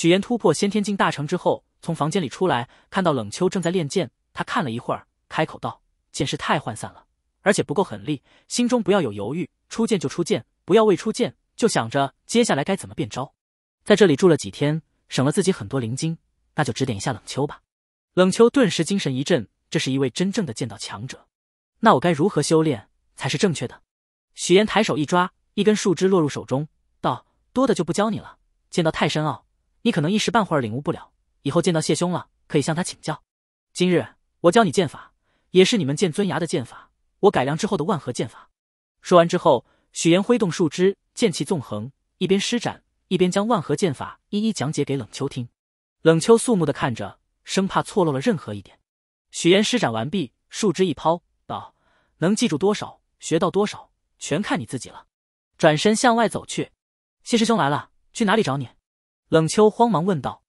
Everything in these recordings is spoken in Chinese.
许岩突破先天境大成之后，从房间里出来，看到冷秋正在练剑，他看了一会儿，开口道：“剑势太涣散了，而且不够狠力，心中不要有犹豫，出剑就出剑，不要未出剑就想着接下来该怎么变招。”在这里住了几天，省了自己很多灵晶，那就指点一下冷秋吧。冷秋顿时精神一振，这是一位真正的剑道强者，那我该如何修炼才是正确的？许岩抬手一抓，一根树枝落入手中，道：“多的就不教你了，剑道太深奥。”你可能一时半会儿领悟不了，以后见到谢兄了，可以向他请教。今日我教你剑法，也是你们剑尊崖的剑法，我改良之后的万合剑法。说完之后，许岩挥动树枝，剑气纵横，一边施展，一边将万合剑法一一讲解给冷秋听。冷秋肃穆的看着，生怕错漏了任何一点。许岩施展完毕，树枝一抛，道：“能记住多少，学到多少，全看你自己了。”转身向外走去。谢师兄来了，去哪里找你？冷秋慌忙问道：“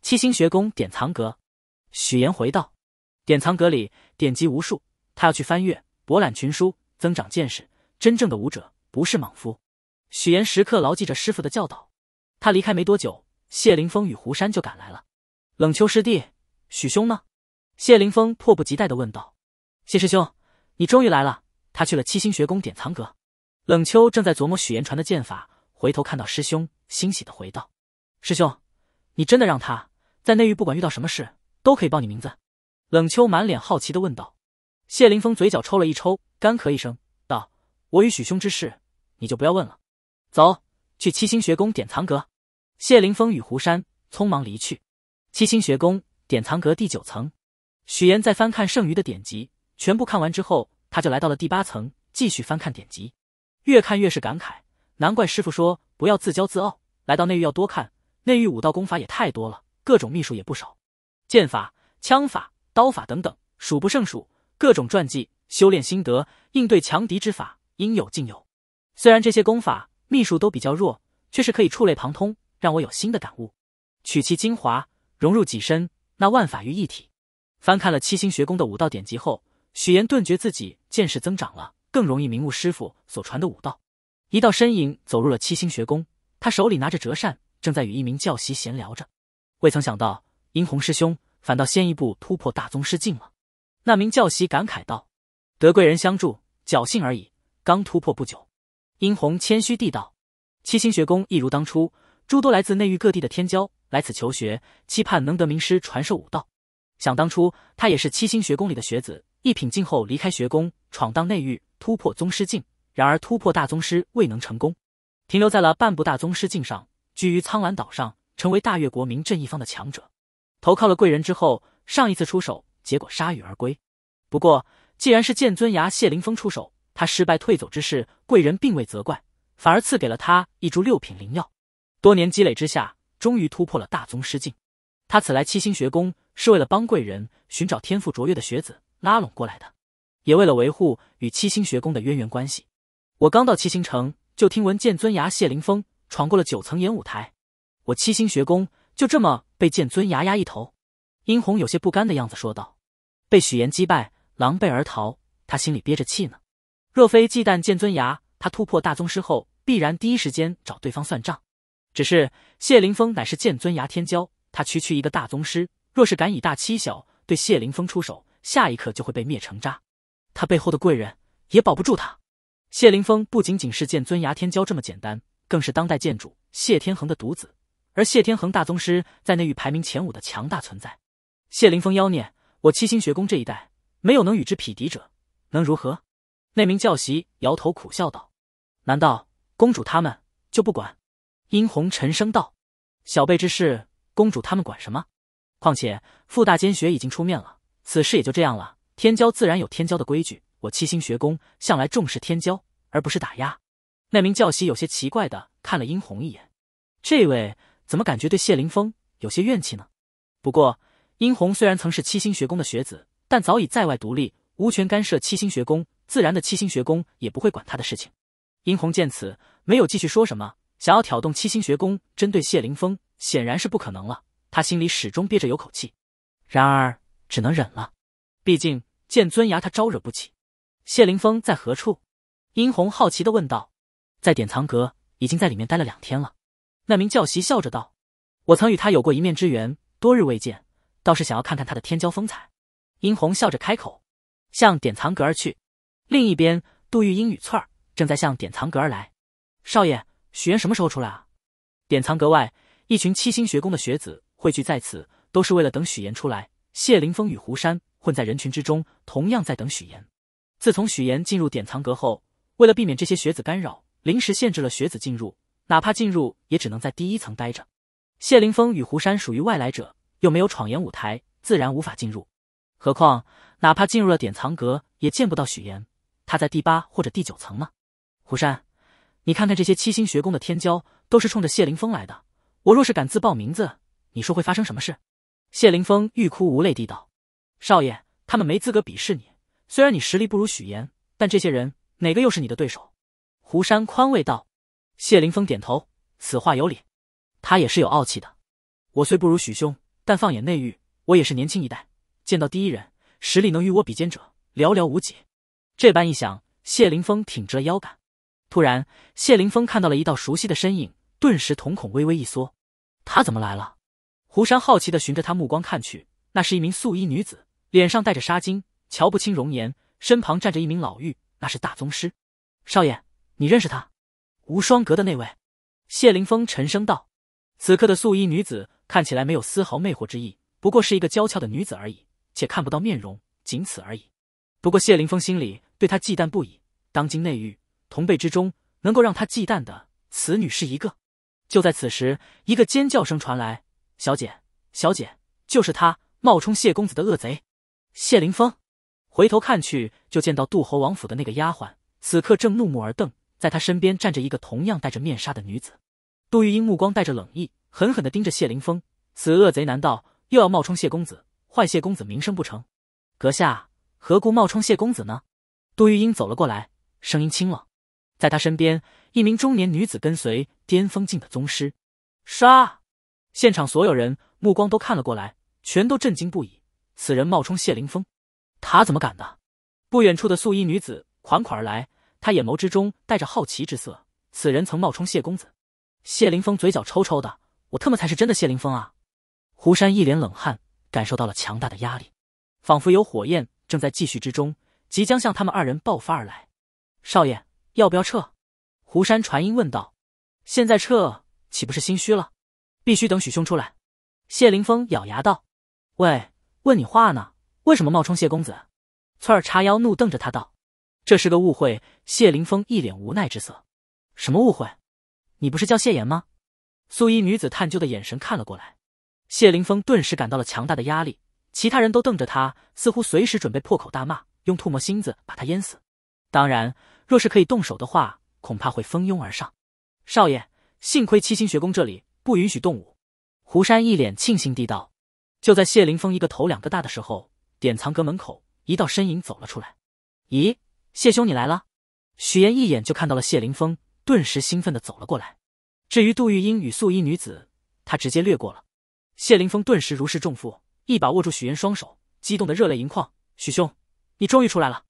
七星学宫典藏阁。”许岩回道：“典藏阁里典籍无数，他要去翻阅、博览群书，增长见识。真正的武者不是莽夫。”许岩时刻牢记着师傅的教导。他离开没多久，谢凌峰与胡山就赶来了。“冷秋师弟，许兄呢？”谢凌峰迫不及待的问道。“谢师兄，你终于来了。”他去了七星学宫典藏阁。冷秋正在琢磨许岩传的剑法，回头看到师兄，欣喜的回道。师兄，你真的让他在内狱不管遇到什么事都可以报你名字？冷秋满脸好奇的问道。谢凌峰嘴角抽了一抽，干咳一声道：“我与许兄之事，你就不要问了。”走，去七星学宫典藏阁。谢凌峰与胡山匆忙离去。七星学宫典藏阁第九层，许岩在翻看剩余的典籍，全部看完之后，他就来到了第八层，继续翻看典籍。越看越是感慨，难怪师傅说不要自骄自傲，来到内狱要多看。内域武道功法也太多了，各种秘术也不少，剑法、枪法、刀法等等，数不胜数。各种传记、修炼心得、应对强敌之法，应有尽有。虽然这些功法秘术都比较弱，却是可以触类旁通，让我有新的感悟，取其精华，融入己身，那万法于一体。翻看了七星学宫的武道典籍后，许岩顿觉自己见识增长了，更容易明悟师傅所传的武道。一道身影走入了七星学宫，他手里拿着折扇。正在与一名教习闲聊着，未曾想到殷红师兄反倒先一步突破大宗师境了。那名教习感慨道：“得贵人相助，侥幸而已。刚突破不久。”殷红谦虚地道：“七星学宫一如当初，诸多来自内域各地的天骄来此求学，期盼能得名师传授武道。想当初他也是七星学宫里的学子，一品境后离开学宫，闯荡内域，突破宗师境，然而突破大宗师未能成功，停留在了半步大宗师境上。”居于苍兰岛上，成为大越国名震一方的强者。投靠了贵人之后，上一次出手，结果铩羽而归。不过，既然是剑尊崖谢凌峰出手，他失败退走之事，贵人并未责怪，反而赐给了他一株六品灵药。多年积累之下，终于突破了大宗师境。他此来七星学宫，是为了帮贵人寻找天赋卓越的学子，拉拢过来的，也为了维护与七星学宫的渊源关系。我刚到七星城，就听闻剑尊崖谢凌峰。闯过了九层演舞台，我七星学宫就这么被剑尊牙压一头。殷红有些不甘的样子说道：“被许岩击败，狼狈而逃，他心里憋着气呢。若非忌惮剑尊牙，他突破大宗师后必然第一时间找对方算账。只是谢凌峰乃是剑尊牙天骄，他区区一个大宗师，若是敢以大欺小，对谢凌峰出手，下一刻就会被灭成渣。他背后的贵人也保不住他。谢凌峰不仅仅是剑尊牙天骄这么简单。”更是当代建筑谢天恒的独子，而谢天恒大宗师在内域排名前五的强大存在。谢凌风妖孽，我七星学宫这一代没有能与之匹敌者，能如何？那名教习摇头苦笑道：“难道公主他们就不管？”殷红沉声道：“小辈之事，公主他们管什么？况且傅大监学已经出面了，此事也就这样了。天骄自然有天骄的规矩，我七星学宫向来重视天骄，而不是打压。”那名教习有些奇怪的看了殷红一眼，这位怎么感觉对谢凌峰有些怨气呢？不过殷红虽然曾是七星学宫的学子，但早已在外独立，无权干涉七星学宫，自然的七星学宫也不会管他的事情。殷红见此，没有继续说什么。想要挑动七星学宫针对谢凌峰，显然是不可能了。他心里始终憋着有口气，然而只能忍了。毕竟剑尊崖他招惹不起。谢凌峰在何处？殷红好奇的问道。在典藏阁，已经在里面待了两天了。那名教习笑着道：“我曾与他有过一面之缘，多日未见，倒是想要看看他的天骄风采。”殷红笑着开口，向典藏阁而去。另一边，杜玉英与翠儿正在向典藏阁而来。少爷，许岩什么时候出来啊？典藏阁外，一群七星学宫的学子汇聚在此，都是为了等许岩出来。谢凌峰与胡山混在人群之中，同样在等许岩。自从许岩进入典藏阁后，为了避免这些学子干扰。临时限制了学子进入，哪怕进入，也只能在第一层待着。谢凌峰与胡山属于外来者，又没有闯演舞台，自然无法进入。何况，哪怕进入了典藏阁，也见不到许岩，他在第八或者第九层呢。胡山，你看看这些七星学宫的天骄，都是冲着谢凌峰来的。我若是敢自报名字，你说会发生什么事？谢凌峰欲哭无泪地道：“少爷，他们没资格鄙视你。虽然你实力不如许岩，但这些人哪个又是你的对手？”胡山宽慰道：“谢凌峰，点头，此话有理。他也是有傲气的。我虽不如许兄，但放眼内域，我也是年轻一代。见到第一人，实力能与我比肩者，寥寥无几。这般一想，谢凌峰挺直了腰杆。突然，谢凌峰看到了一道熟悉的身影，顿时瞳孔微微一缩。他怎么来了？”胡山好奇地循着他目光看去，那是一名素衣女子，脸上戴着纱巾，瞧不清容颜。身旁站着一名老妪，那是大宗师少爷。”你认识他，无双阁的那位？谢凌峰沉声道。此刻的素衣女子看起来没有丝毫魅惑之意，不过是一个娇俏的女子而已，且看不到面容，仅此而已。不过谢凌峰心里对她忌惮不已。当今内狱同辈之中，能够让他忌惮的此女是一个。就在此时，一个尖叫声传来：“小姐，小姐，就是他，冒充谢公子的恶贼！”谢凌峰回头看去，就见到杜侯王府的那个丫鬟，此刻正怒目而瞪。在他身边站着一个同样戴着面纱的女子，杜玉英目光带着冷意，狠狠的盯着谢凌峰。此恶贼难道又要冒充谢公子，坏谢公子名声不成？阁下何故冒充谢公子呢？杜玉英走了过来，声音清冷。在他身边，一名中年女子跟随巅峰境的宗师。杀！现场所有人目光都看了过来，全都震惊不已。此人冒充谢凌峰，他怎么敢的？不远处的素衣女子款款而来。他眼眸之中带着好奇之色，此人曾冒充谢公子。谢凌峰嘴角抽抽的，我特么才是真的谢凌峰啊！胡山一脸冷汗，感受到了强大的压力，仿佛有火焰正在继续之中，即将向他们二人爆发而来。少爷，要不要撤？胡山传音问道。现在撤，岂不是心虚了？必须等许兄出来。谢凌峰咬牙道：“喂，问你话呢，为什么冒充谢公子？”翠儿叉腰怒瞪着他道。这是个误会，谢凌峰一脸无奈之色。什么误会？你不是叫谢岩吗？素衣女子探究的眼神看了过来，谢凌峰顿时感到了强大的压力。其他人都瞪着他，似乎随时准备破口大骂，用唾沫星子把他淹死。当然，若是可以动手的话，恐怕会蜂拥而上。少爷，幸亏七星学宫这里不允许动武。胡山一脸庆幸地道。就在谢凌峰一个头两个大的时候，典藏阁门口一道身影走了出来。咦？谢兄，你来了！许岩一眼就看到了谢凌峰，顿时兴奋的走了过来。至于杜玉英与素衣女子，他直接略过了。谢凌峰顿时如释重负，一把握住许岩双手，激动的热泪盈眶：“许兄，你终于出来了！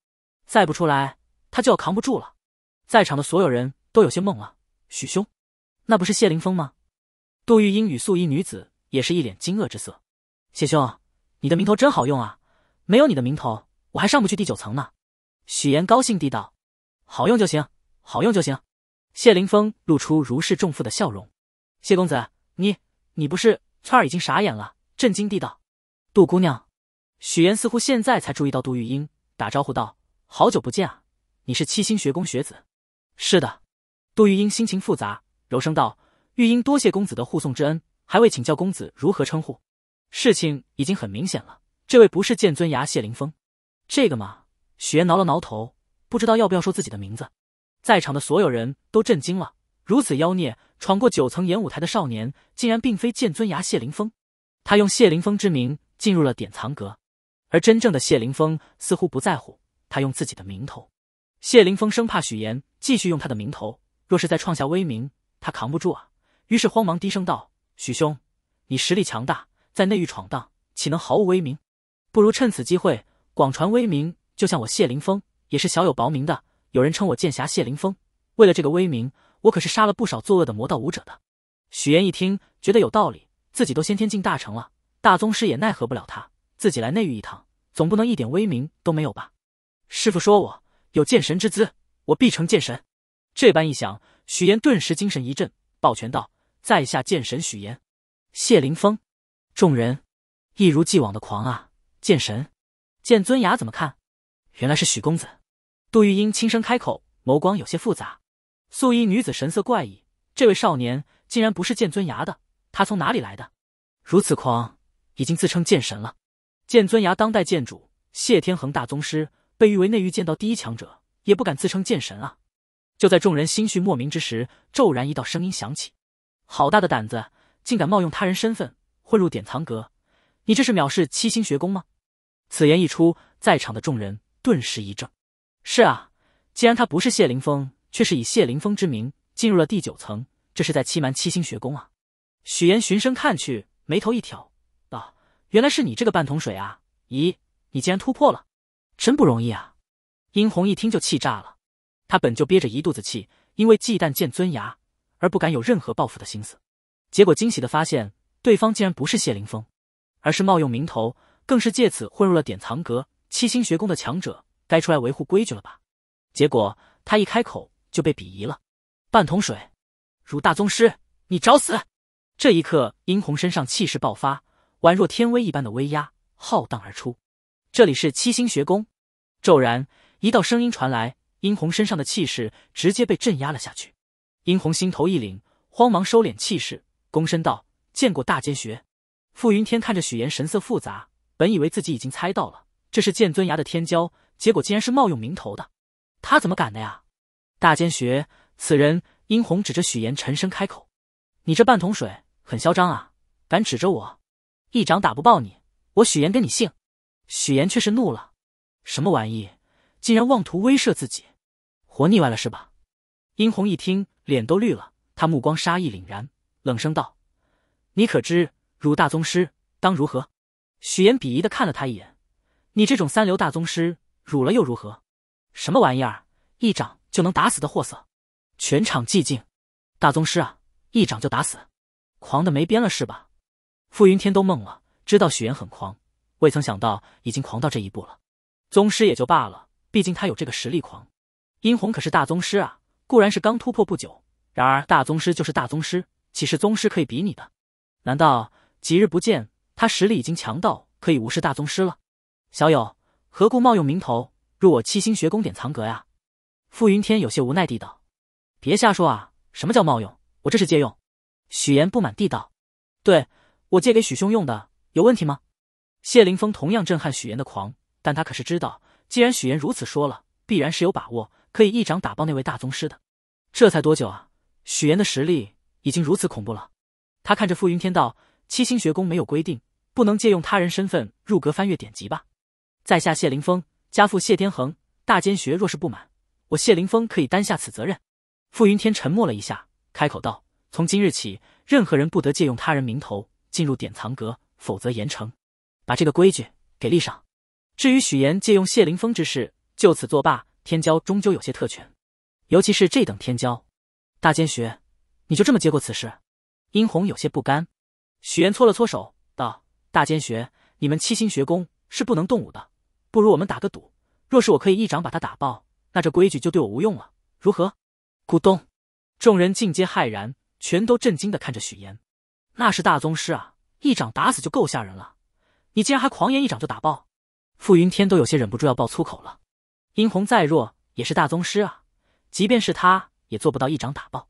再不出来，他就要扛不住了！”在场的所有人都有些懵了：“许兄，那不是谢凌峰吗？”杜玉英与素衣女子也是一脸惊愕之色：“谢兄，你的名头真好用啊！没有你的名头，我还上不去第九层呢！”许岩高兴地道：“好用就行，好用就行。”谢凌峰露出如释重负的笑容。谢公子，你……你不是川儿已经傻眼了，震惊地道：“杜姑娘。”许岩似乎现在才注意到杜玉英，打招呼道：“好久不见啊，你是七星学宫学子？”“是的。”杜玉英心情复杂，柔声道：“玉英多谢公子的护送之恩，还未请教公子如何称呼。”事情已经很明显了，这位不是剑尊崖谢凌峰。这个嘛。许岩挠了挠头，不知道要不要说自己的名字。在场的所有人都震惊了：如此妖孽，闯过九层演舞台的少年，竟然并非剑尊牙谢凌峰。他用谢凌峰之名进入了典藏阁，而真正的谢凌峰似乎不在乎。他用自己的名头，谢凌峰生怕许岩继续用他的名头，若是再创下威名，他扛不住啊。于是慌忙低声道：“许兄，你实力强大，在内域闯荡，岂能毫无威名？不如趁此机会广传威名。”就像我谢凌峰也是小有薄名的，有人称我剑侠谢凌峰。为了这个威名，我可是杀了不少作恶的魔道武者的。许岩一听，觉得有道理，自己都先天境大成了，大宗师也奈何不了他。自己来内域一趟，总不能一点威名都没有吧？师傅说我有剑神之姿，我必成剑神。这般一想，许岩顿时精神一振，抱拳道：“在下剑神许岩，谢凌峰。”众人一如既往的狂啊！剑神，剑尊涯怎么看？原来是许公子，杜玉英轻声开口，眸光有些复杂。素衣女子神色怪异，这位少年竟然不是剑尊崖的，他从哪里来的？如此狂，已经自称剑神了。剑尊崖当代剑主谢天恒大宗师，被誉为内域剑道第一强者，也不敢自称剑神啊。就在众人心绪莫名之时，骤然一道声音响起：“好大的胆子，竟敢冒用他人身份混入典藏阁，你这是藐视七星学宫吗？”此言一出，在场的众人。顿时一怔，是啊，既然他不是谢凌峰，却是以谢凌峰之名进入了第九层，这是在欺瞒七星学宫啊！许岩循声看去，眉头一挑，道：“原来是你这个半桶水啊！咦，你竟然突破了，真不容易啊！”殷红一听就气炸了，他本就憋着一肚子气，因为忌惮剑尊牙而不敢有任何报复的心思，结果惊喜的发现对方竟然不是谢凌峰，而是冒用名头，更是借此混入了典藏阁。七星学宫的强者该出来维护规矩了吧？结果他一开口就被鄙夷了。半桶水，汝大宗师，你找死！这一刻，殷红身上气势爆发，宛若天威一般的威压浩荡而出。这里是七星学宫。骤然，一道声音传来，殷红身上的气势直接被镇压了下去。殷红心头一凛，慌忙收敛气势，躬身道：“见过大阶学。”傅云天看着许岩，神色复杂。本以为自己已经猜到了。这是剑尊崖的天骄，结果竟然是冒用名头的，他怎么敢的呀？大尖学此人，殷红指着许岩，沉声开口：“你这半桶水很嚣张啊，敢指着我？一掌打不爆你，我许岩跟你姓。”许岩却是怒了：“什么玩意？竟然妄图威慑自己，活腻歪了是吧？”殷红一听，脸都绿了，他目光杀意凛然，冷声道：“你可知汝大宗师当如何？”许岩鄙夷的看了他一眼。你这种三流大宗师辱了又如何？什么玩意儿，一掌就能打死的货色？全场寂静。大宗师啊，一掌就打死，狂的没边了是吧？傅云天都懵了，知道许岩很狂，未曾想到已经狂到这一步了。宗师也就罢了，毕竟他有这个实力。狂，殷红可是大宗师啊，固然是刚突破不久，然而大宗师就是大宗师，岂是宗师可以比拟的？难道几日不见，他实力已经强到可以无视大宗师了？小友，何故冒用名头入我七星学宫典藏阁呀？傅云天有些无奈地道：“别瞎说啊！什么叫冒用？我这是借用。”许岩不满地道：“对我借给许兄用的，有问题吗？”谢凌峰同样震撼许岩的狂，但他可是知道，既然许岩如此说了，必然是有把握可以一掌打爆那位大宗师的。这才多久啊？许岩的实力已经如此恐怖了。他看着傅云天道：“七星学宫没有规定不能借用他人身份入阁翻阅典籍吧？”在下谢凌峰，家父谢天恒。大监学若是不满，我谢凌峰可以担下此责任。傅云天沉默了一下，开口道：“从今日起，任何人不得借用他人名头进入典藏阁，否则严惩。把这个规矩给立上。至于许岩借用谢凌峰之事，就此作罢。天骄终究有些特权，尤其是这等天骄。大监学，你就这么接过此事？”殷红有些不甘。许岩搓了搓手，道：“大监学，你们七星学宫是不能动武的。”不如我们打个赌，若是我可以一掌把他打爆，那这规矩就对我无用了，如何？咕咚，众人尽皆骇然，全都震惊的看着许岩。那是大宗师啊，一掌打死就够吓人了，你竟然还狂言一掌就打爆？傅云天都有些忍不住要爆粗口了。殷红再弱也是大宗师啊，即便是他也做不到一掌打爆，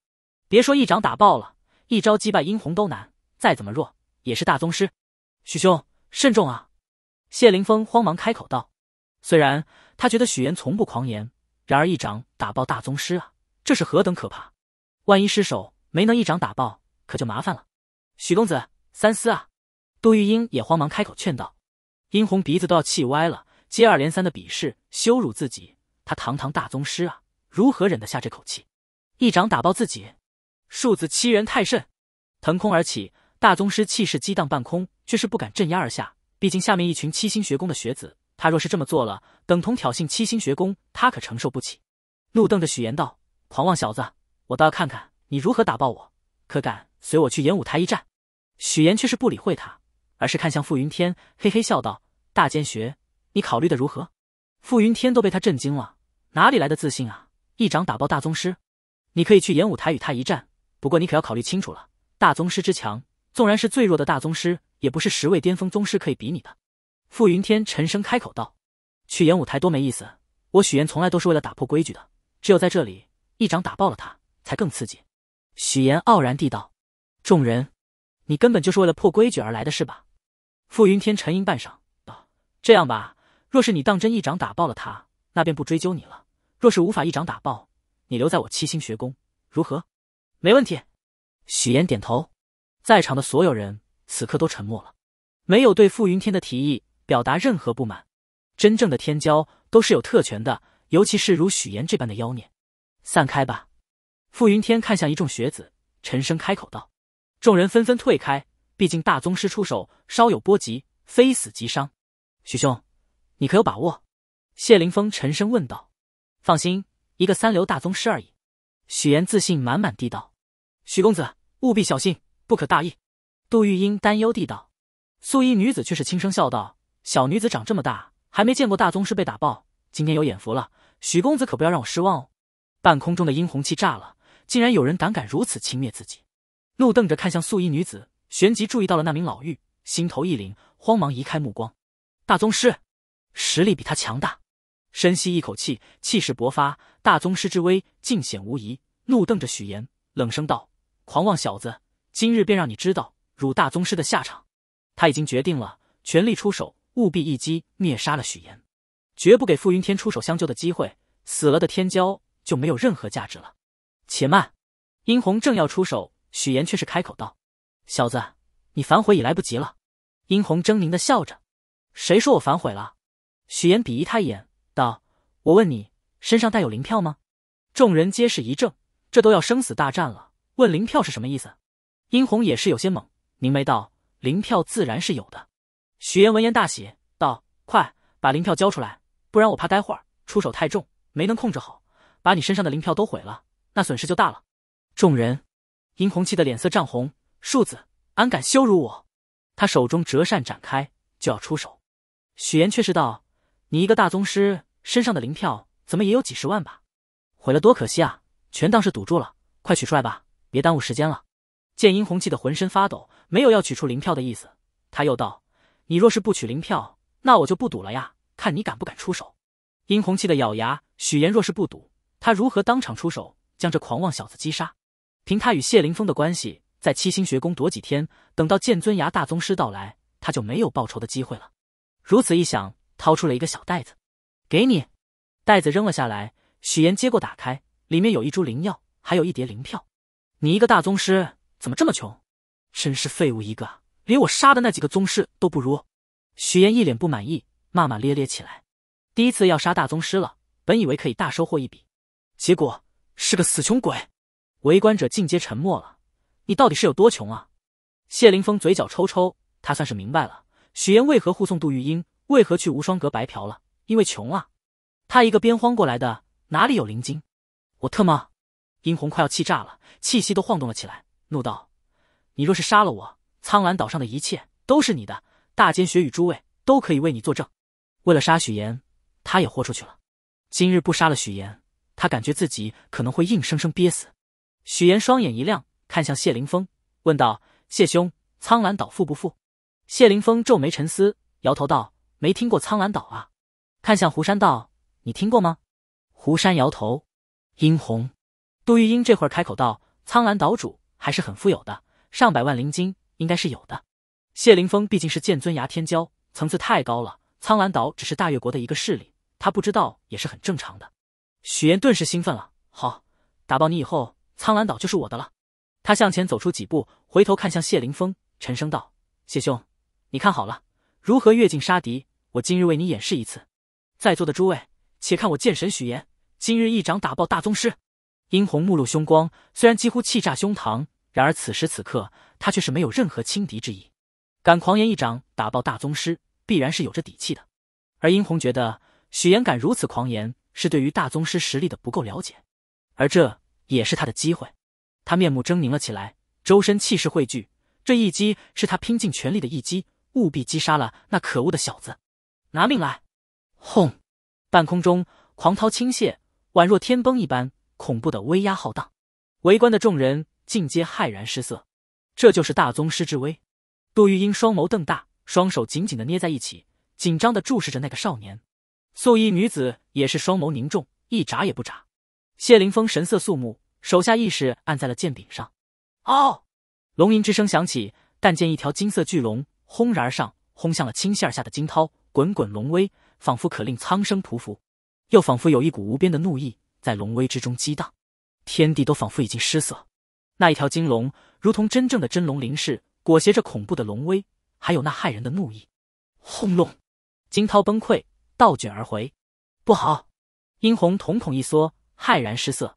别说一掌打爆了，一招击败殷红都难。再怎么弱也是大宗师，许兄慎重啊。谢凌峰慌忙开口道：“虽然他觉得许岩从不狂言，然而一掌打爆大宗师啊，这是何等可怕！万一失手没能一掌打爆，可就麻烦了。”许公子，三思啊！”杜玉英也慌忙开口劝道。殷红鼻子都要气歪了，接二连三的鄙视羞辱自己，他堂堂大宗师啊，如何忍得下这口气？一掌打爆自己，数字欺人太甚！腾空而起，大宗师气势激荡半空，却是不敢镇压而下。毕竟下面一群七星学宫的学子，他若是这么做了，等同挑衅七星学宫，他可承受不起。怒瞪着许岩道：“狂妄小子，我倒要看看你如何打爆我！可敢随我去演舞台一战？”许岩却是不理会他，而是看向傅云天，嘿嘿笑道：“大奸学，你考虑的如何？”傅云天都被他震惊了，哪里来的自信啊？一掌打爆大宗师？你可以去演舞台与他一战，不过你可要考虑清楚了，大宗师之强，纵然是最弱的大宗师。也不是十位巅峰宗师可以比拟的。傅云天沉声开口道：“去演舞台多没意思，我许炎从来都是为了打破规矩的。只有在这里，一掌打爆了他，才更刺激。”许岩傲然地道：“众人，你根本就是为了破规矩而来的是吧？”傅云天沉吟半晌道：“这样吧，若是你当真一掌打爆了他，那便不追究你了。若是无法一掌打爆，你留在我七星学宫如何？”“没问题。”许岩点头。在场的所有人。此刻都沉默了，没有对傅云天的提议表达任何不满。真正的天骄都是有特权的，尤其是如许岩这般的妖孽。散开吧！傅云天看向一众学子，沉声开口道。众人纷纷退开，毕竟大宗师出手，稍有波及，非死即伤。许兄，你可有把握？谢凌峰沉声问道。放心，一个三流大宗师而已。许岩自信满满地道。许公子，务必小心，不可大意。杜玉英担忧地道，素衣女子却是轻声笑道：“小女子长这么大，还没见过大宗师被打爆，今天有眼福了。许公子可不要让我失望哦。”半空中的殷红气炸了，竟然有人胆敢如此轻蔑自己，怒瞪着看向素衣女子，旋即注意到了那名老妪，心头一凛，慌忙移开目光。大宗师，实力比他强大。深吸一口气，气势勃发，大宗师之威尽显无疑。怒瞪着许岩，冷声道：“狂妄小子，今日便让你知道。”辱大宗师的下场，他已经决定了，全力出手，务必一击灭杀了许岩，绝不给傅云天出手相救的机会。死了的天骄就没有任何价值了。且慢，殷红正要出手，许岩却是开口道：“小子，你反悔已来不及了。”殷红狰狞的笑着：“谁说我反悔了？”许岩鄙夷他一眼道：“我问你，身上带有灵票吗？”众人皆是一怔，这都要生死大战了，问灵票是什么意思？殷红也是有些懵。凝眉道：“灵票自然是有的。”许岩闻言大喜，道：“快把灵票交出来，不然我怕待会儿出手太重，没能控制好，把你身上的灵票都毁了，那损失就大了。”众人，殷红气得脸色涨红：“庶子，安敢羞辱我？”他手中折扇展开，就要出手。许岩却是道：“你一个大宗师，身上的灵票怎么也有几十万吧？毁了多可惜啊！全当是赌住了，快取出来吧，别耽误时间了。”见殷红气得浑身发抖。没有要取出灵票的意思，他又道：“你若是不取灵票，那我就不赌了呀，看你敢不敢出手。”殷红气得咬牙：“许岩若是不赌，他如何当场出手将这狂妄小子击杀？凭他与谢凌峰的关系，在七星学宫躲几天，等到剑尊崖大宗师到来，他就没有报仇的机会了。”如此一想，掏出了一个小袋子：“给你。”袋子扔了下来，许岩接过打开，里面有一株灵药，还有一叠灵票。你一个大宗师，怎么这么穷？真是废物一个，连我杀的那几个宗师都不如。徐岩一脸不满意，骂骂咧咧起来。第一次要杀大宗师了，本以为可以大收获一笔，结果是个死穷鬼。围观者尽皆沉默了。你到底是有多穷啊？谢凌峰嘴角抽抽，他算是明白了，许岩为何护送杜玉英，为何去无双阁白嫖了，因为穷啊。他一个边荒过来的，哪里有灵晶？我特么！殷红快要气炸了，气息都晃动了起来，怒道。你若是杀了我，苍兰岛上的一切都是你的。大奸雪与诸位都可以为你作证。为了杀许岩，他也豁出去了。今日不杀了许岩，他感觉自己可能会硬生生憋死。许岩双眼一亮，看向谢凌峰，问道：“谢兄，苍兰岛富不富？”谢凌峰皱眉沉思，摇头道：“没听过苍兰岛啊。”看向胡山道：“你听过吗？”胡山摇头。殷红、杜玉英这会儿开口道：“苍兰岛主还是很富有的。”上百万灵晶应该是有的。谢凌峰毕竟是剑尊崖天骄，层次太高了。苍兰岛只是大越国的一个势力，他不知道也是很正常的。许岩顿时兴奋了，好，打爆你以后，苍兰岛就是我的了。他向前走出几步，回头看向谢凌峰，沉声道：“谢兄，你看好了，如何越境杀敌？我今日为你演示一次。在座的诸位，且看我剑神许岩今日一掌打爆大宗师。”殷红目露凶光，虽然几乎气炸胸膛。然而此时此刻，他却是没有任何轻敌之意，敢狂言一掌打爆大宗师，必然是有着底气的。而殷红觉得许岩敢如此狂言，是对于大宗师实力的不够了解，而这也是他的机会。他面目狰狞了起来，周身气势汇聚，这一击是他拼尽全力的一击，务必击杀了那可恶的小子！拿命来！轰！半空中狂涛倾泻，宛若天崩一般，恐怖的威压浩荡。围观的众人。尽皆骇然失色，这就是大宗师之威。杜玉英双眸瞪大，双手紧紧的捏在一起，紧张的注视着那个少年。素衣女子也是双眸凝重，一眨也不眨。谢凌峰神色肃穆，手下意识按在了剑柄上。哦，龙吟之声响起，但见一条金色巨龙轰然而上，轰向了青线下的惊涛。滚滚龙威，仿佛可令苍生匍匐，又仿佛有一股无边的怒意在龙威之中激荡，天地都仿佛已经失色。那一条金龙如同真正的真龙鳞翅，裹挟着恐怖的龙威，还有那骇人的怒意。轰隆，惊涛崩溃，倒卷而回。不好！殷红瞳孔一缩，骇然失色。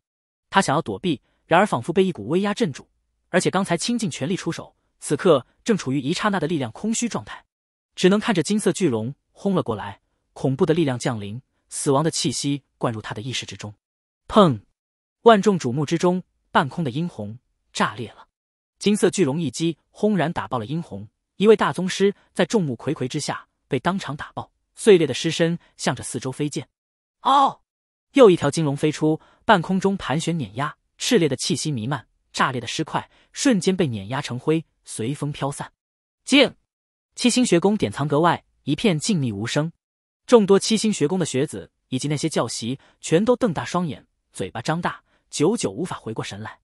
他想要躲避，然而仿佛被一股威压镇住，而且刚才倾尽全力出手，此刻正处于一刹那的力量空虚状态，只能看着金色巨龙轰了过来。恐怖的力量降临，死亡的气息灌入他的意识之中。砰！万众瞩目之中，半空的殷红。炸裂了！金色巨龙一击轰然打爆了殷红，一位大宗师在众目睽睽之下被当场打爆，碎裂的尸身向着四周飞溅。哦！又一条金龙飞出，半空中盘旋碾压，炽烈的气息弥漫，炸裂的尸块瞬间被碾压成灰，随风飘散。静。七星学宫典藏阁外一片静谧无声，众多七星学宫的学子以及那些教习全都瞪大双眼，嘴巴张大，久久无法回过神来。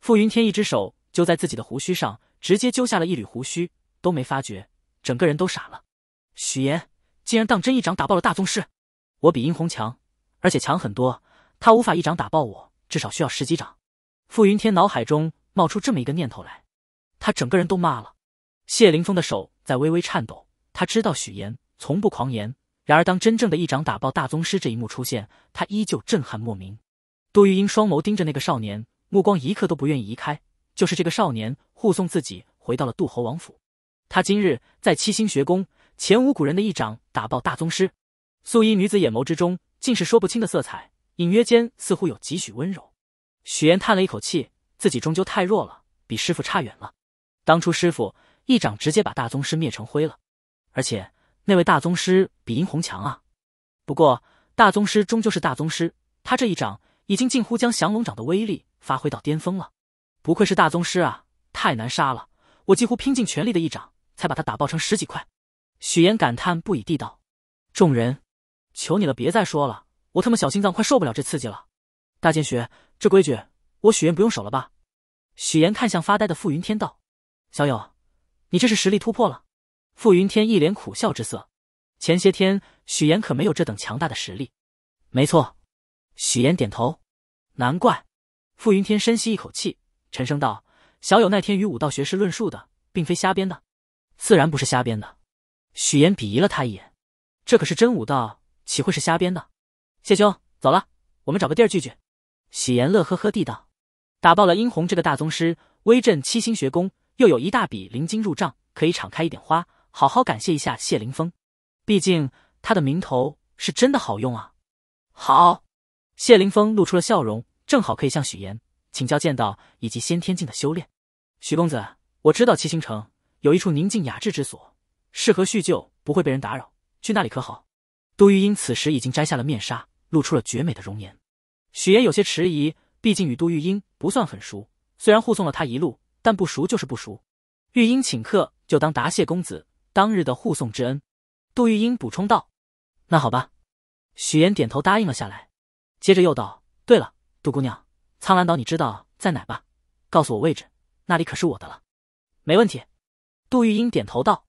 傅云天一只手揪在自己的胡须上，直接揪下了一缕胡须，都没发觉，整个人都傻了。许岩竟然当真一掌打爆了大宗师！我比殷红强，而且强很多，他无法一掌打爆我，至少需要十几掌。傅云天脑海中冒出这么一个念头来，他整个人都麻了。谢凌峰的手在微微颤抖，他知道许岩从不狂言，然而当真正的一掌打爆大宗师这一幕出现，他依旧震撼莫名。杜玉英双眸盯着那个少年。目光一刻都不愿意移开，就是这个少年护送自己回到了杜侯王府。他今日在七星学宫前无古人的一掌打爆大宗师，素衣女子眼眸之中竟是说不清的色彩，隐约间似乎有几许温柔。许炎叹了一口气，自己终究太弱了，比师傅差远了。当初师傅一掌直接把大宗师灭成灰了，而且那位大宗师比殷红强啊。不过大宗师终究是大宗师，他这一掌已经近乎将降龙掌的威力。发挥到巅峰了，不愧是大宗师啊！太难杀了，我几乎拼尽全力的一掌才把他打爆成十几块。许岩感叹不已地道：“众人，求你了，别再说了，我他妈小心脏快受不了这刺激了。”大剑雪，这规矩，我许岩不用守了吧？许岩看向发呆的傅云天道：“小友，你这是实力突破了？”傅云天一脸苦笑之色。前些天许岩可没有这等强大的实力。没错，许岩点头。难怪。傅云天深吸一口气，沉声道：“小友那天与武道学士论述的，并非瞎编的，自然不是瞎编的。”许岩鄙夷了他一眼：“这可是真武道，岂会是瞎编的？”谢兄走了，我们找个地儿聚聚。”许岩乐呵呵地道：“打爆了殷红这个大宗师，威震七星学宫，又有一大笔灵金入账，可以敞开一点花，好好感谢一下谢凌峰。毕竟他的名头是真的好用啊。”“好。”谢凌峰露出了笑容。正好可以向许岩请教剑道以及先天境的修炼。许公子，我知道七星城有一处宁静雅致之所，适合叙旧，不会被人打扰，去那里可好？杜玉英此时已经摘下了面纱，露出了绝美的容颜。许岩有些迟疑，毕竟与杜玉英不算很熟。虽然护送了他一路，但不熟就是不熟。玉英请客，就当答谢公子当日的护送之恩。杜玉英补充道：“那好吧。”许岩点头答应了下来，接着又道：“对了。”杜姑娘，苍兰岛你知道在哪吧？告诉我位置，那里可是我的了。没问题。杜玉英点头道：“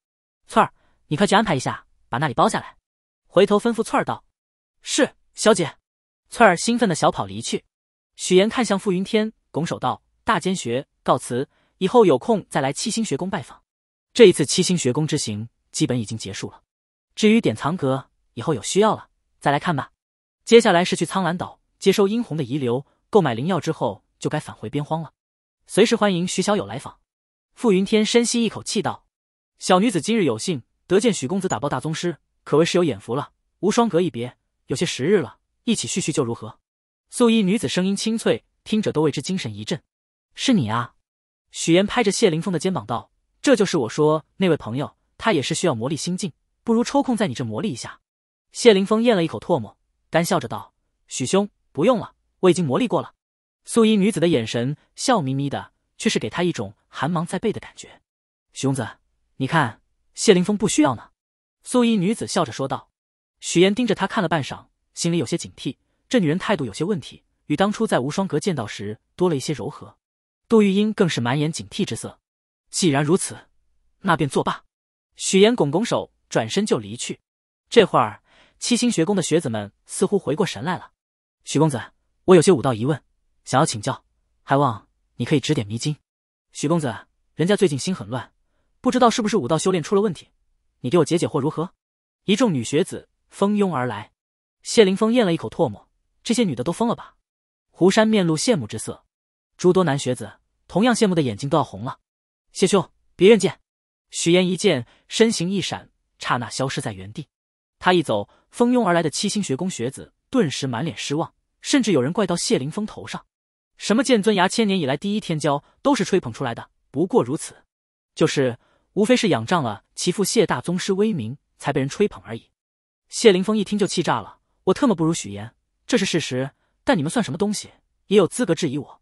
翠儿，你快去安排一下，把那里包下来。”回头吩咐翠儿道：“是，小姐。”翠儿兴奋的小跑离去。许岩看向傅云天，拱手道：“大监学告辞，以后有空再来七星学宫拜访。”这一次七星学宫之行基本已经结束了。至于典藏阁，以后有需要了再来看吧。接下来是去苍兰岛。接收殷红的遗留，购买灵药之后，就该返回边荒了。随时欢迎徐小友来访。傅云天深吸一口气道：“小女子今日有幸得见许公子打爆大宗师，可谓是有眼福了。无双阁一别，有些时日了，一起叙叙旧如何？”素衣女子声音清脆，听者都为之精神一振。“是你啊！”许岩拍着谢凌峰的肩膀道：“这就是我说那位朋友，他也是需要磨砺心境，不如抽空在你这磨砺一下。”谢凌峰咽了一口唾沫，干笑着道：“许兄。”不用了，我已经磨砺过了。素衣女子的眼神笑眯眯的，却是给他一种寒芒在背的感觉。熊子，你看，谢凌峰不需要呢。素衣女子笑着说道。许岩盯着他看了半晌，心里有些警惕，这女人态度有些问题，与当初在无双阁见到时多了一些柔和。杜玉英更是满眼警惕之色。既然如此，那便作罢。许岩拱拱手，转身就离去。这会儿，七星学宫的学子们似乎回过神来了。许公子，我有些武道疑问，想要请教，还望你可以指点迷津。许公子，人家最近心很乱，不知道是不是武道修炼出了问题，你给我解解惑如何？一众女学子蜂拥而来，谢凌峰咽了一口唾沫，这些女的都疯了吧？胡山面露羡慕之色，诸多男学子同样羡慕的眼睛都要红了。谢兄，别怨见。许岩一见，身形一闪，刹那消失在原地。他一走，蜂拥而来的七星学宫学子。顿时满脸失望，甚至有人怪到谢凌峰头上。什么剑尊崖千年以来第一天骄，都是吹捧出来的，不过如此，就是无非是仰仗了其父谢大宗师威名才被人吹捧而已。谢凌峰一听就气炸了，我特么不如许岩，这是事实。但你们算什么东西，也有资格质疑我？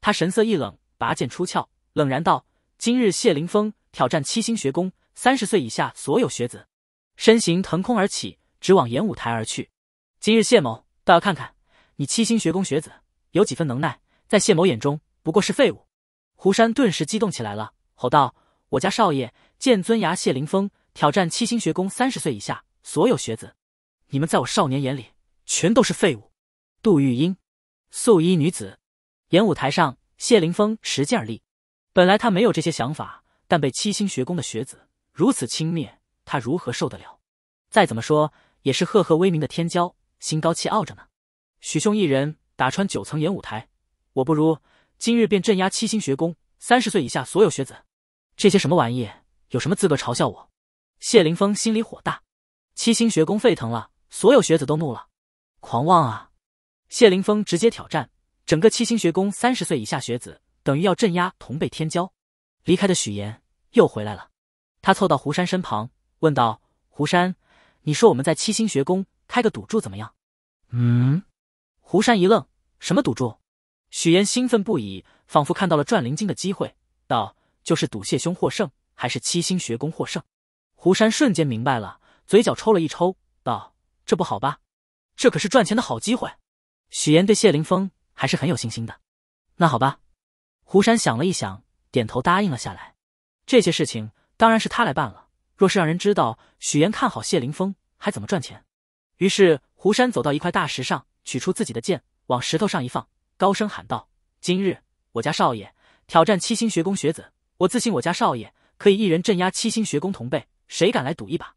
他神色一冷，拔剑出鞘，冷然道：“今日谢凌峰挑战七星学宫三十岁以下所有学子，身形腾空而起，直往演武台而去。”今日谢某倒要看看你七星学宫学子有几分能耐，在谢某眼中不过是废物。胡山顿时激动起来了，吼道：“我家少爷剑尊牙谢凌峰挑战七星学宫三十岁以下所有学子，你们在我少年眼里全都是废物。”杜玉英，素衣女子，演舞台上，谢凌峰持剑而立。本来他没有这些想法，但被七星学宫的学子如此轻蔑，他如何受得了？再怎么说也是赫赫威名的天骄。心高气傲着呢，许兄一人打穿九层演武台，我不如今日便镇压七星学宫三十岁以下所有学子。这些什么玩意，有什么资格嘲笑我？谢凌峰心里火大，七星学宫沸腾了，所有学子都怒了，狂妄啊！谢凌峰直接挑战整个七星学宫三十岁以下学子，等于要镇压同辈天骄。离开的许岩又回来了，他凑到胡山身旁问道：“胡山，你说我们在七星学宫？”开个赌注怎么样？嗯，胡山一愣，什么赌注？许岩兴奋不已，仿佛看到了赚灵金的机会，道：“就是赌谢兄获胜，还是七星学宫获胜？”胡山瞬间明白了，嘴角抽了一抽，道：“这不好吧？这可是赚钱的好机会。”许岩对谢凌峰还是很有信心的。那好吧，胡山想了一想，点头答应了下来。这些事情当然是他来办了。若是让人知道许岩看好谢凌峰，还怎么赚钱？于是，胡山走到一块大石上，取出自己的剑，往石头上一放，高声喊道：“今日我家少爷挑战七星学宫学子，我自信我家少爷可以一人镇压七星学宫同辈，谁敢来赌一把？”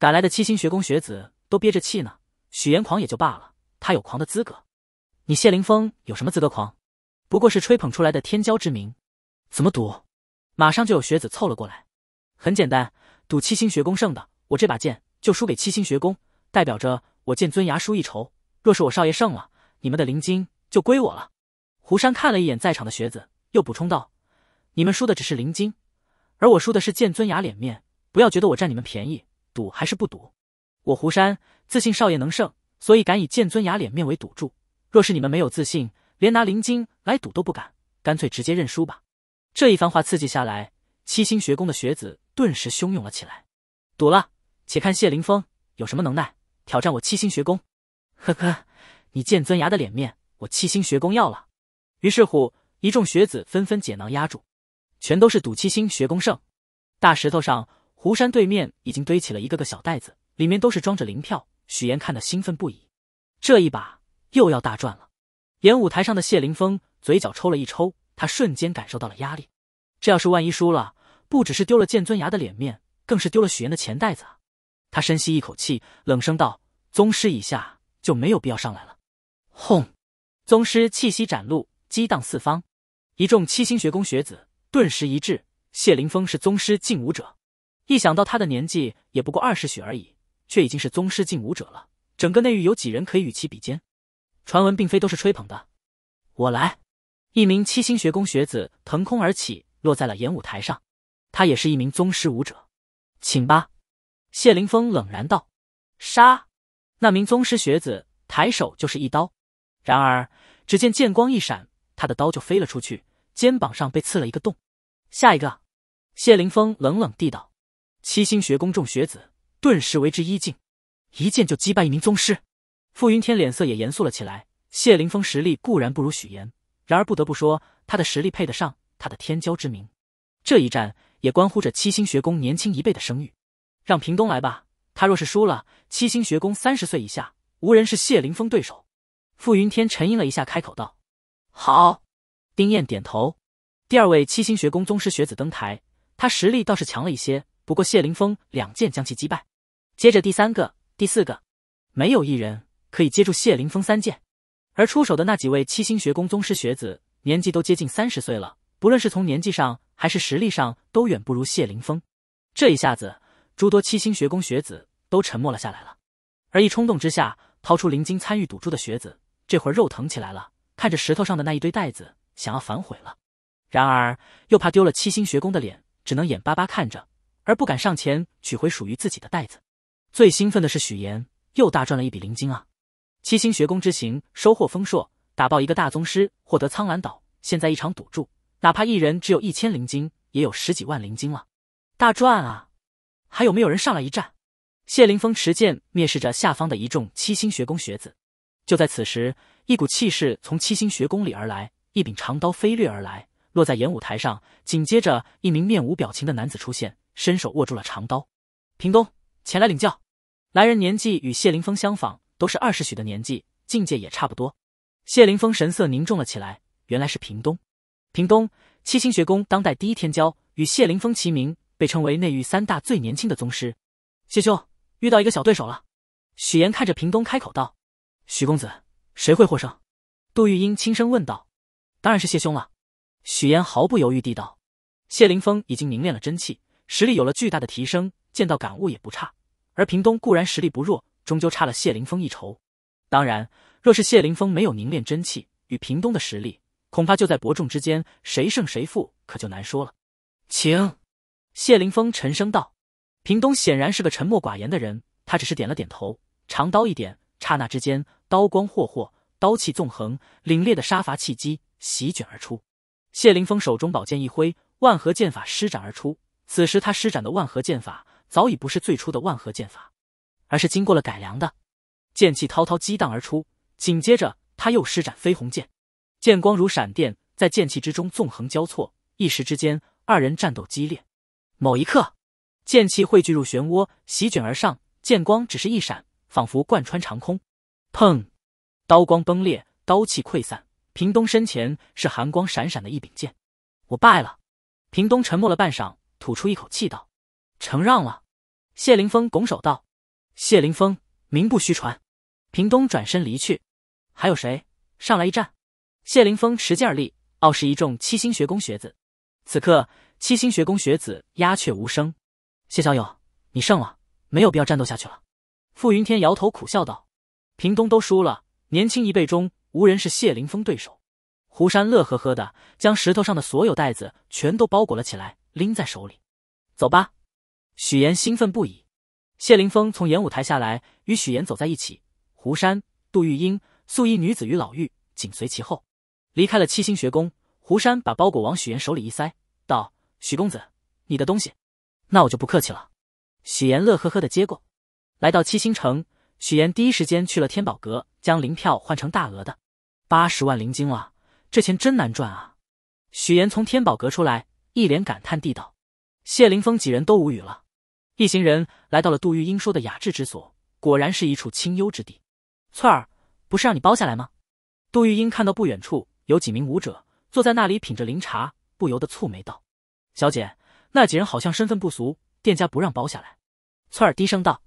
赶来的七星学宫学子都憋着气呢。许岩狂也就罢了，他有狂的资格。你谢凌峰有什么资格狂？不过是吹捧出来的天骄之名。怎么赌？马上就有学子凑了过来。很简单，赌七星学宫胜的，我这把剑就输给七星学宫。代表着我剑尊牙输一筹，若是我少爷胜了，你们的灵晶就归我了。胡山看了一眼在场的学子，又补充道：“你们输的只是灵晶，而我输的是剑尊牙脸面。不要觉得我占你们便宜，赌还是不赌？我胡山自信少爷能胜，所以敢以剑尊牙脸面为赌注。若是你们没有自信，连拿灵晶来赌都不敢，干脆直接认输吧。”这一番话刺激下来，七星学宫的学子顿时汹涌了起来。赌了，且看谢凌峰有什么能耐。挑战我七星学宫，呵呵，你剑尊崖的脸面，我七星学宫要了。于是乎，一众学子纷纷解囊压住，全都是赌七星学宫胜。大石头上，湖山对面已经堆起了一个个小袋子，里面都是装着零票。许岩看得兴奋不已，这一把又要大赚了。演舞台上的谢凌峰嘴角抽了一抽，他瞬间感受到了压力。这要是万一输了，不只是丢了剑尊崖的脸面，更是丢了许岩的钱袋子啊！他深吸一口气，冷声道：“宗师以下就没有必要上来了。”轰！宗师气息展露，激荡四方。一众七星学宫学子顿时一滞。谢凌峰是宗师境武者，一想到他的年纪也不过二十许而已，却已经是宗师境武者了，整个内域有几人可以与其比肩？传闻并非都是吹捧的。我来！一名七星学宫学子腾空而起，落在了演武台上。他也是一名宗师武者，请吧。谢凌峰冷然道：“杀！”那名宗师学子抬手就是一刀，然而只见剑光一闪，他的刀就飞了出去，肩膀上被刺了一个洞。下一个，谢凌峰冷冷地道：“七星学宫众学子顿时为之一静，一剑就击败一名宗师。”傅云天脸色也严肃了起来。谢凌峰实力固然不如许岩，然而不得不说，他的实力配得上他的天骄之名。这一战也关乎着七星学宫年轻一辈的声誉。让平东来吧，他若是输了，七星学宫三十岁以下无人是谢凌峰对手。傅云天沉吟了一下，开口道：“好。”丁燕点头。第二位七星学宫宗师学子登台，他实力倒是强了一些，不过谢凌峰两剑将其击败。接着第三个、第四个，没有一人可以接住谢凌峰三剑。而出手的那几位七星学宫宗师学子，年纪都接近三十岁了，不论是从年纪上还是实力上，都远不如谢凌峰。这一下子。诸多七星学宫学子都沉默了下来了，而一冲动之下掏出灵晶参与赌注的学子，这会儿肉疼起来了，看着石头上的那一堆袋子，想要反悔了，然而又怕丢了七星学宫的脸，只能眼巴巴看着，而不敢上前取回属于自己的袋子。最兴奋的是许岩，又大赚了一笔灵晶啊！七星学宫之行收获丰硕，打爆一个大宗师，获得苍兰岛，现在一场赌注，哪怕一人只有一千灵晶，也有十几万灵晶了，大赚啊！还有没有人上来一战？谢凌峰持剑蔑视着下方的一众七星学宫学子。就在此时，一股气势从七星学宫里而来，一柄长刀飞掠而来，落在演武台上。紧接着，一名面无表情的男子出现，伸手握住了长刀。平东，前来领教。来人年纪与谢凌峰相仿，都是二十许的年纪，境界也差不多。谢凌峰神色凝重了起来，原来是平东。平东，七星学宫当代第一天骄，与谢凌峰齐名。被称为内域三大最年轻的宗师，谢兄遇到一个小对手了。许岩看着平东开口道：“许公子，谁会获胜？”杜玉英轻声问道：“当然是谢兄了。”许岩毫不犹豫地道：“谢凌峰已经凝练了真气，实力有了巨大的提升，见到感悟也不差。而平东固然实力不弱，终究差了谢凌峰一筹。当然，若是谢凌峰没有凝练真气，与平东的实力恐怕就在伯仲之间，谁胜谁负可就难说了。”请。谢凌峰沉声道：“平东显然是个沉默寡言的人，他只是点了点头，长刀一点，刹那之间，刀光霍霍，刀气纵横，凛冽的杀伐气机席卷而出。谢凌峰手中宝剑一挥，万合剑法施展而出。此时他施展的万合剑法早已不是最初的万合剑法，而是经过了改良的。剑气滔滔激荡而出，紧接着他又施展飞鸿剑，剑光如闪电，在剑气之中纵横交错，一时之间，二人战斗激烈。”某一刻，剑气汇聚入漩涡，席卷而上，剑光只是一闪，仿佛贯穿长空。砰，刀光崩裂，刀气溃散。平东身前是寒光闪闪的一柄剑。我败了。平东沉默了半晌，吐出一口气道：“承让了。”谢凌峰拱手道：“谢凌峰名不虚传。”平东转身离去。还有谁上来一战？谢凌峰持剑而立，傲视一众七星学宫学子。此刻。七星学宫学子鸦雀无声。谢小友，你胜了，没有必要战斗下去了。傅云天摇头苦笑道：“平东都输了，年轻一辈中无人是谢凌峰对手。”胡山乐呵呵的将石头上的所有袋子全都包裹了起来，拎在手里。走吧！许岩兴奋不已。谢凌峰从演武台下来，与许岩走在一起。胡山、杜玉英、素衣女子与老妪紧随其后，离开了七星学宫。胡山把包裹往许岩手里一塞。许公子，你的东西，那我就不客气了。许岩乐呵呵的接过，来到七星城，许岩第一时间去了天宝阁，将零票换成大额的八十万灵晶了。这钱真难赚啊！许岩从天宝阁出来，一脸感叹地道。谢凌峰几人都无语了。一行人来到了杜玉英说的雅致之所，果然是一处清幽之地。翠儿，不是让你包下来吗？杜玉英看到不远处有几名武者坐在那里品着灵茶，不由得蹙眉道。小姐，那几人好像身份不俗，店家不让包下来。翠儿低声道：“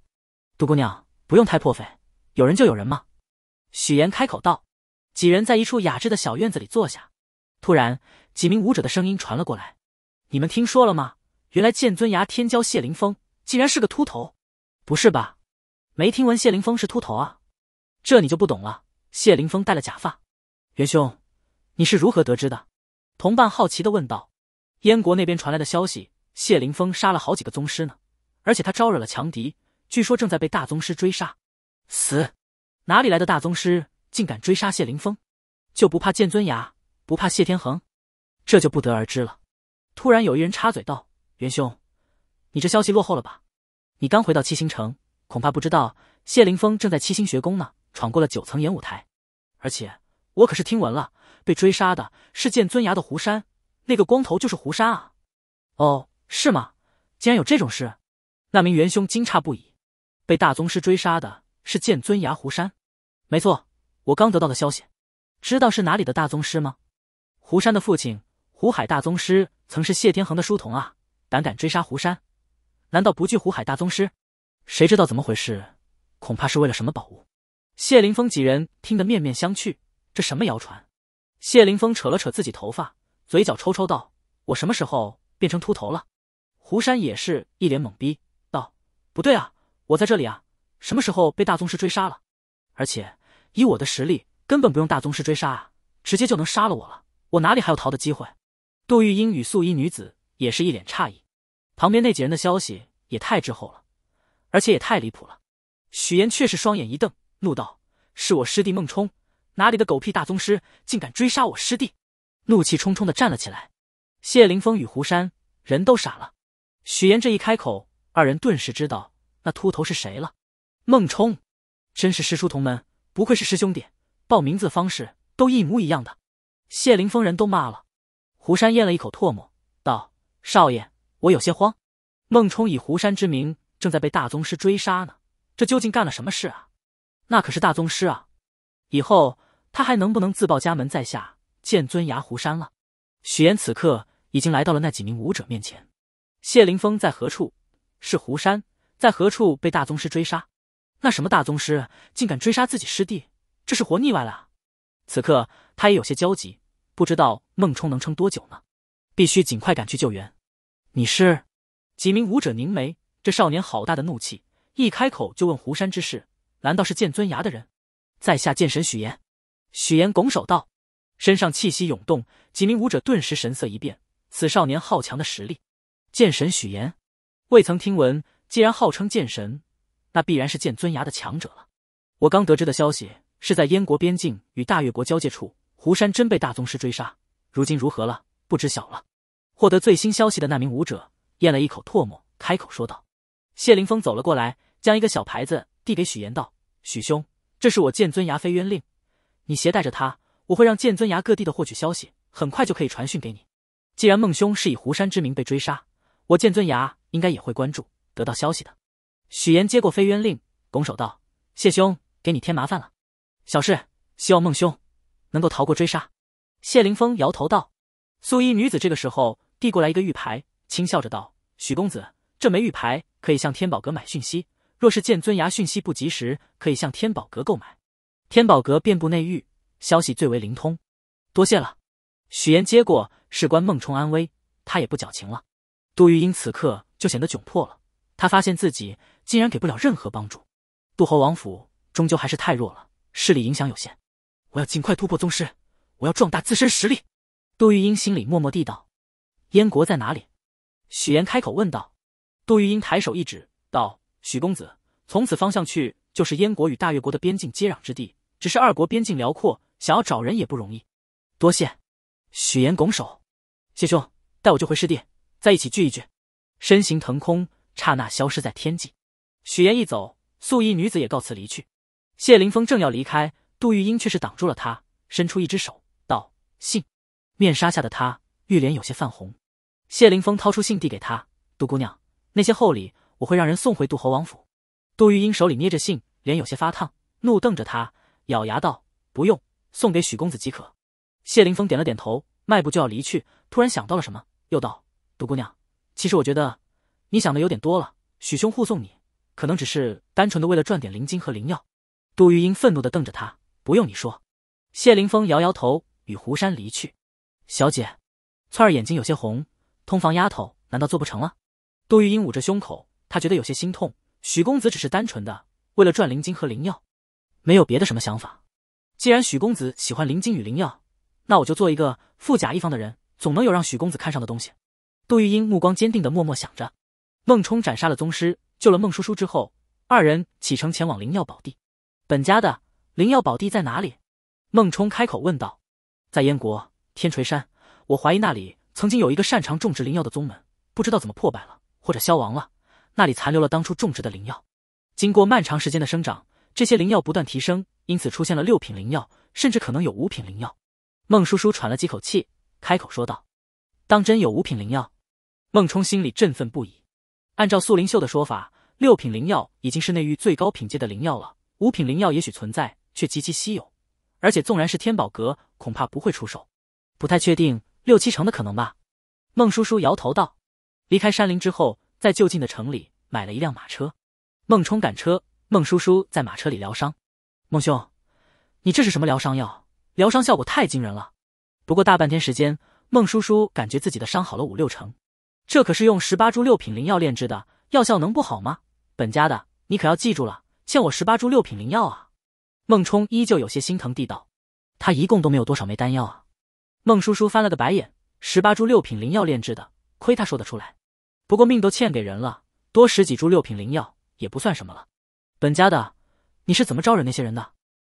杜姑娘，不用太破费，有人就有人嘛。”许岩开口道。几人在一处雅致的小院子里坐下，突然，几名舞者的声音传了过来：“你们听说了吗？原来剑尊崖天骄谢凌峰竟然是个秃头！不是吧？没听闻谢凌峰是秃头啊？这你就不懂了。谢凌峰戴了假发。”元兄，你是如何得知的？同伴好奇的问道。燕国那边传来的消息，谢凌峰杀了好几个宗师呢，而且他招惹了强敌，据说正在被大宗师追杀。死，哪里来的大宗师竟敢追杀谢凌峰？就不怕剑尊崖？不怕谢天恒？这就不得而知了。突然有一人插嘴道：“元兄，你这消息落后了吧？你刚回到七星城，恐怕不知道谢凌峰正在七星学宫呢，闯过了九层演舞台。而且我可是听闻了，被追杀的是剑尊崖的胡山。”那个光头就是胡山啊！哦，是吗？竟然有这种事！那名元凶惊诧不已。被大宗师追杀的是剑尊牙胡山？没错，我刚得到的消息。知道是哪里的大宗师吗？胡山的父亲胡海大宗师曾是谢天恒的书童啊！胆敢追杀胡山，难道不惧胡海大宗师？谁知道怎么回事？恐怕是为了什么宝物。谢凌峰几人听得面面相觑，这什么谣传？谢凌峰扯了扯自己头发。嘴角抽抽道：“我什么时候变成秃头了？”胡山也是一脸懵逼道：“不对啊，我在这里啊，什么时候被大宗师追杀了？而且以我的实力，根本不用大宗师追杀，啊，直接就能杀了我了，我哪里还有逃的机会？”杜玉英与素衣女子也是一脸诧异，旁边那几人的消息也太滞后了，而且也太离谱了。许岩却是双眼一瞪，怒道：“是我师弟孟冲，哪里的狗屁大宗师，竟敢追杀我师弟？”怒气冲冲的站了起来，谢凌峰与胡山人都傻了。许岩这一开口，二人顿时知道那秃头是谁了。孟冲，真是师叔同门，不愧是师兄弟，报名字方式都一模一样的。谢凌峰人都骂了，胡山咽了一口唾沫，道：“少爷，我有些慌。孟冲以胡山之名，正在被大宗师追杀呢。这究竟干了什么事啊？那可是大宗师啊！以后他还能不能自报家门？在下。”剑尊崖湖山了，许岩此刻已经来到了那几名武者面前。谢凌峰在何处？是湖山在何处被大宗师追杀？那什么大宗师竟敢追杀自己师弟，这是活腻歪了！此刻他也有些焦急，不知道孟冲能撑多久呢？必须尽快赶去救援。你是？几名武者凝眉，这少年好大的怒气，一开口就问湖山之事。难道是剑尊崖的人？在下剑神许岩。许岩拱手道。身上气息涌动，几名武者顿时神色一变。此少年好强的实力，剑神许岩，未曾听闻。既然号称剑神，那必然是剑尊崖的强者了。我刚得知的消息是在燕国边境与大越国交界处，湖山真被大宗师追杀，如今如何了？不知晓了。获得最新消息的那名武者咽了一口唾沫，开口说道。谢凌峰走了过来，将一个小牌子递给许岩，道：“许兄，这是我剑尊崖飞渊令，你携带着它。”我会让剑尊崖各地的获取消息，很快就可以传讯给你。既然孟兄是以湖山之名被追杀，我剑尊崖应该也会关注，得到消息的。许岩接过飞渊令，拱手道：“谢兄，给你添麻烦了。”“小事，希望孟兄能够逃过追杀。”谢凌峰摇头道。素衣女子这个时候递过来一个玉牌，轻笑着道：“许公子，这枚玉牌可以向天宝阁买讯息，若是剑尊崖讯息不及时，可以向天宝阁购买。天宝阁遍布内域。”消息最为灵通，多谢了。许岩接过，事关孟冲安危，他也不矫情了。杜玉英此刻就显得窘迫了，他发现自己竟然给不了任何帮助。杜侯王府终究还是太弱了，势力影响有限。我要尽快突破宗师，我要壮大自身实力。杜玉英心里默默地道：“燕国在哪里？”许言开口问道。杜玉英抬手一指，道：“许公子，从此方向去就是燕国与大越国的边境接壤之地。只是二国边境辽阔。”想要找人也不容易，多谢，许岩拱手。谢兄，带我就回师弟，再一起聚一聚。身形腾空，刹那消失在天际。许岩一走，素衣女子也告辞离去。谢凌峰正要离开，杜玉英却是挡住了他，伸出一只手道：“信。”面纱下的他玉脸有些泛红。谢凌峰掏出信递给他：“杜姑娘，那些厚礼我会让人送回杜侯王府。杜玉英手里捏着信，脸有些发烫，怒瞪着他，咬牙道：“不用。”送给许公子即可。谢凌峰点了点头，迈步就要离去，突然想到了什么，又道：“杜姑娘，其实我觉得，你想的有点多了。许兄护送你，可能只是单纯的为了赚点灵金和灵药。”杜玉英愤怒的瞪着他，不用你说。谢凌峰摇摇头，与胡山离去。小姐，翠儿眼睛有些红，通房丫头难道做不成了？杜玉英捂着胸口，她觉得有些心痛。许公子只是单纯的为了赚灵金和灵药，没有别的什么想法。既然许公子喜欢灵晶与灵药，那我就做一个富甲一方的人，总能有让许公子看上的东西。杜玉英目光坚定的默默想着。孟冲斩杀了宗师，救了孟叔叔之后，二人启程前往灵药宝地。本家的灵药宝地在哪里？孟冲开口问道。在燕国天锤山，我怀疑那里曾经有一个擅长种植灵药的宗门，不知道怎么破败了或者消亡了，那里残留了当初种植的灵药，经过漫长时间的生长。这些灵药不断提升，因此出现了六品灵药，甚至可能有五品灵药。孟叔叔喘了几口气，开口说道：“当真有五品灵药？”孟冲心里振奋不已。按照素灵秀的说法，六品灵药已经是内域最高品阶的灵药了。五品灵药也许存在，却极其稀有，而且纵然是天宝阁，恐怕不会出售。不太确定，六七成的可能吧。孟叔叔摇头道：“离开山林之后，在就近的城里买了一辆马车，孟冲赶车。”孟叔叔在马车里疗伤，孟兄，你这是什么疗伤药？疗伤效果太惊人了。不过大半天时间，孟叔叔感觉自己的伤好了五六成。这可是用十八株六品灵药炼制的，药效能不好吗？本家的，你可要记住了，欠我十八株六品灵药啊！孟冲依旧有些心疼地道：“他一共都没有多少枚丹药啊。”孟叔叔翻了个白眼：“十八株六品灵药炼制的，亏他说得出来。不过命都欠给人了，多十几株六品灵药也不算什么了。”本家的，你是怎么招惹那些人的？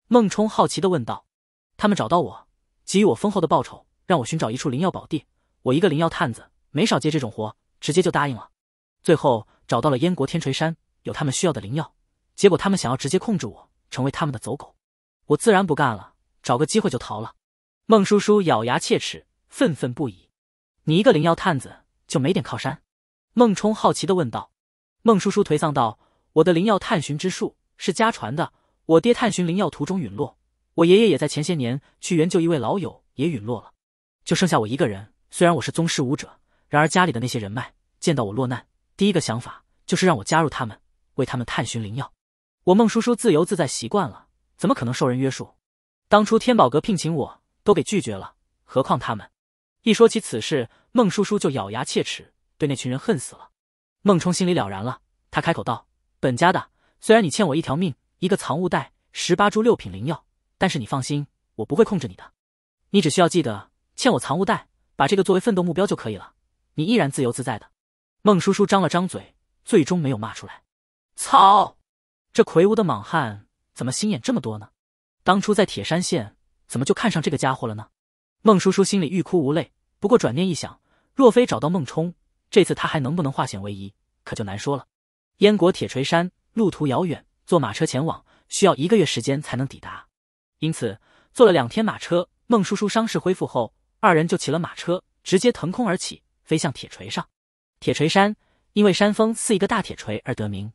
孟冲好奇的问道。他们找到我，给予我丰厚的报酬，让我寻找一处灵药宝地。我一个灵药探子，没少接这种活，直接就答应了。最后找到了燕国天锤山，有他们需要的灵药。结果他们想要直接控制我，成为他们的走狗，我自然不干了，找个机会就逃了。孟叔叔咬牙切齿，愤愤不已。你一个灵药探子就没点靠山？孟冲好奇的问道。孟叔叔颓丧道。我的灵药探寻之术是家传的，我爹探寻灵药途中陨落，我爷爷也在前些年去援救一位老友也陨落了，就剩下我一个人。虽然我是宗师武者，然而家里的那些人脉见到我落难，第一个想法就是让我加入他们，为他们探寻灵药。我孟叔叔自由自在习惯了，怎么可能受人约束？当初天宝阁聘请我都给拒绝了，何况他们？一说起此事，孟叔叔就咬牙切齿，对那群人恨死了。孟冲心里了然了，他开口道。本家的，虽然你欠我一条命，一个藏物袋，十八株六品灵药，但是你放心，我不会控制你的。你只需要记得欠我藏物袋，把这个作为奋斗目标就可以了。你依然自由自在的。孟叔叔张了张嘴，最终没有骂出来。操！这魁梧的莽汉怎么心眼这么多呢？当初在铁山县，怎么就看上这个家伙了呢？孟叔叔心里欲哭无泪。不过转念一想，若非找到孟冲，这次他还能不能化险为夷，可就难说了。燕国铁锤山路途遥远，坐马车前往需要一个月时间才能抵达，因此坐了两天马车。孟叔叔伤势恢复后，二人就骑了马车，直接腾空而起，飞向铁锤山。铁锤山因为山峰似一个大铁锤而得名，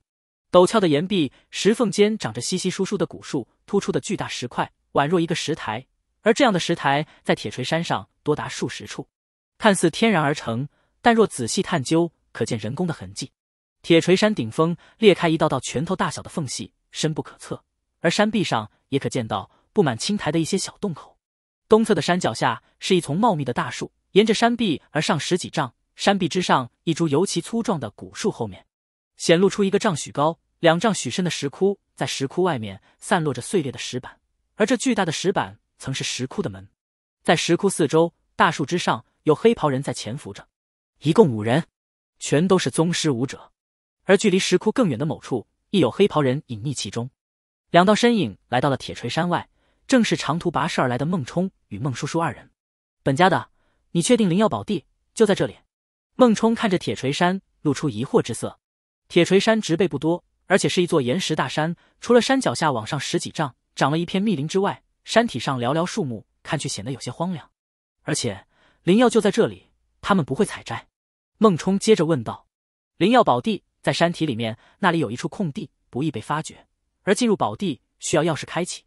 陡峭的岩壁、石缝间长着稀稀疏疏的古树，突出的巨大石块宛若一个石台，而这样的石台在铁锤山上多达数十处，看似天然而成，但若仔细探究，可见人工的痕迹。铁锤山顶峰裂开一道道拳头大小的缝隙，深不可测；而山壁上也可见到布满青苔的一些小洞口。东侧的山脚下是一丛茂密的大树，沿着山壁而上十几丈，山壁之上一株尤其粗壮的古树后面，显露出一个丈许高、两丈许深的石窟。在石窟外面散落着碎裂的石板，而这巨大的石板曾是石窟的门。在石窟四周、大树之上，有黑袍人在潜伏着，一共五人，全都是宗师武者。而距离石窟更远的某处，亦有黑袍人隐匿其中。两道身影来到了铁锤山外，正是长途跋涉而来的孟冲与孟叔叔二人。本家的，你确定灵药宝地就在这里？孟冲看着铁锤山，露出疑惑之色。铁锤山植被不多，而且是一座岩石大山，除了山脚下往上十几丈长了一片密林之外，山体上寥寥树木，看去显得有些荒凉。而且灵药就在这里，他们不会采摘。孟冲接着问道：“灵药宝地。”在山体里面，那里有一处空地，不易被发觉。而进入宝地需要钥匙开启，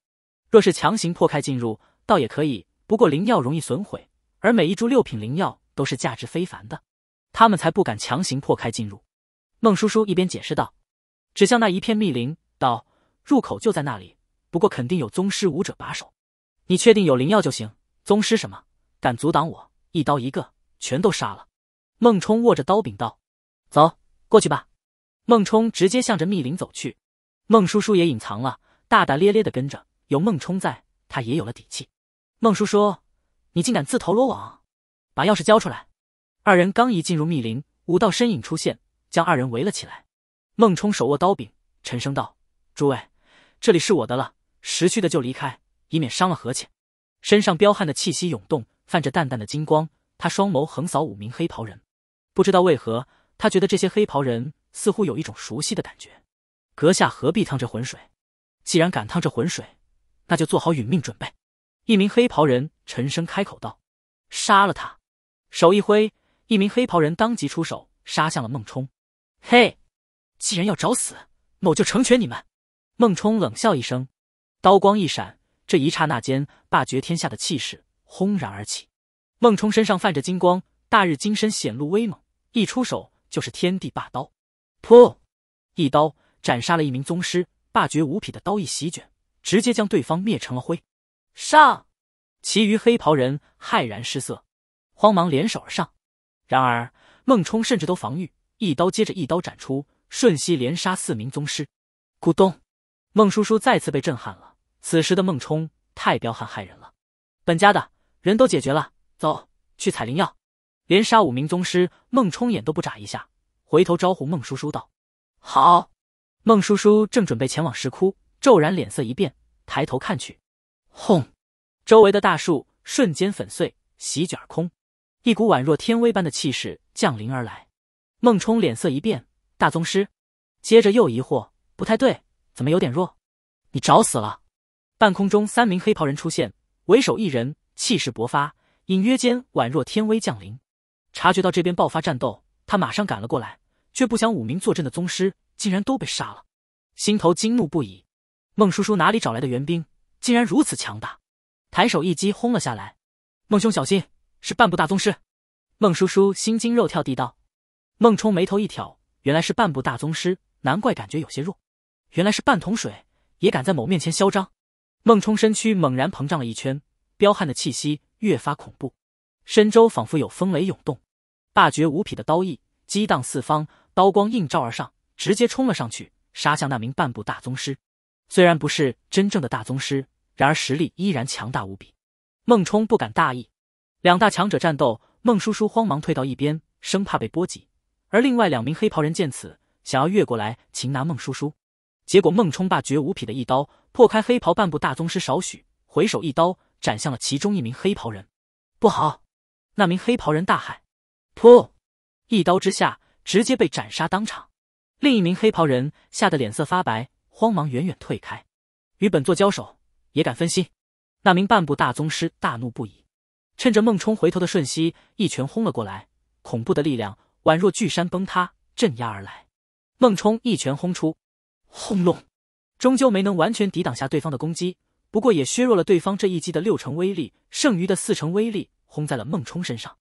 若是强行破开进入，倒也可以。不过灵药容易损毁，而每一株六品灵药都是价值非凡的，他们才不敢强行破开进入。孟叔叔一边解释道，指向那一片密林，道：“入口就在那里，不过肯定有宗师武者把守。你确定有灵药就行。”“宗师什么？敢阻挡我，一刀一个，全都杀了！”孟冲握着刀柄道：“走，过去吧。”孟冲直接向着密林走去，孟叔叔也隐藏了，大大咧咧的跟着。有孟冲在，他也有了底气。孟叔叔，你竟敢自投罗网，把钥匙交出来！”二人刚一进入密林，五道身影出现，将二人围了起来。孟冲手握刀柄，沉声道：“诸位，这里是我的了，识趣的就离开，以免伤了和气。”身上彪悍的气息涌动，泛着淡淡的金光。他双眸横扫五名黑袍人，不知道为何，他觉得这些黑袍人。似乎有一种熟悉的感觉，阁下何必趟这浑水？既然敢趟这浑水，那就做好殒命准备。一名黑袍人沉声开口道：“杀了他！”手一挥，一名黑袍人当即出手，杀向了孟冲。“嘿，既然要找死，那我就成全你们。”孟冲冷笑一声，刀光一闪，这一刹那间，霸绝天下的气势轰然而起。孟冲身上泛着金光，大日金身显露威猛，一出手就是天地霸刀。噗！一刀斩杀了一名宗师，霸绝无匹的刀意席卷，直接将对方灭成了灰。上，其余黑袍人骇然失色，慌忙联手而上。然而孟冲甚至都防御，一刀接着一刀斩出，瞬息连杀四名宗师。咕咚，孟叔叔再次被震撼了。此时的孟冲太彪悍骇人了。本家的人都解决了，走去采灵药。连杀五名宗师，孟冲眼都不眨一下。回头招呼孟叔叔道：“好。”孟叔叔正准备前往石窟，骤然脸色一变，抬头看去，轰！周围的大树瞬间粉碎，席卷空，一股宛若天威般的气势降临而来。孟冲脸色一变，大宗师。接着又疑惑：“不太对，怎么有点弱？”“你找死了！”半空中三名黑袍人出现，为首一人气势勃发，隐约间宛若天威降临。察觉到这边爆发战斗。他马上赶了过来，却不想五名坐镇的宗师竟然都被杀了，心头惊怒不已。孟叔叔哪里找来的援兵，竟然如此强大？抬手一击轰了下来。孟兄小心，是半步大宗师。孟叔叔心惊肉跳地道。孟冲眉头一挑，原来是半步大宗师，难怪感觉有些弱。原来是半桶水也敢在某面前嚣张。孟冲身躯猛然膨胀了一圈，彪悍的气息越发恐怖，身周仿佛有风雷涌动。霸绝无匹的刀意激荡四方，刀光映照而上，直接冲了上去，杀向那名半步大宗师。虽然不是真正的大宗师，然而实力依然强大无比。孟冲不敢大意，两大强者战斗，孟叔叔慌忙退到一边，生怕被波及。而另外两名黑袍人见此，想要越过来擒拿孟叔叔，结果孟冲霸绝无匹的一刀破开黑袍半步大宗师少许，回首一刀斩向了其中一名黑袍人。不好！那名黑袍人大喊。噗！一刀之下，直接被斩杀当场。另一名黑袍人吓得脸色发白，慌忙远远退开。与本座交手，也敢分心？那名半步大宗师大怒不已，趁着孟冲回头的瞬息，一拳轰了过来。恐怖的力量，宛若巨山崩塌，镇压而来。孟冲一拳轰出，轰隆！终究没能完全抵挡下对方的攻击，不过也削弱了对方这一击的六成威力，剩余的四成威力轰在了孟冲身上。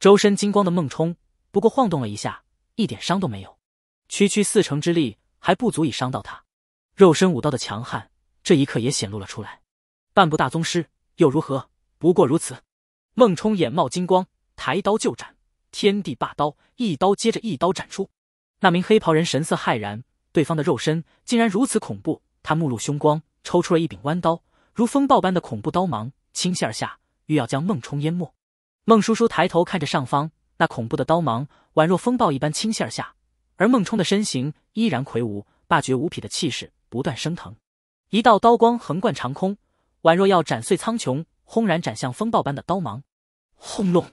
周身金光的孟冲，不过晃动了一下，一点伤都没有。区区四成之力，还不足以伤到他。肉身武道的强悍，这一刻也显露了出来。半步大宗师又如何？不过如此。孟冲眼冒金光，抬刀就斩。天地霸刀，一刀接着一刀斩出。那名黑袍人神色骇然，对方的肉身竟然如此恐怖。他目露凶光，抽出了一柄弯刀，如风暴般的恐怖刀芒倾泻而下，欲要将孟冲淹没。孟叔叔抬头看着上方那恐怖的刀芒，宛若风暴一般倾泻而下，而孟冲的身形依然魁梧，霸绝无匹的气势不断升腾。一道刀光横贯长空，宛若要斩碎苍穹，轰然斩向风暴般的刀芒。轰隆！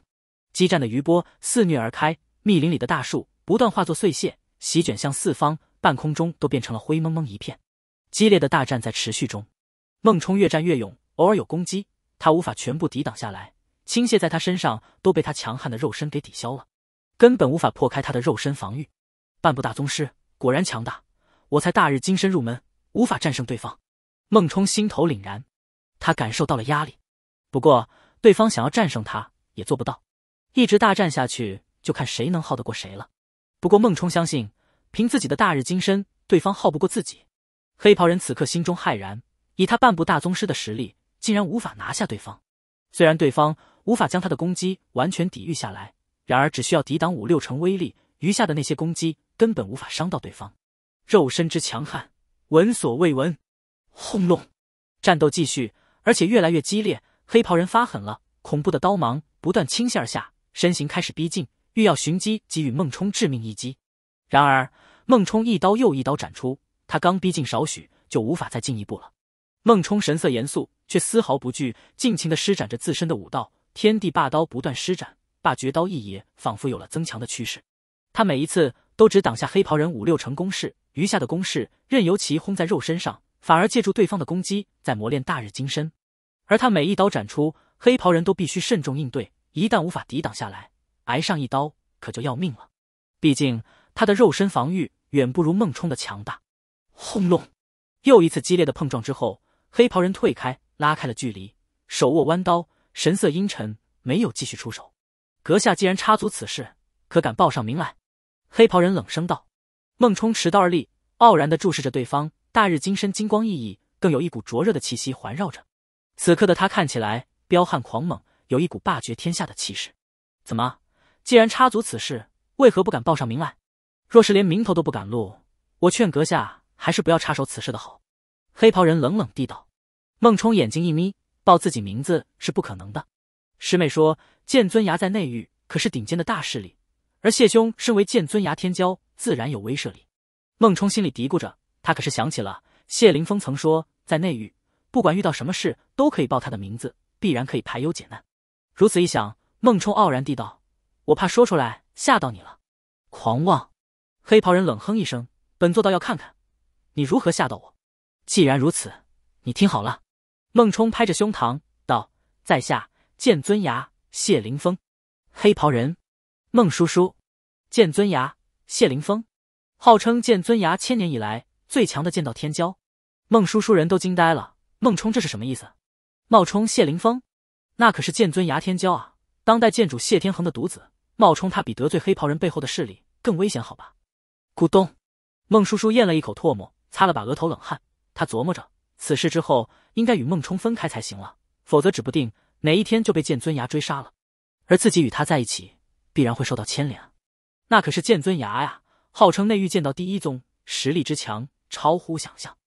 激战的余波肆虐而开，密林里的大树不断化作碎屑，席卷向四方，半空中都变成了灰蒙蒙一片。激烈的大战在持续中，孟冲越战越勇，偶尔有攻击，他无法全部抵挡下来。倾泻在他身上，都被他强悍的肉身给抵消了，根本无法破开他的肉身防御。半步大宗师果然强大，我才大日金身入门，无法战胜对方。孟冲心头凛然，他感受到了压力。不过，对方想要战胜他，也做不到。一直大战下去，就看谁能耗得过谁了。不过，孟冲相信，凭自己的大日金身，对方耗不过自己。黑袍人此刻心中骇然，以他半步大宗师的实力，竟然无法拿下对方。虽然对方。无法将他的攻击完全抵御下来，然而只需要抵挡五六成威力，余下的那些攻击根本无法伤到对方。肉身之强悍，闻所未闻。轰隆，战斗继续，而且越来越激烈。黑袍人发狠了，恐怖的刀芒不断倾泻而下，身形开始逼近，欲要寻机给予孟冲致命一击。然而孟冲一刀又一刀斩出，他刚逼近少许，就无法再进一步了。孟冲神色严肃，却丝毫不惧，尽情的施展着自身的武道。天地霸刀不断施展，霸绝刀意也仿佛有了增强的趋势。他每一次都只挡下黑袍人五六成攻势，余下的攻势任由其轰在肉身上，反而借助对方的攻击在磨练大日金身。而他每一刀斩出，黑袍人都必须慎重应对，一旦无法抵挡下来，挨上一刀可就要命了。毕竟他的肉身防御远不如孟冲的强大。轰隆！又一次激烈的碰撞之后，黑袍人退开，拉开了距离，手握弯刀。神色阴沉，没有继续出手。阁下既然插足此事，可敢报上名来？黑袍人冷声道。孟冲持刀而立，傲然的注视着对方。大日金身金光熠熠，更有一股灼热的气息环绕着。此刻的他看起来彪悍狂猛，有一股霸绝天下的气势。怎么，既然插足此事，为何不敢报上名来？若是连名头都不敢露，我劝阁下还是不要插手此事的好。黑袍人冷冷地道。孟冲眼睛一眯。报自己名字是不可能的，师妹说剑尊崖在内域可是顶尖的大势力，而谢兄身为剑尊崖天骄，自然有威慑力。孟冲心里嘀咕着，他可是想起了谢凌峰曾说，在内域不管遇到什么事都可以报他的名字，必然可以排忧解难。如此一想，孟冲傲然地道：“我怕说出来吓到你了。”狂妄！黑袍人冷哼一声：“本座倒要看看，你如何吓到我。”既然如此，你听好了。孟冲拍着胸膛道：“在下剑尊牙谢凌风，黑袍人，孟叔叔，剑尊牙谢凌风，号称剑尊牙千年以来最强的剑道天骄。”孟叔叔人都惊呆了，孟冲这是什么意思？冒充谢凌风，那可是剑尊牙天骄啊，当代剑主谢天恒的独子，冒充他比得罪黑袍人背后的势力更危险，好吧？咕咚，孟叔叔咽了一口唾沫，擦了把额头冷汗，他琢磨着。此事之后，应该与孟冲分开才行了，否则指不定哪一天就被剑尊崖追杀了。而自己与他在一起，必然会受到牵连那可是剑尊崖呀，号称内域剑道第一宗，实力之强超乎想象。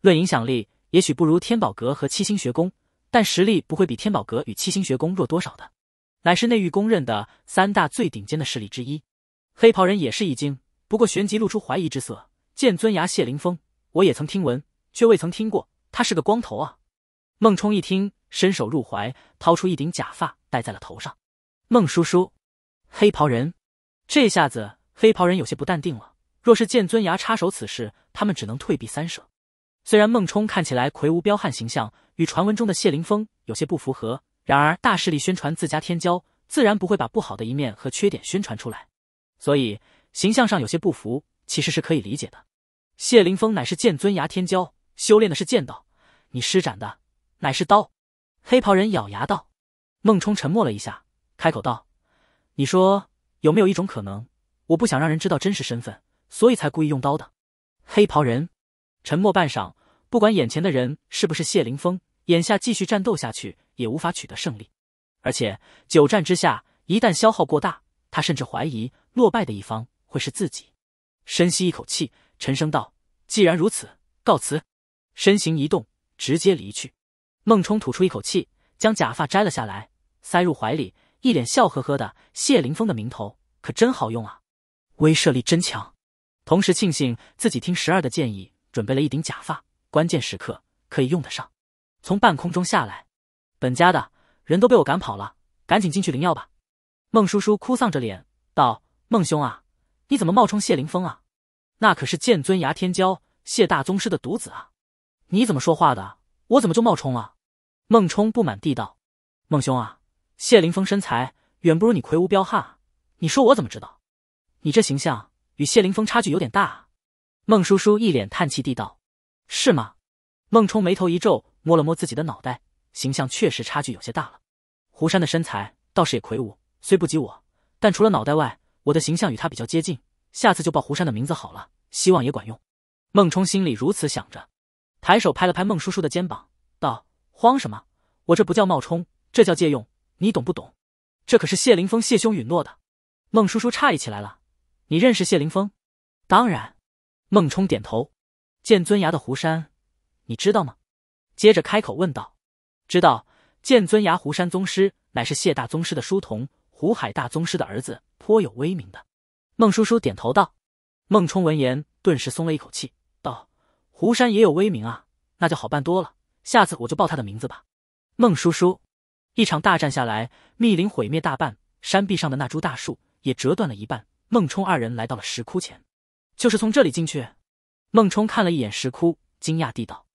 论影响力，也许不如天宝阁和七星学宫，但实力不会比天宝阁与七星学宫弱多少的，乃是内域公认的三大最顶尖的势力之一。黑袍人也是一惊，不过旋即露出怀疑之色。剑尊崖谢凌峰，我也曾听闻，却未曾听过。他是个光头啊！孟冲一听，伸手入怀，掏出一顶假发戴在了头上。孟叔叔，黑袍人，这下子黑袍人有些不淡定了。若是剑尊崖插手此事，他们只能退避三舍。虽然孟冲看起来魁梧彪悍，形象与传闻中的谢凌峰有些不符合，然而大势力宣传自家天骄，自然不会把不好的一面和缺点宣传出来，所以形象上有些不符，其实是可以理解的。谢凌峰乃是剑尊崖天骄，修炼的是剑道。你施展的乃是刀，黑袍人咬牙道。孟冲沉默了一下，开口道：“你说有没有一种可能，我不想让人知道真实身份，所以才故意用刀的？”黑袍人沉默半晌，不管眼前的人是不是谢凌峰，眼下继续战斗下去也无法取得胜利，而且久战之下，一旦消耗过大，他甚至怀疑落败的一方会是自己。深吸一口气，沉声道：“既然如此，告辞。”身形一动。直接离去，孟冲吐出一口气，将假发摘了下来，塞入怀里，一脸笑呵呵的。谢凌风的名头可真好用啊，威慑力真强。同时庆幸自己听十二的建议，准备了一顶假发，关键时刻可以用得上。从半空中下来，本家的人都被我赶跑了，赶紧进去灵药吧。孟叔叔哭丧着脸道：“孟兄啊，你怎么冒充谢凌风啊？那可是剑尊崖天骄谢大宗师的独子啊！”你怎么说话的？我怎么就冒充了？孟冲不满地道：“孟兄啊，谢凌峰身材远不如你魁梧彪悍啊！你说我怎么知道？你这形象与谢凌峰差距有点大啊！”孟叔叔一脸叹气地道：“是吗？”孟冲眉头一皱，摸了摸自己的脑袋，形象确实差距有些大了。胡山的身材倒是也魁梧，虽不及我，但除了脑袋外，我的形象与他比较接近。下次就报胡山的名字好了，希望也管用。孟冲心里如此想着。抬手拍了拍孟叔叔的肩膀，道：“慌什么？我这不叫冒充，这叫借用，你懂不懂？这可是谢凌峰谢兄允诺的。”孟叔叔诧异起来了：“你认识谢凌峰？”“当然。”孟冲点头。剑尊崖的湖山，你知道吗？”接着开口问道。“知道，剑尊崖湖山宗师乃是谢大宗师的书童，胡海大宗师的儿子，颇有威名的。”孟叔叔点头道。孟冲闻言，顿时松了一口气。湖山也有威名啊，那就好办多了。下次我就报他的名字吧，孟叔叔。一场大战下来，密林毁灭大半，山壁上的那株大树也折断了一半。孟冲二人来到了石窟前，就是从这里进去。孟冲看了一眼石窟，惊讶地道：“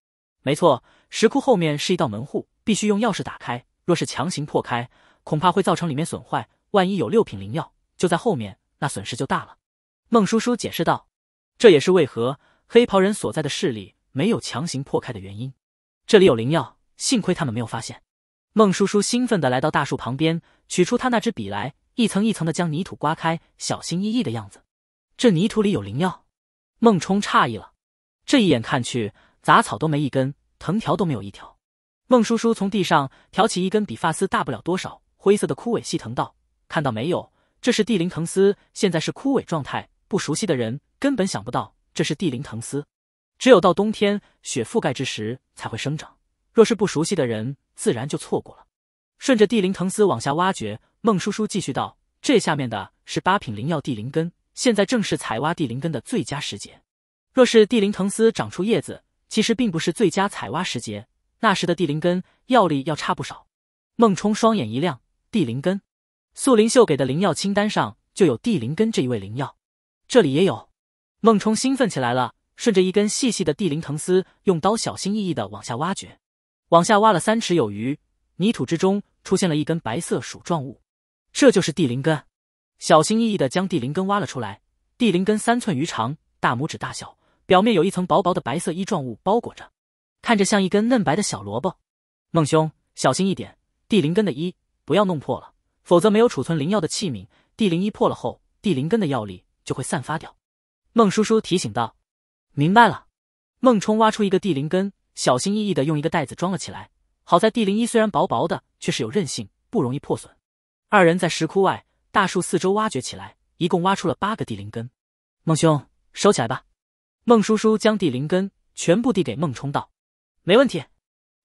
没错，石窟后面是一道门户，必须用钥匙打开。若是强行破开，恐怕会造成里面损坏。万一有六品灵药就在后面，那损失就大了。”孟叔叔解释道：“这也是为何。”黑袍人所在的势力没有强行破开的原因，这里有灵药，幸亏他们没有发现。孟叔叔兴奋的来到大树旁边，取出他那支笔来，一层一层的将泥土刮开，小心翼翼的样子。这泥土里有灵药？孟冲诧异了。这一眼看去，杂草都没一根，藤条都没有一条。孟叔叔从地上挑起一根比发丝大不了多少灰色的枯萎细藤，道：“看到没有？这是地灵藤丝，现在是枯萎状态，不熟悉的人根本想不到。”这是地灵藤丝，只有到冬天雪覆盖之时才会生长。若是不熟悉的人，自然就错过了。顺着地灵藤丝往下挖掘，孟叔叔继续道：“这下面的是八品灵药地灵根，现在正是采挖地灵根的最佳时节。若是地灵藤丝长出叶子，其实并不是最佳采挖时节，那时的地灵根药力要差不少。”孟冲双眼一亮：“地灵根，素灵秀给的灵药清单上就有地灵根这一味灵药，这里也有。”孟冲兴奋起来了，顺着一根细细的地灵藤丝，用刀小心翼翼的往下挖掘，往下挖了三尺有余，泥土之中出现了一根白色鼠状物，这就是地灵根。小心翼翼的将地灵根挖了出来，地灵根三寸余长，大拇指大小，表面有一层薄薄的白色衣状物包裹着，看着像一根嫩白的小萝卜。孟兄，小心一点，地灵根的衣不要弄破了，否则没有储存灵药的器皿，地灵衣破了后，地灵根的药力就会散发掉。孟叔叔提醒道：“明白了。”孟冲挖出一个地灵根，小心翼翼的用一个袋子装了起来。好在地灵一虽然薄薄的，却是有韧性，不容易破损。二人在石窟外大树四周挖掘起来，一共挖出了八个地灵根。孟兄，收起来吧。孟叔叔将地灵根全部递给孟冲道：“没问题。”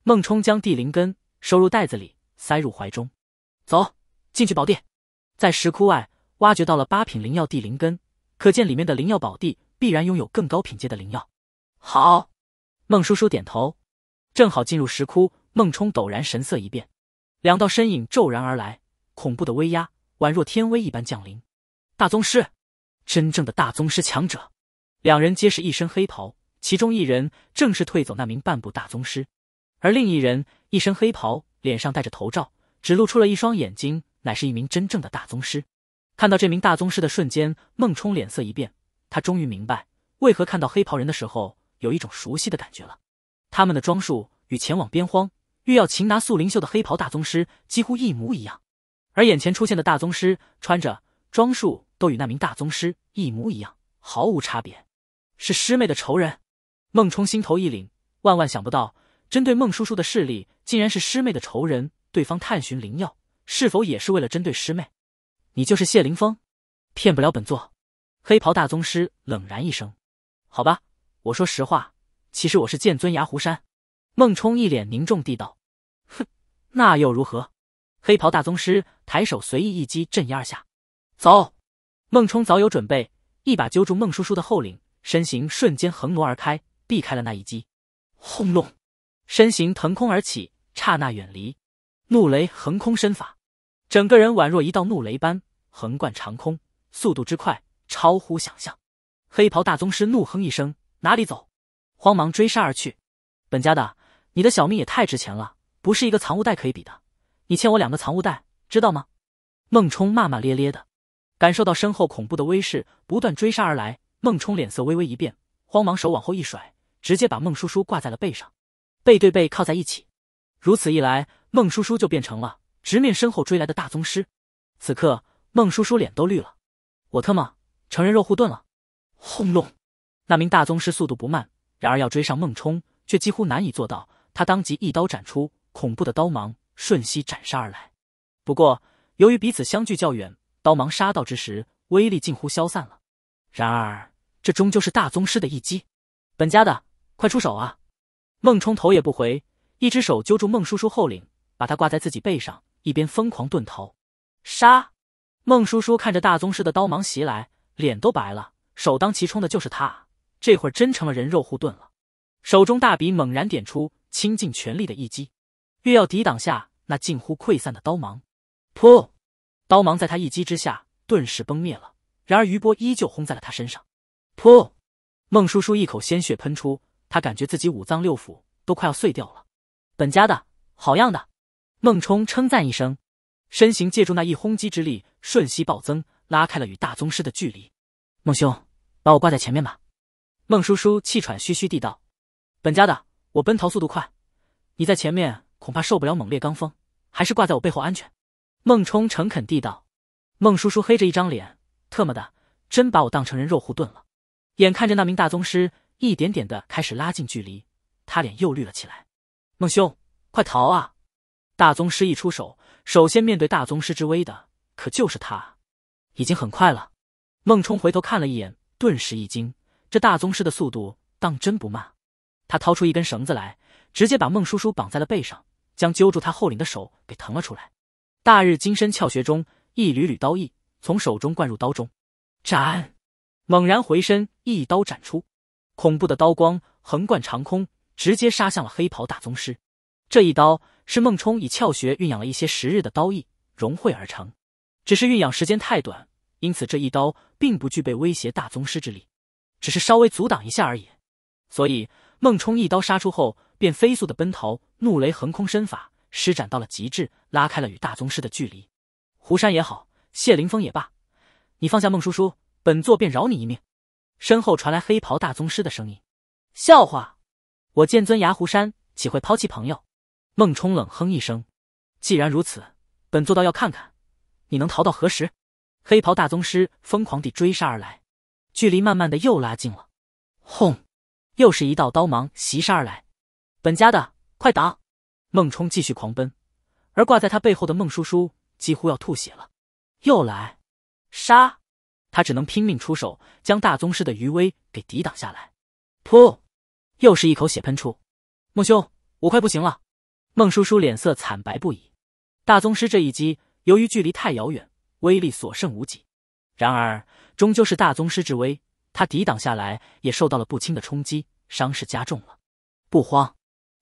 孟冲将地灵根收入袋子里，塞入怀中。走进去宝殿，在石窟外挖掘到了八品灵药地灵根。可见里面的灵药宝地必然拥有更高品阶的灵药。好，孟叔叔点头。正好进入石窟，孟冲陡然神色一变，两道身影骤然而来，恐怖的威压宛若天威一般降临。大宗师，真正的大宗师强者。两人皆是一身黑袍，其中一人正是退走那名半步大宗师，而另一人一身黑袍，脸上戴着头罩，只露出了一双眼睛，乃是一名真正的大宗师。看到这名大宗师的瞬间，孟冲脸色一变，他终于明白为何看到黑袍人的时候有一种熟悉的感觉了。他们的装束与前往边荒欲要擒拿素灵秀的黑袍大宗师几乎一模一样，而眼前出现的大宗师穿着装束都与那名大宗师一模一样，毫无差别，是师妹的仇人。孟冲心头一凛，万万想不到针对孟叔叔的势力竟然是师妹的仇人，对方探寻灵药是否也是为了针对师妹。你就是谢凌峰，骗不了本座。黑袍大宗师冷然一声：“好吧，我说实话，其实我是剑尊牙湖山。”孟冲一脸凝重地道：“哼，那又如何？”黑袍大宗师抬手随意一击，镇压而下。走！孟冲早有准备，一把揪住孟叔叔的后领，身形瞬间横挪而开，避开了那一击。轰隆！身形腾空而起，刹那远离。怒雷横空身法，整个人宛若一道怒雷般。横贯长空，速度之快超乎想象。黑袍大宗师怒哼一声：“哪里走！”慌忙追杀而去。本家的，你的小命也太值钱了，不是一个藏物袋可以比的。你欠我两个藏物袋，知道吗？”孟冲骂骂咧咧的，感受到身后恐怖的威势，不断追杀而来。孟冲脸色微微一变，慌忙手往后一甩，直接把孟叔叔挂在了背上，背对背靠在一起。如此一来，孟叔叔就变成了直面身后追来的大宗师。此刻。孟叔叔脸都绿了，我特么成人肉护盾了！轰隆，那名大宗师速度不慢，然而要追上孟冲却几乎难以做到。他当即一刀斩出，恐怖的刀芒瞬息斩杀而来。不过由于彼此相距较远，刀芒杀到之时威力近乎消散了。然而这终究是大宗师的一击，本家的快出手啊！孟冲头也不回，一只手揪住孟叔叔后领，把他挂在自己背上，一边疯狂遁逃。杀！孟叔叔看着大宗师的刀芒袭来，脸都白了。首当其冲的就是他，这会儿真成了人肉护盾了。手中大笔猛然点出，倾尽全力的一击，欲要抵挡下那近乎溃散的刀芒。噗！刀芒在他一击之下顿时崩灭了，然而余波依旧轰在了他身上。噗！孟叔叔一口鲜血喷出，他感觉自己五脏六腑都快要碎掉了。本家的好样的，孟冲称赞一声。身形借助那一轰击之力，瞬息暴增，拉开了与大宗师的距离。孟兄，把我挂在前面吧。”孟叔叔气喘吁吁地道，“本家的我奔逃速度快，你在前面恐怕受不了猛烈罡风，还是挂在我背后安全。”孟冲诚恳地道。孟叔叔黑着一张脸：“特么的，真把我当成人肉护盾了！”眼看着那名大宗师一点点的开始拉近距离，他脸又绿了起来。“孟兄，快逃啊！”大宗师一出手。首先面对大宗师之威的，可就是他，已经很快了。孟冲回头看了一眼，顿时一惊，这大宗师的速度当真不慢。他掏出一根绳子来，直接把孟叔叔绑在了背上，将揪住他后领的手给腾了出来。大日金身窍穴中，一缕缕刀意从手中灌入刀中，斩！猛然回身，一刀斩出，恐怖的刀光横贯长空，直接杀向了黑袍大宗师。这一刀。是孟冲以窍穴蕴养了一些时日的刀意融汇而成，只是蕴养时间太短，因此这一刀并不具备威胁大宗师之力，只是稍微阻挡一下而已。所以孟冲一刀杀出后，便飞速的奔逃，怒雷横空身法施展到了极致，拉开了与大宗师的距离。胡山也好，谢凌峰也罢，你放下孟叔叔，本座便饶你一命。身后传来黑袍大宗师的声音：“笑话，我剑尊牙胡山岂会抛弃朋友？”孟冲冷哼一声，既然如此，本座倒要看看你能逃到何时。黑袍大宗师疯狂地追杀而来，距离慢慢的又拉近了。轰！又是一道刀芒袭杀而来，本家的，快挡！孟冲继续狂奔，而挂在他背后的孟叔叔几乎要吐血了。又来，杀！他只能拼命出手，将大宗师的余威给抵挡下来。噗！又是一口血喷出，孟兄，我快不行了。孟叔叔脸色惨白不已，大宗师这一击，由于距离太遥远，威力所剩无几。然而，终究是大宗师之威，他抵挡下来也受到了不轻的冲击，伤势加重了。不慌，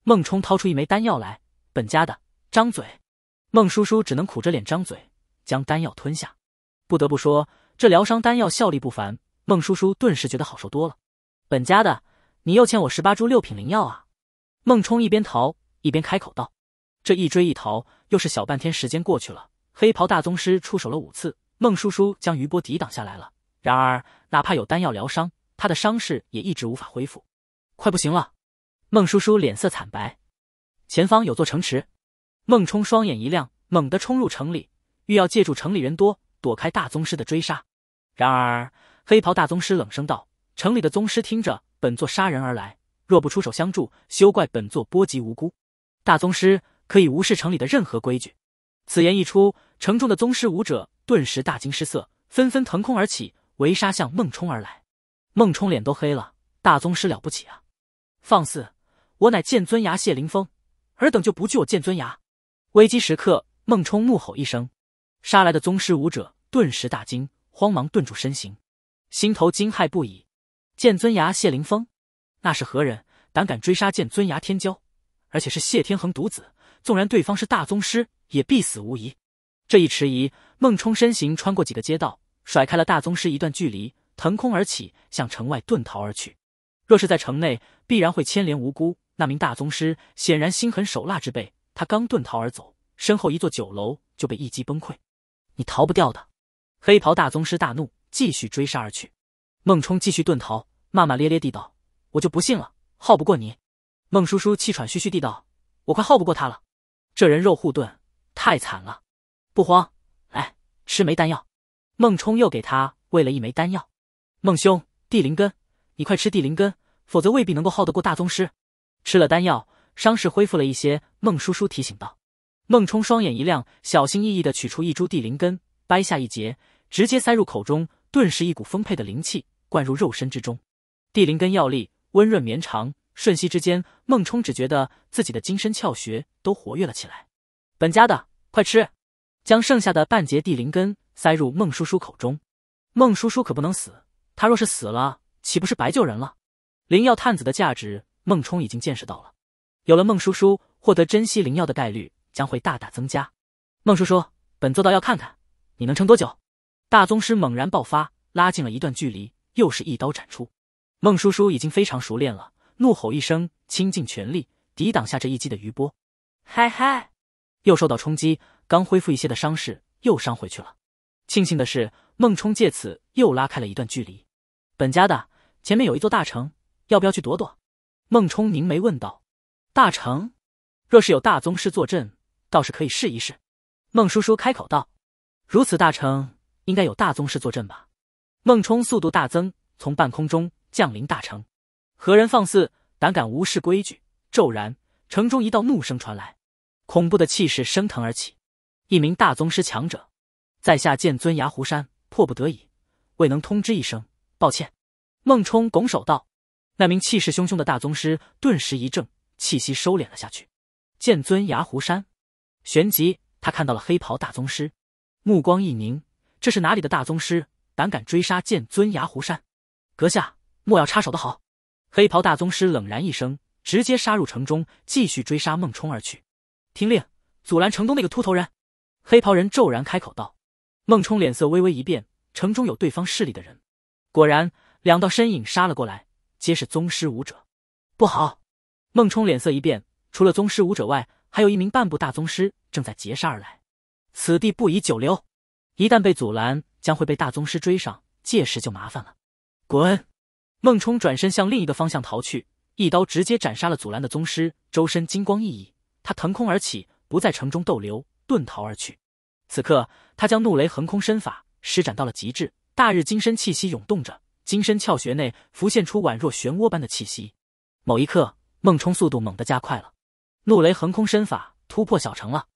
孟冲掏出一枚丹药来，本家的，张嘴。孟叔叔只能苦着脸张嘴，将丹药吞下。不得不说，这疗伤丹药效力不凡，孟叔叔顿时觉得好受多了。本家的，你又欠我十八株六品灵药啊！孟冲一边逃。一边开口道：“这一追一逃，又是小半天时间过去了。黑袍大宗师出手了五次，孟叔叔将余波抵挡下来了。然而，哪怕有丹药疗伤，他的伤势也一直无法恢复，快不行了！”孟叔叔脸色惨白。前方有座城池，孟冲双眼一亮，猛地冲入城里，欲要借助城里人多躲开大宗师的追杀。然而，黑袍大宗师冷声道：“城里的宗师听着，本座杀人而来，若不出手相助，休怪本座波及无辜。”大宗师可以无视城里的任何规矩。此言一出，城中的宗师武者顿时大惊失色，纷纷腾空而起，围杀向孟冲而来。孟冲脸都黑了，大宗师了不起啊！放肆！我乃剑尊崖谢凌峰，尔等就不惧我剑尊崖？危机时刻，孟冲怒吼一声，杀来的宗师武者顿时大惊，慌忙顿住身形，心头惊骇不已。剑尊崖谢凌峰，那是何人？胆敢追杀剑尊崖天骄？而且是谢天恒独子，纵然对方是大宗师，也必死无疑。这一迟疑，孟冲身形穿过几个街道，甩开了大宗师一段距离，腾空而起，向城外遁逃而去。若是在城内，必然会牵连无辜。那名大宗师显然心狠手辣之辈，他刚遁逃而走，身后一座酒楼就被一击崩溃。你逃不掉的！黑袍大宗师大怒，继续追杀而去。孟冲继续遁逃，骂骂咧咧地道：“我就不信了，耗不过你。”孟叔叔气喘吁吁地道：“我快耗不过他了，这人肉护盾太惨了。不慌，来吃枚丹药。”孟冲又给他喂了一枚丹药。孟兄，地灵根，你快吃地灵根，否则未必能够耗得过大宗师。吃了丹药，伤势恢复了一些。孟叔叔提醒道。孟冲双眼一亮，小心翼翼地取出一株地灵根，掰下一截，直接塞入口中。顿时，一股丰沛的灵气灌入肉身之中。地灵根药力温润绵长。瞬息之间，孟冲只觉得自己的金身窍穴都活跃了起来。本家的，快吃！将剩下的半截地灵根塞入孟叔叔口中。孟叔叔可不能死，他若是死了，岂不是白救人了？灵药探子的价值，孟冲已经见识到了。有了孟叔叔，获得珍稀灵药的概率将会大大增加。孟叔叔，本座倒要看看，你能撑多久！大宗师猛然爆发，拉近了一段距离，又是一刀斩出。孟叔叔已经非常熟练了。怒吼一声，倾尽全力抵挡下这一击的余波。嗨嗨，又受到冲击，刚恢复一些的伤势又伤回去了。庆幸的是，孟冲借此又拉开了一段距离。本家的前面有一座大城，要不要去躲躲？孟冲凝眉问道。大城，若是有大宗师坐镇，倒是可以试一试。孟叔叔开口道。如此大城，应该有大宗师坐镇吧？孟冲速度大增，从半空中降临大城。何人放肆？胆敢无视规矩！骤然，城中一道怒声传来，恐怖的气势升腾而起。一名大宗师强者，在下剑尊牙湖山，迫不得已，未能通知一声，抱歉。孟冲拱手道。那名气势汹汹的大宗师顿时一怔，气息收敛了下去。剑尊牙湖山，旋即他看到了黑袍大宗师，目光一凝，这是哪里的大宗师？胆敢追杀剑尊牙湖山？阁下莫要插手的好。黑袍大宗师冷然一声，直接杀入城中，继续追杀孟冲而去。听令，阻拦城东那个秃头人！黑袍人骤然开口道。孟冲脸色微微一变，城中有对方势力的人。果然，两道身影杀了过来，皆是宗师武者。不好！孟冲脸色一变，除了宗师武者外，还有一名半步大宗师正在劫杀而来。此地不宜久留，一旦被阻拦，将会被大宗师追上，届时就麻烦了。滚！孟冲转身向另一个方向逃去，一刀直接斩杀了阻拦的宗师，周身金光熠熠。他腾空而起，不在城中逗留，遁逃而去。此刻，他将怒雷横空身法施展到了极致，大日金身气息涌动着，金身窍穴内浮现出宛若漩涡般的气息。某一刻，孟冲速度猛地加快了，怒雷横空身法突破小城了，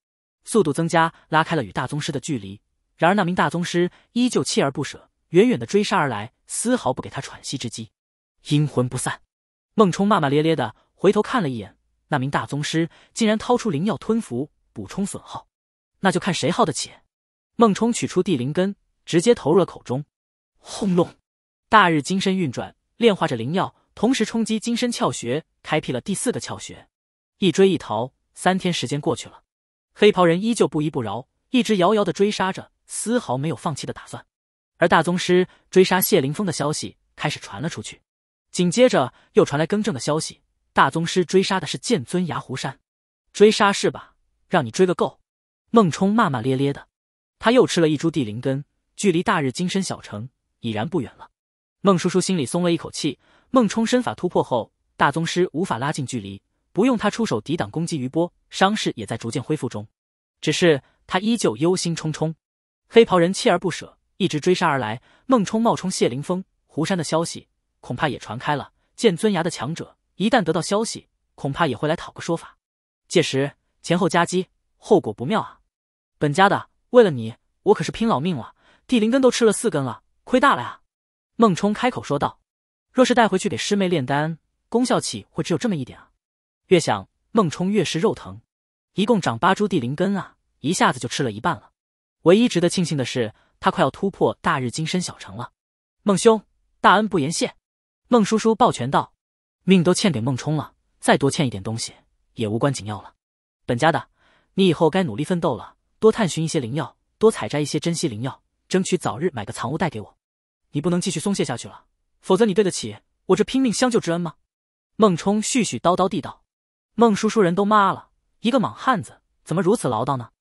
速度增加，拉开了与大宗师的距离。然而，那名大宗师依旧锲而不舍。远远的追杀而来，丝毫不给他喘息之机，阴魂不散。孟冲骂骂咧咧的回头看了一眼，那名大宗师竟然掏出灵药吞服，补充损耗。那就看谁耗得起。孟冲取出地灵根，直接投入了口中。轰隆！大日金身运转，炼化着灵药，同时冲击金身窍穴，开辟了第四个窍穴。一追一逃，三天时间过去了，黑袍人依旧不依不饶，一直遥遥的追杀着，丝毫没有放弃的打算。而大宗师追杀谢凌峰的消息开始传了出去，紧接着又传来更正的消息：大宗师追杀的是剑尊牙湖山，追杀是吧？让你追个够！孟冲骂骂咧咧的，他又吃了一株地灵根，距离大日金身小城已然不远了。孟叔叔心里松了一口气，孟冲身法突破后，大宗师无法拉近距离，不用他出手抵挡攻击余波，伤势也在逐渐恢复中。只是他依旧忧心忡忡。黑袍人锲而不舍。一直追杀而来，孟冲冒充谢灵风，湖山的消息恐怕也传开了。剑尊崖的强者一旦得到消息，恐怕也会来讨个说法。届时前后夹击，后果不妙啊！本家的，为了你，我可是拼老命了。地灵根都吃了四根了，亏大了啊！孟冲开口说道：“若是带回去给师妹炼丹，功效岂会只有这么一点啊？”越想，孟冲越是肉疼。一共长八株地灵根啊，一下子就吃了一半了。唯一值得庆幸的是。他快要突破大日金身小成了，孟兄大恩不言谢。孟叔叔抱拳道：“命都欠给孟冲了，再多欠一点东西也无关紧要了。本家的，你以后该努力奋斗了，多探寻一些灵药，多采摘一些珍惜灵药，争取早日买个藏物袋给我。你不能继续松懈下去了，否则你对得起我这拼命相救之恩吗？”孟冲絮絮叨叨地道：“孟叔叔人都麻了，一个莽汉子怎么如此唠叨呢？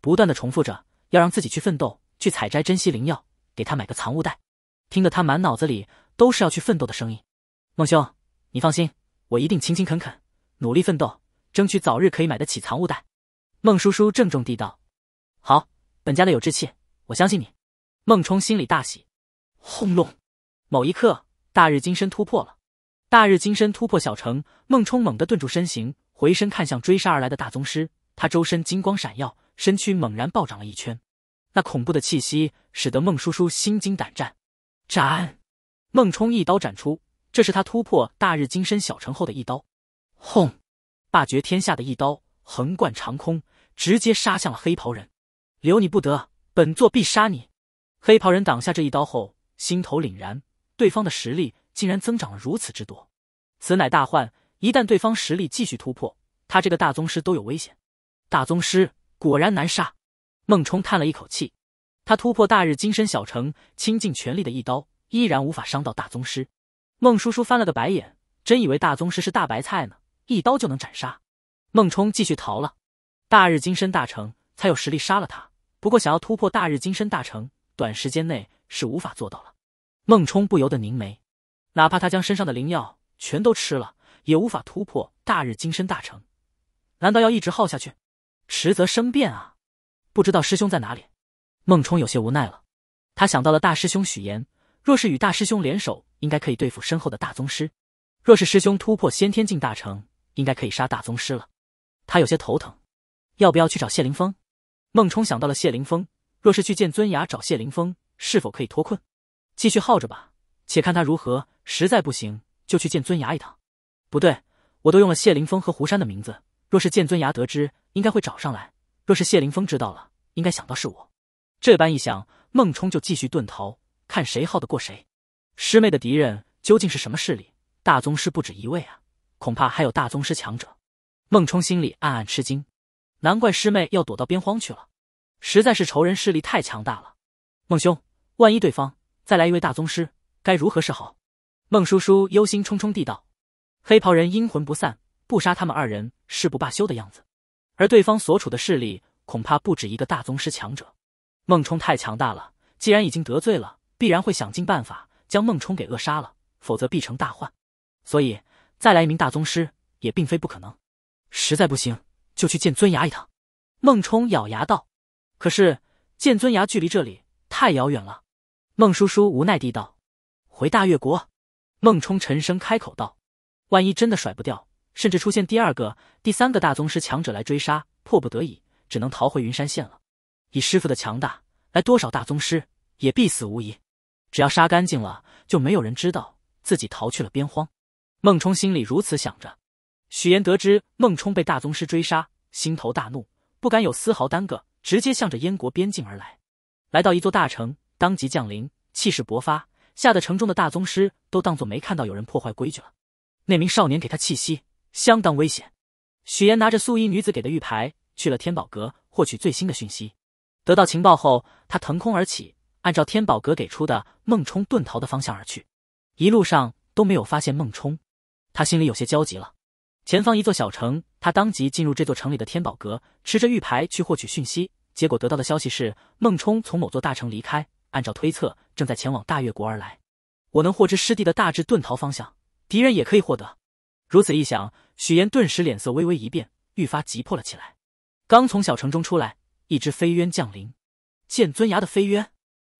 不断的重复着，要让自己去奋斗。”去采摘珍稀灵药，给他买个藏物袋。听得他满脑子里都是要去奋斗的声音。孟兄，你放心，我一定勤勤恳恳，努力奋斗，争取早日可以买得起藏物袋。孟叔叔郑重地道：“好，本家的有志气，我相信你。”孟冲心里大喜。轰隆！某一刻，大日金身突破了。大日金身突破小城，孟冲猛地顿住身形，回身看向追杀而来的大宗师。他周身金光闪耀，身躯猛然暴涨了一圈。那恐怖的气息使得孟叔叔心惊胆战。斩！孟冲一刀斩出，这是他突破大日金身小城后的一刀。轰！霸绝天下的一刀横贯长空，直接杀向了黑袍人。留你不得，本座必杀你！黑袍人挡下这一刀后，心头凛然，对方的实力竟然增长了如此之多，此乃大患。一旦对方实力继续突破，他这个大宗师都有危险。大宗师果然难杀。孟冲叹了一口气，他突破大日金身小城，倾尽全力的一刀，依然无法伤到大宗师。孟叔叔翻了个白眼，真以为大宗师是大白菜呢，一刀就能斩杀？孟冲继续逃了。大日金身大成才有实力杀了他，不过想要突破大日金身大成，短时间内是无法做到了。孟冲不由得凝眉，哪怕他将身上的灵药全都吃了，也无法突破大日金身大成。难道要一直耗下去，迟则生变啊？不知道师兄在哪里，孟冲有些无奈了。他想到了大师兄许岩，若是与大师兄联手，应该可以对付身后的大宗师。若是师兄突破先天境大成，应该可以杀大宗师了。他有些头疼，要不要去找谢凌峰？孟冲想到了谢凌峰，若是去见尊牙找谢凌峰，是否可以脱困？继续耗着吧，且看他如何。实在不行，就去见尊牙一趟。不对，我都用了谢凌峰和胡山的名字，若是见尊牙得知，应该会找上来。若是谢凌峰知道了。应该想到是我。这般一想，孟冲就继续遁逃，看谁耗得过谁。师妹的敌人究竟是什么势力？大宗师不止一位啊，恐怕还有大宗师强者。孟冲心里暗暗吃惊，难怪师妹要躲到边荒去了，实在是仇人势力太强大了。孟兄，万一对方再来一位大宗师，该如何是好？孟叔叔忧心忡忡地道：“黑袍人阴魂不散，不杀他们二人誓不罢休的样子，而对方所处的势力……”恐怕不止一个大宗师强者，孟冲太强大了。既然已经得罪了，必然会想尽办法将孟冲给扼杀了，否则必成大患。所以再来一名大宗师也并非不可能。实在不行，就去见尊牙一趟。”孟冲咬牙道。“可是剑尊牙距离这里太遥远了。”孟叔叔无奈地道。“回大越国。”孟冲沉声开口道：“万一真的甩不掉，甚至出现第二个、第三个大宗师强者来追杀，迫不得已。”只能逃回云山县了。以师傅的强大，来多少大宗师也必死无疑。只要杀干净了，就没有人知道自己逃去了边荒。孟冲心里如此想着。许岩得知孟冲被大宗师追杀，心头大怒，不敢有丝毫耽搁，直接向着燕国边境而来。来到一座大城，当即降临，气势勃发，吓得城中的大宗师都当作没看到有人破坏规矩了。那名少年给他气息，相当危险。许岩拿着素衣女子给的玉牌。去了天宝阁获取最新的讯息，得到情报后，他腾空而起，按照天宝阁给出的孟冲遁逃的方向而去，一路上都没有发现孟冲，他心里有些焦急了。前方一座小城，他当即进入这座城里的天宝阁，持着玉牌去获取讯息，结果得到的消息是孟冲从某座大城离开，按照推测正在前往大越国而来。我能获知师弟的大致遁逃方向，敌人也可以获得。如此一想，许岩顿时脸色微微一变，愈发急迫了起来。刚从小城中出来，一只飞鸢降临，剑尊崖的飞鸢，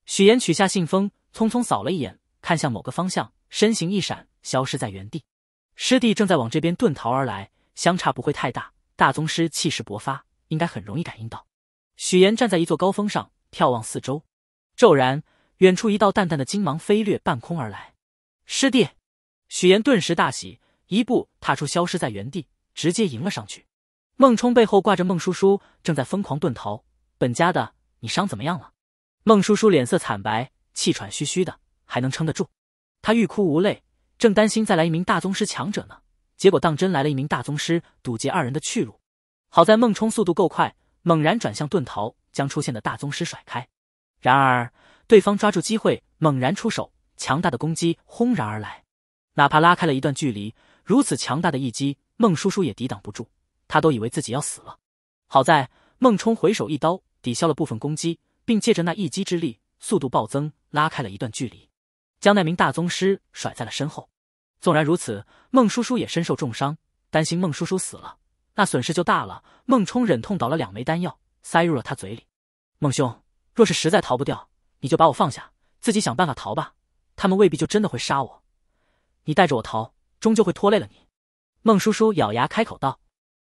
许岩取下信封，匆匆扫了一眼，看向某个方向，身形一闪，消失在原地。师弟正在往这边遁逃而来，相差不会太大。大宗师气势勃发，应该很容易感应到。许岩站在一座高峰上，眺望四周，骤然，远处一道淡淡的金芒飞掠半空而来。师弟，许岩顿时大喜，一步踏出，消失在原地，直接迎了上去。孟冲背后挂着孟叔叔，正在疯狂遁逃。本家的，你伤怎么样了？孟叔叔脸色惨白，气喘吁吁的，还能撑得住？他欲哭无泪，正担心再来一名大宗师强者呢，结果当真来了一名大宗师堵截二人的去路。好在孟冲速度够快，猛然转向遁逃，将出现的大宗师甩开。然而，对方抓住机会，猛然出手，强大的攻击轰然而来。哪怕拉开了一段距离，如此强大的一击，孟叔叔也抵挡不住。他都以为自己要死了，好在孟冲回手一刀抵消了部分攻击，并借着那一击之力，速度暴增，拉开了一段距离，将那名大宗师甩在了身后。纵然如此，孟叔叔也身受重伤，担心孟叔叔死了，那损失就大了。孟冲忍痛倒了两枚丹药，塞入了他嘴里。孟兄，若是实在逃不掉，你就把我放下，自己想办法逃吧。他们未必就真的会杀我。你带着我逃，终究会拖累了你。孟叔叔咬牙开口道。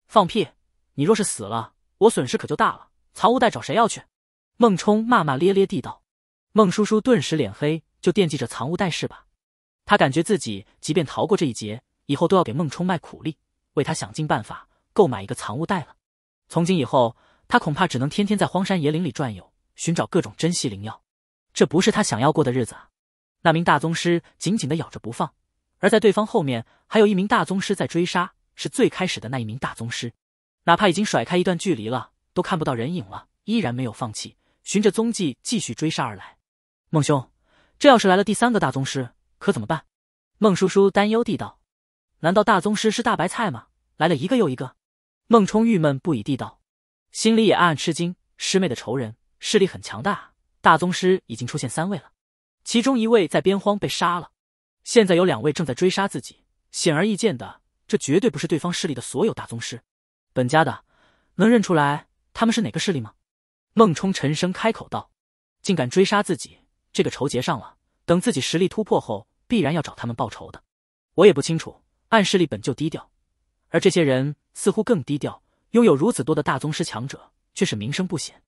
放屁！你若是死了，我损失可就大了。藏物袋找谁要去？孟冲骂骂咧咧地道。孟叔叔顿时脸黑，就惦记着藏物袋是吧。他感觉自己即便逃过这一劫，以后都要给孟冲卖苦力，为他想尽办法购买一个藏物袋了。从今以后，他恐怕只能天天在荒山野岭里转悠，寻找各种珍稀灵药。这不是他想要过的日子啊！那名大宗师紧紧的咬着不放，而在对方后面还有一名大宗师在追杀。是最开始的那一名大宗师，哪怕已经甩开一段距离了，都看不到人影了，依然没有放弃，循着踪迹继续追杀而来。孟兄，这要是来了第三个大宗师，可怎么办？孟叔叔担忧地道：“难道大宗师是大白菜吗？来了一个又一个。”孟冲郁闷不已地道，心里也暗暗吃惊：“师妹的仇人势力很强大大宗师已经出现三位了，其中一位在边荒被杀了，现在有两位正在追杀自己。显而易见的。”这绝对不是对方势力的所有大宗师，本家的能认出来他们是哪个势力吗？孟冲沉声开口道：“竟敢追杀自己，这个仇结上了。等自己实力突破后，必然要找他们报仇的。”我也不清楚，暗势力本就低调，而这些人似乎更低调，拥有如此多的大宗师强者，却是名声不显，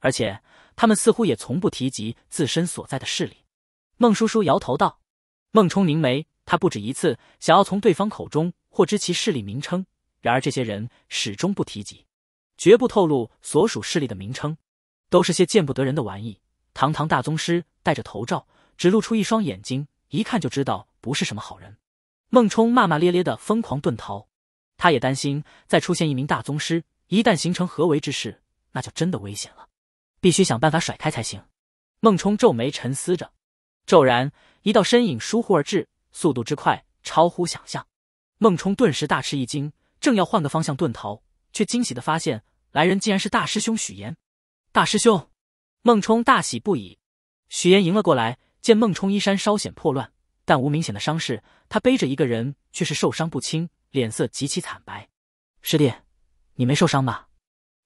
而且他们似乎也从不提及自身所在的势力。”孟叔叔摇头道。孟冲凝眉，他不止一次想要从对方口中。或知其势力名称，然而这些人始终不提及，绝不透露所属势力的名称，都是些见不得人的玩意。堂堂大宗师戴着头罩，只露出一双眼睛，一看就知道不是什么好人。孟冲骂骂咧咧的疯狂遁逃，他也担心再出现一名大宗师，一旦形成合围之势，那就真的危险了，必须想办法甩开才行。孟冲皱眉沉思着，骤然一道身影疏忽而至，速度之快超乎想象。孟冲顿时大吃一惊，正要换个方向遁逃，却惊喜的发现来人竟然是大师兄许岩。大师兄，孟冲大喜不已。许岩迎了过来，见孟冲衣衫稍显破乱，但无明显的伤势。他背着一个人，却是受伤不轻，脸色极其惨白。师弟，你没受伤吧？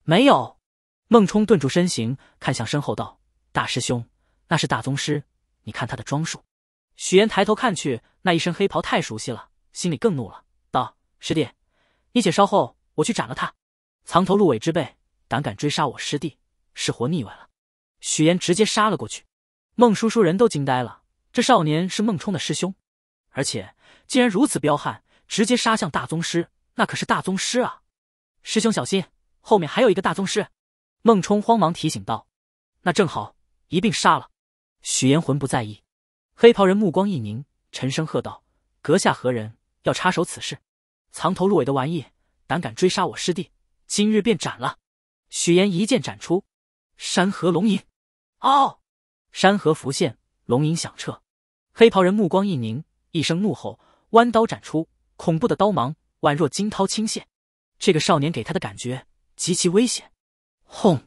没有。孟冲顿住身形，看向身后道：“大师兄，那是大宗师，你看他的装束。”许岩抬头看去，那一身黑袍太熟悉了，心里更怒了。师弟，你且稍后，我去斩了他。藏头露尾之辈，胆敢追杀我师弟，是活腻歪了。许岩直接杀了过去。孟叔叔人都惊呆了，这少年是孟冲的师兄，而且竟然如此彪悍，直接杀向大宗师，那可是大宗师啊！师兄小心，后面还有一个大宗师。孟冲慌忙提醒道：“那正好一并杀了。”许岩魂不在意。黑袍人目光一凝，沉声喝道：“阁下何人？要插手此事？”藏头露尾的玩意，胆敢追杀我师弟，今日便斩了！许岩一剑斩出，山河龙吟。哦，山河浮现，龙吟响彻。黑袍人目光一凝，一声怒吼，弯刀斩出，恐怖的刀芒宛若惊涛倾泻。这个少年给他的感觉极其危险。轰！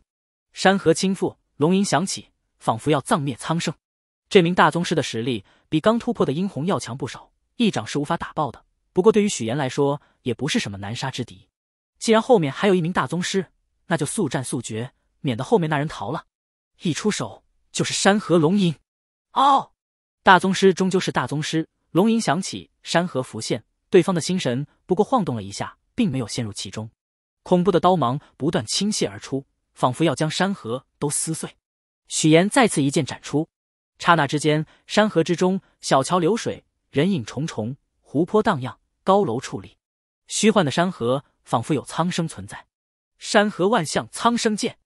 山河倾覆，龙吟响起，仿佛要葬灭苍生。这名大宗师的实力比刚突破的殷红要强不少，一掌是无法打爆的。不过，对于许岩来说，也不是什么难杀之敌。既然后面还有一名大宗师，那就速战速决，免得后面那人逃了。一出手就是山河龙吟。哦，大宗师终究是大宗师，龙吟响起，山河浮现，对方的心神不过晃动了一下，并没有陷入其中。恐怖的刀芒不断倾泻而出，仿佛要将山河都撕碎。许岩再次一剑斩出，刹那之间，山河之中，小桥流水，人影重重。湖泊荡漾，高楼矗立，虚幻的山河仿佛有苍生存在。山河万象，苍生见。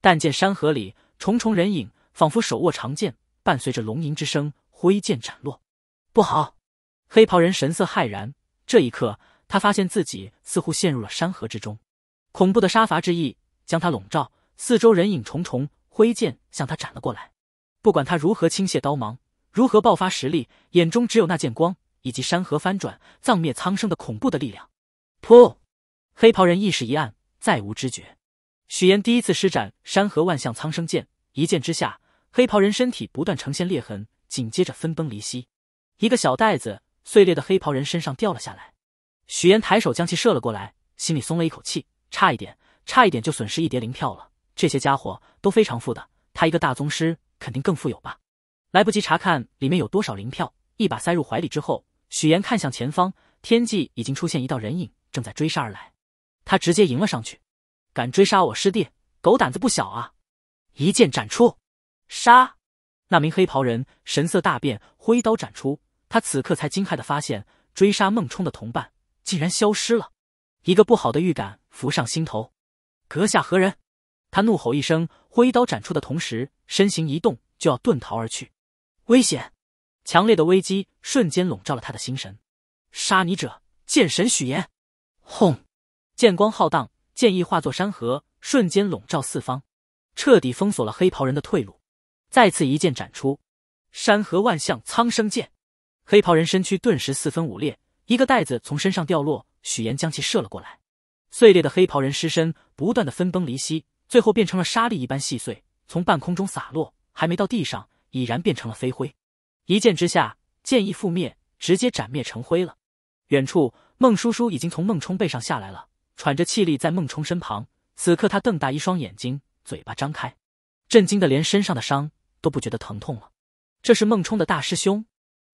但见山河里重重人影，仿佛手握长剑，伴随着龙吟之声，挥剑斩落。不好！黑袍人神色骇然。这一刻，他发现自己似乎陷入了山河之中，恐怖的杀伐之意将他笼罩。四周人影重重，挥剑向他斩了过来。不管他如何倾泻刀芒，如何爆发实力，眼中只有那剑光。以及山河翻转、葬灭苍生的恐怖的力量。噗！黑袍人意识一暗，再无知觉。许岩第一次施展山河万象苍生剑，一剑之下，黑袍人身体不断呈现裂痕，紧接着分崩离析，一个小袋子碎裂的黑袍人身上掉了下来。许岩抬手将其射了过来，心里松了一口气，差一点，差一点就损失一叠灵票了。这些家伙都非常富的，他一个大宗师肯定更富有吧？来不及查看里面有多少灵票，一把塞入怀里之后。许岩看向前方，天际已经出现一道人影，正在追杀而来。他直接迎了上去，敢追杀我师弟，狗胆子不小啊！一剑斩出，杀！那名黑袍人神色大变，挥刀斩出。他此刻才惊骇的发现，追杀孟冲的同伴竟然消失了。一个不好的预感浮上心头。阁下何人？他怒吼一声，挥刀斩出的同时，身形一动，就要遁逃而去。危险！强烈的危机瞬间笼罩了他的心神。杀你者，剑神许炎。轰！剑光浩荡，剑意化作山河，瞬间笼罩四方，彻底封锁了黑袍人的退路。再次一剑斩出，山河万象苍生剑。黑袍人身躯顿时四分五裂，一个袋子从身上掉落，许炎将其射了过来。碎裂的黑袍人尸身不断的分崩离析，最后变成了沙粒一般细碎，从半空中洒落，还没到地上，已然变成了飞灰。一剑之下，剑意覆灭，直接斩灭成灰了。远处，孟叔叔已经从孟冲背上下来了，喘着气力在孟冲身旁。此刻，他瞪大一双眼睛，嘴巴张开，震惊的连身上的伤都不觉得疼痛了。这是孟冲的大师兄，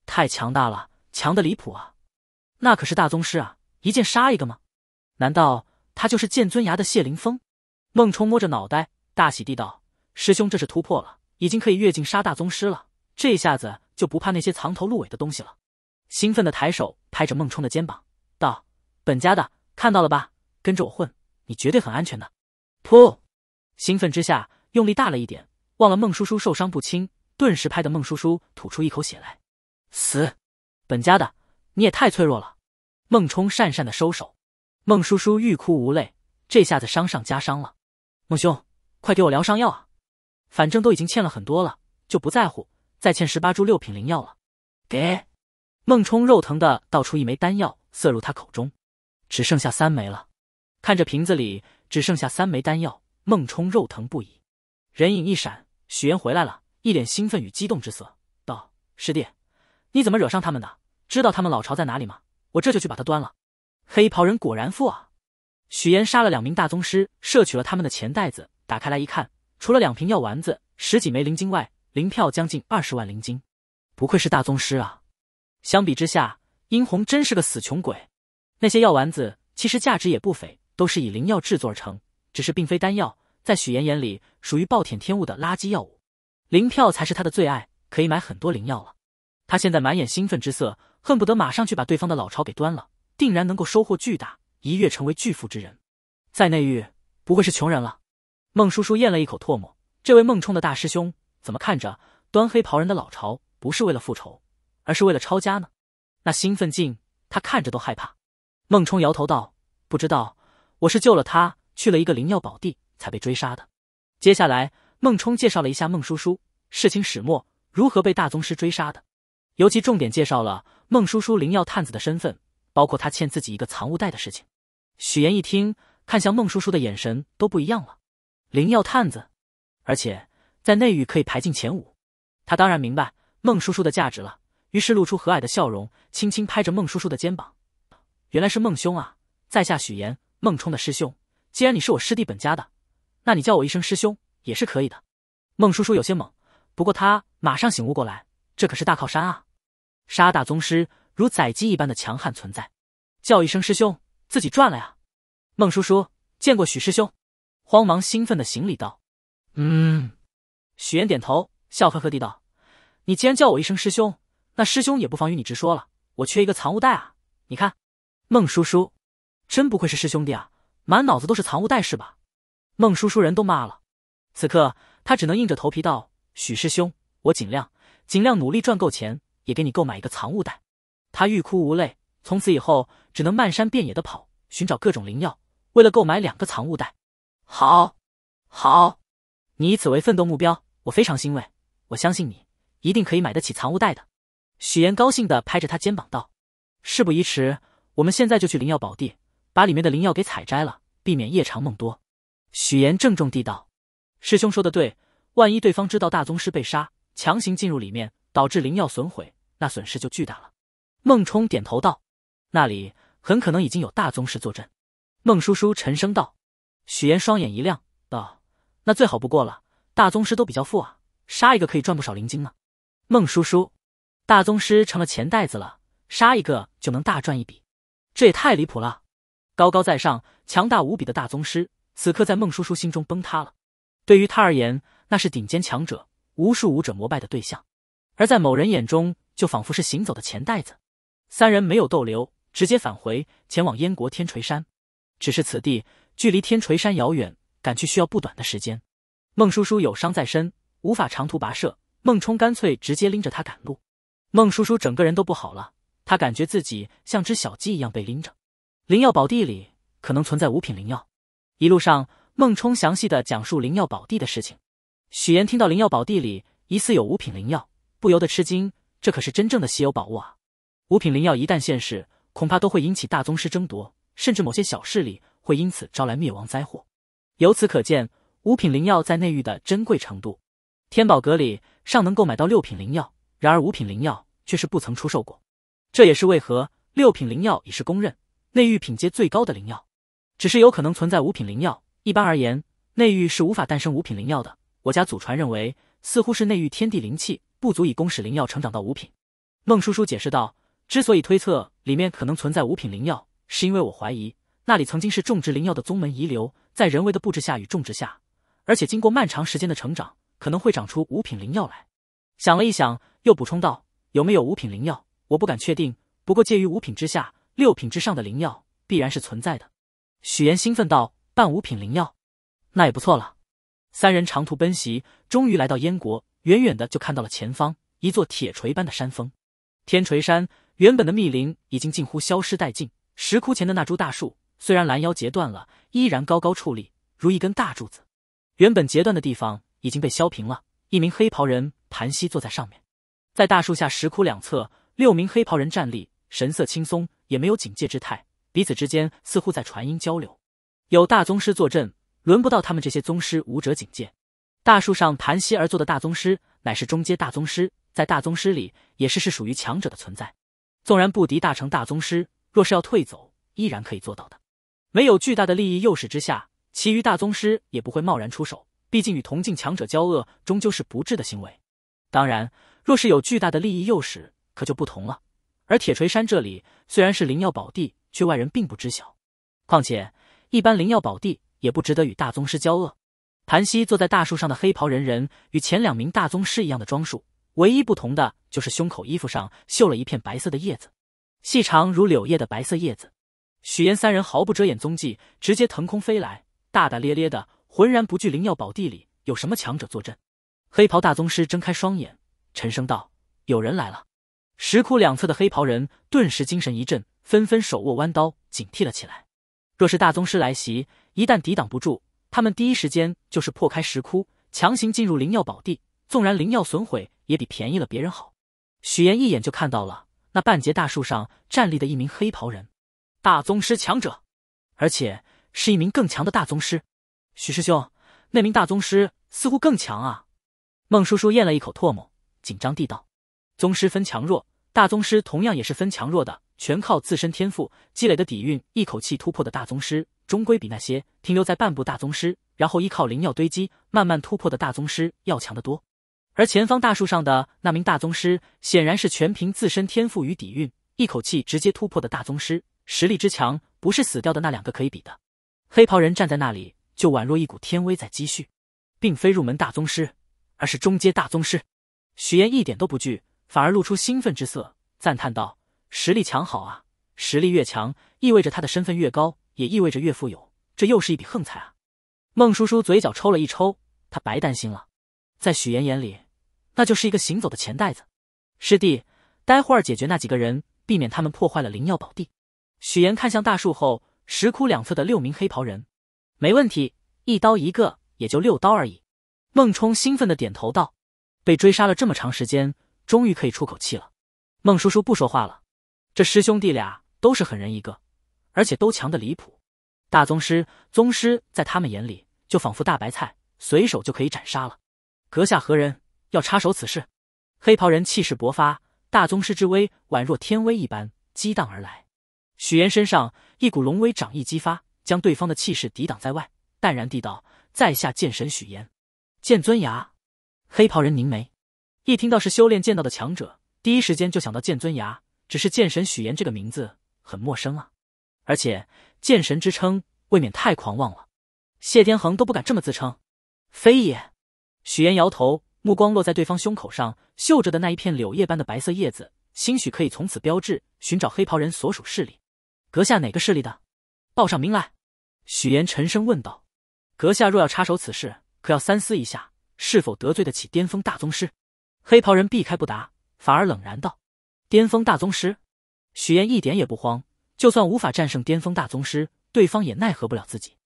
太强大了，强的离谱啊！那可是大宗师啊！一剑杀一个吗？难道他就是剑尊崖的谢凌峰？孟冲摸着脑袋，大喜地道：“师兄，这是突破了，已经可以越境杀大宗师了。这下子。”就不怕那些藏头露尾的东西了。兴奋的抬手拍着孟冲的肩膀，道：“本家的看到了吧？跟着我混，你绝对很安全的。”噗！兴奋之下用力大了一点，忘了孟叔叔受伤不轻，顿时拍的孟叔叔吐出一口血来。死！本家的你也太脆弱了。孟冲讪讪的收手。孟叔叔欲哭无泪，这下子伤上加伤了。孟兄，快给我疗伤药啊！反正都已经欠了很多了，就不在乎。再欠十八株六品灵药了，给孟冲肉疼的倒出一枚丹药塞入他口中，只剩下三枚了。看着瓶子里只剩下三枚丹药，孟冲肉疼不已。人影一闪，许岩回来了，一脸兴奋与激动之色，道：“师弟，你怎么惹上他们的？知道他们老巢在哪里吗？我这就去把他端了。”黑袍人果然富啊！许岩杀了两名大宗师，摄取了他们的钱袋子，打开来一看，除了两瓶药丸子、十几枚灵晶外。灵票将近二十万灵金，不愧是大宗师啊！相比之下，殷红真是个死穷鬼。那些药丸子其实价值也不菲，都是以灵药制作而成，只是并非丹药，在许岩眼里属于暴殄天物的垃圾药物。灵票才是他的最爱，可以买很多灵药了。他现在满眼兴奋之色，恨不得马上去把对方的老巢给端了，定然能够收获巨大，一跃成为巨富之人，在内域不会是穷人了。孟叔叔咽了一口唾沫，这位孟冲的大师兄。怎么看着端黑袍人的老巢不是为了复仇，而是为了抄家呢？那兴奋劲，他看着都害怕。孟冲摇头道：“不知道，我是救了他，去了一个灵药宝地，才被追杀的。”接下来，孟冲介绍了一下孟叔叔事情始末，如何被大宗师追杀的，尤其重点介绍了孟叔叔灵药探子的身份，包括他欠自己一个藏物袋的事情。许岩一听，看向孟叔叔的眼神都不一样了。灵药探子，而且。在内域可以排进前五，他当然明白孟叔叔的价值了，于是露出和蔼的笑容，轻轻拍着孟叔叔的肩膀。原来是孟兄啊，在下许言，孟冲的师兄。既然你是我师弟本家的，那你叫我一声师兄也是可以的。孟叔叔有些懵，不过他马上醒悟过来，这可是大靠山啊！杀大宗师如宰鸡一般的强悍存在，叫一声师兄自己赚了呀！孟叔叔见过许师兄，慌忙兴奋的行礼道：“嗯。”许岩点头，笑呵呵地道：“你既然叫我一声师兄，那师兄也不妨与你直说了，我缺一个藏物袋啊！你看，孟叔叔，真不愧是师兄弟啊，满脑子都是藏物袋是吧？”孟叔叔人都骂了，此刻他只能硬着头皮道：“许师兄，我尽量、尽量努力赚够钱，也给你购买一个藏物袋。”他欲哭无泪，从此以后只能漫山遍野的跑，寻找各种灵药，为了购买两个藏物袋。好，好，你以此为奋斗目标。我非常欣慰，我相信你一定可以买得起藏物袋的。许岩高兴地拍着他肩膀道：“事不宜迟，我们现在就去灵药宝地，把里面的灵药给采摘了，避免夜长梦多。”许岩郑重地道：“师兄说的对，万一对方知道大宗师被杀，强行进入里面，导致灵药损毁，那损失就巨大了。”孟冲点头道：“那里很可能已经有大宗师坐镇。”孟叔叔沉声道：“许岩，双眼一亮道：‘那最好不过了。’”大宗师都比较富啊，杀一个可以赚不少灵晶呢。孟叔叔，大宗师成了钱袋子了，杀一个就能大赚一笔，这也太离谱了！高高在上、强大无比的大宗师，此刻在孟叔叔心中崩塌了。对于他而言，那是顶尖强者，无数武者膜拜的对象；而在某人眼中，就仿佛是行走的钱袋子。三人没有逗留，直接返回，前往燕国天锤山。只是此地距离天锤山遥远，赶去需要不短的时间。孟叔叔有伤在身，无法长途跋涉。孟冲干脆直接拎着他赶路。孟叔叔整个人都不好了，他感觉自己像只小鸡一样被拎着。灵药宝地里可能存在五品灵药。一路上，孟冲详细的讲述灵药宝地的事情。许岩听到灵药宝地里疑似有五品灵药，不由得吃惊。这可是真正的稀有宝物啊！五品灵药一旦现世，恐怕都会引起大宗师争夺，甚至某些小势力会因此招来灭亡灾祸。由此可见。五品灵药在内域的珍贵程度，天宝阁里尚能购买到六品灵药，然而五品灵药却是不曾出售过。这也是为何六品灵药已是公认内域品阶最高的灵药，只是有可能存在五品灵药。一般而言，内域是无法诞生五品灵药的。我家祖传认为，似乎是内域天地灵气不足以供使灵药成长到五品。孟叔叔解释道：“之所以推测里面可能存在五品灵药，是因为我怀疑那里曾经是种植灵药的宗门遗留，在人为的布置下与种植下。”而且经过漫长时间的成长，可能会长出五品灵药来。想了一想，又补充道：“有没有五品灵药，我不敢确定。不过介于五品之下、六品之上的灵药，必然是存在的。”许岩兴奋道：“半五品灵药，那也不错了。”三人长途奔袭，终于来到燕国，远远的就看到了前方一座铁锤般的山峰——天锤山。原本的密林已经近乎消失殆尽，石窟前的那株大树虽然拦腰截断了，依然高高矗立，如一根大柱子。原本截断的地方已经被削平了。一名黑袍人盘膝坐在上面，在大树下石窟两侧，六名黑袍人站立，神色轻松，也没有警戒之态。彼此之间似乎在传音交流。有大宗师坐镇，轮不到他们这些宗师武者警戒。大树上盘膝而坐的大宗师乃是中阶大宗师，在大宗师里也是是属于强者的存在。纵然不敌大成大宗师，若是要退走，依然可以做到的。没有巨大的利益诱使之下。其余大宗师也不会贸然出手，毕竟与同境强者交恶终究是不智的行为。当然，若是有巨大的利益诱使，可就不同了。而铁锤山这里虽然是灵药宝地，却外人并不知晓。况且，一般灵药宝地也不值得与大宗师交恶。盘膝坐在大树上的黑袍人人，与前两名大宗师一样的装束，唯一不同的就是胸口衣服上绣了一片白色的叶子，细长如柳叶的白色叶子。许岩三人毫不遮掩踪迹，直接腾空飞来。大大咧咧的，浑然不惧灵药宝地里有什么强者坐镇。黑袍大宗师睁开双眼，沉声道：“有人来了！”石窟两侧的黑袍人顿时精神一振，纷纷手握弯刀，警惕了起来。若是大宗师来袭，一旦抵挡不住，他们第一时间就是破开石窟，强行进入灵药宝地。纵然灵药损毁，也比便宜了别人好。许岩一眼就看到了那半截大树上站立的一名黑袍人，大宗师强者，而且。是一名更强的大宗师，许师兄，那名大宗师似乎更强啊！孟叔叔咽了一口唾沫，紧张地道：“宗师分强弱，大宗师同样也是分强弱的，全靠自身天赋积累的底蕴，一口气突破的大宗师，终归比那些停留在半步大宗师，然后依靠灵药堆积慢慢突破的大宗师要强得多。而前方大树上的那名大宗师，显然是全凭自身天赋与底蕴，一口气直接突破的大宗师，实力之强，不是死掉的那两个可以比的。”黑袍人站在那里，就宛若一股天威在积蓄，并非入门大宗师，而是中阶大宗师。许岩一点都不惧，反而露出兴奋之色，赞叹道：“实力强好啊！实力越强，意味着他的身份越高，也意味着越富有。这又是一笔横财啊！”孟叔叔嘴角抽了一抽，他白担心了，在许岩眼里，那就是一个行走的钱袋子。师弟，待会儿解决那几个人，避免他们破坏了灵药宝地。许岩看向大树后。石窟两侧的六名黑袍人，没问题，一刀一个，也就六刀而已。孟冲兴奋的点头道：“被追杀了这么长时间，终于可以出口气了。”孟叔叔不说话了，这师兄弟俩都是狠人一个，而且都强的离谱。大宗师、宗师在他们眼里就仿佛大白菜，随手就可以斩杀了。阁下何人？要插手此事？黑袍人气势勃发，大宗师之威宛若天威一般激荡而来。许岩身上一股龙威掌意激发，将对方的气势抵挡在外，淡然地道：“在下剑神许岩。”剑尊崖，黑袍人凝眉，一听到是修炼剑道的强者，第一时间就想到剑尊崖。只是剑神许岩这个名字很陌生啊，而且剑神之称未免太狂妄了，谢天恒都不敢这么自称。非也，许岩摇头，目光落在对方胸口上绣着的那一片柳叶般的白色叶子，兴许可以从此标志寻找黑袍人所属势力。阁下哪个势力的？报上名来！许岩沉声问道：“阁下若要插手此事，可要三思一下，是否得罪得起巅峰大宗师？”黑袍人避开不答，反而冷然道：“巅峰大宗师！”许岩一点也不慌，就算无法战胜巅峰大宗师，对方也奈何不了自己。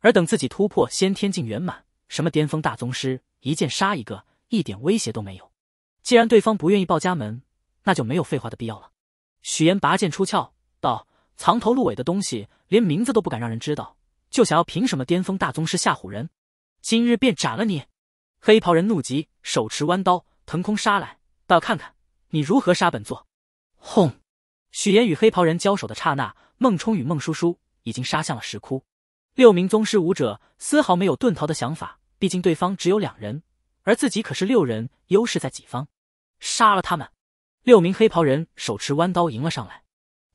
而等自己突破先天境圆满，什么巅峰大宗师，一剑杀一个，一点威胁都没有。既然对方不愿意报家门，那就没有废话的必要了。许岩拔剑出鞘道。藏头露尾的东西，连名字都不敢让人知道，就想要凭什么巅峰大宗师吓唬人？今日便斩了你！黑袍人怒极，手持弯刀，腾空杀来，倒要看看你如何杀本座！轰！许岩与黑袍人交手的刹那，孟冲与孟叔叔已经杀向了石窟。六名宗师武者丝毫没有遁逃的想法，毕竟对方只有两人，而自己可是六人，优势在己方。杀了他们！六名黑袍人手持弯刀迎了上来。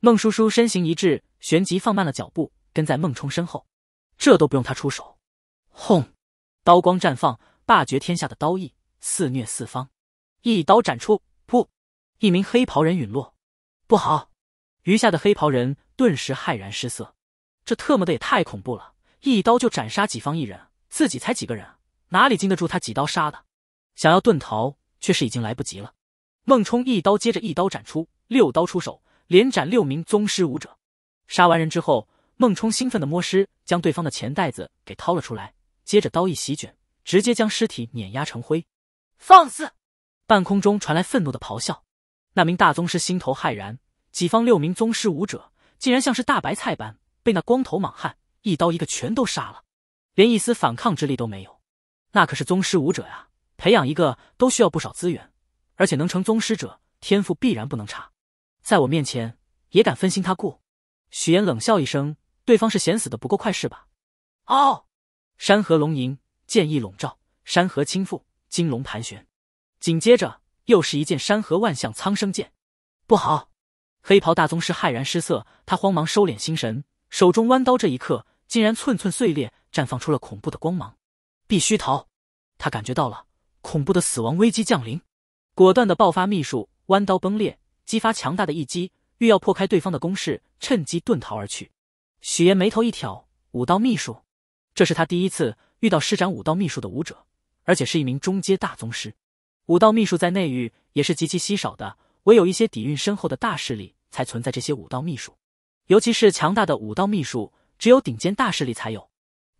孟叔叔身形一滞，旋即放慢了脚步，跟在孟冲身后。这都不用他出手，轰，刀光绽放，霸绝天下的刀意肆虐四方，一刀斩出，噗，一名黑袍人陨落。不好！余下的黑袍人顿时骇然失色，这特么的也太恐怖了，一刀就斩杀几方一人，自己才几个人，哪里经得住他几刀杀的？想要遁逃，却是已经来不及了。孟冲一刀接着一刀斩出，六刀出手。连斩六名宗师武者，杀完人之后，孟冲兴奋的摸尸，将对方的钱袋子给掏了出来，接着刀一席卷，直接将尸体碾压成灰。放肆！半空中传来愤怒的咆哮，那名大宗师心头骇然，己方六名宗师武者竟然像是大白菜般，被那光头莽汉一刀一个全都杀了，连一丝反抗之力都没有。那可是宗师武者呀，培养一个都需要不少资源，而且能成宗师者，天赋必然不能差。在我面前也敢分心他顾？许言冷笑一声，对方是嫌死的不够快是吧？哦，山河龙吟，剑意笼罩，山河倾覆，金龙盘旋。紧接着又是一剑，山河万象苍生剑。不好！黑袍大宗师骇然失色，他慌忙收敛心神，手中弯刀这一刻竟然寸寸碎裂，绽放出了恐怖的光芒。必须逃！他感觉到了恐怖的死亡危机降临，果断的爆发秘术，弯刀崩裂。激发强大的一击，欲要破开对方的攻势，趁机遁逃而去。许岩眉头一挑，武道秘术，这是他第一次遇到施展武道秘术的武者，而且是一名中阶大宗师。武道秘术在内域也是极其稀少的，唯有一些底蕴深厚的大势力才存在这些武道秘术，尤其是强大的武道秘术，只有顶尖大势力才有。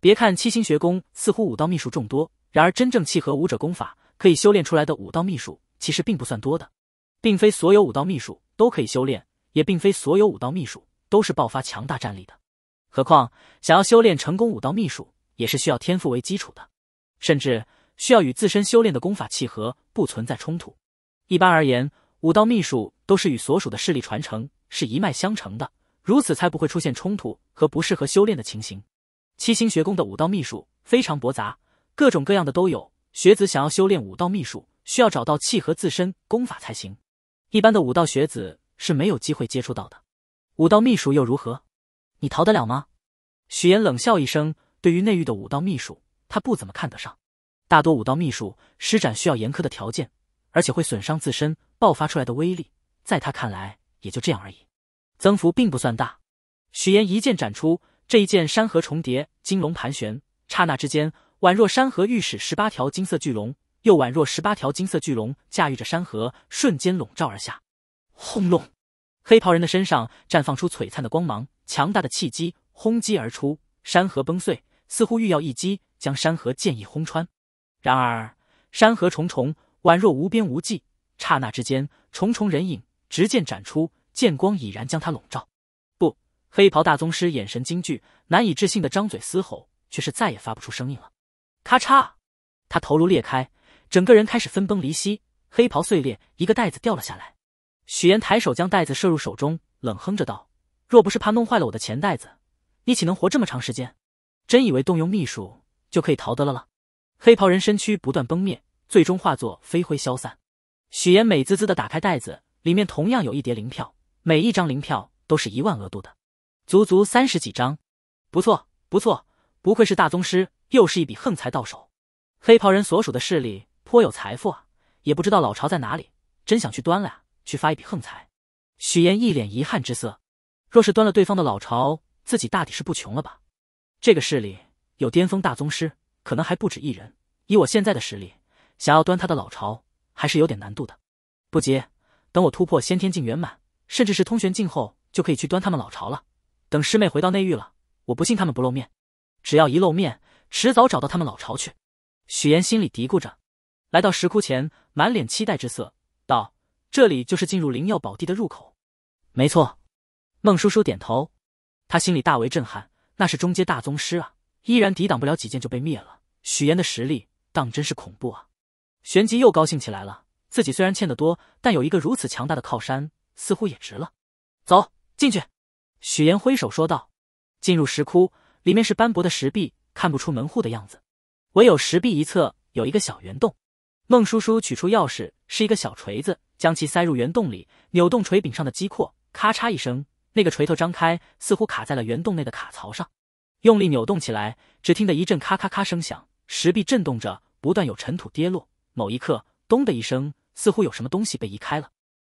别看七星学宫似乎武道秘术众多，然而真正契合武者功法可以修炼出来的武道秘术，其实并不算多的。并非所有武道秘术都可以修炼，也并非所有武道秘术都是爆发强大战力的。何况想要修炼成功武道秘术，也是需要天赋为基础的，甚至需要与自身修炼的功法契合，不存在冲突。一般而言，武道秘术都是与所属的势力传承是一脉相承的，如此才不会出现冲突和不适合修炼的情形。七星学宫的武道秘术非常博杂，各种各样的都有。学子想要修炼武道秘术，需要找到契合自身功法才行。一般的武道学子是没有机会接触到的，武道秘术又如何？你逃得了吗？许岩冷笑一声，对于内域的武道秘术，他不怎么看得上。大多武道秘术施展需要严苛的条件，而且会损伤自身，爆发出来的威力，在他看来也就这样而已，增幅并不算大。许岩一剑斩出，这一剑山河重叠，金龙盘旋，刹那之间，宛若山河御史十八条金色巨龙。又宛若十八条金色巨龙驾驭着山河，瞬间笼罩而下。轰隆！黑袍人的身上绽放出璀璨的光芒，强大的气机轰击而出，山河崩碎，似乎欲要一击将山河剑意轰穿。然而山河重重，宛若无边无际。刹那之间，重重人影直剑斩出，剑光已然将他笼罩。不，黑袍大宗师眼神惊惧，难以置信的张嘴嘶吼，却是再也发不出声音了。咔嚓！他头颅裂开。整个人开始分崩离析，黑袍碎裂，一个袋子掉了下来。许岩抬手将袋子摄入手中，冷哼着道：“若不是怕弄坏了我的钱袋子，你岂能活这么长时间？真以为动用秘术就可以逃得了了？”黑袍人身躯不断崩灭，最终化作飞灰消散。许岩美滋滋的打开袋子，里面同样有一叠零票，每一张零票都是一万额度的，足足三十几张。不错，不错，不愧是大宗师，又是一笔横财到手。黑袍人所属的势力。颇有财富啊，也不知道老巢在哪里，真想去端了，去发一笔横财。许岩一脸遗憾之色，若是端了对方的老巢，自己大抵是不穷了吧？这个势力有巅峰大宗师，可能还不止一人。以我现在的实力，想要端他的老巢，还是有点难度的。不急，等我突破先天境圆满，甚至是通玄境后，就可以去端他们老巢了。等师妹回到内域了，我不信他们不露面，只要一露面，迟早找到他们老巢去。许岩心里嘀咕着。来到石窟前，满脸期待之色，道：“这里就是进入灵药宝地的入口。”“没错。”孟叔叔点头，他心里大为震撼：“那是中阶大宗师啊，依然抵挡不了几剑就被灭了。许岩的实力当真是恐怖啊！”旋即又高兴起来了：“自己虽然欠得多，但有一个如此强大的靠山，似乎也值了。”走进去，许岩挥手说道：“进入石窟，里面是斑驳的石壁，看不出门户的样子，唯有石壁一侧有一个小圆洞。”孟叔叔取出钥匙，是一个小锤子，将其塞入圆洞里，扭动锤柄上的机括，咔嚓一声，那个锤头张开，似乎卡在了圆洞内的卡槽上，用力扭动起来，只听得一阵咔咔咔声响，石壁震动着，不断有尘土跌落。某一刻，咚的一声，似乎有什么东西被移开了。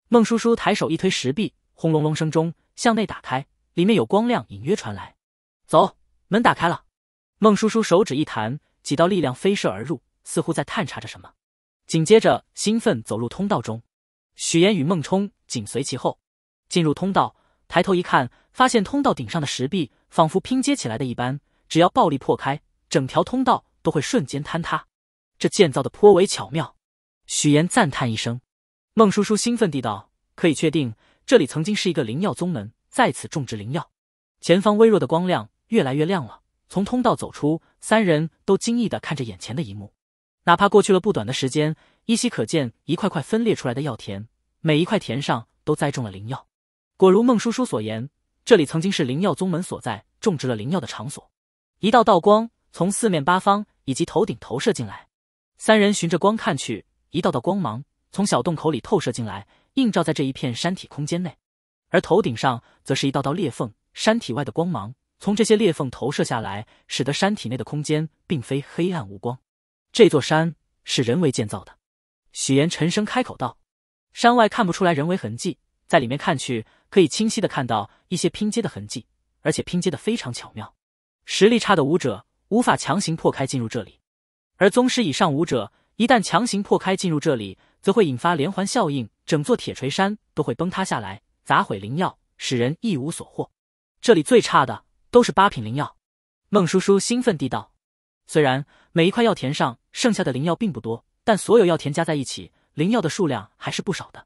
孟叔叔抬手一推石壁，轰隆隆声中向内打开，里面有光亮隐约传来。走，门打开了。孟叔叔手指一弹，几道力量飞射而入，似乎在探查着什么。紧接着，兴奋走入通道中，许岩与孟冲紧随其后，进入通道。抬头一看，发现通道顶上的石壁仿佛拼接起来的一般，只要暴力破开，整条通道都会瞬间坍塌。这建造的颇为巧妙，许岩赞叹一声。孟叔叔兴奋地道：“可以确定，这里曾经是一个灵药宗门，在此种植灵药。”前方微弱的光亮越来越亮了。从通道走出，三人都惊异的看着眼前的一幕。哪怕过去了不短的时间，依稀可见一块块分裂出来的药田，每一块田上都栽种了灵药。果如孟叔叔所言，这里曾经是灵药宗门所在，种植了灵药的场所。一道道光从四面八方以及头顶投射进来，三人循着光看去，一道道光芒从小洞口里透射进来，映照在这一片山体空间内。而头顶上则是一道道裂缝，山体外的光芒从这些裂缝投射下来，使得山体内的空间并非黑暗无光。这座山是人为建造的，许岩沉声开口道：“山外看不出来人为痕迹，在里面看去，可以清晰的看到一些拼接的痕迹，而且拼接的非常巧妙。实力差的武者无法强行破开进入这里，而宗师以上武者一旦强行破开进入这里，则会引发连环效应，整座铁锤山都会崩塌下来，砸毁灵药，使人一无所获。这里最差的都是八品灵药。”孟叔叔兴奋地道。虽然每一块药田上剩下的灵药并不多，但所有药田加在一起，灵药的数量还是不少的。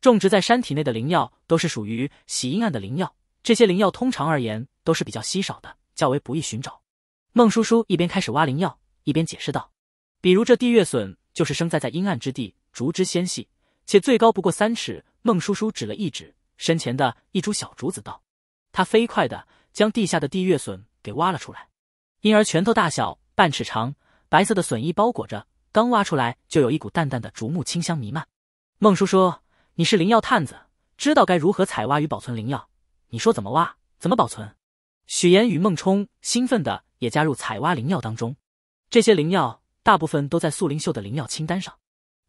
种植在山体内的灵药都是属于喜阴暗的灵药，这些灵药通常而言都是比较稀少的，较为不易寻找。孟叔叔一边开始挖灵药，一边解释道：“比如这地月笋，就是生在在阴暗之地，竹枝纤细，且最高不过三尺。”孟叔叔指了一指身前的一株小竹子，道：“他飞快的将地下的地月笋给挖了出来，因而拳头大小。”半尺长，白色的笋衣包裹着，刚挖出来就有一股淡淡的竹木清香弥漫。孟叔叔，你是灵药探子，知道该如何采挖与保存灵药。你说怎么挖，怎么保存？许言与孟冲兴奋的也加入采挖灵药当中。这些灵药大部分都在素灵秀的灵药清单上。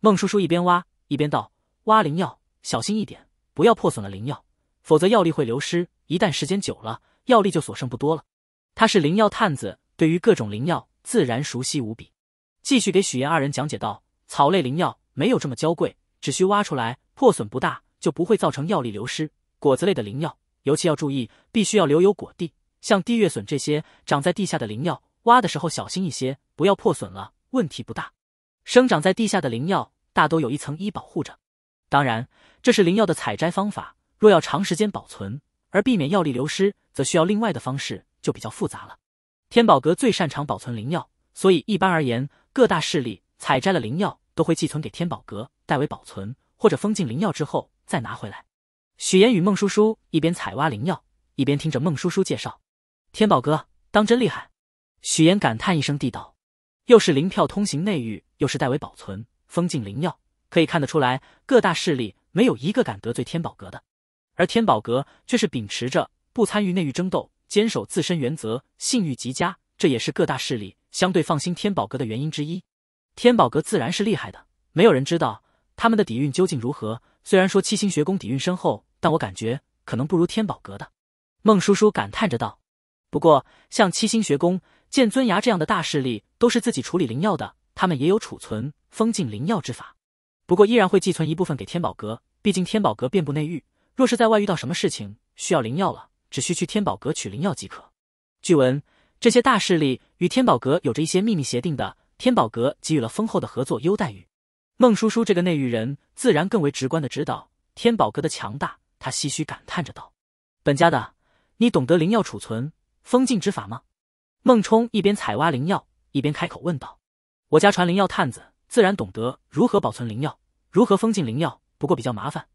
孟叔叔一边挖一边道：“挖灵药小心一点，不要破损了灵药，否则药力会流失。一旦时间久了，药力就所剩不多了。”他是灵药探子，对于各种灵药。自然熟悉无比，继续给许岩二人讲解道：“草类灵药没有这么娇贵，只需挖出来，破损不大，就不会造成药力流失。果子类的灵药尤其要注意，必须要留有果蒂，像地月笋这些长在地下的灵药，挖的时候小心一些，不要破损了，问题不大。生长在地下的灵药大都有一层衣保护着，当然，这是灵药的采摘方法。若要长时间保存而避免药力流失，则需要另外的方式，就比较复杂了。”天宝阁最擅长保存灵药，所以一般而言，各大势力采摘了灵药都会寄存给天宝阁代为保存，或者封禁灵药之后再拿回来。许岩与孟叔叔一边采挖灵药，一边听着孟叔叔介绍。天宝阁当真厉害，许岩感叹一声地道：“又是灵票通行内域，又是代为保存封禁灵药，可以看得出来，各大势力没有一个敢得罪天宝阁的，而天宝阁却是秉持着不参与内域争斗。”坚守自身原则，信誉极佳，这也是各大势力相对放心天宝阁的原因之一。天宝阁自然是厉害的，没有人知道他们的底蕴究竟如何。虽然说七星学宫底蕴深厚，但我感觉可能不如天宝阁的。孟叔叔感叹着道：“不过，像七星学宫、剑尊崖这样的大势力，都是自己处理灵药的，他们也有储存、封禁灵药之法。不过，依然会寄存一部分给天宝阁，毕竟天宝阁遍布内域，若是在外遇到什么事情，需要灵药了。”只需去天宝阁取灵药即可。据闻，这些大势力与天宝阁有着一些秘密协定的，天宝阁给予了丰厚的合作优待遇。孟叔叔这个内域人自然更为直观的知道天宝阁的强大，他唏嘘感叹着道：“本家的，你懂得灵药储存封禁之法吗？”孟冲一边采挖灵药，一边开口问道：“我家传灵药探子自然懂得如何保存灵药，如何封禁灵药，不过比较麻烦，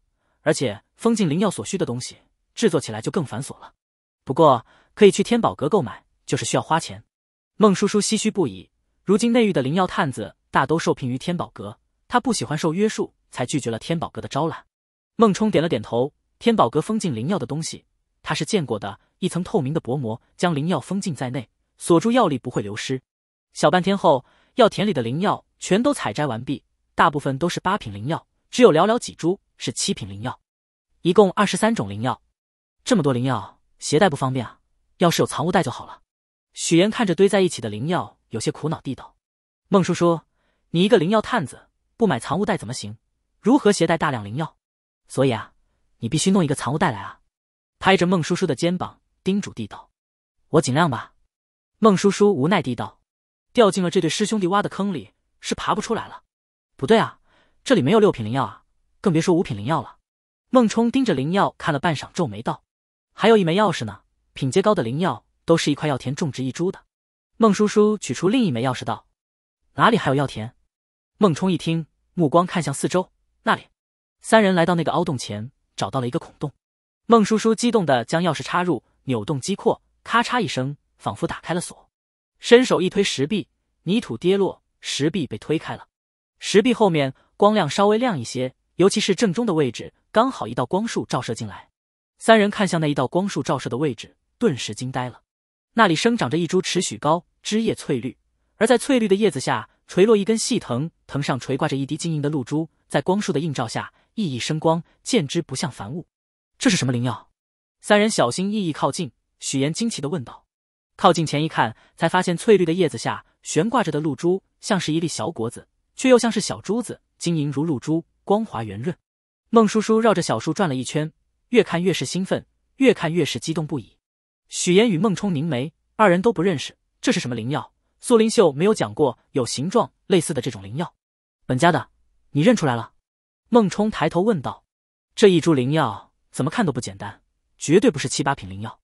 而且封禁灵药所需的东西。”制作起来就更繁琐了，不过可以去天宝阁购买，就是需要花钱。孟叔叔唏嘘不已。如今内域的灵药探子大都受聘于天宝阁，他不喜欢受约束，才拒绝了天宝阁的招揽。孟冲点了点头。天宝阁封禁灵药的东西，他是见过的。一层透明的薄膜将灵药封禁在内，锁住药力不会流失。小半天后，药田里的灵药全都采摘完毕，大部分都是八品灵药，只有寥寥几株是七品灵药，一共二十三种灵药。这么多灵药携带不方便啊！要是有藏物袋就好了。许岩看着堆在一起的灵药，有些苦恼地道：“孟叔叔，你一个灵药探子，不买藏物袋怎么行？如何携带大量灵药？所以啊，你必须弄一个藏物袋来啊！”拍着孟叔叔的肩膀，叮嘱地道：“我尽量吧。”孟叔叔无奈地道：“掉进了这对师兄弟挖的坑里，是爬不出来了。不对啊，这里没有六品灵药啊，更别说五品灵药了。”孟冲盯着灵药看了半晌，皱眉道。还有一枚钥匙呢。品阶高的灵药都是一块药田种植一株的。孟叔叔取出另一枚钥匙道：“哪里还有药田？”孟冲一听，目光看向四周。那里，三人来到那个凹洞前，找到了一个孔洞。孟叔叔激动地将钥匙插入，扭动机括，咔嚓一声，仿佛打开了锁。伸手一推石壁，泥土跌落，石壁被推开了。石壁后面光亮稍微亮一些，尤其是正中的位置，刚好一道光束照射进来。三人看向那一道光束照射的位置，顿时惊呆了。那里生长着一株尺许高，枝叶翠绿，而在翠绿的叶子下垂落一根细藤，藤上垂挂着一滴晶莹的露珠，在光束的映照下熠熠生光，见之不像凡物。这是什么灵药？三人小心翼翼靠近，许言惊奇地问道。靠近前一看，才发现翠绿的叶子下悬挂着的露珠，像是一粒小果子，却又像是小珠子，晶莹如露珠，光滑圆润。孟叔叔绕着小树转了一圈。越看越是兴奋，越看越是激动不已。许岩与孟冲凝眉，二人都不认识，这是什么灵药？苏灵秀没有讲过，有形状类似的这种灵药。本家的，你认出来了？孟冲抬头问道：“这一株灵药怎么看都不简单，绝对不是七八品灵药。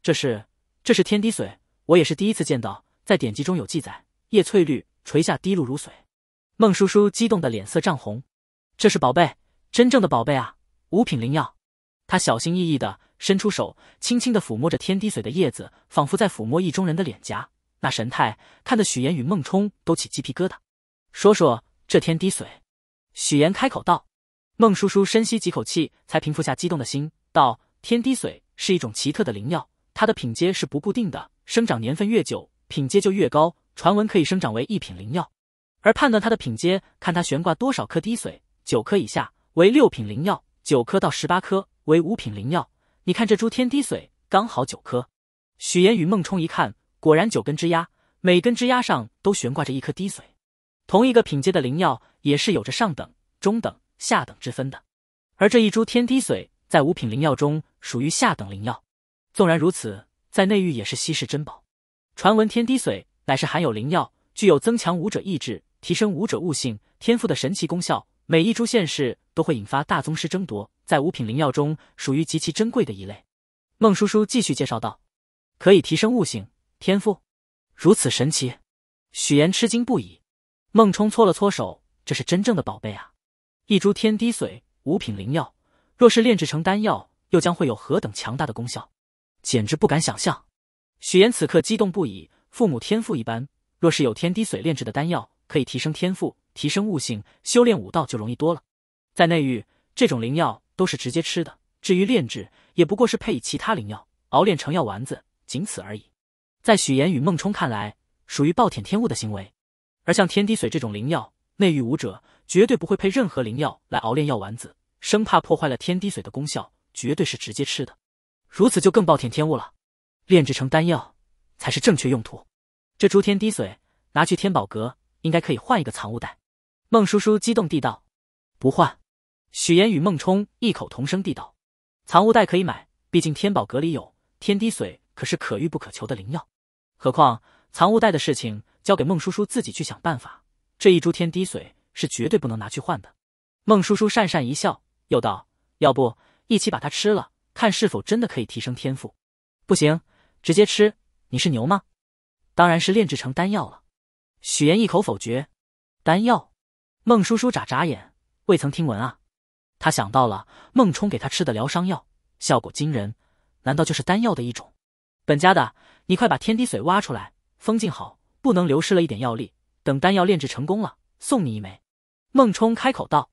这是，这是天滴髓，我也是第一次见到，在典籍中有记载，叶翠绿，垂下滴露如髓。”孟叔叔激动的脸色涨红：“这是宝贝，真正的宝贝啊，五品灵药。”他小心翼翼的伸出手，轻轻的抚摸着天滴水的叶子，仿佛在抚摸意中人的脸颊。那神态看得许岩与孟冲都起鸡皮疙瘩。说说这天滴水，许岩开口道。孟叔叔深吸几口气，才平复下激动的心，道：天滴水是一种奇特的灵药，它的品阶是不固定的，生长年份越久，品阶就越高。传闻可以生长为一品灵药，而判断它的品阶，看它悬挂多少颗滴水，九颗以下为六品灵药，九颗到十八颗。为五品灵药，你看这株天滴髓刚好九颗。许岩与孟冲一看，果然九根枝丫，每根枝丫上都悬挂着一颗滴髓。同一个品阶的灵药，也是有着上等、中等、下等之分的。而这一株天滴髓在五品灵药中属于下等灵药，纵然如此，在内域也是稀世珍宝。传闻天滴髓乃是含有灵药，具有增强武者意志、提升武者悟性、天赋的神奇功效。每一株现世都会引发大宗师争夺。在五品灵药中，属于极其珍贵的一类。孟叔叔继续介绍道：“可以提升悟性、天赋，如此神奇！”许岩吃惊不已。孟冲搓了搓手：“这是真正的宝贝啊！一株天滴髓五品灵药，若是炼制成丹药，又将会有何等强大的功效？简直不敢想象！”许岩此刻激动不已。父母天赋一般，若是有天滴髓炼制的丹药，可以提升天赋、提升悟性，修炼武道就容易多了。在内域，这种灵药。都是直接吃的，至于炼制，也不过是配以其他灵药熬炼成药丸子，仅此而已。在许岩与孟冲看来，属于暴殄天物的行为。而像天滴水这种灵药，内域武者绝对不会配任何灵药来熬炼药丸子，生怕破坏了天滴水的功效，绝对是直接吃的。如此就更暴殄天物了。炼制成丹药，才是正确用途。这诸天滴水拿去天宝阁，应该可以换一个藏物袋。孟叔叔激动地道：“不换。”许岩与孟冲异口同声地道：“藏物袋可以买，毕竟天宝阁里有天滴水，可是可遇不可求的灵药。何况藏物袋的事情交给孟叔叔自己去想办法。这一株天滴水是绝对不能拿去换的。”孟叔叔讪讪一笑，又道：“要不一起把它吃了，看是否真的可以提升天赋？”“不行，直接吃？你是牛吗？”“当然是炼制成丹药了。”许岩一口否决。“丹药？”孟叔叔眨眨眼，未曾听闻啊。他想到了孟冲给他吃的疗伤药，效果惊人，难道就是丹药的一种？本家的，你快把天滴水挖出来，封禁好，不能流失了一点药力。等丹药炼制成功了，送你一枚。孟冲开口道：“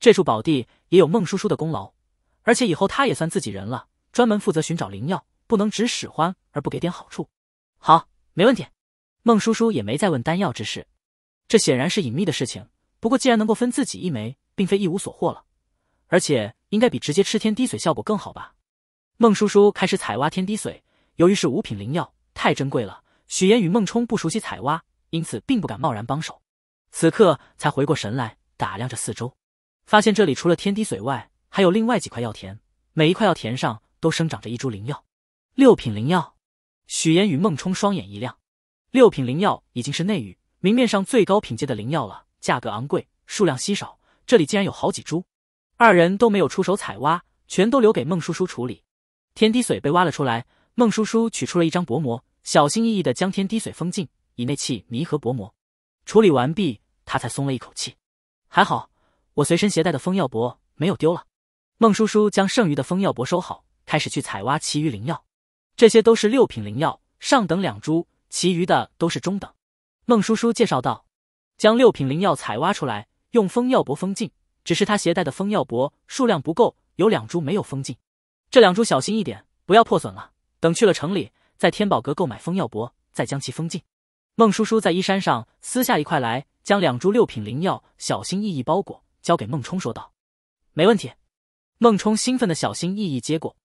这处宝地也有孟叔叔的功劳，而且以后他也算自己人了，专门负责寻找灵药，不能只使唤而不给点好处。”好，没问题。孟叔叔也没再问丹药之事，这显然是隐秘的事情。不过既然能够分自己一枚，并非一无所获了。而且应该比直接吃天滴水效果更好吧？孟叔叔开始采挖天滴水，由于是五品灵药，太珍贵了。许岩与孟冲不熟悉采挖，因此并不敢贸然帮手。此刻才回过神来，打量着四周，发现这里除了天滴水外，还有另外几块药田，每一块药田上都生长着一株灵药。六品灵药，许岩与孟冲双眼一亮。六品灵药已经是内域明面上最高品阶的灵药了，价格昂贵，数量稀少，这里竟然有好几株。二人都没有出手采挖，全都留给孟叔叔处理。天滴髓被挖了出来，孟叔叔取出了一张薄膜，小心翼翼的将天滴髓封禁，以内气弥合薄膜。处理完毕，他才松了一口气。还好我随身携带的封药帛没有丢了。孟叔叔将剩余的封药帛收好，开始去采挖其余灵药。这些都是六品灵药，上等两株，其余的都是中等。孟叔叔介绍道：“将六品灵药采挖出来，用封药帛封禁，只是他携带的封药帛数量不够，有两株没有封禁，这两株小心一点，不要破损了。等去了城里，在天宝阁购买封药帛，再将其封禁。孟叔叔在衣衫上撕下一块来，将两株六品灵药小心翼翼包裹，交给孟冲说道：“没问题。”孟冲兴奋的小心翼翼接过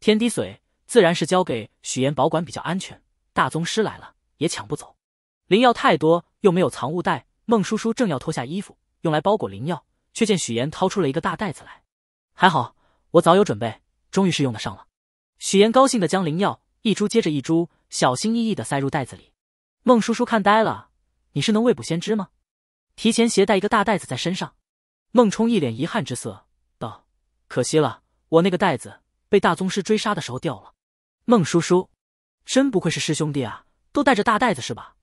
天滴髓，自然是交给许岩保管比较安全，大宗师来了也抢不走。灵药太多，又没有藏物袋，孟叔叔正要脱下衣服用来包裹灵药。却见许岩掏出了一个大袋子来，还好我早有准备，终于是用得上了。许岩高兴的将灵药一株接着一株，小心翼翼的塞入袋子里。孟叔叔看呆了，你是能未卜先知吗？提前携带一个大袋子在身上。孟冲一脸遗憾之色道：“可惜了，我那个袋子被大宗师追杀的时候掉了。”孟叔叔，真不愧是师兄弟啊，都带着大袋子是吧？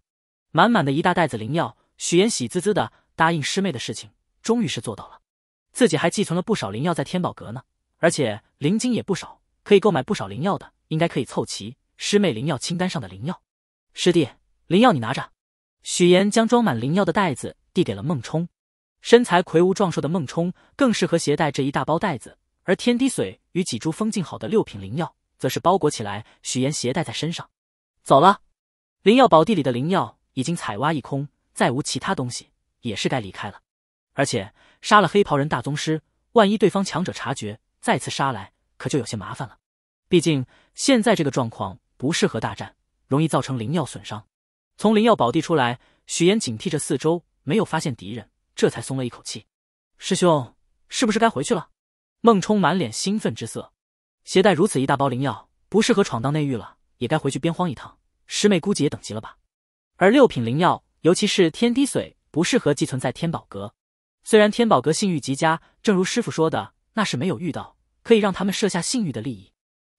满满的一大袋子灵药，许岩喜滋滋的答应师妹的事情。终于是做到了，自己还寄存了不少灵药在天宝阁呢，而且灵晶也不少，可以购买不少灵药的，应该可以凑齐师妹灵药清单上的灵药。师弟，灵药你拿着。许岩将装满灵药的袋子递给了孟冲。身材魁梧壮硕的孟冲更适合携带这一大包袋子，而天滴水与几株封禁好的六品灵药，则是包裹起来，许岩携带在身上。走了，灵药宝地里的灵药已经采挖一空，再无其他东西，也是该离开了。而且杀了黑袍人大宗师，万一对方强者察觉，再次杀来，可就有些麻烦了。毕竟现在这个状况不适合大战，容易造成灵药损伤。从灵药宝地出来，许岩警惕着四周，没有发现敌人，这才松了一口气。师兄，是不是该回去了？孟冲满脸兴奋之色，携带如此一大包灵药，不适合闯荡内域了，也该回去边荒一趟。师妹估计也等急了吧？而六品灵药，尤其是天滴髓，不适合寄存在天宝阁。虽然天宝阁信誉极佳，正如师傅说的，那是没有遇到可以让他们设下信誉的利益，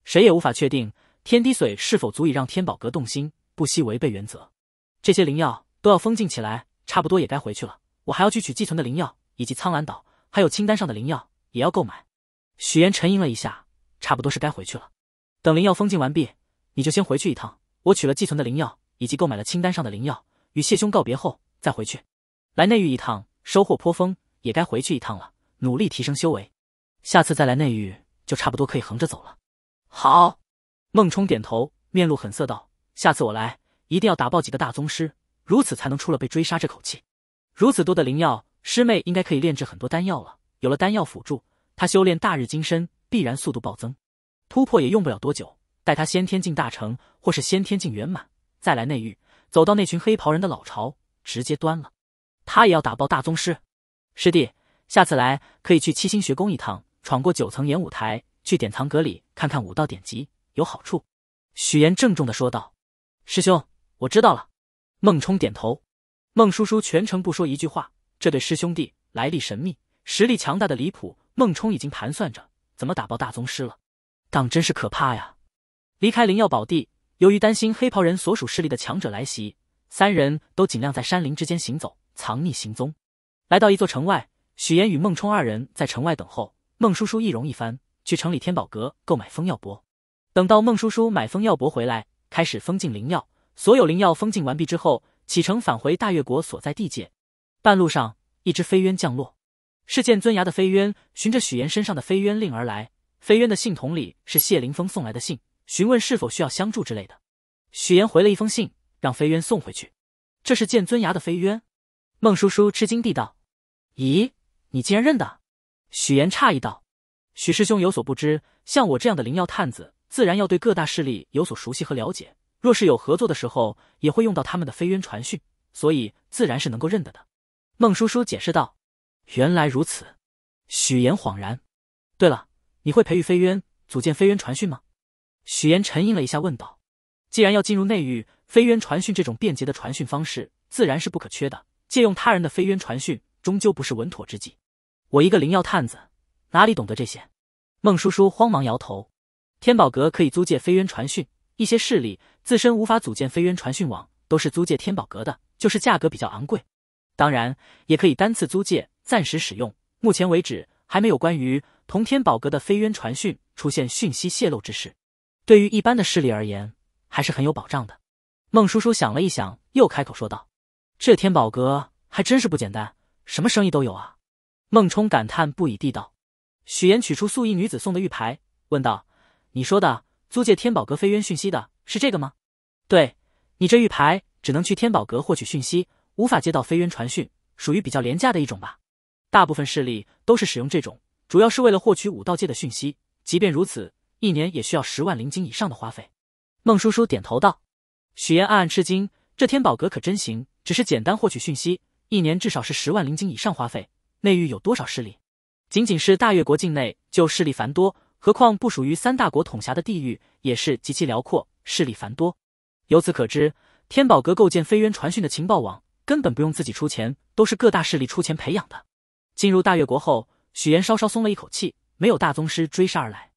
谁也无法确定天滴髓是否足以让天宝阁动心，不惜违背原则。这些灵药都要封禁起来，差不多也该回去了。我还要去取寄存的灵药，以及苍兰岛还有清单上的灵药也要购买。许言沉吟了一下，差不多是该回去了。等灵药封禁完毕，你就先回去一趟。我取了寄存的灵药，以及购买了清单上的灵药，与谢兄告别后再回去。来内域一趟，收获颇丰。也该回去一趟了，努力提升修为，下次再来内域就差不多可以横着走了。好，孟冲点头，面露狠色道：“下次我来，一定要打爆几个大宗师，如此才能出了被追杀这口气。如此多的灵药，师妹应该可以炼制很多丹药了。有了丹药辅助，她修炼大日金身必然速度暴增，突破也用不了多久。待她先天境大成或是先天境圆满，再来内域，走到那群黑袍人的老巢，直接端了。他也要打爆大宗师。”师弟，下次来可以去七星学宫一趟，闯过九层演武台，去典藏阁里看看武道典籍，有好处。”许岩郑重的说道。“师兄，我知道了。”孟冲点头。孟叔叔全程不说一句话，这对师兄弟来历神秘，实力强大的离谱。孟冲已经盘算着怎么打爆大宗师了，当真是可怕呀！离开灵药宝地，由于担心黑袍人所属势力的强者来袭，三人都尽量在山林之间行走，藏匿行踪。来到一座城外，许岩与孟冲二人在城外等候。孟叔叔易容一番，去城里天宝阁购买封药帛。等到孟叔叔买封药帛回来，开始封禁灵药。所有灵药封禁完毕之后，启程返回大越国所在地界。半路上，一只飞鸢降落，是剑尊崖的飞鸢，循着许岩身上的飞鸢令而来。飞鸢的信筒里是谢凌峰送来的信，询问是否需要相助之类的。许岩回了一封信，让飞鸢送回去。这是剑尊崖的飞鸢，孟叔叔吃惊地道。咦，你竟然认得？许言诧异道：“许师兄有所不知，像我这样的灵药探子，自然要对各大势力有所熟悉和了解。若是有合作的时候，也会用到他们的飞渊传讯，所以自然是能够认得的。”孟叔叔解释道：“原来如此。”许言恍然。对了，你会培育飞渊，组建飞渊传讯吗？许言沉吟了一下，问道：“既然要进入内域，飞渊传讯这种便捷的传讯方式，自然是不可缺的。借用他人的飞渊传讯。”终究不是稳妥之计，我一个灵药探子，哪里懂得这些？孟叔叔慌忙摇头。天宝阁可以租借飞渊传讯，一些势力自身无法组建飞渊传讯网，都是租借天宝阁的，就是价格比较昂贵。当然，也可以单次租借，暂时使用。目前为止，还没有关于同天宝阁的飞渊传讯出现讯息泄露之事。对于一般的势力而言，还是很有保障的。孟叔叔想了一想，又开口说道：“这天宝阁还真是不简单。”什么生意都有啊！孟冲感叹不已地道。许岩取出素衣女子送的玉牌，问道：“你说的租借天宝阁飞渊讯息的是这个吗？”“对，你这玉牌只能去天宝阁获取讯息，无法接到飞渊传讯，属于比较廉价的一种吧？大部分势力都是使用这种，主要是为了获取武道界的讯息。即便如此，一年也需要十万灵晶以上的花费。”孟叔叔点头道。许岩暗暗吃惊，这天宝阁可真行，只是简单获取讯息。一年至少是十万灵晶以上花费。内域有多少势力？仅仅是大越国境内就势力繁多，何况不属于三大国统辖的地域也是极其辽阔，势力繁多。由此可知，天宝阁构建飞渊传讯的情报网，根本不用自己出钱，都是各大势力出钱培养的。进入大越国后，许岩稍稍松了一口气，没有大宗师追杀而来。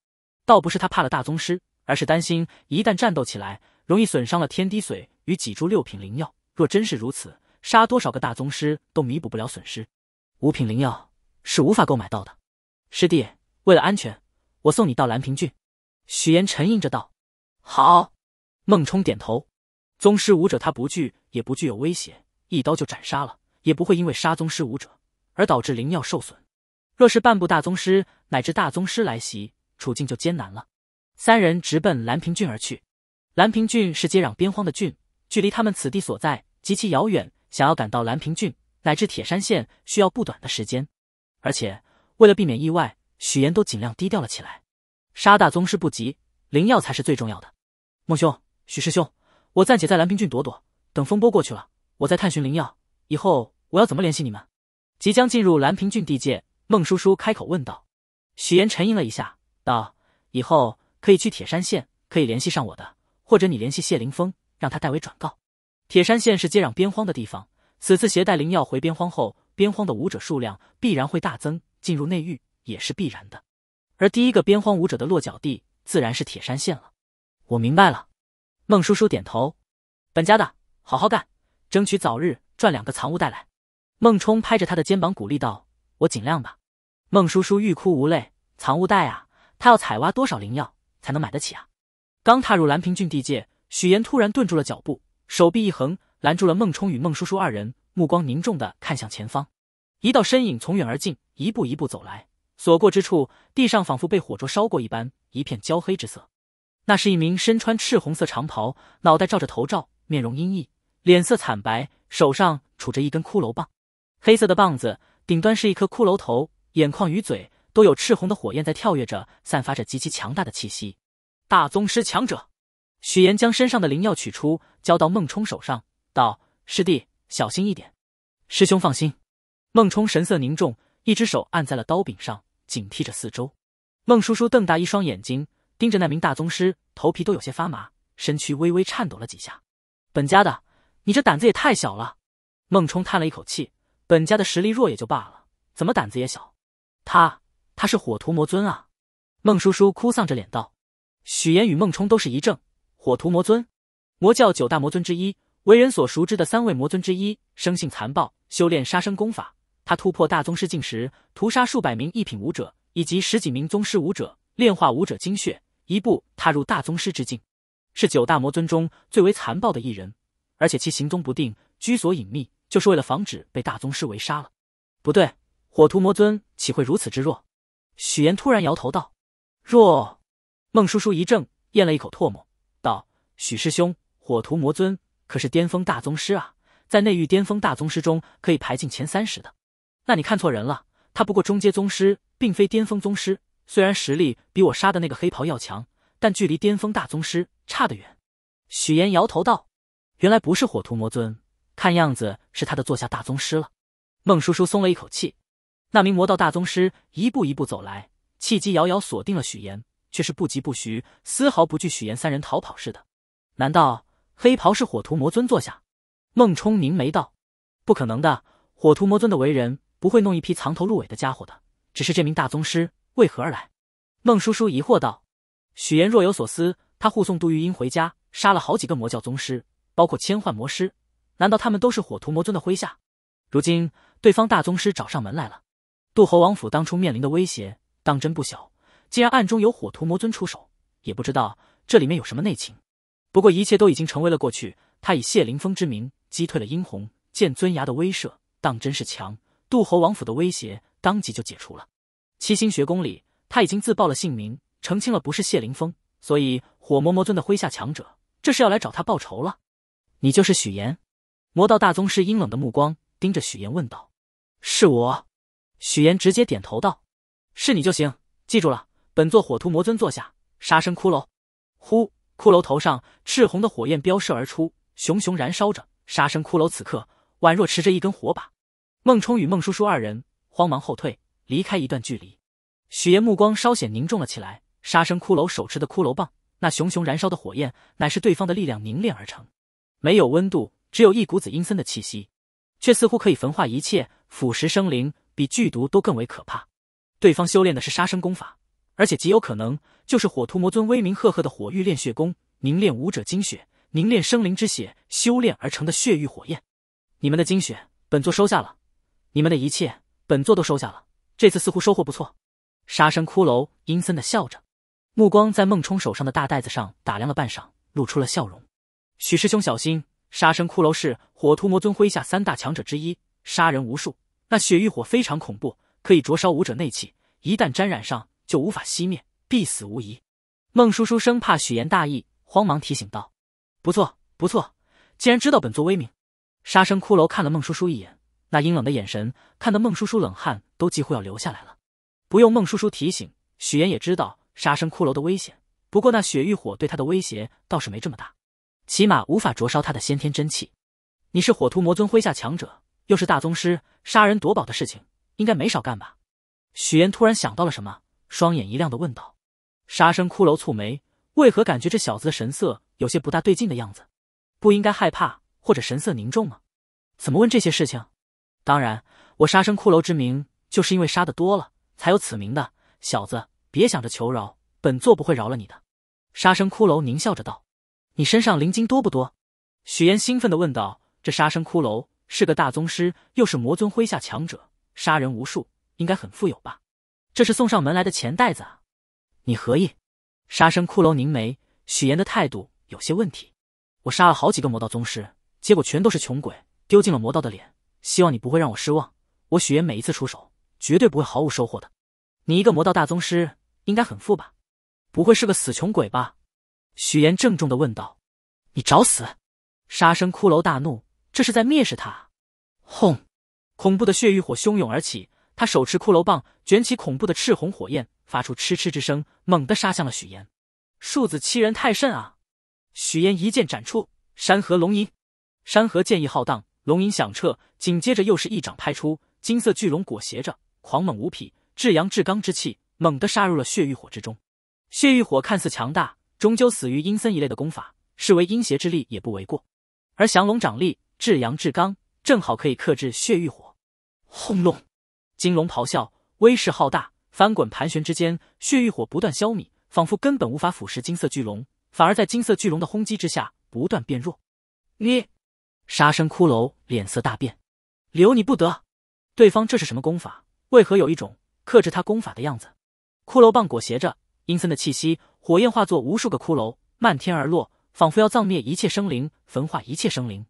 倒不是他怕了大宗师，而是担心一旦战斗起来，容易损伤了天滴髓与几株六品灵药。若真是如此，杀多少个大宗师都弥补不了损失，五品灵药是无法购买到的。师弟，为了安全，我送你到兰平郡。”许岩沉吟着道：“好。”孟冲点头。宗师武者他不惧，也不具有威胁，一刀就斩杀了，也不会因为杀宗师武者而导致灵药受损。若是半步大宗师乃至大宗师来袭，处境就艰难了。三人直奔兰平郡而去。兰平郡是接壤边荒的郡，距离他们此地所在极其遥远。想要赶到兰平郡乃至铁山县，需要不短的时间。而且为了避免意外，许岩都尽量低调了起来。杀大宗师不急，灵药才是最重要的。孟兄，许师兄，我暂且在兰平郡躲躲，等风波过去了，我再探寻灵药。以后我要怎么联系你们？即将进入兰平郡地界，孟叔叔开口问道。许岩沉吟了一下，道：“以后可以去铁山县，可以联系上我的，或者你联系谢凌峰，让他代为转告。”铁山县是接壤边荒的地方，此次携带灵药回边荒后，边荒的武者数量必然会大增，进入内域也是必然的。而第一个边荒武者的落脚地自然是铁山县了。我明白了，孟叔叔点头。本家的，好好干，争取早日赚两个藏物袋来。孟冲拍着他的肩膀鼓励道：“我尽量吧。”孟叔叔欲哭无泪，藏物袋啊，他要采挖多少灵药才能买得起啊？刚踏入蓝平郡地界，许岩突然顿住了脚步。手臂一横，拦住了孟冲与孟叔叔二人，目光凝重地看向前方。一道身影从远而近，一步一步走来，所过之处，地上仿佛被火灼烧过一般，一片焦黑之色。那是一名身穿赤红色长袍，脑袋罩着头罩，面容阴翳，脸色惨白，手上杵着一根骷髅棒，黑色的棒子顶端是一颗骷髅头，眼眶与嘴都有赤红的火焰在跳跃着，散发着极其强大的气息。大宗师强者。许岩将身上的灵药取出，交到孟冲手上，道：“师弟，小心一点。”“师兄放心。”孟冲神色凝重，一只手按在了刀柄上，警惕着四周。孟叔叔瞪大一双眼睛，盯着那名大宗师，头皮都有些发麻，身躯微微颤抖了几下。“本家的，你这胆子也太小了。”孟冲叹了一口气：“本家的实力弱也就罢了，怎么胆子也小？”“他他是火屠魔尊啊！”孟叔叔哭丧着脸道。许岩与孟冲都是一怔。火屠魔尊，魔教九大魔尊之一，为人所熟知的三位魔尊之一。生性残暴，修炼杀生功法。他突破大宗师境时，屠杀数百名一品武者以及十几名宗师武者，炼化武者精血，一步踏入大宗师之境，是九大魔尊中最为残暴的一人。而且其行踪不定，居所隐秘，就是为了防止被大宗师围杀了。不对，火屠魔尊岂会如此之弱？许言突然摇头道：“若……”孟叔叔一怔，咽了一口唾沫。许师兄，火图魔尊可是巅峰大宗师啊，在内域巅峰大宗师中可以排进前三十的。那你看错人了，他不过中阶宗师，并非巅峰宗师。虽然实力比我杀的那个黑袍要强，但距离巅峰大宗师差得远。许岩摇头道：“原来不是火图魔尊，看样子是他的座下大宗师了。”孟叔叔松了一口气。那名魔道大宗师一步一步走来，契机遥遥锁定了许岩，却是不疾不徐，丝毫不惧许岩三人逃跑似的。难道黑袍是火屠魔尊座下？孟冲凝眉道：“不可能的，火屠魔尊的为人不会弄一批藏头露尾的家伙的。只是这名大宗师为何而来？”孟叔叔疑惑道。许岩若有所思，他护送杜玉英回家，杀了好几个魔教宗师，包括千幻魔师。难道他们都是火屠魔尊的麾下？如今对方大宗师找上门来了，杜侯王府当初面临的威胁当真不小。既然暗中有火屠魔尊出手，也不知道这里面有什么内情。不过一切都已经成为了过去。他以谢灵风之名击退了殷红见尊牙的威慑，当真是强。杜侯王府的威胁当即就解除了。七星学宫里，他已经自报了姓名，澄清了不是谢灵风，所以火魔魔尊的麾下强者，这是要来找他报仇了。你就是许岩？魔道大宗师阴冷的目光盯着许岩问道：“是我。”许岩直接点头道：“是你就行，记住了，本座火屠魔尊坐下，杀身骷髅。”呼。骷髅头上赤红的火焰飙射而出，熊熊燃烧着。杀生骷髅此刻宛若持着一根火把。孟冲与孟叔叔二人慌忙后退，离开一段距离。许岩目光稍显凝重了起来。杀生骷髅手持的骷髅棒，那熊熊燃烧的火焰，乃是对方的力量凝练而成，没有温度，只有一股子阴森的气息，却似乎可以焚化一切，腐蚀生灵，比剧毒都更为可怕。对方修炼的是杀生功法，而且极有可能。就是火屠魔尊威名赫赫的火域炼血功，凝练武者精血，凝练生灵之血，修炼而成的血域火焰。你们的精血，本座收下了；你们的一切，本座都收下了。这次似乎收获不错。杀生骷髅阴森的笑着，目光在孟冲手上的大袋子上打量了半晌，露出了笑容。许师兄，小心！杀生骷髅是火屠魔尊麾下三大强者之一，杀人无数。那血域火非常恐怖，可以灼烧武者内气，一旦沾染上，就无法熄灭。必死无疑，孟叔叔生怕许岩大意，慌忙提醒道：“不错，不错，既然知道本座威名。”杀生骷髅看了孟叔叔一眼，那阴冷的眼神看得孟叔叔冷汗都几乎要流下来了。不用孟叔叔提醒，许岩也知道杀生骷髅的危险。不过那血狱火对他的威胁倒是没这么大，起码无法灼烧他的先天真气。你是火屠魔尊麾下强者，又是大宗师，杀人夺宝的事情应该没少干吧？许岩突然想到了什么，双眼一亮的问道。杀生骷髅蹙眉，为何感觉这小子的神色有些不大对劲的样子？不应该害怕或者神色凝重吗？怎么问这些事情？当然，我杀生骷髅之名就是因为杀的多了才有此名的。小子，别想着求饶，本座不会饶了你的。”杀生骷髅狞笑着道，“你身上灵晶多不多？”许岩兴奋的问道，“这杀生骷髅是个大宗师，又是魔尊麾下强者，杀人无数，应该很富有吧？这是送上门来的钱袋子啊！”你何意？杀生骷髅凝眉，许岩的态度有些问题。我杀了好几个魔道宗师，结果全都是穷鬼，丢尽了魔道的脸。希望你不会让我失望。我许岩每一次出手，绝对不会毫无收获的。你一个魔道大宗师，应该很富吧？不会是个死穷鬼吧？许岩郑重的问道。你找死！杀生骷髅大怒，这是在蔑视他。轰！恐怖的血浴火汹涌而起。他手持骷髅棒，卷起恐怖的赤红火焰，发出嗤嗤之声，猛地杀向了许岩。树子欺人太甚啊！许岩一剑斩出，山河龙吟，山河剑意浩荡，龙吟响彻。紧接着又是一掌拍出，金色巨龙裹挟着，狂猛无匹，至阳至刚之气，猛地杀入了血狱火之中。血狱火看似强大，终究死于阴森一类的功法，视为阴邪之力也不为过。而降龙掌力至阳至刚，正好可以克制血狱火。轰隆！金龙咆哮，威势浩大，翻滚盘旋之间，血与火不断消弭，仿佛根本无法腐蚀金色巨龙，反而在金色巨龙的轰击之下不断变弱。你，杀生骷髅脸色大变，留你不得！对方这是什么功法？为何有一种克制他功法的样子？骷髅棒裹挟着阴森的气息，火焰化作无数个骷髅，漫天而落，仿佛要葬灭一切生灵，焚化一切生灵。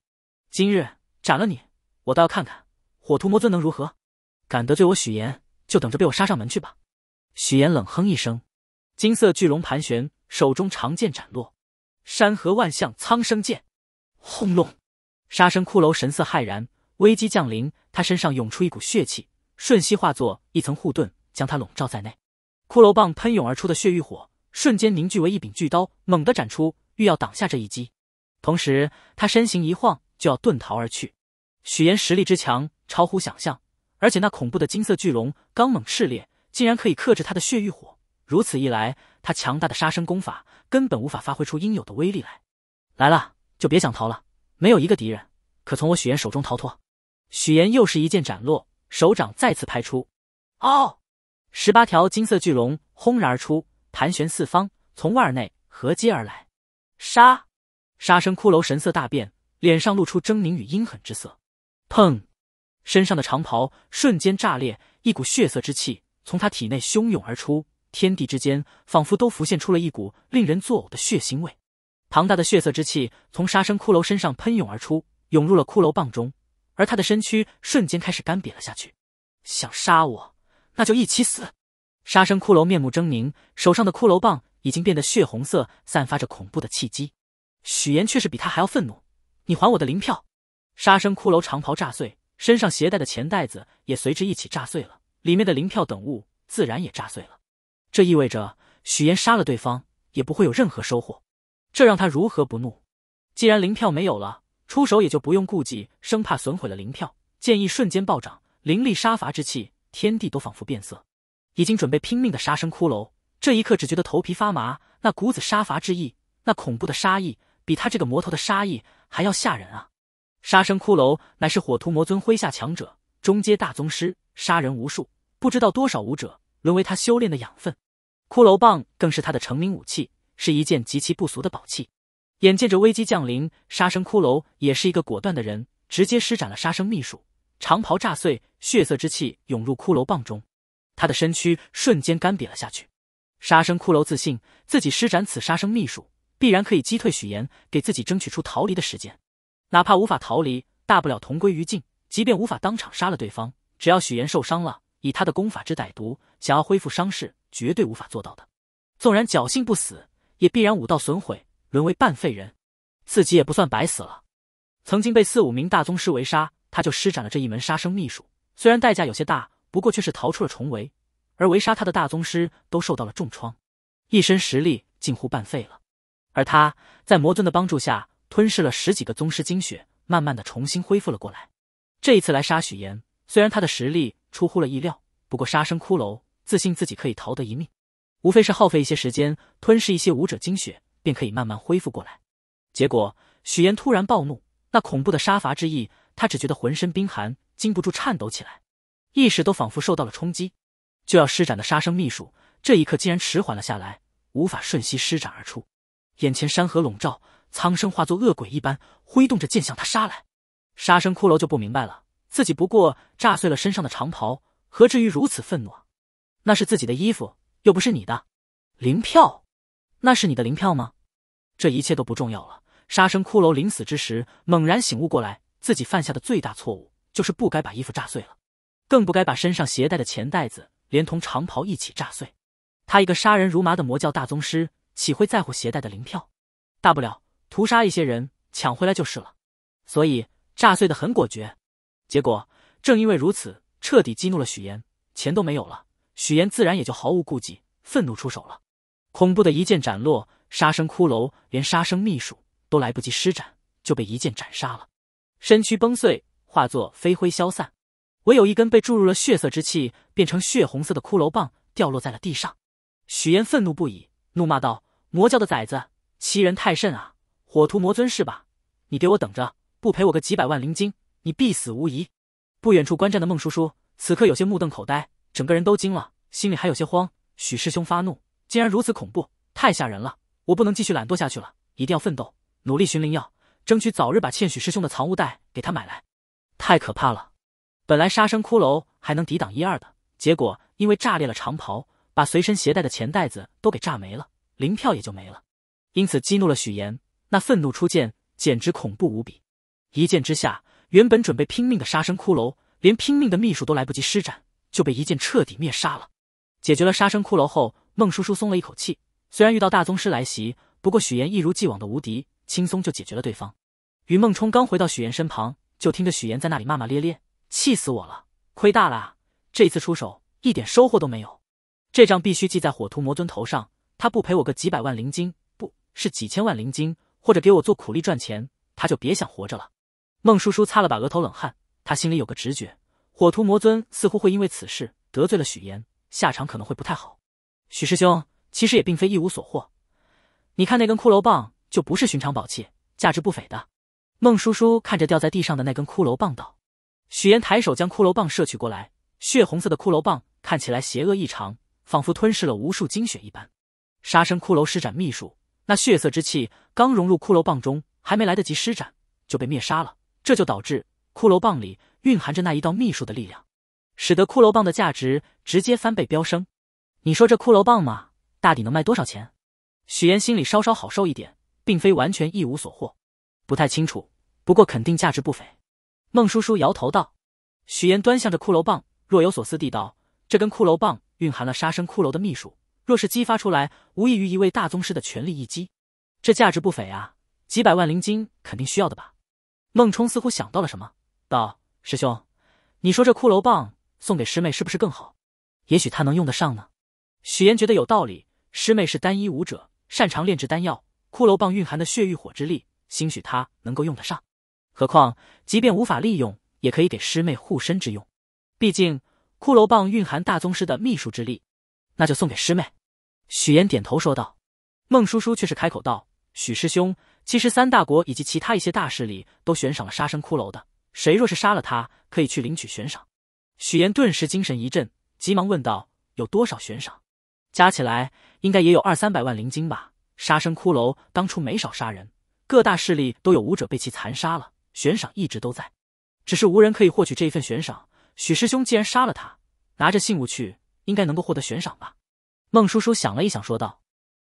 今日斩了你，我倒要看看火屠魔尊能如何。敢得罪我许岩，就等着被我杀上门去吧！许岩冷哼一声，金色巨龙盘旋，手中长剑斩落，山河万象苍生剑，轰隆！杀生骷髅神色骇然，危机降临，他身上涌出一股血气，瞬息化作一层护盾，将他笼罩在内。骷髅棒喷涌而出的血浴火，瞬间凝聚为一柄巨刀，猛地斩出，欲要挡下这一击。同时，他身形一晃，就要遁逃而去。许岩实力之强，超乎想象。而且那恐怖的金色巨龙刚猛炽烈，竟然可以克制他的血狱火。如此一来，他强大的杀生功法根本无法发挥出应有的威力来。来了就别想逃了，没有一个敌人可从我许岩手中逃脱。许岩又是一剑斩落，手掌再次拍出。哦，十八条金色巨龙轰然而出，盘旋四方，从儿内合击而来。杀！杀生骷髅神色大变，脸上露出狰狞与阴狠之色。砰！身上的长袍瞬间炸裂，一股血色之气从他体内汹涌而出，天地之间仿佛都浮现出了一股令人作呕的血腥味。庞大的血色之气从杀生骷髅身上喷涌而出，涌入了骷髅棒中，而他的身躯瞬间开始干瘪了下去。想杀我，那就一起死！杀生骷髅面目狰狞，手上的骷髅棒已经变得血红色，散发着恐怖的气机。许岩却是比他还要愤怒，你还我的灵票！杀生骷髅长袍炸碎。身上携带的钱袋子也随之一起炸碎了，里面的零票等物自然也炸碎了。这意味着许岩杀了对方也不会有任何收获，这让他如何不怒？既然零票没有了，出手也就不用顾忌，生怕损毁了零票。剑意瞬间暴涨，凌厉杀伐之气，天地都仿佛变色。已经准备拼命的杀生骷髅，这一刻只觉得头皮发麻。那骨子杀伐之意，那恐怖的杀意，比他这个魔头的杀意还要吓人啊！杀生骷髅乃是火屠魔尊麾下强者，中阶大宗师，杀人无数，不知道多少武者沦为他修炼的养分。骷髅棒更是他的成名武器，是一件极其不俗的宝器。眼见着危机降临，杀生骷髅也是一个果断的人，直接施展了杀生秘术，长袍炸碎，血色之气涌入骷髅棒中，他的身躯瞬间干瘪了下去。杀生骷髅自信自己施展此杀生秘术，必然可以击退许岩，给自己争取出逃离的时间。哪怕无法逃离，大不了同归于尽。即便无法当场杀了对方，只要许岩受伤了，以他的功法之歹毒，想要恢复伤势，绝对无法做到的。纵然侥幸不死，也必然武道损毁，沦为半废人，自己也不算白死了。曾经被四五名大宗师围杀，他就施展了这一门杀生秘术，虽然代价有些大，不过却是逃出了重围，而围杀他的大宗师都受到了重创，一身实力近乎半废了。而他在魔尊的帮助下。吞噬了十几个宗师精血，慢慢的重新恢复了过来。这一次来杀许岩，虽然他的实力出乎了意料，不过杀生骷髅自信自己可以逃得一命，无非是耗费一些时间，吞噬一些武者精血，便可以慢慢恢复过来。结果许岩突然暴怒，那恐怖的杀伐之意，他只觉得浑身冰寒，禁不住颤抖起来，意识都仿佛受到了冲击，就要施展的杀生秘术，这一刻竟然迟缓了下来，无法瞬息施展而出。眼前山河笼罩。苍生化作恶鬼一般，挥动着剑向他杀来。杀生骷髅就不明白了，自己不过炸碎了身上的长袍，何至于如此愤怒啊？那是自己的衣服，又不是你的灵票。那是你的灵票吗？这一切都不重要了。杀生骷髅临死之时，猛然醒悟过来，自己犯下的最大错误就是不该把衣服炸碎了，更不该把身上携带的钱袋子连同长袍一起炸碎。他一个杀人如麻的魔教大宗师，岂会在乎携带的灵票？大不了。屠杀一些人，抢回来就是了，所以炸碎的很果决。结果正因为如此，彻底激怒了许岩，钱都没有了，许岩自然也就毫无顾忌，愤怒出手了。恐怖的一剑斩落，杀生骷髅连杀生秘术都来不及施展，就被一剑斩杀了，身躯崩碎，化作飞灰消散，唯有一根被注入了血色之气，变成血红色的骷髅棒掉落在了地上。许岩愤怒不已，怒骂道：“魔教的崽子，欺人太甚啊！”火屠魔尊是吧？你给我等着，不赔我个几百万灵晶，你必死无疑。不远处观战的孟叔叔此刻有些目瞪口呆，整个人都惊了，心里还有些慌。许师兄发怒，竟然如此恐怖，太吓人了！我不能继续懒惰下去了，一定要奋斗，努力寻灵药，争取早日把欠许师兄的藏物袋给他买来。太可怕了！本来杀生骷髅还能抵挡一二的，结果因为炸裂了长袍，把随身携带的钱袋子都给炸没了，灵票也就没了，因此激怒了许岩。那愤怒出剑简直恐怖无比，一剑之下，原本准备拼命的杀生骷髅，连拼命的秘术都来不及施展，就被一剑彻底灭杀了。解决了杀生骷髅后，孟叔叔松了一口气。虽然遇到大宗师来袭，不过许岩一如既往的无敌，轻松就解决了对方。于孟冲刚回到许岩身旁，就听着许岩在那里骂骂咧咧：“气死我了，亏大了！这次出手一点收获都没有，这账必须记在火屠魔尊头上。他不赔我个几百万灵晶，不是几千万灵晶。”或者给我做苦力赚钱，他就别想活着了。孟叔叔擦了把额头冷汗，他心里有个直觉，火图魔尊似乎会因为此事得罪了许岩，下场可能会不太好。许师兄其实也并非一无所获，你看那根骷髅棒就不是寻常宝器，价值不菲的。孟叔叔看着掉在地上的那根骷髅棒道：“许岩，抬手将骷髅棒摄取过来，血红色的骷髅棒看起来邪恶异常，仿佛吞噬了无数精血一般。杀生骷髅施展秘术。”那血色之气刚融入骷髅棒中，还没来得及施展，就被灭杀了。这就导致骷髅棒里蕴含着那一道秘术的力量，使得骷髅棒的价值直接翻倍飙升。你说这骷髅棒嘛，大抵能卖多少钱？许岩心里稍稍好受一点，并非完全一无所获。不太清楚，不过肯定价值不菲。孟叔叔摇头道。许岩端详着骷髅棒，若有所思地道：“这根骷髅棒蕴含了杀生骷髅的秘术。”若是激发出来，无异于一位大宗师的全力一击，这价值不菲啊！几百万灵晶肯定需要的吧？孟冲似乎想到了什么，道：“师兄，你说这骷髅棒送给师妹是不是更好？也许她能用得上呢。”许岩觉得有道理，师妹是单一武者，擅长炼制丹药，骷髅棒蕴含的血狱火之力，兴许她能够用得上。何况，即便无法利用，也可以给师妹护身之用。毕竟，骷髅棒蕴含大宗师的秘术之力。那就送给师妹，许岩点头说道。孟叔叔却是开口道：“许师兄，其实三大国以及其他一些大势力都悬赏了杀生骷髅的，谁若是杀了他，可以去领取悬赏。”许岩顿时精神一振，急忙问道：“有多少悬赏？加起来应该也有二三百万灵晶吧？杀生骷髅当初没少杀人，各大势力都有武者被其残杀了，悬赏一直都在，只是无人可以获取这一份悬赏。许师兄既然杀了他，拿着信物去。”应该能够获得悬赏吧？孟叔叔想了一想，说道：“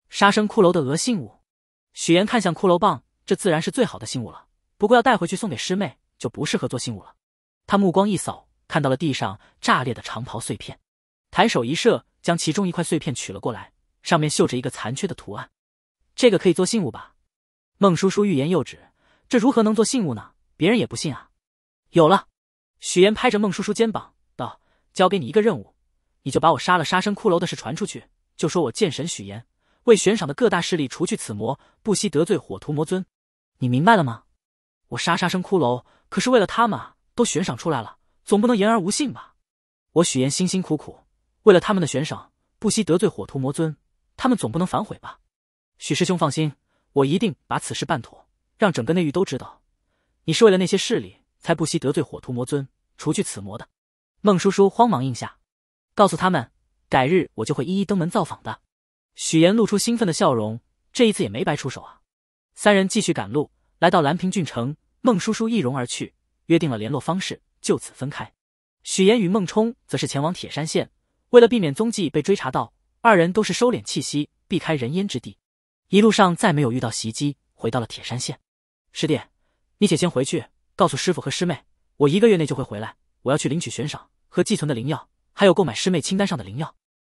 杀生骷髅的鹅信物。”许岩看向骷髅棒，这自然是最好的信物了。不过要带回去送给师妹，就不适合做信物了。他目光一扫，看到了地上炸裂的长袍碎片，抬手一射，将其中一块碎片取了过来，上面绣着一个残缺的图案。这个可以做信物吧？孟叔叔欲言又止：“这如何能做信物呢？别人也不信啊。”有了，许岩拍着孟叔叔肩膀道：“交给你一个任务。”你就把我杀了杀生骷髅的事传出去，就说我剑神许炎为悬赏的各大势力除去此魔，不惜得罪火屠魔尊。你明白了吗？我杀杀生骷髅可是为了他们都悬赏出来了，总不能言而无信吧？我许炎辛辛苦苦为了他们的悬赏，不惜得罪火屠魔尊，他们总不能反悔吧？许师兄放心，我一定把此事办妥，让整个内域都知道，你是为了那些势力才不惜得罪火屠魔尊除去此魔的。孟叔叔慌忙应下。告诉他们，改日我就会一一登门造访的。许岩露出兴奋的笑容，这一次也没白出手啊。三人继续赶路，来到蓝平郡城，孟叔叔易容而去，约定了联络方式，就此分开。许岩与孟冲则是前往铁山县，为了避免踪迹被追查到，二人都是收敛气息，避开人烟之地。一路上再没有遇到袭击，回到了铁山县。师弟，你且先回去，告诉师傅和师妹，我一个月内就会回来。我要去领取悬赏和寄存的灵药。还有购买师妹清单上的灵药。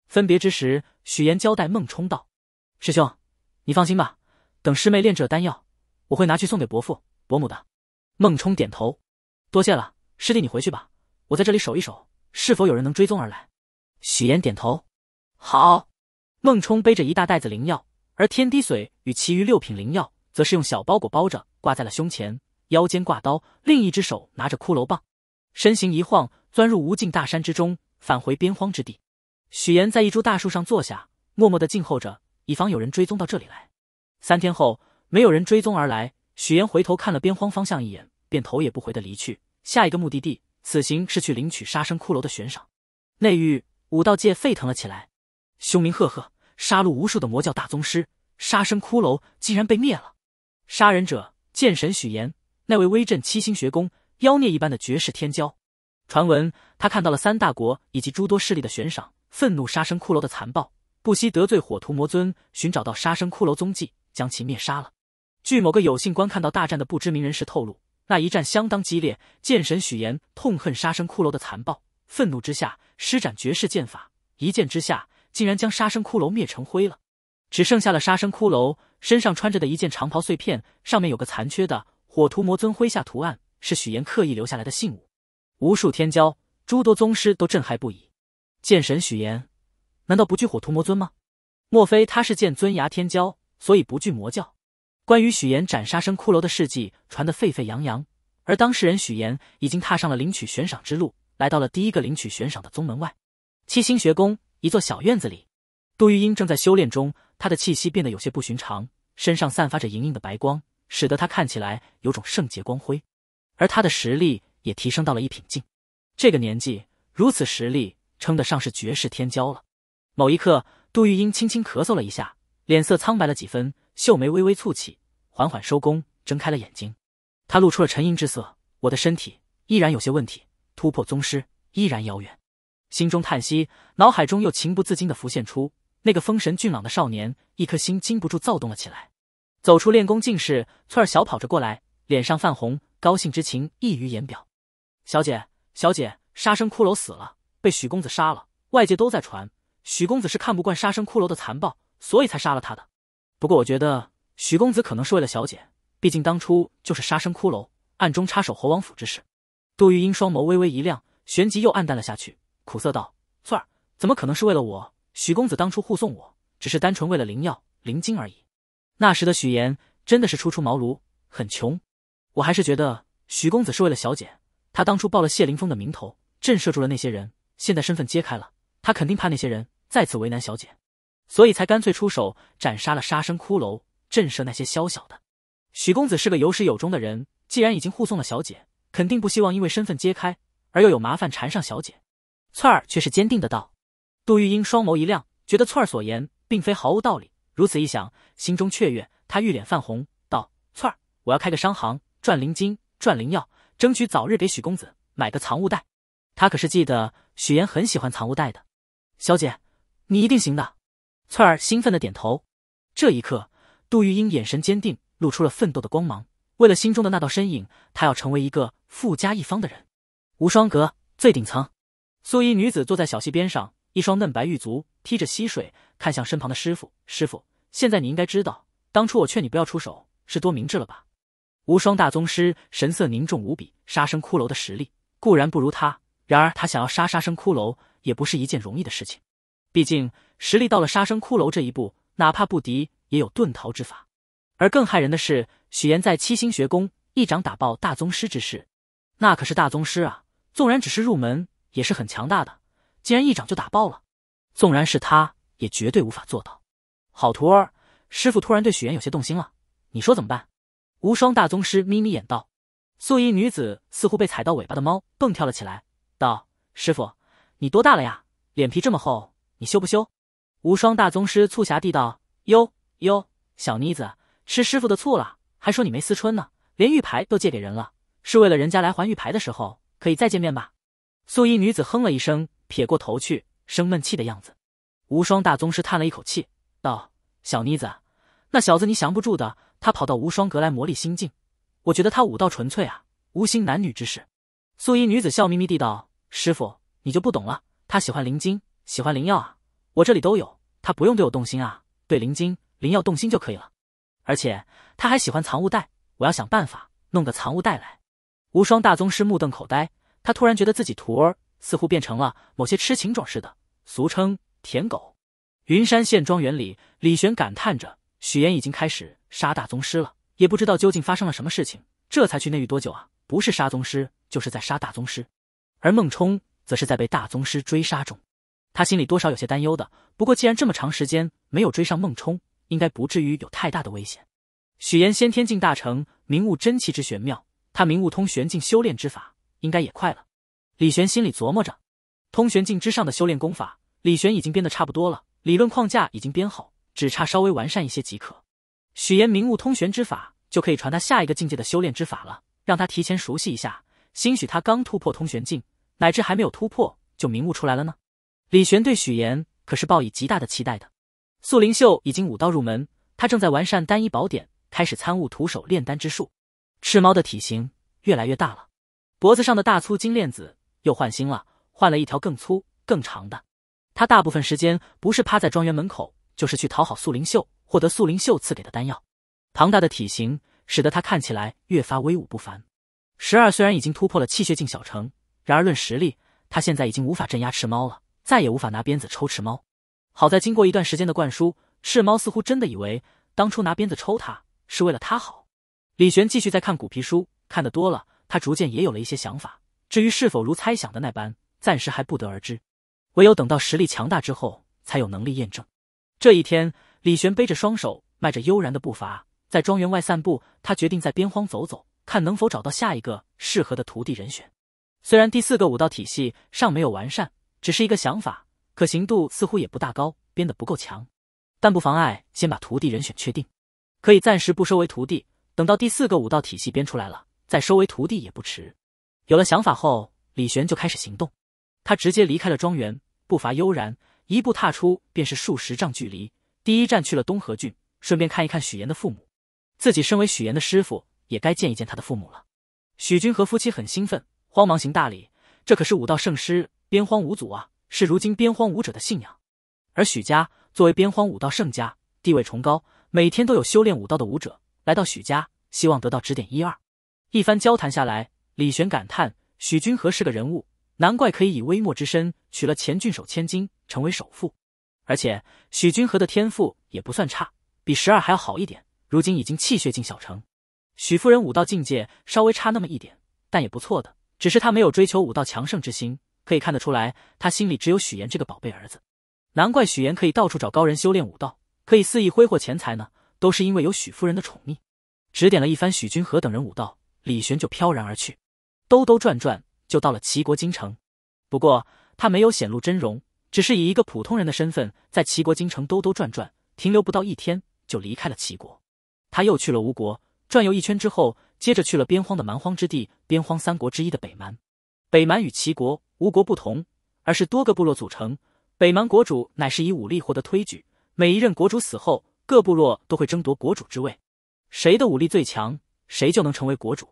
分别之时，许岩交代孟冲道：“师兄，你放心吧，等师妹炼制了丹药，我会拿去送给伯父伯母的。”孟冲点头：“多谢了，师弟，你回去吧，我在这里守一守，是否有人能追踪而来？”许岩点头：“好。”孟冲背着一大袋子灵药，而天滴水与其余六品灵药则是用小包裹包着，挂在了胸前，腰间挂刀，另一只手拿着骷髅棒，身形一晃，钻入无尽大山之中。返回边荒之地，许岩在一株大树上坐下，默默地静候着，以防有人追踪到这里来。三天后，没有人追踪而来，许岩回头看了边荒方向一眼，便头也不回地离去。下一个目的地，此行是去领取杀生骷髅的悬赏。内域武道界沸腾了起来，凶名赫赫、杀戮无数的魔教大宗师杀生骷髅竟然被灭了，杀人者剑神许岩，那位威震七星学宫、妖孽一般的绝世天骄。传闻他看到了三大国以及诸多势力的悬赏，愤怒杀生骷髅的残暴，不惜得罪火屠魔尊，寻找到杀生骷髅踪迹，将其灭杀了。据某个有幸观看到大战的不知名人士透露，那一战相当激烈。剑神许炎痛恨杀生骷髅的残暴，愤怒之下施展绝世剑法，一剑之下竟然将杀生骷髅灭成灰了，只剩下了杀生骷髅身上穿着的一件长袍碎片，上面有个残缺的火屠魔尊麾下图案，是许岩刻意留下来的信物。无数天骄，诸多宗师都震撼不已。剑神许岩，难道不惧火屠魔尊吗？莫非他是剑尊崖天骄，所以不惧魔教？关于许岩斩杀生骷髅的事迹传得沸沸扬扬，而当事人许岩已经踏上了领取悬赏之路，来到了第一个领取悬赏的宗门外。七星学宫一座小院子里，杜玉英正在修炼中，她的气息变得有些不寻常，身上散发着莹莹的白光，使得她看起来有种圣洁光辉，而她的实力。也提升到了一品境，这个年纪如此实力，称得上是绝世天骄了。某一刻，杜玉英轻轻咳嗽了一下，脸色苍白了几分，秀眉微微蹙起，缓缓收工，睁开了眼睛。她露出了沉吟之色：“我的身体依然有些问题，突破宗师依然遥远。”心中叹息，脑海中又情不自禁地浮现出那个风神俊朗的少年，一颗心禁不住躁动了起来。走出练功静室，翠儿小跑着过来，脸上泛红，高兴之情溢于言表。小姐，小姐，杀生骷髅死了，被许公子杀了。外界都在传，许公子是看不惯杀生骷髅的残暴，所以才杀了他的。不过，我觉得许公子可能是为了小姐，毕竟当初就是杀生骷髅暗中插手侯王府之事。杜玉英双眸微微一亮，旋即又暗淡了下去，苦涩道：“翠儿，怎么可能是为了我？许公子当初护送我，只是单纯为了灵药、灵晶而已。那时的许岩真的是初出茅庐，很穷。我还是觉得许公子是为了小姐。”他当初报了谢凌峰的名头，震慑住了那些人。现在身份揭开了，他肯定怕那些人再次为难小姐，所以才干脆出手斩杀了杀生骷髅，震慑那些宵小的。许公子是个有始有终的人，既然已经护送了小姐，肯定不希望因为身份揭开而又有麻烦缠上小姐。翠儿却是坚定的道：“杜玉英双眸一亮，觉得翠儿所言并非毫无道理。如此一想，心中雀跃，她玉脸泛红，道：‘翠儿，我要开个商行，赚灵金，赚灵药。’”争取早日给许公子买个藏物袋，他可是记得许岩很喜欢藏物袋的。小姐，你一定行的！翠儿兴奋的点头。这一刻，杜玉英眼神坚定，露出了奋斗的光芒。为了心中的那道身影，她要成为一个富家一方的人。无双阁最顶层，素衣女子坐在小溪边上，一双嫩白玉足踢着溪水，看向身旁的师傅。师傅，现在你应该知道，当初我劝你不要出手是多明智了吧？无双大宗师神色凝重无比，杀生骷髅的实力固然不如他，然而他想要杀杀生骷髅也不是一件容易的事情。毕竟实力到了杀生骷髅这一步，哪怕不敌，也有遁逃之法。而更骇人的是，许岩在七星学宫一掌打爆大宗师之事，那可是大宗师啊！纵然只是入门，也是很强大的，竟然一掌就打爆了，纵然是他，也绝对无法做到。好徒儿，师傅突然对许岩有些动心了，你说怎么办？无双大宗师眯眯眼道：“素衣女子似乎被踩到尾巴的猫，蹦跳了起来，道：‘师傅，你多大了呀？脸皮这么厚，你羞不羞？’无双大宗师促狭地道：‘哟哟，小妮子吃师傅的醋了，还说你没思春呢，连玉牌都借给人了，是为了人家来还玉牌的时候可以再见面吧？’素衣女子哼了一声，撇过头去，生闷气的样子。无双大宗师叹了一口气，道：‘小妮子。’那小子你降不住的，他跑到无双阁来磨砺心境。我觉得他武道纯粹啊，无心男女之事。素衣女子笑眯眯地道：“师傅，你就不懂了，他喜欢灵晶，喜欢灵药啊，我这里都有，他不用对我动心啊，对灵晶、灵药动心就可以了。而且他还喜欢藏物袋，我要想办法弄个藏物袋来。”无双大宗师目瞪口呆，他突然觉得自己徒儿似乎变成了某些痴情种似的，俗称舔狗。云山县庄园里，李玄感叹着。许岩已经开始杀大宗师了，也不知道究竟发生了什么事情。这才去内域多久啊？不是杀宗师，就是在杀大宗师。而孟冲则是在被大宗师追杀中，他心里多少有些担忧的。不过既然这么长时间没有追上孟冲，应该不至于有太大的危险。许岩先天境大成，明悟真气之玄妙，他明悟通玄境修炼之法，应该也快了。李玄心里琢磨着，通玄境之上的修炼功法，李玄已经编得差不多了，理论框架已经编好。只差稍微完善一些即可，许岩明悟通玄之法，就可以传他下一个境界的修炼之法了，让他提前熟悉一下，兴许他刚突破通玄境，乃至还没有突破就明悟出来了呢。李玄对许岩可是抱以极大的期待的。素灵秀已经武道入门，他正在完善单一宝典，开始参悟徒手炼丹之术。赤猫的体型越来越大了，脖子上的大粗金链子又换新了，换了一条更粗更长的。他大部分时间不是趴在庄园门口。就是去讨好素灵秀，获得素灵秀赐给的丹药。庞大的体型使得他看起来越发威武不凡。十二虽然已经突破了气血境小成，然而论实力，他现在已经无法镇压赤猫了，再也无法拿鞭子抽赤猫。好在经过一段时间的灌输，赤猫似乎真的以为当初拿鞭子抽他是为了他好。李玄继续在看古皮书，看得多了，他逐渐也有了一些想法。至于是否如猜想的那般，暂时还不得而知，唯有等到实力强大之后，才有能力验证。这一天，李玄背着双手，迈着悠然的步伐，在庄园外散步。他决定在边荒走走，看能否找到下一个适合的徒弟人选。虽然第四个武道体系尚没有完善，只是一个想法，可行度似乎也不大高，编得不够强，但不妨碍先把徒弟人选确定。可以暂时不收为徒弟，等到第四个武道体系编出来了，再收为徒弟也不迟。有了想法后，李玄就开始行动。他直接离开了庄园，步伐悠然。一步踏出便是数十丈距离。第一站去了东河郡，顺便看一看许岩的父母。自己身为许岩的师傅，也该见一见他的父母了。许君和夫妻很兴奋，慌忙行大礼。这可是武道圣师，边荒五祖啊！是如今边荒武者的信仰。而许家作为边荒武道圣家，地位崇高，每天都有修炼武道的武者来到许家，希望得到指点一二。一番交谈下来，李玄感叹：许君和是个人物，难怪可以以微末之身娶了前郡守千金。成为首富，而且许君和的天赋也不算差，比十二还要好一点。如今已经气血进小成，许夫人武道境界稍微差那么一点，但也不错的。只是她没有追求武道强盛之心，可以看得出来，她心里只有许岩这个宝贝儿子。难怪许岩可以到处找高人修炼武道，可以肆意挥霍钱财呢，都是因为有许夫人的宠溺指点了一番许君和等人武道。李玄就飘然而去，兜兜转转就到了齐国京城，不过他没有显露真容。只是以一个普通人的身份，在齐国京城兜兜转转，停留不到一天就离开了齐国。他又去了吴国转悠一圈之后，接着去了边荒的蛮荒之地，边荒三国之一的北蛮。北蛮与齐国、吴国不同，而是多个部落组成。北蛮国主乃是以武力获得推举，每一任国主死后，各部落都会争夺国主之位，谁的武力最强，谁就能成为国主。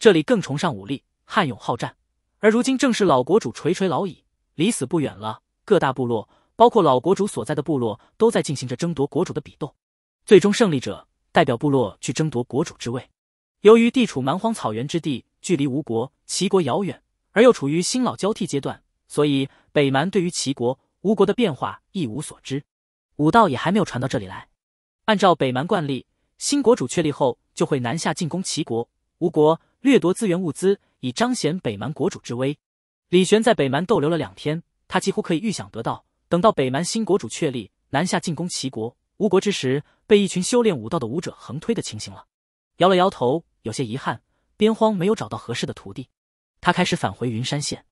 这里更崇尚武力，悍勇好战。而如今正是老国主垂垂老矣，离死不远了。各大部落，包括老国主所在的部落，都在进行着争夺国主的比斗，最终胜利者代表部落去争夺国主之位。由于地处蛮荒草原之地，距离吴国、齐国遥远，而又处于新老交替阶段，所以北蛮对于齐国、吴国的变化一无所知，武道也还没有传到这里来。按照北蛮惯例，新国主确立后，就会南下进攻齐国、吴国，掠夺资源物资，以彰显北蛮国主之威。李玄在北蛮逗留了两天。他几乎可以预想得到，等到北蛮新国主确立，南下进攻齐国、吴国之时，被一群修炼武道的武者横推的情形了。摇了摇头，有些遗憾，边荒没有找到合适的徒弟。他开始返回云山县。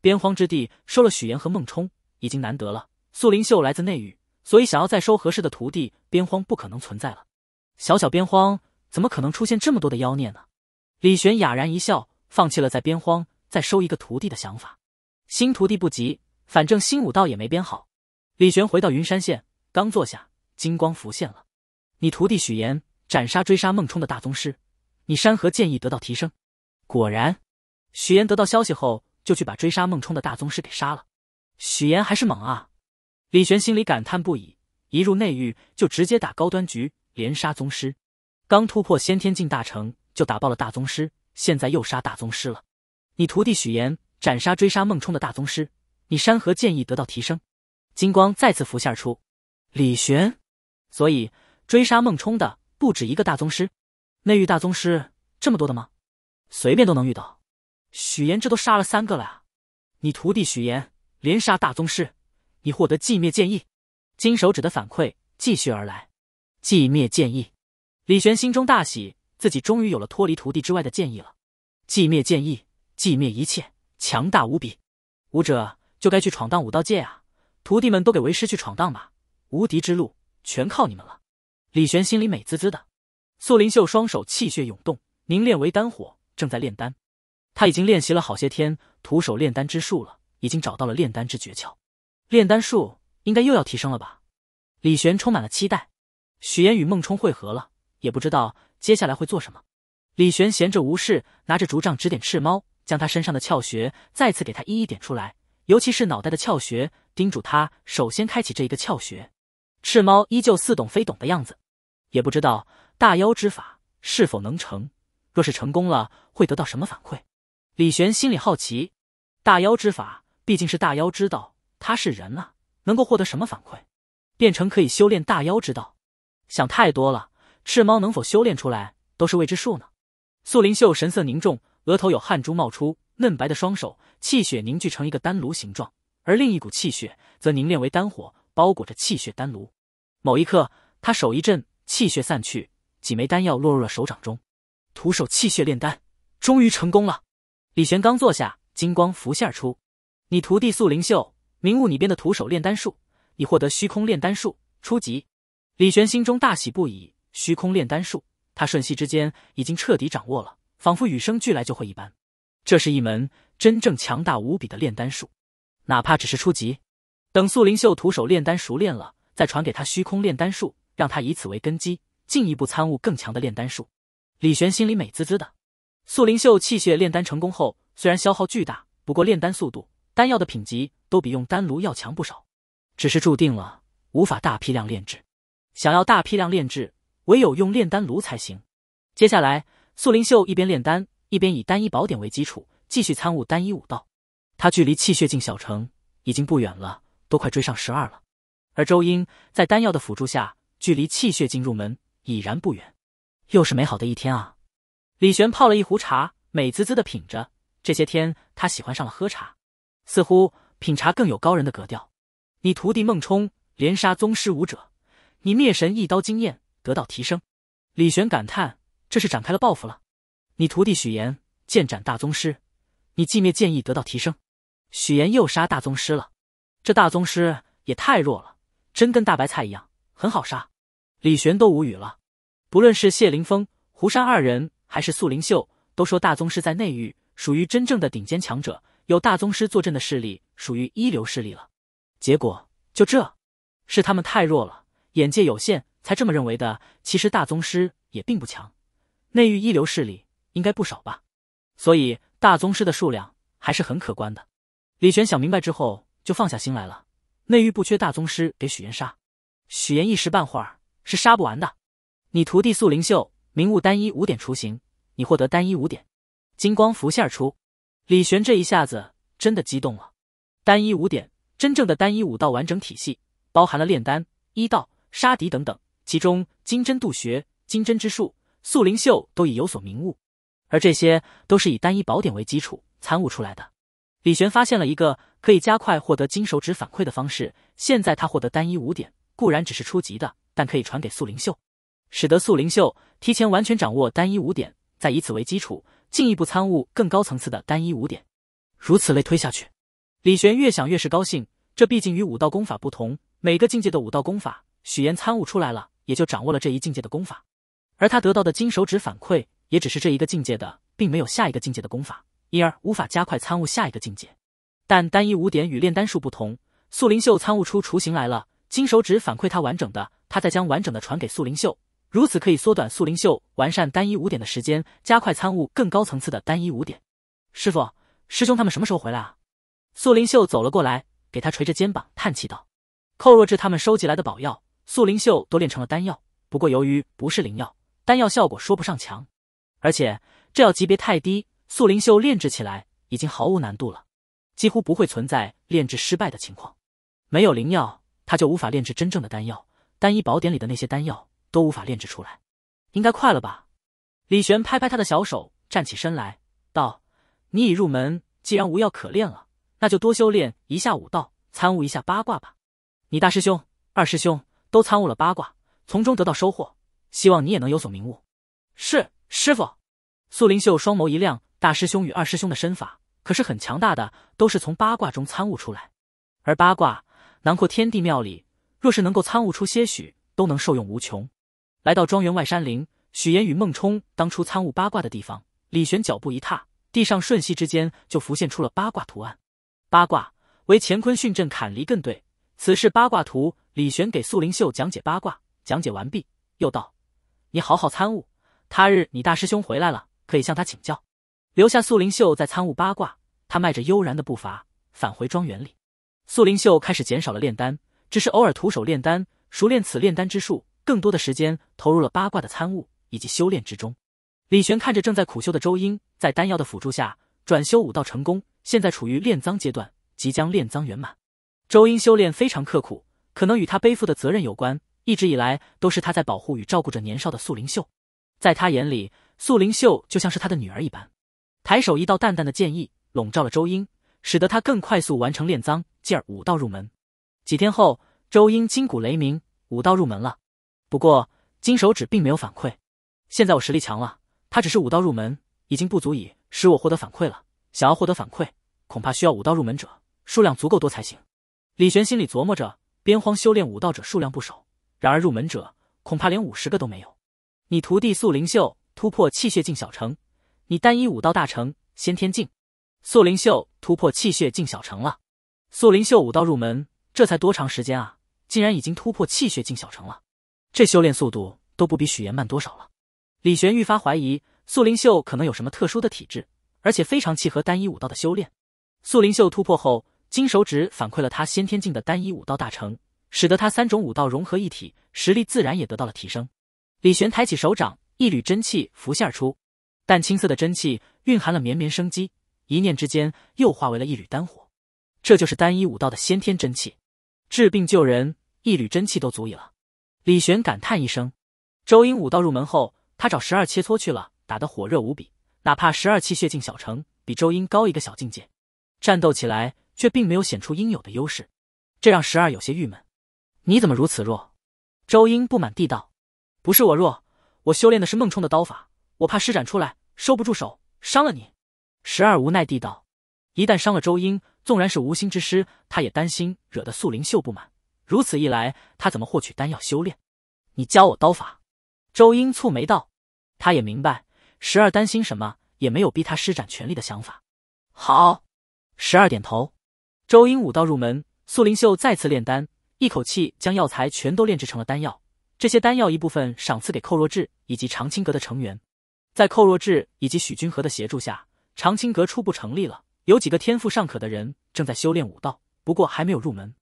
边荒之地收了许岩和孟冲，已经难得了。素灵秀来自内域，所以想要再收合适的徒弟，边荒不可能存在了。小小边荒怎么可能出现这么多的妖孽呢？李玄哑然一笑，放弃了在边荒再收一个徒弟的想法。新徒弟不急。反正新武道也没编好，李玄回到云山县，刚坐下，金光浮现了。你徒弟许岩斩杀追杀孟冲的大宗师，你山河剑意得到提升。果然，许岩得到消息后就去把追杀孟冲的大宗师给杀了。许岩还是猛啊！李玄心里感叹不已。一入内域就直接打高端局，连杀宗师，刚突破先天境大成就打爆了大宗师，现在又杀大宗师了。你徒弟许岩斩杀追杀孟冲的大宗师。你山河剑意得到提升，金光再次浮现而出。李玄，所以追杀孟冲的不止一个大宗师，内域大宗师这么多的吗？随便都能遇到。许岩这都杀了三个了啊！你徒弟许岩连杀大宗师，你获得寂灭剑意。金手指的反馈继续而来。寂灭剑意，李玄心中大喜，自己终于有了脱离徒弟之外的剑意了。寂灭剑意，寂灭一切，强大无比，武者。就该去闯荡武道界啊！徒弟们都给为师去闯荡吧，无敌之路全靠你们了。李玄心里美滋滋的。素灵秀双手气血涌动，凝练为丹火，正在炼丹。他已经练习了好些天徒手炼丹之术了，已经找到了炼丹之诀窍。炼丹术应该又要提升了吧？李玄充满了期待。许岩与孟冲会合了，也不知道接下来会做什么。李玄闲着无事，拿着竹杖指点赤猫，将他身上的窍穴再次给他一一点出来。尤其是脑袋的窍穴，叮嘱他首先开启这一个窍穴。赤猫依旧似懂非懂的样子，也不知道大妖之法是否能成。若是成功了，会得到什么反馈？李玄心里好奇，大妖之法毕竟是大妖之道，他是人啊，能够获得什么反馈？变成可以修炼大妖之道？想太多了，赤猫能否修炼出来都是未知数呢。素灵秀神色凝重，额头有汗珠冒出，嫩白的双手。气血凝聚成一个丹炉形状，而另一股气血则凝炼为丹火，包裹着气血丹炉。某一刻，他手一震，气血散去，几枚丹药落入了手掌中。徒手气血炼丹，终于成功了！李玄刚坐下，金光浮现而出：“你徒弟素灵秀，明悟你编的徒手炼丹术，已获得虚空炼丹术初级。”李玄心中大喜不已。虚空炼丹术，他瞬息之间已经彻底掌握了，仿佛与生俱来就会一般。这是一门。真正强大无比的炼丹术，哪怕只是初级，等素灵秀徒手炼丹熟练了，再传给他虚空炼丹术，让他以此为根基，进一步参悟更强的炼丹术。李玄心里美滋滋的。素灵秀气血炼丹成功后，虽然消耗巨大，不过炼丹速度、丹药的品级都比用丹炉要强不少，只是注定了无法大批量炼制。想要大批量炼制，唯有用炼丹炉才行。接下来，素灵秀一边炼丹，一边以单一宝典为基础。继续参悟单一武道，他距离气血境小城已经不远了，都快追上十二了。而周英在丹药的辅助下，距离气血境入门已然不远。又是美好的一天啊！李玄泡了一壶茶，美滋滋的品着。这些天他喜欢上了喝茶，似乎品茶更有高人的格调。你徒弟孟冲连杀宗师武者，你灭神一刀经验得到提升。李玄感叹：这是展开了报复了。你徒弟许岩剑斩大宗师。你寂灭剑意得到提升，许岩又杀大宗师了，这大宗师也太弱了，真跟大白菜一样，很好杀。李玄都无语了。不论是谢凌峰、胡山二人，还是素灵秀，都说大宗师在内域属于真正的顶尖强者，有大宗师坐镇的势力属于一流势力了。结果就这，是他们太弱了，眼界有限才这么认为的。其实大宗师也并不强，内域一流势力应该不少吧，所以。大宗师的数量还是很可观的。李玄想明白之后，就放下心来了。内域不缺大宗师给许岩杀，许岩一时半会儿是杀不完的。你徒弟素灵秀明悟单一五点雏形，你获得单一五点，金光浮现而出。李玄这一下子真的激动了。单一五点，真正的单一武道完整体系，包含了炼丹、医道、杀敌等等，其中金针渡穴、金针之术，素灵秀都已有所明悟。而这些都是以单一宝典为基础参悟出来的。李玄发现了一个可以加快获得金手指反馈的方式。现在他获得单一五点固然只是初级的，但可以传给素灵秀，使得素灵秀提前完全掌握单一五点，再以此为基础进一步参悟更高层次的单一五点。如此类推下去，李玄越想越是高兴。这毕竟与武道功法不同，每个境界的武道功法，许岩参悟出来了也就掌握了这一境界的功法，而他得到的金手指反馈。也只是这一个境界的，并没有下一个境界的功法，因而无法加快参悟下一个境界。但单一五点与炼丹术不同，素灵秀参悟出雏形来了，金手指反馈他完整的，他再将完整的传给素灵秀，如此可以缩短素灵秀完善单一五点的时间，加快参悟更高层次的单一五点。师傅，师兄他们什么时候回来啊？素灵秀走了过来，给他捶着肩膀，叹气道：“寇若智他们收集来的宝药，素灵秀都炼成了丹药，不过由于不是灵药，丹药效果说不上强。”而且这药级别太低，素灵秀炼制起来已经毫无难度了，几乎不会存在炼制失败的情况。没有灵药，他就无法炼制真正的丹药，单一宝典里的那些丹药都无法炼制出来。应该快了吧？李玄拍拍他的小手，站起身来道：“你已入门，既然无药可炼了，那就多修炼一下武道，参悟一下八卦吧。你大师兄、二师兄都参悟了八卦，从中得到收获，希望你也能有所明悟。”是。师傅，素灵秀双眸一亮，大师兄与二师兄的身法可是很强大的，都是从八卦中参悟出来。而八卦囊括天地庙里，若是能够参悟出些许，都能受用无穷。来到庄园外山林，许岩与孟冲当初参悟八卦的地方，李玄脚步一踏，地上瞬息之间就浮现出了八卦图案。八卦为乾坤巽震坎离艮兑，此是八卦图。李玄给素灵秀讲解八卦，讲解完毕，又道：“你好好参悟。”他日你大师兄回来了，可以向他请教。留下素灵秀在参悟八卦。他迈着悠然的步伐返回庄园里。素灵秀开始减少了炼丹，只是偶尔徒手炼丹，熟练此炼丹之术。更多的时间投入了八卦的参悟以及修炼之中。李玄看着正在苦修的周英，在丹药的辅助下转修武道成功，现在处于炼脏阶段，即将炼脏圆满。周英修炼非常刻苦，可能与他背负的责任有关。一直以来都是他在保护与照顾着年少的素灵秀。在他眼里，素灵秀就像是他的女儿一般。抬手一道淡淡的剑意笼罩了周英，使得他更快速完成炼脏，继而武道入门。几天后，周英筋骨雷鸣，武道入门了。不过，金手指并没有反馈。现在我实力强了，他只是武道入门，已经不足以使我获得反馈了。想要获得反馈，恐怕需要武道入门者数量足够多才行。李玄心里琢磨着，边荒修炼武道者数量不少，然而入门者恐怕连五十个都没有。你徒弟素灵秀突破气血境小成，你单一武道大成先天境。素灵秀突破气血境小成了，素灵秀武道入门，这才多长时间啊，竟然已经突破气血境小成了？这修炼速度都不比许岩慢多少了。李玄愈发怀疑素灵秀可能有什么特殊的体质，而且非常契合单一武道的修炼。素灵秀突破后，金手指反馈了他先天境的单一武道大成，使得他三种武道融合一体，实力自然也得到了提升。李玄抬起手掌，一缕真气浮现而出，淡青色的真气蕴含了绵绵生机，一念之间又化为了一缕丹火。这就是单一武道的先天真气，治病救人，一缕真气都足以了。李玄感叹一声。周英武道入门后，他找十二切磋去了，打得火热无比。哪怕十二气血境小成，比周英高一个小境界，战斗起来却并没有显出应有的优势，这让十二有些郁闷。你怎么如此弱？周英不满地道。不是我弱，我修炼的是孟冲的刀法，我怕施展出来收不住手，伤了你。十二无奈地道，一旦伤了周英，纵然是无心之失，他也担心惹得素灵秀不满，如此一来，他怎么获取丹药修炼？你教我刀法。周英蹙眉道，他也明白十二担心什么，也没有逼他施展全力的想法。好，十二点头。周英武道入门，素灵秀再次炼丹，一口气将药材全都炼制成了丹药。这些丹药一部分赏赐给寇若智以及长青阁的成员，在寇若智以及许君和的协助下，长青阁初步成立了。有几个天赋尚可的人正在修炼武道，不过还没有入门。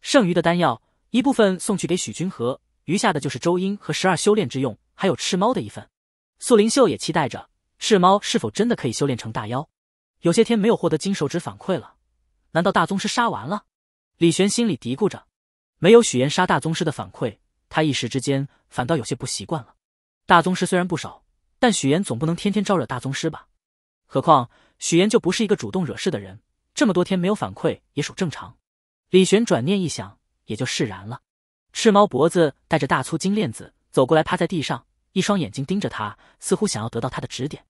剩余的丹药一部分送去给许君和，余下的就是周英和十二修炼之用，还有赤猫的一份。素灵秀也期待着赤猫是否真的可以修炼成大妖。有些天没有获得金手指反馈了，难道大宗师杀完了？李玄心里嘀咕着，没有许岩杀大宗师的反馈。他一时之间反倒有些不习惯了。大宗师虽然不少，但许岩总不能天天招惹大宗师吧？何况许岩就不是一个主动惹事的人，这么多天没有反馈也属正常。李玄转念一想，也就释然了。赤猫脖子带着大粗金链子走过来，趴在地上，一双眼睛盯着他，似乎想要得到他的指点。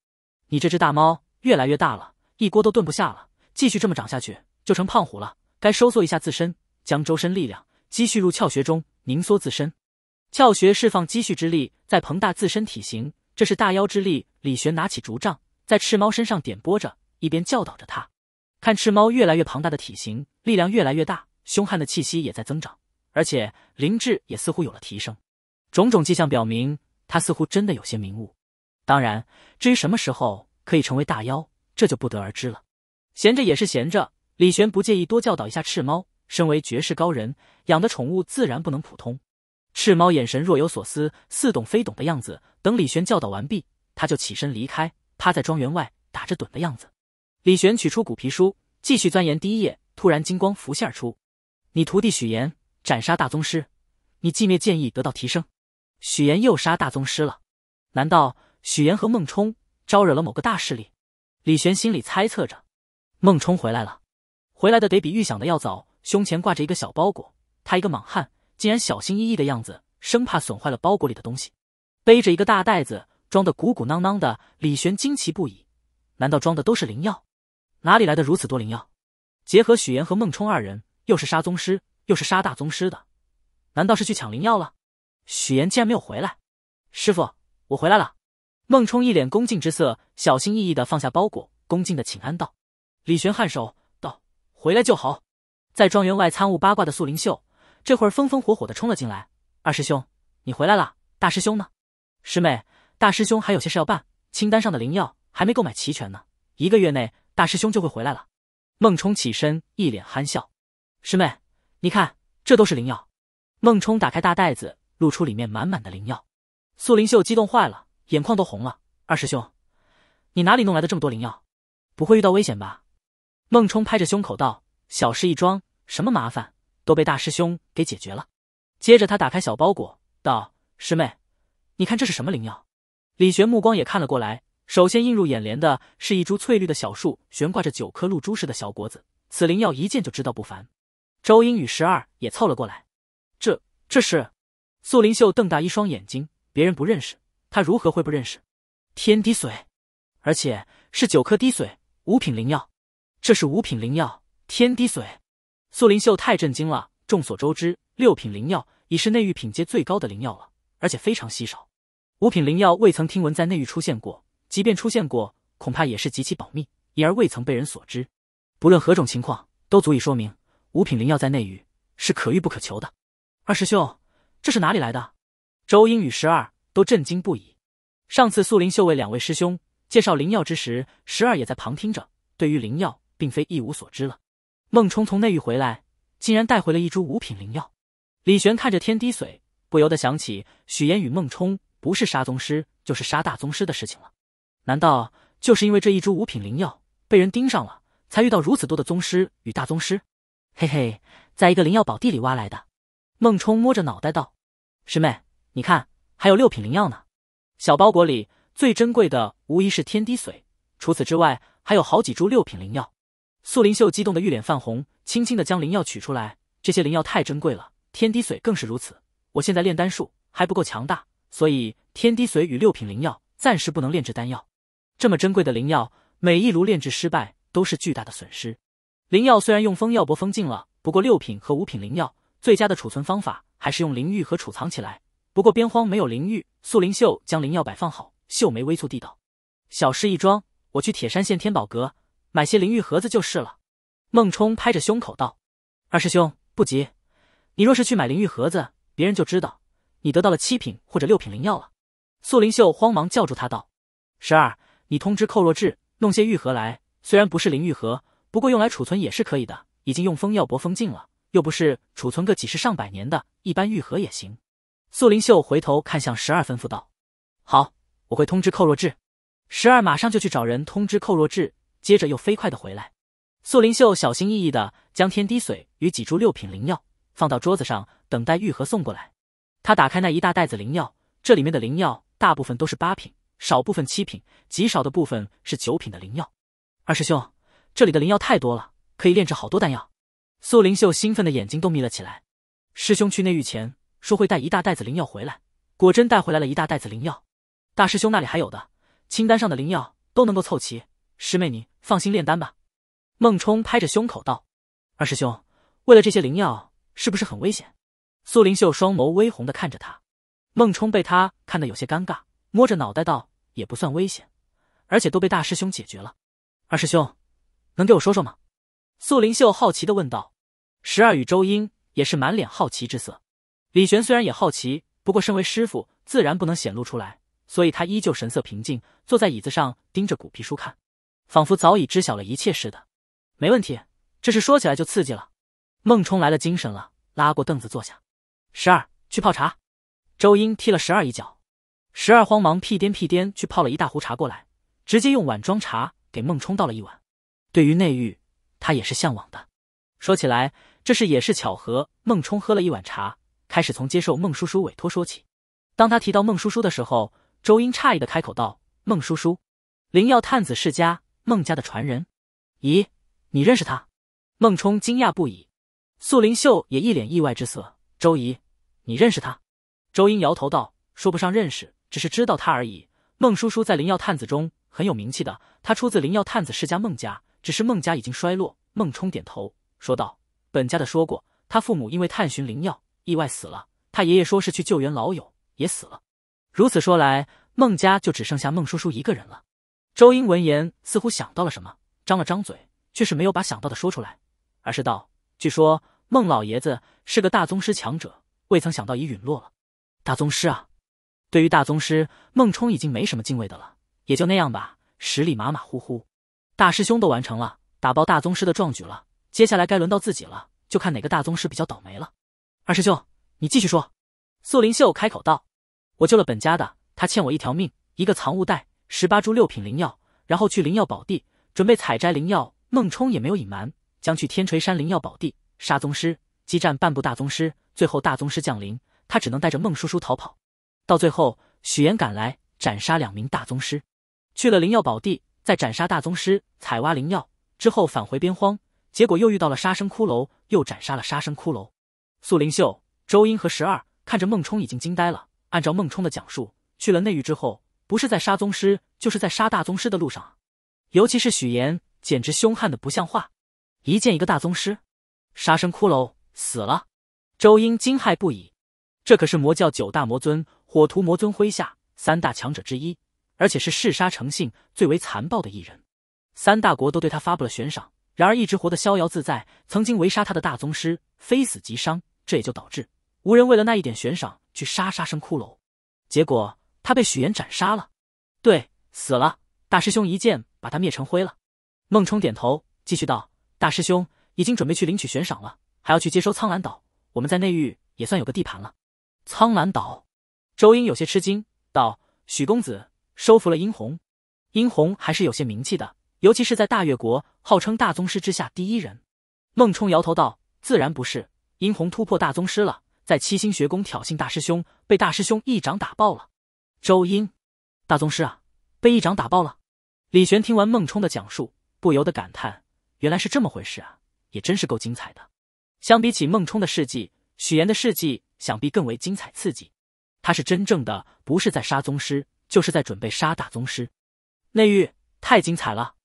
你这只大猫越来越大了，一锅都炖不下了。继续这么长下去，就成胖虎了。该收缩一下自身，将周身力量积蓄入窍穴中，凝缩自身。窍穴释放积蓄之力，在膨大自身体型。这是大妖之力。李玄拿起竹杖，在赤猫身上点拨着，一边教导着他。看赤猫越来越庞大的体型，力量越来越大，凶悍的气息也在增长，而且灵智也似乎有了提升。种种迹象表明，他似乎真的有些明悟。当然，至于什么时候可以成为大妖，这就不得而知了。闲着也是闲着，李玄不介意多教导一下赤猫。身为绝世高人，养的宠物自然不能普通。赤猫眼神若有所思，似懂非懂的样子。等李玄教导完毕，他就起身离开，趴在庄园外打着盹的样子。李玄取出骨皮书，继续钻研。第一页突然金光浮现而出：“你徒弟许岩斩杀大宗师，你寂灭剑意得到提升。”许岩又杀大宗师了？难道许岩和孟冲招惹了某个大势力？李玄心里猜测着。孟冲回来了，回来的得比预想的要早，胸前挂着一个小包裹。他一个莽汉。竟然小心翼翼的样子，生怕损坏了包裹里的东西。背着一个大袋子，装得鼓鼓囊囊的，李玄惊奇不已。难道装的都是灵药？哪里来的如此多灵药？结合许岩和孟冲二人，又是杀宗师，又是杀大宗师的，难道是去抢灵药了？许岩竟然没有回来。师傅，我回来了。孟冲一脸恭敬之色，小心翼翼的放下包裹，恭敬的请安道：“李玄颔首道，回来就好。”在庄园外参悟八卦的素灵秀。这会儿风风火火的冲了进来，二师兄，你回来了。大师兄呢？师妹，大师兄还有些事要办，清单上的灵药还没购买齐全呢。一个月内，大师兄就会回来了。孟冲起身，一脸憨笑。师妹，你看，这都是灵药。孟冲打开大袋子，露出里面满满的灵药。素灵秀激动坏了，眼眶都红了。二师兄，你哪里弄来的这么多灵药？不会遇到危险吧？孟冲拍着胸口道：“小事一桩，什么麻烦？”都被大师兄给解决了。接着，他打开小包裹，道：“师妹，你看这是什么灵药？”李玄目光也看了过来。首先映入眼帘的是一株翠绿的小树，悬挂着九颗露珠似的小果子。此灵药一见就知道不凡。周英与十二也凑了过来。这这是素灵秀瞪大一双眼睛，别人不认识，他如何会不认识？天滴髓，而且是九颗滴髓，五品灵药。这是五品灵药，天滴髓。素灵秀太震惊了。众所周知，六品灵药已是内域品阶最高的灵药了，而且非常稀少。五品灵药未曾听闻在内域出现过，即便出现过，恐怕也是极其保密，因而未曾被人所知。不论何种情况，都足以说明五品灵药在内域是可遇不可求的。二师兄，这是哪里来的？周英与十二都震惊不已。上次素灵秀为两位师兄介绍灵药之时，十二也在旁听着，对于灵药并非一无所知了。孟冲从内域回来，竟然带回了一株五品灵药。李玄看着天滴水，不由得想起许岩与孟冲不是杀宗师，就是杀大宗师的事情了。难道就是因为这一株五品灵药被人盯上了，才遇到如此多的宗师与大宗师？嘿嘿，在一个灵药宝地里挖来的。孟冲摸着脑袋道：“师妹，你看，还有六品灵药呢。小包裹里最珍贵的无疑是天滴水，除此之外，还有好几株六品灵药。”素灵秀激动的玉脸泛红，轻轻的将灵药取出来。这些灵药太珍贵了，天滴髓更是如此。我现在炼丹术还不够强大，所以天滴髓与六品灵药暂时不能炼制丹药。这么珍贵的灵药，每一炉炼制失败都是巨大的损失。灵药虽然用封药箔封禁了，不过六品和五品灵药最佳的储存方法还是用灵玉盒储藏起来。不过边荒没有灵玉，素灵秀将灵药摆放好，秀眉微蹙地道：“小事一桩，我去铁山县天宝阁。”买些灵玉盒子就是了，孟冲拍着胸口道：“二师兄，不急。你若是去买灵玉盒子，别人就知道你得到了七品或者六品灵药了。”素灵秀慌忙叫住他道：“十二，你通知寇若智弄些玉盒来。虽然不是灵玉盒，不过用来储存也是可以的。已经用封药箔封禁了，又不是储存个几十上百年的一般玉盒也行。”素灵秀回头看向十二，吩咐道：“好，我会通知寇若智。”十二马上就去找人通知寇若智。接着又飞快的回来，素灵秀小心翼翼的将天滴水与几株六品灵药放到桌子上，等待玉盒送过来。他打开那一大袋子灵药，这里面的灵药大部分都是八品，少部分七品，极少的部分是九品的灵药。二师兄，这里的灵药太多了，可以炼制好多丹药。素灵秀兴奋的眼睛都眯了起来。师兄去内域前说会带一大袋子灵药回来，果真带回来了一大袋子灵药。大师兄那里还有的清单上的灵药都能够凑齐。师妹，你放心炼丹吧。”孟冲拍着胸口道。“二师兄，为了这些灵药，是不是很危险？”苏灵秀双眸微红的看着他。孟冲被他看得有些尴尬，摸着脑袋道：“也不算危险，而且都被大师兄解决了。”二师兄，能给我说说吗？”苏灵秀好奇的问道。十二与周英也是满脸好奇之色。李玄虽然也好奇，不过身为师傅，自然不能显露出来，所以他依旧神色平静，坐在椅子上盯着古皮书看。仿佛早已知晓了一切似的，没问题。这事说起来就刺激了，孟冲来了精神了，拉过凳子坐下。十二去泡茶，周英踢了十二一脚，十二慌忙屁颠屁颠去泡了一大壶茶过来，直接用碗装茶给孟冲倒了一碗。对于内狱，他也是向往的。说起来，这事也是巧合。孟冲喝了一碗茶，开始从接受孟叔叔委托说起。当他提到孟叔叔的时候，周英诧异的开口道：“孟叔叔，灵药探子世家。”孟家的传人？咦，你认识他？孟冲惊讶不已，素灵秀也一脸意外之色。周姨，你认识他？周英摇头道：“说不上认识，只是知道他而已。”孟叔叔在灵药探子中很有名气的，他出自灵药探子世家孟家，只是孟家已经衰落。孟冲点头说道：“本家的说过，他父母因为探寻灵药意外死了，他爷爷说是去救援老友也死了。如此说来，孟家就只剩下孟叔叔一个人了。”周英闻言，似乎想到了什么，张了张嘴，却是没有把想到的说出来，而是道：“据说孟老爷子是个大宗师强者，未曾想到已陨落了。”大宗师啊！对于大宗师，孟冲已经没什么敬畏的了，也就那样吧，实力马马虎虎。大师兄都完成了打爆大宗师的壮举了，接下来该轮到自己了，就看哪个大宗师比较倒霉了。二师兄，你继续说。”素灵秀开口道：“我救了本家的，他欠我一条命，一个藏物袋。”十八株六品灵药，然后去灵药宝地准备采摘灵药。孟冲也没有隐瞒，将去天锤山灵药宝地杀宗师，激战半步大宗师，最后大宗师降临，他只能带着孟叔叔逃跑。到最后，许岩赶来斩杀两名大宗师，去了灵药宝地，再斩杀大宗师，采挖灵药之后返回边荒，结果又遇到了杀生骷髅，又斩杀了杀生骷髅。素灵秀、周英和十二看着孟冲已经惊呆了。按照孟冲的讲述，去了内域之后。不是在杀宗师，就是在杀大宗师的路上，尤其是许岩，简直凶悍的不像话，一见一个大宗师，杀生骷髅死了，周英惊骇不已。这可是魔教九大魔尊火屠魔尊麾下三大强者之一，而且是嗜杀成性、最为残暴的一人。三大国都对他发布了悬赏，然而一直活得逍遥自在。曾经围杀他的大宗师，非死即伤，这也就导致无人为了那一点悬赏去杀杀生骷髅，结果。他被许岩斩杀了，对，死了。大师兄一剑把他灭成灰了。孟冲点头，继续道：“大师兄已经准备去领取悬赏了，还要去接收苍兰岛。我们在内域也算有个地盘了。”苍兰岛，周英有些吃惊，道：“许公子收服了殷红，殷红还是有些名气的，尤其是在大越国，号称大宗师之下第一人。”孟冲摇头道：“自然不是，殷红突破大宗师了，在七星学宫挑衅大师兄，被大师兄一掌打爆了。”周英，大宗师啊，被一掌打爆了！李玄听完孟冲的讲述，不由得感叹：“原来是这么回事啊，也真是够精彩的。”相比起孟冲的事迹，许岩的事迹想必更为精彩刺激。他是真正的不是在杀宗师，就是在准备杀大宗师。内狱太精彩了！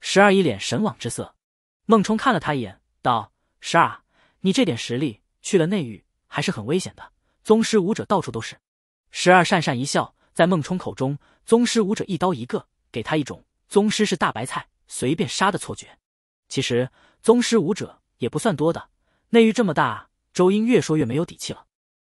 十二一脸神往之色，孟冲看了他一眼，道：“十二，你这点实力去了内狱还是很危险的，宗师武者到处都是。”十二讪讪一笑。在孟冲口中，宗师武者一刀一个，给他一种宗师是大白菜，随便杀的错觉。其实宗师武者也不算多的，内域这么大，周英越说越没有底气了。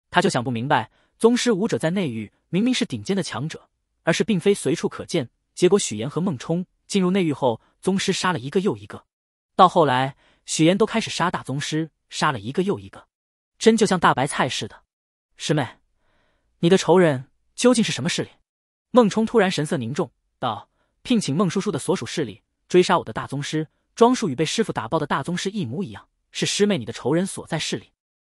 他就想不明白，宗师武者在内域明明是顶尖的强者，而是并非随处可见。结果许岩和孟冲进入内域后，宗师杀了一个又一个，到后来许岩都开始杀大宗师，杀了一个又一个，真就像大白菜似的。师妹，你的仇人。究竟是什么势力？孟冲突然神色凝重道：“聘请孟叔叔的所属势力追杀我的大宗师，装束与被师傅打爆的大宗师一模一样，是师妹你的仇人所在势力。”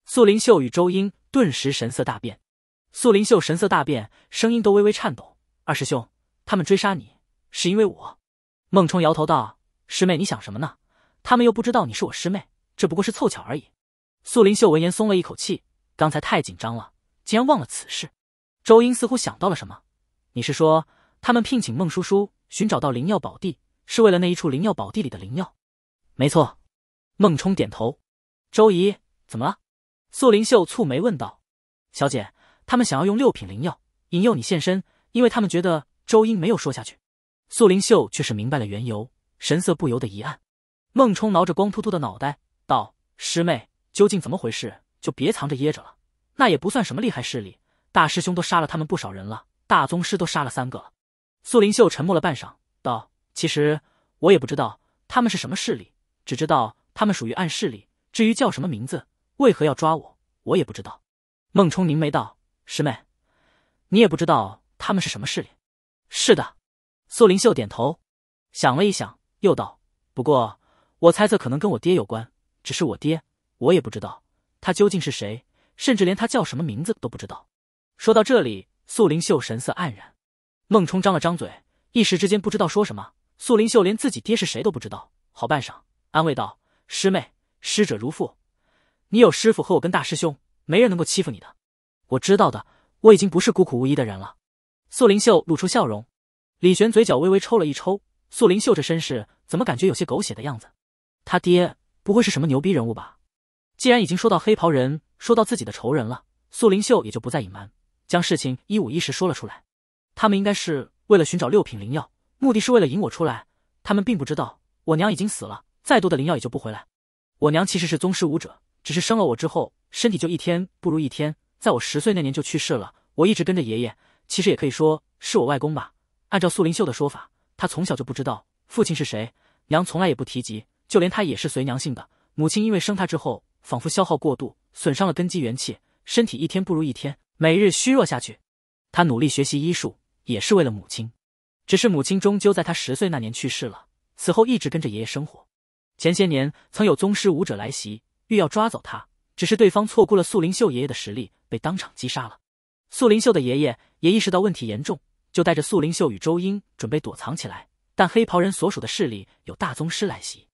素灵秀与周英顿时神色大变，素灵秀神色大变，声音都微微颤抖：“二师兄，他们追杀你是因为我。”孟冲摇头道：“师妹，你想什么呢？他们又不知道你是我师妹，这不过是凑巧而已。”素灵秀闻言松了一口气，刚才太紧张了，竟然忘了此事。周英似乎想到了什么，你是说他们聘请孟叔叔寻找到灵药宝地，是为了那一处灵药宝地里的灵药？没错，孟冲点头。周姨怎么了？素灵秀蹙眉问道。小姐，他们想要用六品灵药引诱你现身，因为他们觉得……周英没有说下去，素灵秀却是明白了缘由，神色不由得一暗。孟冲挠着光秃秃的脑袋，道：“师妹，究竟怎么回事？就别藏着掖着了。那也不算什么厉害势力。”大师兄都杀了他们不少人了，大宗师都杀了三个了。苏灵秀沉默了半晌，道：“其实我也不知道他们是什么势力，只知道他们属于暗势力。至于叫什么名字，为何要抓我，我也不知道。”孟冲凝眉道：“师妹，你也不知道他们是什么势力？”“是的。”苏灵秀点头，想了一想，又道：“不过我猜测可能跟我爹有关，只是我爹，我也不知道他究竟是谁，甚至连他叫什么名字都不知道。”说到这里，素灵秀神色黯然，孟冲张了张嘴，一时之间不知道说什么。素灵秀连自己爹是谁都不知道，好半晌，安慰道：“师妹，师者如父，你有师傅和我跟大师兄，没人能够欺负你的。”我知道的，我已经不是孤苦无依的人了。素灵秀露出笑容。李玄嘴角微微抽了一抽，素灵秀这身世怎么感觉有些狗血的样子？他爹不会是什么牛逼人物吧？既然已经说到黑袍人，说到自己的仇人了，素灵秀也就不再隐瞒。将事情一五一十说了出来，他们应该是为了寻找六品灵药，目的是为了引我出来。他们并不知道我娘已经死了，再多的灵药也救不回来。我娘其实是宗师武者，只是生了我之后，身体就一天不如一天，在我十岁那年就去世了。我一直跟着爷爷，其实也可以说是我外公吧。按照苏灵秀的说法，他从小就不知道父亲是谁，娘从来也不提及，就连他也是随娘姓的。母亲因为生他之后，仿佛消耗过度，损伤了根基元气，身体一天不如一天。每日虚弱下去，他努力学习医术，也是为了母亲。只是母亲终究在他十岁那年去世了，此后一直跟着爷爷生活。前些年曾有宗师武者来袭，欲要抓走他，只是对方错估了素灵秀爷爷的实力，被当场击杀了。素灵秀的爷爷也意识到问题严重，就带着素灵秀与周英准备躲藏起来。但黑袍人所属的势力有大宗师来袭，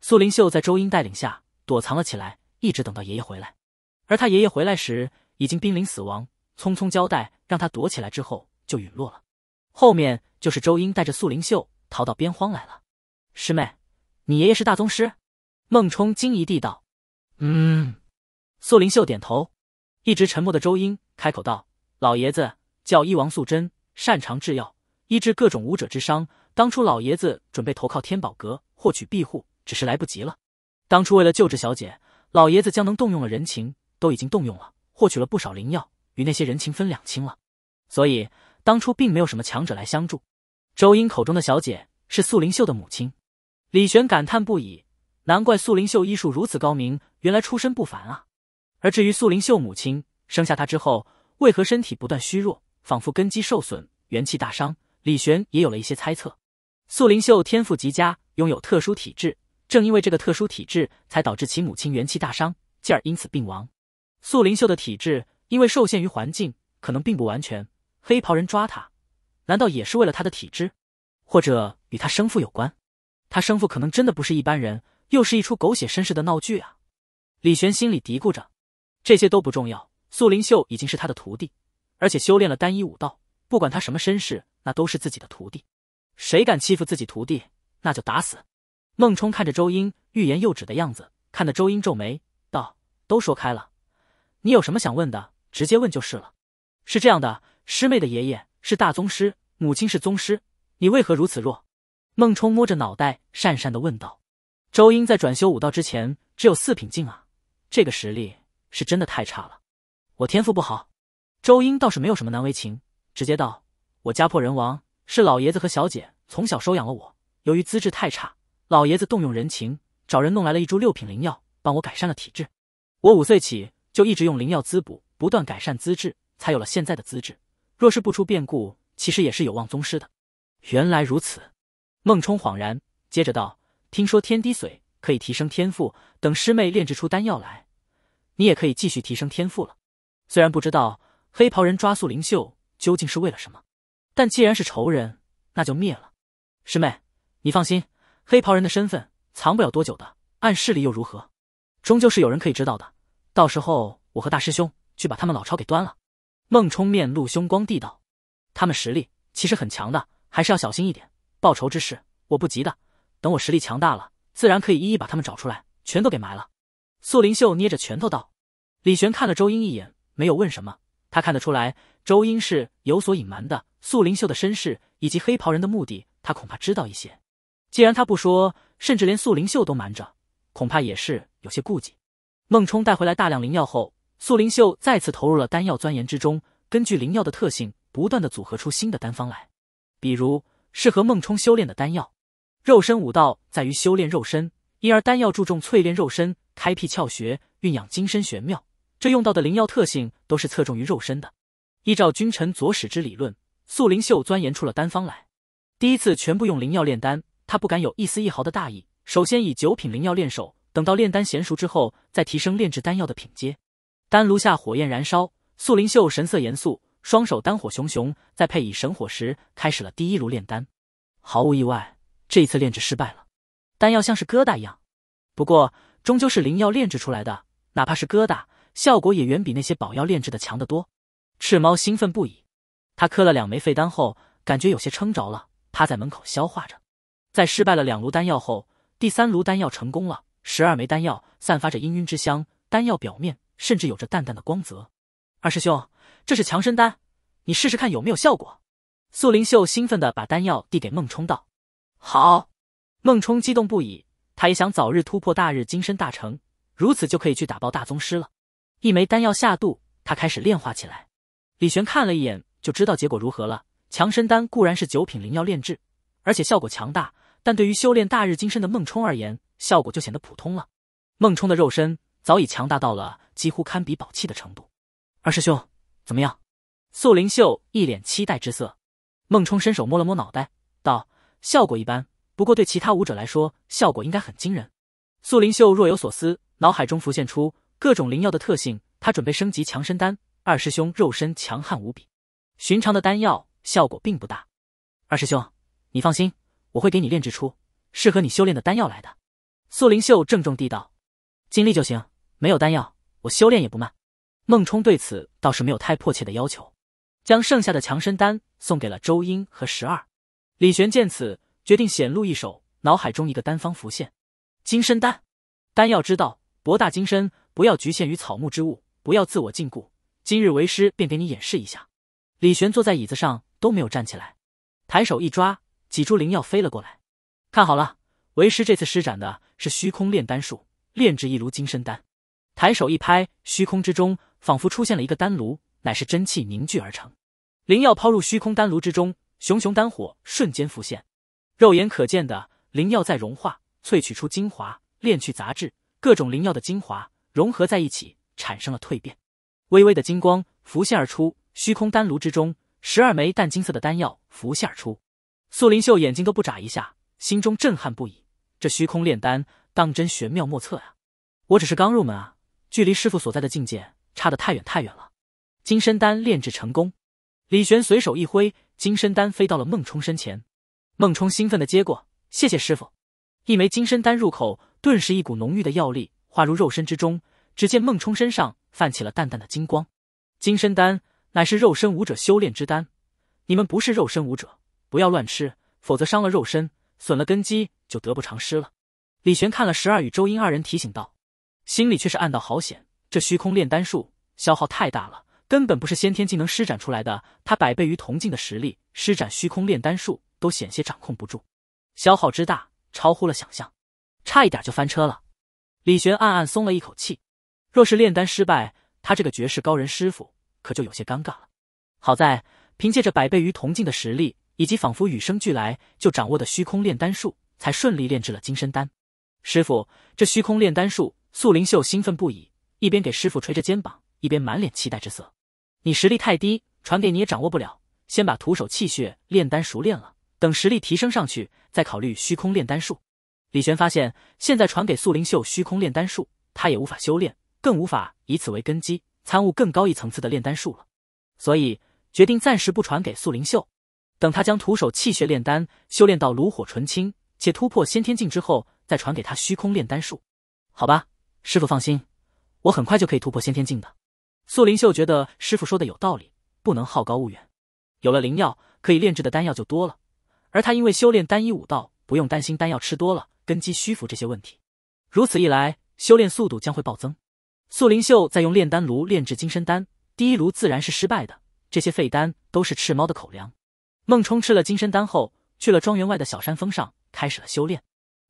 素灵秀在周英带领下躲藏了起来，一直等到爷爷回来。而他爷爷回来时。已经濒临死亡，匆匆交代让他躲起来之后就陨落了。后面就是周英带着素灵秀逃到边荒来了。师妹，你爷爷是大宗师？孟冲惊疑地道。嗯，素灵秀点头。一直沉默的周英开口道：“老爷子叫医王素贞，擅长制药，医治各种武者之伤。当初老爷子准备投靠天宝阁获取庇护，只是来不及了。当初为了救治小姐，老爷子将能动用了人情都已经动用了。”获取了不少灵药，与那些人情分两清了，所以当初并没有什么强者来相助。周英口中的小姐是素灵秀的母亲，李玄感叹不已，难怪素灵秀医术如此高明，原来出身不凡啊。而至于素灵秀母亲生下他之后，为何身体不断虚弱，仿佛根基受损，元气大伤，李玄也有了一些猜测。素灵秀天赋极佳，拥有特殊体质，正因为这个特殊体质，才导致其母亲元气大伤，继而因此病亡。素灵秀的体质，因为受限于环境，可能并不完全。黑袍人抓他，难道也是为了他的体质？或者与他生父有关？他生父可能真的不是一般人，又是一出狗血绅士的闹剧啊！李玄心里嘀咕着。这些都不重要，素灵秀已经是他的徒弟，而且修炼了单一武道，不管他什么身世，那都是自己的徒弟。谁敢欺负自己徒弟，那就打死！孟冲看着周英欲言又止的样子，看得周英皱眉道：“都说开了。”你有什么想问的，直接问就是了。是这样的，师妹的爷爷是大宗师，母亲是宗师，你为何如此弱？孟冲摸着脑袋讪讪的问道。周英在转修武道之前只有四品境啊，这个实力是真的太差了。我天赋不好。周英倒是没有什么难为情，直接道：我家破人亡，是老爷子和小姐从小收养了我。由于资质太差，老爷子动用人情，找人弄来了一株六品灵药，帮我改善了体质。我五岁起。就一直用灵药滋补，不断改善资质，才有了现在的资质。若是不出变故，其实也是有望宗师的。原来如此，孟冲恍然，接着道：“听说天滴髓可以提升天赋，等师妹炼制出丹药来，你也可以继续提升天赋了。虽然不知道黑袍人抓素灵秀究竟是为了什么，但既然是仇人，那就灭了。师妹，你放心，黑袍人的身份藏不了多久的。暗势力又如何？终究是有人可以知道的。”到时候我和大师兄去把他们老巢给端了。孟冲面露凶光地道：“他们实力其实很强的，还是要小心一点。报仇之事我不急的，等我实力强大了，自然可以一一把他们找出来，全都给埋了。”素灵秀捏着拳头道。李玄看了周英一眼，没有问什么。他看得出来，周英是有所隐瞒的。素灵秀的身世以及黑袍人的目的，他恐怕知道一些。既然他不说，甚至连素灵秀都瞒着，恐怕也是有些顾忌。孟冲带回来大量灵药后，素灵秀再次投入了丹药钻研之中。根据灵药的特性，不断的组合出新的丹方来，比如适合孟冲修炼的丹药。肉身武道在于修炼肉身，因而丹药注重淬炼肉身，开辟窍穴，蕴养精神玄妙。这用到的灵药特性都是侧重于肉身的。依照君臣佐使之理论，素灵秀钻研出了丹方来。第一次全部用灵药炼丹，他不敢有一丝一毫的大意。首先以九品灵药练手。等到炼丹娴熟之后，再提升炼制丹药的品阶。丹炉下火焰燃烧，素灵秀神色严肃，双手丹火熊熊，再配以神火石，开始了第一炉炼丹。毫无意外，这一次炼制失败了，丹药像是疙瘩一样。不过，终究是灵药炼制出来的，哪怕是疙瘩，效果也远比那些宝药炼制的强得多。赤猫兴奋不已，他磕了两枚废丹后，感觉有些撑着了，趴在门口消化着。在失败了两炉丹药后，第三炉丹药成功了。十二枚丹药散发着氤氲之香，丹药表面甚至有着淡淡的光泽。二师兄，这是强身丹，你试试看有没有效果。素灵秀兴奋的把丹药递给孟冲道：“好！”孟冲激动不已，他也想早日突破大日金身大成，如此就可以去打爆大宗师了。一枚丹药下肚，他开始炼化起来。李玄看了一眼就知道结果如何了。强身丹固然是九品灵药炼制，而且效果强大，但对于修炼大日金身的孟冲而言，效果就显得普通了。孟冲的肉身早已强大到了几乎堪比宝器的程度。二师兄，怎么样？素灵秀一脸期待之色。孟冲伸手摸了摸脑袋，道：“效果一般，不过对其他武者来说，效果应该很惊人。”素灵秀若有所思，脑海中浮现出各种灵药的特性。他准备升级强身丹。二师兄肉身强悍无比，寻常的丹药效果并不大。二师兄，你放心，我会给你炼制出适合你修炼的丹药来的。苏灵秀郑重地道：“尽力就行，没有丹药，我修炼也不慢。”孟冲对此倒是没有太迫切的要求，将剩下的强身丹送给了周英和十二。李玄见此，决定显露一手，脑海中一个丹方浮现：金身丹。丹药之道博大精深，不要局限于草木之物，不要自我禁锢。今日为师便给你演示一下。李玄坐在椅子上都没有站起来，抬手一抓，几株灵药飞了过来，看好了。为师这次施展的是虚空炼丹术，炼制一炉金身丹。抬手一拍，虚空之中仿佛出现了一个丹炉，乃是真气凝聚而成。灵药抛入虚空丹炉之中，熊熊丹火瞬间浮现，肉眼可见的灵药在融化，萃取出精华，炼去杂质。各种灵药的精华融合在一起，产生了蜕变。微微的金光浮现而出，虚空丹炉之中，十二枚淡金色的丹药浮现而出。素灵秀眼睛都不眨一下。心中震撼不已，这虚空炼丹当真玄妙莫测呀！我只是刚入门啊，距离师傅所在的境界差得太远太远了。金身丹炼制成功，李玄随手一挥，金身丹飞到了孟冲身前。孟冲兴奋地接过，谢谢师傅。一枚金身丹入口，顿时一股浓郁的药力化入肉身之中。只见孟冲身上泛起了淡淡的金光。金身丹乃是肉身武者修炼之丹，你们不是肉身武者，不要乱吃，否则伤了肉身。损了根基，就得不偿失了。李玄看了十二与周英二人，提醒道，心里却是暗道：好险！这虚空炼丹术消耗太大了，根本不是先天技能施展出来的。他百倍于铜镜的实力，施展虚空炼丹术都险些掌控不住，消耗之大，超乎了想象，差一点就翻车了。李玄暗暗松了一口气，若是炼丹失败，他这个绝世高人师傅可就有些尴尬了。好在凭借着百倍于铜镜的实力。以及仿佛与生俱来就掌握的虚空炼丹术，才顺利炼制了金身丹。师傅，这虚空炼丹术，素灵秀兴奋不已，一边给师傅捶着肩膀，一边满脸期待之色。你实力太低，传给你也掌握不了。先把徒手气血炼丹熟练了，等实力提升上去，再考虑虚空炼丹术。李玄发现，现在传给素灵秀虚空炼丹术，他也无法修炼，更无法以此为根基参悟更高一层次的炼丹术了，所以决定暂时不传给素灵秀。等他将徒手气血炼丹修炼到炉火纯青，且突破先天境之后，再传给他虚空炼丹术，好吧，师傅放心，我很快就可以突破先天境的。素灵秀觉得师傅说的有道理，不能好高骛远。有了灵药，可以炼制的丹药就多了，而他因为修炼单一武道，不用担心丹药吃多了根基虚浮这些问题。如此一来，修炼速度将会暴增。素灵秀再用炼丹炉炼制金身丹，第一炉自然是失败的，这些废丹都是赤猫的口粮。孟冲吃了金身丹后，去了庄园外的小山峰上，开始了修炼。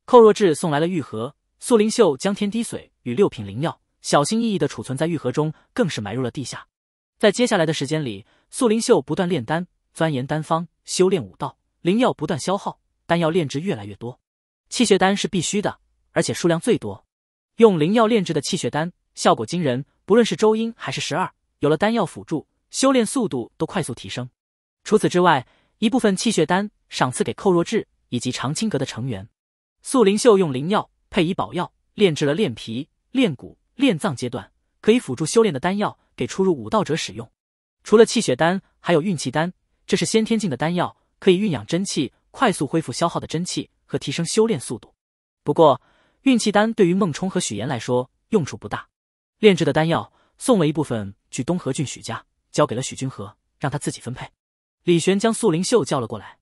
寇若智送来了玉盒，素灵秀将天滴水与六品灵药小心翼翼地储存在玉盒中，更是埋入了地下。在接下来的时间里，素灵秀不断炼丹、钻研丹方、修炼武道，灵药不断消耗，丹药炼制越来越多。气血丹是必须的，而且数量最多。用灵药炼制的气血丹效果惊人，不论是周英还是十二，有了丹药辅助，修炼速度都快速提升。除此之外，一部分气血丹赏赐给寇若智以及长青阁的成员，素灵秀用灵药配以宝药炼制了炼皮、炼骨、炼脏阶段可以辅助修炼的丹药给出入武道者使用。除了气血丹，还有运气丹，这是先天境的丹药，可以运养真气，快速恢复消耗的真气和提升修炼速度。不过运气丹对于孟冲和许岩来说用处不大。炼制的丹药送了一部分去东河郡许家，交给了许君和，让他自己分配。李玄将素灵秀叫了过来，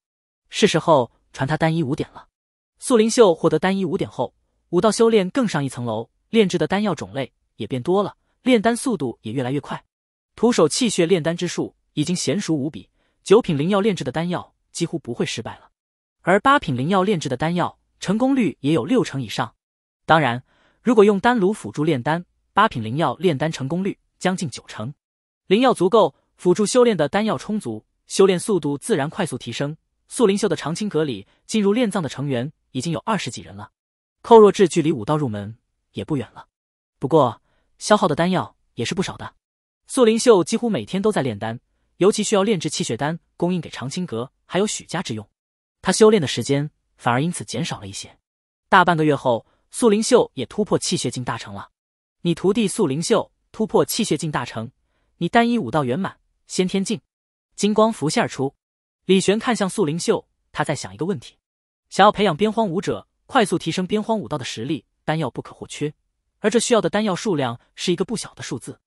是时候传他单一五点了。素灵秀获得单一五点后，武道修炼更上一层楼，炼制的丹药种类也变多了，炼丹速度也越来越快。徒手气血炼丹之术已经娴熟无比，九品灵药炼制的丹药几乎不会失败了，而八品灵药炼制的丹药成功率也有六成以上。当然，如果用丹炉辅助炼丹，八品灵药炼丹成功率将近九成。灵药足够，辅助修炼的丹药充足。修炼速度自然快速提升。素灵秀的长青阁里，进入炼藏的成员已经有二十几人了。寇若智距离武道入门也不远了，不过消耗的丹药也是不少的。素灵秀几乎每天都在炼丹，尤其需要炼制气血丹，供应给长青阁还有许家之用。他修炼的时间反而因此减少了一些。大半个月后，素灵秀也突破气血境大成了。你徒弟素灵秀突破气血境大成，你单一武道圆满，先天境。金光浮现而出，李玄看向素灵秀，他在想一个问题：想要培养边荒武者，快速提升边荒武道的实力，丹药不可或缺。而这需要的丹药数量是一个不小的数字。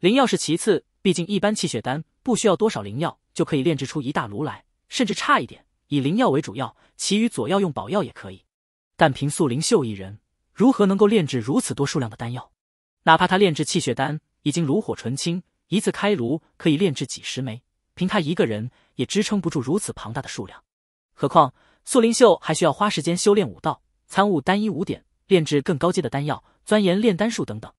灵药是其次，毕竟一般气血丹不需要多少灵药就可以炼制出一大炉来，甚至差一点以灵药为主药，其余佐药用宝药也可以。但凭素灵秀一人，如何能够炼制如此多数量的丹药？哪怕他炼制气血丹已经炉火纯青，一次开炉可以炼制几十枚。凭他一个人也支撑不住如此庞大的数量，何况素灵秀还需要花时间修炼武道，参悟单一武点，炼制更高阶的丹药，钻研炼丹术等等。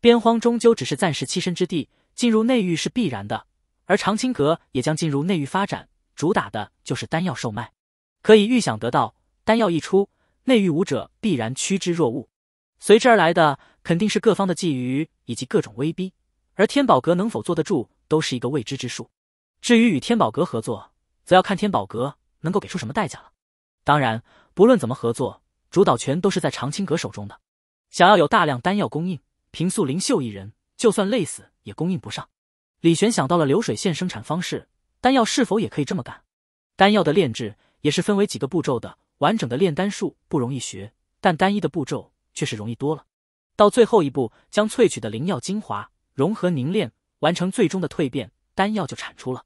边荒终究只是暂时栖身之地，进入内域是必然的，而长青阁也将进入内域发展，主打的就是丹药售卖。可以预想得到，丹药一出，内域武者必然趋之若鹜，随之而来的肯定是各方的觊觎以及各种威逼，而天宝阁能否坐得住都是一个未知之数。至于与天宝阁合作，则要看天宝阁能够给出什么代价了。当然，不论怎么合作，主导权都是在长青阁手中的。想要有大量丹药供应，平素灵秀一人就算累死也供应不上。李玄想到了流水线生产方式，丹药是否也可以这么干？丹药的炼制也是分为几个步骤的。完整的炼丹术不容易学，但单一的步骤却是容易多了。到最后一步，将萃取的灵药精华融合凝炼，完成最终的蜕变，丹药就产出了。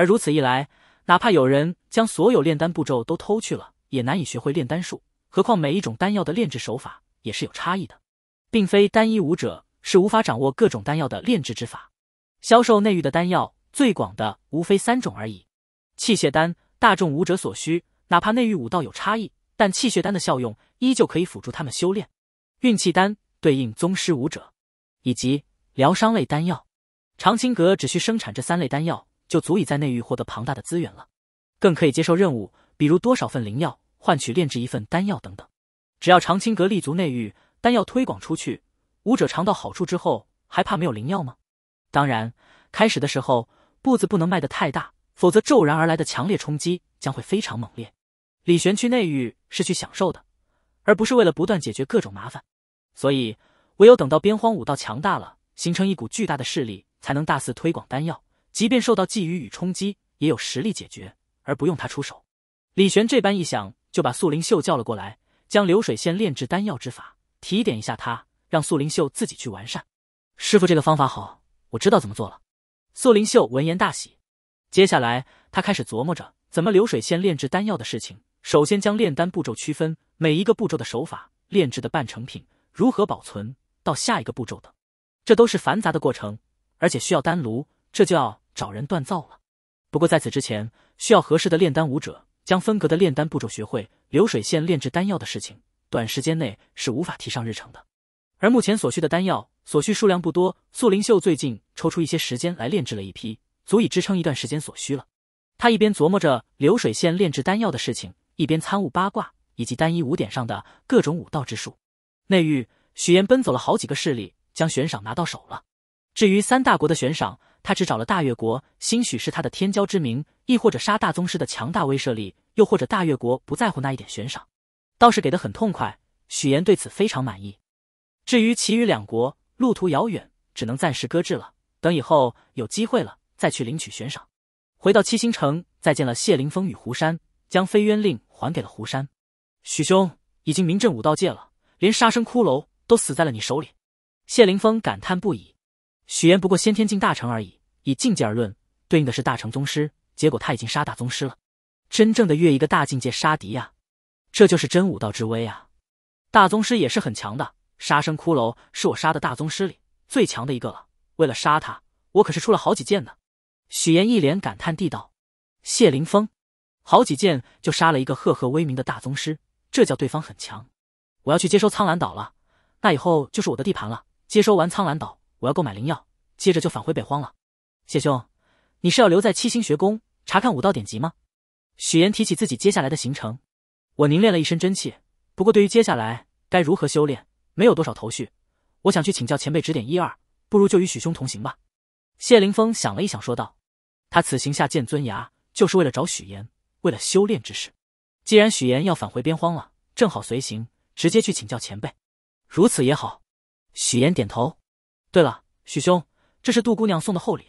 而如此一来，哪怕有人将所有炼丹步骤都偷去了，也难以学会炼丹术。何况每一种丹药的炼制手法也是有差异的，并非单一武者是无法掌握各种丹药的炼制之法。销售内域的丹药最广的无非三种而已：气血丹，大众武者所需；哪怕内域武道有差异，但气血丹的效用依旧可以辅助他们修炼。运气丹对应宗师武者，以及疗伤类丹药。长青阁只需生产这三类丹药。就足以在内域获得庞大的资源了，更可以接受任务，比如多少份灵药换取炼制一份丹药等等。只要长青阁立足内域，丹药推广出去，武者尝到好处之后，还怕没有灵药吗？当然，开始的时候步子不能迈得太大，否则骤然而来的强烈冲击将会非常猛烈。李玄去内域是去享受的，而不是为了不断解决各种麻烦。所以，唯有等到边荒武道强大了，形成一股巨大的势力，才能大肆推广丹药。即便受到觊觎与冲击，也有实力解决，而不用他出手。李玄这般一想，就把素灵秀叫了过来，将流水线炼制丹药之法提点一下他，让素灵秀自己去完善。师傅，这个方法好，我知道怎么做了。素灵秀闻言大喜，接下来他开始琢磨着怎么流水线炼制丹药的事情。首先将炼丹步骤区分，每一个步骤的手法、炼制的半成品如何保存，到下一个步骤等，这都是繁杂的过程，而且需要丹炉，这就要。找人锻造了，不过在此之前，需要合适的炼丹武者将分隔的炼丹步骤学会，流水线炼制丹药的事情，短时间内是无法提上日程的。而目前所需的丹药所需数量不多，素灵秀最近抽出一些时间来炼制了一批，足以支撑一段时间所需了。他一边琢磨着流水线炼制丹药的事情，一边参悟八卦以及单一武点上的各种武道之术。内域，许岩奔走了好几个势力，将悬赏拿到手了。至于三大国的悬赏。他只找了大越国，兴许是他的天骄之名，亦或者杀大宗师的强大威慑力，又或者大越国不在乎那一点悬赏，倒是给的很痛快。许岩对此非常满意。至于其余两国，路途遥远，只能暂时搁置了，等以后有机会了再去领取悬赏。回到七星城，再见了谢凌峰与胡山，将飞渊令还给了胡山。许兄已经名震武道界了，连杀生骷髅都死在了你手里。谢凌峰感叹不已。许岩不过先天境大成而已，以境界而论，对应的是大成宗师。结果他已经杀大宗师了，真正的越一个大境界杀敌呀！这就是真武道之威啊！大宗师也是很强的，杀生骷髅是我杀的大宗师里最强的一个了。为了杀他，我可是出了好几剑呢。许岩一脸感叹地道：“谢凌峰，好几剑就杀了一个赫赫威名的大宗师，这叫对方很强。我要去接收苍兰岛了，那以后就是我的地盘了。接收完苍兰岛。”我要购买灵药，接着就返回北荒了。谢兄，你是要留在七星学宫查看武道典籍吗？许岩提起自己接下来的行程，我凝练了一身真气，不过对于接下来该如何修炼，没有多少头绪，我想去请教前辈指点一二。不如就与许兄同行吧。谢凌峰想了一想，说道：“他此行下剑尊崖，就是为了找许岩，为了修炼之事。既然许岩要返回边荒了，正好随行，直接去请教前辈。如此也好。”许岩点头。对了，许兄，这是杜姑娘送的厚礼。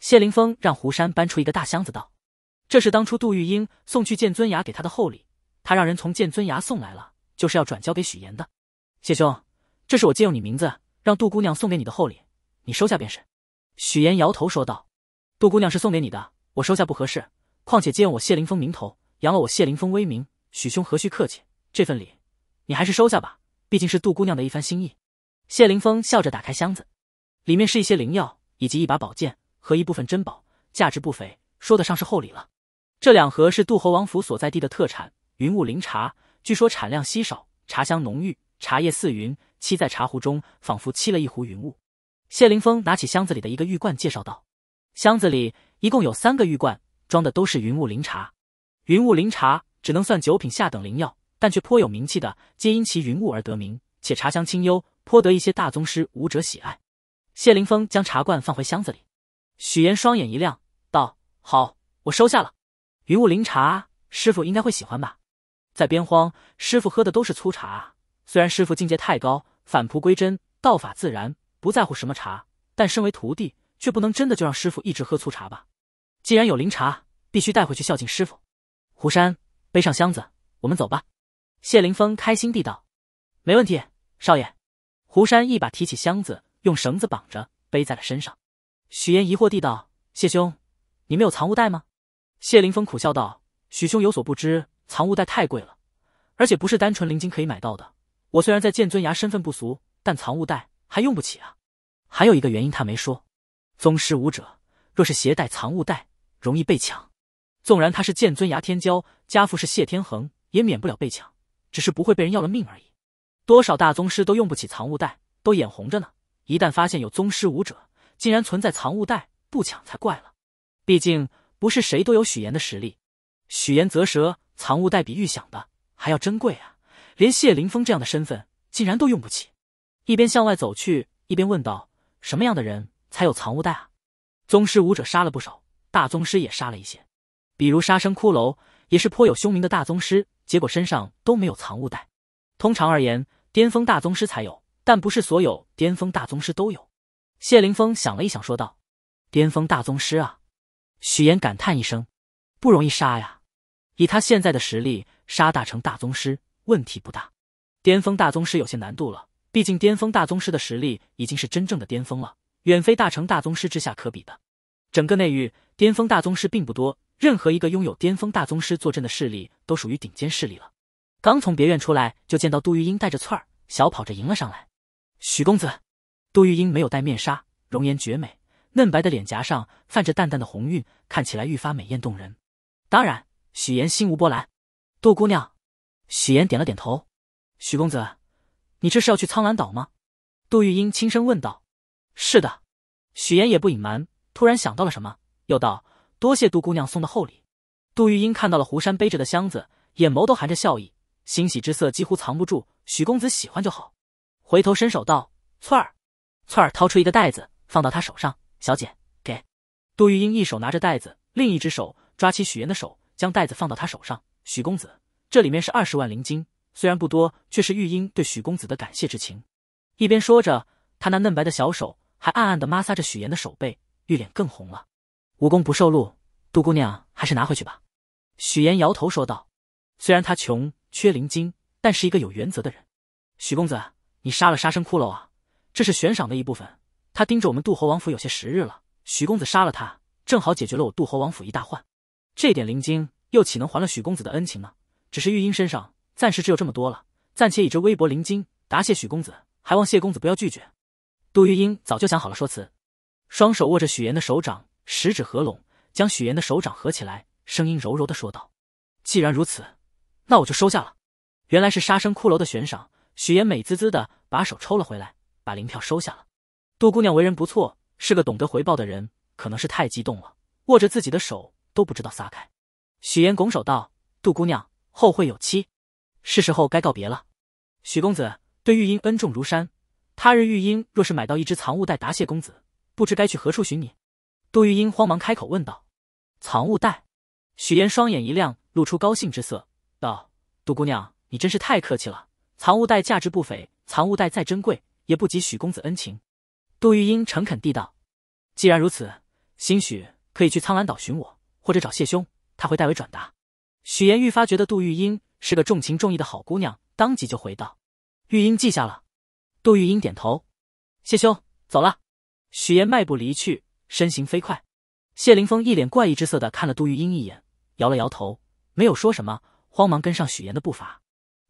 谢凌峰让胡山搬出一个大箱子，道：“这是当初杜玉英送去剑尊崖给他的厚礼，他让人从剑尊崖送来了，就是要转交给许岩的。谢兄，这是我借用你名字让杜姑娘送给你的厚礼，你收下便是。”许岩摇头说道：“杜姑娘是送给你的，我收下不合适。况且借用我谢凌峰名头，扬了我谢凌峰威名，许兄何须客气？这份礼，你还是收下吧，毕竟是杜姑娘的一番心意。”谢凌峰笑着打开箱子，里面是一些灵药，以及一把宝剑和一部分珍宝，价值不菲，说得上是厚礼了。这两盒是渡侯王府所在地的特产——云雾灵茶，据说产量稀少，茶香浓郁，茶叶似云，沏在茶壶中仿佛沏了一壶云雾。谢凌峰拿起箱子里的一个玉罐，介绍道：“箱子里一共有三个玉罐，装的都是云雾灵茶。云雾灵茶只能算九品下等灵药，但却颇有名气的，皆因其云雾而得名，且茶香清幽。”颇得一些大宗师武者喜爱。谢凌峰将茶罐放回箱子里，许岩双眼一亮，道：“好，我收下了。云雾灵茶，师傅应该会喜欢吧？在边荒，师傅喝的都是粗茶。虽然师傅境界太高，返璞归真，道法自然，不在乎什么茶，但身为徒弟，却不能真的就让师傅一直喝粗茶吧？既然有灵茶，必须带回去孝敬师傅。胡山，背上箱子，我们走吧。”谢凌峰开心地道：“没问题，少爷。”胡山一把提起箱子，用绳子绑着背在了身上。许岩疑惑地道：“谢兄，你们有藏物袋吗？”谢凌峰苦笑道：“许兄有所不知，藏物袋太贵了，而且不是单纯灵晶可以买到的。我虽然在剑尊崖身份不俗，但藏物袋还用不起啊。还有一个原因，他没说。宗师武者若是携带藏物袋，容易被抢。纵然他是剑尊崖天骄，家父是谢天恒，也免不了被抢，只是不会被人要了命而已。”多少大宗师都用不起藏物袋，都眼红着呢。一旦发现有宗师武者竟然存在藏物袋，不抢才怪了。毕竟不是谁都有许岩的实力。许岩则蛇藏物袋比预想的还要珍贵啊！连谢凌峰这样的身份，竟然都用不起。一边向外走去，一边问道：“什么样的人才有藏物袋啊？”宗师武者杀了不少，大宗师也杀了一些。比如杀生骷髅，也是颇有凶名的大宗师，结果身上都没有藏物袋。通常而言，巅峰大宗师才有，但不是所有巅峰大宗师都有。谢凌峰想了一想，说道：“巅峰大宗师啊！”许岩感叹一声：“不容易杀呀！以他现在的实力，杀大成大宗师问题不大。巅峰大宗师有些难度了，毕竟巅峰大宗师的实力已经是真正的巅峰了，远非大成大宗师之下可比的。整个内域，巅峰大宗师并不多，任何一个拥有巅峰大宗师坐镇的势力，都属于顶尖势力了。”刚从别院出来，就见到杜玉英带着翠儿小跑着迎了上来。许公子，杜玉英没有戴面纱，容颜绝美，嫩白的脸颊上泛着淡淡的红晕，看起来愈发美艳动人。当然，许言心无波澜。杜姑娘，许言点了点头。许公子，你这是要去苍兰岛吗？杜玉英轻声问道。是的，许言也不隐瞒，突然想到了什么，又道：“多谢杜姑娘送的厚礼。”杜玉英看到了胡山背着的箱子，眼眸都含着笑意。欣喜之色几乎藏不住，许公子喜欢就好。回头伸手道：“翠儿。”翠儿掏出一个袋子，放到他手上。“小姐，给。”杜玉英一手拿着袋子，另一只手抓起许岩的手，将袋子放到他手上。“许公子，这里面是二十万灵金，虽然不多，却是玉英对许公子的感谢之情。”一边说着，他那嫩白的小手还暗暗的摩挲着许岩的手背，玉脸更红了。“无功不受禄，杜姑娘还是拿回去吧。”许岩摇头说道：“虽然他穷。”缺灵晶，但是一个有原则的人，许公子，你杀了杀生骷髅啊！这是悬赏的一部分。他盯着我们杜侯王府有些时日了，许公子杀了他，正好解决了我杜侯王府一大患。这点灵晶又岂能还了许公子的恩情呢？只是玉英身上暂时只有这么多了，暂且以这微薄灵晶答谢许公子，还望谢公子不要拒绝。杜玉英早就想好了说辞，双手握着许岩的手掌，十指合拢，将许岩的手掌合起来，声音柔柔的说道：“既然如此。”那我就收下了，原来是杀生骷髅的悬赏。许岩美滋滋的把手抽了回来，把灵票收下了。杜姑娘为人不错，是个懂得回报的人。可能是太激动了，握着自己的手都不知道撒开。许岩拱手道：“杜姑娘，后会有期，是时候该告别了。”许公子对玉英恩重如山，他日玉英若是买到一只藏物袋答谢公子，不知该去何处寻你。”杜玉英慌忙开口问道：“藏物袋？”许岩双眼一亮，露出高兴之色。道：“杜姑娘，你真是太客气了。藏物袋价值不菲，藏物袋再珍贵，也不及许公子恩情。”杜玉英诚恳地道：“既然如此，兴许可以去苍兰岛寻我，或者找谢兄，他会代为转达。”许岩愈发觉得杜玉英是个重情重义的好姑娘，当即就回道：“玉英记下了。”杜玉英点头：“谢兄走了。”许岩迈步离去，身形飞快。谢凌峰一脸怪异之色的看了杜玉英一眼，摇了摇头，没有说什么。慌忙跟上许岩的步伐，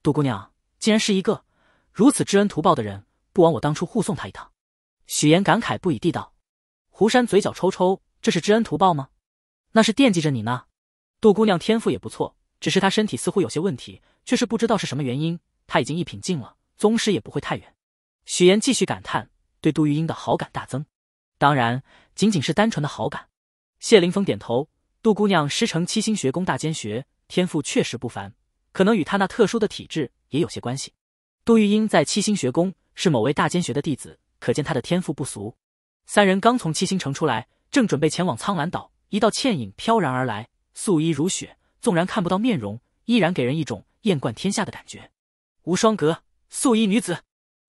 杜姑娘竟然是一个如此知恩图报的人，不枉我当初护送她一趟。许岩感慨不已地道：“胡山嘴角抽抽，这是知恩图报吗？那是惦记着你呢。杜姑娘天赋也不错，只是她身体似乎有些问题，却是不知道是什么原因。她已经一品境了，宗师也不会太远。”许岩继续感叹，对杜玉英的好感大增，当然仅仅是单纯的好感。谢凌峰点头：“杜姑娘师承七星学宫大监学。”天赋确实不凡，可能与他那特殊的体质也有些关系。杜玉英在七星学宫是某位大监学的弟子，可见他的天赋不俗。三人刚从七星城出来，正准备前往苍兰岛，一道倩影飘然而来，素衣如雪，纵然看不到面容，依然给人一种艳冠天下的感觉。无双阁，素衣女子。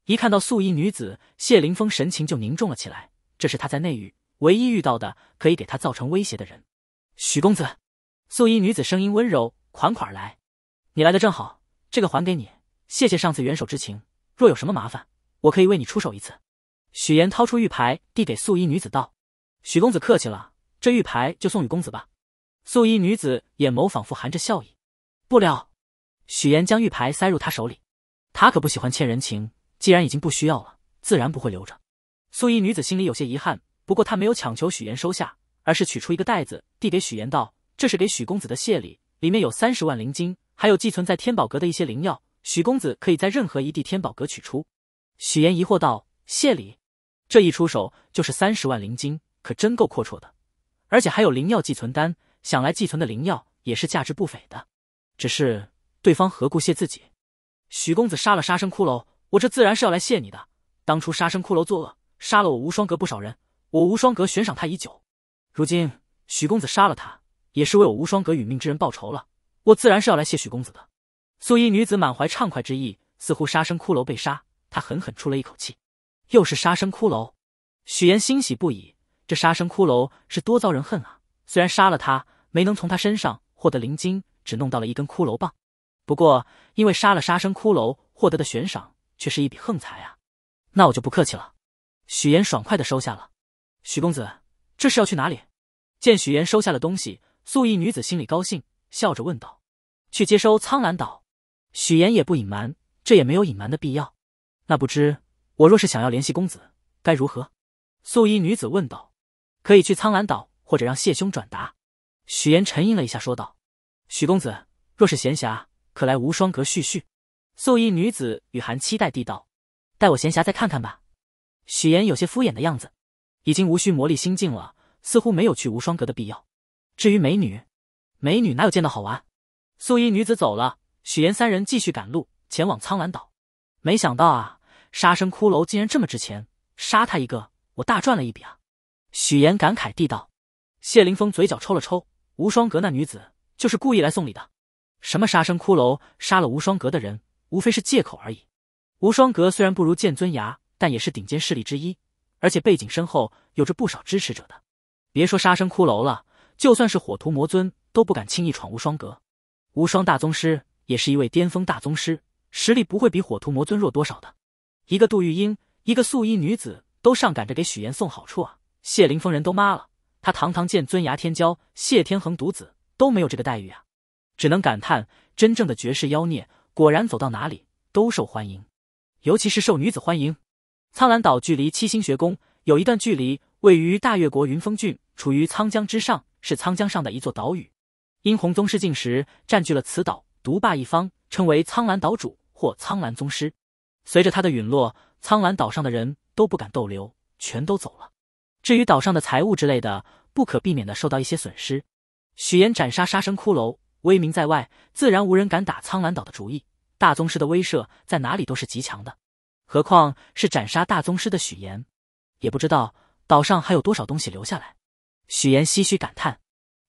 一看到素衣女子，谢凌峰神情就凝重了起来。这是他在内域唯一遇到的可以给他造成威胁的人，许公子。素衣女子声音温柔，款款而来。你来的正好，这个还给你，谢谢上次援手之情。若有什么麻烦，我可以为你出手一次。许岩掏出玉牌，递给素衣女子道：“许公子客气了，这玉牌就送与公子吧。”素衣女子眼眸仿佛含着笑意。不料，许岩将玉牌塞入她手里，她可不喜欢欠人情。既然已经不需要了，自然不会留着。素衣女子心里有些遗憾，不过她没有强求许岩收下，而是取出一个袋子，递给许岩道。这是给许公子的谢礼，里面有三十万灵金，还有寄存在天宝阁的一些灵药，许公子可以在任何一地天宝阁取出。许炎疑惑道：“谢礼？这一出手就是三十万灵金，可真够阔绰的。而且还有灵药寄存单，想来寄存的灵药也是价值不菲的。只是对方何故谢自己？许公子杀了杀生骷髅，我这自然是要来谢你的。当初杀生骷髅作恶，杀了我无双阁不少人，我无双阁悬赏他已久，如今许公子杀了他。”也是为我无双阁殒命之人报仇了，我自然是要来谢许公子的。素衣女子满怀畅快之意，似乎杀生骷髅被杀，她狠狠出了一口气。又是杀生骷髅，许岩欣喜不已。这杀生骷髅是多遭人恨啊！虽然杀了他，没能从他身上获得灵晶，只弄到了一根骷髅棒，不过因为杀了杀生骷髅，获得的悬赏却是一笔横财啊！那我就不客气了。许岩爽快的收下了。许公子，这是要去哪里？见许岩收下了东西。素衣女子心里高兴，笑着问道：“去接收苍兰岛？”许岩也不隐瞒，这也没有隐瞒的必要。那不知我若是想要联系公子，该如何？”素衣女子问道。“可以去苍兰岛，或者让谢兄转达。”许岩沉吟了一下，说道：“许公子若是闲暇，可来无双阁叙叙。”素衣女子与韩期待地道：“待我闲暇再看看吧。”许岩有些敷衍的样子，已经无需磨砺心境了，似乎没有去无双阁的必要。至于美女，美女哪有见到好玩？素衣女子走了，许岩三人继续赶路，前往苍兰岛。没想到啊，杀生骷髅竟然这么值钱，杀他一个，我大赚了一笔啊！许岩感慨地道。谢凌峰嘴角抽了抽，无双阁那女子就是故意来送礼的，什么杀生骷髅杀了无双阁的人，无非是借口而已。无双阁虽然不如剑尊崖，但也是顶尖势力之一，而且背景深厚，有着不少支持者的。别说杀生骷髅了。就算是火图魔尊都不敢轻易闯无双阁，无双大宗师也是一位巅峰大宗师，实力不会比火图魔尊弱多少的。一个杜玉英，一个素衣女子，都上赶着给许岩送好处啊！谢凌峰人都麻了，他堂堂剑尊、牙天骄、谢天恒独子都没有这个待遇啊，只能感叹：真正的绝世妖孽，果然走到哪里都受欢迎，尤其是受女子欢迎。苍兰岛距离七星学宫有一段距离，位于大越国云峰郡，处于沧江之上。是沧江上的一座岛屿，殷红宗师境时占据了此岛，独霸一方，称为沧兰岛主或沧兰宗师。随着他的陨落，苍兰岛上的人都不敢逗留，全都走了。至于岛上的财物之类的，不可避免的受到一些损失。许岩斩杀杀生骷髅，威名在外，自然无人敢打苍兰岛的主意。大宗师的威慑在哪里都是极强的，何况是斩杀大宗师的许岩。也不知道岛上还有多少东西留下来。许岩唏嘘感叹：“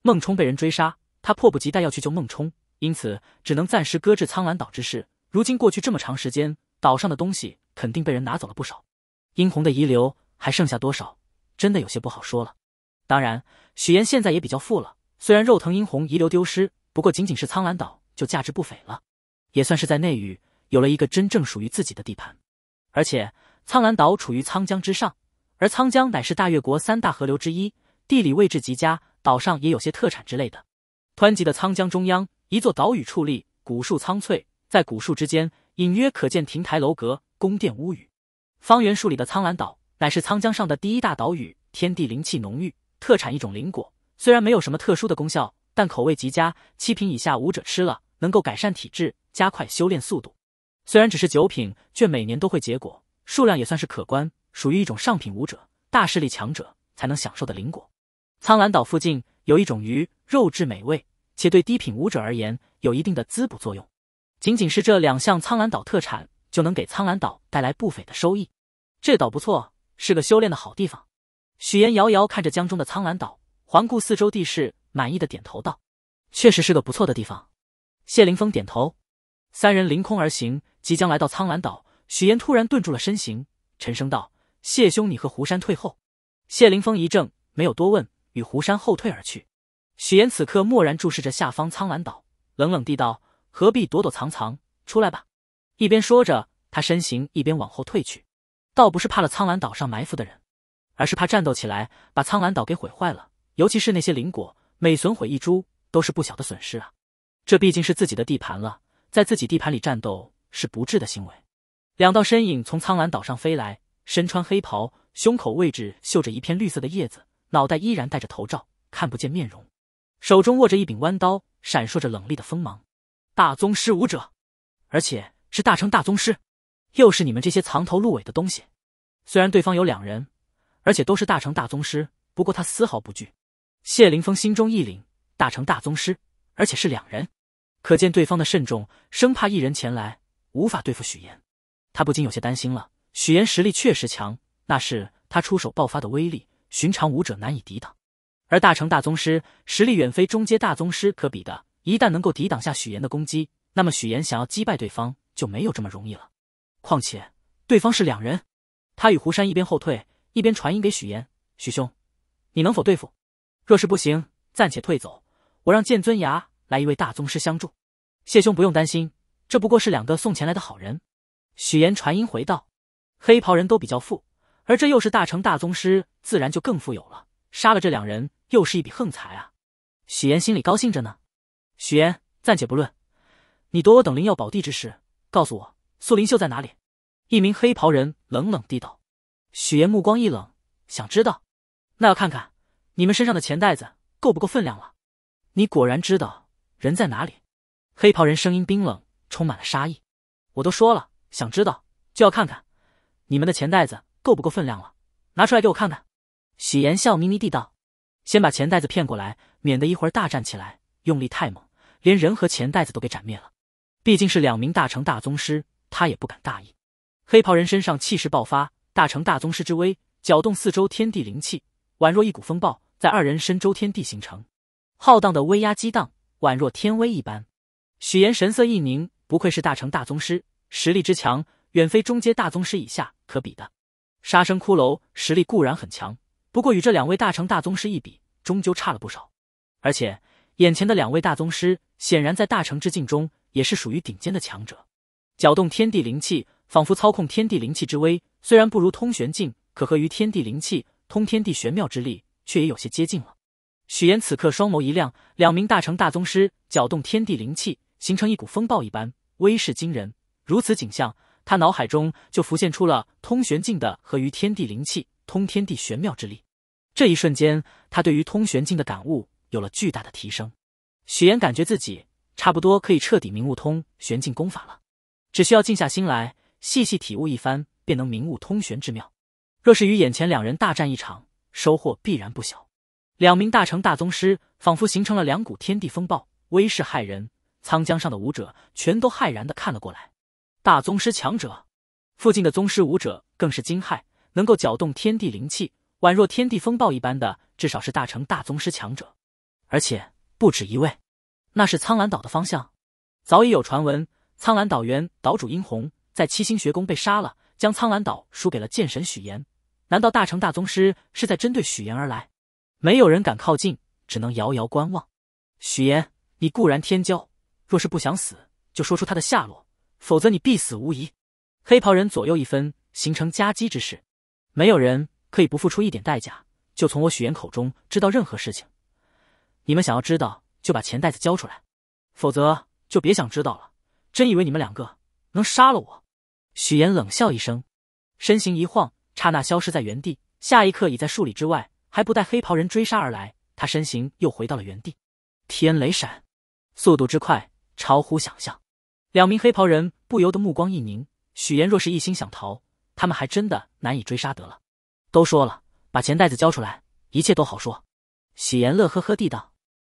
孟冲被人追杀，他迫不及待要去救孟冲，因此只能暂时搁置苍兰岛之事。如今过去这么长时间，岛上的东西肯定被人拿走了不少。殷红的遗留还剩下多少，真的有些不好说了。当然，许岩现在也比较富了。虽然肉疼殷红遗留丢失，不过仅仅是苍兰岛就价值不菲了，也算是在内域有了一个真正属于自己的地盘。而且苍兰岛处于沧江之上，而沧江乃是大越国三大河流之一。”地理位置极佳，岛上也有些特产之类的。湍急的沧江中央，一座岛屿矗立，古树苍翠，在古树之间隐约可见亭台楼阁、宫殿屋宇。方圆数里的苍兰岛，乃是沧江上的第一大岛屿，天地灵气浓郁，特产一种灵果。虽然没有什么特殊的功效，但口味极佳。七品以下武者吃了，能够改善体质，加快修炼速度。虽然只是九品，却每年都会结果，数量也算是可观，属于一种上品武者、大势力强者才能享受的灵果。苍兰岛附近有一种鱼，肉质美味，且对低品武者而言有一定的滋补作用。仅仅是这两项苍兰岛特产，就能给苍兰岛带来不菲的收益。这岛不错，是个修炼的好地方。许岩遥遥看着江中的苍兰岛，环顾四周地势，满意的点头道：“确实是个不错的地方。”谢凌峰点头，三人凌空而行，即将来到苍兰岛。许岩突然顿住了身形，沉声道：“谢兄，你和胡山退后。”谢凌峰一怔，没有多问。与湖山后退而去，许岩此刻默然注视着下方苍兰岛，冷冷地道：“何必躲躲藏藏，出来吧！”一边说着，他身形一边往后退去。倒不是怕了苍兰岛上埋伏的人，而是怕战斗起来把苍兰岛给毁坏了。尤其是那些灵果，每损毁一株都是不小的损失啊！这毕竟是自己的地盘了，在自己地盘里战斗是不智的行为。两道身影从苍兰岛上飞来，身穿黑袍，胸口位置绣着一片绿色的叶子。脑袋依然戴着头罩，看不见面容，手中握着一柄弯刀，闪烁着冷厉的锋芒。大宗师武者，而且是大成大宗师，又是你们这些藏头露尾的东西。虽然对方有两人，而且都是大成大宗师，不过他丝毫不惧。谢凌峰心中一凛，大成大宗师，而且是两人，可见对方的慎重，生怕一人前来无法对付许岩。他不禁有些担心了。许岩实力确实强，那是他出手爆发的威力。寻常武者难以抵挡，而大成大宗师实力远非中阶大宗师可比的。一旦能够抵挡下许岩的攻击，那么许岩想要击败对方就没有这么容易了。况且对方是两人，他与胡山一边后退，一边传音给许岩：“许兄，你能否对付？若是不行，暂且退走，我让剑尊崖来一位大宗师相助。”谢兄不用担心，这不过是两个送钱来的好人。”许岩传音回道：“黑袍人都比较富。”而这又是大成大宗师，自然就更富有了。杀了这两人，又是一笔横财啊！许岩心里高兴着呢。许岩，暂且不论，你夺我等灵药宝地之事，告诉我素灵秀在哪里？一名黑袍人冷冷地道。许岩目光一冷，想知道，那要看看你们身上的钱袋子够不够分量了。你果然知道人在哪里？黑袍人声音冰冷，充满了杀意。我都说了，想知道就要看看你们的钱袋子。够不够分量了？拿出来给我看看。许岩笑眯眯地道：“先把钱袋子骗过来，免得一会儿大战起来，用力太猛，连人和钱袋子都给斩灭了。毕竟是两名大成大宗师，他也不敢大意。”黑袍人身上气势爆发，大成大宗师之威搅动四周天地灵气，宛若一股风暴在二人身周天地形成浩荡的威压激荡，宛若天威一般。许岩神色一凝，不愧是大成大宗师，实力之强，远非中阶大宗师以下可比的。杀生骷髅实力固然很强，不过与这两位大成大宗师一比，终究差了不少。而且眼前的两位大宗师，显然在大成之境中也是属于顶尖的强者，搅动天地灵气，仿佛操控天地灵气之威。虽然不如通玄境，可和于天地灵气、通天地玄妙之力，却也有些接近了。许岩此刻双眸一亮，两名大成大宗师搅动天地灵气，形成一股风暴一般，威势惊人。如此景象。他脑海中就浮现出了通玄境的合于天地灵气，通天地玄妙之力。这一瞬间，他对于通玄境的感悟有了巨大的提升。许岩感觉自己差不多可以彻底明悟通玄境功法了，只需要静下心来，细细体悟一番，便能明悟通玄之妙。若是与眼前两人大战一场，收获必然不小。两名大成大宗师仿佛形成了两股天地风暴，威势骇人。沧江上的武者全都骇然的看了过来。大宗师强者，附近的宗师武者更是惊骇。能够搅动天地灵气，宛若天地风暴一般的，至少是大成大宗师强者，而且不止一位。那是苍兰岛的方向，早已有传闻，苍兰岛原岛主殷红在七星学宫被杀了，将苍兰岛输给了剑神许岩。难道大成大宗师是在针对许岩而来？没有人敢靠近，只能遥遥观望。许岩，你固然天骄，若是不想死，就说出他的下落。否则你必死无疑。黑袍人左右一分，形成夹击之势。没有人可以不付出一点代价就从我许岩口中知道任何事情。你们想要知道，就把钱袋子交出来，否则就别想知道了。真以为你们两个能杀了我？许岩冷笑一声，身形一晃，刹那消失在原地。下一刻已在数里之外，还不待黑袍人追杀而来，他身形又回到了原地。天雷闪，速度之快，超乎想象。两名黑袍人不由得目光一凝。许岩若是一心想逃，他们还真的难以追杀得了。都说了，把钱袋子交出来，一切都好说。许岩乐呵呵地道：“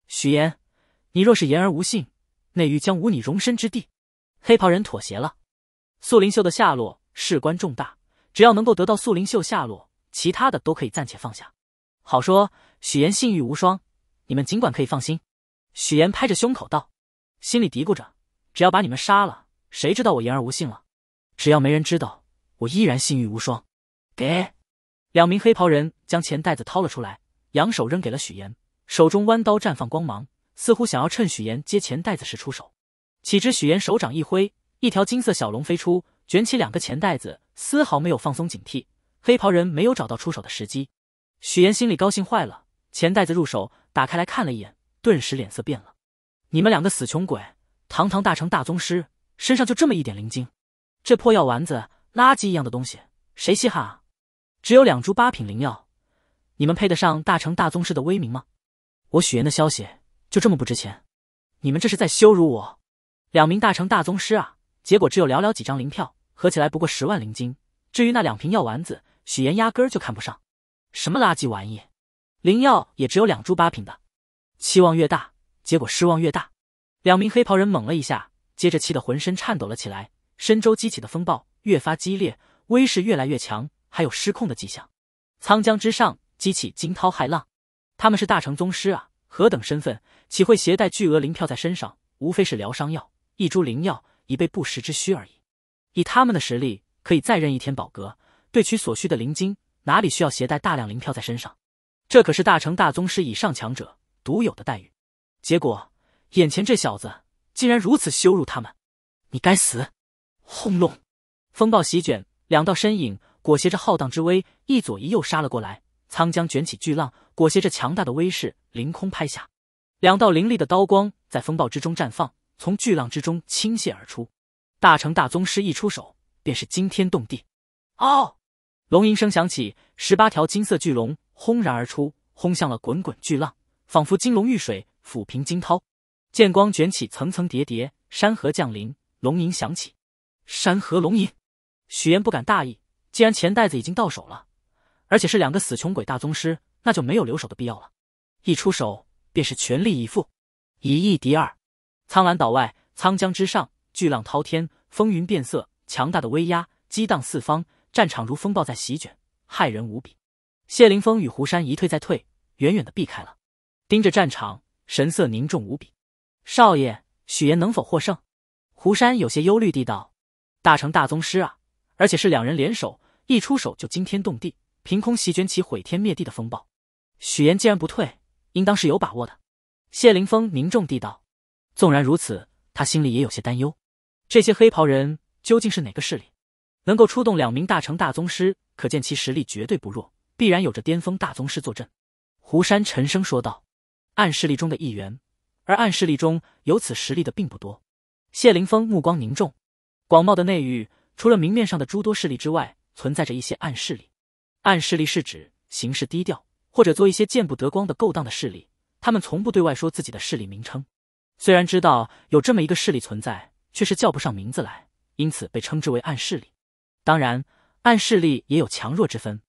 许岩，你若是言而无信，内域将无你容身之地。”黑袍人妥协了。素灵秀的下落事关重大，只要能够得到素灵秀下落，其他的都可以暂且放下，好说。许岩信誉无双，你们尽管可以放心。许岩拍着胸口道，心里嘀咕着。只要把你们杀了，谁知道我言而无信了？只要没人知道，我依然信誉无双。给，两名黑袍人将钱袋子掏了出来，扬手扔给了许岩。手中弯刀绽放光芒，似乎想要趁许岩接钱袋子时出手。岂知许岩手掌一挥，一条金色小龙飞出，卷起两个钱袋子，丝毫没有放松警惕。黑袍人没有找到出手的时机，许岩心里高兴坏了，钱袋子入手，打开来看了一眼，顿时脸色变了。你们两个死穷鬼！堂堂大成大宗师身上就这么一点灵晶，这破药丸子垃圾一样的东西谁稀罕啊？只有两株八品灵药，你们配得上大成大宗师的威名吗？我许言的消息就这么不值钱？你们这是在羞辱我！两名大成大宗师啊，结果只有寥寥几张灵票，合起来不过十万灵晶。至于那两瓶药丸子，许言压根儿就看不上，什么垃圾玩意？灵药也只有两株八品的，期望越大，结果失望越大。两名黑袍人猛了一下，接着气得浑身颤抖了起来，深州激起的风暴越发激烈，威势越来越强，还有失控的迹象。沧江之上激起惊涛骇浪，他们是大成宗师啊，何等身份，岂会携带巨额灵票在身上？无非是疗伤药，一株灵药，以备不时之需而已。以他们的实力，可以再任一天宝阁，对取所需的灵晶，哪里需要携带大量灵票在身上？这可是大成大宗师以上强者独有的待遇。结果。眼前这小子竟然如此羞辱他们！你该死！轰隆，风暴席卷，两道身影裹挟着浩荡之威，一左一右杀了过来。沧江卷起巨浪，裹挟着强大的威势凌空拍下。两道凌厉的刀光在风暴之中绽放，从巨浪之中倾泻而出。大成大宗师一出手，便是惊天动地。嗷！龙吟声响起，十八条金色巨龙轰然而出，轰向了滚滚巨浪，仿佛金龙遇水，抚平惊涛。剑光卷起，层层叠叠，山河降临，龙吟响起。山河龙吟，许岩不敢大意。既然钱袋子已经到手了，而且是两个死穷鬼大宗师，那就没有留手的必要了。一出手便是全力以赴，以一敌二。苍兰岛外，沧江之上，巨浪滔天，风云变色，强大的威压激荡四方，战场如风暴在席卷，骇人无比。谢凌峰与胡山一退再退，远远的避开了，盯着战场，神色凝重无比。少爷，许岩能否获胜？胡山有些忧虑地道：“大成大宗师啊，而且是两人联手，一出手就惊天动地，凭空席卷起毁天灭地的风暴。许岩既然不退，应当是有把握的。”谢凌峰凝重地道：“纵然如此，他心里也有些担忧。这些黑袍人究竟是哪个势力？能够出动两名大成大宗师，可见其实力绝对不弱，必然有着巅峰大宗师坐镇。”胡山沉声说道：“暗势力中的一员。”而暗势力中有此实力的并不多。谢凌峰目光凝重。广袤的内域，除了明面上的诸多势力之外，存在着一些暗势力。暗势力是指行事低调或者做一些见不得光的勾当的势力，他们从不对外说自己的势力名称。虽然知道有这么一个势力存在，却是叫不上名字来，因此被称之为暗势力。当然，暗势力也有强弱之分，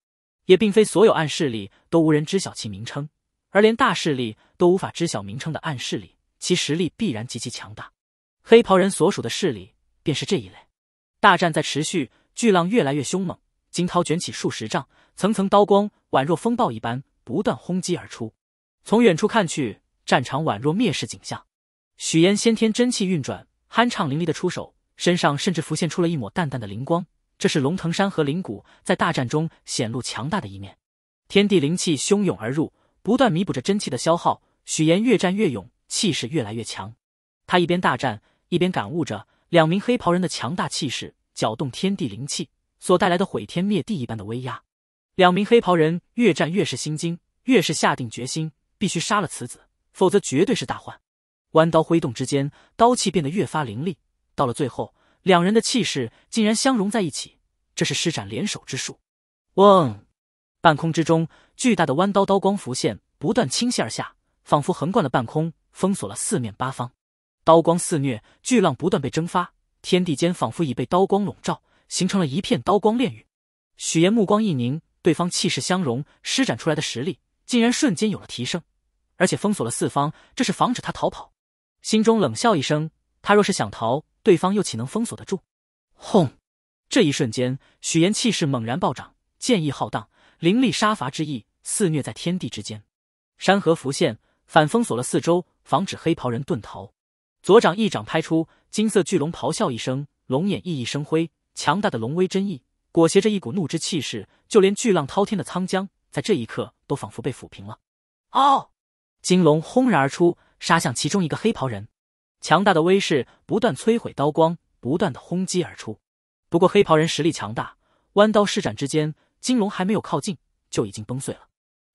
也并非所有暗势力都无人知晓其名称。而连大势力都无法知晓名称的暗势力，其实力必然极其强大。黑袍人所属的势力便是这一类。大战在持续，巨浪越来越凶猛，惊涛卷起数十丈，层层刀光宛若风暴一般不断轰击而出。从远处看去，战场宛若灭世景象。许岩先天真气运转，酣畅淋漓的出手，身上甚至浮现出了一抹淡淡的灵光。这是龙腾山和灵谷在大战中显露强大的一面。天地灵气汹涌而入。不断弥补着真气的消耗，许岩越战越勇，气势越来越强。他一边大战，一边感悟着两名黑袍人的强大气势，搅动天地灵气所带来的毁天灭地一般的威压。两名黑袍人越战越是心惊，越是下定决心，必须杀了此子，否则绝对是大患。弯刀挥动之间，刀气变得越发凌厉。到了最后，两人的气势竟然相融在一起，这是施展联手之术。嗡。半空之中，巨大的弯刀刀光浮现，不断倾泻而下，仿佛横贯了半空，封锁了四面八方。刀光肆虐，巨浪不断被蒸发，天地间仿佛已被刀光笼罩，形成了一片刀光炼狱。许岩目光一凝，对方气势相融，施展出来的实力竟然瞬间有了提升，而且封锁了四方，这是防止他逃跑。心中冷笑一声，他若是想逃，对方又岂能封锁得住？轰！这一瞬间，许岩气势猛然暴涨，剑意浩荡。凌厉杀伐之意肆虐在天地之间，山河浮现，反封锁了四周，防止黑袍人遁逃。左掌一掌拍出，金色巨龙咆哮一声，龙眼熠熠生辉，强大的龙威真意裹挟着一股怒之气势，就连巨浪滔天的沧江，在这一刻都仿佛被抚平了。哦，金龙轰然而出，杀向其中一个黑袍人，强大的威势不断摧毁刀光，不断的轰击而出。不过黑袍人实力强大，弯刀施展之间。金龙还没有靠近，就已经崩碎了。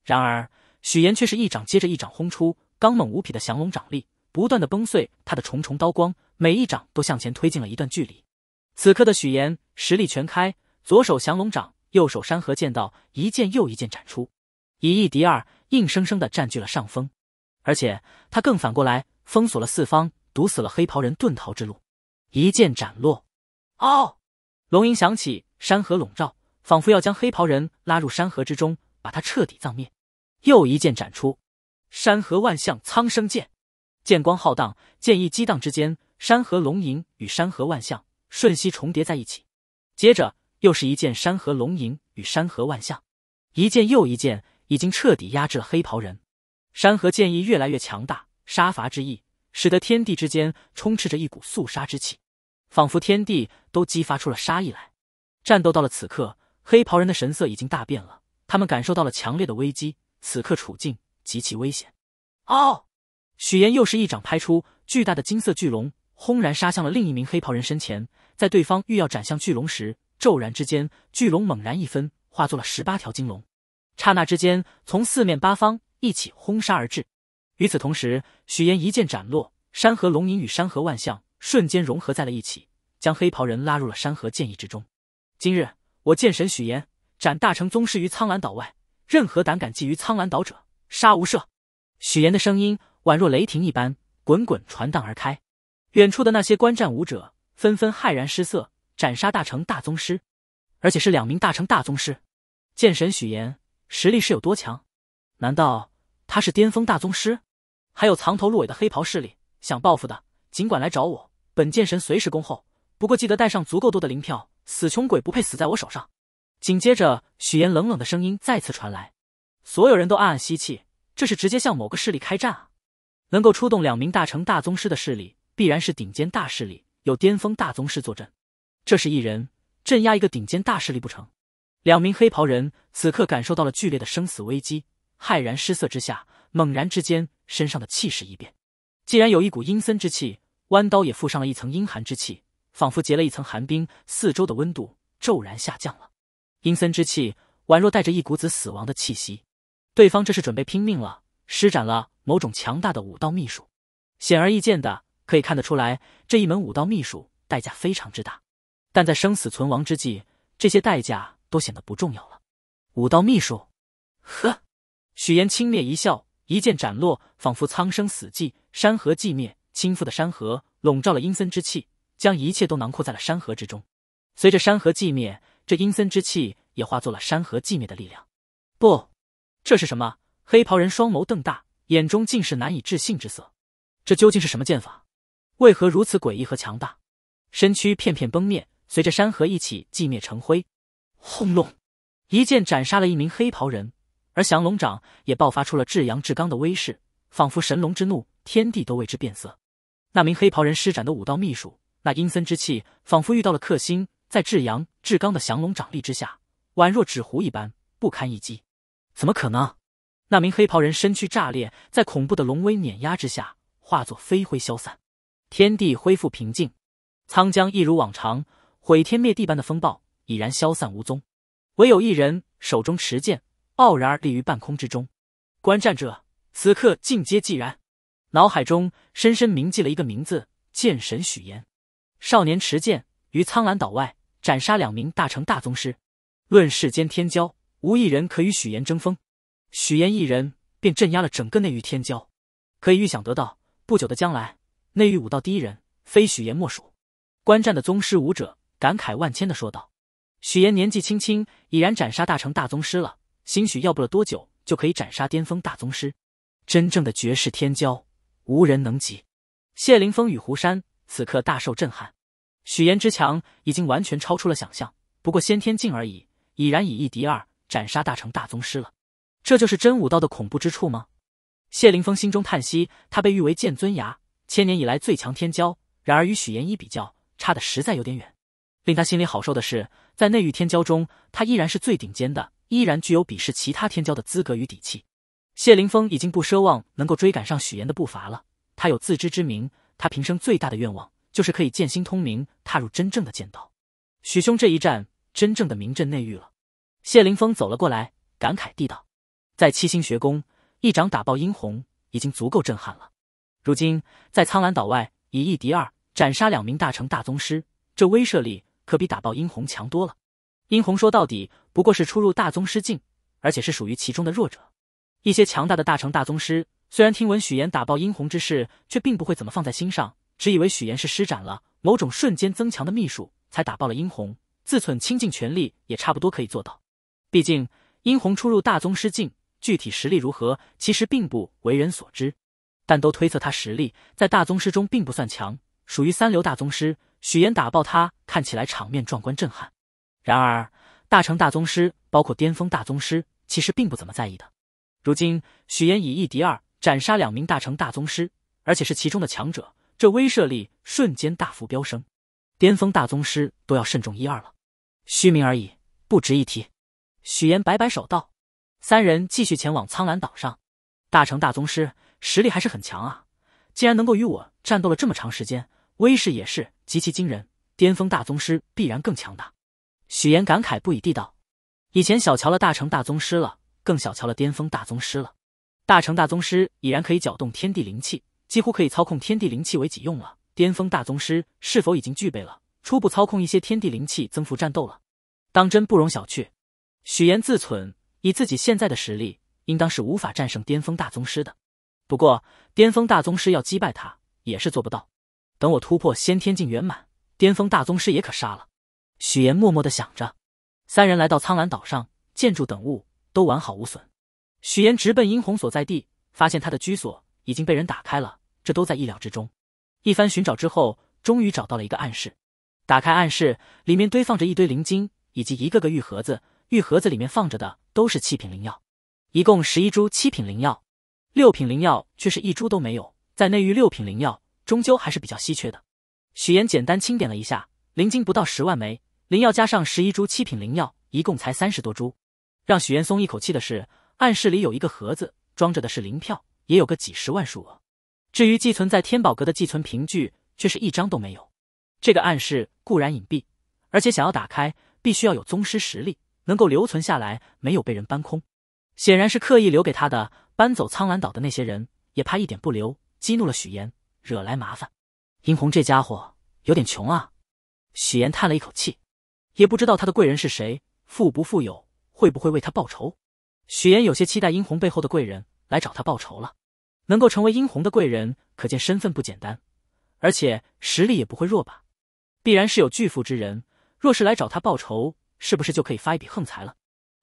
然而许岩却是一掌接着一掌轰出，刚猛无比的降龙掌力不断的崩碎他的重重刀光，每一掌都向前推进了一段距离。此刻的许岩实力全开，左手降龙掌，右手山河剑道，一剑又一剑斩出，以一敌二，硬生生的占据了上风。而且他更反过来封锁了四方，堵死了黑袍人遁逃之路。一剑斩落，哦，龙吟响起，山河笼罩。仿佛要将黑袍人拉入山河之中，把他彻底葬灭。又一剑斩出，山河万象苍生剑，剑光浩荡，剑意激荡之间，山河龙吟与山河万象瞬息重叠在一起。接着又是一剑，山河龙吟与山河万象，一剑又一剑，已经彻底压制了黑袍人。山河剑意越来越强大，杀伐之意使得天地之间充斥着一股肃杀之气，仿佛天地都激发出了杀意来。战斗到了此刻。黑袍人的神色已经大变了，他们感受到了强烈的危机，此刻处境极其危险。哦，许岩又是一掌拍出，巨大的金色巨龙轰然杀向了另一名黑袍人身前，在对方欲要斩向巨龙时，骤然之间，巨龙猛然一分，化作了十八条金龙，刹那之间从四面八方一起轰杀而至。与此同时，许岩一剑斩落，山河龙吟与山河万象瞬间融合在了一起，将黑袍人拉入了山河剑意之中。今日。我剑神许岩斩大成宗师于苍兰岛外，任何胆敢觊觎苍兰岛者，杀无赦！许岩的声音宛若雷霆一般，滚滚传荡而开。远处的那些观战武者纷纷骇然失色。斩杀大成大宗师，而且是两名大成大宗师，剑神许岩实力是有多强？难道他是巅峰大宗师？还有藏头露尾的黑袍势力，想报复的尽管来找我，本剑神随时恭候。不过记得带上足够多的灵票。死穷鬼不配死在我手上！紧接着，许岩冷冷的声音再次传来，所有人都暗暗吸气，这是直接向某个势力开战啊！能够出动两名大成大宗师的势力，必然是顶尖大势力，有巅峰大宗师坐镇。这是一人镇压一个顶尖大势力不成？两名黑袍人此刻感受到了剧烈的生死危机，骇然失色之下，猛然之间身上的气势一变，既然有一股阴森之气，弯刀也附上了一层阴寒之气。仿佛结了一层寒冰，四周的温度骤然下降了，阴森之气宛若带着一股子死亡的气息。对方这是准备拼命了，施展了某种强大的武道秘术。显而易见的，可以看得出来，这一门武道秘术代价非常之大。但在生死存亡之际，这些代价都显得不重要了。武道秘术，呵！许岩轻蔑一笑，一剑斩落，仿佛苍生死寂，山河寂灭。倾覆的山河笼罩了阴森之气。将一切都囊括在了山河之中，随着山河寂灭，这阴森之气也化作了山河寂灭的力量。不，这是什么？黑袍人双眸瞪大，眼中尽是难以置信之色。这究竟是什么剑法？为何如此诡异和强大？身躯片片崩灭，随着山河一起寂灭成灰。轰隆！一剑斩杀了一名黑袍人，而降龙掌也爆发出了至阳至刚的威势，仿佛神龙之怒，天地都为之变色。那名黑袍人施展的武道秘术。那阴森之气仿佛遇到了克星，在至阳至刚的降龙掌力之下，宛若纸糊一般不堪一击。怎么可能？那名黑袍人身躯炸裂，在恐怖的龙威碾压之下，化作飞灰消散。天地恢复平静，沧江一如往常，毁天灭地般的风暴已然消散无踪。唯有一人手中持剑，傲然而立于半空之中。观战者此刻尽皆寂然，脑海中深深铭记了一个名字——剑神许炎。少年持剑于苍兰岛外斩杀两名大成大宗师，论世间天骄，无一人可与许岩争锋。许岩一人便镇压了整个内域天骄，可以预想得到，不久的将来，内域武道第一人非许岩莫属。观战的宗师武者感慨万千的说道：“许岩年纪轻轻，已然斩杀大成大宗师了，兴许要不了多久就可以斩杀巅峰大宗师，真正的绝世天骄，无人能及。”谢凌峰与胡山。此刻大受震撼，许炎之强已经完全超出了想象。不过先天境而已，已然以一敌二斩杀大成大宗师了。这就是真武道的恐怖之处吗？谢凌峰心中叹息。他被誉为剑尊崖千年以来最强天骄，然而与许炎一比较，差得实在有点远。令他心里好受的是，在内域天骄中，他依然是最顶尖的，依然具有比试其他天骄的资格与底气。谢凌峰已经不奢望能够追赶上许岩的步伐了，他有自知之明。他平生最大的愿望就是可以剑心通明，踏入真正的剑道。许兄这一战，真正的名震内域了。谢凌峰走了过来，感慨地道：“在七星学宫，一掌打爆殷红，已经足够震撼了。如今在苍兰岛外，以一敌二，斩杀两名大成大宗师，这威慑力可比打爆殷红强多了。殷红说到底不过是初入大宗师境，而且是属于其中的弱者，一些强大的大成大宗师。”虽然听闻许岩打爆殷红之事，却并不会怎么放在心上，只以为许岩是施展了某种瞬间增强的秘术，才打爆了殷红。自忖倾尽全力也差不多可以做到，毕竟殷红初入大宗师境，具体实力如何其实并不为人所知，但都推测他实力在大宗师中并不算强，属于三流大宗师。许岩打爆他看起来场面壮观震撼，然而大成大宗师，包括巅峰大宗师，其实并不怎么在意的。如今许岩以一敌二。斩杀两名大成大宗师，而且是其中的强者，这威慑力瞬间大幅飙升。巅峰大宗师都要慎重一二了。虚名而已，不值一提。许岩摆摆手道：“三人继续前往苍兰岛上。大成大宗师实力还是很强啊，竟然能够与我战斗了这么长时间，威势也是极其惊人。巅峰大宗师必然更强大。”许岩感慨不已地道：“以前小瞧了大成大宗师了，更小瞧了巅峰大宗师了。”大成大宗师已然可以搅动天地灵气，几乎可以操控天地灵气为己用了。巅峰大宗师是否已经具备了初步操控一些天地灵气，增幅战斗了？当真不容小觑。许岩自忖，以自己现在的实力，应当是无法战胜巅峰大宗师的。不过，巅峰大宗师要击败他，也是做不到。等我突破先天境圆满，巅峰大宗师也可杀了。许岩默默的想着。三人来到苍兰岛上，建筑等物都完好无损。许岩直奔殷红所在地，发现他的居所已经被人打开了，这都在意料之中。一番寻找之后，终于找到了一个暗室。打开暗室，里面堆放着一堆灵晶，以及一个个玉盒子。玉盒子里面放着的都是七品灵药，一共十一株七品灵药，六品灵药却是一株都没有。在内域，六品灵药终究还是比较稀缺的。许岩简单清点了一下，灵晶不到十万枚，灵药加上十一株七品灵药，一共才三十多株。让许岩松一口气的是。暗室里有一个盒子，装着的是零票，也有个几十万数额。至于寄存在天宝阁的寄存凭据，却是一张都没有。这个暗室固然隐蔽，而且想要打开，必须要有宗师实力，能够留存下来，没有被人搬空。显然是刻意留给他的。搬走苍兰岛的那些人，也怕一点不留，激怒了许岩，惹来麻烦。殷红这家伙有点穷啊。许岩叹了一口气，也不知道他的贵人是谁，富不富有，会不会为他报仇。许岩有些期待，殷红背后的贵人来找他报仇了。能够成为殷红的贵人，可见身份不简单，而且实力也不会弱吧？必然是有巨富之人。若是来找他报仇，是不是就可以发一笔横财了？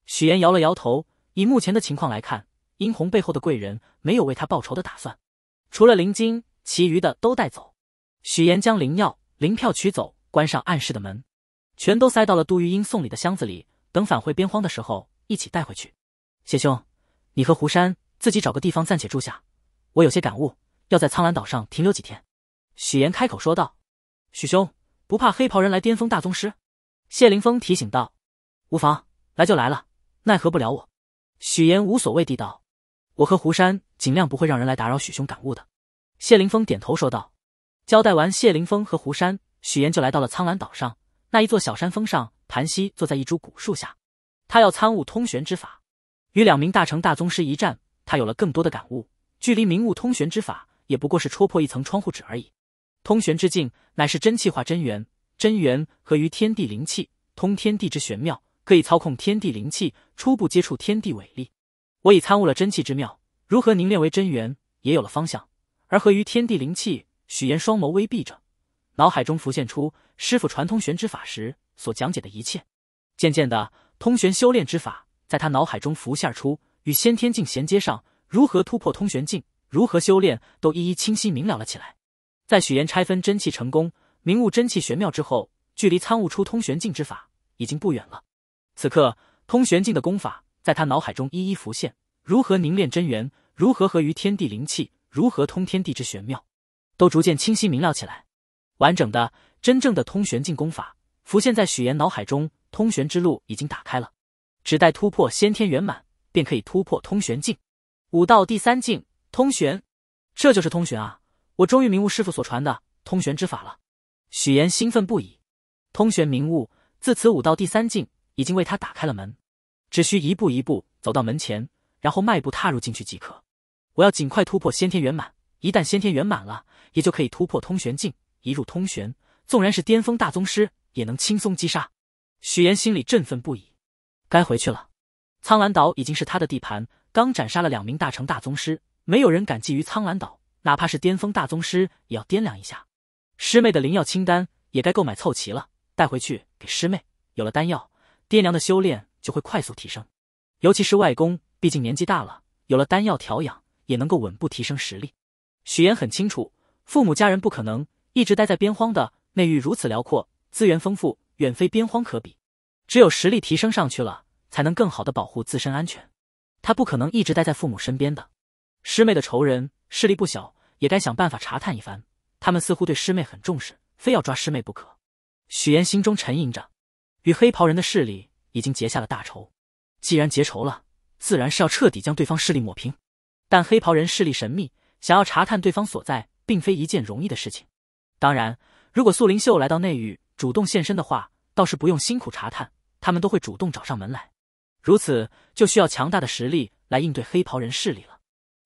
许岩摇了摇头。以目前的情况来看，殷红背后的贵人没有为他报仇的打算。除了灵晶，其余的都带走。许岩将灵药、灵票取走，关上暗室的门，全都塞到了杜玉英送礼的箱子里。等返回边荒的时候，一起带回去。谢兄，你和胡山自己找个地方暂且住下，我有些感悟，要在苍兰岛上停留几天。许岩开口说道。许兄不怕黑袍人来巅峰大宗师？谢凌峰提醒道。无妨，来就来了，奈何不了我。许岩无所谓地道。我和胡山尽量不会让人来打扰许兄感悟的。谢凌峰点头说道。交代完，谢凌峰和胡山，许岩就来到了苍兰岛上那一座小山峰上，盘膝坐在一株古树下，他要参悟通玄之法。与两名大成大宗师一战，他有了更多的感悟。距离明悟通玄之法，也不过是戳破一层窗户纸而已。通玄之境，乃是真气化真元，真元合于天地灵气，通天地之玄妙，可以操控天地灵气，初步接触天地伟力。我已参悟了真气之妙，如何凝练为真元，也有了方向。而合于天地灵气，许岩双眸微闭着，脑海中浮现出师傅传通玄之法时所讲解的一切。渐渐的，通玄修炼之法。在他脑海中浮现出与先天境衔接上，如何突破通玄境，如何修炼，都一一清晰明了了起来。在许岩拆分真气成功，明悟真气玄妙之后，距离参悟出通玄境之法已经不远了。此刻，通玄境的功法在他脑海中一一浮现：如何凝练真元，如何合于天地灵气，如何通天地之玄妙，都逐渐清晰明了起来。完整的、真正的通玄境功法浮现在许岩脑海中，通玄之路已经打开了。只待突破先天圆满，便可以突破通玄境，武道第三境通玄，这就是通玄啊！我终于明悟师傅所传的通玄之法了。许岩兴奋不已，通玄明悟，自此武道第三境已经为他打开了门，只需一步一步走到门前，然后迈步踏入进去即可。我要尽快突破先天圆满，一旦先天圆满了，也就可以突破通玄境。一入通玄，纵然是巅峰大宗师，也能轻松击杀。许岩心里振奋不已。该回去了，苍兰岛已经是他的地盘。刚斩杀了两名大成大宗师，没有人敢觊觎苍兰岛，哪怕是巅峰大宗师，也要掂量一下。师妹的灵药清单也该购买凑齐了，带回去给师妹。有了丹药，爹娘的修炼就会快速提升，尤其是外公，毕竟年纪大了，有了丹药调养，也能够稳步提升实力。许岩很清楚，父母家人不可能一直待在边荒的内域，如此辽阔，资源丰富，远非边荒可比。只有实力提升上去了，才能更好的保护自身安全。他不可能一直待在父母身边的。师妹的仇人势力不小，也该想办法查探一番。他们似乎对师妹很重视，非要抓师妹不可。许岩心中沉吟着，与黑袍人的势力已经结下了大仇。既然结仇了，自然是要彻底将对方势力抹平。但黑袍人势力神秘，想要查探对方所在，并非一件容易的事情。当然，如果素灵秀来到内域主动现身的话，倒是不用辛苦查探。他们都会主动找上门来，如此就需要强大的实力来应对黑袍人势力了。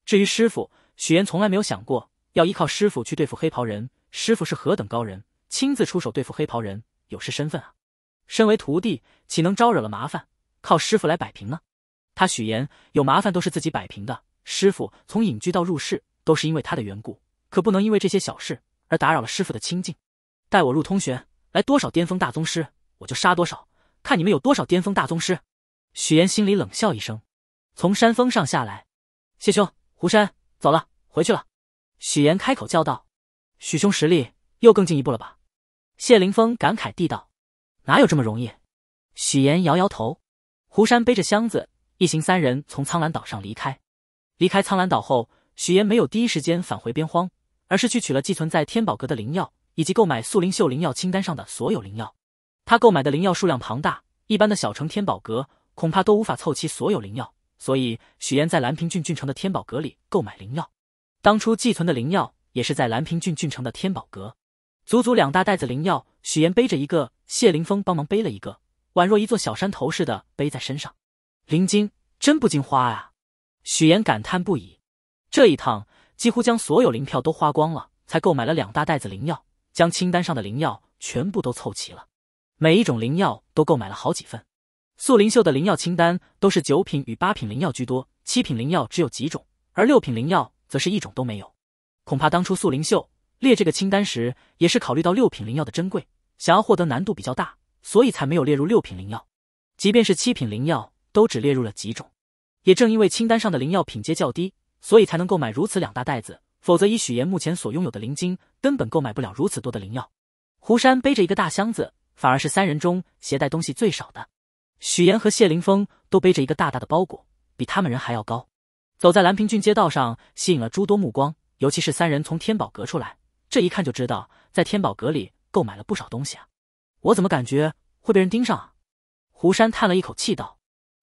至于师傅，许岩从来没有想过要依靠师傅去对付黑袍人。师傅是何等高人，亲自出手对付黑袍人有失身份啊！身为徒弟，岂能招惹了麻烦，靠师傅来摆平呢？他许岩有麻烦都是自己摆平的。师傅从隐居到入世，都是因为他的缘故，可不能因为这些小事而打扰了师傅的清静。待我入通玄，来多少巅峰大宗师，我就杀多少。看你们有多少巅峰大宗师！许岩心里冷笑一声，从山峰上下来。谢兄，胡山走了，回去了。许岩开口叫道：“许兄实力又更进一步了吧？”谢凌峰感慨地道：“哪有这么容易？”许岩摇摇头。胡山背着箱子，一行三人从苍兰岛上离开。离开苍兰岛后，许岩没有第一时间返回边荒，而是去取了寄存在天宝阁的灵药，以及购买素灵秀灵药清单上的所有灵药。他购买的灵药数量庞大，一般的小城天宝阁恐怕都无法凑齐所有灵药，所以许岩在蓝平郡郡城的天宝阁里购买灵药。当初寄存的灵药也是在蓝平郡郡城的天宝阁，足足两大袋子灵药。许岩背着一个，谢凌峰帮忙背了一个，宛若一座小山头似的背在身上。灵晶真不经花啊！许岩感叹不已。这一趟几乎将所有灵票都花光了，才购买了两大袋子灵药，将清单上的灵药全部都凑齐了。每一种灵药都购买了好几份，素灵秀的灵药清单都是九品与八品灵药居多，七品灵药只有几种，而六品灵药则是一种都没有。恐怕当初素灵秀列这个清单时，也是考虑到六品灵药的珍贵，想要获得难度比较大，所以才没有列入六品灵药。即便是七品灵药，都只列入了几种。也正因为清单上的灵药品阶较低，所以才能购买如此两大袋子。否则以许岩目前所拥有的灵晶，根本购买不了如此多的灵药。胡山背着一个大箱子。反而是三人中携带东西最少的，许岩和谢凌峰都背着一个大大的包裹，比他们人还要高。走在蓝平郡街道上，吸引了诸多目光。尤其是三人从天宝阁出来，这一看就知道在天宝阁里购买了不少东西啊！我怎么感觉会被人盯上啊？胡山叹了一口气道：“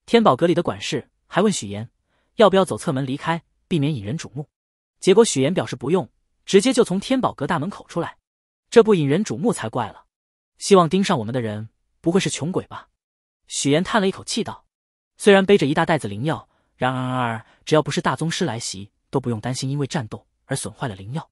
天宝阁里的管事还问许岩要不要走侧门离开，避免引人瞩目。”结果许岩表示不用，直接就从天宝阁大门口出来，这不引人瞩目才怪了。希望盯上我们的人不会是穷鬼吧？许岩叹了一口气道：“虽然背着一大袋子灵药，然而只要不是大宗师来袭，都不用担心因为战斗而损坏了灵药。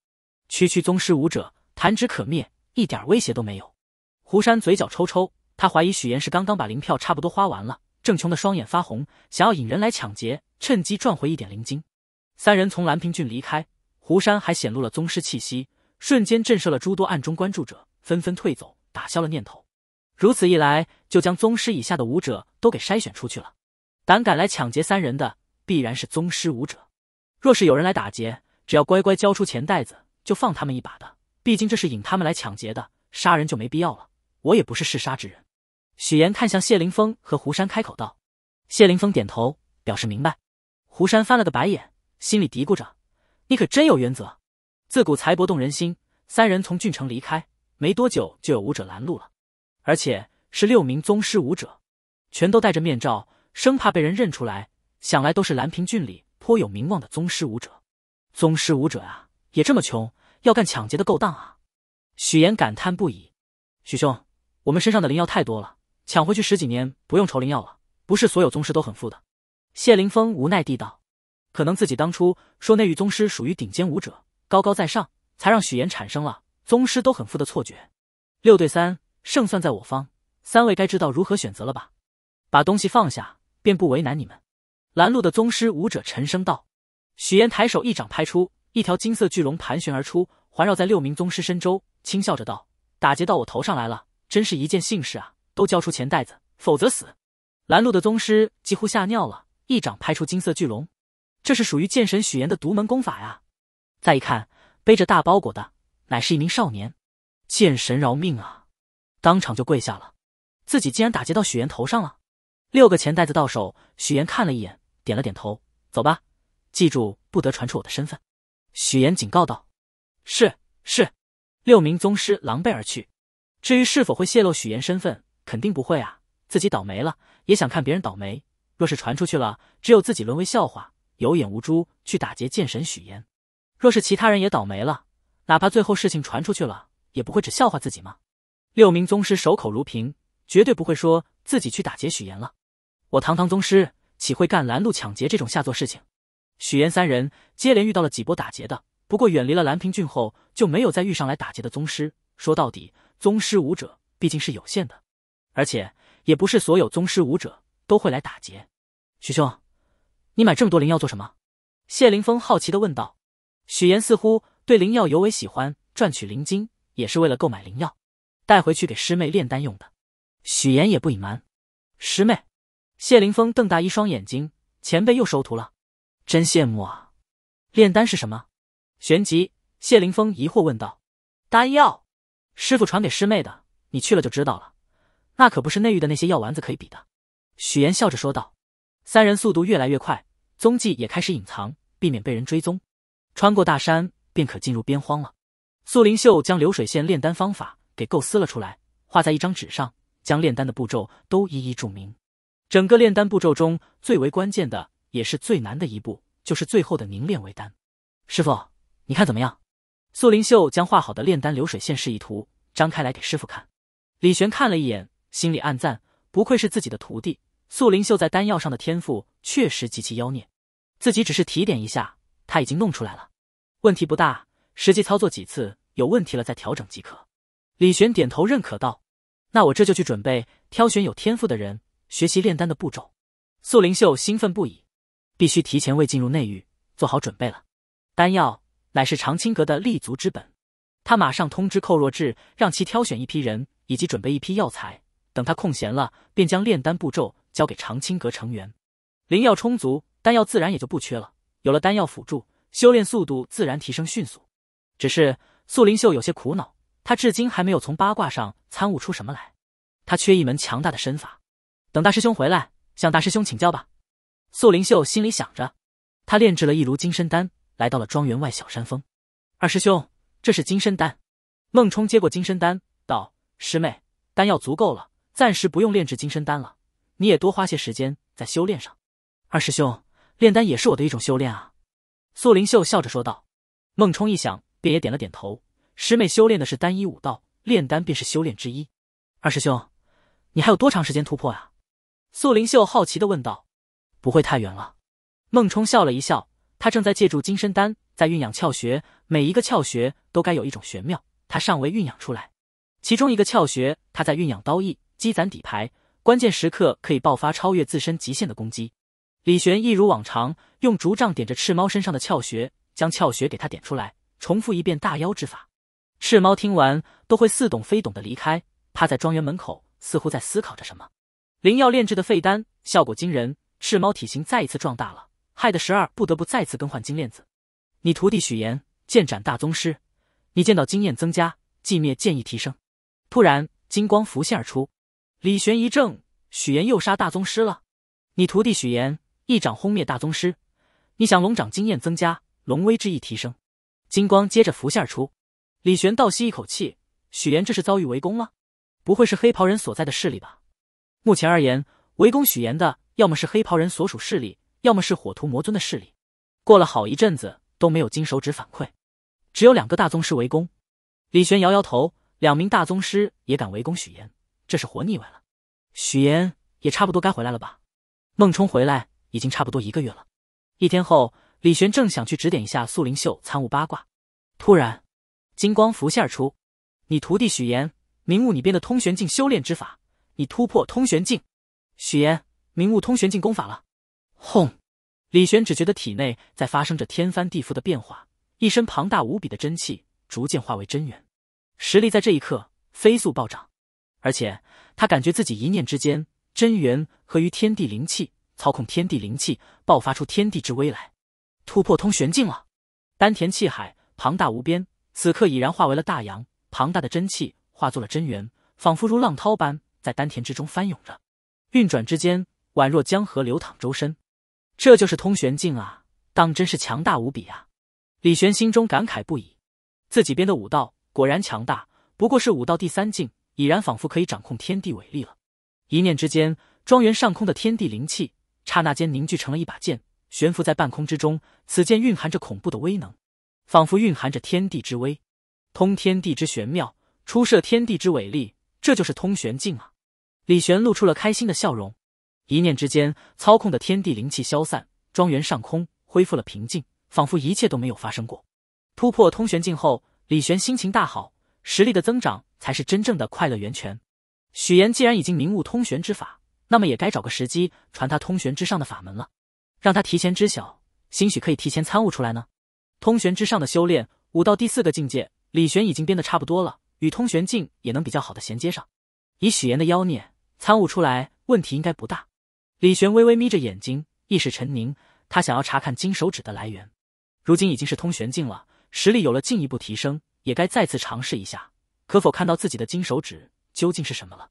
区区宗师武者，弹指可灭，一点威胁都没有。”胡山嘴角抽抽，他怀疑许岩是刚刚把灵票差不多花完了，正穷的双眼发红，想要引人来抢劫，趁机赚回一点灵晶。三人从兰平郡离开，胡山还显露了宗师气息，瞬间震慑了诸多暗中关注者，纷纷退走。打消了念头，如此一来，就将宗师以下的武者都给筛选出去了。胆敢来抢劫三人的，必然是宗师武者。若是有人来打劫，只要乖乖交出钱袋子，就放他们一把的。毕竟这是引他们来抢劫的，杀人就没必要了。我也不是嗜杀之人。许岩看向谢凌峰和胡山，开口道。谢凌峰点头表示明白。胡山翻了个白眼，心里嘀咕着：“你可真有原则。”自古财帛动人心。三人从郡城离开。没多久就有武者拦路了，而且是六名宗师武者，全都戴着面罩，生怕被人认出来。想来都是兰平郡里颇有名望的宗师武者。宗师武者啊，也这么穷，要干抢劫的勾当啊？许岩感叹不已。许兄，我们身上的灵药太多了，抢回去十几年不用愁灵药了。不是所有宗师都很富的。谢凌峰无奈地道：“可能自己当初说内域宗师属于顶尖武者，高高在上，才让许岩产生了……”宗师都很富的错觉，六对三，胜算在我方，三位该知道如何选择了吧？把东西放下，便不为难你们。拦路的宗师武者沉声道。许岩抬手一掌拍出，一条金色巨龙盘旋而出，环绕在六名宗师身周，轻笑着道：“打劫到我头上来了，真是一件幸事啊！都交出钱袋子，否则死！”拦路的宗师几乎吓尿了，一掌拍出金色巨龙，这是属于剑神许岩的独门功法呀！再一看，背着大包裹的。乃是一名少年，剑神饶命啊！当场就跪下了，自己竟然打劫到许岩头上了。六个钱袋子到手，许岩看了一眼，点了点头，走吧。记住，不得传出我的身份。许岩警告道：“是是。”六名宗师狼狈而去。至于是否会泄露许岩身份，肯定不会啊。自己倒霉了，也想看别人倒霉。若是传出去了，只有自己沦为笑话。有眼无珠去打劫剑神许岩，若是其他人也倒霉了。哪怕最后事情传出去了，也不会只笑话自己吗？六名宗师守口如瓶，绝对不会说自己去打劫许岩了。我堂堂宗师，岂会干拦路抢劫这种下作事情？许岩三人接连遇到了几波打劫的，不过远离了蓝平郡后，就没有再遇上来打劫的宗师。说到底，宗师武者毕竟是有限的，而且也不是所有宗师武者都会来打劫。许兄，你买这么多灵药做什么？谢凌峰好奇的问道。许岩似乎。对灵药尤为喜欢，赚取灵金也是为了购买灵药，带回去给师妹炼丹用的。许岩也不隐瞒，师妹谢凌峰瞪大一双眼睛，前辈又收徒了，真羡慕啊！炼丹是什么？旋即谢凌峰疑惑问道。丹药，师傅传给师妹的，你去了就知道了，那可不是内域的那些药丸子可以比的。许岩笑着说道。三人速度越来越快，踪迹也开始隐藏，避免被人追踪。穿过大山。便可进入边荒了。素灵秀将流水线炼丹方法给构思了出来，画在一张纸上，将炼丹的步骤都一一注明。整个炼丹步骤中，最为关键的也是最难的一步，就是最后的凝炼为丹。师傅，你看怎么样？素灵秀将画好的炼丹流水线示意图张开来给师傅看。李玄看了一眼，心里暗赞：不愧是自己的徒弟，素灵秀在丹药上的天赋确实极其妖孽。自己只是提点一下，他已经弄出来了。问题不大，实际操作几次有问题了再调整即可。李玄点头认可道：“那我这就去准备，挑选有天赋的人，学习炼丹的步骤。”素灵秀兴奋不已，必须提前为进入内域做好准备了。丹药乃是长青阁的立足之本，他马上通知寇若智，让其挑选一批人以及准备一批药材，等他空闲了，便将炼丹步骤交给长青阁成员。灵药充足，丹药自然也就不缺了。有了丹药辅助。修炼速度自然提升迅速，只是素灵秀有些苦恼，他至今还没有从八卦上参悟出什么来。他缺一门强大的身法，等大师兄回来向大师兄请教吧。素灵秀心里想着，他炼制了一炉金身丹，来到了庄园外小山峰。二师兄，这是金身丹。孟冲接过金身丹，道：“师妹，丹药足够了，暂时不用炼制金身丹了。你也多花些时间在修炼上。”二师兄，炼丹也是我的一种修炼啊。素灵秀笑着说道，孟冲一想，便也点了点头。师妹修炼的是单一武道，炼丹便是修炼之一。二师兄，你还有多长时间突破呀？素灵秀好奇的问道。不会太远了。孟冲笑了一笑，他正在借助金身丹在酝酿窍穴，每一个窍穴都该有一种玄妙，他尚未酝酿出来。其中一个窍穴，他在酝酿刀意，积攒底牌，关键时刻可以爆发超越自身极限的攻击。李玄一如往常用竹杖点着赤猫身上的窍穴，将窍穴给他点出来，重复一遍大妖之法。赤猫听完都会似懂非懂的离开，趴在庄园门口，似乎在思考着什么。灵药炼制的废丹效果惊人，赤猫体型再一次壮大了，害得十二不得不再次更换金链子。你徒弟许岩剑斩大宗师，你见到经验增加，寂灭剑意提升。突然金光浮现而出，李玄一怔，许岩又杀大宗师了。你徒弟许岩。一掌轰灭大宗师，你想龙掌经验增加，龙威之意提升，金光接着浮现出。李玄倒吸一口气，许岩这是遭遇围攻了，不会是黑袍人所在的势力吧？目前而言，围攻许岩的，要么是黑袍人所属势力，要么是火屠魔尊的势力。过了好一阵子都没有金手指反馈，只有两个大宗师围攻。李玄摇摇头，两名大宗师也敢围攻许岩，这是活腻歪了。许岩也差不多该回来了吧？孟冲回来。已经差不多一个月了。一天后，李玄正想去指点一下素灵秀参悟八卦，突然，金光浮现而出。你徒弟许岩明悟你编的通玄境修炼之法，你突破通玄境！许言明悟通玄境功法了。轰！李玄只觉得体内在发生着天翻地覆的变化，一身庞大无比的真气逐渐化为真元，实力在这一刻飞速暴涨，而且他感觉自己一念之间，真元合于天地灵气。操控天地灵气，爆发出天地之威来，突破通玄境了。丹田气海庞大无边，此刻已然化为了大洋。庞大的真气化作了真元，仿佛如浪涛般在丹田之中翻涌着，运转之间，宛若江河流淌周身。这就是通玄境啊，当真是强大无比啊！李玄心中感慨不已，自己编的武道果然强大，不过是武道第三境，已然仿佛可以掌控天地伟力了。一念之间，庄园上空的天地灵气。刹那间凝聚成了一把剑，悬浮在半空之中。此剑蕴含着恐怖的威能，仿佛蕴含着天地之威，通天地之玄妙，出射天地之伟力。这就是通玄境啊！李玄露出了开心的笑容。一念之间，操控的天地灵气消散，庄园上空恢复了平静，仿佛一切都没有发生过。突破通玄境后，李玄心情大好，实力的增长才是真正的快乐源泉。许岩既然已经明悟通玄之法。那么也该找个时机传他通玄之上的法门了，让他提前知晓，兴许可以提前参悟出来呢。通玄之上的修炼，武道第四个境界，李玄已经编得差不多了，与通玄境也能比较好的衔接上。以许炎的妖孽，参悟出来问题应该不大。李玄微微眯着眼睛，意识沉凝，他想要查看金手指的来源。如今已经是通玄境了，实力有了进一步提升，也该再次尝试一下，可否看到自己的金手指究竟是什么了？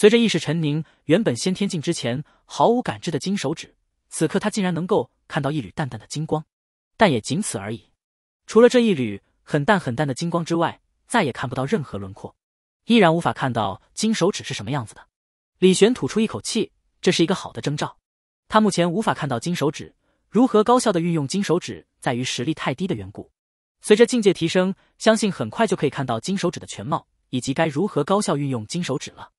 随着意识沉凝，原本先天境之前毫无感知的金手指，此刻他竟然能够看到一缕淡淡的金光，但也仅此而已。除了这一缕很淡很淡的金光之外，再也看不到任何轮廓，依然无法看到金手指是什么样子的。李玄吐出一口气，这是一个好的征兆。他目前无法看到金手指，如何高效的运用金手指，在于实力太低的缘故。随着境界提升，相信很快就可以看到金手指的全貌，以及该如何高效运用金手指了。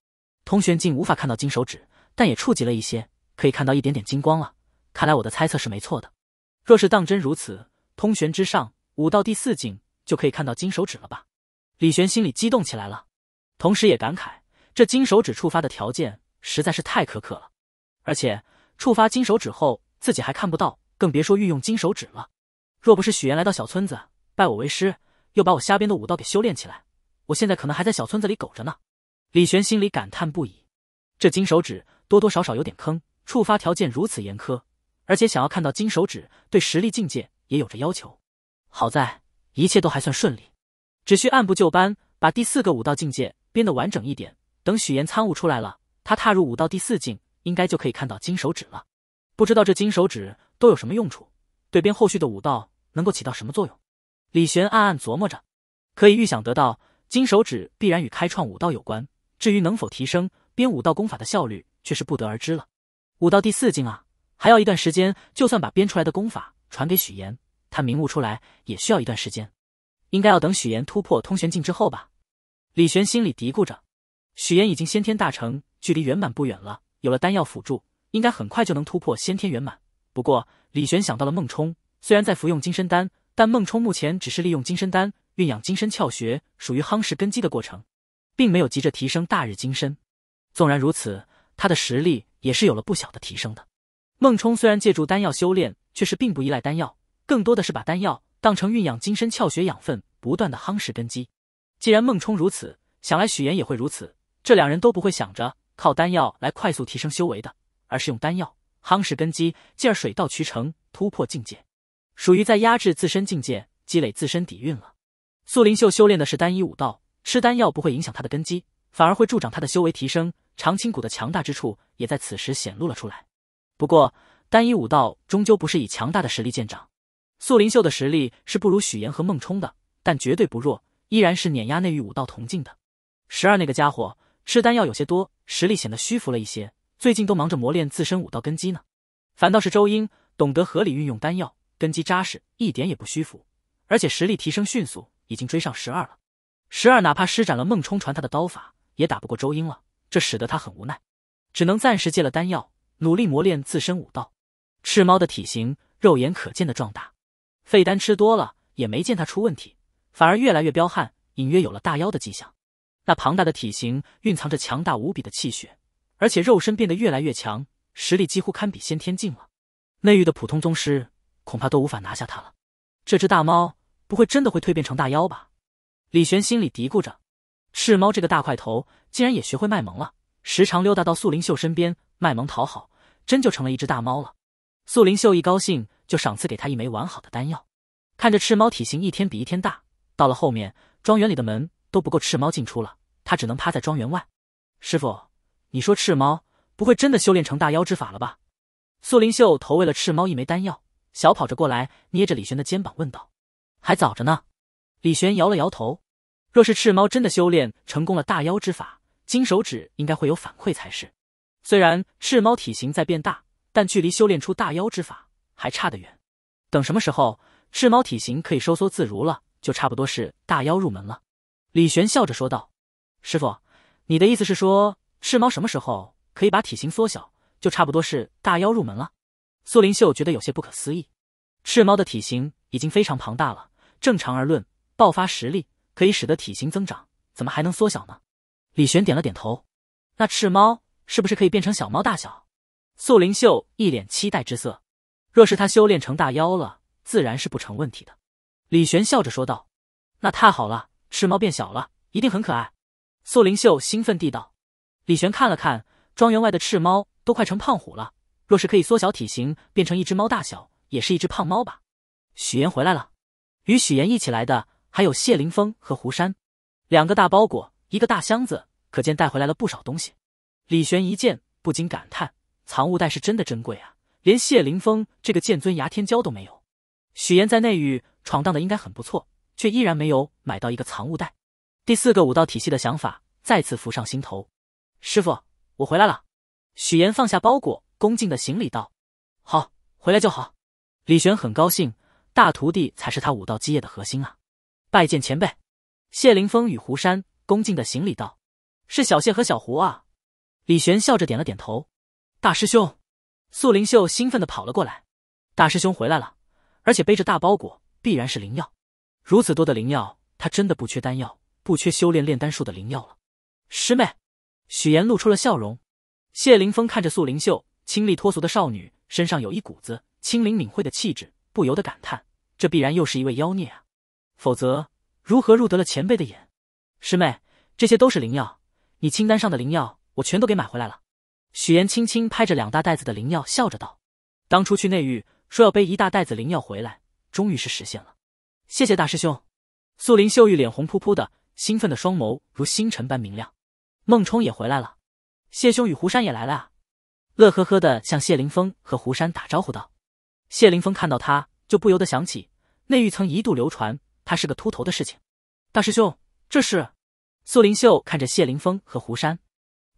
通玄镜无法看到金手指，但也触及了一些，可以看到一点点金光了。看来我的猜测是没错的。若是当真如此，通玄之上，武道第四境就可以看到金手指了吧？李玄心里激动起来了，同时也感慨，这金手指触发的条件实在是太苛刻了。而且触发金手指后，自己还看不到，更别说运用金手指了。若不是许岩来到小村子拜我为师，又把我瞎编的武道给修炼起来，我现在可能还在小村子里苟着呢。李玄心里感叹不已，这金手指多多少少有点坑，触发条件如此严苛，而且想要看到金手指，对实力境界也有着要求。好在一切都还算顺利，只需按部就班，把第四个武道境界编得完整一点。等许岩参悟出来了，他踏入武道第四境，应该就可以看到金手指了。不知道这金手指都有什么用处，对编后续的武道能够起到什么作用？李玄暗暗琢磨着，可以预想得到，金手指必然与开创武道有关。至于能否提升编武道功法的效率，却是不得而知了。武道第四境啊，还要一段时间。就算把编出来的功法传给许岩，他明悟出来也需要一段时间。应该要等许岩突破通玄境之后吧？李玄心里嘀咕着。许岩已经先天大成，距离圆满不远了。有了丹药辅助，应该很快就能突破先天圆满。不过，李玄想到了孟冲。虽然在服用金身丹，但孟冲目前只是利用金身丹运养金身窍穴，属于夯实根基的过程。并没有急着提升大日金身，纵然如此，他的实力也是有了不小的提升的。孟冲虽然借助丹药修炼，却是并不依赖丹药，更多的是把丹药当成蕴养金身、窍穴养分，不断的夯实根基。既然孟冲如此，想来许岩也会如此。这两人都不会想着靠丹药来快速提升修为的，而是用丹药夯实根基，进而水到渠成突破境界，属于在压制自身境界，积累自身底蕴了。素灵秀修炼的是单一武道。吃丹药不会影响他的根基，反而会助长他的修为提升。长青谷的强大之处也在此时显露了出来。不过，单一武道终究不是以强大的实力见长。素灵秀的实力是不如许岩和孟冲的，但绝对不弱，依然是碾压内域武道同境的。十二那个家伙吃丹药有些多，实力显得虚浮了一些。最近都忙着磨练自身武道根基呢。反倒是周英懂得合理运用丹药，根基扎实，一点也不虚浮，而且实力提升迅速，已经追上十二了。十二哪怕施展了孟冲传他的刀法，也打不过周英了。这使得他很无奈，只能暂时借了丹药，努力磨练自身武道。赤猫的体型肉眼可见的壮大，费丹吃多了也没见它出问题，反而越来越彪悍，隐约有了大妖的迹象。那庞大的体型蕴藏着强大无比的气血，而且肉身变得越来越强，实力几乎堪比先天境了。内域的普通宗师恐怕都无法拿下它了。这只大猫不会真的会蜕变成大妖吧？李玄心里嘀咕着：“赤猫这个大块头，竟然也学会卖萌了，时常溜达到素林秀身边卖萌讨好，真就成了一只大猫了。”素林秀一高兴，就赏赐给他一枚完好的丹药。看着赤猫体型一天比一天大，到了后面，庄园里的门都不够赤猫进出了，他只能趴在庄园外。师傅，你说赤猫不会真的修炼成大妖之法了吧？素林秀投喂了赤猫一枚丹药，小跑着过来，捏着李玄的肩膀问道：“还早着呢。”李玄摇了摇头，若是赤猫真的修炼成功了大妖之法，金手指应该会有反馈才是。虽然赤猫体型在变大，但距离修炼出大妖之法还差得远。等什么时候赤猫体型可以收缩自如了，就差不多是大妖入门了。李玄笑着说道：“师傅，你的意思是说，赤猫什么时候可以把体型缩小，就差不多是大妖入门了？”苏灵秀觉得有些不可思议，赤猫的体型已经非常庞大了，正常而论。爆发实力可以使得体型增长，怎么还能缩小呢？李玄点了点头。那赤猫是不是可以变成小猫大小？素灵秀一脸期待之色。若是他修炼成大妖了，自然是不成问题的。李玄笑着说道：“那太好了，赤猫变小了，一定很可爱。”素灵秀兴奋地道。李玄看了看庄园外的赤猫，都快成胖虎了。若是可以缩小体型，变成一只猫大小，也是一只胖猫吧？许言回来了，与许言一起来的。还有谢凌峰和胡山，两个大包裹，一个大箱子，可见带回来了不少东西。李玄一见，不禁感叹：藏物袋是真的珍贵啊！连谢凌峰这个剑尊牙天骄都没有。许岩在内域闯荡的应该很不错，却依然没有买到一个藏物袋。第四个武道体系的想法再次浮上心头。师傅，我回来了。许岩放下包裹，恭敬的行礼道：“好，回来就好。”李玄很高兴，大徒弟才是他武道基业的核心啊。拜见前辈，谢凌峰与胡山恭敬的行礼道：“是小谢和小胡啊。”李玄笑着点了点头。大师兄，素灵秀兴奋的跑了过来：“大师兄回来了，而且背着大包裹，必然是灵药。如此多的灵药，他真的不缺丹药，不缺修炼炼丹术的灵药了。”师妹，许岩露出了笑容。谢凌峰看着素灵秀清丽脱俗的少女，身上有一股子清灵敏慧的气质，不由得感叹：“这必然又是一位妖孽啊。”否则如何入得了前辈的眼？师妹，这些都是灵药，你清单上的灵药我全都给买回来了。许岩轻轻拍着两大袋子的灵药，笑着道：“当初去内域说要背一大袋子灵药回来，终于是实现了。”谢谢大师兄。素林秀玉脸红扑扑的，兴奋的双眸如星辰般明亮。孟冲也回来了，谢兄与胡山也来了啊！乐呵呵的向谢凌峰和胡山打招呼道。谢凌峰看到他，就不由得想起内域曾一度流传。他是个秃头的事情，大师兄，这是。苏灵秀看着谢凌风和胡山，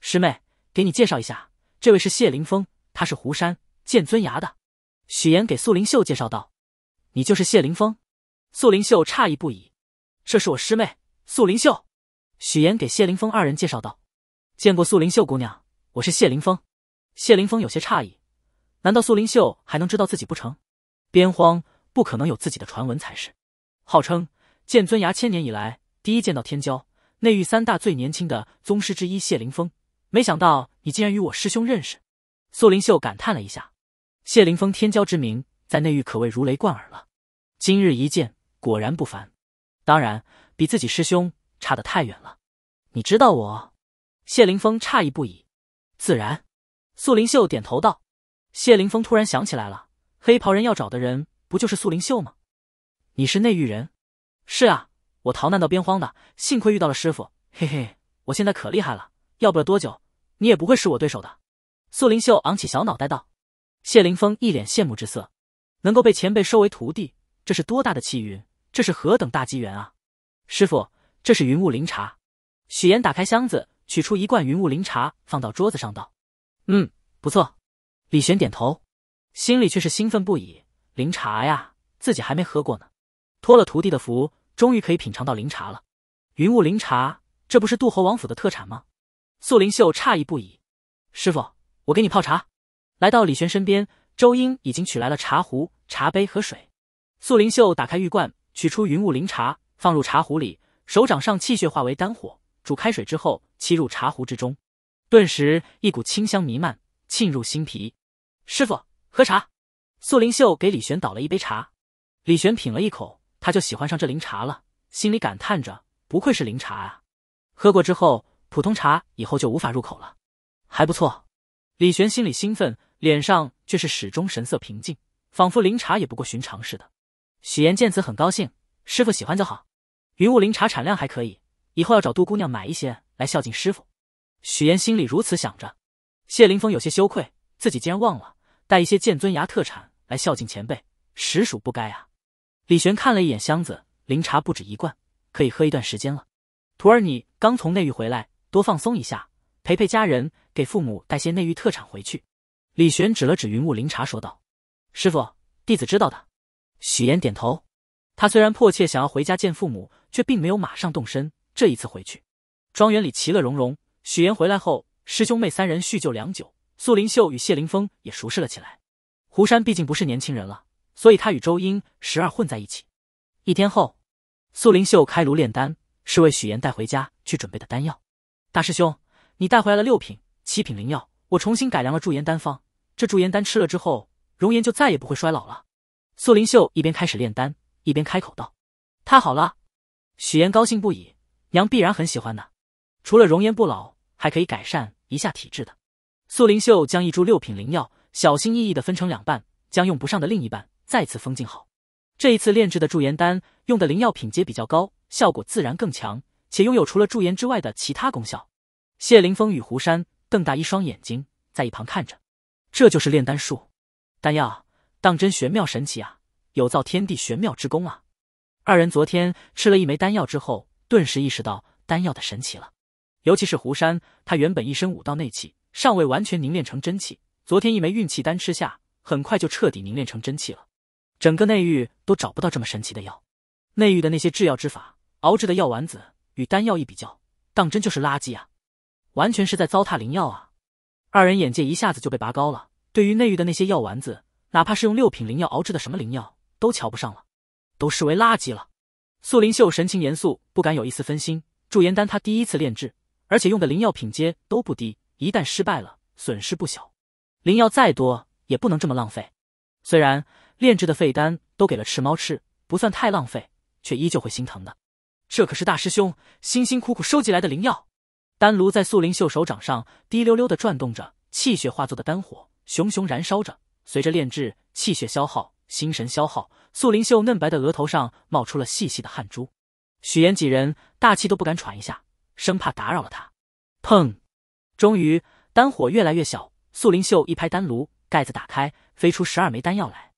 师妹，给你介绍一下，这位是谢凌风，他是胡山剑尊崖的。许岩给苏灵秀介绍道：“你就是谢凌风？”苏灵秀诧异不已：“这是我师妹，苏灵秀。”许岩给谢凌风二人介绍道：“见过苏灵秀姑娘，我是谢凌风。”谢凌风有些诧异：“难道苏灵秀还能知道自己不成？边荒不可能有自己的传闻才是。”号称剑尊崖千年以来第一见到天骄，内域三大最年轻的宗师之一谢凌峰。没想到你竟然与我师兄认识，素灵秀感叹了一下。谢凌峰天骄之名在内域可谓如雷贯耳了，今日一见果然不凡。当然，比自己师兄差得太远了。你知道我？谢凌峰诧异不已。自然，素灵秀点头道。谢凌峰突然想起来了，黑袍人要找的人不就是素灵秀吗？你是内域人？是啊，我逃难到边荒的，幸亏遇到了师傅，嘿嘿，我现在可厉害了，要不了多久，你也不会是我对手的。素灵秀昂起小脑袋道。谢凌峰一脸羡慕之色，能够被前辈收为徒弟，这是多大的气运，这是何等大机缘啊！师傅，这是云雾灵茶。许岩打开箱子，取出一罐云雾灵茶，放到桌子上道：“嗯，不错。”李玄点头，心里却是兴奋不已。灵茶呀，自己还没喝过呢。托了徒弟的福，终于可以品尝到灵茶了。云雾灵茶，这不是杜侯王府的特产吗？素灵秀诧异不已。师傅，我给你泡茶。来到李玄身边，周英已经取来了茶壶、茶杯和水。素灵秀打开玉罐，取出云雾灵茶，放入茶壶里。手掌上气血化为丹火，煮开水之后，沏入茶壶之中。顿时一股清香弥漫，沁入心脾。师傅，喝茶。素灵秀给李玄倒了一杯茶。李玄品了一口。他就喜欢上这灵茶了，心里感叹着：“不愧是灵茶啊！”喝过之后，普通茶以后就无法入口了，还不错。李玄心里兴奋，脸上却是始终神色平静，仿佛灵茶也不过寻常似的。许岩见此很高兴，师傅喜欢就好。云雾灵茶产量还可以，以后要找杜姑娘买一些来孝敬师傅。许岩心里如此想着。谢凌峰有些羞愧，自己竟然忘了带一些剑尊崖特产来孝敬前辈，实属不该啊。李玄看了一眼箱子，灵茶不止一罐，可以喝一段时间了。徒儿，你刚从内域回来，多放松一下，陪陪家人，给父母带些内域特产回去。李玄指了指云雾灵茶，说道：“师傅，弟子知道的。”许岩点头。他虽然迫切想要回家见父母，却并没有马上动身。这一次回去，庄园里其乐融融。许岩回来后，师兄妹三人叙旧良久，素灵秀与谢灵风也熟识了起来。胡山毕竟不是年轻人了。所以他与周英十二混在一起。一天后，素灵秀开炉炼丹，是为许岩带回家去准备的丹药。大师兄，你带回来了六品、七品灵药，我重新改良了驻颜丹方。这驻颜丹吃了之后，容颜就再也不会衰老了。素灵秀一边开始炼丹，一边开口道：“太好了！”许岩高兴不已，娘必然很喜欢的。除了容颜不老，还可以改善一下体质的。素灵秀将一株六品灵药小心翼翼的分成两半，将用不上的另一半。再次封禁好，这一次炼制的驻颜丹用的灵药品阶比较高，效果自然更强，且拥有除了驻颜之外的其他功效。谢凌峰与胡山瞪大一双眼睛，在一旁看着，这就是炼丹术，丹药当真玄妙神奇啊，有造天地玄妙之功啊！二人昨天吃了一枚丹药之后，顿时意识到丹药的神奇了。尤其是胡山，他原本一身武道内气尚未完全凝练成真气，昨天一枚运气丹吃下，很快就彻底凝练成真气了。整个内域都找不到这么神奇的药，内域的那些制药之法熬制的药丸子与丹药一比较，当真就是垃圾啊！完全是在糟蹋灵药啊！二人眼界一下子就被拔高了，对于内域的那些药丸子，哪怕是用六品灵药熬制的什么灵药，都瞧不上了，都视为垃圾了。素灵秀神情严肃，不敢有一丝分心。驻颜丹他第一次炼制，而且用的灵药品阶都不低，一旦失败了，损失不小。灵药再多也不能这么浪费，虽然。炼制的废丹都给了赤猫吃，不算太浪费，却依旧会心疼的。这可是大师兄辛辛苦苦收集来的灵药。丹炉在素灵秀手掌上滴溜溜的转动着，气血化作的丹火熊熊燃烧着。随着炼制，气血消耗，心神消耗，素灵秀嫩白的额头上冒出了细细的汗珠。许岩几人大气都不敢喘一下，生怕打扰了他。砰！终于，丹火越来越小，素灵秀一拍丹炉盖子打开，飞出十二枚丹药来。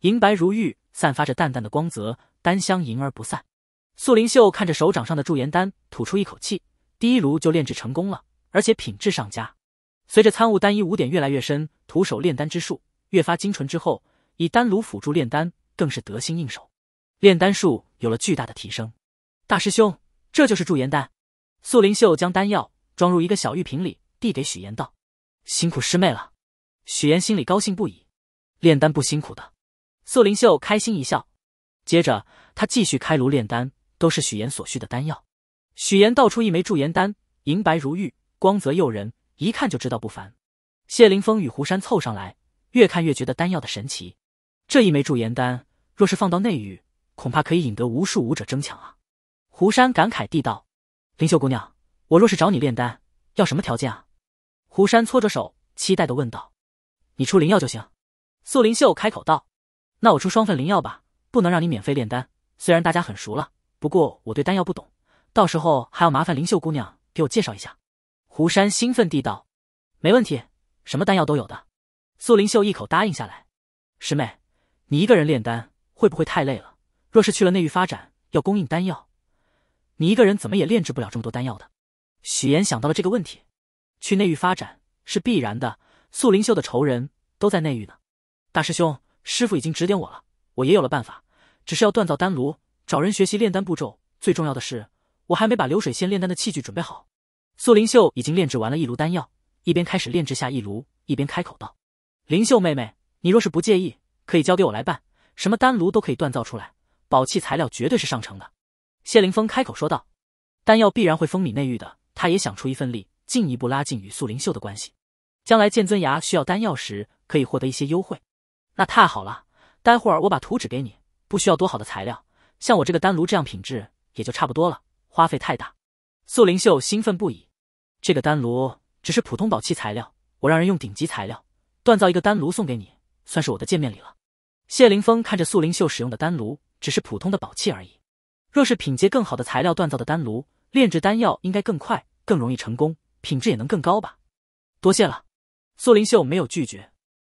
银白如玉，散发着淡淡的光泽，丹香盈而不散。素灵秀看着手掌上的驻颜丹，吐出一口气，第一炉就炼制成功了，而且品质上佳。随着参悟单一五点越来越深，徒手炼丹之术越发精纯，之后以丹炉辅助炼丹更是得心应手，炼丹术有了巨大的提升。大师兄，这就是驻颜丹。素灵秀将丹药装入一个小玉瓶里，递给许岩道：“辛苦师妹了。”许岩心里高兴不已，炼丹不辛苦的。素灵秀开心一笑，接着他继续开炉炼丹，都是许岩所需的丹药。许岩倒出一枚驻颜丹，银白如玉，光泽诱人，一看就知道不凡。谢凌风与胡山凑上来，越看越觉得丹药的神奇。这一枚驻颜丹，若是放到内域，恐怕可以引得无数武者争抢啊！胡山感慨地道：“灵秀姑娘，我若是找你炼丹，要什么条件啊？”胡山搓着手，期待的问道：“你出灵药就行。”素灵秀开口道。那我出双份灵药吧，不能让你免费炼丹。虽然大家很熟了，不过我对丹药不懂，到时候还要麻烦灵秀姑娘给我介绍一下。”胡山兴奋地道，“没问题，什么丹药都有的。”素灵秀一口答应下来。“师妹，你一个人炼丹会不会太累了？若是去了内域发展，要供应丹药，你一个人怎么也炼制不了这么多丹药的。”许岩想到了这个问题。去内域发展是必然的，素灵秀的仇人都在内域呢。大师兄。师傅已经指点我了，我也有了办法，只是要锻造丹炉，找人学习炼丹步骤。最重要的是，我还没把流水线炼丹的器具准备好。素灵秀已经炼制完了一炉丹药，一边开始炼制下一炉，一边开口道：“灵秀妹妹，你若是不介意，可以交给我来办，什么丹炉都可以锻造出来，宝器材料绝对是上乘的。”谢凌峰开口说道：“丹药必然会风靡内域的，他也想出一份力，进一步拉近与素灵秀的关系，将来剑尊崖需要丹药时，可以获得一些优惠。”那太好了，待会儿我把图纸给你，不需要多好的材料，像我这个丹炉这样品质也就差不多了，花费太大。素灵秀兴奋不已，这个丹炉只是普通宝器材料，我让人用顶级材料锻造一个丹炉送给你，算是我的见面礼了。谢凌峰看着素灵秀使用的丹炉，只是普通的宝器而已，若是品阶更好的材料锻造的丹炉，炼制丹药应该更快，更容易成功，品质也能更高吧？多谢了。素灵秀没有拒绝，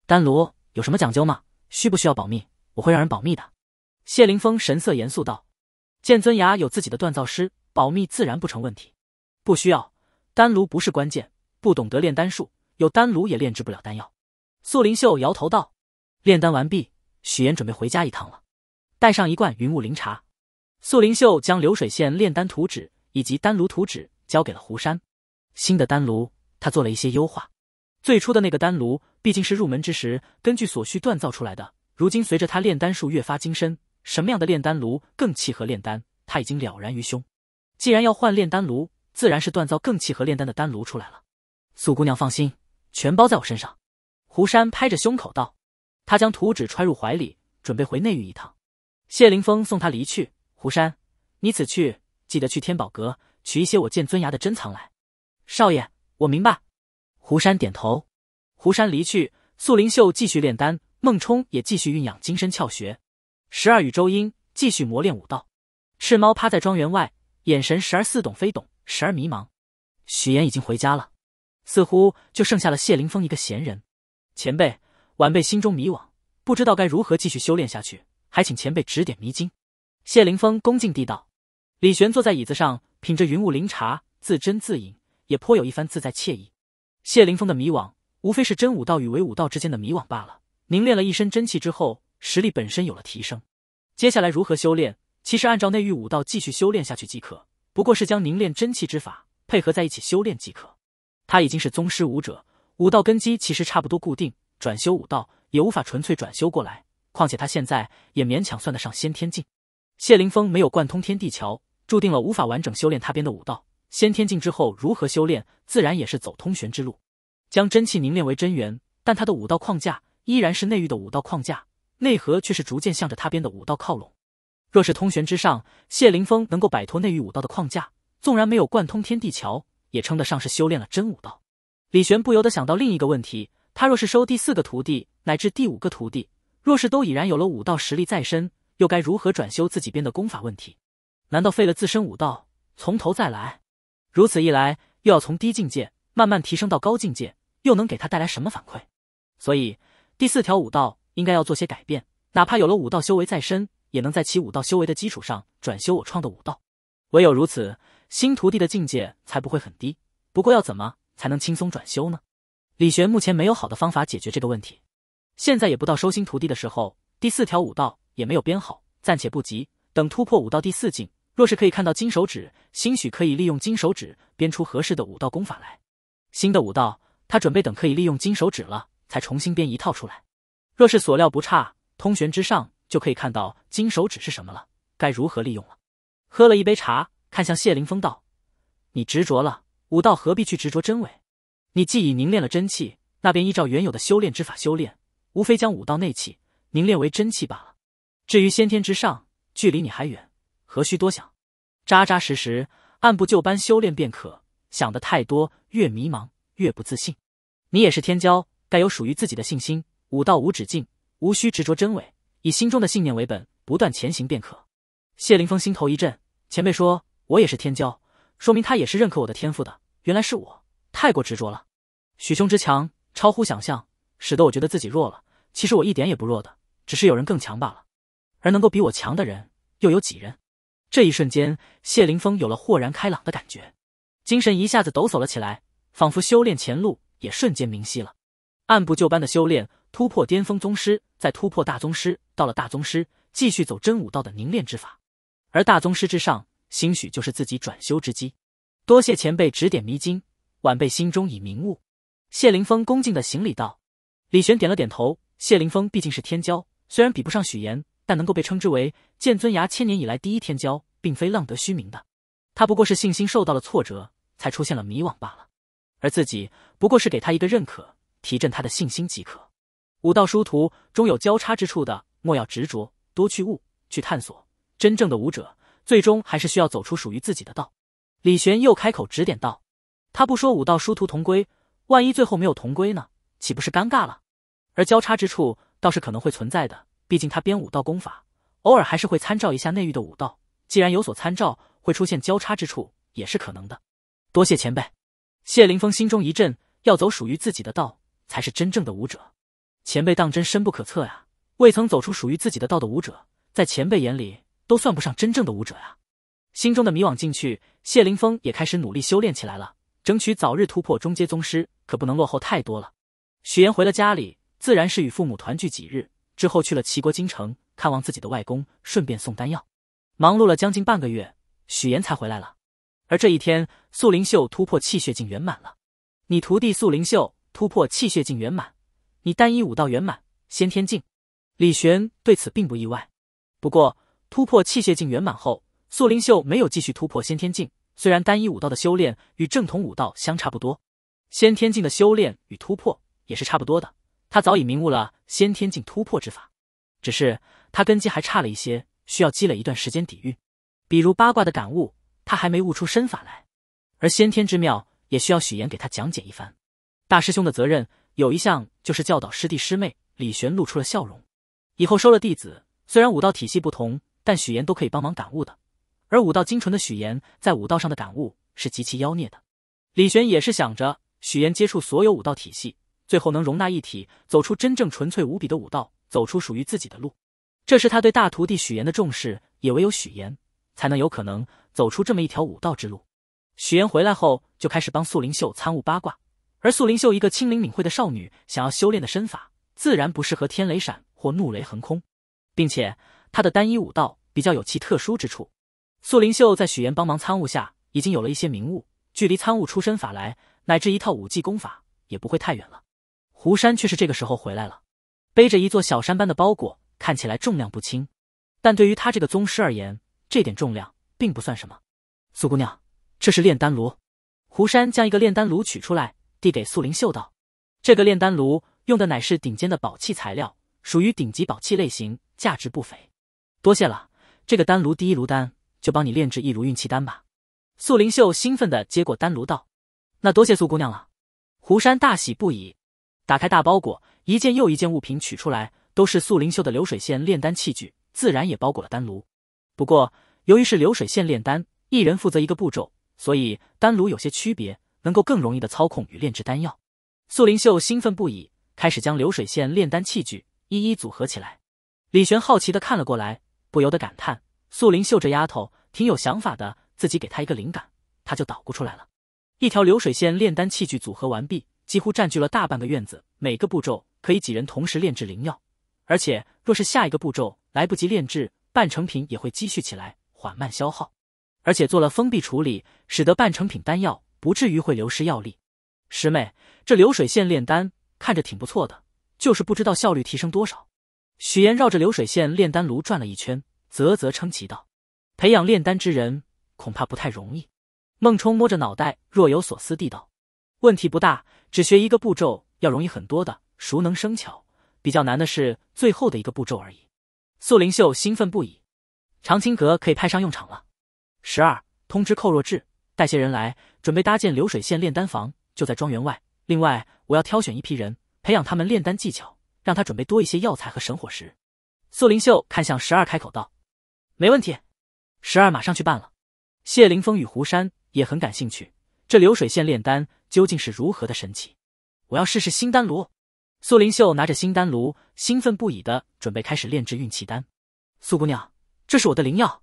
丹炉。有什么讲究吗？需不需要保密？我会让人保密的。谢凌峰神色严肃道。剑尊崖有自己的锻造师，保密自然不成问题。不需要，丹炉不是关键，不懂得炼丹术，有丹炉也炼制不了丹药。素灵秀摇头道。炼丹完毕，许岩准备回家一趟了，带上一罐云雾灵茶。素灵秀将流水线炼丹图纸以及丹炉图纸交给了胡山。新的丹炉，他做了一些优化。最初的那个丹炉毕竟是入门之时根据所需锻造出来的，如今随着他炼丹术越发精深，什么样的炼丹炉更契合炼丹，他已经了然于胸。既然要换炼丹炉，自然是锻造更契合炼丹的丹炉出来了。苏姑娘放心，全包在我身上。”胡山拍着胸口道。他将图纸揣入怀里，准备回内域一趟。谢凌峰送他离去：“胡山，你此去记得去天宝阁取一些我剑尊崖的珍藏来。”“少爷，我明白。”胡山点头，胡山离去，素灵秀继续炼丹，孟冲也继续酝养金身窍穴，十二与周英继续磨练武道，赤猫趴在庄园外，眼神时而似懂非懂，时而迷茫。许岩已经回家了，似乎就剩下了谢凌峰一个闲人。前辈，晚辈心中迷惘，不知道该如何继续修炼下去，还请前辈指点迷津。谢凌峰恭敬地道。李玄坐在椅子上，品着云雾灵茶，自斟自饮，也颇有一番自在惬意。谢凌峰的迷惘，无非是真武道与伪武道之间的迷惘罢了。凝练了一身真气之后，实力本身有了提升。接下来如何修炼？其实按照内域武道继续修炼下去即可，不过是将凝练真气之法配合在一起修炼即可。他已经是宗师武者，武道根基其实差不多固定，转修武道也无法纯粹转修过来。况且他现在也勉强算得上先天境。谢凌峰没有贯通天地桥，注定了无法完整修炼他边的武道。先天境之后如何修炼，自然也是走通玄之路，将真气凝练为真元。但他的武道框架依然是内域的武道框架，内核却是逐渐向着他编的武道靠拢。若是通玄之上，谢凌峰能够摆脱内域武道的框架，纵然没有贯通天地桥，也称得上是修炼了真武道。李玄不由得想到另一个问题：他若是收第四个徒弟乃至第五个徒弟，若是都已然有了武道实力在身，又该如何转修自己编的功法？问题，难道废了自身武道，从头再来？如此一来，又要从低境界慢慢提升到高境界，又能给他带来什么反馈？所以第四条武道应该要做些改变，哪怕有了武道修为再深，也能在其武道修为的基础上转修我创的武道。唯有如此，新徒弟的境界才不会很低。不过要怎么才能轻松转修呢？李玄目前没有好的方法解决这个问题。现在也不到收新徒弟的时候，第四条武道也没有编好，暂且不急，等突破武道第四境。若是可以看到金手指，兴许可以利用金手指编出合适的武道功法来。新的武道，他准备等可以利用金手指了，才重新编一套出来。若是所料不差，通玄之上就可以看到金手指是什么了，该如何利用了？喝了一杯茶，看向谢凌峰道：“你执着了武道，何必去执着真伪？你既已凝练了真气，那便依照原有的修炼之法修炼，无非将武道内气凝练为真气罢了。至于先天之上，距离你还远，何须多想？”扎扎实实，按部就班修炼便可。想的太多，越迷茫，越不自信。你也是天骄，该有属于自己的信心。武道无止境，无需执着真伪，以心中的信念为本，不断前行便可。谢凌峰心头一震，前辈说我也是天骄，说明他也是认可我的天赋的。原来是我太过执着了。许兄之强，超乎想象，使得我觉得自己弱了。其实我一点也不弱的，只是有人更强罢了。而能够比我强的人，又有几人？这一瞬间，谢凌峰有了豁然开朗的感觉，精神一下子抖擞了起来，仿佛修炼前路也瞬间明晰了。按部就班的修炼，突破巅峰宗师，再突破大宗师，到了大宗师，继续走真武道的凝练之法。而大宗师之上，兴许就是自己转修之机。多谢前辈指点迷津，晚辈心中已明悟。谢凌峰恭敬的行礼道。李玄点了点头。谢凌峰毕竟是天骄，虽然比不上许岩。但能够被称之为剑尊崖千年以来第一天骄，并非浪得虚名的。他不过是信心受到了挫折，才出现了迷惘罢了。而自己不过是给他一个认可，提振他的信心即可。武道殊途，终有交叉之处的，莫要执着，多去悟，去探索。真正的武者，最终还是需要走出属于自己的道。李玄又开口指点道：“他不说武道殊途同归，万一最后没有同归呢？岂不是尴尬了？而交叉之处倒是可能会存在的。”毕竟他编武道功法，偶尔还是会参照一下内域的武道。既然有所参照，会出现交叉之处也是可能的。多谢前辈！谢凌峰心中一震，要走属于自己的道，才是真正的武者。前辈当真深不可测呀！未曾走出属于自己的道的武者，在前辈眼里都算不上真正的武者呀！心中的迷惘进去，谢凌峰也开始努力修炼起来了，争取早日突破中阶宗师，可不能落后太多了。许岩回了家里，自然是与父母团聚几日。之后去了齐国京城看望自己的外公，顺便送丹药，忙碌了将近半个月，许岩才回来了。而这一天，素灵秀突破气血境圆满了。你徒弟素灵秀突破气血境圆满，你单一武道圆满，先天境。李玄对此并不意外。不过突破气血境圆满后，素灵秀没有继续突破先天境。虽然单一武道的修炼与正统武道相差不多，先天境的修炼与突破也是差不多的。他早已明悟了先天境突破之法，只是他根基还差了一些，需要积累一段时间底蕴。比如八卦的感悟，他还没悟出身法来，而先天之妙也需要许岩给他讲解一番。大师兄的责任有一项就是教导师弟师妹。李玄露出了笑容，以后收了弟子，虽然武道体系不同，但许岩都可以帮忙感悟的。而武道精纯的许岩，在武道上的感悟是极其妖孽的。李玄也是想着许岩接触所有武道体系。最后能容纳一体，走出真正纯粹无比的武道，走出属于自己的路。这是他对大徒弟许岩的重视，也唯有许岩才能有可能走出这么一条武道之路。许岩回来后，就开始帮素灵秀参悟八卦。而素灵秀一个清灵敏慧的少女，想要修炼的身法，自然不适合天雷闪或怒雷横空，并且她的单一武道比较有其特殊之处。素灵秀在许岩帮忙参悟下，已经有了一些明悟，距离参悟出身法来，乃至一套武技功法，也不会太远了。胡山却是这个时候回来了，背着一座小山般的包裹，看起来重量不轻，但对于他这个宗师而言，这点重量并不算什么。苏姑娘，这是炼丹炉。胡山将一个炼丹炉取出来，递给素灵秀道：“这个炼丹炉用的乃是顶尖的宝器材料，属于顶级宝器类型，价值不菲。多谢了，这个丹炉第一炉丹就帮你炼制一炉运气丹吧。”素灵秀兴奋的接过丹炉道：“那多谢苏姑娘了。”胡山大喜不已。打开大包裹，一件又一件物品取出来，都是素灵秀的流水线炼丹器具，自然也包裹了丹炉。不过，由于是流水线炼丹，一人负责一个步骤，所以丹炉有些区别，能够更容易的操控与炼制丹药。素灵秀兴奋不已，开始将流水线炼丹器具一一组合起来。李玄好奇的看了过来，不由得感叹：素灵秀这丫头挺有想法的，自己给她一个灵感，她就捣鼓出来了。一条流水线炼丹器具组合完毕。几乎占据了大半个院子，每个步骤可以几人同时炼制灵药，而且若是下一个步骤来不及炼制，半成品也会积蓄起来，缓慢消耗，而且做了封闭处理，使得半成品丹药不至于会流失药力。师妹，这流水线炼丹看着挺不错的，就是不知道效率提升多少。许岩绕着流水线炼丹炉转了一圈，啧啧称奇道：“培养炼丹之人恐怕不太容易。”孟冲摸着脑袋，若有所思地道：“问题不大。”只学一个步骤要容易很多的，熟能生巧。比较难的是最后的一个步骤而已。素灵秀兴奋不已，长青阁可以派上用场了。十二，通知寇若智带些人来，准备搭建流水线炼丹房，就在庄园外。另外，我要挑选一批人，培养他们炼丹技巧，让他准备多一些药材和神火石。素灵秀看向十二，开口道：“没问题。”十二马上去办了。谢凌峰与胡山也很感兴趣，这流水线炼丹。究竟是如何的神奇？我要试试新丹炉。苏灵秀拿着新丹炉，兴奋不已的准备开始炼制运气丹。苏姑娘，这是我的灵药。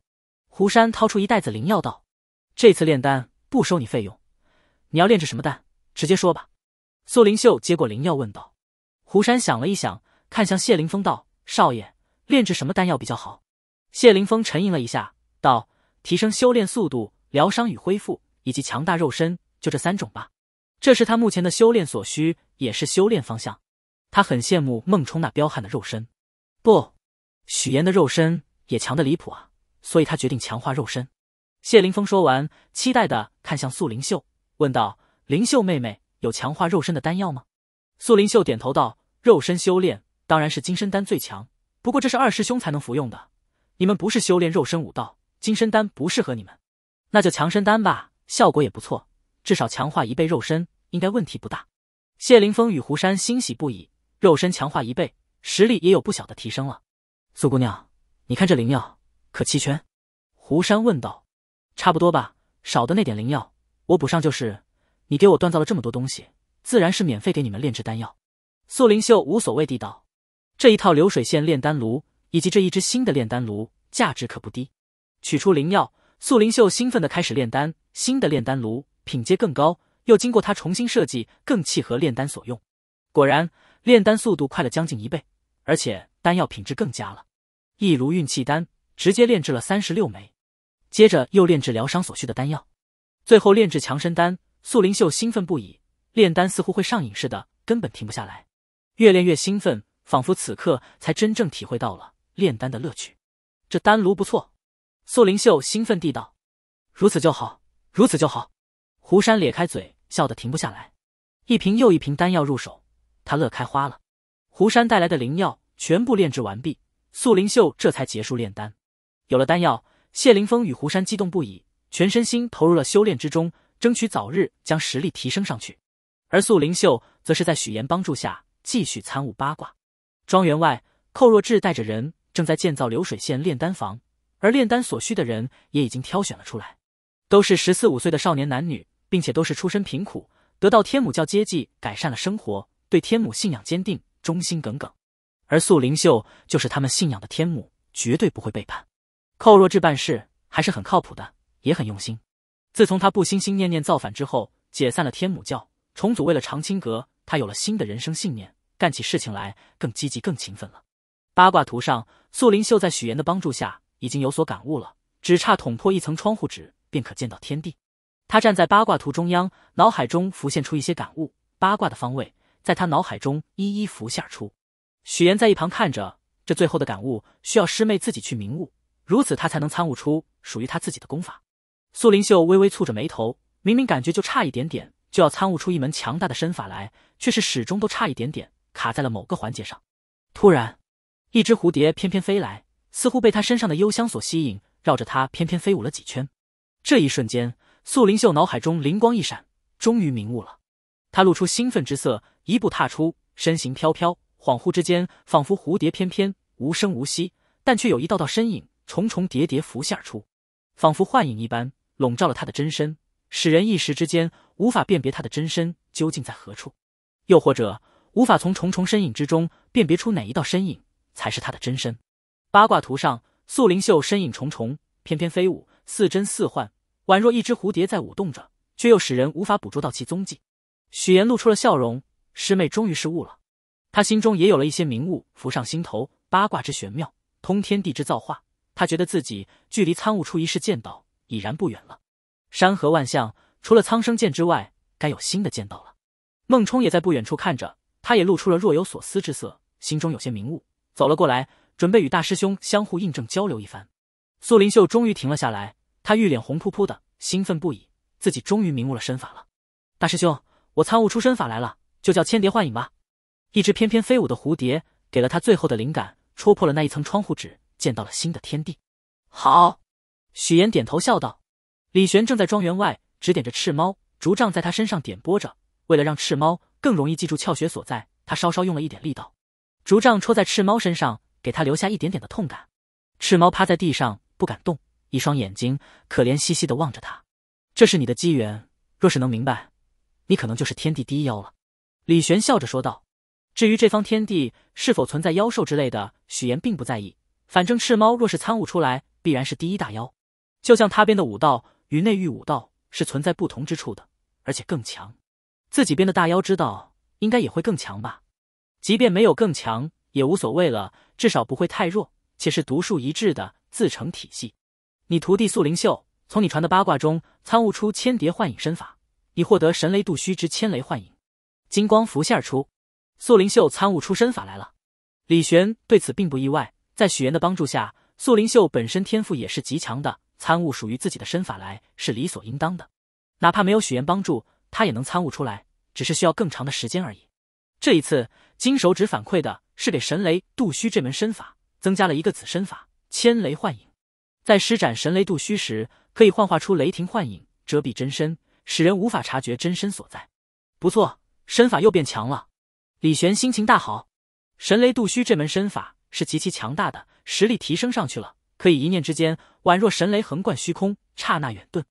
胡山掏出一袋子灵药道：“这次炼丹不收你费用，你要炼制什么丹，直接说吧。”苏灵秀接过灵药问道：“胡山想了一想，看向谢凌风道：‘少爷，炼制什么丹药比较好？’谢凌风沉吟了一下，道：‘提升修炼速度、疗伤与恢复，以及强大肉身，就这三种吧。’”这是他目前的修炼所需，也是修炼方向。他很羡慕孟冲那彪悍的肉身，不，许岩的肉身也强的离谱啊！所以他决定强化肉身。谢凌峰说完，期待的看向素灵秀，问道：“灵秀妹妹，有强化肉身的丹药吗？”素灵秀点头道：“肉身修炼当然是金身丹最强，不过这是二师兄才能服用的。你们不是修炼肉身武道，金身丹不适合你们，那就强身丹吧，效果也不错。”至少强化一倍肉身，应该问题不大。谢凌峰与胡山欣喜不已，肉身强化一倍，实力也有不小的提升了。苏姑娘，你看这灵药可齐全？胡山问道。差不多吧，少的那点灵药我补上就是。你给我锻造了这么多东西，自然是免费给你们炼制丹药。素灵秀无所谓地道，这一套流水线炼丹炉以及这一只新的炼丹炉价值可不低。取出灵药，素灵秀兴奋地开始炼丹。新的炼丹炉。品阶更高，又经过他重新设计，更契合炼丹所用。果然，炼丹速度快了将近一倍，而且丹药品质更佳了。一炉运气丹直接炼制了三十六枚，接着又炼制疗伤所需的丹药，最后炼制强身丹。素灵秀兴奋不已，炼丹似乎会上瘾似的，根本停不下来，越练越兴奋，仿佛此刻才真正体会到了炼丹的乐趣。这丹炉不错，素灵秀兴奋地道：“如此就好，如此就好。”胡山咧开嘴，笑得停不下来。一瓶又一瓶丹药入手，他乐开花了。胡山带来的灵药全部炼制完毕，素灵秀这才结束炼丹。有了丹药，谢凌峰与胡山激动不已，全身心投入了修炼之中，争取早日将实力提升上去。而素灵秀则是在许岩帮助下继续参悟八卦。庄园外，寇若智带着人正在建造流水线炼丹房，而炼丹所需的人也已经挑选了出来，都是十四五岁的少年男女。并且都是出身贫苦，得到天母教接济，改善了生活，对天母信仰坚定，忠心耿耿。而素灵秀就是他们信仰的天母，绝对不会背叛。寇若智办事还是很靠谱的，也很用心。自从他不心心念念造反之后，解散了天母教，重组为了长青阁，他有了新的人生信念，干起事情来更积极、更勤奋了。八卦图上，素灵秀在许岩的帮助下已经有所感悟了，只差捅破一层窗户纸，便可见到天地。他站在八卦图中央，脑海中浮现出一些感悟，八卦的方位在他脑海中一一浮现出。许岩在一旁看着，这最后的感悟需要师妹自己去明悟，如此他才能参悟出属于他自己的功法。苏灵秀微微蹙着眉头，明明感觉就差一点点，就要参悟出一门强大的身法来，却是始终都差一点点，卡在了某个环节上。突然，一只蝴蝶翩翩飞来，似乎被他身上的幽香所吸引，绕着他翩翩飞舞了几圈。这一瞬间。素灵秀脑海中灵光一闪，终于明悟了。他露出兴奋之色，一步踏出，身形飘飘，恍惚之间，仿佛蝴蝶翩翩，无声无息，但却有一道道身影重重叠叠浮现而出，仿佛幻影一般，笼罩了他的真身，使人一时之间无法辨别他的真身究竟在何处，又或者无法从重重身影之中辨别出哪一道身影才是他的真身。八卦图上，素灵秀身影重重，翩翩飞舞，似真似幻。宛若一只蝴蝶在舞动着，却又使人无法捕捉到其踪迹。许岩露出了笑容，师妹终于是悟了。他心中也有了一些明悟浮上心头，八卦之玄妙，通天地之造化。他觉得自己距离参悟出一世剑道已然不远了。山河万象，除了苍生剑之外，该有新的剑道了。孟冲也在不远处看着，他也露出了若有所思之色，心中有些明悟，走了过来，准备与大师兄相互印证交流一番。苏林秀终于停了下来。他玉脸红扑扑的，兴奋不已，自己终于明悟了身法了。大师兄，我参悟出身法来了，就叫千蝶幻影吧。一只翩翩飞舞的蝴蝶给了他最后的灵感，戳破了那一层窗户纸，见到了新的天地。好，许岩点头笑道。李玄正在庄园外指点着赤猫，竹杖在他身上点拨着，为了让赤猫更容易记住窍穴所在，他稍稍用了一点力道，竹杖戳在赤猫身上，给他留下一点点的痛感。赤猫趴在地上不敢动。一双眼睛可怜兮兮的望着他，这是你的机缘，若是能明白，你可能就是天地第一妖了。”李玄笑着说道。至于这方天地是否存在妖兽之类的，许岩并不在意，反正赤猫若是参悟出来，必然是第一大妖。就像他编的武道与内域武道是存在不同之处的，而且更强。自己编的大妖之道应该也会更强吧？即便没有更强，也无所谓了，至少不会太弱，且是独树一帜的自成体系。你徒弟素灵秀从你传的八卦中参悟出千叠幻影身法，已获得神雷渡虚之千雷幻影，金光浮现而出。素灵秀参悟出身法来了。李玄对此并不意外，在许岩的帮助下，素灵秀本身天赋也是极强的，参悟属于自己的身法来是理所应当的。哪怕没有许岩帮助，他也能参悟出来，只是需要更长的时间而已。这一次，金手指反馈的是给神雷渡虚这门身法增加了一个子身法千雷幻影。在施展神雷渡虚时，可以幻化出雷霆幻影，遮蔽真身，使人无法察觉真身所在。不错，身法又变强了。李玄心情大好。神雷渡虚这门身法是极其强大的，实力提升上去了，可以一念之间，宛若神雷横贯虚空，刹那远遁。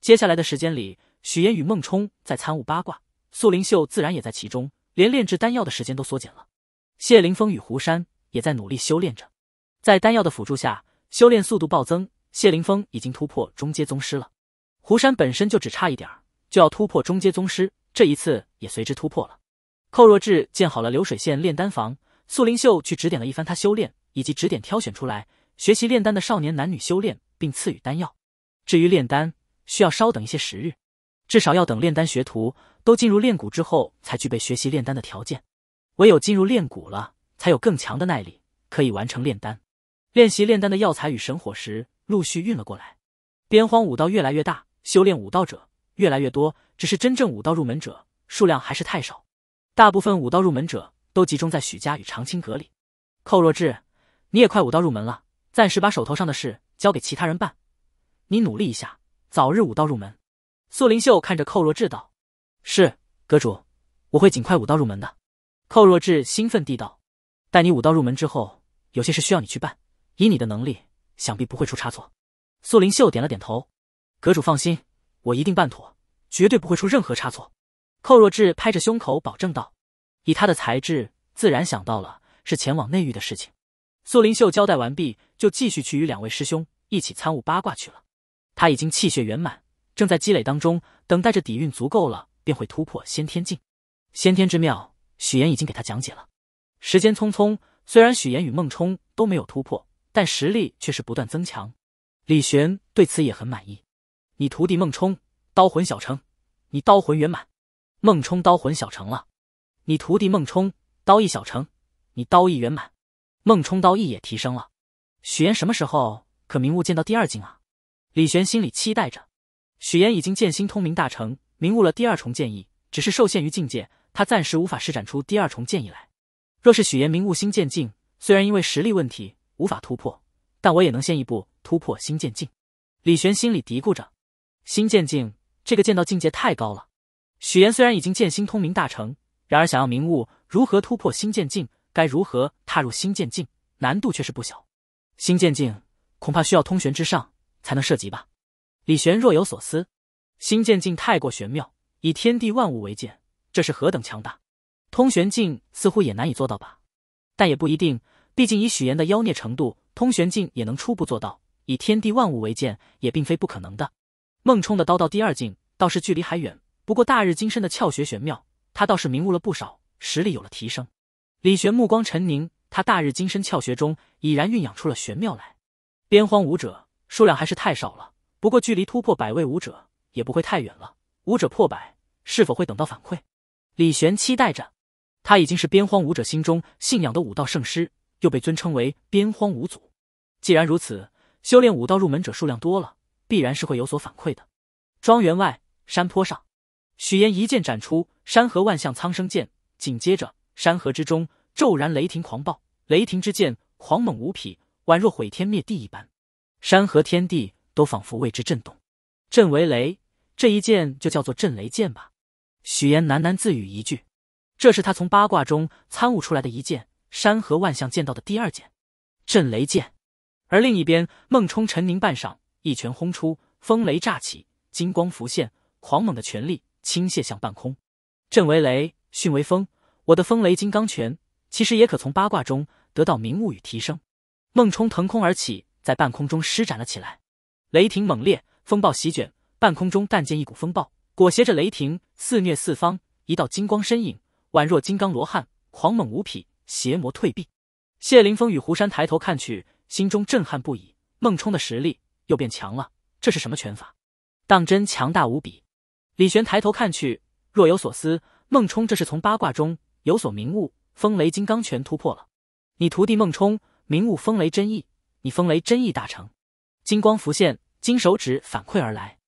接下来的时间里，许岩与孟冲在参悟八卦，素灵秀自然也在其中，连炼制丹药的时间都缩减了。谢凌峰与胡山也在努力修炼着，在丹药的辅助下。修炼速度暴增，谢凌峰已经突破中阶宗师了。胡山本身就只差一点儿就要突破中阶宗师，这一次也随之突破了。寇若智建好了流水线炼丹房，素灵秀去指点了一番他修炼，以及指点挑选出来学习炼丹的少年男女修炼，并赐予丹药。至于炼丹，需要稍等一些时日，至少要等炼丹学徒都进入炼骨之后，才具备学习炼丹的条件。唯有进入炼骨了，才有更强的耐力，可以完成炼丹。练习炼丹的药材与神火石陆续运了过来。边荒武道越来越大，修炼武道者越来越多，只是真正武道入门者数量还是太少。大部分武道入门者都集中在许家与长青阁里。寇若智，你也快武道入门了，暂时把手头上的事交给其他人办，你努力一下，早日武道入门。素灵秀看着寇若智道：“是阁主，我会尽快武道入门的。”寇若智兴奋地道：“待你武道入门之后，有些事需要你去办。”以你的能力，想必不会出差错。苏灵秀点了点头：“阁主放心，我一定办妥，绝对不会出任何差错。”寇若智拍着胸口保证道：“以他的才智，自然想到了是前往内域的事情。”苏灵秀交代完毕，就继续去与两位师兄一起参悟八卦去了。他已经气血圆满，正在积累当中，等待着底蕴足够了，便会突破先天境。先天之妙，许岩已经给他讲解了。时间匆匆，虽然许岩与孟冲都没有突破。但实力却是不断增强。李玄对此也很满意。你徒弟孟冲刀魂小成，你刀魂圆满。孟冲刀魂小成了，你徒弟孟冲刀意小成，你刀意圆满。孟冲刀意也提升了。许岩什么时候可明悟见到第二境啊？李玄心里期待着。许岩已经剑心通明大成，明悟了第二重剑意，只是受限于境界，他暂时无法施展出第二重剑意来。若是许岩明悟心剑境，虽然因为实力问题，无法突破，但我也能先一步突破心剑境。李玄心里嘀咕着：“心剑境这个剑道境界太高了。许言虽然已经剑心通明大成，然而想要明悟如何突破心剑境，该如何踏入心剑境，难度却是不小。心剑境恐怕需要通玄之上才能涉及吧？”李玄若有所思：“心剑境太过玄妙，以天地万物为剑，这是何等强大？通玄境似乎也难以做到吧？但也不一定。”毕竟以许岩的妖孽程度，通玄境也能初步做到，以天地万物为鉴，也并非不可能的。孟冲的刀到第二境倒是距离还远，不过大日金身的窍穴玄妙，他倒是明悟了不少，实力有了提升。李玄目光沉凝，他大日金身窍穴中已然蕴养出了玄妙来。边荒武者数量还是太少了，不过距离突破百位武者也不会太远了。武者破百，是否会等到反馈？李玄期待着，他已经是边荒武者心中信仰的武道圣师。又被尊称为边荒五祖。既然如此，修炼武道入门者数量多了，必然是会有所反馈的。庄园外山坡上，许岩一剑斩出“山河万象苍生剑”，紧接着山河之中骤然雷霆狂暴，雷霆之剑狂猛无匹，宛若毁天灭地一般，山河天地都仿佛为之震动。震为雷，这一剑就叫做震雷剑吧。许岩喃喃自语一句：“这是他从八卦中参悟出来的一剑。”山河万象剑道的第二剑，震雷剑。而另一边，孟冲沉凝半晌，一拳轰出，风雷乍起，金光浮现，狂猛的拳力倾泻向半空。震为雷，巽为风，我的风雷金刚拳，其实也可从八卦中得到明悟与提升。孟冲腾空而起，在半空中施展了起来，雷霆猛烈，风暴席卷，半空中但见一股风暴裹挟着雷霆肆虐四方，一道金光身影宛若金刚罗汉，狂猛无匹。邪魔退避，谢凌峰与胡山抬头看去，心中震撼不已。孟冲的实力又变强了，这是什么拳法？当真强大无比！李玄抬头看去，若有所思。孟冲这是从八卦中有所明悟，风雷金刚拳突破了。你徒弟孟冲明悟风雷真意，你风雷真意大成。金光浮现，金手指反馈而来。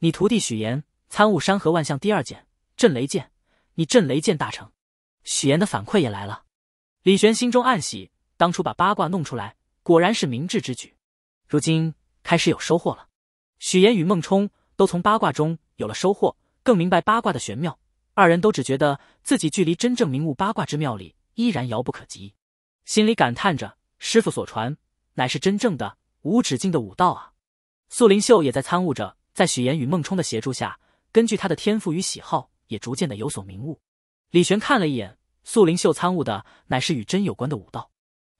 你徒弟许岩参悟山河万象第二剑震雷剑，你震雷剑大成。许岩的反馈也来了。李玄心中暗喜，当初把八卦弄出来，果然是明智之举。如今开始有收获了。许岩与孟冲都从八卦中有了收获，更明白八卦的玄妙。二人都只觉得自己距离真正明悟八卦之妙理依然遥不可及，心里感叹着：“师傅所传，乃是真正的无止境的武道啊！”素灵秀也在参悟着，在许岩与孟冲的协助下，根据他的天赋与喜好，也逐渐的有所明悟。李玄看了一眼。素灵秀参悟的乃是与真有关的武道，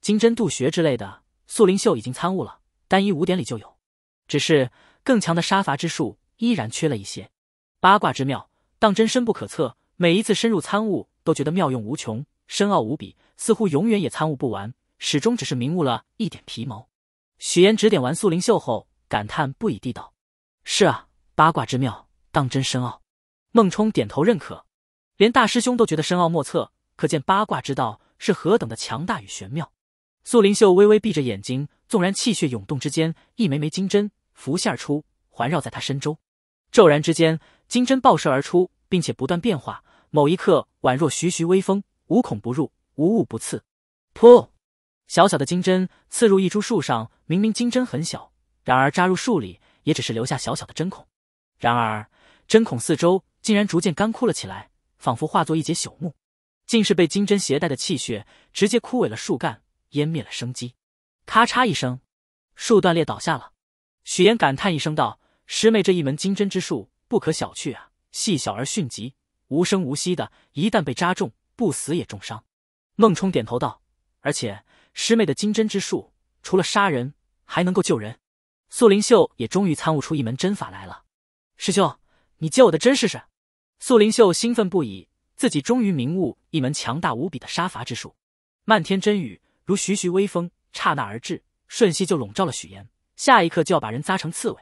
金针渡穴之类的，素灵秀已经参悟了，单一武点里就有。只是更强的杀伐之术依然缺了一些。八卦之妙，当真深不可测。每一次深入参悟，都觉得妙用无穷，深奥无比，似乎永远也参悟不完，始终只是明悟了一点皮毛。许岩指点完素灵秀后，感叹不已地道：“是啊，八卦之妙，当真深奥。”孟冲点头认可，连大师兄都觉得深奥莫测。可见八卦之道是何等的强大与玄妙。素灵秀微微闭着眼睛，纵然气血涌动之间，一枚枚金针浮现出，环绕在他身周。骤然之间，金针爆射而出，并且不断变化。某一刻，宛若徐徐微风，无孔不入，无物不刺。噗！小小的金针刺入一株树上，明明金针很小，然而扎入树里也只是留下小小的针孔。然而针孔四周竟然逐渐干枯了起来，仿佛化作一截朽木。竟是被金针携带的气血直接枯萎了树干，湮灭了生机。咔嚓一声，树断裂倒下了。许岩感叹一声道：“师妹这一门金针之术不可小觑啊，细小而迅疾，无声无息的，一旦被扎中，不死也重伤。”孟冲点头道：“而且师妹的金针之术，除了杀人，还能够救人。”素灵秀也终于参悟出一门针法来了。师兄，你接我的针试试！素灵秀兴奋不已。自己终于明悟一门强大无比的杀伐之术，漫天真雨如徐徐微风，刹那而至，瞬息就笼罩了许岩。下一刻就要把人扎成刺猬。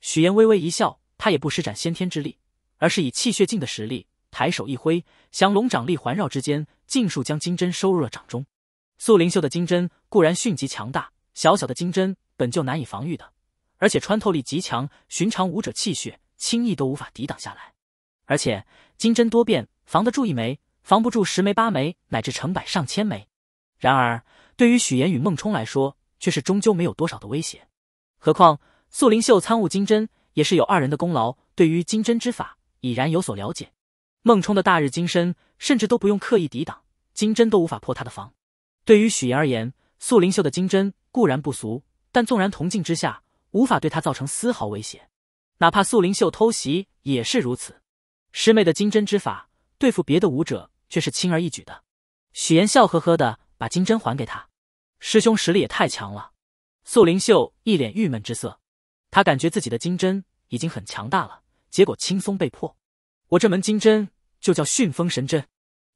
许岩微微一笑，他也不施展先天之力，而是以气血境的实力，抬手一挥，降龙掌力环绕之间，尽数将金针收入了掌中。素灵秀的金针固然迅疾强大，小小的金针本就难以防御的，而且穿透力极强，寻常武者气血轻易都无法抵挡下来。而且金针多变。防得住一枚，防不住十枚、八枚，乃至成百上千枚。然而，对于许岩与孟冲来说，却是终究没有多少的威胁。何况素灵秀参悟金针，也是有二人的功劳。对于金针之法，已然有所了解。孟冲的大日金身，甚至都不用刻意抵挡，金针都无法破他的防。对于许岩而言，素灵秀的金针固然不俗，但纵然铜镜之下，无法对他造成丝毫威胁。哪怕素灵秀偷袭也是如此。师妹的金针之法。对付别的武者却是轻而易举的。许岩笑呵呵的把金针还给他，师兄实力也太强了。素灵秀一脸郁闷之色，他感觉自己的金针已经很强大了，结果轻松被破。我这门金针就叫迅风神针。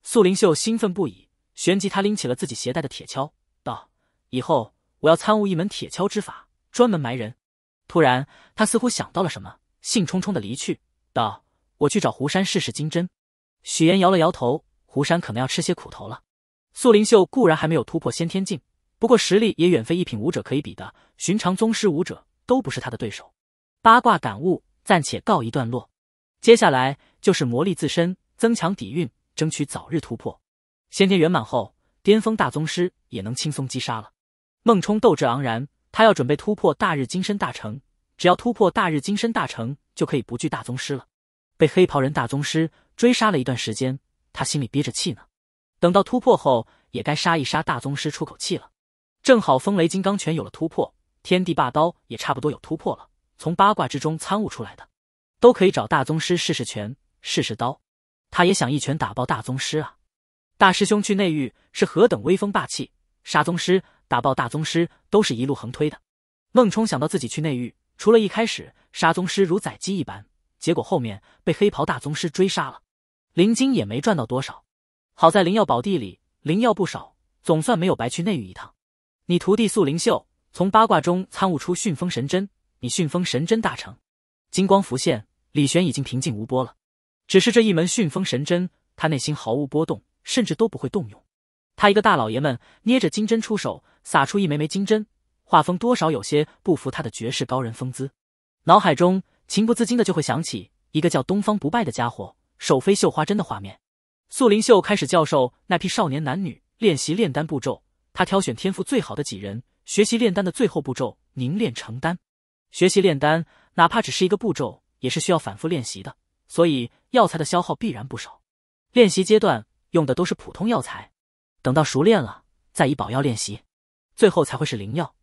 素灵秀兴奋不已，旋即他拎起了自己携带的铁锹，道：“以后我要参悟一门铁锹之法，专门埋人。”突然，他似乎想到了什么，兴冲冲的离去，道：“我去找胡山试试金针。”许岩摇了摇头，胡山可能要吃些苦头了。素灵秀固然还没有突破先天境，不过实力也远非一品武者可以比的，寻常宗师武者都不是他的对手。八卦感悟暂且告一段落，接下来就是磨砺自身，增强底蕴，争取早日突破先天圆满后，巅峰大宗师也能轻松击杀了。孟冲斗志昂然，他要准备突破大日金身大成，只要突破大日金身大成，就可以不惧大宗师了。被黑袍人大宗师。追杀了一段时间，他心里憋着气呢。等到突破后，也该杀一杀大宗师出口气了。正好风雷金刚拳有了突破，天地霸刀也差不多有突破了。从八卦之中参悟出来的，都可以找大宗师试试拳，试试刀。他也想一拳打爆大宗师啊！大师兄去内狱是何等威风霸气，杀宗师、打爆大宗师都是一路横推的。孟冲想到自己去内狱，除了一开始杀宗师如宰鸡一般，结果后面被黑袍大宗师追杀了。灵晶也没赚到多少，好在灵药宝地里灵药不少，总算没有白去内域一趟。你徒弟素灵秀从八卦中参悟出驯风神针，你驯风神针大成，金光浮现。李玄已经平静无波了，只是这一门驯风神针，他内心毫无波动，甚至都不会动用。他一个大老爷们捏着金针出手，撒出一枚枚金针，画风多少有些不服他的绝世高人风姿，脑海中情不自禁的就会想起一个叫东方不败的家伙。手飞绣花针的画面，素灵秀开始教授那批少年男女练习炼丹步骤。他挑选天赋最好的几人学习炼丹的最后步骤——凝炼成丹。学习炼丹，哪怕只是一个步骤，也是需要反复练习的，所以药材的消耗必然不少。练习阶段用的都是普通药材，等到熟练了，再以宝药练习，最后才会是灵药。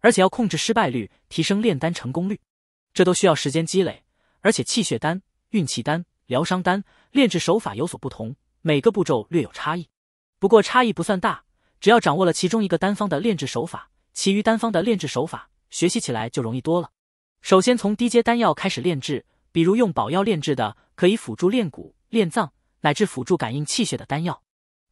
而且要控制失败率，提升炼丹成功率，这都需要时间积累。而且气血丹、运气丹。疗伤丹炼制手法有所不同，每个步骤略有差异，不过差异不算大。只要掌握了其中一个单方的炼制手法，其余单方的炼制手法学习起来就容易多了。首先从低阶丹药开始炼制，比如用宝药炼制的，可以辅助炼骨、炼脏，乃至辅助感应气血的丹药。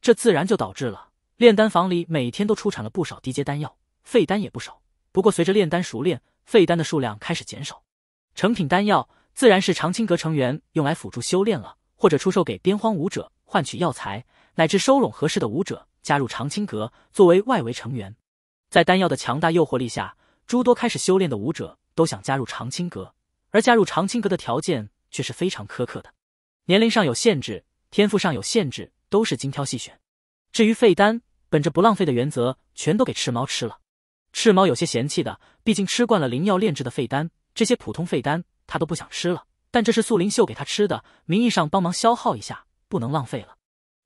这自然就导致了炼丹房里每天都出产了不少低阶丹药，废丹也不少。不过随着炼丹熟练，废丹的数量开始减少，成品丹药。自然是长青阁成员用来辅助修炼了，或者出售给边荒武者换取药材，乃至收拢合适的武者加入长青阁作为外围成员。在丹药的强大诱惑力下，诸多开始修炼的武者都想加入长青阁，而加入长青阁的条件却是非常苛刻的：年龄上有限制，天赋上有限制，都是精挑细选。至于废丹，本着不浪费的原则，全都给赤猫吃了。赤猫有些嫌弃的，毕竟吃惯了灵药炼制的废丹，这些普通废丹。他都不想吃了，但这是素灵秀给他吃的，名义上帮忙消耗一下，不能浪费了。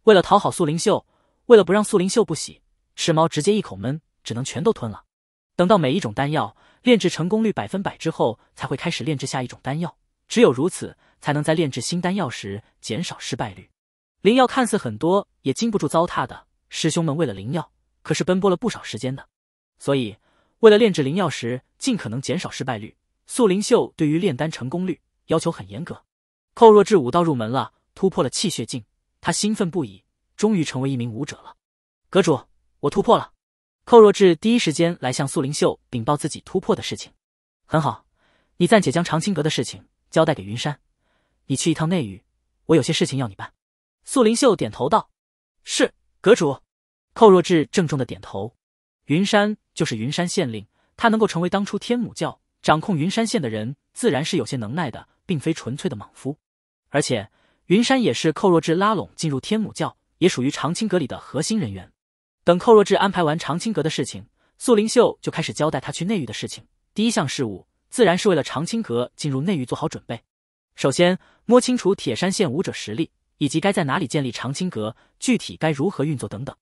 为了讨好素灵秀，为了不让素灵秀不喜，赤猫直接一口闷，只能全都吞了。等到每一种丹药炼制成功率百分百之后，才会开始炼制下一种丹药，只有如此，才能在炼制新丹药时减少失败率。灵药看似很多，也经不住糟蹋的。师兄们为了灵药，可是奔波了不少时间的，所以为了炼制灵药时尽可能减少失败率。素灵秀对于炼丹成功率要求很严格。寇若智武道入门了，突破了气血境，他兴奋不已，终于成为一名武者了。阁主，我突破了！寇若智第一时间来向素灵秀禀报自己突破的事情。很好，你暂且将长青阁的事情交代给云山，你去一趟内域，我有些事情要你办。素灵秀点头道：“是，阁主。”寇若智郑重的点头。云山就是云山县令，他能够成为当初天母教。掌控云山县的人自然是有些能耐的，并非纯粹的莽夫，而且云山也是寇若智拉拢进入天母教，也属于长青阁里的核心人员。等寇若智安排完长青阁的事情，素灵秀就开始交代他去内域的事情。第一项事务自然是为了长青阁进入内域做好准备，首先摸清楚铁山县武者实力，以及该在哪里建立长青阁，具体该如何运作等等。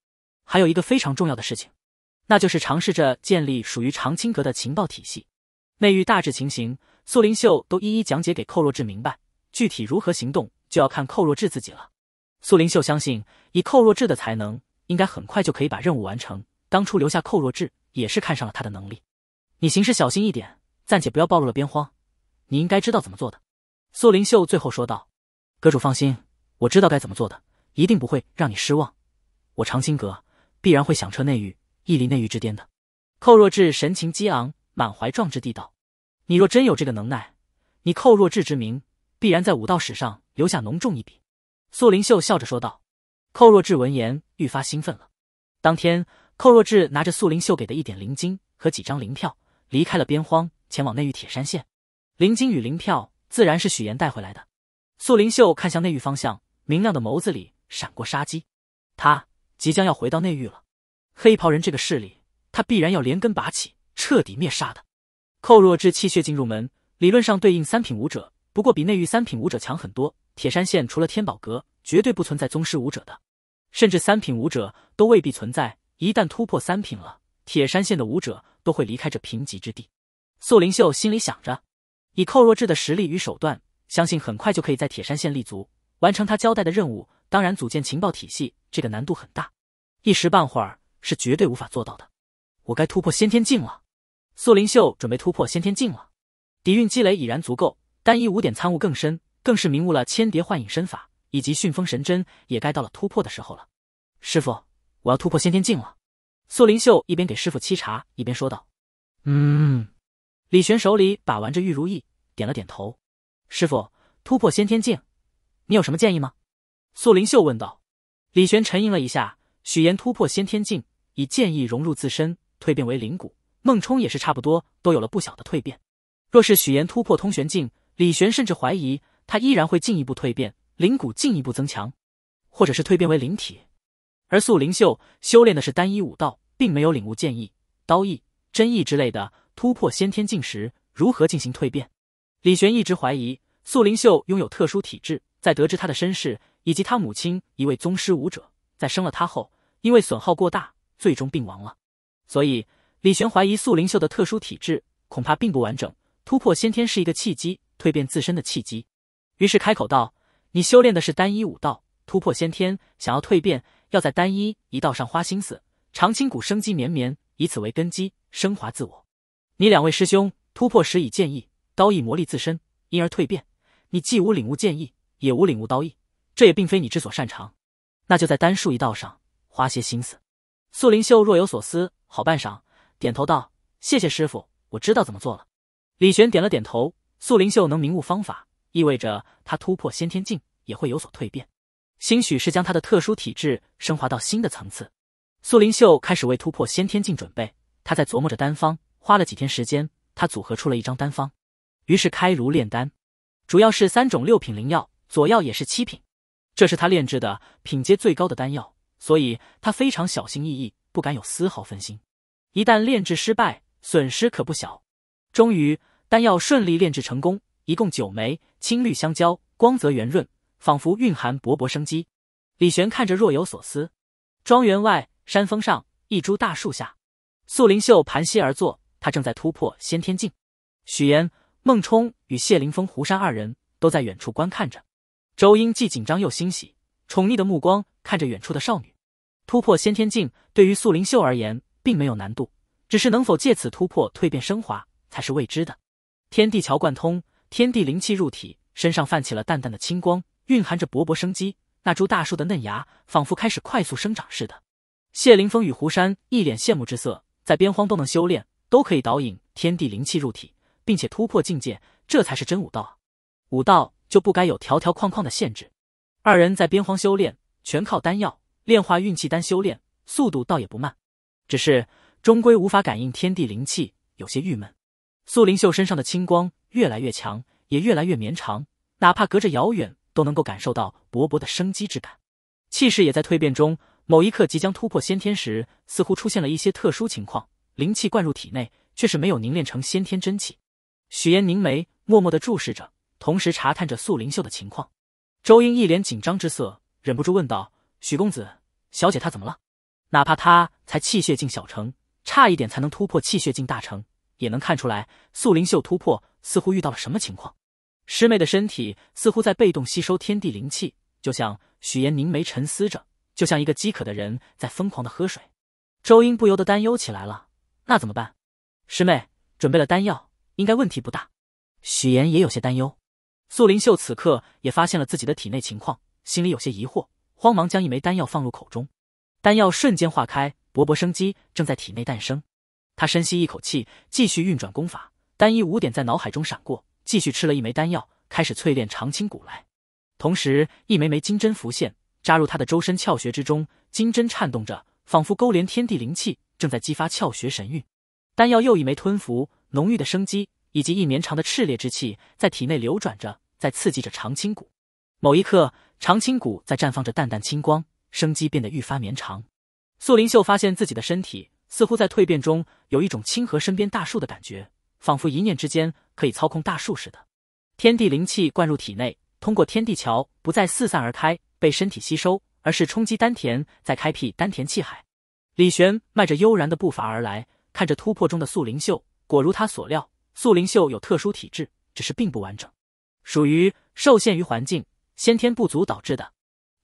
还有一个非常重要的事情，那就是尝试着建立属于长青阁的情报体系。内域大致情形，苏灵秀都一一讲解给寇若智明白。具体如何行动，就要看寇若智自己了。苏灵秀相信，以寇若智的才能，应该很快就可以把任务完成。当初留下寇若智，也是看上了他的能力。你行事小心一点，暂且不要暴露了边荒。你应该知道怎么做的。苏灵秀最后说道：“阁主放心，我知道该怎么做的，一定不会让你失望。我长青阁必然会响彻内域，屹立内域之巅的。”寇若智神情激昂。满怀壮志地道：“你若真有这个能耐，你寇若智之名必然在武道史上留下浓重一笔。”素灵秀笑着说道。寇若智闻言愈发兴奋了。当天，寇若智拿着素灵秀给的一点灵晶和几张灵票，离开了边荒，前往内域铁山县。灵晶与灵票自然是许岩带回来的。素灵秀看向内域方向，明亮的眸子里闪过杀机。他即将要回到内域了，黑袍人这个势力，他必然要连根拔起。彻底灭杀的。寇若志气血进入门，理论上对应三品武者，不过比内域三品武者强很多。铁山县除了天宝阁，绝对不存在宗师武者的，甚至三品武者都未必存在。一旦突破三品了，铁山县的武者都会离开这贫瘠之地。素灵秀心里想着，以寇若志的实力与手段，相信很快就可以在铁山县立足，完成他交代的任务。当然，组建情报体系这个难度很大，一时半会儿是绝对无法做到的。我该突破先天境了。素灵秀准备突破先天境了，底蕴积累已然足够，单一五点参悟更深，更是明悟了千叠幻影身法以及迅风神针，也该到了突破的时候了。师傅，我要突破先天境了。素灵秀一边给师傅沏茶，一边说道。嗯，李玄手里把玩着玉如意，点了点头。师傅突破先天境，你有什么建议吗？素灵秀问道。李玄沉吟了一下，许言突破先天境，以剑意融入自身，蜕变为灵骨。孟冲也是差不多都有了不小的蜕变。若是许岩突破通玄境，李玄甚至怀疑他依然会进一步蜕变，灵骨进一步增强，或者是蜕变为灵体。而素灵秀修炼的是单一武道，并没有领悟剑意、刀意、真意之类的。突破先天境时如何进行蜕变？李玄一直怀疑素灵秀拥有特殊体质。在得知他的身世以及他母亲一位宗师武者在生了他后，因为损耗过大，最终病亡了。所以。李玄怀疑素灵秀的特殊体质恐怕并不完整，突破先天是一个契机，蜕变自身的契机。于是开口道：“你修炼的是单一武道，突破先天，想要蜕变，要在单一一道上花心思。长青谷生机绵绵，以此为根基，升华自我。你两位师兄突破时以剑意、刀意磨砺自身，因而蜕变。你既无领悟剑意，也无领悟刀意，这也并非你之所擅长。那就在单数一道上花些心思。”素灵秀若有所思，好半晌。点头道：“谢谢师傅，我知道怎么做了。”李玄点了点头。素灵秀能明悟方法，意味着他突破先天境也会有所蜕变，兴许是将他的特殊体质升华到新的层次。素灵秀开始为突破先天境准备，他在琢磨着丹方，花了几天时间，他组合出了一张丹方，于是开炉炼丹，主要是三种六品灵药，左药也是七品，这是他炼制的品阶最高的丹药，所以他非常小心翼翼，不敢有丝毫分心。一旦炼制失败，损失可不小。终于，丹药顺利炼制成功，一共九枚，青绿相交，光泽圆润，仿佛蕴含勃勃生机。李玄看着，若有所思。庄园外山峰上一株大树下，素灵秀盘膝而坐，她正在突破先天境。许言、孟冲与谢凌峰、胡山二人都在远处观看着。周英既紧张又欣喜，宠溺的目光看着远处的少女。突破先天境对于素灵秀而言。并没有难度，只是能否借此突破、蜕变、升华才是未知的。天地桥贯通，天地灵气入体，身上泛起了淡淡的青光，蕴含着勃勃生机。那株大树的嫩芽仿佛开始快速生长似的。谢凌峰与胡山一脸羡慕之色，在边荒都能修炼，都可以导引天地灵气入体，并且突破境界，这才是真武道啊！武道就不该有条条框框的限制。二人在边荒修炼，全靠丹药炼化运气丹，修炼速度倒也不慢。只是终归无法感应天地灵气，有些郁闷。素灵秀身上的青光越来越强，也越来越绵长，哪怕隔着遥远都能够感受到勃勃的生机之感，气势也在蜕变中。某一刻即将突破先天时，似乎出现了一些特殊情况，灵气灌入体内，却是没有凝练成先天真气。许岩凝眉，默默的注视着，同时查探着素灵秀的情况。周英一脸紧张之色，忍不住问道：“许公子，小姐她怎么了？”哪怕他才气血境小成，差一点才能突破气血境大成，也能看出来素灵秀突破似乎遇到了什么情况。师妹的身体似乎在被动吸收天地灵气，就像许言凝眉沉思着，就像一个饥渴的人在疯狂的喝水。周英不由得担忧起来了，那怎么办？师妹准备了丹药，应该问题不大。许言也有些担忧。素灵秀此刻也发现了自己的体内情况，心里有些疑惑，慌忙将一枚丹药放入口中。丹药瞬间化开，勃勃生机正在体内诞生。他深吸一口气，继续运转功法。单一五点在脑海中闪过，继续吃了一枚丹药，开始淬炼长青骨来。同时，一枚枚金针浮现，扎入他的周身窍穴之中。金针颤动着，仿佛勾连天地灵气，正在激发窍穴神韵。丹药又一枚吞服，浓郁的生机以及一绵长的炽烈之气在体内流转着，在刺激着长青骨。某一刻，长青骨在绽放着淡淡青光。生机变得愈发绵长，素灵秀发现自己的身体似乎在蜕变中，有一种亲和身边大树的感觉，仿佛一念之间可以操控大树似的。天地灵气灌入体内，通过天地桥不再四散而开，被身体吸收，而是冲击丹田，再开辟丹田气海。李玄迈着悠然的步伐而来，看着突破中的素灵秀，果如他所料，素灵秀有特殊体质，只是并不完整，属于受限于环境、先天不足导致的。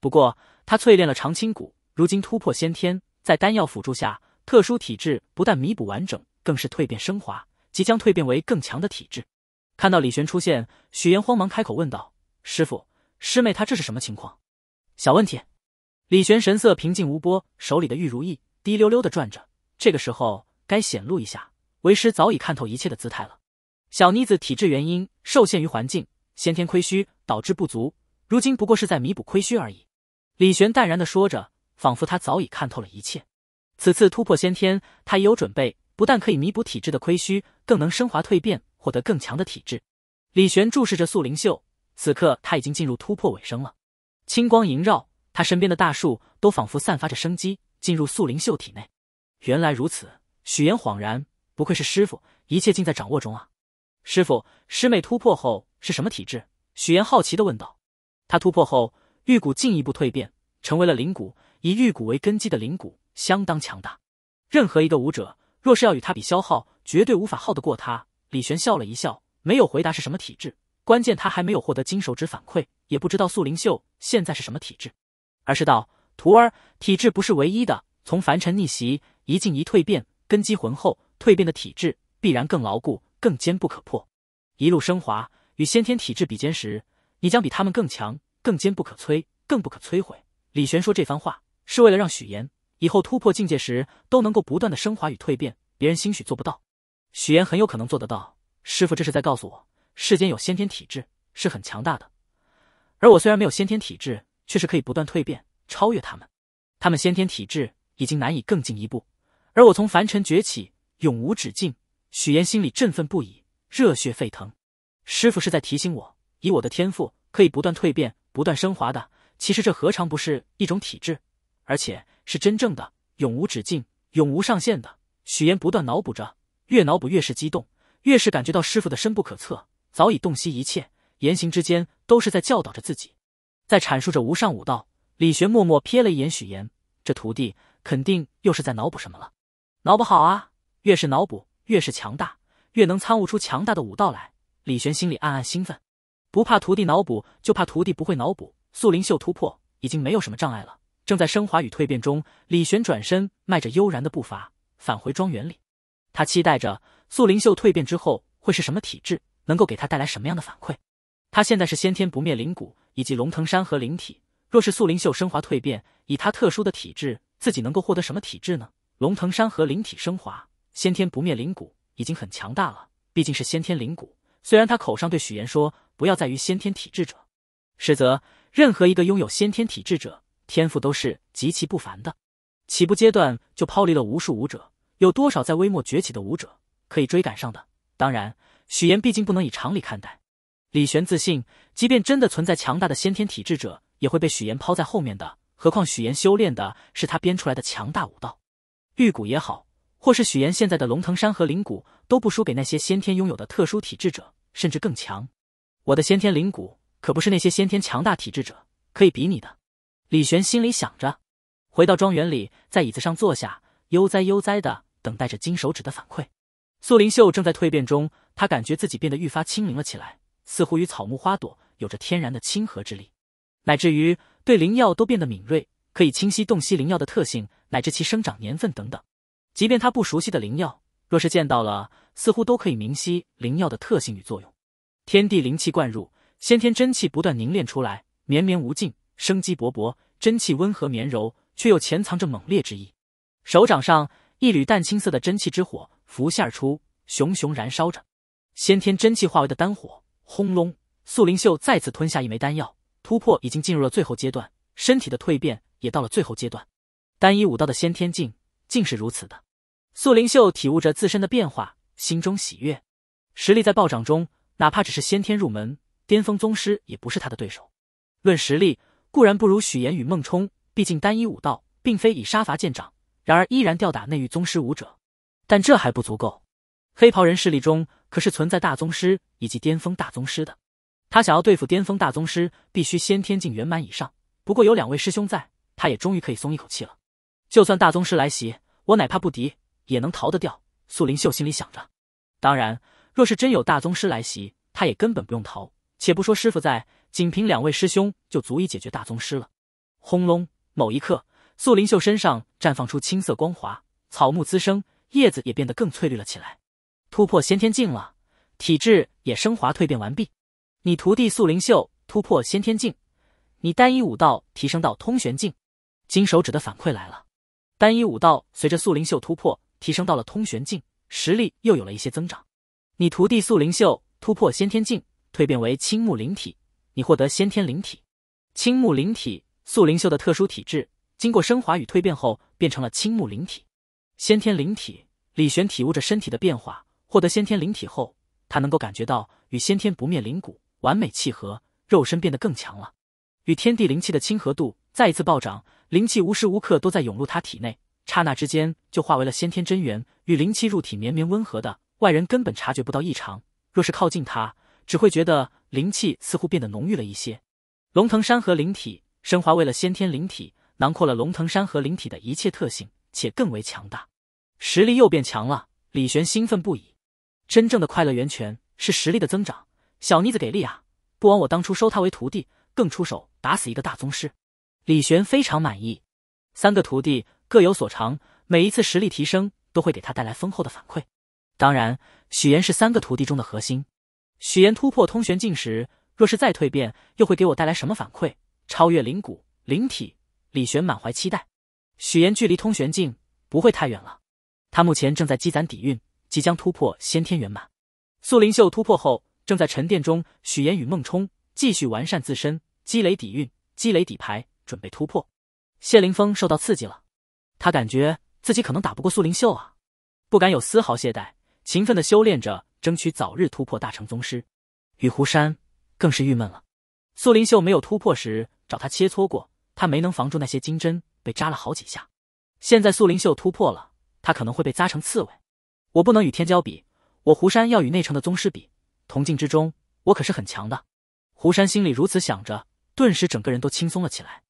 不过。他淬炼了长青骨，如今突破先天，在丹药辅助下，特殊体质不但弥补完整，更是蜕变升华，即将蜕变为更强的体质。看到李玄出现，许岩慌忙开口问道：“师傅，师妹，他这是什么情况？”“小问题。”李玄神色平静无波，手里的玉如意滴溜溜的转着。这个时候该显露一下为师早已看透一切的姿态了。小妮子体质原因受限于环境，先天亏虚导致不足，如今不过是在弥补亏虚而已。李玄淡然的说着，仿佛他早已看透了一切。此次突破先天，他已有准备，不但可以弥补体质的亏虚，更能升华蜕变，获得更强的体质。李玄注视着素灵秀，此刻他已经进入突破尾声了，青光萦绕，他身边的大树都仿佛散发着生机，进入素灵秀体内。原来如此，许岩恍然，不愧是师傅，一切尽在掌握中啊！师傅，师妹突破后是什么体质？许岩好奇的问道。他突破后。玉骨进一步蜕变，成为了灵骨。以玉骨为根基的灵骨相当强大，任何一个武者若是要与他比消耗，绝对无法耗得过他。李玄笑了一笑，没有回答是什么体质。关键他还没有获得金手指反馈，也不知道素灵秀现在是什么体质，而是道：“徒儿，体质不是唯一的。从凡尘逆袭，一进一蜕变，根基浑厚，蜕变的体质必然更牢固、更坚不可破。一路升华，与先天体质比肩时，你将比他们更强。”更坚不可摧，更不可摧毁。李玄说这番话是为了让许岩以后突破境界时都能够不断的升华与蜕变，别人兴许做不到，许岩很有可能做得到。师傅这是在告诉我，世间有先天体质是很强大的，而我虽然没有先天体质，却是可以不断蜕变，超越他们。他们先天体质已经难以更进一步，而我从凡尘崛起，永无止境。许岩心里振奋不已，热血沸腾。师傅是在提醒我，以我的天赋，可以不断蜕变。不断升华的，其实这何尝不是一种体质？而且是真正的永无止境、永无上限的。许岩不断脑补着，越脑补越是激动，越是感觉到师傅的深不可测，早已洞悉一切，言行之间都是在教导着自己，在阐述着无上武道。李玄默默瞥了一眼许岩，这徒弟肯定又是在脑补什么了。脑补好啊，越是脑补越是强大，越能参悟出强大的武道来。李玄心里暗暗兴奋。不怕徒弟脑补，就怕徒弟不会脑补。素灵秀突破已经没有什么障碍了，正在升华与蜕变中。李玄转身，迈着悠然的步伐返回庄园里。他期待着素灵秀蜕变之后会是什么体质，能够给他带来什么样的反馈。他现在是先天不灭灵骨以及龙腾山河灵体，若是素灵秀升华蜕变，以他特殊的体质，自己能够获得什么体质呢？龙腾山河灵体升华，先天不灭灵骨已经很强大了，毕竟是先天灵骨。虽然他口上对许言说。不要在于先天体质者，实则任何一个拥有先天体质者，天赋都是极其不凡的。起步阶段就抛离了无数武者，有多少在微末崛起的武者可以追赶上的？当然，许岩毕竟不能以常理看待。李玄自信，即便真的存在强大的先天体质者，也会被许岩抛在后面的。何况许岩修炼的是他编出来的强大武道，玉骨也好，或是许岩现在的龙腾山和灵骨，都不输给那些先天拥有的特殊体质者，甚至更强。我的先天灵骨可不是那些先天强大体质者可以比拟的。李玄心里想着，回到庄园里，在椅子上坐下，悠哉悠哉的等待着金手指的反馈。素灵秀正在蜕变中，他感觉自己变得愈发清明了起来，似乎与草木花朵有着天然的亲和之力，乃至于对灵药都变得敏锐，可以清晰洞悉灵药的特性乃至其生长年份等等。即便他不熟悉的灵药，若是见到了，似乎都可以明晰灵药的特性与作用。天地灵气灌入，先天真气不断凝练出来，绵绵无尽，生机勃勃。真气温和绵柔，却又潜藏着猛烈之意。手掌上一缕淡青色的真气之火浮现而出，熊熊燃烧着。先天真气化为的丹火，轰隆！素灵秀再次吞下一枚丹药，突破已经进入了最后阶段，身体的蜕变也到了最后阶段。单一武道的先天境竟是如此的。素灵秀体悟着自身的变化，心中喜悦，实力在暴涨中。哪怕只是先天入门，巅峰宗师也不是他的对手。论实力固然不如许岩与孟冲，毕竟单一武道并非以杀伐见长，然而依然吊打内域宗师武者。但这还不足够，黑袍人势力中可是存在大宗师以及巅峰大宗师的。他想要对付巅峰大宗师，必须先天境圆满以上。不过有两位师兄在，他也终于可以松一口气了。就算大宗师来袭，我哪怕不敌，也能逃得掉。素灵秀心里想着，当然。若是真有大宗师来袭，他也根本不用逃。且不说师傅在，仅凭两位师兄就足以解决大宗师了。轰隆！某一刻，素灵秀身上绽放出青色光华，草木滋生，叶子也变得更翠绿了起来。突破先天境了，体质也升华蜕变完毕。你徒弟素灵秀突破先天境，你单一武道提升到通玄境。金手指的反馈来了，单一武道随着素灵秀突破，提升到了通玄境，实力又有了一些增长。你徒弟素灵秀突破先天境，蜕变为青木灵体。你获得先天灵体，青木灵体素灵秀的特殊体质，经过升华与蜕变后，变成了青木灵体。先天灵体，李玄体悟着身体的变化，获得先天灵体后，他能够感觉到与先天不灭灵骨完美契合，肉身变得更强了，与天地灵气的亲和度再一次暴涨，灵气无时无刻都在涌入他体内，刹那之间就化为了先天真元，与灵气入体绵绵温和的。外人根本察觉不到异常，若是靠近他，只会觉得灵气似乎变得浓郁了一些。龙腾山河灵体升华为了先天灵体，囊括了龙腾山河灵体的一切特性，且更为强大，实力又变强了。李玄兴奋不已，真正的快乐源泉是实力的增长。小妮子给力啊，不枉我当初收他为徒弟，更出手打死一个大宗师。李玄非常满意，三个徒弟各有所长，每一次实力提升都会给他带来丰厚的反馈。当然，许岩是三个徒弟中的核心。许岩突破通玄境时，若是再蜕变，又会给我带来什么反馈？超越灵骨灵体？李玄满怀期待。许岩距离通玄境不会太远了，他目前正在积攒底蕴，即将突破先天圆满。苏灵秀突破后，正在沉淀中。许岩与孟冲继续完善自身，积累底蕴，积累底牌，准备突破。谢凌峰受到刺激了，他感觉自己可能打不过苏灵秀啊，不敢有丝毫懈怠。勤奋的修炼着，争取早日突破大成宗师。雨湖山更是郁闷了。苏灵秀没有突破时找他切磋过，他没能防住那些金针，被扎了好几下。现在苏灵秀突破了，他可能会被扎成刺猬。我不能与天骄比，我湖山要与内城的宗师比。铜镜之中，我可是很强的。湖山心里如此想着，顿时整个人都轻松了起来。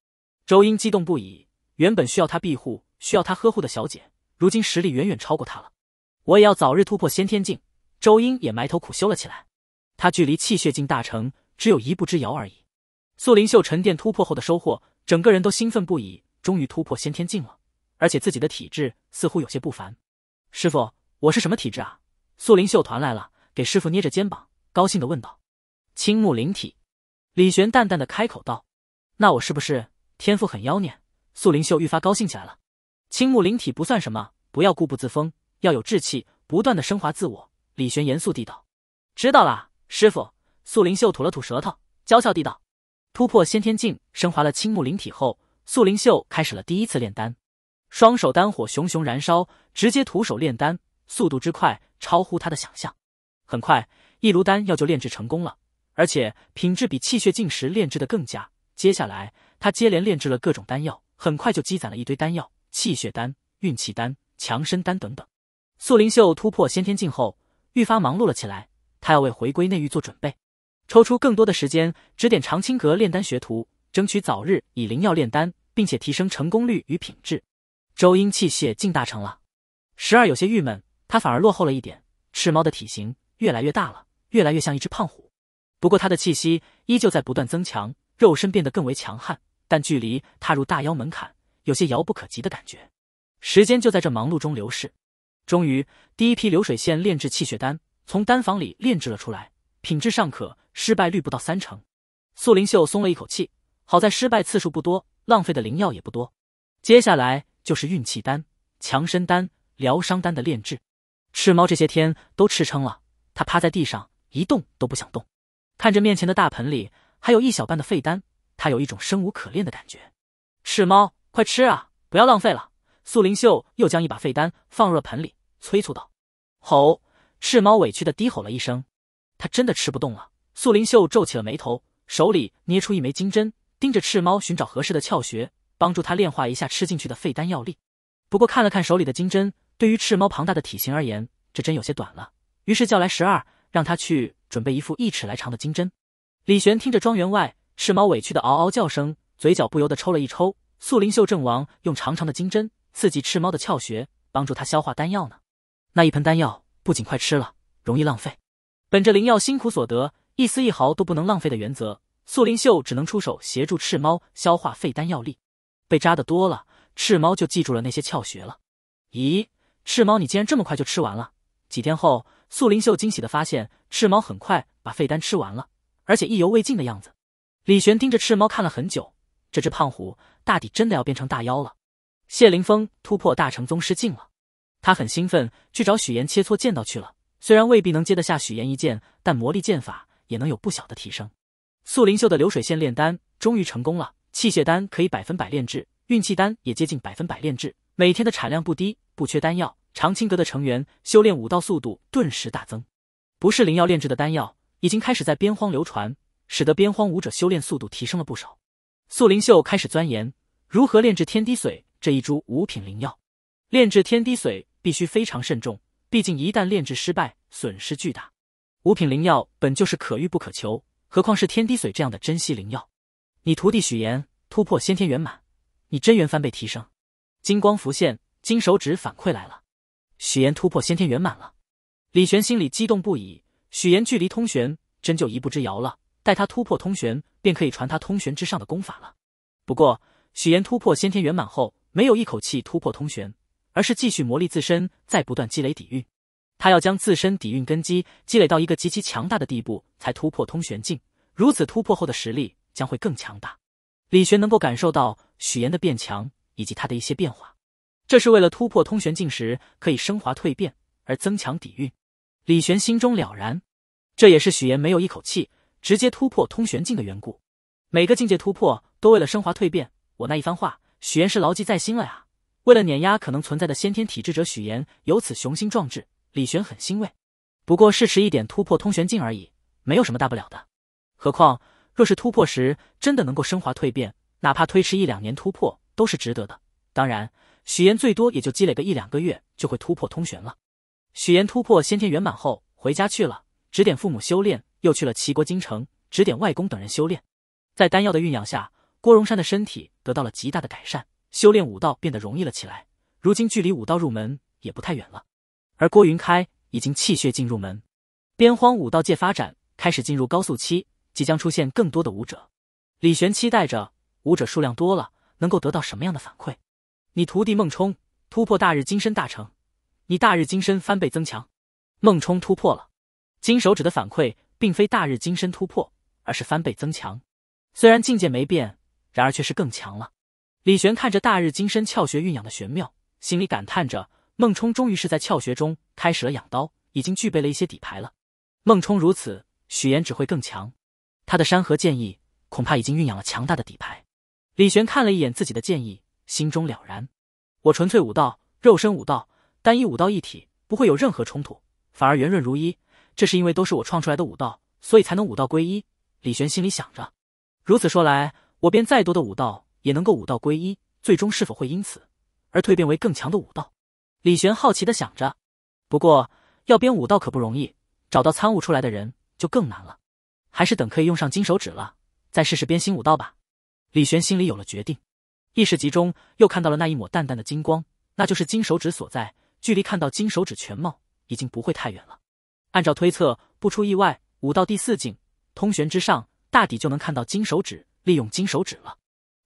周英激动不已，原本需要他庇护、需要他呵护的小姐，如今实力远远超过他了。我也要早日突破先天境。周英也埋头苦修了起来。他距离气血境大成只有一步之遥而已。素灵秀沉淀突破后的收获，整个人都兴奋不已。终于突破先天境了，而且自己的体质似乎有些不凡。师傅，我是什么体质啊？素灵秀团来了，给师傅捏着肩膀，高兴的问道。青木灵体。李玄淡淡的开口道。那我是不是天赋很妖孽？素灵秀愈发高兴起来了。青木灵体不算什么，不要固步自封。要有志气，不断的升华自我。李玄严肃地道：“知道啦，师傅。”素灵秀吐了吐舌头，娇俏地道：“突破先天境，升华了青木灵体后，素灵秀开始了第一次炼丹。双手丹火熊熊燃烧，直接徒手炼丹，速度之快超乎他的想象。很快，一炉丹药就炼制成功了，而且品质比气血境时炼制的更佳。接下来，他接连炼制了各种丹药，很快就积攒了一堆丹药：气血丹、运气丹、强身丹等等。”素灵秀突破先天境后，愈发忙碌了起来。他要为回归内域做准备，抽出更多的时间指点长青阁炼丹学徒，争取早日以灵药炼丹，并且提升成功率与品质。周英气血进大成了，十二有些郁闷，他反而落后了一点。赤猫的体型越来越大了，越来越像一只胖虎。不过他的气息依旧在不断增强，肉身变得更为强悍，但距离踏入大妖门槛，有些遥不可及的感觉。时间就在这忙碌中流逝。终于，第一批流水线炼制气血丹从丹房里炼制了出来，品质尚可，失败率不到三成。素灵秀松了一口气，好在失败次数不多，浪费的灵药也不多。接下来就是运气丹、强身丹、疗伤丹的炼制。赤猫这些天都吃撑了，它趴在地上一动都不想动，看着面前的大盆里还有一小半的废丹，它有一种生无可恋的感觉。赤猫，快吃啊，不要浪费了。素灵秀又将一把废丹放入了盆里，催促道：“吼！”赤猫委屈的低吼了一声，它真的吃不动了。素灵秀皱起了眉头，手里捏出一枚金针，盯着赤猫寻找合适的窍穴，帮助它炼化一下吃进去的废丹药力。不过看了看手里的金针，对于赤猫庞大的体型而言，这针有些短了。于是叫来十二，让他去准备一副一尺来长的金针。李玄听着庄园外赤猫委屈的嗷嗷叫声，嘴角不由得抽了一抽。素灵秀正亡，用长长的金针。刺激赤猫的窍穴，帮助它消化丹药呢。那一盆丹药不仅快吃了，容易浪费。本着灵药辛苦所得，一丝一毫都不能浪费的原则，素灵秀只能出手协助赤猫消化废丹药力。被扎的多了，赤猫就记住了那些窍穴了。咦，赤猫，你竟然这么快就吃完了？几天后，素灵秀惊喜的发现，赤猫很快把废丹吃完了，而且意犹未尽的样子。李玄盯着赤猫看了很久，这只胖虎大抵真的要变成大妖了。谢凌峰突破大成宗师境了，他很兴奋，去找许岩切磋剑道去了。虽然未必能接得下许岩一剑，但魔力剑法也能有不小的提升。素灵秀的流水线炼丹终于成功了，器械丹可以百分百炼制，运气丹也接近百分百炼制，每天的产量不低，不缺丹药。长青阁的成员修炼武道速度顿时大增，不是灵药炼制的丹药已经开始在边荒流传，使得边荒武者修炼速度提升了不少。素灵秀开始钻研如何炼制天滴髓，这一株五品灵药，炼制天滴髓必须非常慎重，毕竟一旦炼制失败，损失巨大。五品灵药本就是可遇不可求，何况是天滴髓这样的珍稀灵药。你徒弟许岩突破先天圆满，你真元翻倍提升，金光浮现，金手指反馈来了，许岩突破先天圆满了。李玄心里激动不已，许岩距离通玄真就一步之遥了，待他突破通玄，便可以传他通玄之上的功法了。不过，许岩突破先天圆满后。没有一口气突破通玄，而是继续磨砺自身，再不断积累底蕴。他要将自身底蕴根基积累到一个极其强大的地步，才突破通玄境。如此突破后的实力将会更强大。李玄能够感受到许炎的变强以及他的一些变化，这是为了突破通玄境时可以升华蜕变而增强底蕴。李玄心中了然，这也是许炎没有一口气直接突破通玄境的缘故。每个境界突破都为了升华蜕变。我那一番话。许岩是牢记在心了呀，为了碾压可能存在的先天体质者，许岩由此雄心壮志。李玄很欣慰，不过是迟一点突破通玄境而已，没有什么大不了的。何况若是突破时真的能够升华蜕变，哪怕推迟一两年突破都是值得的。当然，许岩最多也就积累个一两个月就会突破通玄了。许岩突破先天圆满后回家去了，指点父母修炼，又去了齐国京城指点外公等人修炼，在丹药的酝酿下。郭荣山的身体得到了极大的改善，修炼武道变得容易了起来。如今距离武道入门也不太远了，而郭云开已经气血进入门。边荒武道界发展开始进入高速期，即将出现更多的武者。李玄期待着武者数量多了，能够得到什么样的反馈？你徒弟孟冲突破大日金身大成，你大日金身翻倍增强。孟冲突破了金手指的反馈，并非大日金身突破，而是翻倍增强。虽然境界没变。然而却是更强了。李玄看着大日金身窍穴蕴养的玄妙，心里感叹着：孟冲终于是在窍穴中开始了养刀，已经具备了一些底牌了。孟冲如此，许岩只会更强。他的山河剑意恐怕已经蕴养了强大的底牌。李玄看了一眼自己的剑意，心中了然：我纯粹武道，肉身武道，单一武道一体，不会有任何冲突，反而圆润如一。这是因为都是我创出来的武道，所以才能武道归一。李玄心里想着，如此说来。我编再多的武道，也能够武道归一，最终是否会因此而蜕变为更强的武道？李玄好奇的想着。不过要编武道可不容易，找到参悟出来的人就更难了。还是等可以用上金手指了，再试试编新武道吧。李玄心里有了决定，意识集中，又看到了那一抹淡淡的金光，那就是金手指所在。距离看到金手指全貌已经不会太远了。按照推测，不出意外，武道第四境通玄之上，大抵就能看到金手指。利用金手指了，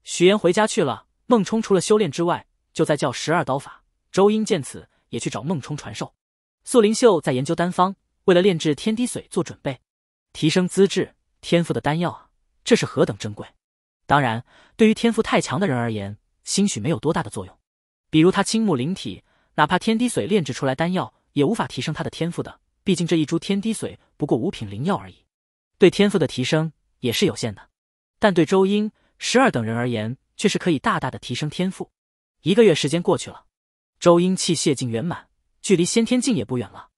许岩回家去了。孟冲除了修炼之外，就在教十二刀法。周英见此，也去找孟冲传授。素灵秀在研究丹方，为了炼制天滴髓做准备。提升资质天赋的丹药啊，这是何等珍贵！当然，对于天赋太强的人而言，兴许没有多大的作用。比如他青木灵体，哪怕天滴髓炼制出来丹药，也无法提升他的天赋的。毕竟这一株天滴髓不过五品灵药而已，对天赋的提升也是有限的。但对周英、十二等人而言，却是可以大大的提升天赋。一个月时间过去了，周英气血境圆满，距离先天境也不远了。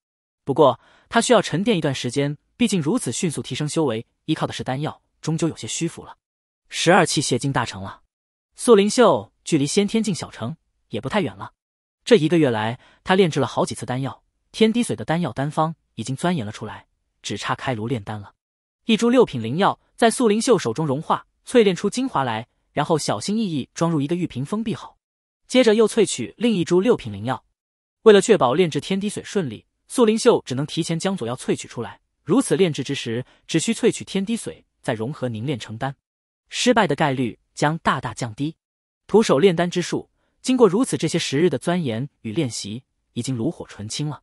不过他需要沉淀一段时间，毕竟如此迅速提升修为，依靠的是丹药，终究有些虚浮了。十二气血境大成了，素灵秀距离先天境小成也不太远了。这一个月来，他炼制了好几次丹药，天滴水的丹药丹方已经钻研了出来，只差开炉炼丹了。一株六品灵药在素灵秀手中融化，淬炼出精华来，然后小心翼翼装入一个玉瓶，封闭好。接着又萃取另一株六品灵药。为了确保炼制天滴水顺利，素灵秀只能提前将佐药萃取出来，如此炼制之时，只需萃取天滴水，再融合凝炼成丹，失败的概率将大大降低。徒手炼丹之术，经过如此这些时日的钻研与练习，已经炉火纯青了。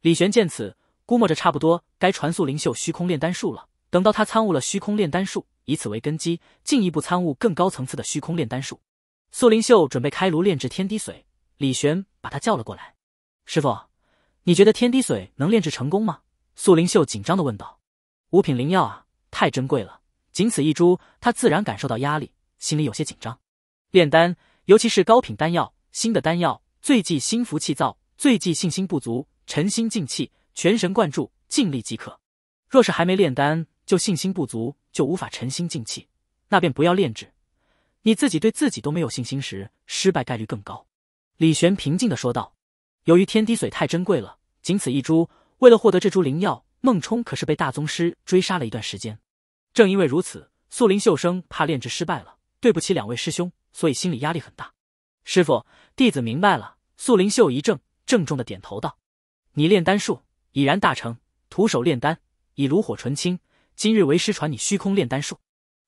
李玄见此，估摸着差不多该传素灵秀虚空炼丹术了。等到他参悟了虚空炼丹术，以此为根基，进一步参悟更高层次的虚空炼丹术。素灵秀准备开炉炼制天滴髓，李玄把他叫了过来。师傅，你觉得天滴髓能炼制成功吗？素灵秀紧张地问道。五品灵药啊，太珍贵了，仅此一株，他自然感受到压力，心里有些紧张。炼丹，尤其是高品丹药，新的丹药最忌心浮气躁，最忌信心不足，沉心静气，全神贯注，尽力即可。若是还没炼丹，就信心不足，就无法沉心静气，那便不要炼制。你自己对自己都没有信心时，失败概率更高。李玄平静的说道。由于天滴水太珍贵了，仅此一株。为了获得这株灵药，孟冲可是被大宗师追杀了一段时间。正因为如此，素灵秀生怕炼制失败了，对不起两位师兄，所以心里压力很大。师傅，弟子明白了。素灵秀一怔，郑重的点头道：“你炼丹术已然大成，徒手炼丹已炉火纯青。”今日为师传你虚空炼丹术，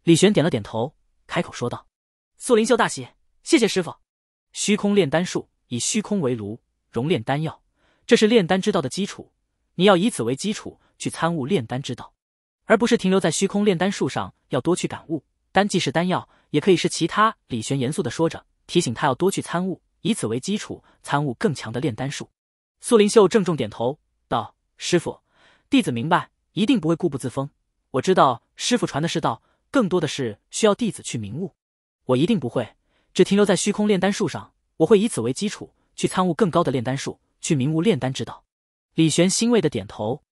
李玄点了点头，开口说道：“素灵秀大喜，谢谢师傅。虚空炼丹术以虚空为炉，熔炼丹药，这是炼丹之道的基础。你要以此为基础去参悟炼丹之道，而不是停留在虚空炼丹术上，要多去感悟。丹既是丹药，也可以是其他。”李玄严肃地说着，提醒他要多去参悟，以此为基础参悟更强的炼丹术。素灵秀郑重点头道：“师傅，弟子明白，一定不会固步自封。”我知道师傅传的是道，更多的是需要弟子去明悟。我一定不会只停留在虚空炼丹术上，我会以此为基础去参悟更高的炼丹术，去明悟炼丹之道。李玄欣慰的点头，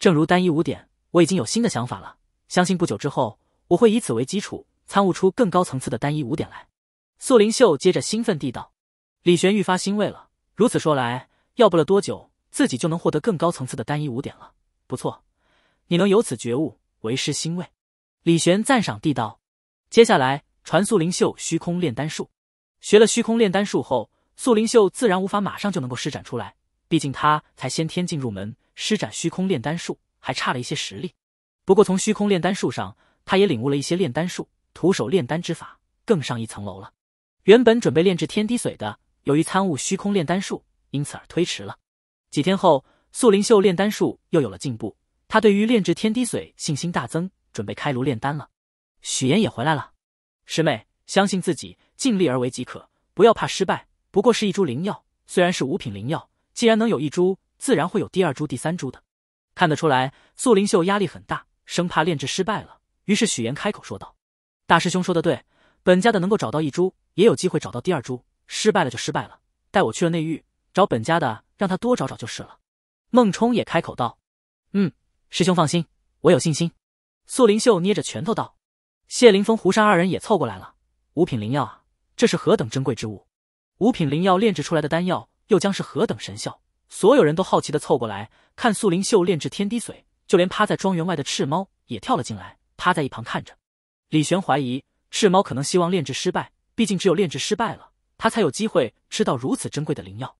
正如单一五点，我已经有新的想法了。相信不久之后，我会以此为基础参悟出更高层次的单一五点来。素灵秀接着兴奋地道，李玄愈发欣慰了。如此说来，要不了多久，自己就能获得更高层次的单一五点了。不错，你能有此觉悟。为师欣慰，李玄赞赏地道：“接下来传素灵秀虚空炼丹术。学了虚空炼丹术后，素灵秀自然无法马上就能够施展出来，毕竟他才先天境入门，施展虚空炼丹术还差了一些实力。不过从虚空炼丹术上，他也领悟了一些炼丹术，徒手炼丹之法更上一层楼了。原本准备炼制天滴水的，由于参悟虚空炼丹术，因此而推迟了。几天后，素灵秀炼丹术又有了进步。”他对于炼制天滴髓信心大增，准备开炉炼丹了。许岩也回来了，师妹，相信自己，尽力而为即可，不要怕失败。不过是一株灵药，虽然是五品灵药，既然能有一株，自然会有第二株、第三株的。看得出来，素灵秀压力很大，生怕炼制失败了。于是许岩开口说道：“大师兄说的对，本家的能够找到一株，也有机会找到第二株。失败了就失败了，带我去了内域，找本家的，让他多找找就是了。”孟冲也开口道：“嗯。”师兄放心，我有信心。”素灵秀捏着拳头道。谢凌峰、胡山二人也凑过来了。五品灵药啊，这是何等珍贵之物！五品灵药炼制出来的丹药，又将是何等神效？所有人都好奇的凑过来看素灵秀炼制天滴水，就连趴在庄园外的赤猫也跳了进来，趴在一旁看着。李玄怀疑赤猫可能希望炼制失败，毕竟只有炼制失败了，他才有机会吃到如此珍贵的灵药。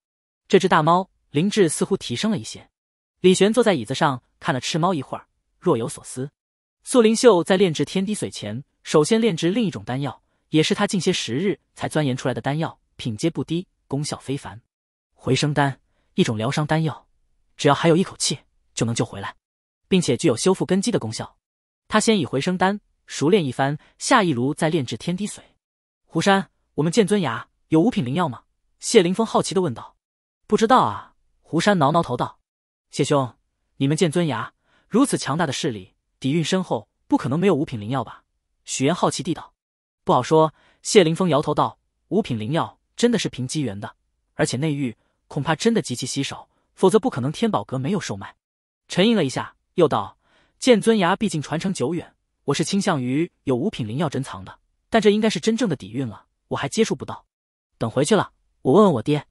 这只大猫灵智似乎提升了一些。李玄坐在椅子上，看了赤猫一会儿，若有所思。素灵秀在炼制天滴髓前，首先炼制另一种丹药，也是他近些时日才钻研出来的丹药，品阶不低，功效非凡。回生丹，一种疗伤丹药，只要还有一口气，就能救回来，并且具有修复根基的功效。他先以回生丹熟练一番，下一炉再炼制天滴髓。胡山，我们剑尊崖有五品灵药吗？谢凌峰好奇地问道。不知道啊，胡山挠挠头道。谢兄，你们剑尊崖如此强大的势力，底蕴深厚，不可能没有五品灵药吧？许岩好奇地道：“不好说。”谢凌峰摇头道：“五品灵药真的是凭机缘的，而且内域恐怕真的极其稀少，否则不可能天宝阁没有售卖。”沉吟了一下，又道：“剑尊崖毕竟传承久远，我是倾向于有五品灵药珍藏的，但这应该是真正的底蕴了，我还接触不到。等回去了，我问问我爹。”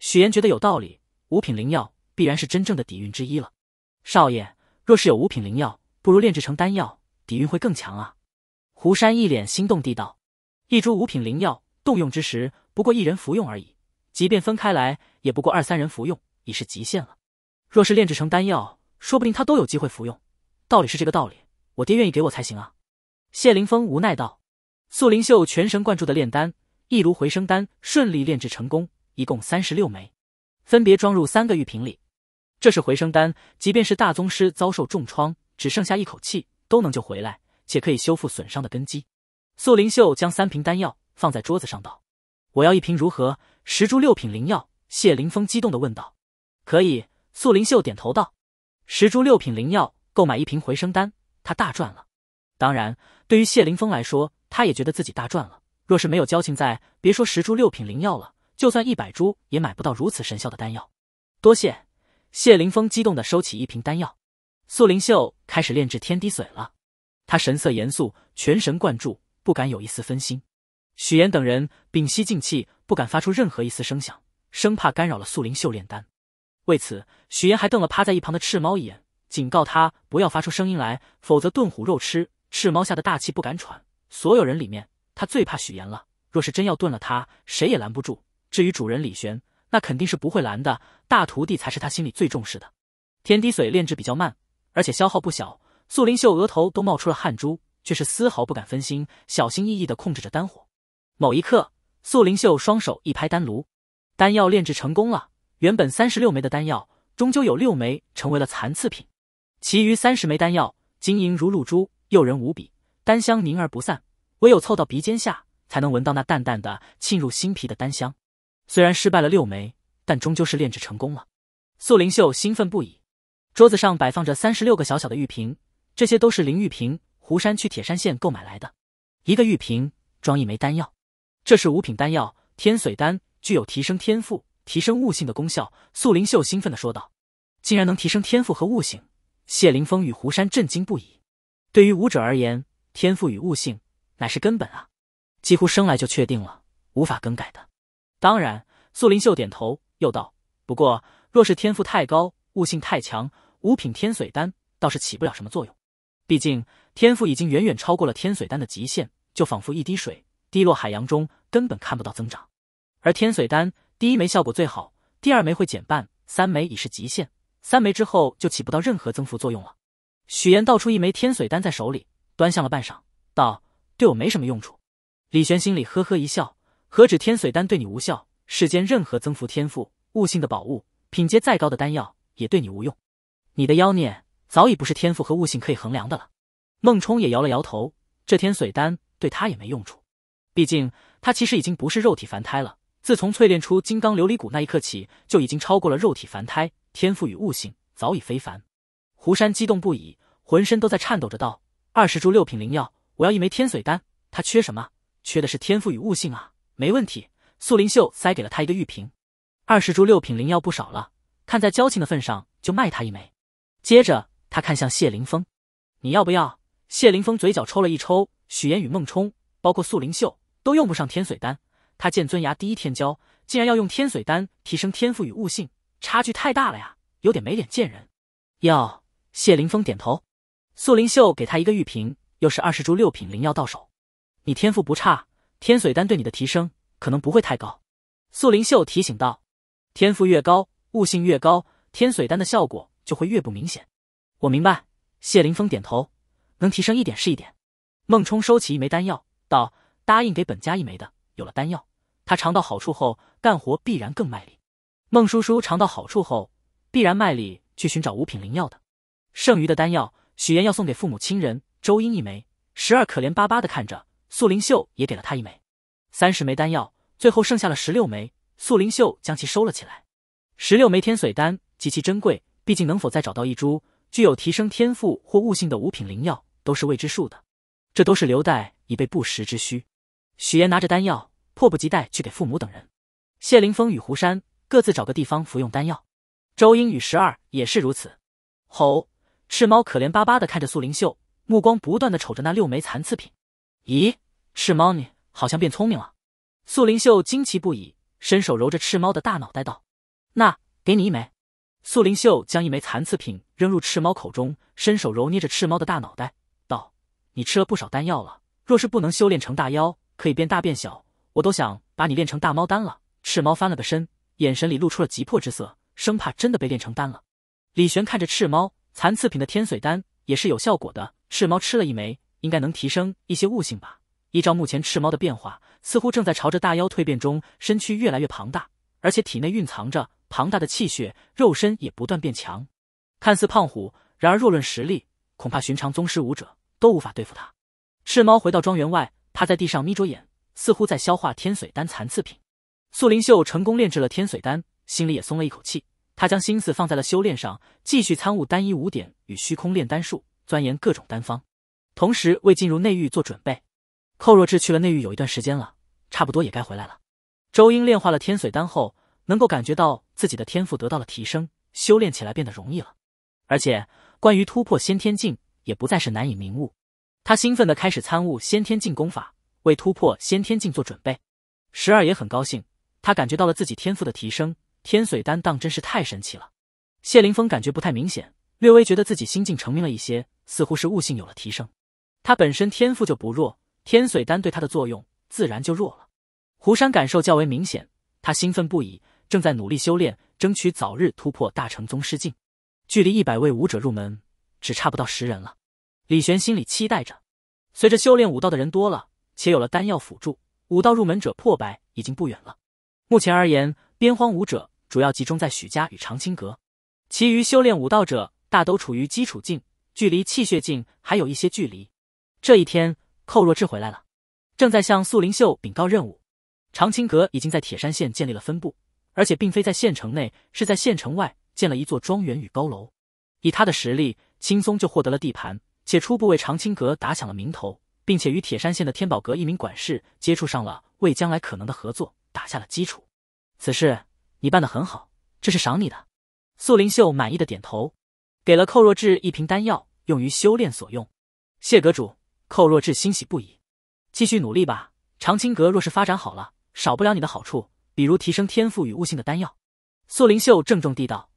许岩觉得有道理，五品灵药。必然是真正的底蕴之一了，少爷，若是有五品灵药，不如炼制成丹药，底蕴会更强啊！胡山一脸心动地道：“一株五品灵药，动用之时不过一人服用而已，即便分开来，也不过二三人服用，已是极限了。若是炼制成丹药，说不定他都有机会服用。道理是这个道理，我爹愿意给我才行啊！”谢凌峰无奈道。素灵秀全神贯注的炼丹，一炉回生丹顺利炼制成功，一共三十六枚，分别装入三个玉瓶里。这是回声丹，即便是大宗师遭受重创，只剩下一口气，都能救回来，且可以修复损伤的根基。素灵秀将三瓶丹药放在桌子上，道：“我要一瓶，如何？”十株六品灵药，谢凌峰激动地问道。可以，素灵秀点头道：“十株六品灵药购买一瓶回声丹，他大赚了。”当然，对于谢凌峰来说，他也觉得自己大赚了。若是没有交情在，别说十株六品灵药了，就算一百株也买不到如此神效的丹药。多谢。谢凌峰激动地收起一瓶丹药，素灵秀开始炼制天滴水了。他神色严肃，全神贯注，不敢有一丝分心。许岩等人屏息静气，不敢发出任何一丝声响，生怕干扰了素灵秀炼丹。为此，许岩还瞪了趴在一旁的赤猫一眼，警告他不要发出声音来，否则炖虎肉吃。赤猫吓得大气不敢喘。所有人里面，他最怕许岩了。若是真要炖了他，谁也拦不住。至于主人李玄。那肯定是不会拦的，大徒弟才是他心里最重视的。天滴水炼制比较慢，而且消耗不小。素灵秀额头都冒出了汗珠，却是丝毫不敢分心，小心翼翼地控制着丹火。某一刻，素灵秀双手一拍丹炉，丹药炼制成功了。原本三十六枚的丹药，终究有六枚成为了残次品，其余三十枚丹药晶莹如露珠，诱人无比，丹香凝而不散，唯有凑到鼻尖下，才能闻到那淡淡的沁入心脾的丹香。虽然失败了六枚，但终究是炼制成功了。素灵秀兴奋不已，桌子上摆放着三十六个小小的玉瓶，这些都是灵玉瓶。湖山去铁山县购买来的，一个玉瓶装一枚丹药。这是五品丹药天髓丹，具有提升天赋、提升悟性的功效。素灵秀兴奋地说道：“竟然能提升天赋和悟性！”谢灵风与胡山震惊不已。对于武者而言，天赋与悟性乃是根本啊，几乎生来就确定了，无法更改的。当然，素灵秀点头，又道：“不过，若是天赋太高，悟性太强，五品天水丹倒是起不了什么作用。毕竟天赋已经远远超过了天水丹的极限，就仿佛一滴水滴落海洋中，根本看不到增长。而天水丹第一枚效果最好，第二枚会减半，三枚已是极限，三枚之后就起不到任何增幅作用了。”许岩倒出一枚天水丹在手里，端详了半晌，道：“对我没什么用处。”李玄心里呵呵一笑。何止天髓丹对你无效，世间任何增幅天赋、悟性的宝物，品阶再高的丹药也对你无用。你的妖孽早已不是天赋和悟性可以衡量的了。孟冲也摇了摇头，这天髓丹对他也没用处。毕竟他其实已经不是肉体凡胎了，自从淬炼出金刚琉璃骨那一刻起，就已经超过了肉体凡胎，天赋与悟性早已非凡。胡山激动不已，浑身都在颤抖着道：“二十株六品灵药，我要一枚天髓丹。他缺什么？缺的是天赋与悟性啊！”没问题，素灵秀塞给了他一个玉瓶，二十株六品灵药不少了，看在交情的份上，就卖他一枚。接着，他看向谢凌峰，你要不要？谢凌峰嘴角抽了一抽，许言与孟冲，包括素灵秀，都用不上天髓丹。他剑尊崖第一天骄，竟然要用天髓丹提升天赋与悟性，差距太大了呀，有点没脸见人。要，谢凌峰点头。素灵秀给他一个玉瓶，又是二十株六品灵药到手。你天赋不差。天水丹对你的提升可能不会太高，素灵秀提醒道：“天赋越高，悟性越高，天水丹的效果就会越不明显。”我明白，谢凌风点头，能提升一点是一点。孟冲收起一枚丹药，道：“答应给本家一枚的，有了丹药，他尝到好处后，干活必然更卖力。孟叔叔尝到好处后，必然卖力去寻找五品灵药的。剩余的丹药，许岩要送给父母亲人。周英一枚，十二可怜巴巴的看着。”素灵秀也给了他一枚，三十枚丹药，最后剩下了十六枚。素灵秀将其收了起来。十六枚天髓丹极其珍贵，毕竟能否再找到一株具有提升天赋或悟性的五品灵药都是未知数的。这都是留待以备不时之需。许岩拿着丹药，迫不及待去给父母等人。谢凌峰与胡山各自找个地方服用丹药。周英与十二也是如此。吼！赤猫可怜巴巴的看着素灵秀，目光不断的瞅着那六枚残次品。咦？赤猫你好像变聪明了，素灵秀惊奇不已，伸手揉着赤猫的大脑袋道：“那给你一枚。”素灵秀将一枚残次品扔入赤猫口中，伸手揉捏着赤猫的大脑袋道：“你吃了不少丹药了，若是不能修炼成大妖，可以变大变小，我都想把你炼成大猫丹了。”赤猫翻了个身，眼神里露出了急迫之色，生怕真的被炼成丹了。李玄看着赤猫残次品的天髓丹也是有效果的，赤猫吃了一枚，应该能提升一些悟性吧。依照目前赤猫的变化，似乎正在朝着大妖蜕变中，身躯越来越庞大，而且体内蕴藏着庞大的气血，肉身也不断变强。看似胖虎，然而若论实力，恐怕寻常宗师武者都无法对付他。赤猫回到庄园外，趴在地上眯着眼，似乎在消化天髓丹残次品。素灵秀成功炼制了天髓丹，心里也松了一口气。他将心思放在了修炼上，继续参悟单一五点与虚空炼丹术，钻研各种丹方，同时为进入内域做准备。寇若智去了内狱有一段时间了，差不多也该回来了。周英炼化了天髓丹后，能够感觉到自己的天赋得到了提升，修炼起来变得容易了。而且关于突破先天境，也不再是难以明悟。他兴奋地开始参悟先天境功法，为突破先天境做准备。十二爷很高兴，他感觉到了自己天赋的提升，天髓丹当真是太神奇了。谢凌峰感觉不太明显，略微觉得自己心境澄明了一些，似乎是悟性有了提升。他本身天赋就不弱。天水丹对他的作用自然就弱了。胡山感受较为明显，他兴奋不已，正在努力修炼，争取早日突破大成宗师境。距离一百位武者入门，只差不到十人了。李玄心里期待着，随着修炼武道的人多了，且有了丹药辅助，武道入门者破百已经不远了。目前而言，边荒武者主要集中在许家与长青阁，其余修炼武道者大都处于基础境，距离气血境还有一些距离。这一天。寇若智回来了，正在向素灵秀禀告任务。长青阁已经在铁山县建立了分部，而且并非在县城内，是在县城外建了一座庄园与高楼。以他的实力，轻松就获得了地盘，且初步为长青阁打响了名头，并且与铁山县的天宝阁一名管事接触上了，为将来可能的合作打下了基础。此事你办得很好，这是赏你的。素灵秀满意的点头，给了寇若智一瓶丹药，用于修炼所用。谢阁主。寇若智欣喜不已，继续努力吧。长青阁若是发展好了，少不了你的好处，比如提升天赋与悟性的丹药。素灵秀郑重地道：“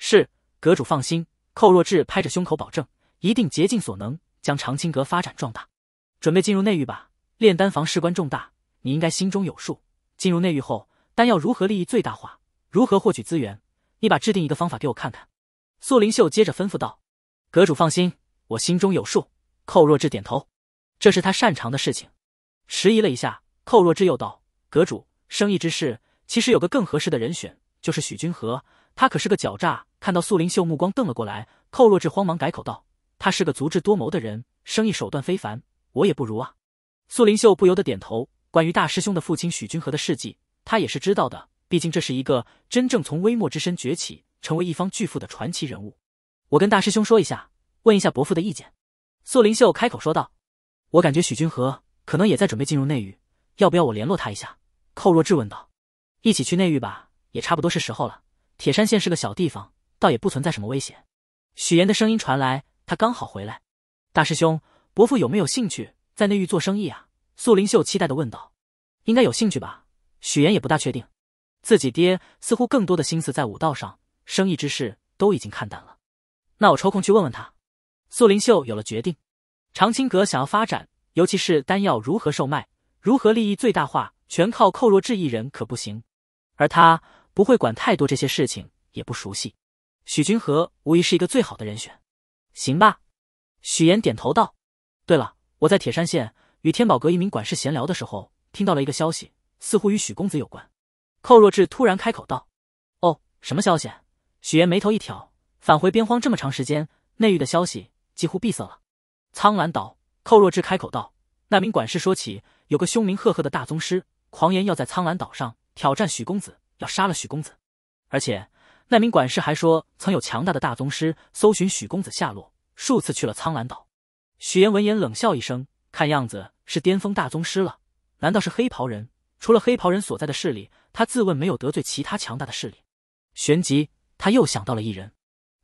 是，阁主放心。”寇若智拍着胸口保证：“一定竭尽所能将长青阁发展壮大。”准备进入内域吧。炼丹房事关重大，你应该心中有数。进入内域后，丹药如何利益最大化，如何获取资源，你把制定一个方法给我看看。”素灵秀接着吩咐道：“阁主放心，我心中有数。”寇若智点头。这是他擅长的事情。迟疑了一下，寇若智又道：“阁主，生意之事，其实有个更合适的人选，就是许君和。他可是个狡诈。”看到素灵秀目光瞪了过来，寇若智慌忙改口道：“他是个足智多谋的人，生意手段非凡，我也不如啊。”素灵秀不由得点头。关于大师兄的父亲许君和的事迹，他也是知道的。毕竟这是一个真正从微末之身崛起，成为一方巨富的传奇人物。我跟大师兄说一下，问一下伯父的意见。”素灵秀开口说道。我感觉许君和可能也在准备进入内域，要不要我联络他一下？寇若质问道。一起去内域吧，也差不多是时候了。铁山县是个小地方，倒也不存在什么危险。许岩的声音传来，他刚好回来。大师兄，伯父有没有兴趣在内域做生意啊？素林秀期待的问道。应该有兴趣吧？许岩也不大确定，自己爹似乎更多的心思在武道上，生意之事都已经看淡了。那我抽空去问问他。素林秀有了决定。长青阁想要发展，尤其是丹药如何售卖，如何利益最大化，全靠寇若志一人可不行。而他不会管太多这些事情，也不熟悉。许君和无疑是一个最好的人选。行吧。许岩点头道。对了，我在铁山县与天宝阁一名管事闲聊的时候，听到了一个消息，似乎与许公子有关。寇若志突然开口道：“哦，什么消息？”许岩眉头一挑。返回边荒这么长时间，内域的消息几乎闭塞了。苍兰岛，寇若智开口道：“那名管事说起，有个凶名赫赫的大宗师，狂言要在苍兰岛上挑战许公子，要杀了许公子。而且那名管事还说，曾有强大的大宗师搜寻许公子下落，数次去了苍兰岛。”许岩闻言冷笑一声，看样子是巅峰大宗师了。难道是黑袍人？除了黑袍人所在的势力，他自问没有得罪其他强大的势力。旋即他又想到了一人，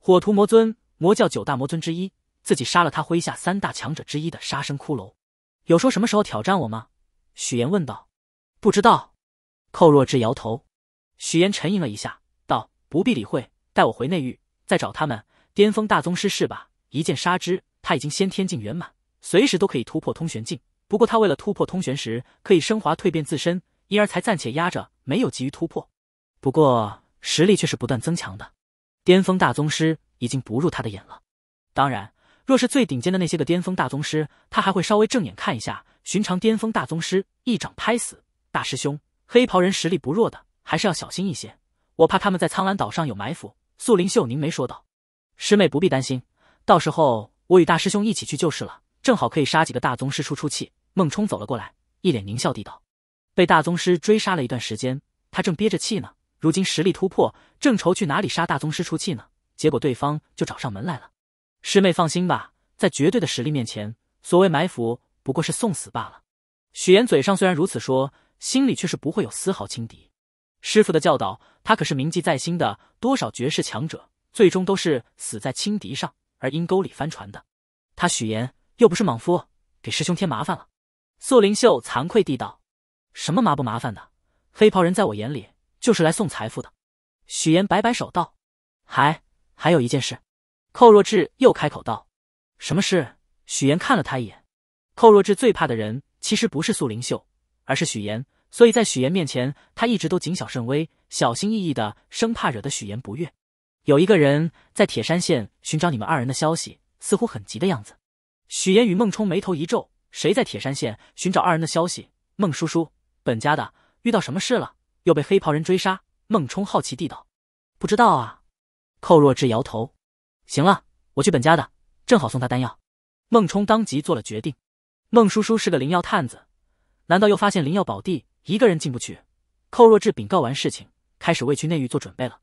火屠魔尊，魔教九大魔尊之一。自己杀了他麾下三大强者之一的杀生骷髅，有说什么时候挑战我吗？许岩问道。不知道，寇若智摇头。许岩沉吟了一下，道：“不必理会，带我回内域，再找他们。巅峰大宗师是吧？一剑杀之。他已经先天境圆满，随时都可以突破通玄境。不过他为了突破通玄时，可以升华蜕变自身，因而才暂且压着，没有急于突破。不过实力却是不断增强的。巅峰大宗师已经不入他的眼了，当然。”若是最顶尖的那些个巅峰大宗师，他还会稍微正眼看一下；寻常巅峰大宗师，一掌拍死。大师兄，黑袍人实力不弱的，还是要小心一些。我怕他们在苍兰岛上有埋伏。”素灵秀凝眉说道，“师妹不必担心，到时候我与大师兄一起去就是了，正好可以杀几个大宗师出出气。”孟冲走了过来，一脸狞笑地道：“被大宗师追杀了一段时间，他正憋着气呢，如今实力突破，正愁去哪里杀大宗师出气呢，结果对方就找上门来了。”师妹放心吧，在绝对的实力面前，所谓埋伏不过是送死罢了。许岩嘴上虽然如此说，心里却是不会有丝毫轻敌。师傅的教导他可是铭记在心的。多少绝世强者最终都是死在轻敌上，而阴沟里翻船的。他许岩又不是莽夫，给师兄添麻烦了。素灵秀惭愧地道：“什么麻不麻烦的？黑袍人在我眼里就是来送财富的。”许岩摆摆手道：“还还有一件事。”寇若智又开口道：“什么事？”许岩看了他一眼。寇若智最怕的人其实不是苏灵秀，而是许岩，所以在许岩面前，他一直都谨小慎微，小心翼翼的，生怕惹得许岩不悦。有一个人在铁山县寻找你们二人的消息，似乎很急的样子。许岩与孟冲眉头一皱：“谁在铁山县寻找二人的消息？”孟叔叔，本家的遇到什么事了？又被黑袍人追杀？”孟冲好奇地道：“不知道啊。”寇若智摇头。行了，我去本家的，正好送他丹药。孟冲当即做了决定。孟叔叔是个灵药探子，难道又发现灵药宝地，一个人进不去？寇若智禀告完事情，开始为去内域做准备了。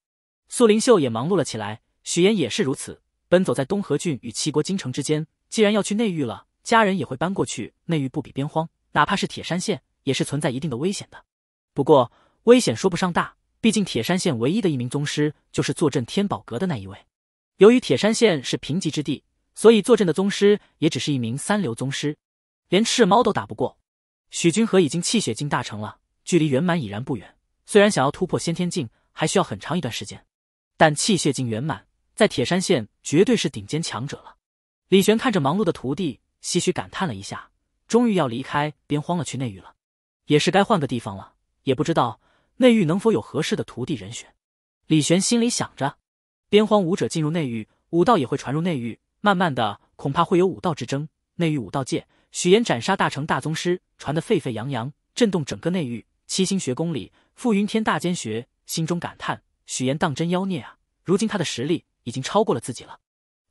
苏灵秀也忙碌了起来，许言也是如此，奔走在东河郡与齐国京城之间。既然要去内域了，家人也会搬过去。内域不比边荒，哪怕是铁山县，也是存在一定的危险的。不过危险说不上大，毕竟铁山县唯一的一名宗师，就是坐镇天宝阁的那一位。由于铁山县是贫瘠之地，所以坐镇的宗师也只是一名三流宗师，连赤猫都打不过。许君和已经气血境大成了，距离圆满已然不远。虽然想要突破先天境还需要很长一段时间，但气血境圆满，在铁山县绝对是顶尖强者了。李玄看着忙碌的徒弟，唏嘘感叹了一下，终于要离开边荒了，去内域了，也是该换个地方了。也不知道内域能否有合适的徒弟人选。李玄心里想着。边荒武者进入内域，武道也会传入内域。慢慢的，恐怕会有武道之争。内域武道界，许岩斩杀大成大宗师，传得沸沸扬扬，震动整个内域。七星学宫里，傅云天大尖学心中感叹：许岩当真妖孽啊！如今他的实力已经超过了自己了，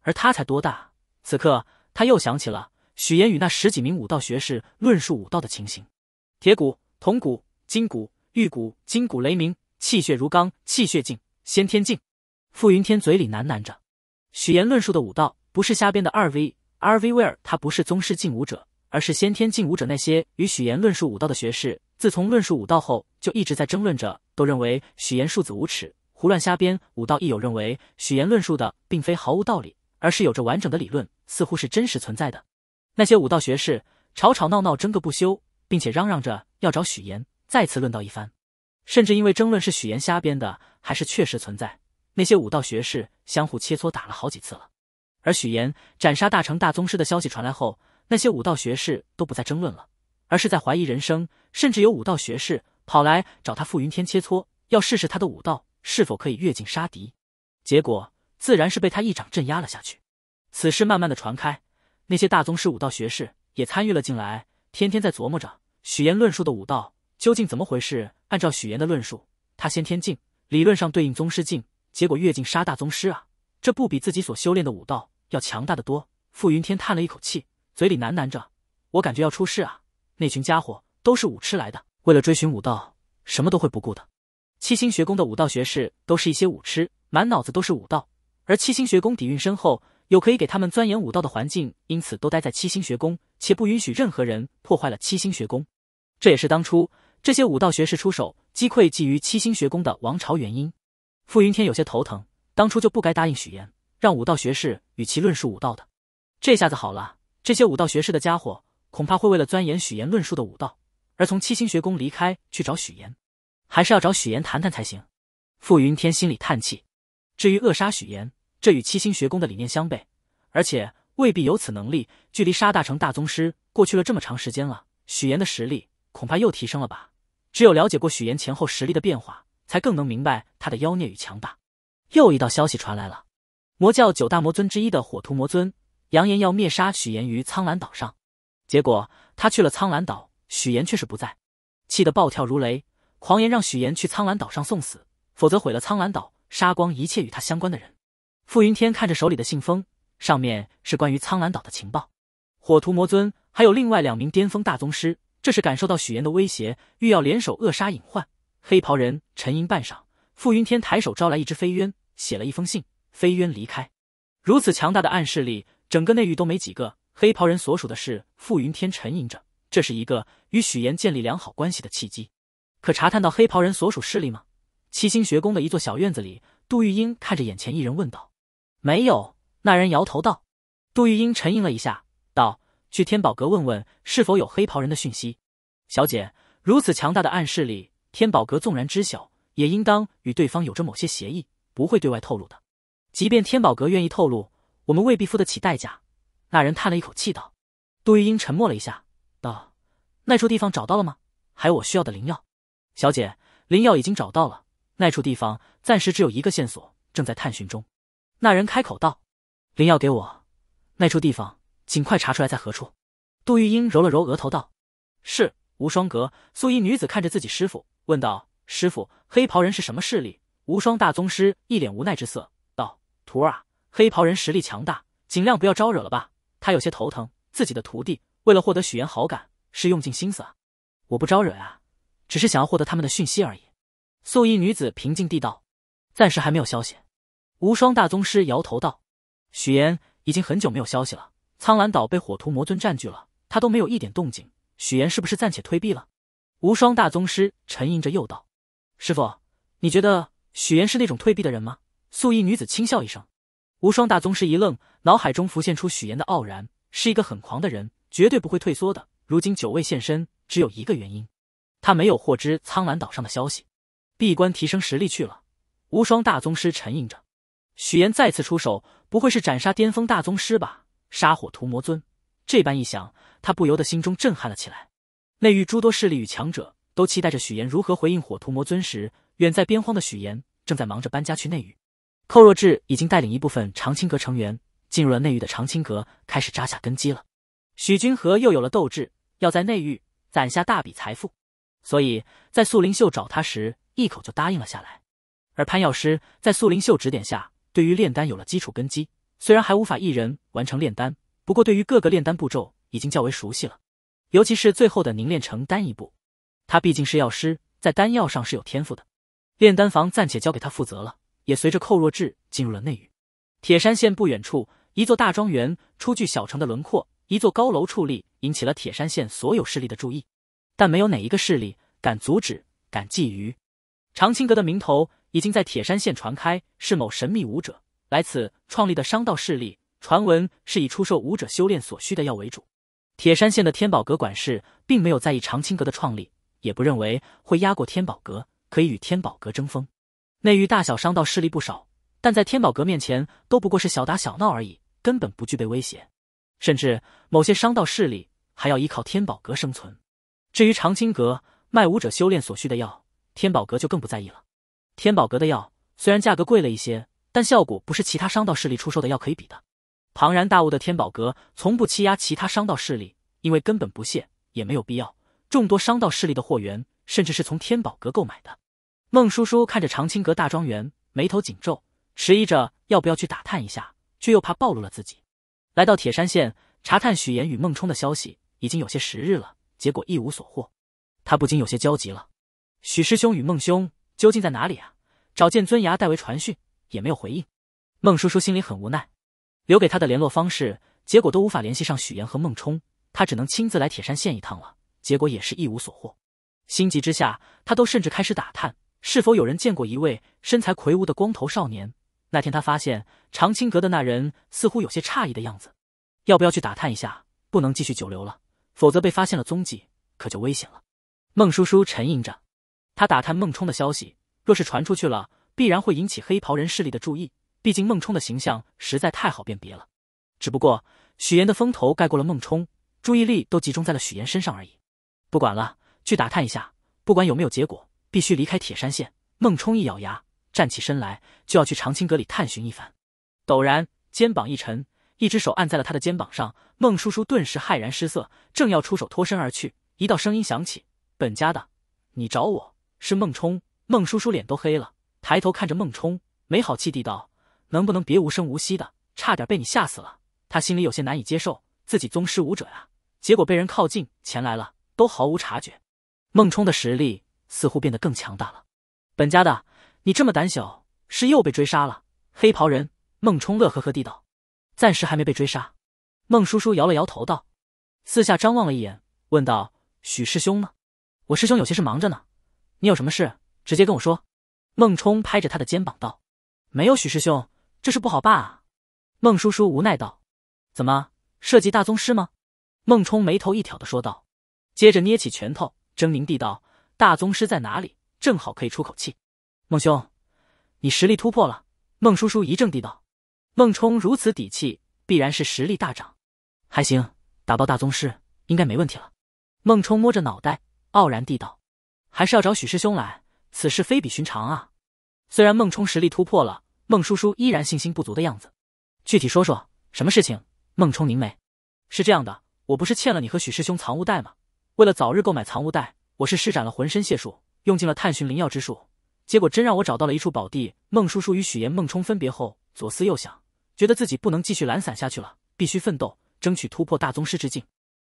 而他才多大？此刻他又想起了许岩与那十几名武道学士论述武道的情形。铁骨、铜骨、金骨、玉骨，金骨雷鸣，气血如钢，气血境，先天境。傅云天嘴里喃喃着：“许岩论述的武道不是瞎编的。”二 v 二 v 威尔，他不是宗师境武者，而是先天境武者。那些与许岩论述武道的学士，自从论述武道后，就一直在争论着，都认为许岩庶子无耻，胡乱瞎编。武道亦有认为许岩论述的并非毫无道理，而是有着完整的理论，似乎是真实存在的。那些武道学士吵吵闹闹，争个不休，并且嚷嚷着要找许岩再次论道一番，甚至因为争论是许岩瞎编的还是确实存在。那些武道学士相互切磋打了好几次了，而许岩斩杀大成大宗师的消息传来后，那些武道学士都不再争论了，而是在怀疑人生，甚至有武道学士跑来找他傅云天切磋，要试试他的武道是否可以越境杀敌。结果自然是被他一掌镇压了下去。此事慢慢的传开，那些大宗师武道学士也参与了进来，天天在琢磨着许岩论述的武道究竟怎么回事。按照许岩的论述，他先天境理论上对应宗师境。结果越境杀大宗师啊！这不比自己所修炼的武道要强大的多？傅云天叹了一口气，嘴里喃喃着：“我感觉要出事啊！那群家伙都是武痴来的，为了追寻武道，什么都会不顾的。”七星学宫的武道学士都是一些武痴，满脑子都是武道。而七星学宫底蕴深厚，有可以给他们钻研武道的环境，因此都待在七星学宫，且不允许任何人破坏了七星学宫。这也是当初这些武道学士出手击溃觊觎七星学宫的王朝原因。傅云天有些头疼，当初就不该答应许岩，让武道学士与其论述武道的。这下子好了，这些武道学士的家伙恐怕会为了钻研许岩论述的武道，而从七星学宫离开去找许岩，还是要找许岩谈谈才行。傅云天心里叹气。至于扼杀许岩，这与七星学宫的理念相悖，而且未必有此能力。距离杀大成大宗师过去了这么长时间了，许岩的实力恐怕又提升了吧？只有了解过许岩前后实力的变化。才更能明白他的妖孽与强大。又一道消息传来了，魔教九大魔尊之一的火屠魔尊扬言要灭杀许岩于苍兰岛上。结果他去了苍兰岛，许岩却是不在，气得暴跳如雷，狂言让许岩去苍兰岛上送死，否则毁了苍兰岛，杀光一切与他相关的人。傅云天看着手里的信封，上面是关于苍兰岛的情报。火屠魔尊还有另外两名巅峰大宗师，这是感受到许岩的威胁，欲要联手扼杀隐患。黑袍人沉吟半晌，傅云天抬手招来一只飞鸢，写了一封信，飞鸢离开。如此强大的暗势力，整个内域都没几个。黑袍人所属的是傅云天沉吟着，这是一个与许岩建立良好关系的契机。可查探到黑袍人所属势力吗？七星学宫的一座小院子里，杜玉英看着眼前一人问道：“没有。”那人摇头道。杜玉英沉吟了一下，道：“去天宝阁问问，是否有黑袍人的讯息。”小姐，如此强大的暗势力。天宝阁纵然知晓，也应当与对方有着某些协议，不会对外透露的。即便天宝阁愿意透露，我们未必付得起代价。”那人叹了一口气道。杜玉英沉默了一下，道：“那处地方找到了吗？还有我需要的灵药。”“小姐，灵药已经找到了，那处地方暂时只有一个线索，正在探寻中。”那人开口道。“灵药给我，那处地方尽快查出来在何处。”杜玉英揉了揉额头道：“是无双阁素衣女子看着自己师傅。”问道：“师傅，黑袍人是什么势力？”无双大宗师一脸无奈之色，道：“徒儿，啊，黑袍人实力强大，尽量不要招惹了吧。”他有些头疼，自己的徒弟为了获得许岩好感，是用尽心思啊。我不招惹啊，只是想要获得他们的讯息而已。”素衣女子平静地道：“暂时还没有消息。”无双大宗师摇头道：“许岩已经很久没有消息了，苍兰岛被火屠魔尊占据了，他都没有一点动静。许岩是不是暂且退避了？”无双大宗师沉吟着，又道：“师傅，你觉得许岩是那种退避的人吗？”素衣女子轻笑一声。无双大宗师一愣，脑海中浮现出许岩的傲然，是一个很狂的人，绝对不会退缩的。如今九位现身，只有一个原因，他没有获知苍兰岛上的消息，闭关提升实力去了。无双大宗师沉吟着，许岩再次出手，不会是斩杀巅峰大宗师吧？杀火屠魔尊。这般一想，他不由得心中震撼了起来。内域诸多势力与强者都期待着许岩如何回应火屠魔尊时，远在边荒的许岩正在忙着搬家去内域。寇若智已经带领一部分长青阁成员进入了内域的长青阁，开始扎下根基了。许君和又有了斗志，要在内域攒下大笔财富，所以在素灵秀找他时，一口就答应了下来。而潘药师在素灵秀指点下，对于炼丹有了基础根基，虽然还无法一人完成炼丹，不过对于各个炼丹步骤已经较为熟悉了。尤其是最后的凝练成丹一步，他毕竟是药师，在丹药上是有天赋的。炼丹房暂且交给他负责了，也随着寇若智进入了内域。铁山县不远处，一座大庄园初具小城的轮廓，一座高楼矗立，引起了铁山县所有势力的注意。但没有哪一个势力敢阻止、敢觊觎。长青阁的名头已经在铁山县传开，是某神秘武者来此创立的商道势力，传闻是以出售武者修炼所需的药为主。铁山县的天宝阁管事并没有在意长青阁的创立，也不认为会压过天宝阁，可以与天宝阁争锋。内域大小商道势力不少，但在天宝阁面前都不过是小打小闹而已，根本不具备威胁。甚至某些商道势力还要依靠天宝阁生存。至于长青阁卖武者修炼所需的药，天宝阁就更不在意了。天宝阁的药虽然价格贵了一些，但效果不是其他商道势力出售的药可以比的。庞然大物的天宝阁从不欺压其他商道势力，因为根本不屑，也没有必要。众多商道势力的货源，甚至是从天宝阁购买的。孟叔叔看着长青阁大庄园，眉头紧皱，迟疑着要不要去打探一下，却又怕暴露了自己。来到铁山县，查探许岩与孟冲的消息已经有些时日了，结果一无所获，他不禁有些焦急了。许师兄与孟兄究竟在哪里啊？找剑尊崖代为传讯，也没有回应。孟叔叔心里很无奈。留给他的联络方式，结果都无法联系上许岩和孟冲，他只能亲自来铁山县一趟了。结果也是一无所获，心急之下，他都甚至开始打探，是否有人见过一位身材魁梧的光头少年。那天他发现长青阁的那人似乎有些诧异的样子，要不要去打探一下？不能继续久留了，否则被发现了踪迹，可就危险了。孟叔叔沉吟着，他打探孟冲的消息，若是传出去了，必然会引起黑袍人势力的注意。毕竟孟冲的形象实在太好辨别了，只不过许岩的风头盖过了孟冲，注意力都集中在了许岩身上而已。不管了，去打探一下，不管有没有结果，必须离开铁山县。孟冲一咬牙，站起身来，就要去长青阁里探寻一番。陡然肩膀一沉，一只手按在了他的肩膀上，孟叔叔顿时骇然失色，正要出手脱身而去，一道声音响起：“本家的，你找我是孟冲。”孟叔叔脸都黑了，抬头看着孟冲，没好气地道。能不能别无声无息的，差点被你吓死了！他心里有些难以接受，自己宗师武者呀，结果被人靠近前来了，都毫无察觉。孟冲的实力似乎变得更强大了。本家的，你这么胆小，是又被追杀了？黑袍人孟冲乐呵呵地道：“暂时还没被追杀。”孟叔叔摇了摇头道：“四下张望了一眼，问道：‘许师兄呢？’我师兄有些事忙着呢，你有什么事，直接跟我说。”孟冲拍着他的肩膀道：“没有，许师兄。”这是不好办啊，孟叔叔无奈道：“怎么，涉及大宗师吗？”孟冲眉头一挑的说道，接着捏起拳头，狰狞地道：“大宗师在哪里？正好可以出口气。”孟兄，你实力突破了。”孟叔叔一怔地道。孟冲如此底气，必然是实力大涨，还行，打爆大宗师应该没问题了。孟冲摸着脑袋，傲然地道：“还是要找许师兄来，此事非比寻常啊。”虽然孟冲实力突破了。孟叔叔依然信心不足的样子。具体说说什么事情？孟冲凝眉。是这样的，我不是欠了你和许师兄藏物袋吗？为了早日购买藏物袋，我是施展了浑身解数，用尽了探寻灵药之术。结果真让我找到了一处宝地。孟叔叔与许岩、孟冲分别后，左思右想，觉得自己不能继续懒散下去了，必须奋斗，争取突破大宗师之境。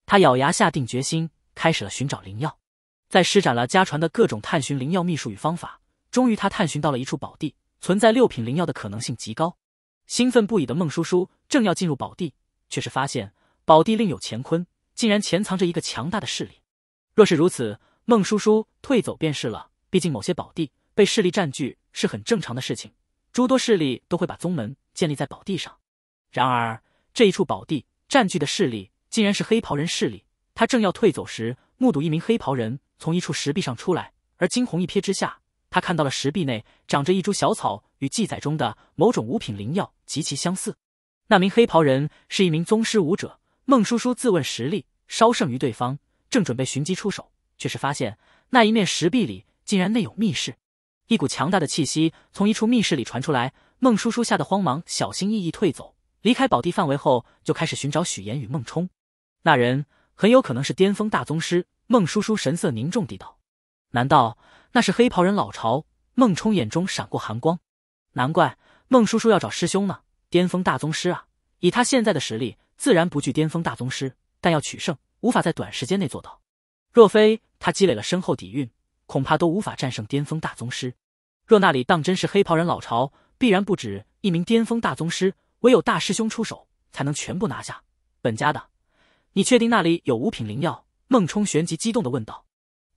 他咬牙下定决心，开始了寻找灵药。在施展了家传的各种探寻灵药秘术与方法，终于他探寻到了一处宝地。存在六品灵药的可能性极高，兴奋不已的孟叔叔正要进入宝地，却是发现宝地另有乾坤，竟然潜藏着一个强大的势力。若是如此，孟叔叔退走便是了。毕竟某些宝地被势力占据是很正常的事情，诸多势力都会把宗门建立在宝地上。然而这一处宝地占据的势力竟然是黑袍人势力。他正要退走时，目睹一名黑袍人从一处石壁上出来，而惊鸿一瞥之下。他看到了石壁内长着一株小草，与记载中的某种五品灵药极其相似。那名黑袍人是一名宗师武者，孟叔叔自问实力稍胜于对方，正准备寻机出手，却是发现那一面石壁里竟然内有密室，一股强大的气息从一处密室里传出来。孟叔叔吓得慌忙小心翼翼退走，离开宝地范围后，就开始寻找许岩与孟冲。那人很有可能是巅峰大宗师。孟叔叔神色凝重地道：“难道？”那是黑袍人老巢，孟冲眼中闪过寒光，难怪孟叔叔要找师兄呢。巅峰大宗师啊，以他现在的实力，自然不惧巅峰大宗师，但要取胜，无法在短时间内做到。若非他积累了深厚底蕴，恐怕都无法战胜巅峰大宗师。若那里当真是黑袍人老巢，必然不止一名巅峰大宗师，唯有大师兄出手，才能全部拿下。本家的，你确定那里有五品灵药？孟冲旋即激动的问道：“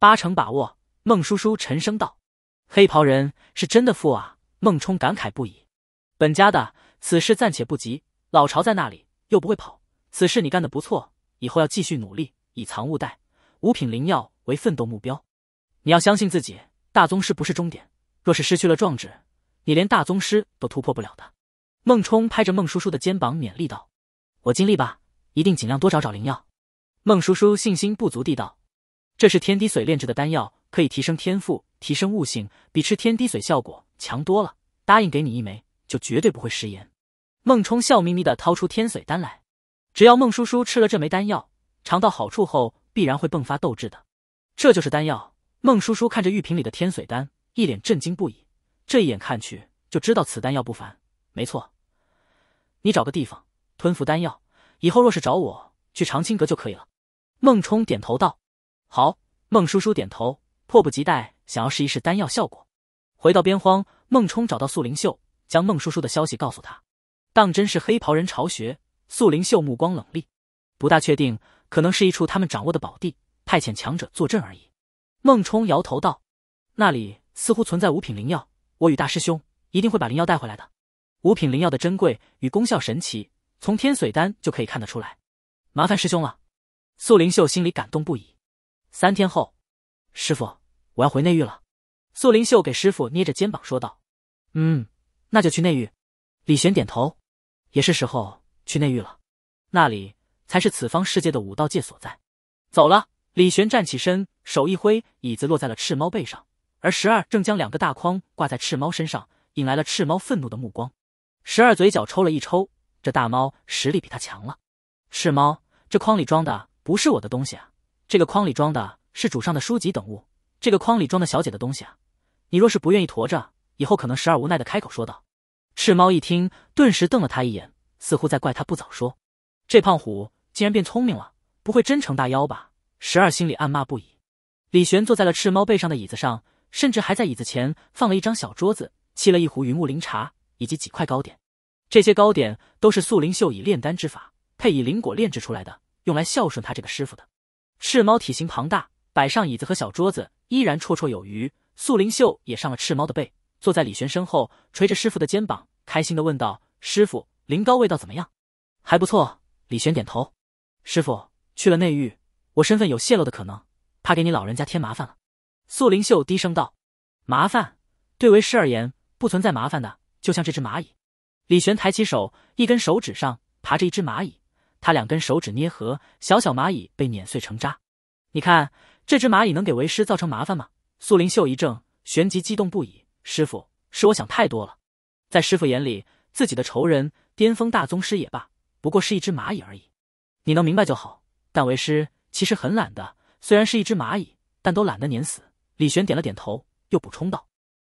八成把握。”孟叔叔沉声道：“黑袍人是真的富啊！”孟冲感慨不已。本家的此事暂且不急，老巢在那里，又不会跑。此事你干得不错，以后要继续努力，以藏物袋五品灵药为奋斗目标。你要相信自己，大宗师不是终点。若是失去了壮志，你连大宗师都突破不了的。孟冲拍着孟叔叔的肩膀勉励道：“我尽力吧，一定尽量多找找灵药。”孟叔叔信心不足地道。这是天滴水炼制的丹药，可以提升天赋，提升悟性，比吃天滴水效果强多了。答应给你一枚，就绝对不会食言。孟冲笑眯眯的掏出天髓丹来，只要孟叔叔吃了这枚丹药，尝到好处后，必然会迸发斗志的。这就是丹药。孟叔叔看着玉瓶里的天髓丹，一脸震惊不已。这一眼看去就知道此丹药不凡。没错，你找个地方吞服丹药，以后若是找我去长青阁就可以了。孟冲点头道。好，孟叔叔点头，迫不及待想要试一试丹药效果。回到边荒，孟冲找到素灵秀，将孟叔叔的消息告诉他。当真是黑袍人巢穴。素灵秀目光冷厉，不大确定，可能是一处他们掌握的宝地，派遣强者坐镇而已。孟冲摇头道：“那里似乎存在五品灵药，我与大师兄一定会把灵药带回来的。五品灵药的珍贵与功效神奇，从天髓丹就可以看得出来。麻烦师兄了。”素灵秀心里感动不已。三天后，师傅，我要回内狱了。素灵秀给师傅捏着肩膀说道：“嗯，那就去内狱。”李玄点头，也是时候去内狱了，那里才是此方世界的武道界所在。走了。李玄站起身，手一挥，椅子落在了赤猫背上，而十二正将两个大筐挂在赤猫身上，引来了赤猫愤怒的目光。十二嘴角抽了一抽，这大猫实力比他强了。赤猫，这筐里装的不是我的东西啊！这个筐里装的是主上的书籍等物，这个筐里装的小姐的东西啊。你若是不愿意驮着，以后可能十二无奈的开口说道。赤猫一听，顿时瞪了他一眼，似乎在怪他不早说。这胖虎竟然变聪明了，不会真成大妖吧？十二心里暗骂不已。李玄坐在了赤猫背上的椅子上，甚至还在椅子前放了一张小桌子，沏了一壶云雾灵茶以及几块糕点。这些糕点都是素灵秀以炼丹之法配以灵果炼制出来的，用来孝顺他这个师傅的。赤猫体型庞大，摆上椅子和小桌子依然绰绰有余。素灵秀也上了赤猫的背，坐在李玄身后，捶着师傅的肩膀，开心的问道：“师傅，灵膏味道怎么样？还不错。”李玄点头。师傅去了内狱，我身份有泄露的可能，怕给你老人家添麻烦了。”素灵秀低声道：“麻烦，对为师而言不存在麻烦的，就像这只蚂蚁。”李玄抬起手，一根手指上爬着一只蚂蚁。他两根手指捏合，小小蚂蚁被碾碎成渣。你看，这只蚂蚁能给为师造成麻烦吗？素灵秀一怔，旋即激动不已。师傅，是我想太多了。在师傅眼里，自己的仇人，巅峰大宗师也罢，不过是一只蚂蚁而已。你能明白就好。但为师其实很懒的，虽然是一只蚂蚁，但都懒得碾死。李玄点了点头，又补充道：“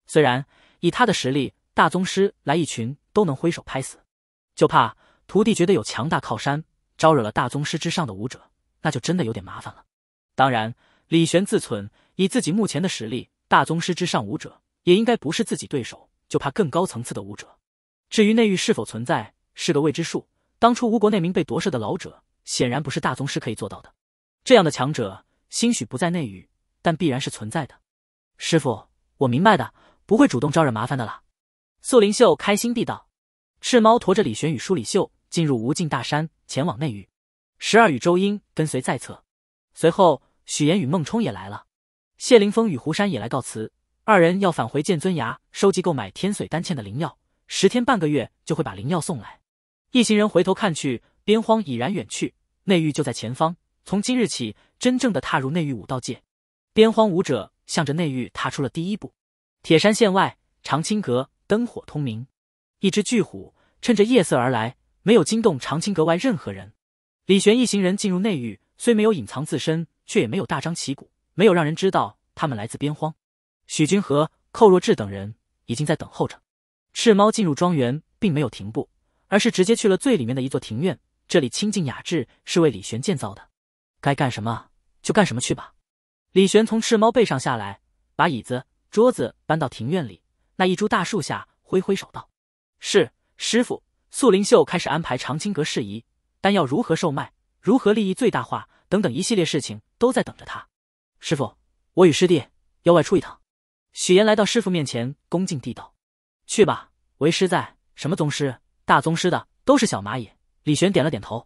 虽然以他的实力，大宗师来一群都能挥手拍死，就怕徒弟觉得有强大靠山。”招惹了大宗师之上的武者，那就真的有点麻烦了。当然，李玄自忖以自己目前的实力，大宗师之上武者也应该不是自己对手，就怕更高层次的武者。至于内域是否存在，是个未知数。当初吴国那名被夺舍的老者，显然不是大宗师可以做到的。这样的强者，兴许不在内域，但必然是存在的。师傅，我明白的，不会主动招惹麻烦的啦。素灵秀开心地道。赤猫驮着李玄与舒里秀。进入无尽大山，前往内域。十二与周英跟随在侧，随后许岩与孟冲也来了。谢凌峰与胡山也来告辞，二人要返回剑尊崖收集购买天髓丹欠的灵药，十天半个月就会把灵药送来。一行人回头看去，边荒已然远去，内域就在前方。从今日起，真正的踏入内域武道界。边荒武者向着内域踏出了第一步。铁山县外，长青阁灯火通明，一只巨虎趁着夜色而来。没有惊动长青阁外任何人。李玄一行人进入内域，虽没有隐藏自身，却也没有大张旗鼓，没有让人知道他们来自边荒。许君和寇若智等人已经在等候着。赤猫进入庄园，并没有停步，而是直接去了最里面的一座庭院。这里清静雅致，是为李玄建造的。该干什么就干什么去吧。李玄从赤猫背上下来，把椅子、桌子搬到庭院里那一株大树下，挥挥手道：“是师傅。”素灵秀开始安排长青阁事宜，但要如何售卖，如何利益最大化等等一系列事情都在等着他。师傅，我与师弟要外出一趟。许岩来到师傅面前，恭敬地道：“去吧，为师在。什么宗师、大宗师的都是小蚂蚁。”李玄点了点头。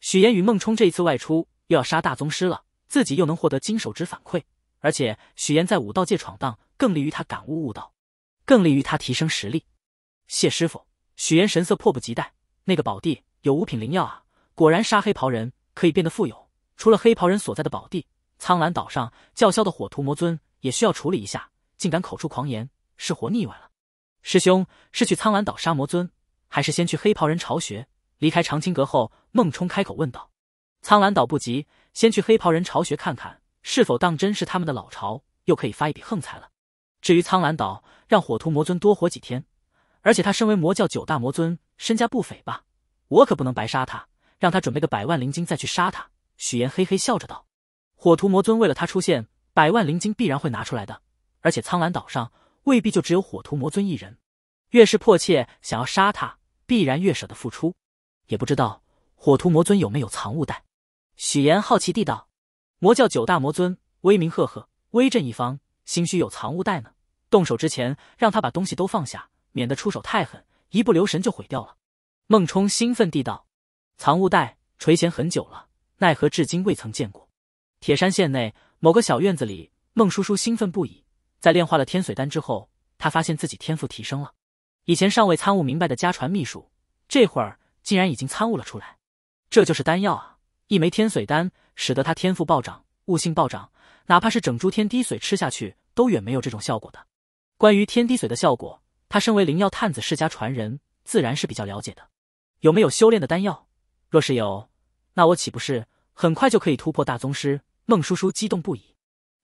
许岩与孟冲这一次外出又要杀大宗师了，自己又能获得金手指反馈，而且许岩在武道界闯荡更利于他感悟悟道，更利于他提升实力。谢师傅。许岩神色迫不及待，那个宝地有五品灵药啊！果然杀黑袍人可以变得富有。除了黑袍人所在的宝地，苍兰岛上叫嚣的火屠魔尊也需要处理一下。竟敢口出狂言，是活腻歪了。师兄是去苍兰岛杀魔尊，还是先去黑袍人巢穴？离开长青阁后，孟冲开口问道。苍兰岛不急，先去黑袍人巢穴看看，是否当真是他们的老巢，又可以发一笔横财了。至于苍兰岛，让火屠魔尊多活几天。而且他身为魔教九大魔尊，身家不菲吧？我可不能白杀他，让他准备个百万灵晶再去杀他。许岩嘿嘿笑着道：“火图魔尊为了他出现，百万灵晶必然会拿出来的。而且苍兰岛上未必就只有火图魔尊一人，越是迫切想要杀他，必然越舍得付出。也不知道火图魔尊有没有藏物袋。”许岩好奇地道：“魔教九大魔尊威名赫赫，威震一方，心虚有藏物袋呢？动手之前，让他把东西都放下。”免得出手太狠，一不留神就毁掉了。孟冲兴奋地道：“藏物袋垂涎很久了，奈何至今未曾见过。”铁山县内某个小院子里，孟叔叔兴奋不已。在炼化了天髓丹之后，他发现自己天赋提升了，以前尚未参悟明白的家传秘术，这会儿竟然已经参悟了出来。这就是丹药啊！一枚天髓丹使得他天赋暴涨，悟性暴涨，哪怕是整株天滴水吃下去，都远没有这种效果的。关于天滴水的效果。他身为灵药探子世家传人，自然是比较了解的。有没有修炼的丹药？若是有，那我岂不是很快就可以突破大宗师？孟叔叔激动不已，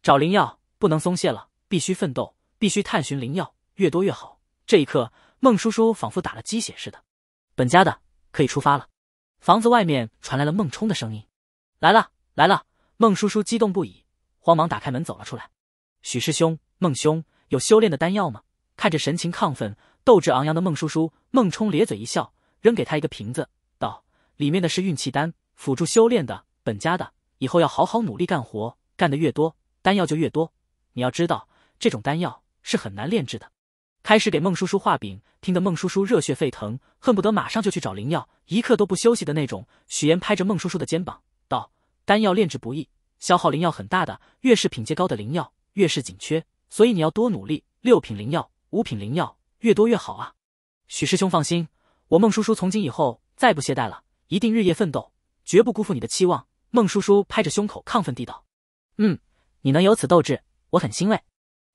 找灵药不能松懈了，必须奋斗，必须探寻灵药，越多越好。这一刻，孟叔叔仿佛打了鸡血似的。本家的可以出发了。房子外面传来了孟冲的声音：“来了，来了！”孟叔叔激动不已，慌忙打开门走了出来。许师兄，孟兄，有修炼的丹药吗？看着神情亢奋、斗志昂扬的孟叔叔，孟冲咧嘴一笑，扔给他一个瓶子，道：“里面的是运气丹，辅助修炼的，本家的。以后要好好努力干活，干得越多，丹药就越多。你要知道，这种丹药是很难炼制的。”开始给孟叔叔画饼，听得孟叔叔热血沸腾，恨不得马上就去找灵药，一刻都不休息的那种。许言拍着孟叔叔的肩膀，道：“丹药炼制不易，消耗灵药很大的，越是品阶高的灵药越是紧缺，所以你要多努力。六品灵药。”五品灵药越多越好啊！许师兄放心，我孟叔叔从今以后再不懈怠了，一定日夜奋斗，绝不辜负你的期望。孟叔叔拍着胸口，亢奋地道：“嗯，你能有此斗志，我很欣慰。”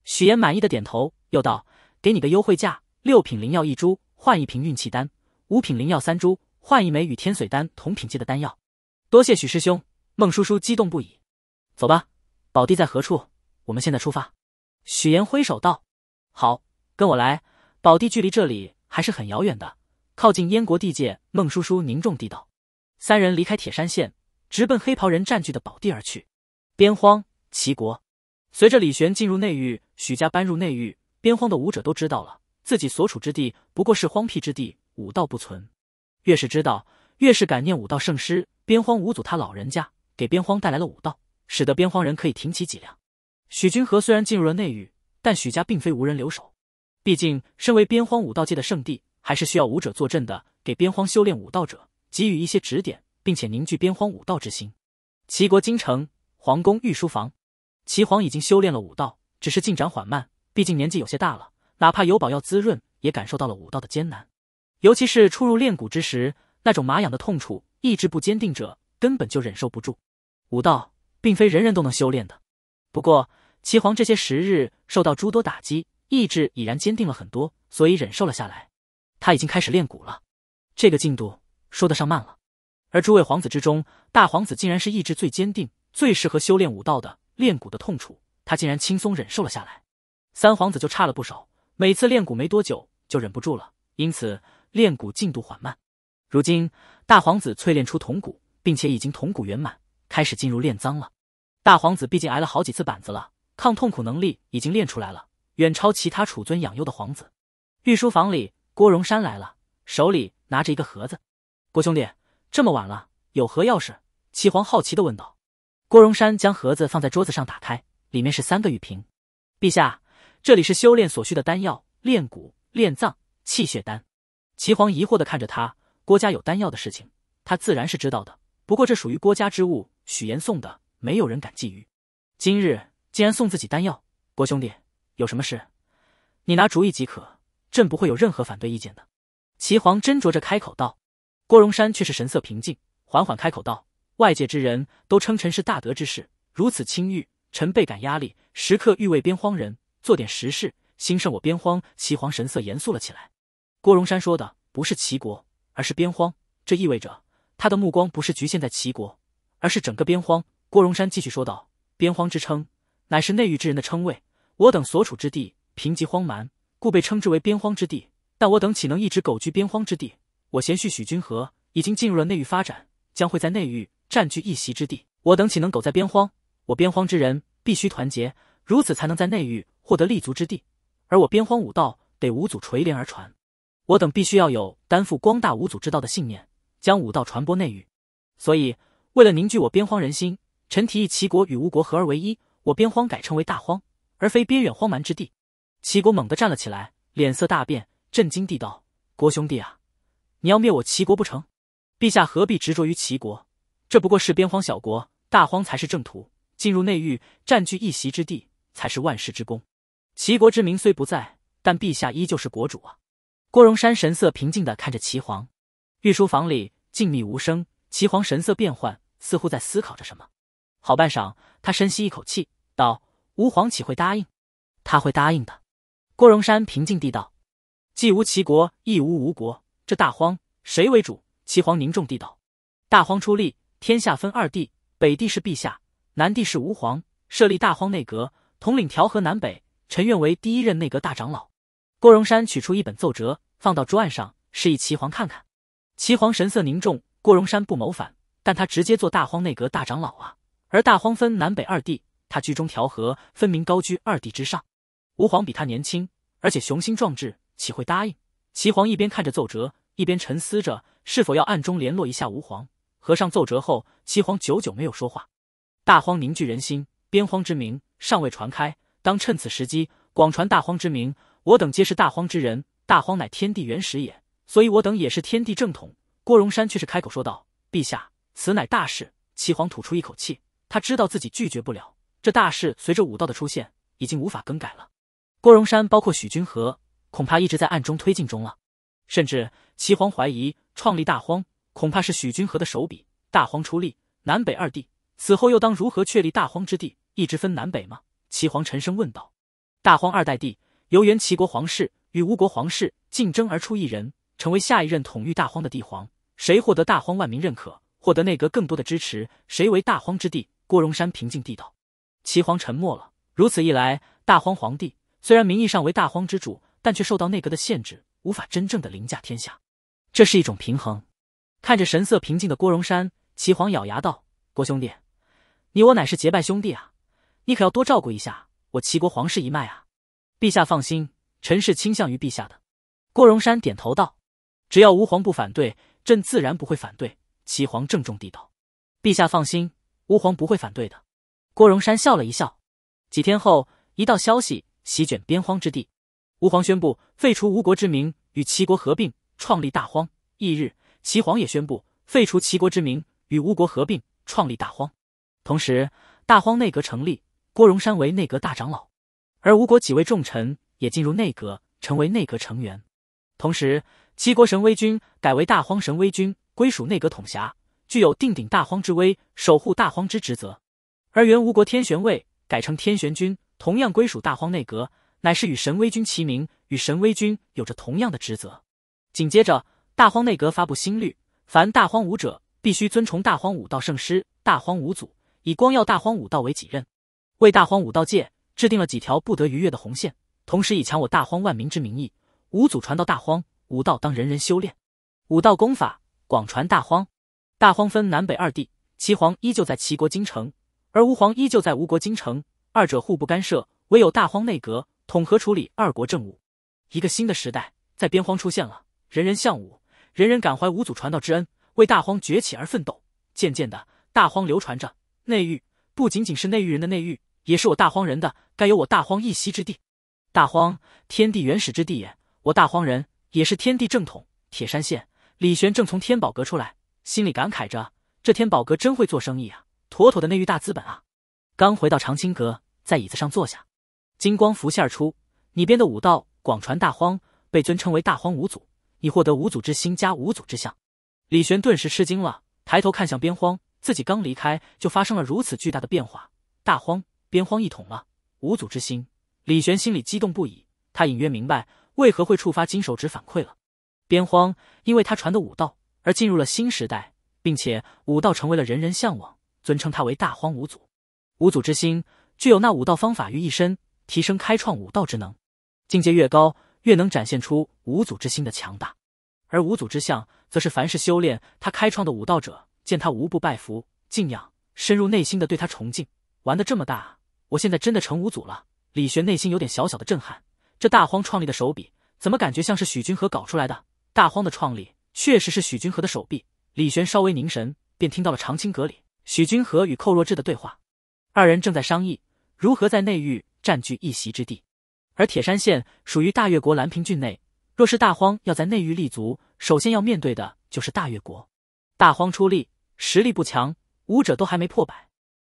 许岩满意的点头，又道：“给你个优惠价，六品灵药一株换一瓶运气丹，五品灵药三株换一枚与天水丹同品阶的丹药。”多谢许师兄！孟叔叔激动不已。走吧，宝地在何处？我们现在出发。许岩挥手道：“好。”跟我来，宝地距离这里还是很遥远的，靠近燕国地界。孟叔叔凝重地道：“三人离开铁山县，直奔黑袍人占据的宝地而去。”边荒，齐国。随着李玄进入内域，许家搬入内域，边荒的武者都知道了自己所处之地不过是荒僻之地，武道不存。越是知道，越是感念武道圣师边荒武祖他老人家给边荒带来了武道，使得边荒人可以挺起脊梁。许君和虽然进入了内域，但许家并非无人留守。毕竟，身为边荒武道界的圣地，还是需要武者坐镇的，给边荒修炼武道者给予一些指点，并且凝聚边荒武道之心。齐国京城皇宫御书房，齐皇已经修炼了武道，只是进展缓慢。毕竟年纪有些大了，哪怕有宝要滋润，也感受到了武道的艰难。尤其是初入练骨之时，那种麻痒的痛楚，意志不坚定者根本就忍受不住。武道并非人人都能修炼的。不过，齐皇这些时日受到诸多打击。意志已然坚定了很多，所以忍受了下来。他已经开始练蛊了，这个进度说得上慢了。而诸位皇子之中，大皇子竟然是意志最坚定、最适合修炼武道的。练蛊的痛楚，他竟然轻松忍受了下来。三皇子就差了不少，每次练蛊没多久就忍不住了，因此练蛊进度缓慢。如今大皇子淬炼出铜骨，并且已经铜骨圆满，开始进入炼脏了。大皇子毕竟挨了好几次板子了，抗痛苦能力已经练出来了。远超其他储尊养幼的皇子。御书房里，郭荣山来了，手里拿着一个盒子。郭兄弟，这么晚了，有何要事？齐皇好奇的问道。郭荣山将盒子放在桌子上，打开，里面是三个玉瓶。陛下，这里是修炼所需的丹药，炼骨、炼脏、气血丹。齐皇疑惑的看着他。郭家有丹药的事情，他自然是知道的。不过这属于郭家之物，许炎送的，没有人敢觊觎。今日竟然送自己丹药，郭兄弟。有什么事，你拿主意即可，朕不会有任何反对意见的。齐皇斟酌着开口道。郭荣山却是神色平静，缓缓开口道：“外界之人都称臣是大德之士，如此清誉，臣倍感压力，时刻欲为边荒人做点实事。”兴盛我边荒。齐皇神色严肃了起来。郭荣山说的不是齐国，而是边荒，这意味着他的目光不是局限在齐国，而是整个边荒。郭荣山继续说道：“边荒之称，乃是内域之人的称谓。”我等所处之地贫瘠荒蛮，故被称之为边荒之地。但我等岂能一直苟居边荒之地？我贤婿许君和已经进入了内域发展，将会在内域占据一席之地。我等岂能苟在边荒？我边荒之人必须团结，如此才能在内域获得立足之地。而我边荒武道得五祖垂怜而传，我等必须要有担负光大五祖之道的信念，将武道传播内域。所以，为了凝聚我边荒人心，臣提议齐国与吴国合而为一，我边荒改称为大荒。而非边远荒蛮之地，齐国猛地站了起来，脸色大变，震惊地道：“郭兄弟啊，你要灭我齐国不成？陛下何必执着于齐国？这不过是边荒小国，大荒才是正途。进入内域，占据一席之地，才是万世之功。齐国之名虽不在，但陛下依旧是国主啊！”郭荣山神色平静地看着齐皇。御书房里静谧无声，齐皇神色变幻，似乎在思考着什么。好半晌，他深吸一口气，道。吾皇岂会答应？他会答应的。郭荣山平静地道：“既无齐国，亦无吴国，这大荒谁为主？”齐皇凝重地道：“大荒出立，天下分二地，北地是陛下，南地是吾皇。设立大荒内阁，统领调和南北。臣愿为第一任内阁大长老。”郭荣山取出一本奏折，放到桌案上，示意齐皇看看。齐皇神色凝重。郭荣山不谋反，但他直接做大荒内阁大长老啊！而大荒分南北二地。他居中调和，分明高居二帝之上。吾皇比他年轻，而且雄心壮志，岂会答应？齐皇一边看着奏折，一边沉思着是否要暗中联络一下吾皇。合上奏折后，齐皇久久没有说话。大荒凝聚人心，边荒之名尚未传开，当趁此时机广传大荒之名。我等皆是大荒之人，大荒乃天地原始也，所以我等也是天地正统。郭荣山却是开口说道：“陛下，此乃大事。”齐皇吐出一口气，他知道自己拒绝不了。这大事随着武道的出现，已经无法更改了。郭荣山包括许君和，恐怕一直在暗中推进中了。甚至齐皇怀疑，创立大荒恐怕是许君和的手笔。大荒出力，南北二帝，此后又当如何确立大荒之地？一直分南北吗？齐皇沉声问道。大荒二代帝由原齐国皇室与吴国皇室竞争而出一人，成为下一任统御大荒的帝皇。谁获得大荒万民认可，获得内阁更多的支持，谁为大荒之地？郭荣山平静地道。齐皇沉默了。如此一来，大荒皇帝虽然名义上为大荒之主，但却受到内阁的限制，无法真正的凌驾天下。这是一种平衡。看着神色平静的郭荣山，齐皇咬牙道：“郭兄弟，你我乃是结拜兄弟啊，你可要多照顾一下我齐国皇室一脉啊！”陛下放心，臣是倾向于陛下的。”郭荣山点头道：“只要吾皇不反对，朕自然不会反对。”齐皇郑重地道：“陛下放心，吾皇不会反对的。”郭荣山笑了一笑。几天后，一道消息席卷边荒之地：吴皇宣布废除吴国之名，与齐国合并，创立大荒。翌日，齐皇也宣布废除齐国之名，与吴国合并，创立大荒。同时，大荒内阁成立，郭荣山为内阁大长老，而吴国几位重臣也进入内阁，成为内阁成员。同时，齐国神威军改为大荒神威军，归属内阁统辖，具有定鼎大荒之威，守护大荒之职责。而原吴国天玄卫改成天玄君，同样归属大荒内阁，乃是与神威军齐名，与神威军有着同样的职责。紧接着，大荒内阁发布新律，凡大荒武者必须尊崇大荒武道圣师大荒武祖，以光耀大荒武道为己任，为大荒武道界制定了几条不得逾越的红线。同时，以强我大荒万民之名义，武祖传道大荒武道，当人人修炼，武道功法广传大荒。大荒分南北二地，齐皇依旧在齐国京城。而吾皇依旧在吴国京城，二者互不干涉，唯有大荒内阁统合处理二国政务。一个新的时代在边荒出现了，人人向武，人人感怀五祖传道之恩，为大荒崛起而奋斗。渐渐的，大荒流传着内域不仅仅是内域人的内域，也是我大荒人的，该有我大荒一席之地。大荒天地原始之地也，我大荒人也是天地正统。铁山县李玄正从天宝阁出来，心里感慨着：这天宝阁真会做生意啊。妥妥的内域大资本啊！刚回到长青阁，在椅子上坐下，金光浮现而出。你编的武道广传大荒，被尊称为大荒五祖。你获得五祖之心加五祖之相。李玄顿时吃惊了，抬头看向边荒，自己刚离开就发生了如此巨大的变化。大荒边荒一统了，五祖之心，李玄心里激动不已。他隐约明白为何会触发金手指反馈了。边荒，因为他传的武道而进入了新时代，并且武道成为了人人向往。尊称他为大荒五祖，五祖之心具有那五道方法于一身，提升开创武道之能，境界越高，越能展现出五祖之心的强大。而五祖之相，则是凡是修炼他开创的武道者，见他无不拜服、敬仰，深入内心的对他崇敬。玩的这么大，我现在真的成五祖了。李玄内心有点小小的震撼，这大荒创立的手笔，怎么感觉像是许君和搞出来的？大荒的创立确实是许君和的手臂。李玄稍微凝神，便听到了长青阁里。许君和与寇若智的对话，二人正在商议如何在内域占据一席之地。而铁山县属于大越国蓝平郡内，若是大荒要在内域立足，首先要面对的就是大越国。大荒出力，实力不强，武者都还没破百，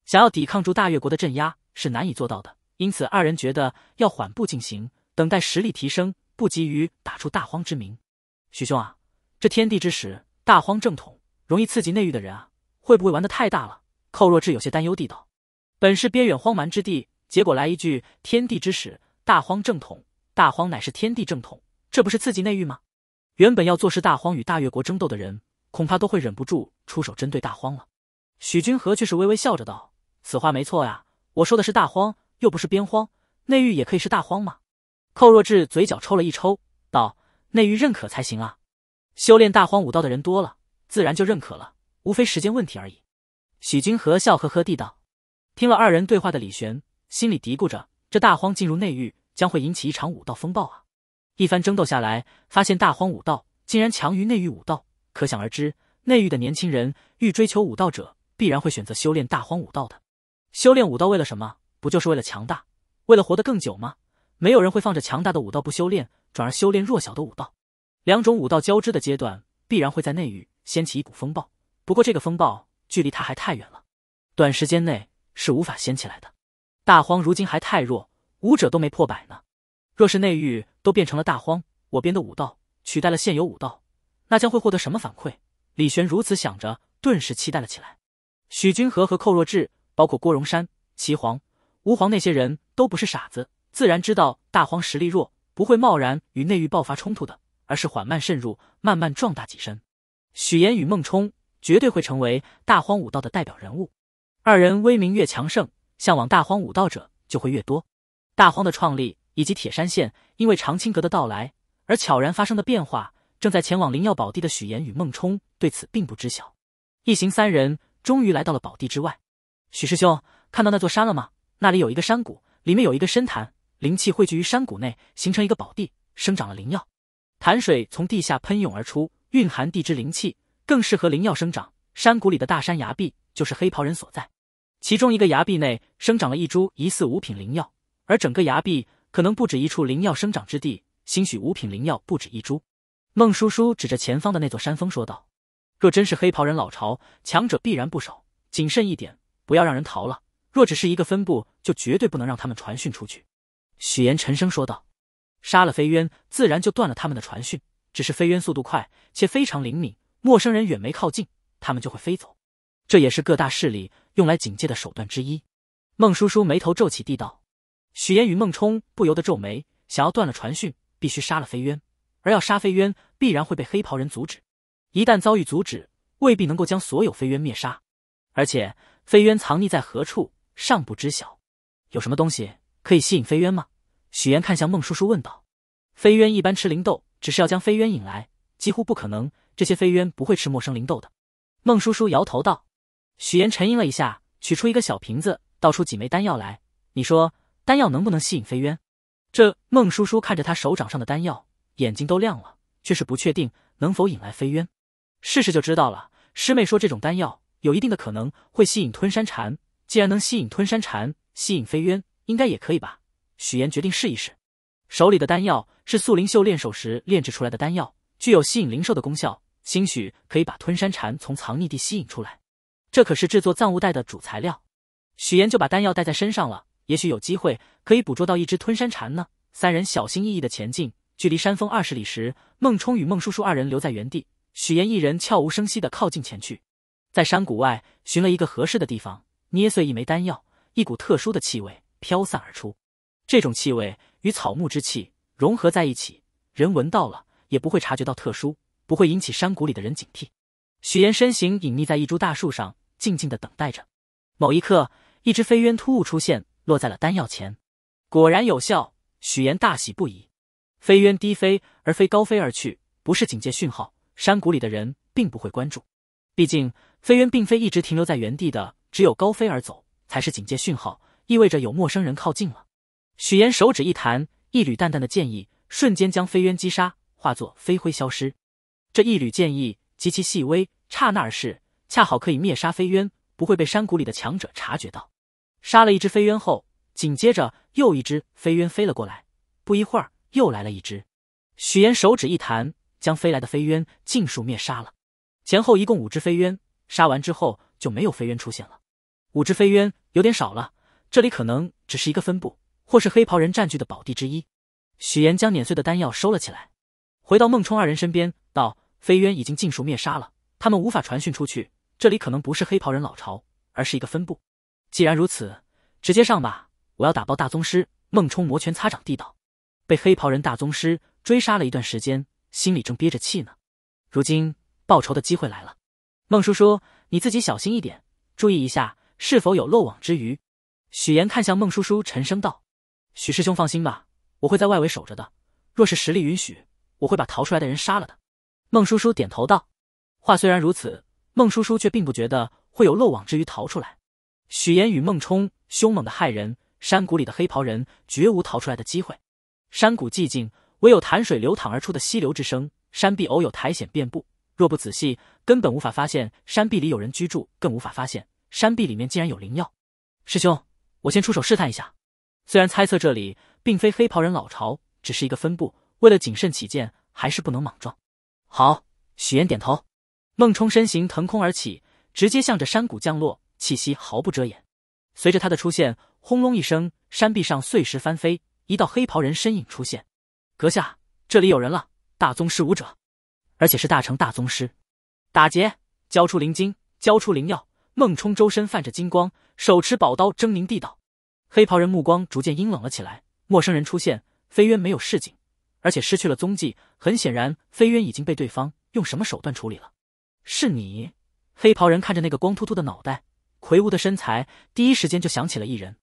想要抵抗住大越国的镇压是难以做到的。因此，二人觉得要缓步进行，等待实力提升，不急于打出大荒之名。许兄啊，这天地之始，大荒正统，容易刺激内域的人啊。会不会玩得太大了？寇若智有些担忧地道：“本是边远荒蛮之地，结果来一句天地之始，大荒正统，大荒乃是天地正统，这不是刺激内域吗？原本要坐视大荒与大越国争斗的人，恐怕都会忍不住出手针对大荒了。”许君和却是微微笑着道：“此话没错呀，我说的是大荒，又不是边荒，内域也可以是大荒吗？”寇若智嘴角抽了一抽，道：“内域认可才行啊，修炼大荒武道的人多了，自然就认可了。”无非时间问题而已，许君和笑呵呵地道。听了二人对话的李玄心里嘀咕着：这大荒进入内域将会引起一场武道风暴啊！一番争斗下来，发现大荒武道竟然强于内域武道，可想而知，内域的年轻人欲追求武道者，必然会选择修炼大荒武道的。修炼武道为了什么？不就是为了强大，为了活得更久吗？没有人会放着强大的武道不修炼，转而修炼弱小的武道。两种武道交织的阶段，必然会在内域掀起一股风暴。不过这个风暴距离他还太远了，短时间内是无法掀起来的。大荒如今还太弱，武者都没破百呢。若是内域都变成了大荒，我编的武道取代了现有武道，那将会获得什么反馈？李玄如此想着，顿时期待了起来。许君和和寇若智，包括郭荣山、齐皇、吴皇那些人都不是傻子，自然知道大荒实力弱，不会贸然与内域爆发冲突的，而是缓慢渗入，慢慢壮大己身。许岩与孟冲。绝对会成为大荒武道的代表人物，二人威名越强盛，向往大荒武道者就会越多。大荒的创立以及铁山县因为长青阁的到来而悄然发生的变化，正在前往灵药宝地的许岩与孟冲对此并不知晓。一行三人终于来到了宝地之外，许师兄看到那座山了吗？那里有一个山谷，里面有一个深潭，灵气汇聚于山谷内，形成一个宝地，生长了灵药。潭水从地下喷涌而出，蕴含地之灵气。更适合灵药生长。山谷里的大山崖壁就是黑袍人所在，其中一个崖壁内生长了一株疑似五品灵药，而整个崖壁可能不止一处灵药生长之地，兴许五品灵药不止一株。孟叔叔指着前方的那座山峰说道：“若真是黑袍人老巢，强者必然不少，谨慎一点，不要让人逃了。若只是一个分部，就绝对不能让他们传讯出去。”许言沉声说道：“杀了飞渊，自然就断了他们的传讯。只是飞渊速度快，且非常灵敏。”陌生人远没靠近，他们就会飞走。这也是各大势力用来警戒的手段之一。孟叔叔眉头皱起，地道：“许岩与孟冲不由得皱眉，想要断了传讯，必须杀了飞渊。而要杀飞渊，必然会被黑袍人阻止。一旦遭遇阻止，未必能够将所有飞渊灭杀。而且，飞渊藏匿在何处尚不知晓。有什么东西可以吸引飞渊吗？”许岩看向孟叔叔问道：“飞渊一般吃灵豆，只是要将飞渊引来，几乎不可能。”这些飞鸢不会吃陌生灵豆的，孟叔叔摇头道。许岩沉吟了一下，取出一个小瓶子，倒出几枚丹药来。你说丹药能不能吸引飞鸢？”这孟叔叔看着他手掌上的丹药，眼睛都亮了，却是不确定能否引来飞鸢。试试就知道了。师妹说这种丹药有一定的可能会吸引吞山蝉，既然能吸引吞山蝉，吸引飞鸢应该也可以吧？许岩决定试一试。手里的丹药是素灵秀练手时炼制出来的丹药，具有吸引灵兽的功效。兴许可以把吞山蝉从藏匿地吸引出来，这可是制作藏物袋的主材料。许岩就把丹药带在身上了，也许有机会可以捕捉到一只吞山蝉呢。三人小心翼翼的前进，距离山峰二十里时，孟冲与孟叔叔二人留在原地，许岩一人悄无声息的靠近前去，在山谷外寻了一个合适的地方，捏碎一枚丹药，一股特殊的气味飘散而出。这种气味与草木之气融合在一起，人闻到了也不会察觉到特殊。不会引起山谷里的人警惕。许岩身形隐匿在一株大树上，静静的等待着。某一刻，一只飞鸢突兀出现，落在了丹药前，果然有效。许岩大喜不已。飞鸢低飞而非高飞而去，不是警戒讯号，山谷里的人并不会关注。毕竟飞鸢并非一直停留在原地的，只有高飞而走才是警戒讯号，意味着有陌生人靠近了。许岩手指一弹，一缕淡淡的剑意瞬间将飞鸢击杀，化作飞灰消失。这一缕剑意极其细微，刹那而逝，恰好可以灭杀飞渊，不会被山谷里的强者察觉到。杀了一只飞渊后，紧接着又一只飞渊飞了过来，不一会儿又来了一只。许岩手指一弹，将飞来的飞渊尽数灭杀了。前后一共五只飞渊，杀完之后就没有飞渊出现了。五只飞渊有点少了，这里可能只是一个分布，或是黑袍人占据的宝地之一。许岩将碾碎的丹药收了起来，回到孟冲二人身边，道。飞渊已经尽数灭杀了，他们无法传讯出去。这里可能不是黑袍人老巢，而是一个分部。既然如此，直接上吧！我要打爆大宗师！孟冲摩拳擦掌地道。被黑袍人大宗师追杀了一段时间，心里正憋着气呢。如今报仇的机会来了。孟叔叔，你自己小心一点，注意一下是否有漏网之鱼。许岩看向孟叔叔，沉声道：“许师兄放心吧，我会在外围守着的。若是实力允许，我会把逃出来的人杀了的。”孟叔叔点头道：“话虽然如此，孟叔叔却并不觉得会有漏网之鱼逃出来。许岩与孟冲凶猛的害人，山谷里的黑袍人绝无逃出来的机会。山谷寂静，唯有潭水流淌而出的溪流之声。山壁偶有苔藓遍布，若不仔细，根本无法发现山壁里有人居住，更无法发现山壁里面竟然有灵药。师兄，我先出手试探一下。虽然猜测这里并非黑袍人老巢，只是一个分部，为了谨慎起见，还是不能莽撞。”好，许岩点头。孟冲身形腾空而起，直接向着山谷降落，气息毫不遮掩。随着他的出现，轰隆一声，山壁上碎石翻飞，一道黑袍人身影出现。阁下，这里有人了，大宗师武者，而且是大成大宗师。打劫，交出灵晶，交出灵药。孟冲周身泛着金光，手持宝刀，狰狞地道。黑袍人目光逐渐阴冷了起来。陌生人出现，飞渊没有示警。而且失去了踪迹，很显然飞渊已经被对方用什么手段处理了。是你，黑袍人看着那个光秃秃的脑袋、魁梧的身材，第一时间就想起了一人，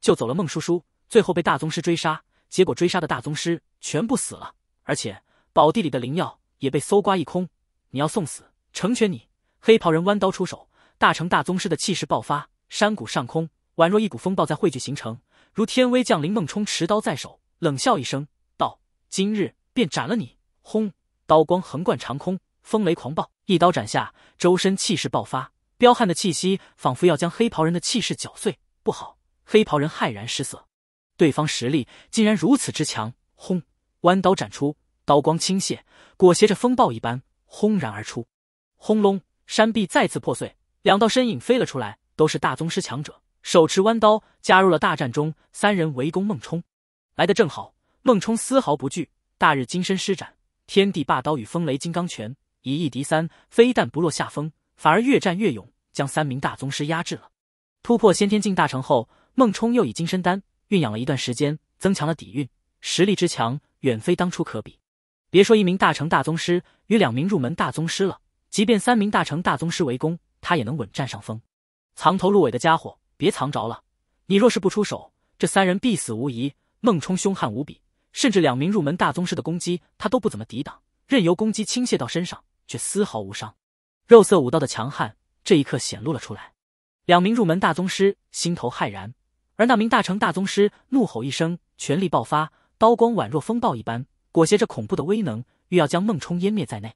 救走了孟叔叔，最后被大宗师追杀，结果追杀的大宗师全部死了，而且宝地里的灵药也被搜刮一空。你要送死，成全你！黑袍人弯刀出手，大成大宗师的气势爆发，山谷上空宛若一股风暴在汇聚形成，如天威降临。孟冲持刀在手，冷笑一声。今日便斩了你！轰，刀光横贯长空，风雷狂暴，一刀斩下，周身气势爆发，彪悍的气息仿佛要将黑袍人的气势搅碎。不好！黑袍人骇然失色，对方实力竟然如此之强！轰，弯刀斩出，刀光倾泻，裹挟着风暴一般轰然而出。轰隆，山壁再次破碎，两道身影飞了出来，都是大宗师强者，手持弯刀加入了大战中。三人围攻孟冲，来的正好。孟冲丝毫不惧，大日金身施展天地霸刀与风雷金刚拳，以一敌三，非但不落下风，反而越战越勇，将三名大宗师压制了。突破先天境大成后，孟冲又以金身丹运养了一段时间，增强了底蕴，实力之强远非当初可比。别说一名大成大宗师与两名入门大宗师了，即便三名大成大宗师围攻，他也能稳占上风。藏头露尾的家伙，别藏着了！你若是不出手，这三人必死无疑。孟冲凶悍无比。甚至两名入门大宗师的攻击，他都不怎么抵挡，任由攻击倾泻到身上，却丝毫无伤。肉色武道的强悍，这一刻显露了出来。两名入门大宗师心头骇然，而那名大成大宗师怒吼一声，全力爆发，刀光宛若风暴一般，裹挟着恐怖的威能，欲要将孟冲湮灭在内。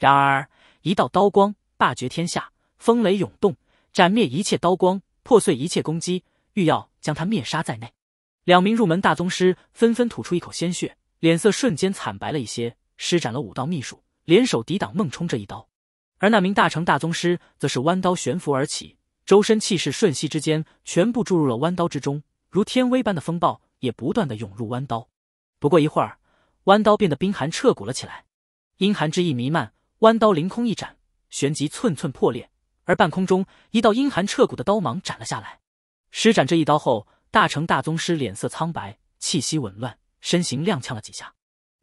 然而，一道刀光霸绝天下，风雷涌动，斩灭一切刀光，破碎一切攻击，欲要将他灭杀在内。两名入门大宗师纷纷吐出一口鲜血，脸色瞬间惨白了一些，施展了武道秘术，联手抵挡孟冲这一刀。而那名大成大宗师则是弯刀悬浮而起，周身气势瞬息之间全部注入了弯刀之中，如天威般的风暴也不断的涌入弯刀。不过一会儿，弯刀变得冰寒彻骨了起来，阴寒之意弥漫。弯刀凌空一斩，旋即寸寸破裂。而半空中，一道阴寒彻骨的刀芒斩了下来。施展这一刀后。大成大宗师脸色苍白，气息紊乱，身形踉跄了几下，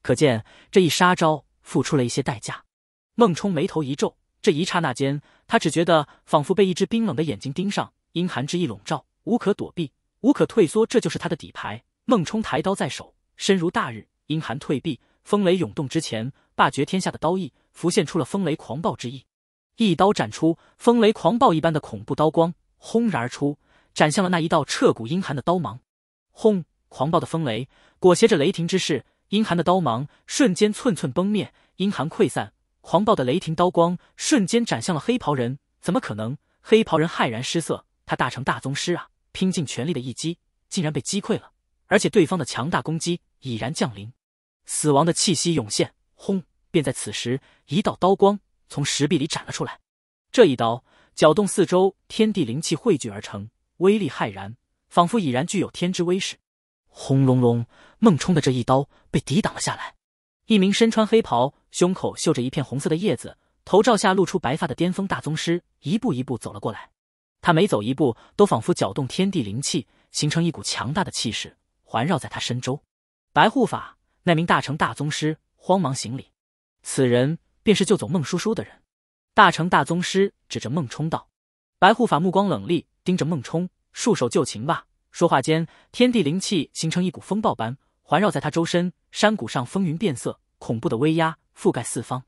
可见这一杀招付出了一些代价。孟冲眉头一皱，这一刹那间，他只觉得仿佛被一只冰冷的眼睛盯上，阴寒之意笼罩，无可躲避，无可退缩。这就是他的底牌。孟冲抬刀在手，身如大日，阴寒退避，风雷涌动之前，霸绝天下的刀意浮现出了风雷狂暴之意，一刀斩出，风雷狂暴一般的恐怖刀光轰然而出。斩向了那一道彻骨阴寒的刀芒，轰！狂暴的风雷裹挟着雷霆之势，阴寒的刀芒瞬间寸寸崩灭，阴寒溃散。狂暴的雷霆刀光瞬间斩向了黑袍人，怎么可能？黑袍人骇然失色，他大成大宗师啊，拼尽全力的一击竟然被击溃了，而且对方的强大攻击已然降临，死亡的气息涌现。轰！便在此时，一道刀光从石壁里斩了出来，这一刀搅动四周天地灵气汇聚而成。威力骇然，仿佛已然具有天之威势。轰隆隆，孟冲的这一刀被抵挡了下来。一名身穿黑袍、胸口绣着一片红色的叶子、头罩下露出白发的巅峰大宗师，一步一步走了过来。他每走一步，都仿佛搅动天地灵气，形成一股强大的气势环绕在他身周。白护法，那名大成大宗师慌忙行礼。此人便是救走孟叔叔的人。大成大宗师指着孟冲道。白护法目光冷厉，盯着孟冲，束手就擒吧。说话间，天地灵气形成一股风暴般环绕在他周身，山谷上风云变色，恐怖的威压覆盖四方。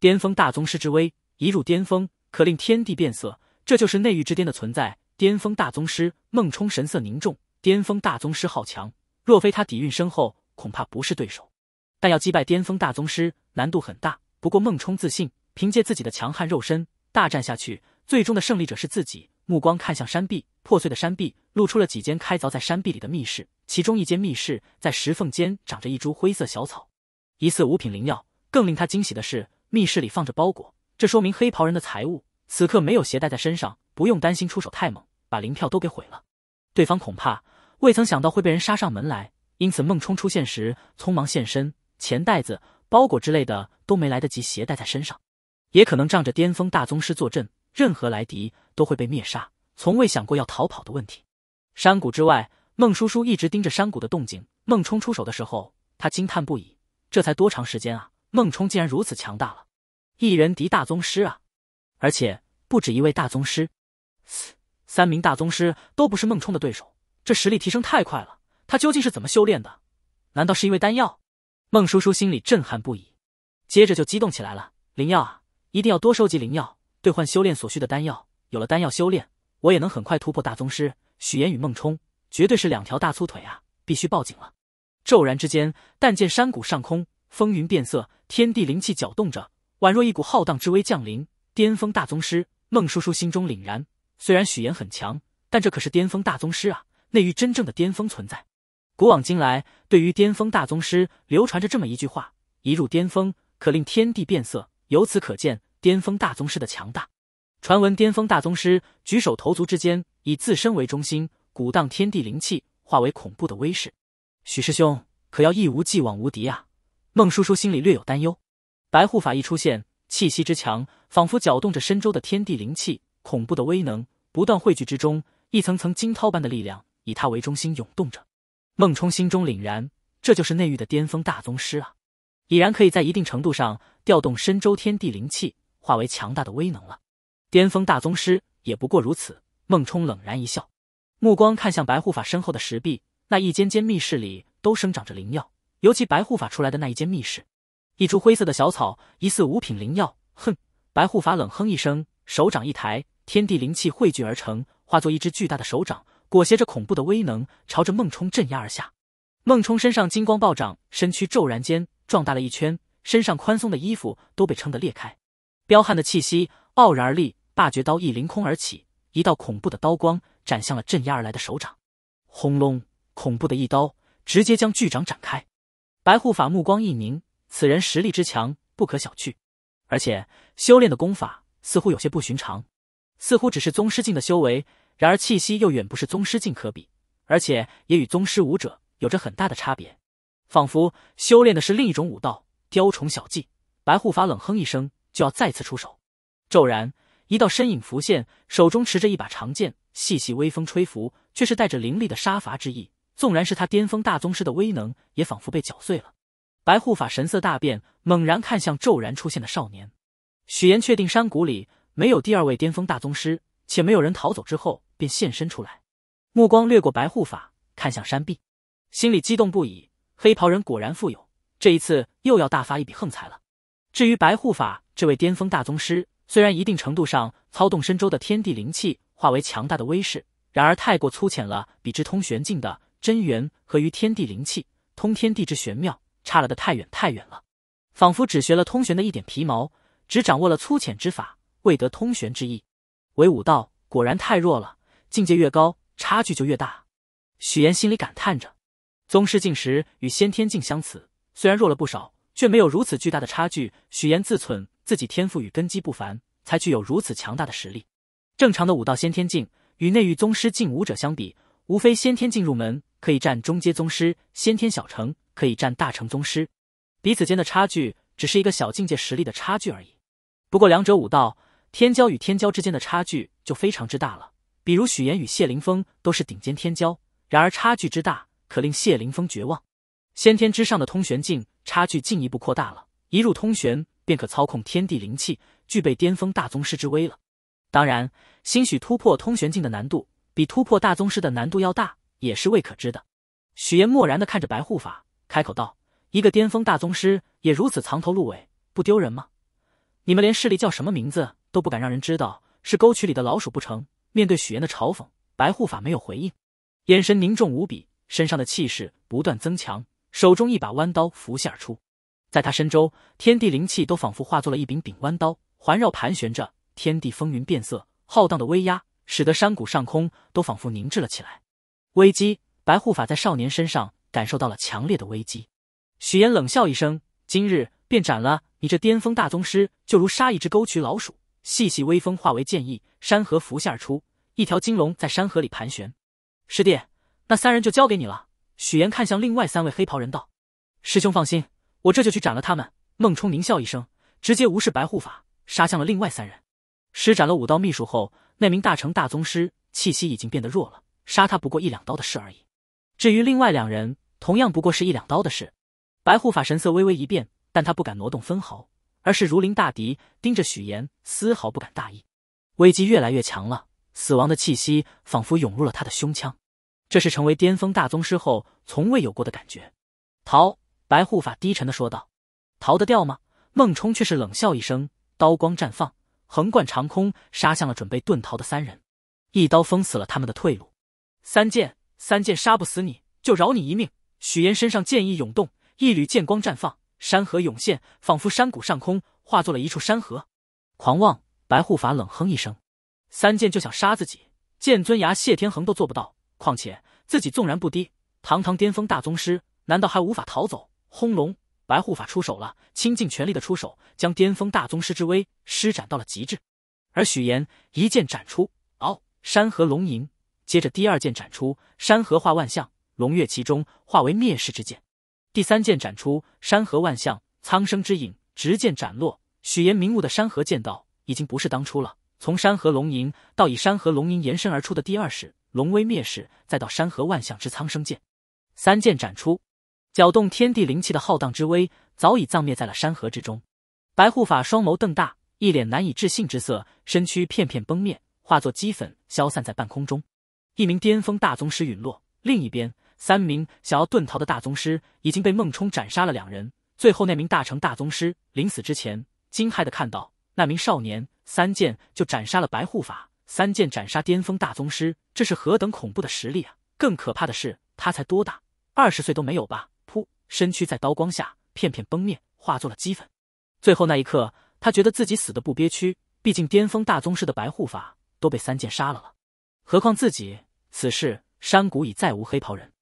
巅峰大宗师之威，一入巅峰，可令天地变色。这就是内域之巅的存在。巅峰大宗师，孟冲神色凝重。巅峰大宗师好强，若非他底蕴深厚，恐怕不是对手。但要击败巅峰大宗师，难度很大。不过孟冲自信，凭借自己的强悍肉身，大战下去。最终的胜利者是自己。目光看向山壁，破碎的山壁露出了几间开凿在山壁里的密室，其中一间密室在石缝间长着一株灰色小草，疑似五品灵药。更令他惊喜的是，密室里放着包裹，这说明黑袍人的财物此刻没有携带在身上，不用担心出手太猛把灵票都给毁了。对方恐怕未曾想到会被人杀上门来，因此孟冲出现时匆忙现身，钱袋子、包裹之类的都没来得及携带在身上，也可能仗着巅峰大宗师坐镇。任何来敌都会被灭杀，从未想过要逃跑的问题。山谷之外，孟叔叔一直盯着山谷的动静。孟冲出手的时候，他惊叹不已：这才多长时间啊？孟冲竟然如此强大了，一人敌大宗师啊！而且不止一位大宗师，三名大宗师都不是孟冲的对手。这实力提升太快了，他究竟是怎么修炼的？难道是因为丹药？孟叔叔心里震撼不已，接着就激动起来了：灵药啊，一定要多收集灵药。兑换修炼所需的丹药，有了丹药修炼，我也能很快突破大宗师。许岩与孟冲绝对是两条大粗腿啊，必须报警了！骤然之间，但见山谷上空风云变色，天地灵气搅动着，宛若一股浩荡之威降临。巅峰大宗师孟叔叔心中凛然，虽然许岩很强，但这可是巅峰大宗师啊，内于真正的巅峰存在。古往今来，对于巅峰大宗师，流传着这么一句话：一入巅峰，可令天地变色。由此可见。巅峰大宗师的强大传闻，巅峰大宗师举手投足之间，以自身为中心，鼓荡天地灵气，化为恐怖的威势。许师兄可要一无既往无敌啊！孟叔叔心里略有担忧。白护法一出现，气息之强，仿佛搅动着深州的天地灵气，恐怖的威能不断汇聚之中，一层层惊涛般的力量以他为中心涌动着。孟冲心中凛然，这就是内域的巅峰大宗师啊！已然可以在一定程度上调动深州天地灵气。化为强大的威能了，巅峰大宗师也不过如此。孟冲冷然一笑，目光看向白护法身后的石壁，那一间间密室里都生长着灵药，尤其白护法出来的那一间密室，一株灰色的小草疑似五品灵药。哼！白护法冷哼一声，手掌一抬，天地灵气汇聚而成，化作一只巨大的手掌，裹挟着恐怖的威能，朝着孟冲镇压而下。孟冲身上金光暴涨，身躯骤然间壮大了一圈，身上宽松的衣服都被撑得裂开。彪悍的气息傲然而立，霸绝刀亦凌空而起，一道恐怖的刀光斩向了镇压而来的手掌。轰隆！恐怖的一刀直接将巨掌斩开。白护法目光一凝，此人实力之强不可小觑，而且修炼的功法似乎有些不寻常，似乎只是宗师境的修为，然而气息又远不是宗师境可比，而且也与宗师武者有着很大的差别，仿佛修炼的是另一种武道，雕虫小技。白护法冷哼一声。就要再次出手，骤然一道身影浮现，手中持着一把长剑，细细微风吹拂，却是带着凌厉的杀伐之意。纵然是他巅峰大宗师的威能，也仿佛被搅碎了。白护法神色大变，猛然看向骤然出现的少年许岩，确定山谷里没有第二位巅峰大宗师，且没有人逃走之后，便现身出来，目光掠过白护法，看向山壁，心里激动不已。黑袍人果然富有，这一次又要大发一笔横财了。至于白护法这位巅峰大宗师，虽然一定程度上操纵深州的天地灵气，化为强大的威势，然而太过粗浅了，比之通玄境的真元和于天地灵气、通天地之玄妙，差了的太远太远了，仿佛只学了通玄的一点皮毛，只掌握了粗浅之法，未得通玄之意。唯武道果然太弱了，境界越高，差距就越大。许炎心里感叹着，宗师境时与先天境相似，虽然弱了不少。却没有如此巨大的差距。许岩自忖自己天赋与根基不凡，才具有如此强大的实力。正常的武道先天境与内域宗师境武者相比，无非先天境入门可以占中阶宗师，先天小成可以占大成宗师，彼此间的差距只是一个小境界实力的差距而已。不过，两者武道天骄与天骄之间的差距就非常之大了。比如许岩与谢凌峰都是顶尖天骄，然而差距之大，可令谢凌峰绝望。先天之上的通玄境。差距进一步扩大了，一入通玄便可操控天地灵气，具备巅峰大宗师之威了。当然，兴许突破通玄境的难度比突破大宗师的难度要大，也是未可知的。许岩漠然地看着白护法，开口道：“一个巅峰大宗师也如此藏头露尾，不丢人吗？你们连势力叫什么名字都不敢让人知道，是沟渠里的老鼠不成？”面对许岩的嘲讽，白护法没有回应，眼神凝重无比，身上的气势不断增强。手中一把弯刀浮现而出，在他身周，天地灵气都仿佛化作了一柄柄弯刀环绕盘旋着，天地风云变色，浩荡的威压使得山谷上空都仿佛凝滞了起来。危机！白护法在少年身上感受到了强烈的危机。许岩冷笑一声：“今日便斩了你这巅峰大宗师，就如杀一只沟渠老鼠。”细细微风化为剑意，山河浮现而出，一条金龙在山河里盘旋。师弟，那三人就交给你了。许岩看向另外三位黑袍人，道：“师兄放心，我这就去斩了他们。”孟冲狞笑一声，直接无视白护法，杀向了另外三人。施展了武道秘术后，那名大成大宗师气息已经变得弱了，杀他不过一两刀的事而已。至于另外两人，同样不过是一两刀的事。白护法神色微微一变，但他不敢挪动分毫，而是如临大敌，盯着许岩，丝毫不敢大意。危机越来越强了，死亡的气息仿佛涌入了他的胸腔。这是成为巅峰大宗师后从未有过的感觉。逃！白护法低沉的说道：“逃得掉吗？”孟冲却是冷笑一声，刀光绽放，横贯长空，杀向了准备遁逃的三人，一刀封死了他们的退路。三剑，三剑杀不死你，就饶你一命。许岩身上剑意涌动，一缕剑光绽放，山河涌现，仿佛山谷上空化作了一处山河。狂妄！白护法冷哼一声：“三剑就想杀自己，剑尊崖谢天恒都做不到。”况且自己纵然不低，堂堂巅峰大宗师，难道还无法逃走？轰隆！白护法出手了，倾尽全力的出手，将巅峰大宗师之威施展到了极致。而许岩一剑斩出，嗷！山河龙吟。接着第二剑斩出，山河化万象，龙跃其中，化为灭世之剑。第三剑斩出，山河万象，苍生之影，直剑斩落。许岩明悟的山河剑道已经不是当初了，从山河龙吟到以山河龙吟延伸而出的第二式。龙威灭世，再到山河万象之苍生剑，三剑斩出，搅动天地灵气的浩荡之威，早已葬灭在了山河之中。白护法双眸瞪大，一脸难以置信之色，身躯片片崩灭，化作齑粉消散在半空中。一名巅峰大宗师陨落。另一边，三名想要遁逃的大宗师已经被孟冲斩杀了两人。最后那名大成大宗师临死之前，惊骇的看到那名少年三剑就斩杀了白护法。三剑斩杀巅峰大宗师，这是何等恐怖的实力啊！更可怕的是，他才多大？二十岁都没有吧？噗！身躯在刀光下片片崩灭，化作了齑粉。最后那一刻，他觉得自己死的不憋屈，毕竟巅峰大宗师的白护法都被三剑杀了了，何况自己？此事山谷已再无黑袍人，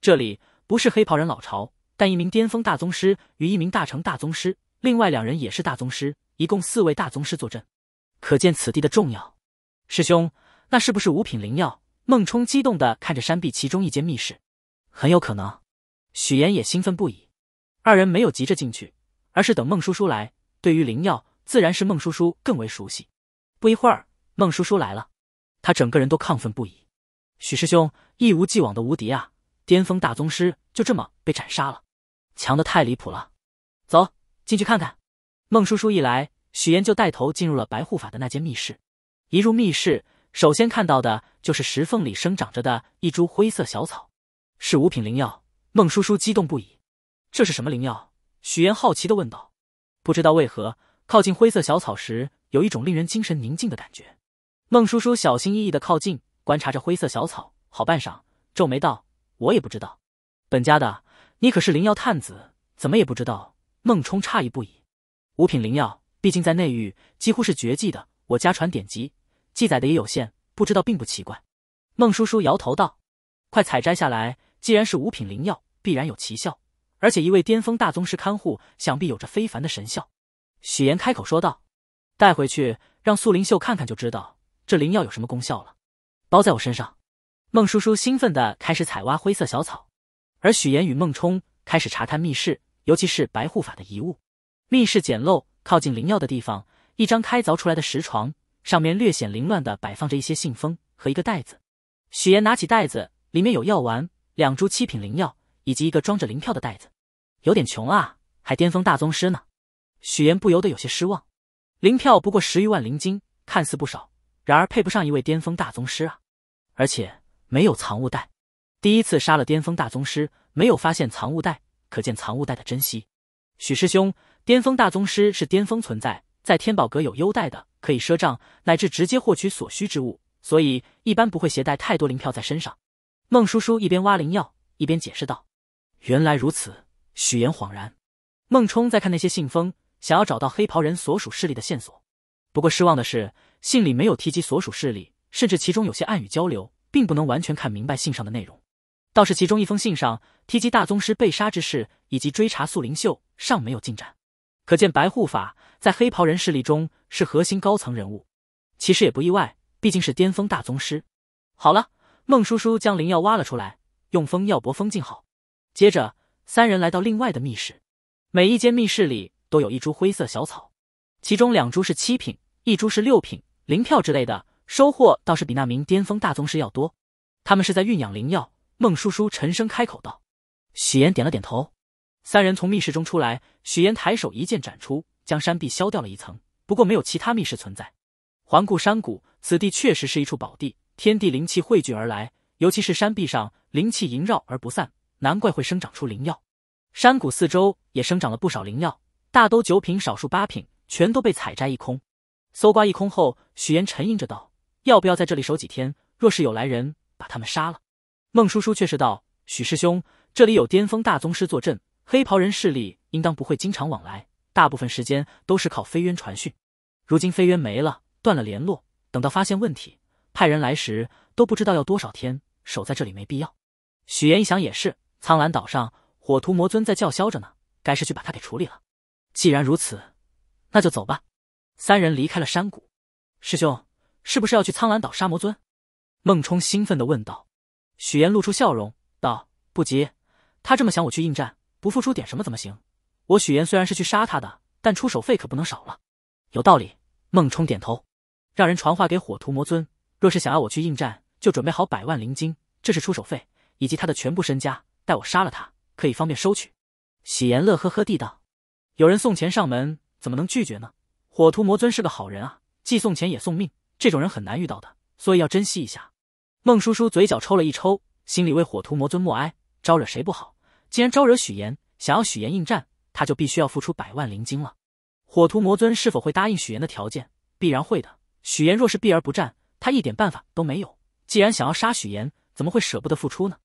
这里不是黑袍人老巢。但一名巅峰大宗师与一名大成大宗师，另外两人也是大宗师，一共四位大宗师坐镇，可见此地的重要。师兄，那是不是五品灵药？孟冲激动地看着山壁其中一间密室，很有可能。许岩也兴奋不已。二人没有急着进去，而是等孟叔叔来。对于灵药，自然是孟叔叔更为熟悉。不一会儿，孟叔叔来了，他整个人都亢奋不已。许师兄一无既往的无敌啊！巅峰大宗师就这么被斩杀了，强的太离谱了！走进去看看。孟叔叔一来，许岩就带头进入了白护法的那间密室。一入密室，首先看到的就是石缝里生长着的一株灰色小草，是五品灵药。孟叔叔激动不已。这是什么灵药？许岩好奇地问道。不知道为何，靠近灰色小草时，有一种令人精神宁静的感觉。孟叔叔小心翼翼地靠近，观察着灰色小草，好半晌，皱眉道：“我也不知道。”本家的，你可是灵药探子，怎么也不知道？孟冲诧异不已。五品灵药，毕竟在内域几乎是绝迹的，我家传典籍。记载的也有限，不知道并不奇怪。孟叔叔摇头道：“快采摘下来，既然是五品灵药，必然有奇效。而且一位巅峰大宗师看护，想必有着非凡的神效。”许岩开口说道：“带回去让素灵秀看看，就知道这灵药有什么功效了。包在我身上。”孟叔叔兴奋的开始采挖灰色小草，而许岩与孟冲开始查看密室，尤其是白护法的遗物。密室简陋，靠近灵药的地方，一张开凿出来的石床。上面略显凌乱的摆放着一些信封和一个袋子。许岩拿起袋子，里面有药丸、两株七品灵药以及一个装着灵票的袋子。有点穷啊，还巅峰大宗师呢。许岩不由得有些失望。灵票不过十余万灵金，看似不少，然而配不上一位巅峰大宗师啊。而且没有藏物袋。第一次杀了巅峰大宗师，没有发现藏物袋，可见藏物袋的珍惜。许师兄，巅峰大宗师是巅峰存在。在天宝阁有优待的，可以赊账，乃至直接获取所需之物，所以一般不会携带太多灵票在身上。孟叔叔一边挖灵药，一边解释道：“原来如此。”许言恍然。孟冲在看那些信封，想要找到黑袍人所属势力的线索，不过失望的是，信里没有提及所属势力，甚至其中有些暗语交流，并不能完全看明白信上的内容。倒是其中一封信上提及大宗师被杀之事，以及追查素灵秀尚没有进展。可见白护法在黑袍人势力中是核心高层人物，其实也不意外，毕竟是巅峰大宗师。好了，孟叔叔将灵药挖了出来，用封药箔封禁好。接着三人来到另外的密室，每一间密室里都有一株灰色小草，其中两株是七品，一株是六品，灵票之类的收获倒是比那名巅峰大宗师要多。他们是在酝酿灵药。孟叔叔沉声开口道。许岩点了点头。三人从密室中出来，许岩抬手一剑斩出，将山壁削掉了一层。不过没有其他密室存在。环顾山谷，此地确实是一处宝地，天地灵气汇聚而来，尤其是山壁上灵气萦绕而不散，难怪会生长出灵药。山谷四周也生长了不少灵药，大都九品，少数八品，全都被采摘一空。搜刮一空后，许岩沉吟着道：“要不要在这里守几天？若是有来人，把他们杀了。”孟叔叔却是道：“许师兄，这里有巅峰大宗师坐镇。”黑袍人势力应当不会经常往来，大部分时间都是靠飞渊传讯。如今飞渊没了，断了联络，等到发现问题派人来时都不知道要多少天。守在这里没必要。许岩一想也是，苍兰岛上火屠魔尊在叫嚣着呢，该是去把他给处理了。既然如此，那就走吧。三人离开了山谷。师兄，是不是要去苍兰岛杀魔尊？孟冲兴奋地问道。许岩露出笑容道：“不急，他这么想我去应战。”不付出点什么怎么行？我许岩虽然是去杀他的，但出手费可不能少了。有道理，孟冲点头，让人传话给火屠魔尊，若是想要我去应战，就准备好百万灵金，这是出手费，以及他的全部身家，待我杀了他，可以方便收取。许岩乐呵呵地道：“有人送钱上门，怎么能拒绝呢？火屠魔尊是个好人啊，既送钱也送命，这种人很难遇到的，所以要珍惜一下。”孟叔叔嘴角抽了一抽，心里为火屠魔尊默哀，招惹谁不好。既然招惹许岩，想要许岩应战，他就必须要付出百万灵晶了。火图魔尊是否会答应许岩的条件？必然会的。许岩若是避而不战，他一点办法都没有。既然想要杀许岩，怎么会舍不得付出呢？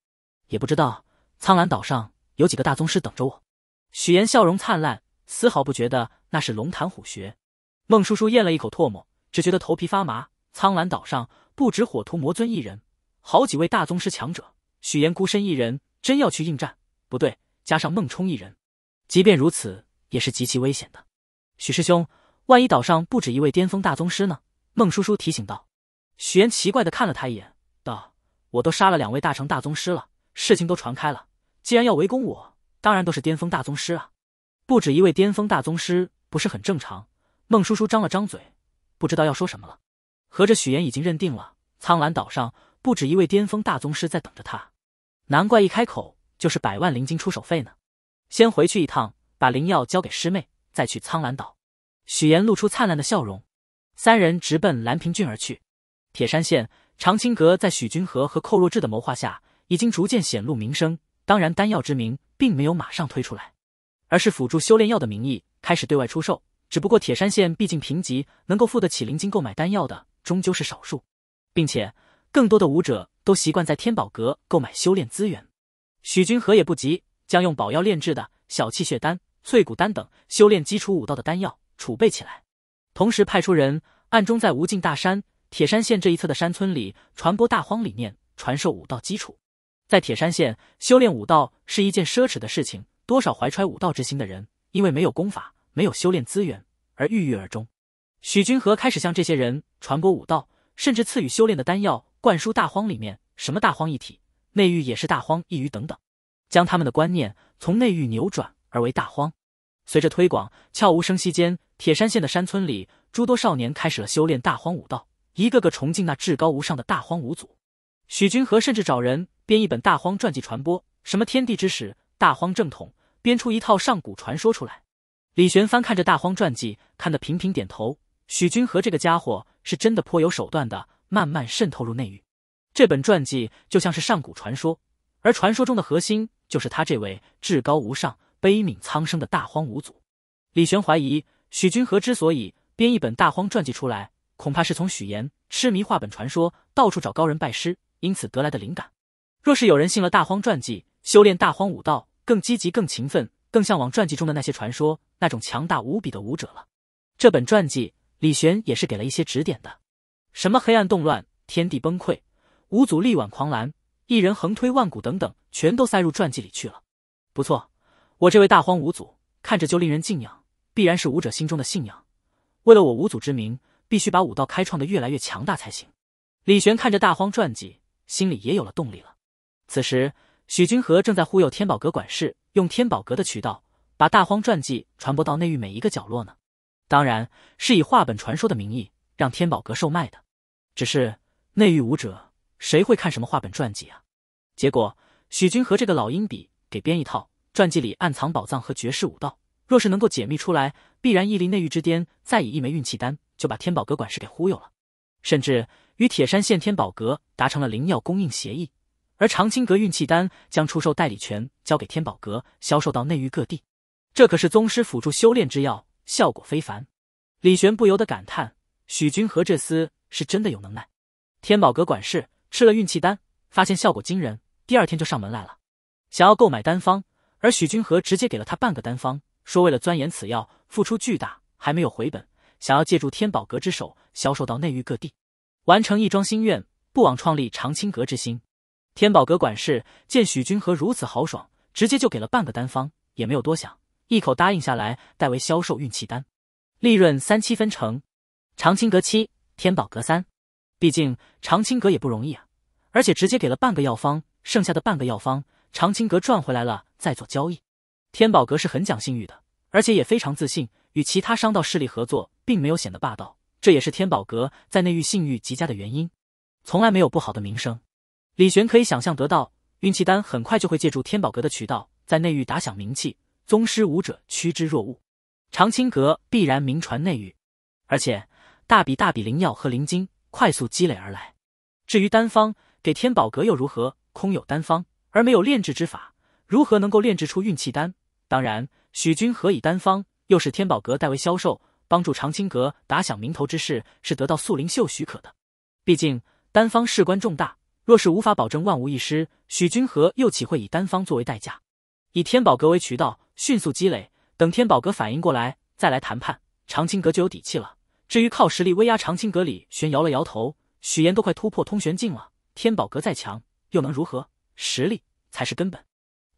也不知道苍兰岛上有几个大宗师等着我。许岩笑容灿烂，丝毫不觉得那是龙潭虎穴。孟叔叔咽了一口唾沫，只觉得头皮发麻。苍兰岛上不止火图魔尊一人，好几位大宗师强者。许岩孤身一人，真要去应战。不对，加上孟冲一人，即便如此也是极其危险的。许师兄，万一岛上不止一位巅峰大宗师呢？孟叔叔提醒道。许岩奇怪的看了他一眼，道：“我都杀了两位大成大宗师了，事情都传开了，既然要围攻我，当然都是巅峰大宗师啊！不止一位巅峰大宗师，不是很正常？”孟叔叔张了张嘴，不知道要说什么了。合着许岩已经认定了，苍兰岛上不止一位巅峰大宗师在等着他，难怪一开口。就是百万灵金出手费呢，先回去一趟，把灵药交给师妹，再去苍兰岛。许岩露出灿烂的笑容，三人直奔蓝平郡而去。铁山县长青阁在许君和和寇若志的谋划下，已经逐渐显露名声。当然，丹药之名并没有马上推出来，而是辅助修炼药的名义开始对外出售。只不过铁山县毕竟贫瘠，能够付得起灵金购买丹药的终究是少数，并且更多的武者都习惯在天宝阁购买修炼资源。许君和也不急，将用宝药炼制的小气血丹、淬骨丹等修炼基础武道的丹药储备起来，同时派出人暗中在无尽大山铁山县这一侧的山村里传播大荒理念，传授武道基础。在铁山县修炼武道是一件奢侈的事情，多少怀揣武道之心的人因为没有功法、没有修炼资源而郁郁而终。许君和开始向这些人传播武道，甚至赐予修炼的丹药，灌输大荒里面什么大荒一体。内域也是大荒一域等等，将他们的观念从内域扭转而为大荒。随着推广，悄无声息间，铁山县的山村里，诸多少年开始了修炼大荒武道，一个个崇敬那至高无上的大荒五祖。许君和甚至找人编一本大荒传记传播，什么天地之始，大荒正统，编出一套上古传说出来。李玄翻看着大荒传记，看得频频点头。许君和这个家伙是真的颇有手段的，慢慢渗透入内域。这本传记就像是上古传说，而传说中的核心就是他这位至高无上、悲悯苍生的大荒五祖。李玄怀疑，许君和之所以编一本大荒传记出来，恐怕是从许岩痴迷画本传说，到处找高人拜师，因此得来的灵感。若是有人信了大荒传记，修炼大荒武道，更积极、更勤奋、更向往传记中的那些传说，那种强大无比的武者了。这本传记，李玄也是给了一些指点的，什么黑暗动乱、天地崩溃。五祖力挽狂澜，一人横推万古等等，全都塞入传记里去了。不错，我这位大荒五祖看着就令人敬仰，必然是武者心中的信仰。为了我五祖之名，必须把武道开创的越来越强大才行。李玄看着大荒传记，心里也有了动力了。此时，许君和正在忽悠天宝阁管事，用天宝阁的渠道把大荒传记传播到内域每一个角落呢。当然，是以画本传说的名义让天宝阁售卖的。只是内域武者。谁会看什么话本传记啊？结果许君和这个老鹰笔给编一套传记里暗藏宝藏和绝世武道，若是能够解密出来，必然屹立内域之巅。再以一枚运气丹，就把天宝阁管事给忽悠了，甚至与铁山县天宝阁达成了灵药供应协议，而长青阁运气丹将出售代理权交给天宝阁，销售到内域各地。这可是宗师辅助修炼之药，效果非凡。李玄不由得感叹：许君和这厮是真的有能耐。天宝阁管事。吃了运气丹，发现效果惊人，第二天就上门来了，想要购买丹方。而许君和直接给了他半个丹方，说为了钻研此药，付出巨大，还没有回本，想要借助天宝阁之手销售到内域各地，完成一桩心愿，不枉创立长青阁之心。天宝阁管事见许君和如此豪爽，直接就给了半个丹方，也没有多想，一口答应下来，代为销售运气丹，利润三七分成，长青阁七，天宝阁三。毕竟长青阁也不容易啊。而且直接给了半个药方，剩下的半个药方，长青阁赚回来了再做交易。天宝阁是很讲信誉的，而且也非常自信，与其他商道势力合作，并没有显得霸道。这也是天宝阁在内域信誉极佳的原因，从来没有不好的名声。李玄可以想象得到，运气丹很快就会借助天宝阁的渠道，在内域打响名气，宗师武者趋之若鹜，长青阁必然名传内域，而且大笔大笔灵药和灵晶快速积累而来。至于丹方，给天宝阁又如何？空有丹方而没有炼制之法，如何能够炼制出运气丹？当然，许君和以丹方，又是天宝阁代为销售，帮助长青阁打响名头之事，是得到素灵秀许可的。毕竟丹方事关重大，若是无法保证万无一失，许君和又岂会以丹方作为代价？以天宝阁为渠道，迅速积累，等天宝阁反应过来再来谈判，长青阁就有底气了。至于靠实力威压长青阁，李玄摇了摇头。许岩都快突破通玄境了。天宝阁再强又能如何？实力才是根本。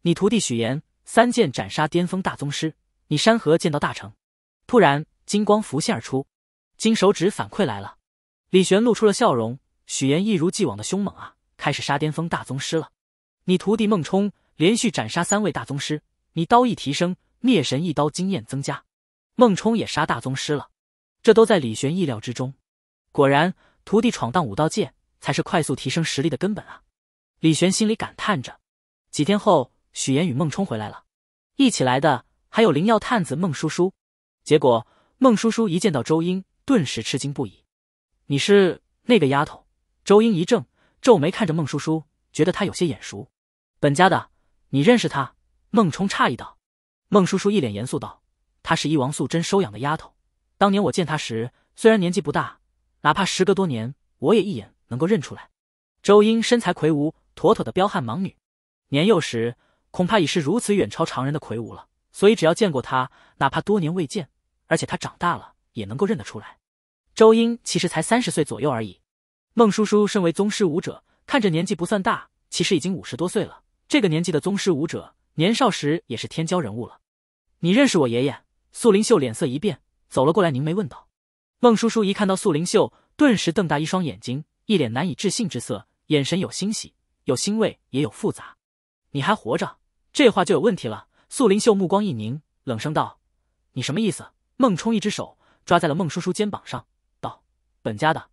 你徒弟许岩三剑斩杀巅峰大宗师，你山河见到大成。突然金光浮现而出，金手指反馈来了。李玄露出了笑容。许岩一如既往的凶猛啊，开始杀巅峰大宗师了。你徒弟孟冲连续斩杀三位大宗师，你刀一提升，灭神一刀经验增加。孟冲也杀大宗师了，这都在李玄意料之中。果然，徒弟闯荡武道界。才是快速提升实力的根本啊！李玄心里感叹着。几天后，许岩与孟冲回来了，一起来的还有灵药探子孟叔叔。结果，孟叔叔一见到周英，顿时吃惊不已：“你是那个丫头？”周英一怔，皱眉看着孟叔叔，觉得他有些眼熟。“本家的，你认识他？”孟冲诧异道。孟叔叔一脸严肃道：“她是一王素贞收养的丫头，当年我见她时，虽然年纪不大，哪怕时隔多年，我也一眼。”能够认出来，周英身材魁梧，妥妥的彪悍盲女。年幼时恐怕已是如此远超常人的魁梧了，所以只要见过她，哪怕多年未见，而且她长大了也能够认得出来。周英其实才三十岁左右而已。孟叔叔身为宗师武者，看着年纪不算大，其实已经五十多岁了。这个年纪的宗师武者，年少时也是天骄人物了。你认识我爷爷？素灵秀脸色一变，走了过来，凝眉问道。孟叔叔一看到素灵秀，顿时瞪大一双眼睛。一脸难以置信之色，眼神有欣喜，有欣慰，也有复杂。你还活着？这话就有问题了。素灵秀目光一凝，冷声道：“你什么意思？”孟冲一只手抓在了孟叔叔肩膀上，道：“本家的，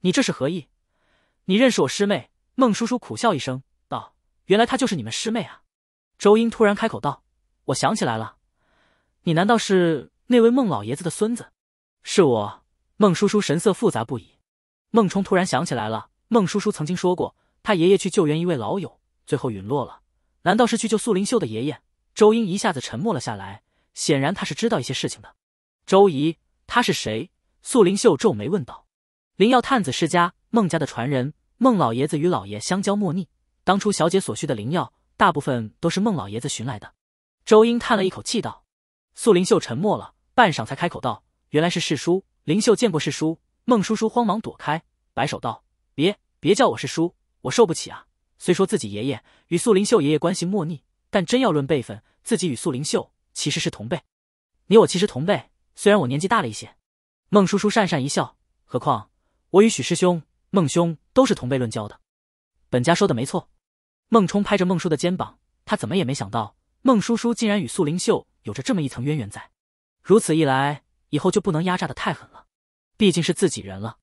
你这是何意？”你认识我师妹？孟叔叔苦笑一声，道：“原来她就是你们师妹啊。”周英突然开口道：“我想起来了，你难道是那位孟老爷子的孙子？”“是我。”孟叔叔神色复杂不已。孟冲突然想起来了，孟叔叔曾经说过，他爷爷去救援一位老友，最后陨落了。难道是去救素灵秀的爷爷？周英一下子沉默了下来，显然他是知道一些事情的。周姨，他是谁？素灵秀皱眉问道。灵药探子世家孟家的传人，孟老爷子与老爷相交莫逆，当初小姐所需的灵药，大部分都是孟老爷子寻来的。周英叹了一口气道。素灵秀沉默了半晌，才开口道：“原来是世叔，灵秀见过世叔。”孟叔叔慌忙躲开，摆手道：“别别叫我是叔，我受不起啊！虽说自己爷爷与素灵秀爷爷关系莫逆，但真要论辈分，自己与素灵秀其实是同辈。你我其实同辈，虽然我年纪大了一些。”孟叔叔讪讪一笑：“何况我与许师兄、孟兄都是同辈论交的，本家说的没错。”孟冲拍着孟叔的肩膀，他怎么也没想到，孟叔叔竟然与素灵秀有着这么一层渊源在。如此一来，以后就不能压榨的太狠了。毕竟是自己人了，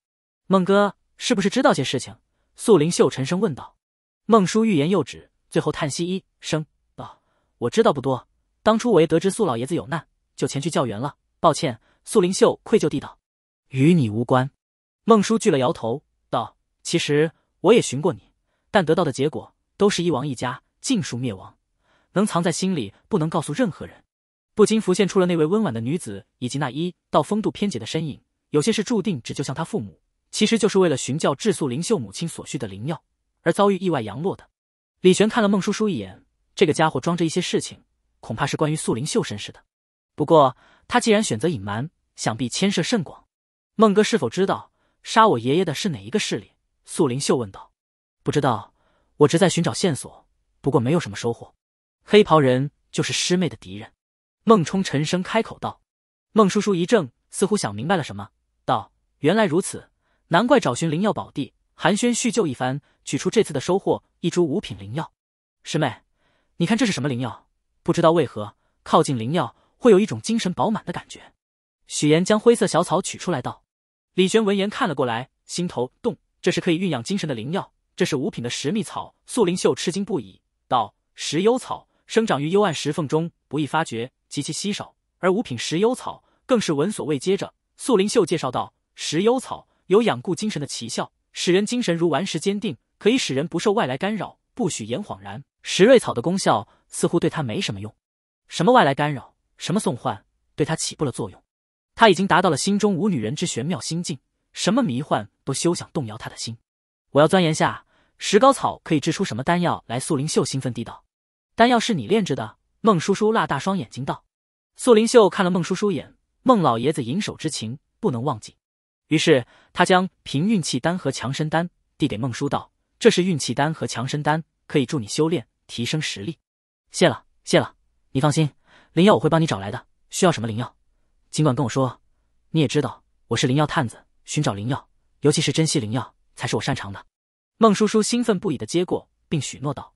孟哥是不是知道些事情？素灵秀沉声问道。孟叔欲言又止，最后叹息一声道：“我知道不多。当初我也得知素老爷子有难，就前去叫援了。抱歉。”素灵秀愧疚地道：“与你无关。”孟叔拒了摇头道：“其实我也寻过你，但得到的结果都是一王一家尽数灭亡，能藏在心里，不能告诉任何人。”不禁浮现出了那位温婉的女子以及那一道风度翩翩的身影。有些是注定，只就像他父母，其实就是为了寻教制素灵秀母亲所需的灵药而遭遇意外阳落的。李玄看了孟叔叔一眼，这个家伙装着一些事情，恐怕是关于素灵秀身世的。不过他既然选择隐瞒，想必牵涉甚广。孟哥是否知道杀我爷爷的是哪一个势力？素灵秀问道。不知道，我只在寻找线索，不过没有什么收获。黑袍人就是师妹的敌人。孟冲沉声开口道。孟叔叔一怔，似乎想明白了什么。原来如此，难怪找寻灵药宝地，寒暄叙旧一番，取出这次的收获一株五品灵药。师妹，你看这是什么灵药？不知道为何靠近灵药会有一种精神饱满的感觉。许岩将灰色小草取出来道。李玄闻言看了过来，心头动，这是可以蕴养精神的灵药，这是五品的石蜜草。素灵秀吃惊不已，道：石幽草生长于幽暗石缝中，不易发觉，极其稀少，而五品石幽草更是闻所未。接着，素灵秀介绍道。石幽草有养固精神的奇效，使人精神如顽石坚定，可以使人不受外来干扰，不许言恍然。石瑞草的功效似乎对他没什么用，什么外来干扰，什么送幻，对他起不了作用。他已经达到了心中无女人之玄妙心境，什么迷幻都休想动摇他的心。我要钻研下石膏草，可以制出什么丹药来？素灵秀兴奋地道：“丹药是你炼制的？”孟叔叔辣大双眼睛道：“素灵秀看了孟叔叔眼，孟老爷子银手之情不能忘记。”于是他将凭运气丹和强身丹递给孟叔，道：“这是运气丹和强身丹，可以助你修炼，提升实力。”谢了，谢了。你放心，灵药我会帮你找来的。需要什么灵药，尽管跟我说。你也知道，我是灵药探子，寻找灵药，尤其是珍惜灵药，才是我擅长的。孟叔叔兴奋不已的接过，并许诺道：“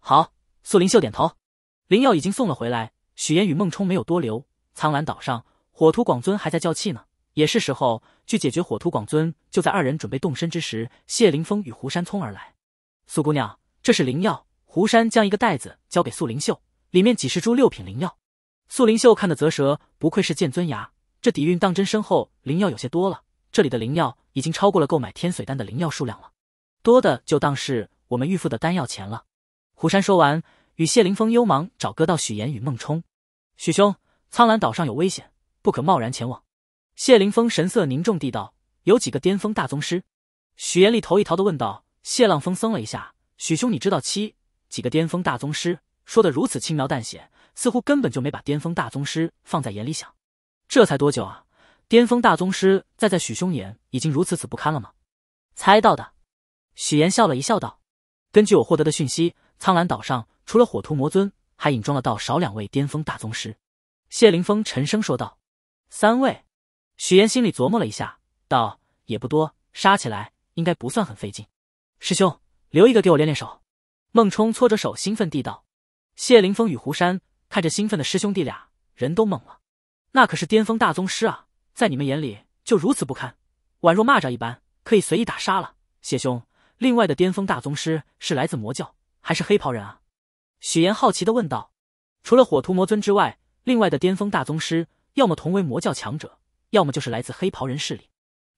好。”苏林秀点头。灵药已经送了回来。许言与孟冲没有多留。苍兰岛上，火图广尊还在叫气呢。也是时候。去解决火图广尊，就在二人准备动身之时，谢凌峰与胡山聪而来。苏姑娘，这是灵药。胡山将一个袋子交给素灵秀，里面几十株六品灵药。素灵秀看得啧舌，不愧是剑尊崖，这底蕴当真深厚。灵药有些多了，这里的灵药已经超过了购买天髓丹的灵药数量了，多的就当是我们预付的丹药钱了。胡山说完，与谢凌峰、幽芒找哥到许岩与孟冲。许兄，苍兰岛上有危险，不可贸然前往。谢凌峰神色凝重地道：“有几个巅峰大宗师？”许岩立头一掏的问道。谢浪峰僧了一下：“许兄，你知道七几个巅峰大宗师？说的如此轻描淡写，似乎根本就没把巅峰大宗师放在眼里想。这才多久啊？巅峰大宗师再在许兄眼已经如此此不堪了吗？”猜到的，许岩笑了一笑道：“根据我获得的讯息，苍兰岛上除了火屠魔尊，还隐装了到少两位巅峰大宗师。”谢凌峰沉声说道：“三位。”许岩心里琢磨了一下，道：“也不多，杀起来应该不算很费劲。师兄，留一个给我练练手。”孟冲搓着手，兴奋地道。谢凌峰与胡山看着兴奋的师兄弟俩，人都懵了。那可是巅峰大宗师啊，在你们眼里就如此不堪，宛若蚂蚱一般，可以随意打杀了。谢兄，另外的巅峰大宗师是来自魔教还是黑袍人啊？”许岩好奇地问道。除了火屠魔尊之外，另外的巅峰大宗师，要么同为魔教强者。要么就是来自黑袍人势力，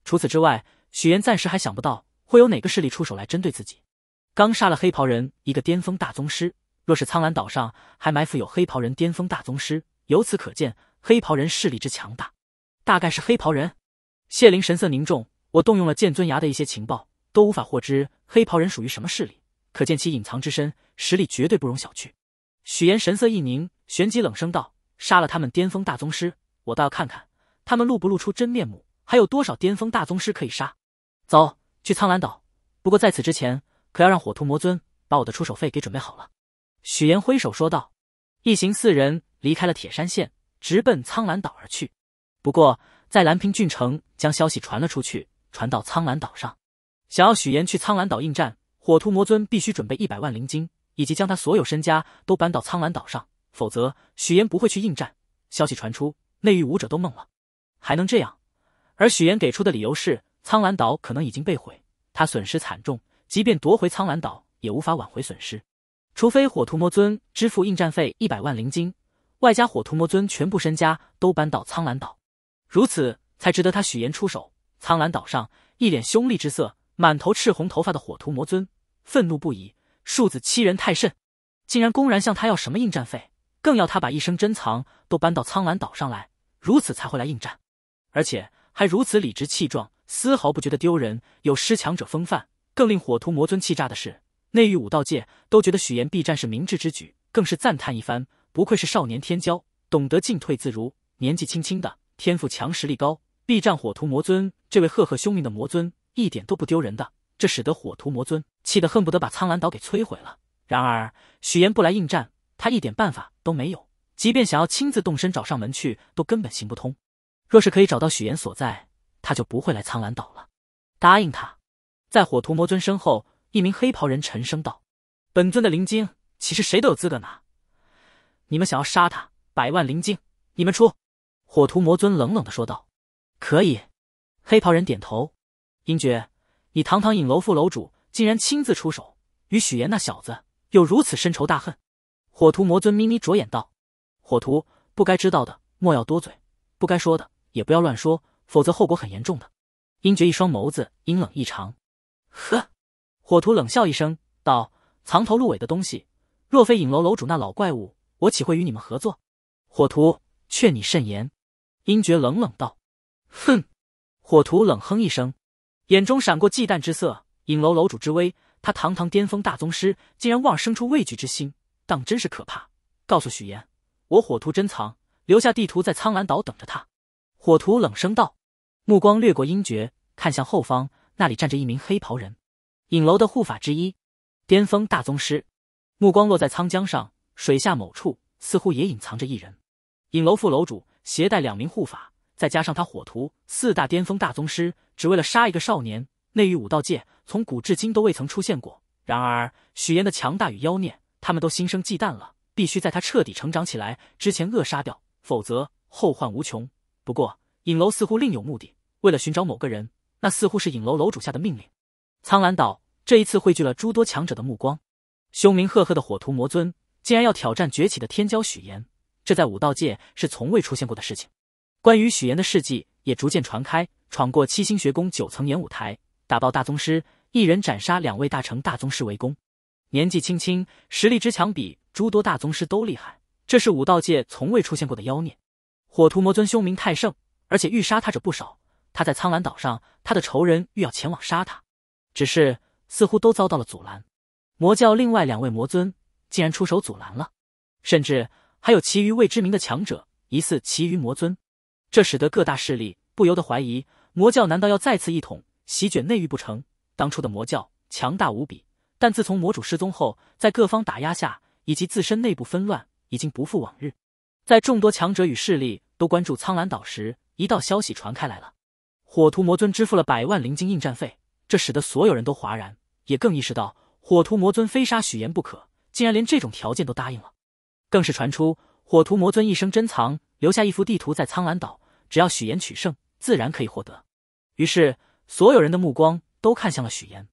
除此之外，许岩暂时还想不到会有哪个势力出手来针对自己。刚杀了黑袍人一个巅峰大宗师，若是苍兰岛上还埋伏有黑袍人巅峰大宗师，由此可见黑袍人势力之强大。大概是黑袍人。谢灵神色凝重，我动用了剑尊崖的一些情报，都无法获知黑袍人属于什么势力，可见其隐藏之深，实力绝对不容小觑。许岩神色一凝，旋即冷声道：“杀了他们巅峰大宗师，我倒要看看。”他们露不露出真面目，还有多少巅峰大宗师可以杀？走，去苍兰岛。不过在此之前，可要让火屠魔尊把我的出手费给准备好了。”许岩挥手说道。一行四人离开了铁山县，直奔苍兰岛而去。不过，在蓝平郡城将消息传了出去，传到苍兰岛上，想要许岩去苍兰岛应战，火屠魔尊必须准备一百万灵晶，以及将他所有身家都搬到苍兰岛上，否则许岩不会去应战。消息传出，内域武者都懵了。还能这样？而许岩给出的理由是：苍兰岛可能已经被毁，他损失惨重，即便夺回苍兰岛也无法挽回损失，除非火屠魔尊支付应战费一百万灵晶，外加火屠魔尊全部身家都搬到苍兰岛，如此才值得他许岩出手。苍兰岛上，一脸凶厉之色，满头赤红头发的火屠魔尊愤怒不已，庶子欺人太甚，竟然公然向他要什么应战费，更要他把一生珍藏都搬到苍兰岛上来，如此才会来应战。而且还如此理直气壮，丝毫不觉得丢人，有失强者风范。更令火图魔尊气炸的是，内域武道界都觉得许岩避战是明智之举，更是赞叹一番：不愧是少年天骄，懂得进退自如，年纪轻轻的天赋强，实力高，避战火图魔尊这位赫赫凶名的魔尊一点都不丢人的。这使得火图魔尊气得恨不得把苍兰岛给摧毁了。然而许岩不来应战，他一点办法都没有，即便想要亲自动身找上门去，都根本行不通。若是可以找到许岩所在，他就不会来苍兰岛了。答应他，在火屠魔尊身后，一名黑袍人沉声道：“本尊的灵晶岂是谁都有资格拿？你们想要杀他，百万灵晶，你们出。”火屠魔尊冷冷的说道：“可以。”黑袍人点头。英爵，你堂堂影楼副楼主，竟然亲自出手，与许岩那小子有如此深仇大恨？火屠魔尊眯眯着眼道：“火屠，不该知道的莫要多嘴，不该说的。”也不要乱说，否则后果很严重的。英爵一双眸子阴冷异常。呵，火图冷笑一声道：“藏头露尾的东西，若非影楼楼主那老怪物，我岂会与你们合作？”火图，劝你慎言。英爵冷冷道：“哼！”火图冷哼一声，眼中闪过忌惮之色。影楼楼主之威，他堂堂巅峰大宗师，竟然妄生出畏惧之心，当真是可怕。告诉许岩，我火图珍藏，留下地图在苍兰岛等着他。火徒冷声道，目光掠过英爵，看向后方，那里站着一名黑袍人，影楼的护法之一，巅峰大宗师。目光落在沧江上，水下某处似乎也隐藏着一人，影楼副楼主，携带两名护法，再加上他火徒四大巅峰大宗师，只为了杀一个少年，内域武道界从古至今都未曾出现过。然而许岩的强大与妖孽，他们都心生忌惮了，必须在他彻底成长起来之前扼杀掉，否则后患无穷。不过，影楼似乎另有目的，为了寻找某个人。那似乎是影楼楼主下的命令。苍兰岛这一次汇聚了诸多强者的目光，凶名赫赫的火屠魔尊竟然要挑战崛起的天骄许炎，这在武道界是从未出现过的事情。关于许岩的事迹也逐渐传开：闯过七星学宫九层演舞台，打爆大宗师，一人斩杀两位大成大宗师围攻，年纪轻轻，实力之强比诸多大宗师都厉害，这是武道界从未出现过的妖孽。火屠魔尊凶名太盛，而且欲杀他者不少。他在苍兰岛上，他的仇人欲要前往杀他，只是似乎都遭到了阻拦。魔教另外两位魔尊竟然出手阻拦了，甚至还有其余未知名的强者，疑似其余魔尊。这使得各大势力不由得怀疑，魔教难道要再次一统，席卷内域不成？当初的魔教强大无比，但自从魔主失踪后，在各方打压下，以及自身内部分乱，已经不复往日。在众多强者与势力都关注苍兰岛时，一道消息传开来了：火图魔尊支付了百万灵金应战费，这使得所有人都哗然，也更意识到火图魔尊非杀许岩不可，竟然连这种条件都答应了。更是传出火图魔尊一生珍藏，留下一幅地图在苍兰岛，只要许岩取胜，自然可以获得。于是，所有人的目光都看向了许岩。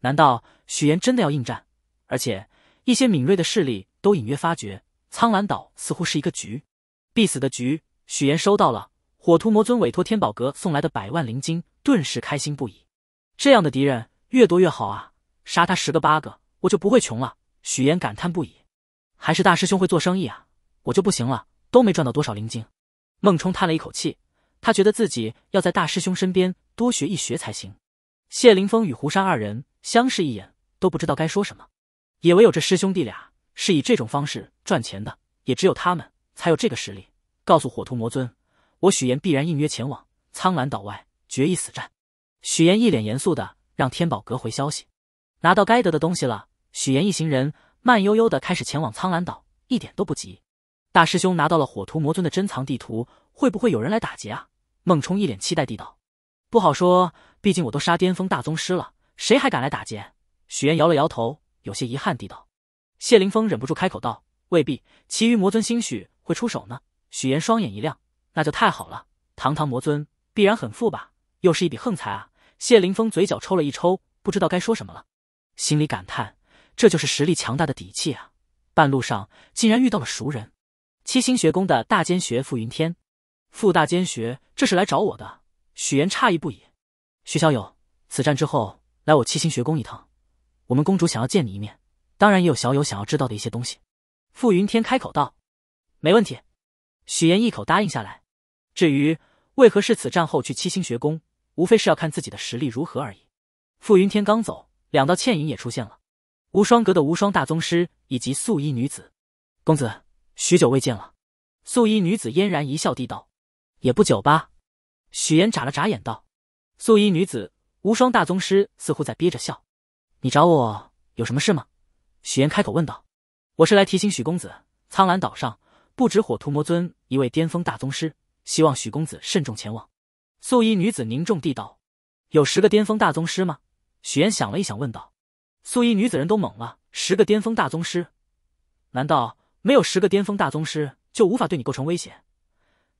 难道许岩真的要应战？而且，一些敏锐的势力都隐约发觉。苍兰岛似乎是一个局，必死的局。许岩收到了火屠魔尊委托天宝阁送来的百万灵晶，顿时开心不已。这样的敌人越多越好啊！杀他十个八个，我就不会穷了。许岩感叹不已。还是大师兄会做生意啊，我就不行了，都没赚到多少灵晶。孟冲叹了一口气，他觉得自己要在大师兄身边多学一学才行。谢凌峰与胡山二人相视一眼，都不知道该说什么，也唯有这师兄弟俩。是以这种方式赚钱的，也只有他们才有这个实力。告诉火屠魔尊，我许岩必然应约前往苍兰岛外决一死战。许岩一脸严肃的让天宝阁回消息，拿到该得的东西了。许岩一行人慢悠悠的开始前往苍兰岛，一点都不急。大师兄拿到了火屠魔尊的珍藏地图，会不会有人来打劫啊？孟冲一脸期待地道：“不好说，毕竟我都杀巅峰大宗师了，谁还敢来打劫？”许岩摇了摇头，有些遗憾地道。谢凌峰忍不住开口道：“未必，其余魔尊兴许会出手呢。”许岩双眼一亮，“那就太好了！堂堂魔尊必然很富吧？又是一笔横财啊！”谢凌峰嘴角抽了一抽，不知道该说什么了，心里感叹：“这就是实力强大的底气啊！”半路上竟然遇到了熟人，七星学宫的大监学傅云天。傅大监学，这是来找我的？许岩诧异不已。“徐小友，此战之后来我七星学宫一趟，我们公主想要见你一面。”当然也有小友想要知道的一些东西，傅云天开口道：“没问题。”许岩一口答应下来。至于为何是此战后去七星学宫，无非是要看自己的实力如何而已。傅云天刚走，两道倩影也出现了，无双阁的无双大宗师以及素衣女子。公子，许久未见了。素衣女子嫣然一笑地道：“也不久吧？”许岩眨了眨眼道：“素衣女子，无双大宗师似乎在憋着笑。你找我有什么事吗？”许岩开口问道：“我是来提醒许公子，苍兰岛上不止火屠魔尊一位巅峰大宗师，希望许公子慎重前往。”素衣女子凝重地道：“有十个巅峰大宗师吗？”许岩想了一想问道：“素衣女子，人都懵了。十个巅峰大宗师，难道没有十个巅峰大宗师就无法对你构成威胁？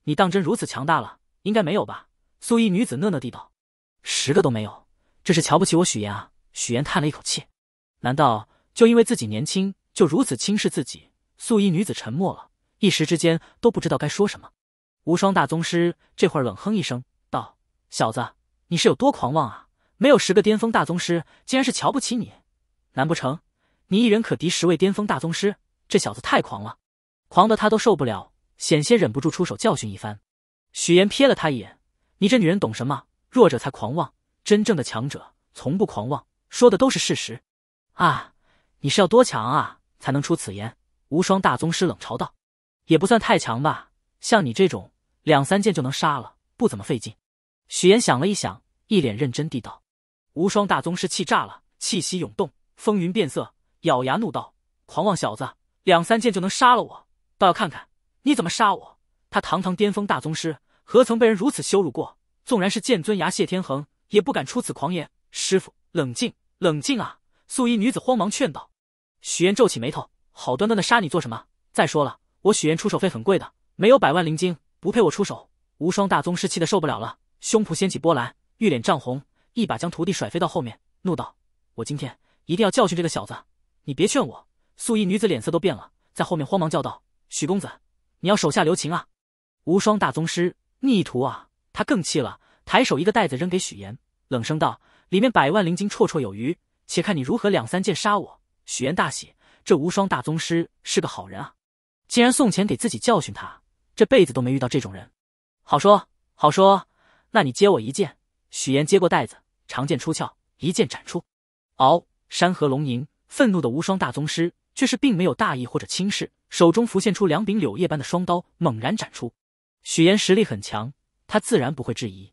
你当真如此强大了？应该没有吧？”素衣女子讷讷地道：“十个都没有，这是瞧不起我许岩啊！”许岩叹了一口气：“难道？”就因为自己年轻，就如此轻视自己？素衣女子沉默了，一时之间都不知道该说什么。无双大宗师这会儿冷哼一声，道：“小子，你是有多狂妄啊？没有十个巅峰大宗师，竟然是瞧不起你？难不成你一人可敌十位巅峰大宗师？这小子太狂了，狂的他都受不了，险些忍不住出手教训一番。”许岩瞥了他一眼：“你这女人懂什么？弱者才狂妄，真正的强者从不狂妄，说的都是事实。”啊！你是要多强啊，才能出此言？无双大宗师冷嘲道：“也不算太强吧，像你这种两三剑就能杀了，不怎么费劲。”许岩想了一想，一脸认真地道：“无双大宗师气炸了，气息涌动，风云变色，咬牙怒道：‘狂妄小子，两三剑就能杀了我？倒要看看你怎么杀我！’他堂堂巅峰大宗师，何曾被人如此羞辱过？纵然是剑尊牙谢天恒，也不敢出此狂言。师傅，冷静，冷静啊！”素衣女子慌忙劝道：“许岩皱起眉头，好端端的杀你做什么？再说了，我许岩出手费很贵的，没有百万灵晶，不配我出手。”无双大宗师气得受不了了，胸脯掀起波澜，玉脸涨红，一把将徒弟甩飞到后面，怒道：“我今天一定要教训这个小子！你别劝我！”素衣女子脸色都变了，在后面慌忙叫道：“许公子，你要手下留情啊！”无双大宗师逆徒啊，他更气了，抬手一个袋子扔给许岩，冷声道：“里面百万灵晶绰绰有余。”且看你如何两三剑杀我！许炎大喜，这无双大宗师是个好人啊，竟然送钱给自己教训他，这辈子都没遇到这种人。好说好说，那你接我一剑！许岩接过袋子，长剑出鞘，一剑斩出。嗷！山河龙吟，愤怒的无双大宗师却是并没有大意或者轻视，手中浮现出两柄柳叶般的双刀，猛然斩出。许岩实力很强，他自然不会质疑，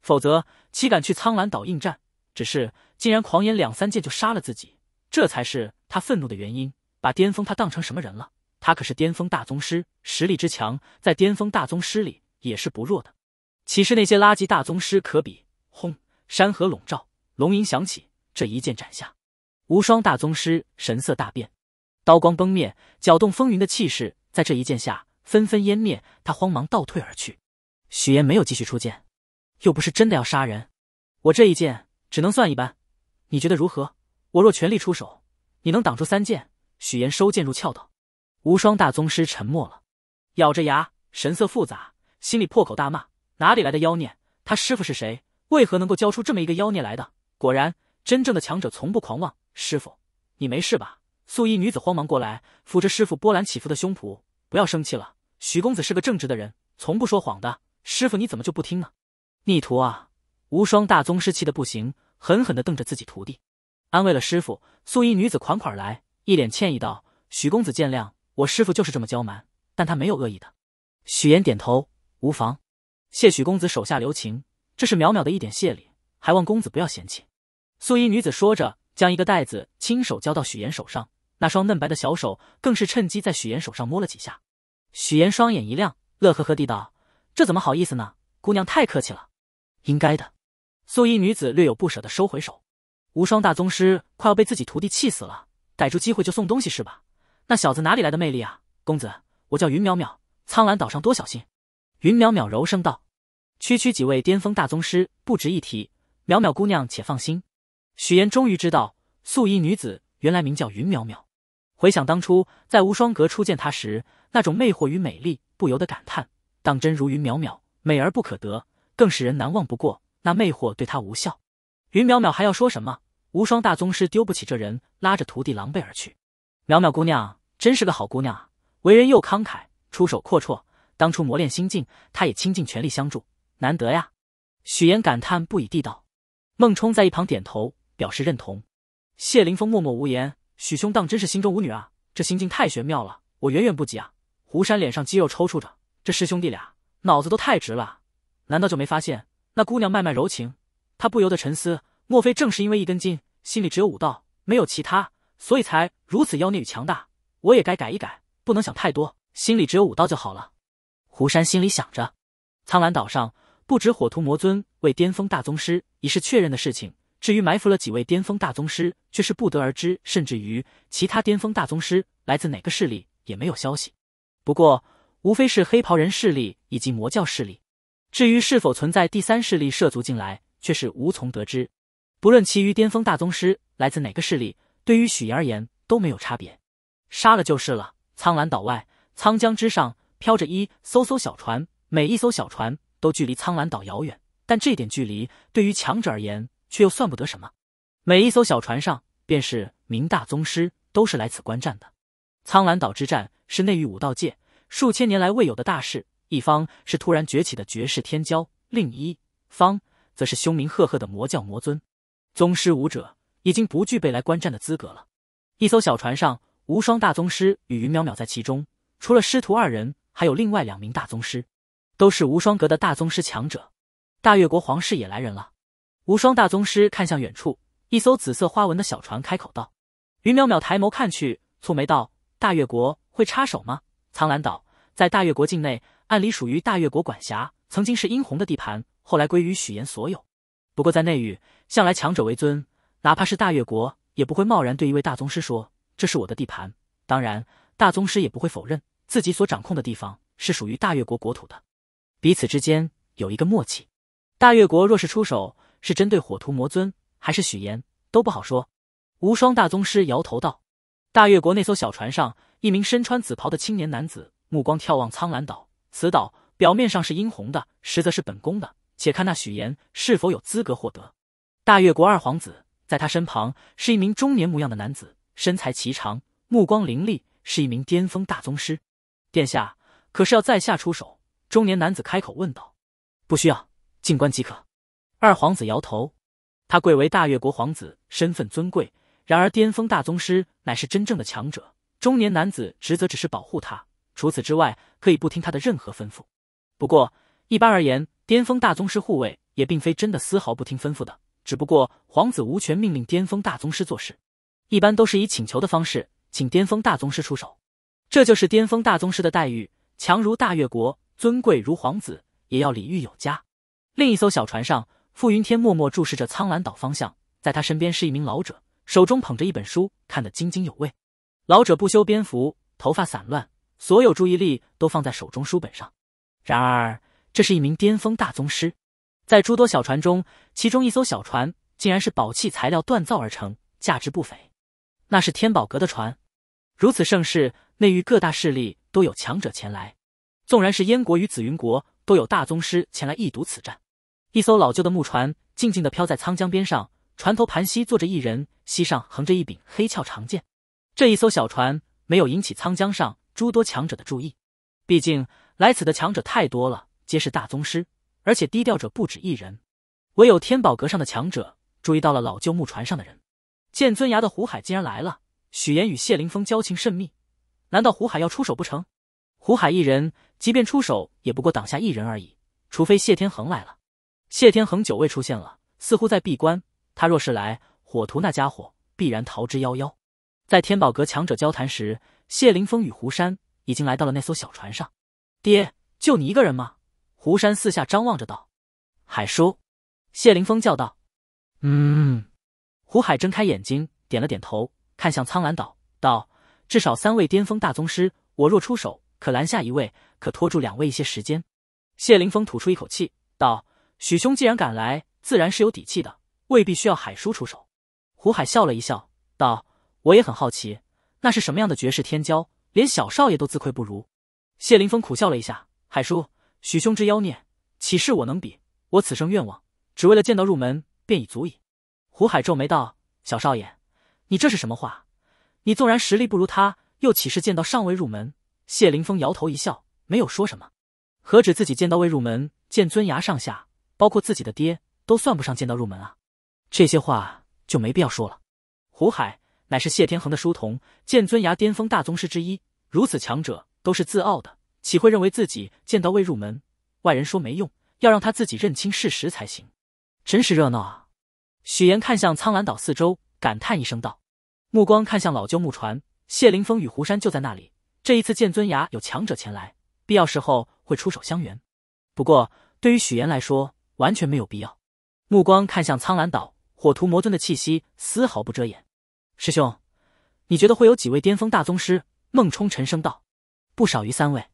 否则岂敢去苍兰岛应战？只是竟然狂言两三剑就杀了自己，这才是他愤怒的原因。把巅峰他当成什么人了？他可是巅峰大宗师，实力之强，在巅峰大宗师里也是不弱的。岂是那些垃圾大宗师可比？轰！山河笼罩，龙吟响起，这一剑斩下，无双大宗师神色大变，刀光崩灭，搅动风云的气势在这一剑下纷纷湮灭。他慌忙倒退而去。许岩没有继续出剑，又不是真的要杀人，我这一剑。只能算一般，你觉得如何？我若全力出手，你能挡住三剑？许岩收剑入鞘道。无双大宗师沉默了，咬着牙，神色复杂，心里破口大骂：哪里来的妖孽？他师傅是谁？为何能够教出这么一个妖孽来的？果然，真正的强者从不狂妄。师傅，你没事吧？素衣女子慌忙过来，扶着师傅波澜起伏的胸脯，不要生气了。许公子是个正直的人，从不说谎的。师傅，你怎么就不听呢？逆徒啊！无双大宗师气得不行，狠狠地瞪着自己徒弟，安慰了师傅。素衣女子款款来，一脸歉意道：“许公子见谅，我师傅就是这么娇蛮，但他没有恶意的。”许岩点头，无妨。谢许公子手下留情，这是淼淼的一点谢礼，还望公子不要嫌弃。素衣女子说着，将一个袋子亲手交到许岩手上，那双嫩白的小手更是趁机在许岩手上摸了几下。许岩双眼一亮，乐呵呵地道：“这怎么好意思呢？姑娘太客气了，应该的。”素衣女子略有不舍地收回手，无双大宗师快要被自己徒弟气死了，逮住机会就送东西是吧？那小子哪里来的魅力啊？公子，我叫云淼淼，苍兰岛上多小心。云淼淼柔声道：“区区几位巅峰大宗师不值一提，淼淼姑娘且放心。”许言终于知道素衣女子原来名叫云淼淼。回想当初在无双阁初见她时，那种魅惑与美丽，不由得感叹：当真如云淼淼，美而不可得，更使人难忘不过。那魅惑对他无效，云淼淼还要说什么？无双大宗师丢不起这人，拉着徒弟狼狈而去。淼淼姑娘真是个好姑娘啊，为人又慷慨，出手阔绰。当初磨练心境，她也倾尽全力相助，难得呀！许言感叹不已地道。孟冲在一旁点头表示认同。谢凌峰默默无言。许兄当真是心中无女啊，这心境太玄妙了，我远远不及啊！胡山脸上肌肉抽搐着，这师兄弟俩脑子都太直了，难道就没发现？那姑娘脉脉柔情，他不由得沉思：莫非正是因为一根筋，心里只有武道，没有其他，所以才如此妖孽与强大？我也该改一改，不能想太多，心里只有武道就好了。胡山心里想着。苍兰岛上不止火屠魔尊为巅峰大宗师已是确认的事情，至于埋伏了几位巅峰大宗师，却是不得而知，甚至于其他巅峰大宗师来自哪个势力也没有消息。不过，无非是黑袍人势力以及魔教势力。至于是否存在第三势力涉足进来，却是无从得知。不论其余巅峰大宗师来自哪个势力，对于许岩而言都没有差别，杀了就是了。苍兰岛外，沧江之上飘着一艘艘小船，每一艘小船都距离苍兰岛遥远，但这点距离对于强者而言却又算不得什么。每一艘小船上，便是明大宗师，都是来此观战的。苍兰岛之战是内域武道界数千年来未有的大事。一方是突然崛起的绝世天骄，另一方则是凶名赫赫的魔教魔尊。宗师武者已经不具备来观战的资格了。一艘小船上，无双大宗师与云淼淼在其中，除了师徒二人，还有另外两名大宗师，都是无双阁的大宗师强者。大越国皇室也来人了。无双大宗师看向远处一艘紫色花纹的小船，开口道：“云淼淼抬眸看去，蹙眉道：‘大越国会插手吗？’苍兰岛在大越国境内。”按理属于大越国管辖，曾经是殷红的地盘，后来归于许岩所有。不过在内域，向来强者为尊，哪怕是大越国，也不会贸然对一位大宗师说这是我的地盘。当然，大宗师也不会否认自己所掌控的地方是属于大越国国土的，彼此之间有一个默契。大越国若是出手，是针对火图魔尊还是许岩，都不好说。无双大宗师摇头道：“大越国那艘小船上，一名身穿紫袍的青年男子，目光眺望苍兰岛。”此岛表面上是殷红的，实则是本宫的。且看那许岩是否有资格获得。大越国二皇子在他身旁是一名中年模样的男子，身材颀长，目光凌厉，是一名巅峰大宗师。殿下可是要在下出手？中年男子开口问道。不需要，静观即可。二皇子摇头。他贵为大越国皇子，身份尊贵。然而巅峰大宗师乃是真正的强者，中年男子职责只是保护他。除此之外，可以不听他的任何吩咐。不过，一般而言，巅峰大宗师护卫也并非真的丝毫不听吩咐的，只不过皇子无权命令巅峰大宗师做事，一般都是以请求的方式请巅峰大宗师出手。这就是巅峰大宗师的待遇，强如大越国，尊贵如皇子，也要礼遇有加。另一艘小船上，傅云天默默注视着苍兰岛方向，在他身边是一名老者，手中捧着一本书，看得津津有味。老者不修边幅，头发散乱。所有注意力都放在手中书本上，然而这是一名巅峰大宗师。在诸多小船中，其中一艘小船竟然是宝器材料锻造而成，价值不菲。那是天宝阁的船。如此盛世，内域各大势力都有强者前来，纵然是燕国与紫云国，都有大宗师前来一睹此战。一艘老旧的木船静静的飘在沧江边上，船头盘膝坐着一人，膝上横着一柄黑鞘长剑。这一艘小船没有引起沧江上。诸多强者的注意，毕竟来此的强者太多了，皆是大宗师，而且低调者不止一人。唯有天宝阁上的强者注意到了老旧木船上的人。剑尊崖的胡海竟然来了。许岩与谢凌峰交情甚密，难道胡海要出手不成？胡海一人，即便出手，也不过挡下一人而已。除非谢天恒来了。谢天恒久未出现了，似乎在闭关。他若是来，火屠那家伙必然逃之夭夭。在天宝阁强者交谈时。谢凌峰与胡山已经来到了那艘小船上。爹，就你一个人吗？胡山四下张望着道。海叔，谢凌峰叫道。嗯。胡海睁开眼睛，点了点头，看向苍兰岛，道：“至少三位巅峰大宗师，我若出手，可拦下一位，可拖住两位一些时间。”谢凌峰吐出一口气，道：“许兄既然敢来，自然是有底气的，未必需要海叔出手。”胡海笑了一笑，道：“我也很好奇。”那是什么样的绝世天骄，连小少爷都自愧不如。谢凌峰苦笑了一下：“海叔，许兄之妖孽，岂是我能比？我此生愿望，只为了见到入门，便已足矣。”胡海皱眉道：“小少爷，你这是什么话？你纵然实力不如他，又岂是剑道尚未入门？”谢凌峰摇头一笑，没有说什么。何止自己剑道未入门，剑尊崖上下，包括自己的爹，都算不上剑道入门啊。这些话就没必要说了。胡海。乃是谢天恒的书童，剑尊崖巅峰大宗师之一。如此强者都是自傲的，岂会认为自己剑道未入门？外人说没用，要让他自己认清事实才行。真是热闹啊！许岩看向苍兰岛四周，感叹一声道：“目光看向老旧木船，谢凌峰与胡山就在那里。这一次剑尊崖有强者前来，必要时候会出手相援。不过对于许岩来说，完全没有必要。”目光看向苍兰岛，火屠魔尊的气息丝毫不遮掩。师兄，你觉得会有几位巅峰大宗师？孟冲沉声道：“不少于三位。”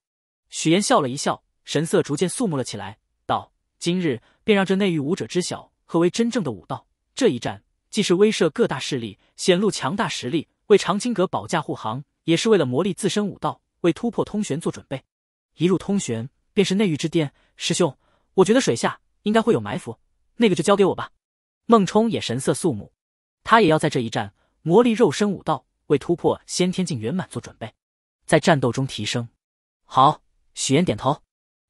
许岩笑了一笑，神色逐渐肃穆了起来，道：“今日便让这内域武者知晓何为真正的武道。这一战既是威慑各大势力，显露强大实力，为长青阁保驾护航，也是为了磨砺自身武道，为突破通玄做准备。一入通玄，便是内域之巅。师兄，我觉得水下应该会有埋伏，那个就交给我吧。”孟冲也神色肃穆，他也要在这一战。磨砺肉身武道，为突破先天境圆满做准备，在战斗中提升。好，许岩点头，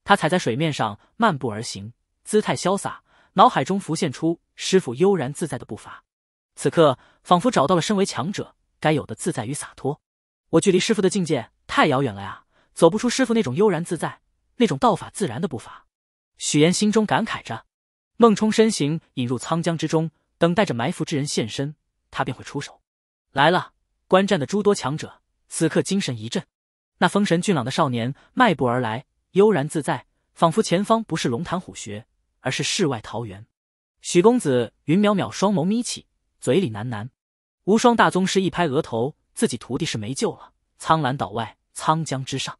他踩在水面上漫步而行，姿态潇洒，脑海中浮现出师傅悠然自在的步伐。此刻仿佛找到了身为强者该有的自在与洒脱。我距离师傅的境界太遥远了呀，走不出师傅那种悠然自在，那种道法自然的步伐。许岩心中感慨着。孟冲身形隐入沧江之中，等待着埋伏之人现身，他便会出手。来了！观战的诸多强者此刻精神一振。那风神俊朗的少年迈步而来，悠然自在，仿佛前方不是龙潭虎穴，而是世外桃源。许公子云淼淼双眸眯起，嘴里喃喃。无双大宗师一拍额头，自己徒弟是没救了。苍兰岛外，沧江之上，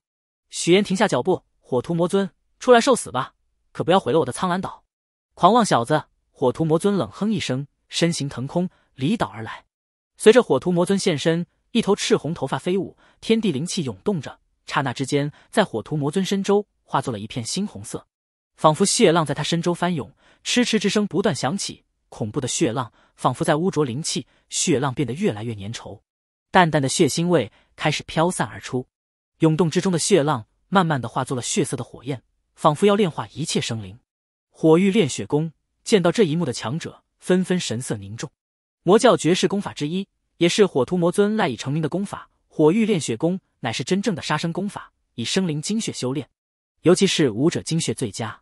许岩停下脚步。火屠魔尊，出来受死吧！可不要毁了我的苍兰岛！狂妄小子！火屠魔尊冷哼一声，身形腾空，离岛而来。随着火屠魔尊现身，一头赤红头发飞舞，天地灵气涌动着，刹那之间，在火屠魔尊身周化作了一片猩红色，仿佛血浪在他身周翻涌，嗤嗤之声不断响起，恐怖的血浪仿佛在污浊灵气，血浪变得越来越粘稠，淡淡的血腥味开始飘散而出，涌动之中的血浪慢慢的化作了血色的火焰，仿佛要炼化一切生灵。火域炼血功见到这一幕的强者纷纷神色凝重。魔教绝世功法之一，也是火屠魔尊赖以成名的功法——火玉炼血功，乃是真正的杀生功法，以生灵精血修炼，尤其是武者精血最佳。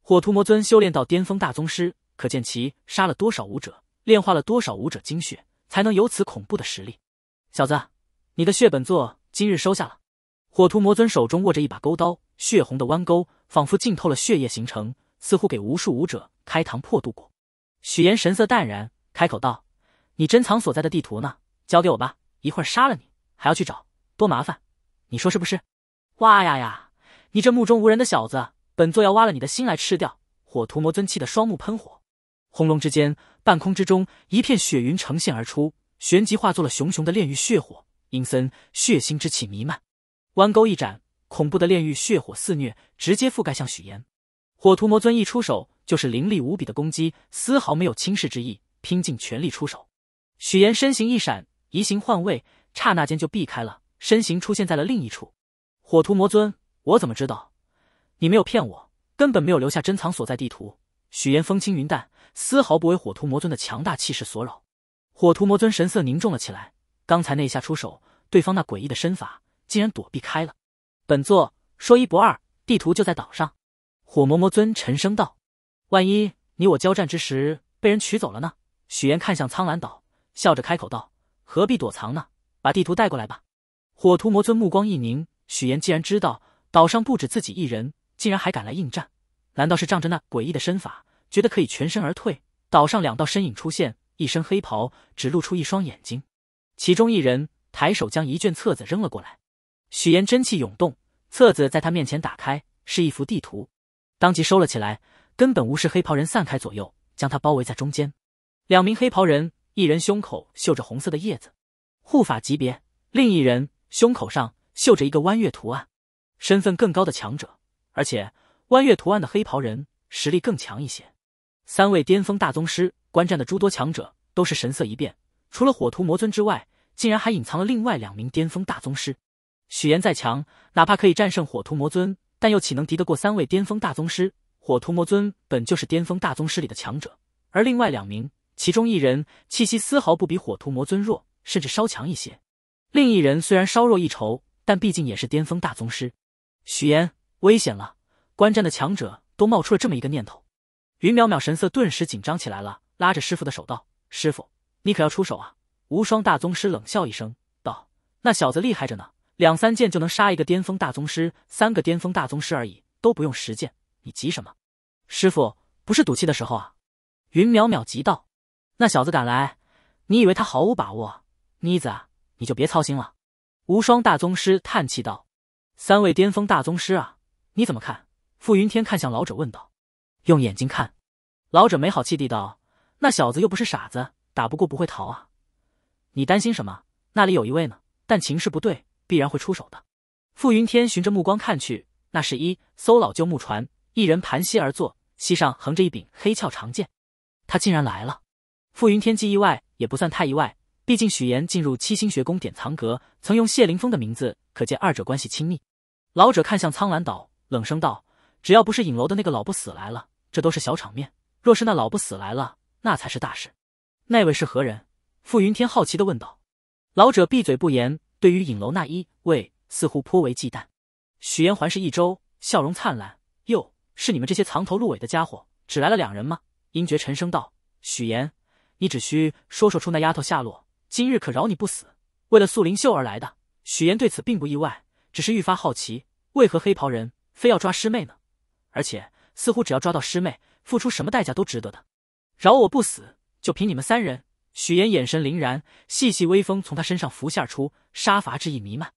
火屠魔尊修炼到巅峰大宗师，可见其杀了多少武者，炼化了多少武者精血，才能有此恐怖的实力。小子，你的血本座今日收下了。火屠魔尊手中握着一把钩刀，血红的弯钩仿佛浸透了血液形成，似乎给无数武者开膛破肚过。许炎神色淡然，开口道。你珍藏所在的地图呢？交给我吧，一会儿杀了你还要去找，多麻烦！你说是不是？哇呀呀！你这目中无人的小子，本座要挖了你的心来吃掉！火屠魔尊气的双目喷火，轰隆之间，半空之中一片血云呈现而出，旋即化作了熊熊的炼狱血火，阴森血腥之气弥漫。弯钩一斩，恐怖的炼狱血火肆虐，直接覆盖向许岩。火屠魔尊一出手就是凌厉无比的攻击，丝毫没有轻视之意，拼尽全力出手。许岩身形一闪，移形换位，刹那间就避开了，身形出现在了另一处。火图魔尊，我怎么知道你没有骗我？根本没有留下珍藏所在地图。许岩风轻云淡，丝毫不为火图魔尊的强大气势所扰。火图魔尊神色凝重了起来。刚才那一下出手，对方那诡异的身法竟然躲避开了。本座说一不二，地图就在岛上。火魔魔尊沉声道：“万一你我交战之时被人取走了呢？”许岩看向苍兰岛。笑着开口道：“何必躲藏呢？把地图带过来吧。”火图魔尊目光一凝，许岩既然知道岛上不止自己一人，竟然还敢来应战，难道是仗着那诡异的身法，觉得可以全身而退？岛上两道身影出现，一身黑袍，只露出一双眼睛。其中一人抬手将一卷册子扔了过来，许岩真气涌动，册子在他面前打开，是一幅地图，当即收了起来，根本无视黑袍人散开左右，将他包围在中间。两名黑袍人。一人胸口绣着红色的叶子，护法级别；另一人胸口上绣着一个弯月图案，身份更高的强者。而且弯月图案的黑袍人实力更强一些。三位巅峰大宗师观战的诸多强者都是神色一变，除了火屠魔尊之外，竟然还隐藏了另外两名巅峰大宗师。许岩再强，哪怕可以战胜火屠魔尊，但又岂能敌得过三位巅峰大宗师？火屠魔尊本就是巅峰大宗师里的强者，而另外两名。其中一人气息丝毫不比火屠魔尊弱，甚至稍强一些；另一人虽然稍弱一筹，但毕竟也是巅峰大宗师。许岩，危险了！观战的强者都冒出了这么一个念头。云淼淼神色顿时紧张起来了，拉着师傅的手道：“师傅，你可要出手啊！”无双大宗师冷笑一声道：“那小子厉害着呢，两三剑就能杀一个巅峰大宗师，三个巅峰大宗师而已，都不用十剑，你急什么？师傅，不是赌气的时候啊！”云淼淼急道。那小子敢来，你以为他毫无把握？妮子啊，你就别操心了。无双大宗师叹气道：“三位巅峰大宗师啊，你怎么看？”傅云天看向老者问道：“用眼睛看。”老者没好气地道：“那小子又不是傻子，打不过不会逃啊。你担心什么？那里有一位呢，但情势不对，必然会出手的。”傅云天循着目光看去，那是一艘老旧木船，一人盘膝而坐，膝上横着一柄黑鞘长剑。他竟然来了。傅云天既意外也不算太意外，毕竟许岩进入七星学宫典藏阁，曾用谢凌峰的名字，可见二者关系亲密。老者看向苍兰岛，冷声道：“只要不是影楼的那个老不死来了，这都是小场面；若是那老不死来了，那才是大事。”那位是何人？”傅云天好奇的问道。老者闭嘴不言，对于影楼那一位似乎颇为忌惮。许岩环视一周，笑容灿烂：“哟，是你们这些藏头露尾的家伙，只来了两人吗？”英爵沉声道：“许岩。”你只需说说出那丫头下落，今日可饶你不死。为了素灵秀而来的许言对此并不意外，只是愈发好奇，为何黑袍人非要抓师妹呢？而且似乎只要抓到师妹，付出什么代价都值得的。饶我不死，就凭你们三人！许言眼神凌然，细细微风从他身上拂现出杀伐之意弥漫，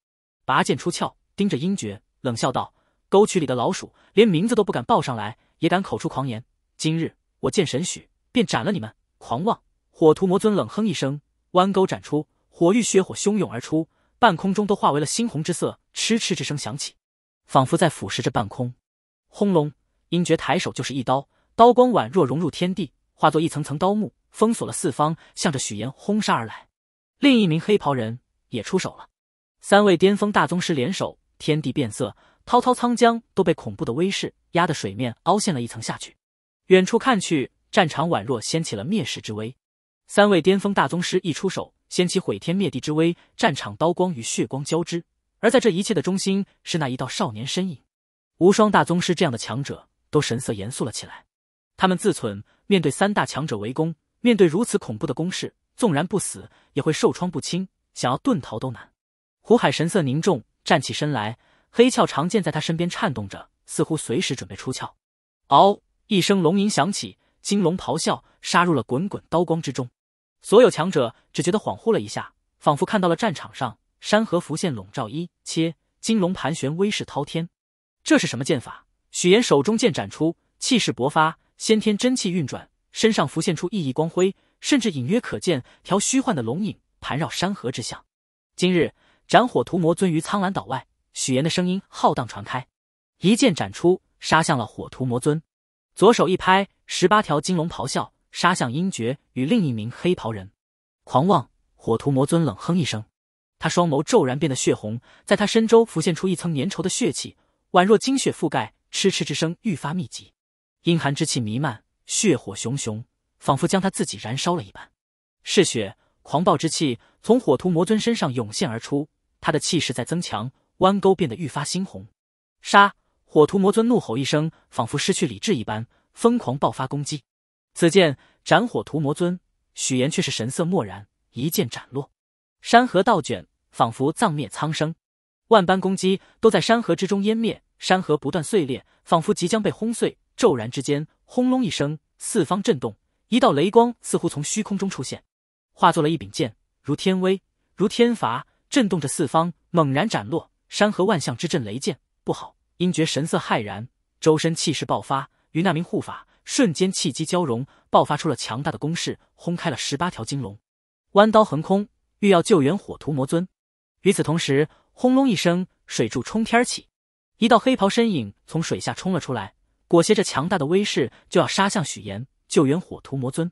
拔剑出鞘，盯着英爵冷笑道：“沟渠里的老鼠，连名字都不敢报上来，也敢口出狂言。今日我见神许，便斩了你们！狂妄！”火屠魔尊冷哼一声，弯钩斩出，火域血火汹涌而出，半空中都化为了猩红之色。嗤嗤之声响起，仿佛在腐蚀着半空。轰隆！英爵抬手就是一刀，刀光宛若融入天地，化作一层层刀幕，封锁了四方，向着许岩轰杀而来。另一名黑袍人也出手了。三位巅峰大宗师联手，天地变色，滔滔沧江都被恐怖的威势压得水面凹陷了一层下去。远处看去，战场宛若掀起了灭世之威。三位巅峰大宗师一出手，掀起毁天灭地之威，战场刀光与血光交织。而在这一切的中心，是那一道少年身影。无双大宗师这样的强者，都神色严肃了起来。他们自忖，面对三大强者围攻，面对如此恐怖的攻势，纵然不死也会受创不轻，想要遁逃都难。胡海神色凝重，站起身来，黑鞘长剑在他身边颤动着，似乎随时准备出鞘。嗷！一声龙吟响起，金龙咆哮，杀入了滚滚刀光之中。所有强者只觉得恍惚了一下，仿佛看到了战场上山河浮现，笼罩一切，金龙盘旋，威势滔天。这是什么剑法？许岩手中剑斩出，气势勃发，先天真气运转，身上浮现出熠熠光辉，甚至隐约可见条虚幻的龙影盘绕山河之象。今日斩火屠魔尊于苍兰岛外，许岩的声音浩荡传开，一剑斩出，杀向了火屠魔尊。左手一拍，十八条金龙咆哮。杀向英爵与另一名黑袍人，狂妄火屠魔尊冷哼一声，他双眸骤然变得血红，在他身周浮现出一层粘稠的血气，宛若精血覆盖，嗤嗤之声愈发密集，阴寒之气弥漫，血火熊熊，仿佛将他自己燃烧了一般。嗜血狂暴之气从火屠魔尊身上涌现而出，他的气势在增强，弯钩变得愈发猩红。杀！火屠魔尊怒吼一声，仿佛失去理智一般，疯狂爆发攻击。此剑斩火屠魔尊，许岩却是神色漠然，一剑斩落，山河倒卷，仿佛葬灭苍生。万般攻击都在山河之中湮灭，山河不断碎裂，仿佛即将被轰碎。骤然之间，轰隆一声，四方震动，一道雷光似乎从虚空中出现，化作了一柄剑，如天威，如天罚，震动着四方，猛然斩落。山河万象之阵雷剑，不好！英爵神色骇然，周身气势爆发，与那名护法。瞬间气机交融，爆发出了强大的攻势，轰开了十八条金龙。弯刀横空，欲要救援火屠魔尊。与此同时，轰隆一声，水柱冲天起，一道黑袍身影从水下冲了出来，裹挟着强大的威势，就要杀向许岩，救援火屠魔尊。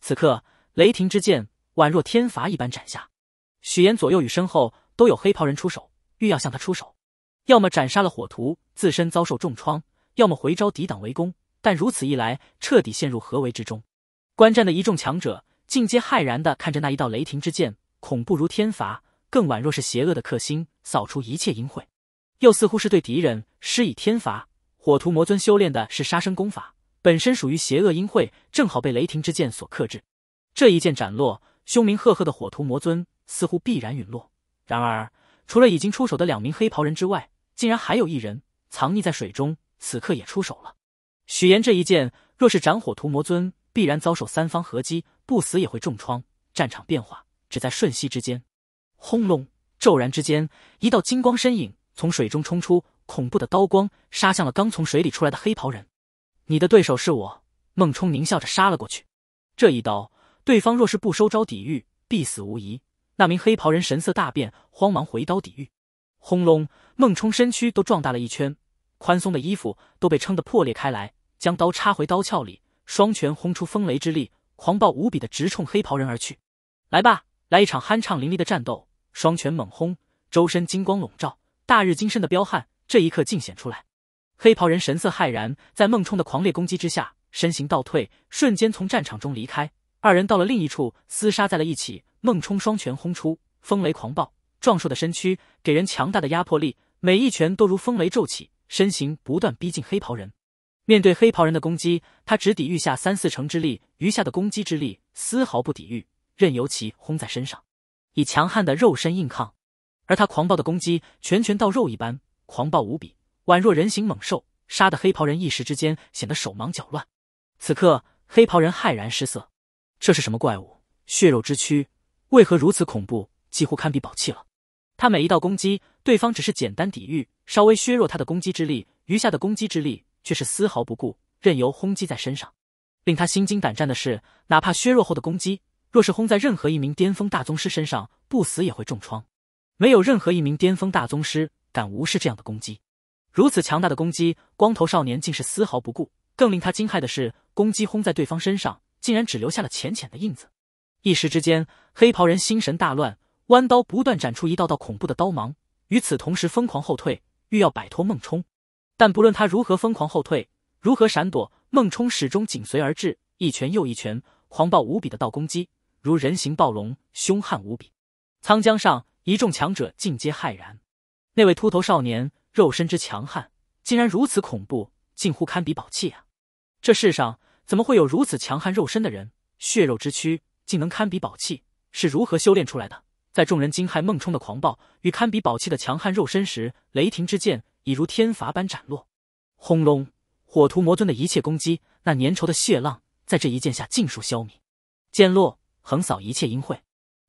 此刻，雷霆之剑宛若天罚一般斩下。许岩左右与身后都有黑袍人出手，欲要向他出手，要么斩杀了火屠，自身遭受重创，要么回招抵挡围攻。但如此一来，彻底陷入合围之中。观战的一众强者尽皆骇然的看着那一道雷霆之剑，恐怖如天罚，更宛若是邪恶的克星，扫除一切阴晦，又似乎是对敌人施以天罚。火图魔尊修炼的是杀生功法，本身属于邪恶阴晦，正好被雷霆之剑所克制。这一剑斩落，凶名赫赫的火图魔尊似乎必然陨落。然而，除了已经出手的两名黑袍人之外，竟然还有一人藏匿在水中，此刻也出手了。许岩这一剑若是斩火屠魔尊，必然遭受三方合击，不死也会重创。战场变化只在瞬息之间。轰隆！骤然之间，一道金光身影从水中冲出，恐怖的刀光杀向了刚从水里出来的黑袍人。你的对手是我！孟冲狞笑着杀了过去。这一刀，对方若是不收招抵御，必死无疑。那名黑袍人神色大变，慌忙回刀抵御。轰隆！孟冲身躯都壮大了一圈，宽松的衣服都被撑得破裂开来。将刀插回刀鞘里，双拳轰出风雷之力，狂暴无比的直冲黑袍人而去。来吧，来一场酣畅淋漓的战斗！双拳猛轰，周身金光笼罩，大日金身的彪悍这一刻尽显出来。黑袍人神色骇然，在孟冲的狂烈攻击之下，身形倒退，瞬间从战场中离开。二人到了另一处厮杀在了一起。孟冲双拳轰出，风雷狂暴，壮硕的身躯给人强大的压迫力，每一拳都如风雷骤起，身形不断逼近黑袍人。面对黑袍人的攻击，他只抵御下三四成之力，余下的攻击之力丝毫不抵御，任由其轰在身上，以强悍的肉身硬抗。而他狂暴的攻击，拳拳到肉一般，狂暴无比，宛若人形猛兽，杀的黑袍人一时之间显得手忙脚乱。此刻，黑袍人骇然失色：这是什么怪物？血肉之躯为何如此恐怖，几乎堪比宝器了？他每一道攻击，对方只是简单抵御，稍微削弱他的攻击之力，余下的攻击之力。却是丝毫不顾，任由轰击在身上。令他心惊胆战的是，哪怕削弱后的攻击，若是轰在任何一名巅峰大宗师身上，不死也会重创。没有任何一名巅峰大宗师敢无视这样的攻击。如此强大的攻击，光头少年竟是丝毫不顾。更令他惊骇的是，攻击轰在对方身上，竟然只留下了浅浅的印子。一时之间，黑袍人心神大乱，弯刀不断斩出一道道恐怖的刀芒，与此同时疯狂后退，欲要摆脱孟冲。但不论他如何疯狂后退，如何闪躲，孟冲始终紧随而至，一拳又一拳，狂暴无比的道攻击，如人形暴龙，凶悍无比。沧江上一众强者尽皆骇然，那位秃头少年肉身之强悍，竟然如此恐怖，近乎堪比宝器啊！这世上怎么会有如此强悍肉身的人？血肉之躯竟能堪比宝器，是如何修炼出来的？在众人惊骇孟冲的狂暴与堪比宝器的强悍肉身时，雷霆之剑。已如天罚般斩落，轰隆！火屠魔尊的一切攻击，那粘稠的血浪在这一剑下尽数消弭。剑落，横扫一切阴晦。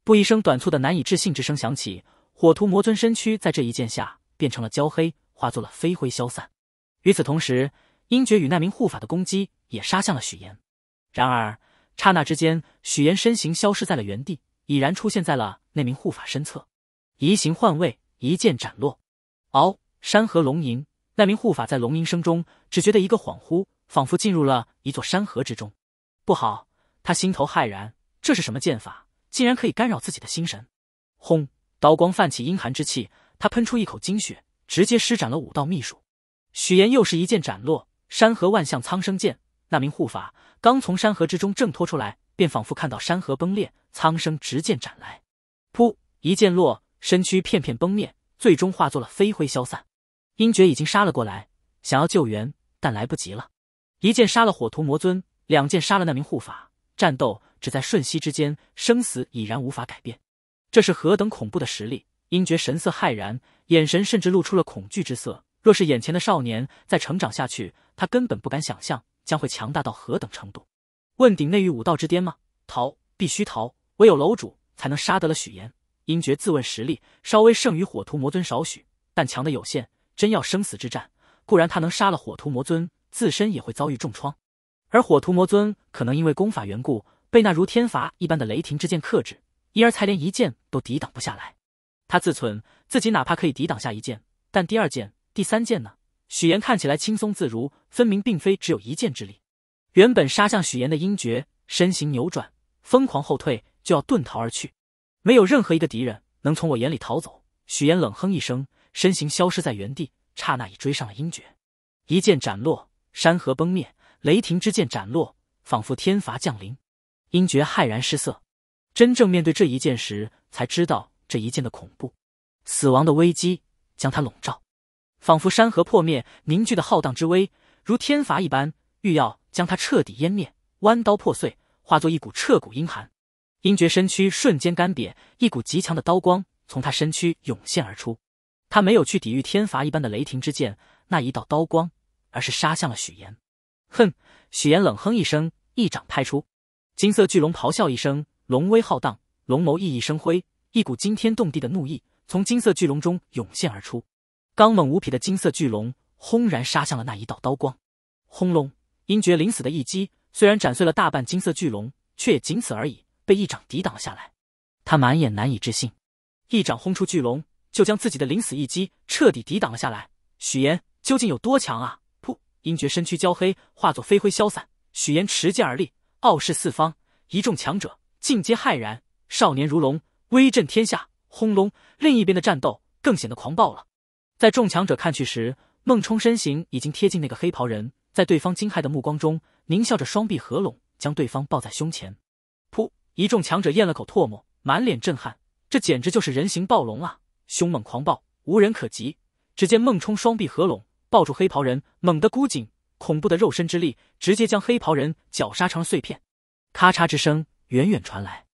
不一声短促的难以置信之声响起，火屠魔尊身躯在这一剑下变成了焦黑，化作了飞灰消散。与此同时，英爵与那名护法的攻击也杀向了许岩。然而，刹那之间，许岩身形消失在了原地，已然出现在了那名护法身侧，移形换位，一剑斩落。嗷！山河龙吟，那名护法在龙吟声中只觉得一个恍惚，仿佛进入了一座山河之中。不好，他心头骇然，这是什么剑法，竟然可以干扰自己的心神！轰，刀光泛起阴寒之气，他喷出一口精血，直接施展了武道秘术。许岩又是一剑斩落，山河万象苍生剑。那名护法刚从山河之中挣脱出来，便仿佛看到山河崩裂，苍生直剑斩来。噗，一剑落，身躯片片崩灭，最终化作了飞灰消散。英爵已经杀了过来，想要救援，但来不及了。一剑杀了火屠魔尊，两剑杀了那名护法。战斗只在瞬息之间，生死已然无法改变。这是何等恐怖的实力！英爵神色骇然，眼神甚至露出了恐惧之色。若是眼前的少年再成长下去，他根本不敢想象将会强大到何等程度。问鼎内域武道之巅吗？逃，必须逃！唯有楼主才能杀得了许岩。英爵自问实力稍微胜于火屠魔尊少许，但强的有限。真要生死之战，固然他能杀了火屠魔尊，自身也会遭遇重创；而火屠魔尊可能因为功法缘故，被那如天罚一般的雷霆之剑克制，因而才连一剑都抵挡不下来。他自忖，自己哪怕可以抵挡下一剑，但第二剑、第三剑呢？许岩看起来轻松自如，分明并非只有一剑之力。原本杀向许岩的阴爵身形扭转，疯狂后退，就要遁逃而去。没有任何一个敌人能从我眼里逃走。许岩冷哼一声。身形消失在原地，刹那已追上了英爵，一剑斩落，山河崩灭，雷霆之剑斩落，仿佛天罚降临。英爵骇然失色，真正面对这一剑时，才知道这一剑的恐怖。死亡的危机将他笼罩，仿佛山河破灭，凝聚的浩荡之威如天罚一般，欲要将他彻底湮灭。弯刀破碎，化作一股彻骨阴寒，英爵身躯瞬间干瘪，一股极强的刀光从他身躯涌现而出。他没有去抵御天罚一般的雷霆之剑那一道刀光，而是杀向了许岩。哼！许岩冷哼一声，一掌拍出。金色巨龙咆哮一声，龙威浩荡，龙眸熠熠生辉，一股惊天动地的怒意从金色巨龙中涌现而出。刚猛无匹的金色巨龙轰然杀向了那一道刀光。轰隆！英爵临死的一击虽然斩碎了大半金色巨龙，却也仅此而已，被一掌抵挡了下来。他满眼难以置信，一掌轰出巨龙。就将自己的临死一击彻底抵挡了下来。许岩究竟有多强啊？噗！英爵身躯焦黑，化作飞灰消散。许岩持剑而立，傲视四方，一众强者尽皆骇然。少年如龙，威震天下。轰隆！另一边的战斗更显得狂暴了。在众强者看去时，孟冲身形已经贴近那个黑袍人，在对方惊骇的目光中，狞笑着双臂合拢，将对方抱在胸前。噗！一众强者咽了口唾沫，满脸震撼。这简直就是人形暴龙啊！凶猛狂暴，无人可及。只见孟冲双臂合拢，抱住黑袍人，猛地箍紧，恐怖的肉身之力直接将黑袍人绞杀成了碎片。咔嚓之声远远传来，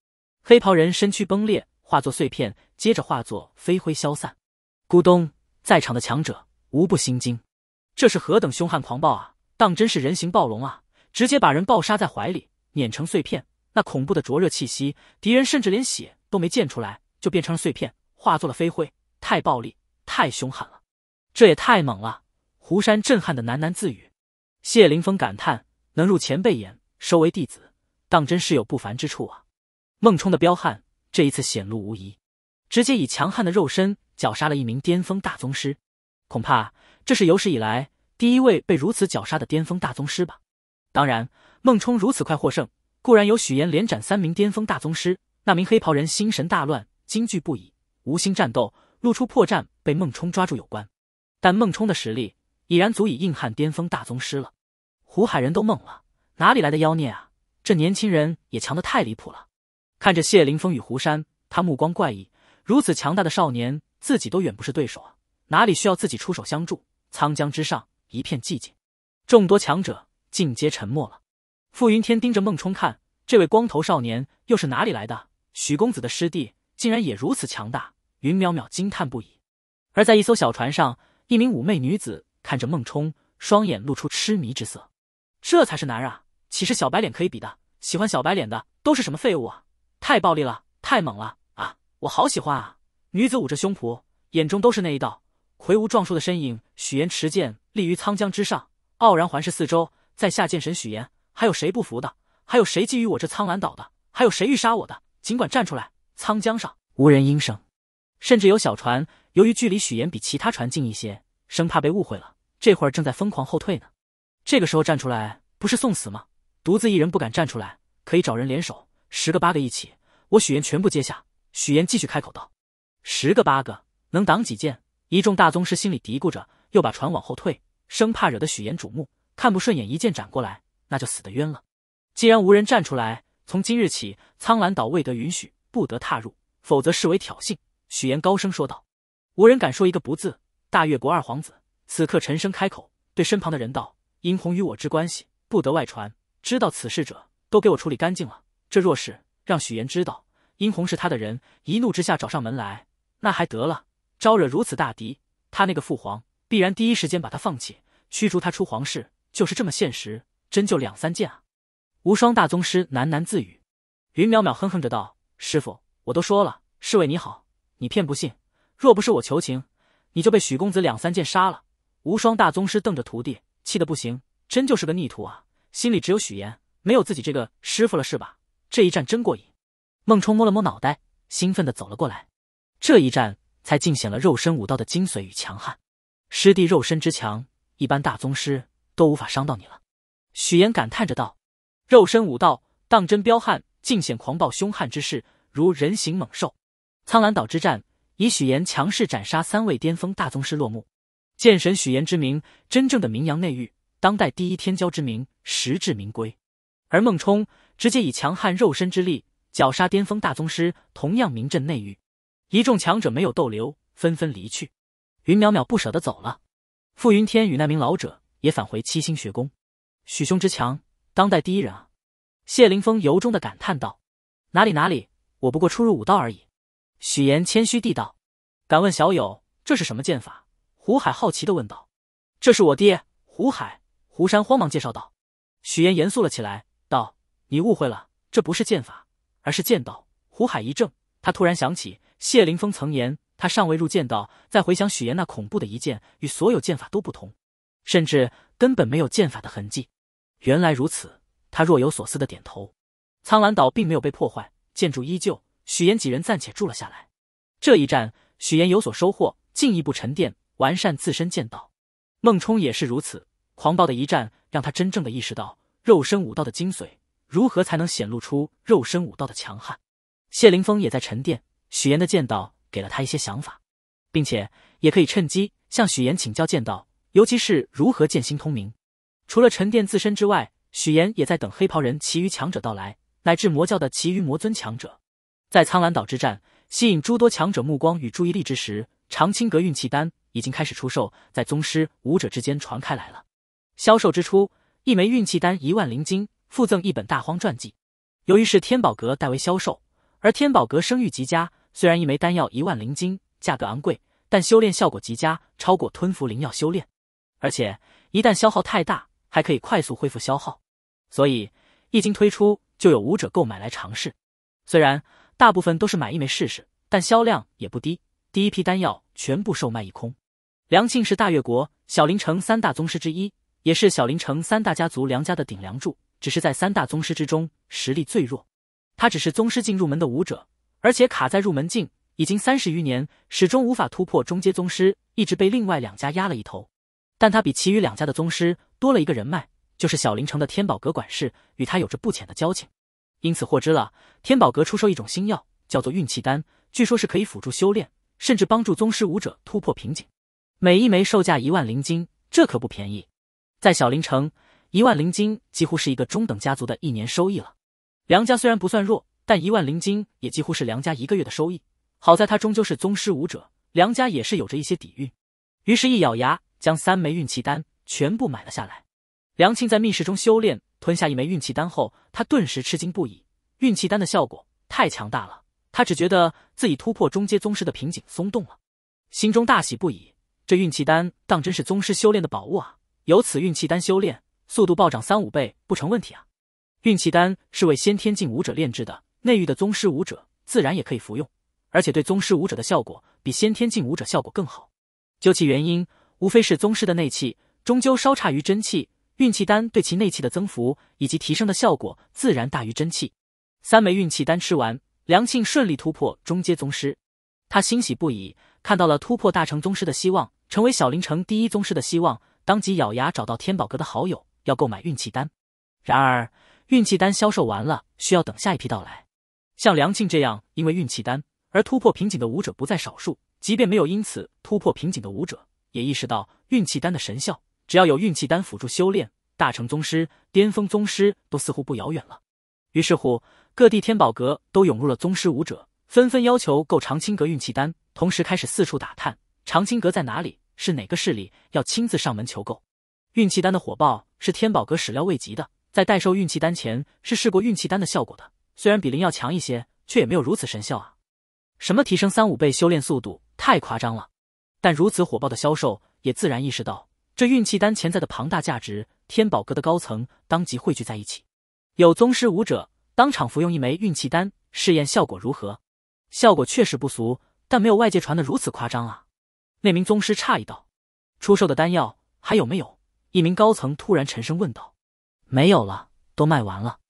黑袍人身躯崩裂，化作碎片，接着化作飞灰消散。咕咚，在场的强者无不心惊，这是何等凶悍狂暴啊！当真是人形暴龙啊！直接把人暴杀在怀里，碾成碎片。那恐怖的灼热气息，敌人甚至连血都没溅出来，就变成了碎片。化作了飞灰，太暴力，太凶悍了，这也太猛了！胡山震撼的喃喃自语。谢凌峰感叹：“能入前辈眼，收为弟子，当真是有不凡之处啊！”孟冲的彪悍这一次显露无疑，直接以强悍的肉身绞杀了一名巅峰大宗师，恐怕这是有史以来第一位被如此绞杀的巅峰大宗师吧？当然，孟冲如此快获胜，固然有许岩连斩三名巅峰大宗师，那名黑袍人心神大乱，惊惧不已。无心战斗，露出破绽被孟冲抓住有关，但孟冲的实力已然足以硬撼巅峰大宗师了。湖海人都懵了，哪里来的妖孽啊？这年轻人也强得太离谱了。看着谢凌峰与胡山，他目光怪异。如此强大的少年，自己都远不是对手，啊，哪里需要自己出手相助？沧江之上一片寂静，众多强者尽皆沉默了。傅云天盯着孟冲看，这位光头少年又是哪里来的？许公子的师弟竟然也如此强大？云淼淼惊叹不已，而在一艘小船上，一名妩媚女子看着孟冲，双眼露出痴迷之色。这才是男人啊，岂是小白脸可以比的？喜欢小白脸的都是什么废物啊！太暴力了，太猛了啊！我好喜欢啊！女子捂着胸脯，眼中都是那一道魁梧壮硕的身影。许岩持剑立于沧江之上，傲然环视四周。在下剑神许岩，还有谁不服的？还有谁觊觎我这苍兰岛的？还有谁欲杀我的？尽管站出来！沧江上无人应声。甚至有小船，由于距离许岩比其他船近一些，生怕被误会了，这会儿正在疯狂后退呢。这个时候站出来不是送死吗？独自一人不敢站出来，可以找人联手，十个八个一起，我许岩全部接下。许岩继续开口道：“十个八个能挡几箭？一众大宗师心里嘀咕着，又把船往后退，生怕惹得许岩瞩目，看不顺眼一剑斩过来，那就死得冤了。既然无人站出来，从今日起，苍兰岛未得允许不得踏入，否则视为挑衅。许岩高声说道：“无人敢说一个不字。”大越国二皇子此刻沉声开口，对身旁的人道：“殷红与我之关系不得外传，知道此事者都给我处理干净了。这若是让许岩知道殷红是他的人，一怒之下找上门来，那还得了？招惹如此大敌，他那个父皇必然第一时间把他放弃，驱逐他出皇室，就是这么现实。真就两三件啊！”无双大宗师喃喃自语，云淼淼哼哼着道：“师傅，我都说了是为你好。”你骗不信，若不是我求情，你就被许公子两三剑杀了。无双大宗师瞪着徒弟，气得不行，真就是个逆徒啊！心里只有许岩，没有自己这个师傅了是吧？这一战真过瘾。孟冲摸了摸脑袋，兴奋的走了过来。这一战才尽显了肉身武道的精髓与强悍。师弟肉身之强，一般大宗师都无法伤到你了。许岩感叹着道：“肉身武道当真彪悍，尽显狂暴凶悍之势，如人形猛兽。”苍兰岛之战以许岩强势斩杀三位巅峰大宗师落幕，剑神许岩之名真正的名扬内域，当代第一天骄之名实至名归。而孟冲直接以强悍肉身之力绞杀巅峰大宗师，同样名震内域。一众强者没有逗留，纷纷离去。云淼淼不舍得走了。傅云天与那名老者也返回七星学宫。许兄之强，当代第一人啊！谢凌峰由衷的感叹道：“哪里哪里，我不过初入武道而已。”许岩谦虚地道：“敢问小友，这是什么剑法？”胡海好奇地问道。“这是我爹。”胡海、胡山慌忙介绍道。许岩严肃了起来，道：“你误会了，这不是剑法，而是剑道。”胡海一怔，他突然想起谢凌峰曾言，他尚未入剑道。再回想许岩那恐怖的一剑，与所有剑法都不同，甚至根本没有剑法的痕迹。原来如此，他若有所思的点头。苍兰岛并没有被破坏，建筑依旧。许岩几人暂且住了下来。这一战，许岩有所收获，进一步沉淀完善自身剑道。孟冲也是如此，狂暴的一战让他真正的意识到肉身武道的精髓，如何才能显露出肉身武道的强悍。谢凌峰也在沉淀许岩的剑道，给了他一些想法，并且也可以趁机向许岩请教剑道，尤其是如何剑心通明。除了沉淀自身之外，许岩也在等黑袍人其余强者到来，乃至魔教的其余魔尊强者。在苍兰岛之战吸引诸多强者目光与注意力之时，长青阁运气丹已经开始出售，在宗师武者之间传开来了。销售之初，一枚运气丹一万灵金，附赠一本大荒传记。由于是天宝阁代为销售，而天宝阁声誉极佳，虽然一枚丹药一万灵金，价格昂贵，但修炼效果极佳，超过吞服灵药修炼。而且一旦消耗太大，还可以快速恢复消耗。所以一经推出，就有武者购买来尝试。虽然。大部分都是买一枚试试，但销量也不低。第一批丹药全部售卖一空。梁庆是大越国小林城三大宗师之一，也是小林城三大家族梁家的顶梁柱。只是在三大宗师之中实力最弱，他只是宗师境入门的武者，而且卡在入门境已经三十余年，始终无法突破中阶宗师，一直被另外两家压了一头。但他比其余两家的宗师多了一个人脉，就是小林城的天宝阁管事，与他有着不浅的交情。因此获知了天宝阁出售一种新药，叫做运气丹，据说是可以辅助修炼，甚至帮助宗师武者突破瓶颈。每一枚售价一万灵晶，这可不便宜。在小林城，一万灵晶几乎是一个中等家族的一年收益了。梁家虽然不算弱，但一万灵晶也几乎是梁家一个月的收益。好在他终究是宗师武者，梁家也是有着一些底蕴。于是，一咬牙，将三枚运气丹全部买了下来。梁庆在密室中修炼。吞下一枚运气丹后，他顿时吃惊不已。运气丹的效果太强大了，他只觉得自己突破中阶宗师的瓶颈松动了，心中大喜不已。这运气丹当真是宗师修炼的宝物啊！有此运气丹，修炼速度暴涨三五倍不成问题啊！运气丹是为先天境武者炼制的，内域的宗师武者自然也可以服用，而且对宗师武者的效果比先天境武者效果更好。究其原因，无非是宗师的内气终究稍差于真气。运气丹对其内气的增幅以及提升的效果，自然大于真气。三枚运气丹吃完，梁庆顺利突破中阶宗师，他欣喜不已，看到了突破大成宗师的希望，成为小灵城第一宗师的希望。当即咬牙找到天宝阁的好友，要购买运气丹。然而，运气丹销售完了，需要等下一批到来。像梁庆这样因为运气丹而突破瓶颈的武者不在少数，即便没有因此突破瓶颈的武者，也意识到运气丹的神效。只要有运气丹辅助修炼，大成宗师、巅峰宗师都似乎不遥远了。于是乎，各地天宝阁都涌入了宗师武者，纷纷要求购长青阁运气丹，同时开始四处打探长青阁在哪里，是哪个势力，要亲自上门求购运气丹的火爆是天宝阁始料未及的。在代售运气丹前，是试过运气丹的效果的，虽然比灵药强一些，却也没有如此神效啊！什么提升三五倍修炼速度，太夸张了。但如此火爆的销售，也自然意识到。这运气丹潜在的庞大价值，天宝阁的高层当即汇聚在一起。有宗师武者当场服用一枚运气丹，试验效果如何？效果确实不俗，但没有外界传的如此夸张啊！那名宗师诧异道：“出售的丹药还有没有？”一名高层突然沉声问道：“没有了，都卖完了。”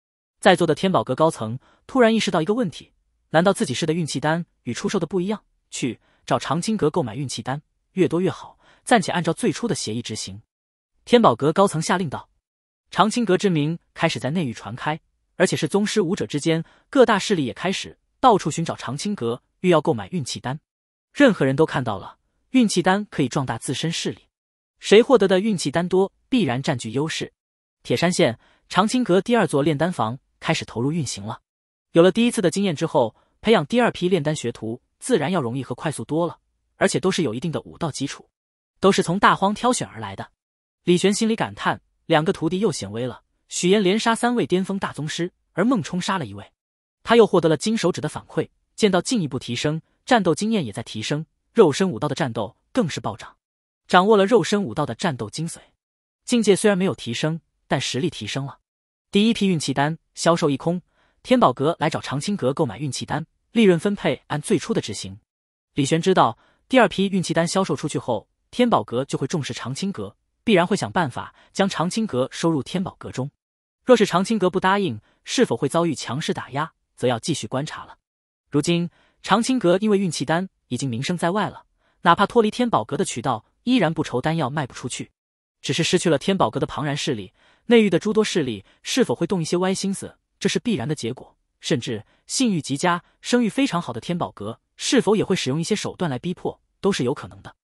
在座的天宝阁高层突然意识到一个问题：难道自己试的运气丹与出售的不一样？去找长青阁购买运气丹，越多越好。暂且按照最初的协议执行，天宝阁高层下令道：“长青阁之名开始在内域传开，而且是宗师武者之间，各大势力也开始到处寻找长青阁，欲要购买运气丹。任何人都看到了，运气丹可以壮大自身势力，谁获得的运气丹多，必然占据优势。”铁山县长青阁第二座炼丹房开始投入运行了。有了第一次的经验之后，培养第二批炼丹学徒自然要容易和快速多了，而且都是有一定的武道基础。都是从大荒挑选而来的，李玄心里感叹：两个徒弟又显威了。许岩连杀三位巅峰大宗师，而孟冲杀了一位，他又获得了金手指的反馈，见到进一步提升，战斗经验也在提升，肉身武道的战斗更是暴涨，掌握了肉身武道的战斗精髓。境界虽然没有提升，但实力提升了。第一批运气丹销售一空，天宝阁来找长青阁购买运气丹，利润分配按最初的执行。李玄知道，第二批运气丹销售出去后。天宝阁就会重视长青阁，必然会想办法将长青阁收入天宝阁中。若是长青阁不答应，是否会遭遇强势打压，则要继续观察了。如今长青阁因为运气丹已经名声在外了，哪怕脱离天宝阁的渠道，依然不愁丹药卖不出去。只是失去了天宝阁的庞然势力，内域的诸多势力是否会动一些歪心思，这是必然的结果。甚至信誉极佳、声誉非常好的天宝阁，是否也会使用一些手段来逼迫，都是有可能的。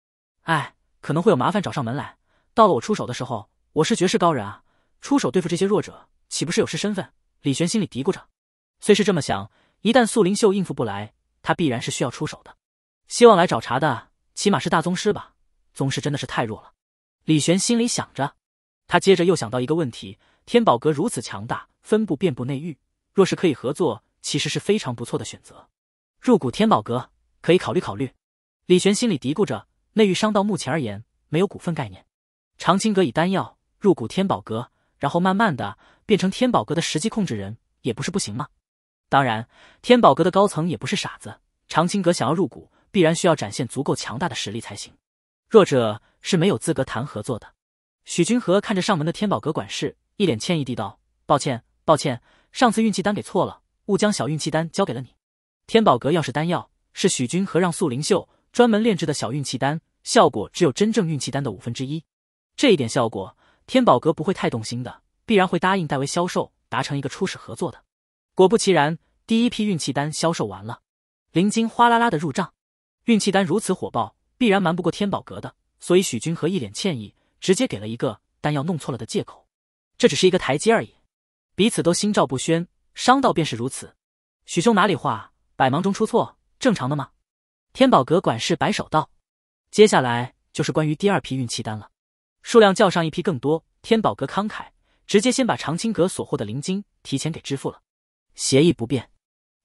哎，可能会有麻烦找上门来。到了我出手的时候，我是绝世高人啊，出手对付这些弱者，岂不是有失身份？李玄心里嘀咕着。虽是这么想，一旦素灵秀应付不来，他必然是需要出手的。希望来找茬的，起码是大宗师吧？宗师真的是太弱了。李玄心里想着。他接着又想到一个问题：天宝阁如此强大，分布遍布内域，若是可以合作，其实是非常不错的选择。入股天宝阁，可以考虑考虑。李玄心里嘀咕着。内域商道目前而言没有股份概念，长青阁以丹药入股天宝阁，然后慢慢的变成天宝阁的实际控制人，也不是不行吗？当然，天宝阁的高层也不是傻子，长青阁想要入股，必然需要展现足够强大的实力才行，弱者是没有资格谈合作的。许君和看着上门的天宝阁管事，一脸歉意地道：“抱歉，抱歉，上次运气丹给错了，误将小运气丹交给了你。天宝阁要是丹药，是许君和让素灵秀。”专门炼制的小运气丹，效果只有真正运气丹的五分之一。这一点效果，天宝阁不会太动心的，必然会答应代为销售，达成一个初始合作的。果不其然，第一批运气丹销售完了，灵金哗啦啦的入账。运气丹如此火爆，必然瞒不过天宝阁的，所以许君和一脸歉意，直接给了一个丹药弄错了的借口。这只是一个台阶而已，彼此都心照不宣，商道便是如此。许兄哪里话，百忙中出错，正常的吗？天宝阁管事摆手道：“接下来就是关于第二批运气单了，数量较上一批更多。天宝阁慷慨，直接先把长青阁所获的灵晶提前给支付了，协议不变。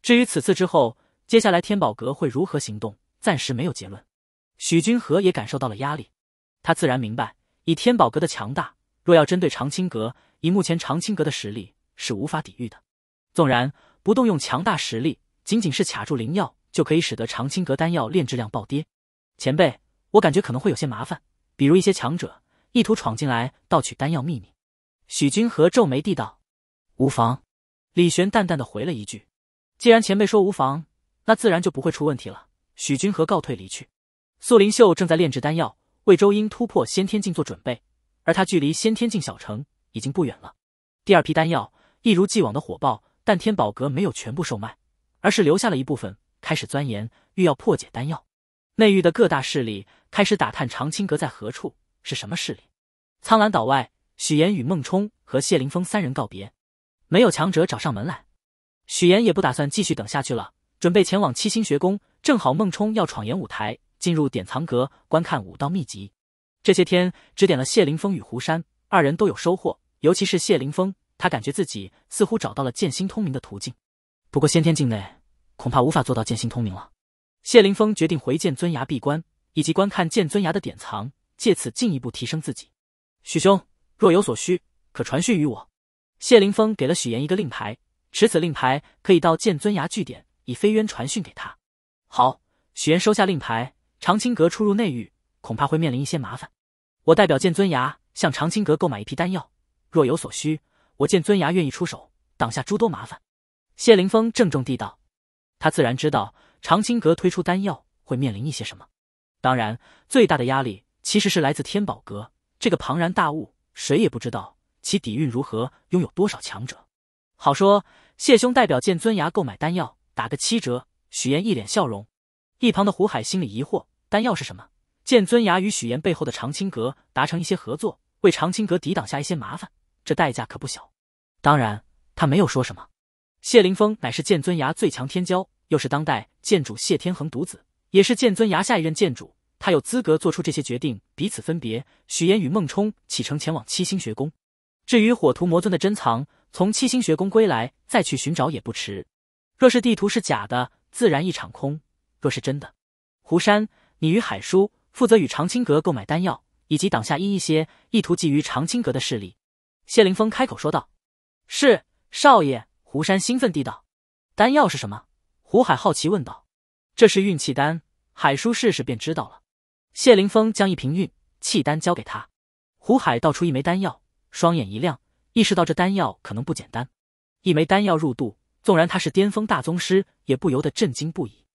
至于此次之后，接下来天宝阁会如何行动，暂时没有结论。”许君和也感受到了压力，他自然明白，以天宝阁的强大，若要针对长青阁，以目前长青阁的实力是无法抵御的。纵然不动用强大实力，仅仅是卡住灵药。就可以使得长青阁丹药炼制量暴跌。前辈，我感觉可能会有些麻烦，比如一些强者意图闯进来盗取丹药秘密。许君和皱眉地道：“无妨。”李玄淡淡的回了一句：“既然前辈说无妨，那自然就不会出问题了。”许君和告退离去。素灵秀正在炼制丹药，为周英突破先天境做准备，而他距离先天境小城已经不远了。第二批丹药一如既往的火爆，但天宝阁没有全部售卖，而是留下了一部分。开始钻研，欲要破解丹药。内域的各大势力开始打探长青阁在何处，是什么势力。苍兰岛外，许岩与孟冲和谢凌峰三人告别。没有强者找上门来，许岩也不打算继续等下去了，准备前往七星学宫。正好孟冲要闯演舞台，进入典藏阁观看武道秘籍。这些天指点了谢凌峰与胡山，二人都有收获，尤其是谢凌峰，他感觉自己似乎找到了剑心通明的途径。不过先天境内。恐怕无法做到剑心通明了。谢凌峰决定回剑尊崖闭关，以及观看剑尊崖的典藏，借此进一步提升自己。许兄若有所需，可传讯于我。谢凌峰给了许岩一个令牌，持此令牌可以到剑尊崖据点以飞渊传讯给他。好，许岩收下令牌。长青阁出入内域，恐怕会面临一些麻烦。我代表剑尊崖向长青阁购买一批丹药，若有所需，我剑尊崖愿意出手挡下诸多麻烦。谢凌峰郑重地道。他自然知道长青阁推出丹药会面临一些什么，当然，最大的压力其实是来自天宝阁这个庞然大物，谁也不知道其底蕴如何，拥有多少强者。好说，谢兄代表剑尊崖购买丹药，打个七折。许岩一脸笑容。一旁的胡海心里疑惑，丹药是什么？剑尊崖与许岩背后的长青阁达成一些合作，为长青阁抵挡下一些麻烦，这代价可不小。当然，他没有说什么。谢凌峰乃是剑尊崖最强天骄，又是当代剑主谢天恒独子，也是剑尊崖下一任剑主，他有资格做出这些决定。彼此分别，许岩与孟冲启程前往七星学宫。至于火图魔尊的珍藏，从七星学宫归来再去寻找也不迟。若是地图是假的，自然一场空；若是真的，胡山，你与海叔负责与长青阁购买丹药，以及挡下一些意图觊觎长青阁的势力。”谢凌峰开口说道。“是，少爷。”胡山兴奋地道：“丹药是什么？”胡海好奇问道。“这是运气丹，海叔试试便知道了。”谢凌峰将一瓶运气丹交给他。胡海倒出一枚丹药，双眼一亮，意识到这丹药可能不简单。一枚丹药入肚，纵然他是巅峰大宗师，也不由得震惊不已。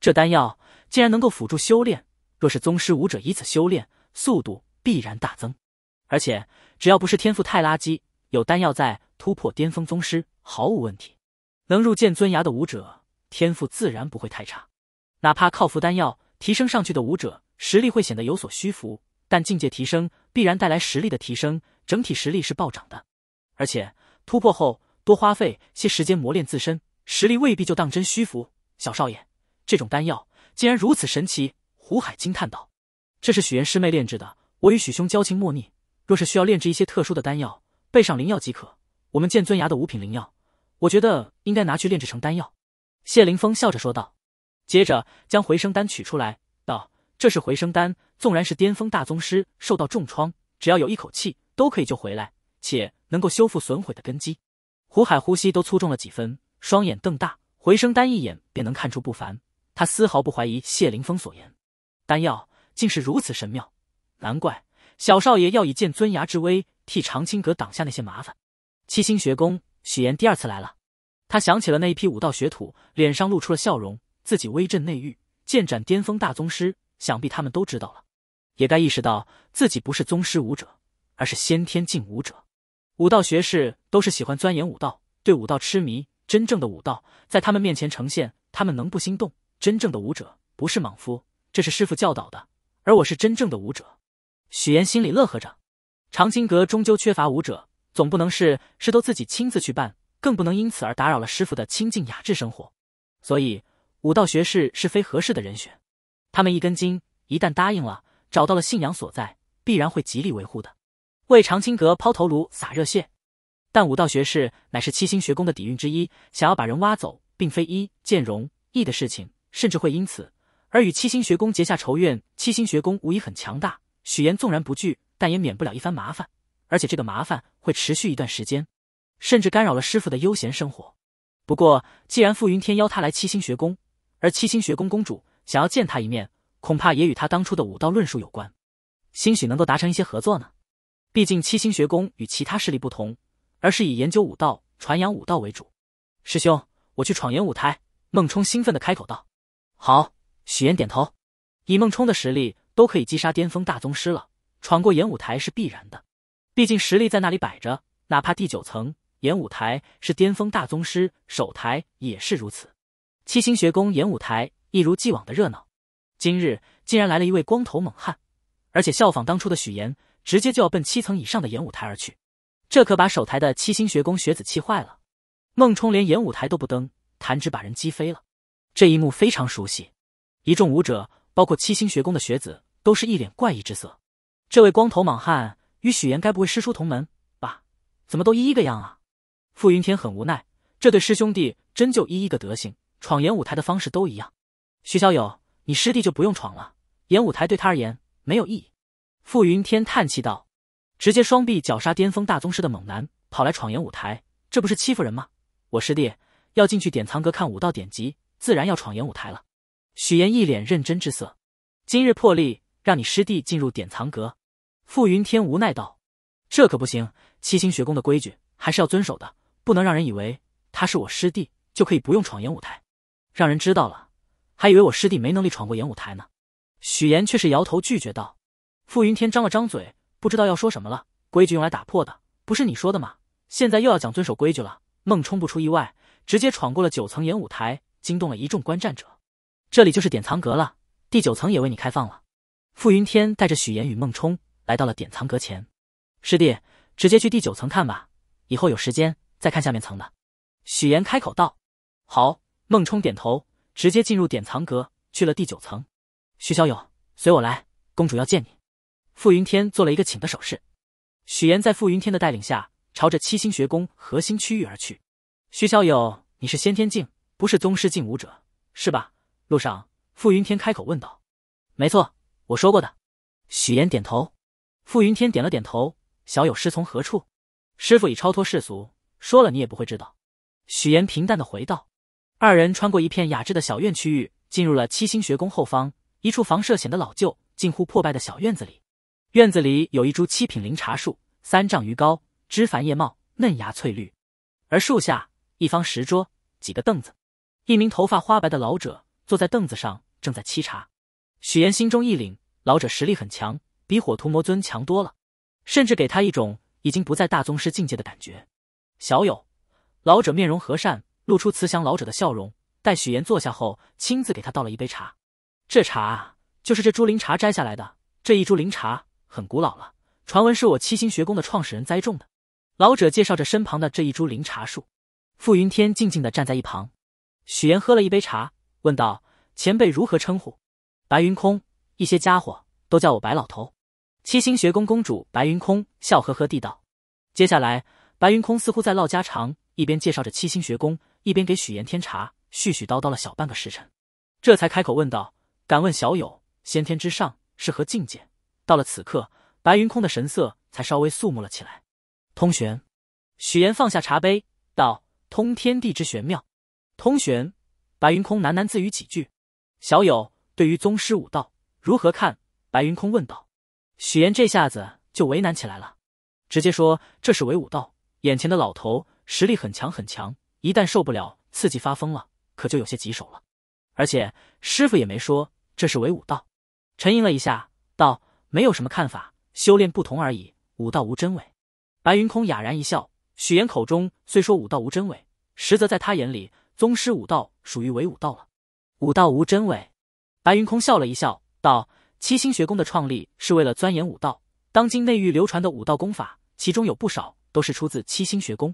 这丹药竟然能够辅助修炼，若是宗师武者以此修炼，速度必然大增。而且，只要不是天赋太垃圾，有丹药在。突破巅峰宗师毫无问题，能入剑尊崖的武者天赋自然不会太差，哪怕靠服丹药提升上去的武者实力会显得有所虚浮，但境界提升必然带来实力的提升，整体实力是暴涨的。而且突破后多花费些时间磨练自身，实力未必就当真虚浮。小少爷，这种丹药竟然如此神奇！胡海惊叹道：“这是许岩师妹炼制的，我与许兄交情莫逆，若是需要炼制一些特殊的丹药，备上灵药即可。”我们剑尊崖的五品灵药，我觉得应该拿去炼制成丹药。”谢凌峰笑着说道，接着将回声丹取出来，道：“这是回声丹，纵然是巅峰大宗师受到重创，只要有一口气，都可以救回来，且能够修复损毁的根基。”胡海呼吸都粗重了几分，双眼瞪大，回声丹一眼便能看出不凡，他丝毫不怀疑谢凌峰所言，丹药竟是如此神妙，难怪小少爷要以剑尊崖之威替长青阁挡下那些麻烦。七星学宫，许岩第二次来了。他想起了那一批武道学徒，脸上露出了笑容。自己威震内域，剑斩巅峰大宗师，想必他们都知道了，也该意识到自己不是宗师武者，而是先天境武者。武道学士都是喜欢钻研武道，对武道痴迷。真正的武道在他们面前呈现，他们能不心动？真正的武者不是莽夫，这是师傅教导的。而我是真正的武者。许岩心里乐呵着。长青阁终究缺乏武者。总不能是是都自己亲自去办，更不能因此而打扰了师傅的清静雅致生活。所以武道学士是非合适的人选。他们一根筋，一旦答应了，找到了信仰所在，必然会极力维护的，为长青阁抛头颅洒热血。但武道学士乃是七星学宫的底蕴之一，想要把人挖走，并非一件容易的事情，甚至会因此而与七星学宫结下仇怨。七星学宫无疑很强大，许岩纵然不惧，但也免不了一番麻烦。而且这个麻烦会持续一段时间，甚至干扰了师傅的悠闲生活。不过，既然傅云天邀他来七星学宫，而七星学宫公主想要见他一面，恐怕也与他当初的武道论述有关。兴许能够达成一些合作呢。毕竟七星学宫与其他势力不同，而是以研究武道、传扬武道为主。师兄，我去闯演武台。”孟冲兴奋的开口道。“好。”许岩点头。以孟冲的实力，都可以击杀巅峰大宗师了，闯过演武台是必然的。毕竟实力在那里摆着，哪怕第九层演武台是巅峰大宗师，首台也是如此。七星学宫演武台一如既往的热闹，今日竟然来了一位光头猛汉，而且效仿当初的许岩，直接就要奔七层以上的演武台而去，这可把首台的七星学宫学子气坏了。孟冲连演武台都不登，弹指把人击飞了，这一幕非常熟悉。一众武者，包括七星学宫的学子，都是一脸怪异之色。这位光头猛汉。与许岩该不会师出同门吧？怎么都一一个样啊！傅云天很无奈，这对师兄弟真就一一个德行，闯演舞台的方式都一样。徐小友，你师弟就不用闯了，演舞台对他而言没有意义。傅云天叹气道，直接双臂绞杀巅峰大宗师的猛男，跑来闯演舞台，这不是欺负人吗？我师弟要进去典藏阁看武道典籍，自然要闯演舞台了。许岩一脸认真之色，今日破例让你师弟进入典藏阁。傅云天无奈道：“这可不行，七星学宫的规矩还是要遵守的，不能让人以为他是我师弟就可以不用闯演舞台。让人知道了，还以为我师弟没能力闯过演舞台呢。”许岩却是摇头拒绝道。傅云天张了张嘴，不知道要说什么了。规矩用来打破的，不是你说的吗？现在又要讲遵守规矩了。孟冲不出意外，直接闯过了九层演舞台，惊动了一众观战者。这里就是典藏阁了，第九层也为你开放了。傅云天带着许岩与孟冲。来到了典藏阁前，师弟，直接去第九层看吧，以后有时间再看下面层的。许岩开口道。好，孟冲点头，直接进入典藏阁，去了第九层。徐小友，随我来，公主要见你。傅云天做了一个请的手势。许岩在傅云天的带领下，朝着七星学宫核心区域而去。徐小友，你是先天境，不是宗师境武者，是吧？路上，傅云天开口问道。没错，我说过的。许岩点头。傅云天点了点头：“小友师从何处？师傅已超脱世俗，说了你也不会知道。”许岩平淡的回道。二人穿过一片雅致的小院区域，进入了七星学宫后方一处房舍显得老旧、近乎破败的小院子里。院子里有一株七品灵茶树，三丈余高，枝繁叶茂，嫩芽翠绿。而树下一方石桌，几个凳子，一名头发花白的老者坐在凳子上，正在沏茶。许岩心中一凛，老者实力很强。比火屠魔尊强多了，甚至给他一种已经不在大宗师境界的感觉。小友，老者面容和善，露出慈祥老者的笑容。待许岩坐下后，亲自给他倒了一杯茶。这茶就是这株灵茶摘下来的。这一株灵茶很古老了，传闻是我七星学宫的创始人栽种的。老者介绍着身旁的这一株灵茶树。傅云天静静的站在一旁。许岩喝了一杯茶，问道：“前辈如何称呼？”白云空，一些家伙都叫我白老头。七星学宫公主白云空笑呵呵地道：“接下来，白云空似乎在唠家常，一边介绍着七星学宫，一边给许岩添茶，絮絮叨叨了小半个时辰，这才开口问道：‘敢问小友，先天之上是何境界？’到了此刻，白云空的神色才稍微肃穆了起来。通玄。”许岩放下茶杯，道：“通天地之玄妙。”通玄。白云空喃喃自语几句：“小友，对于宗师武道如何看？”白云空问道。许岩这下子就为难起来了，直接说这是唯武道。眼前的老头实力很强很强，一旦受不了刺激发疯了，可就有些棘手了。而且师傅也没说这是唯武道。沉吟了一下，道：“没有什么看法，修炼不同而已。武道无真伪。”白云空哑然一笑。许岩口中虽说武道无真伪，实则在他眼里，宗师武道属于唯武道了。武道无真伪，白云空笑了一笑，道。七星学宫的创立是为了钻研武道。当今内域流传的武道功法，其中有不少都是出自七星学宫。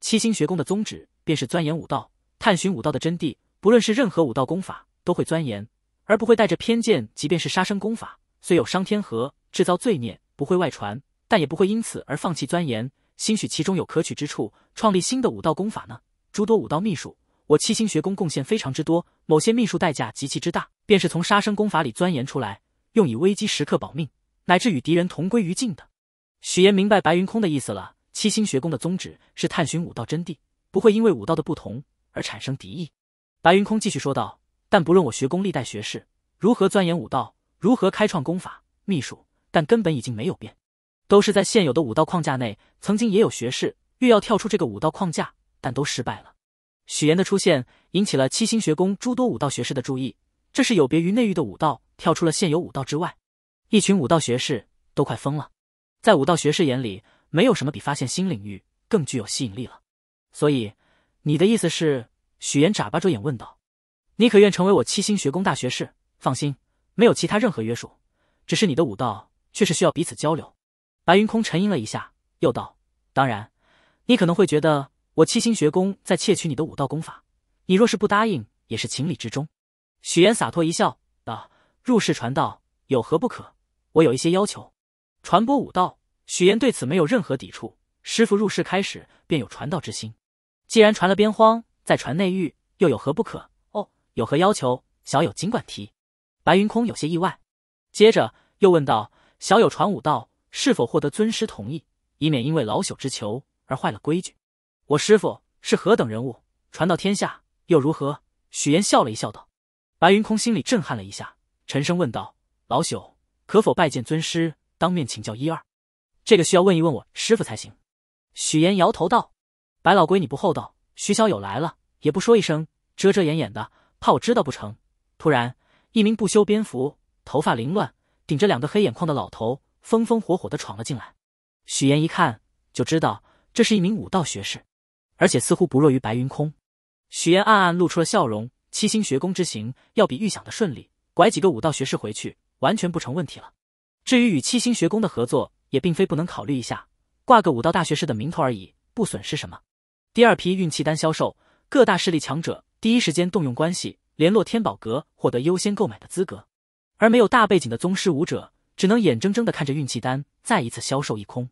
七星学宫的宗旨便是钻研武道，探寻武道的真谛。不论是任何武道功法，都会钻研，而不会带着偏见。即便是杀生功法，虽有伤天和，制造罪孽，不会外传，但也不会因此而放弃钻研。兴许其中有可取之处，创立新的武道功法呢。诸多武道秘术，我七星学宫贡献非常之多。某些秘术代价极其之大，便是从杀生功法里钻研出来。用以危机时刻保命，乃至与敌人同归于尽的。许岩明白白云空的意思了。七星学宫的宗旨是探寻武道真谛，不会因为武道的不同而产生敌意。白云空继续说道：“但不论我学宫历代学士如何钻研武道，如何开创功法秘术，但根本已经没有变，都是在现有的武道框架内。曾经也有学士欲要跳出这个武道框架，但都失败了。”许岩的出现引起了七星学宫诸多武道学士的注意，这是有别于内域的武道。跳出了现有武道之外，一群武道学士都快疯了。在武道学士眼里，没有什么比发现新领域更具有吸引力了。所以，你的意思是？许岩眨巴着眼问道：“你可愿成为我七星学宫大学士？放心，没有其他任何约束，只是你的武道却是需要彼此交流。”白云空沉吟了一下，又道：“当然，你可能会觉得我七星学宫在窃取你的武道功法，你若是不答应，也是情理之中。”许岩洒脱一笑。入世传道有何不可？我有一些要求。传播武道，许岩对此没有任何抵触。师傅入世开始便有传道之心，既然传了边荒，再传内域又有何不可？哦，有何要求，小友尽管提。白云空有些意外，接着又问道：“小友传武道是否获得尊师同意？以免因为老朽之求而坏了规矩。我师傅是何等人物，传到天下又如何？”许岩笑了一笑，道：“白云空心里震撼了一下。”沉声问道：“老朽可否拜见尊师，当面请教一二？”这个需要问一问我师傅才行。”许岩摇头道：“白老龟，你不厚道，徐小友来了也不说一声，遮遮掩掩的，怕我知道不成？”突然，一名不修边幅、头发凌乱、顶着两个黑眼眶的老头，风风火火的闯了进来。许岩一看就知道，这是一名武道学士，而且似乎不弱于白云空。许岩暗暗露出了笑容。七星学宫之行，要比预想的顺利。拐几个武道学士回去，完全不成问题了。至于与七星学宫的合作，也并非不能考虑一下，挂个武道大学士的名头而已，不损失什么。第二批运气丹销售，各大势力强者第一时间动用关系，联络天宝阁，获得优先购买的资格。而没有大背景的宗师武者，只能眼睁睁的看着运气丹再一次销售一空。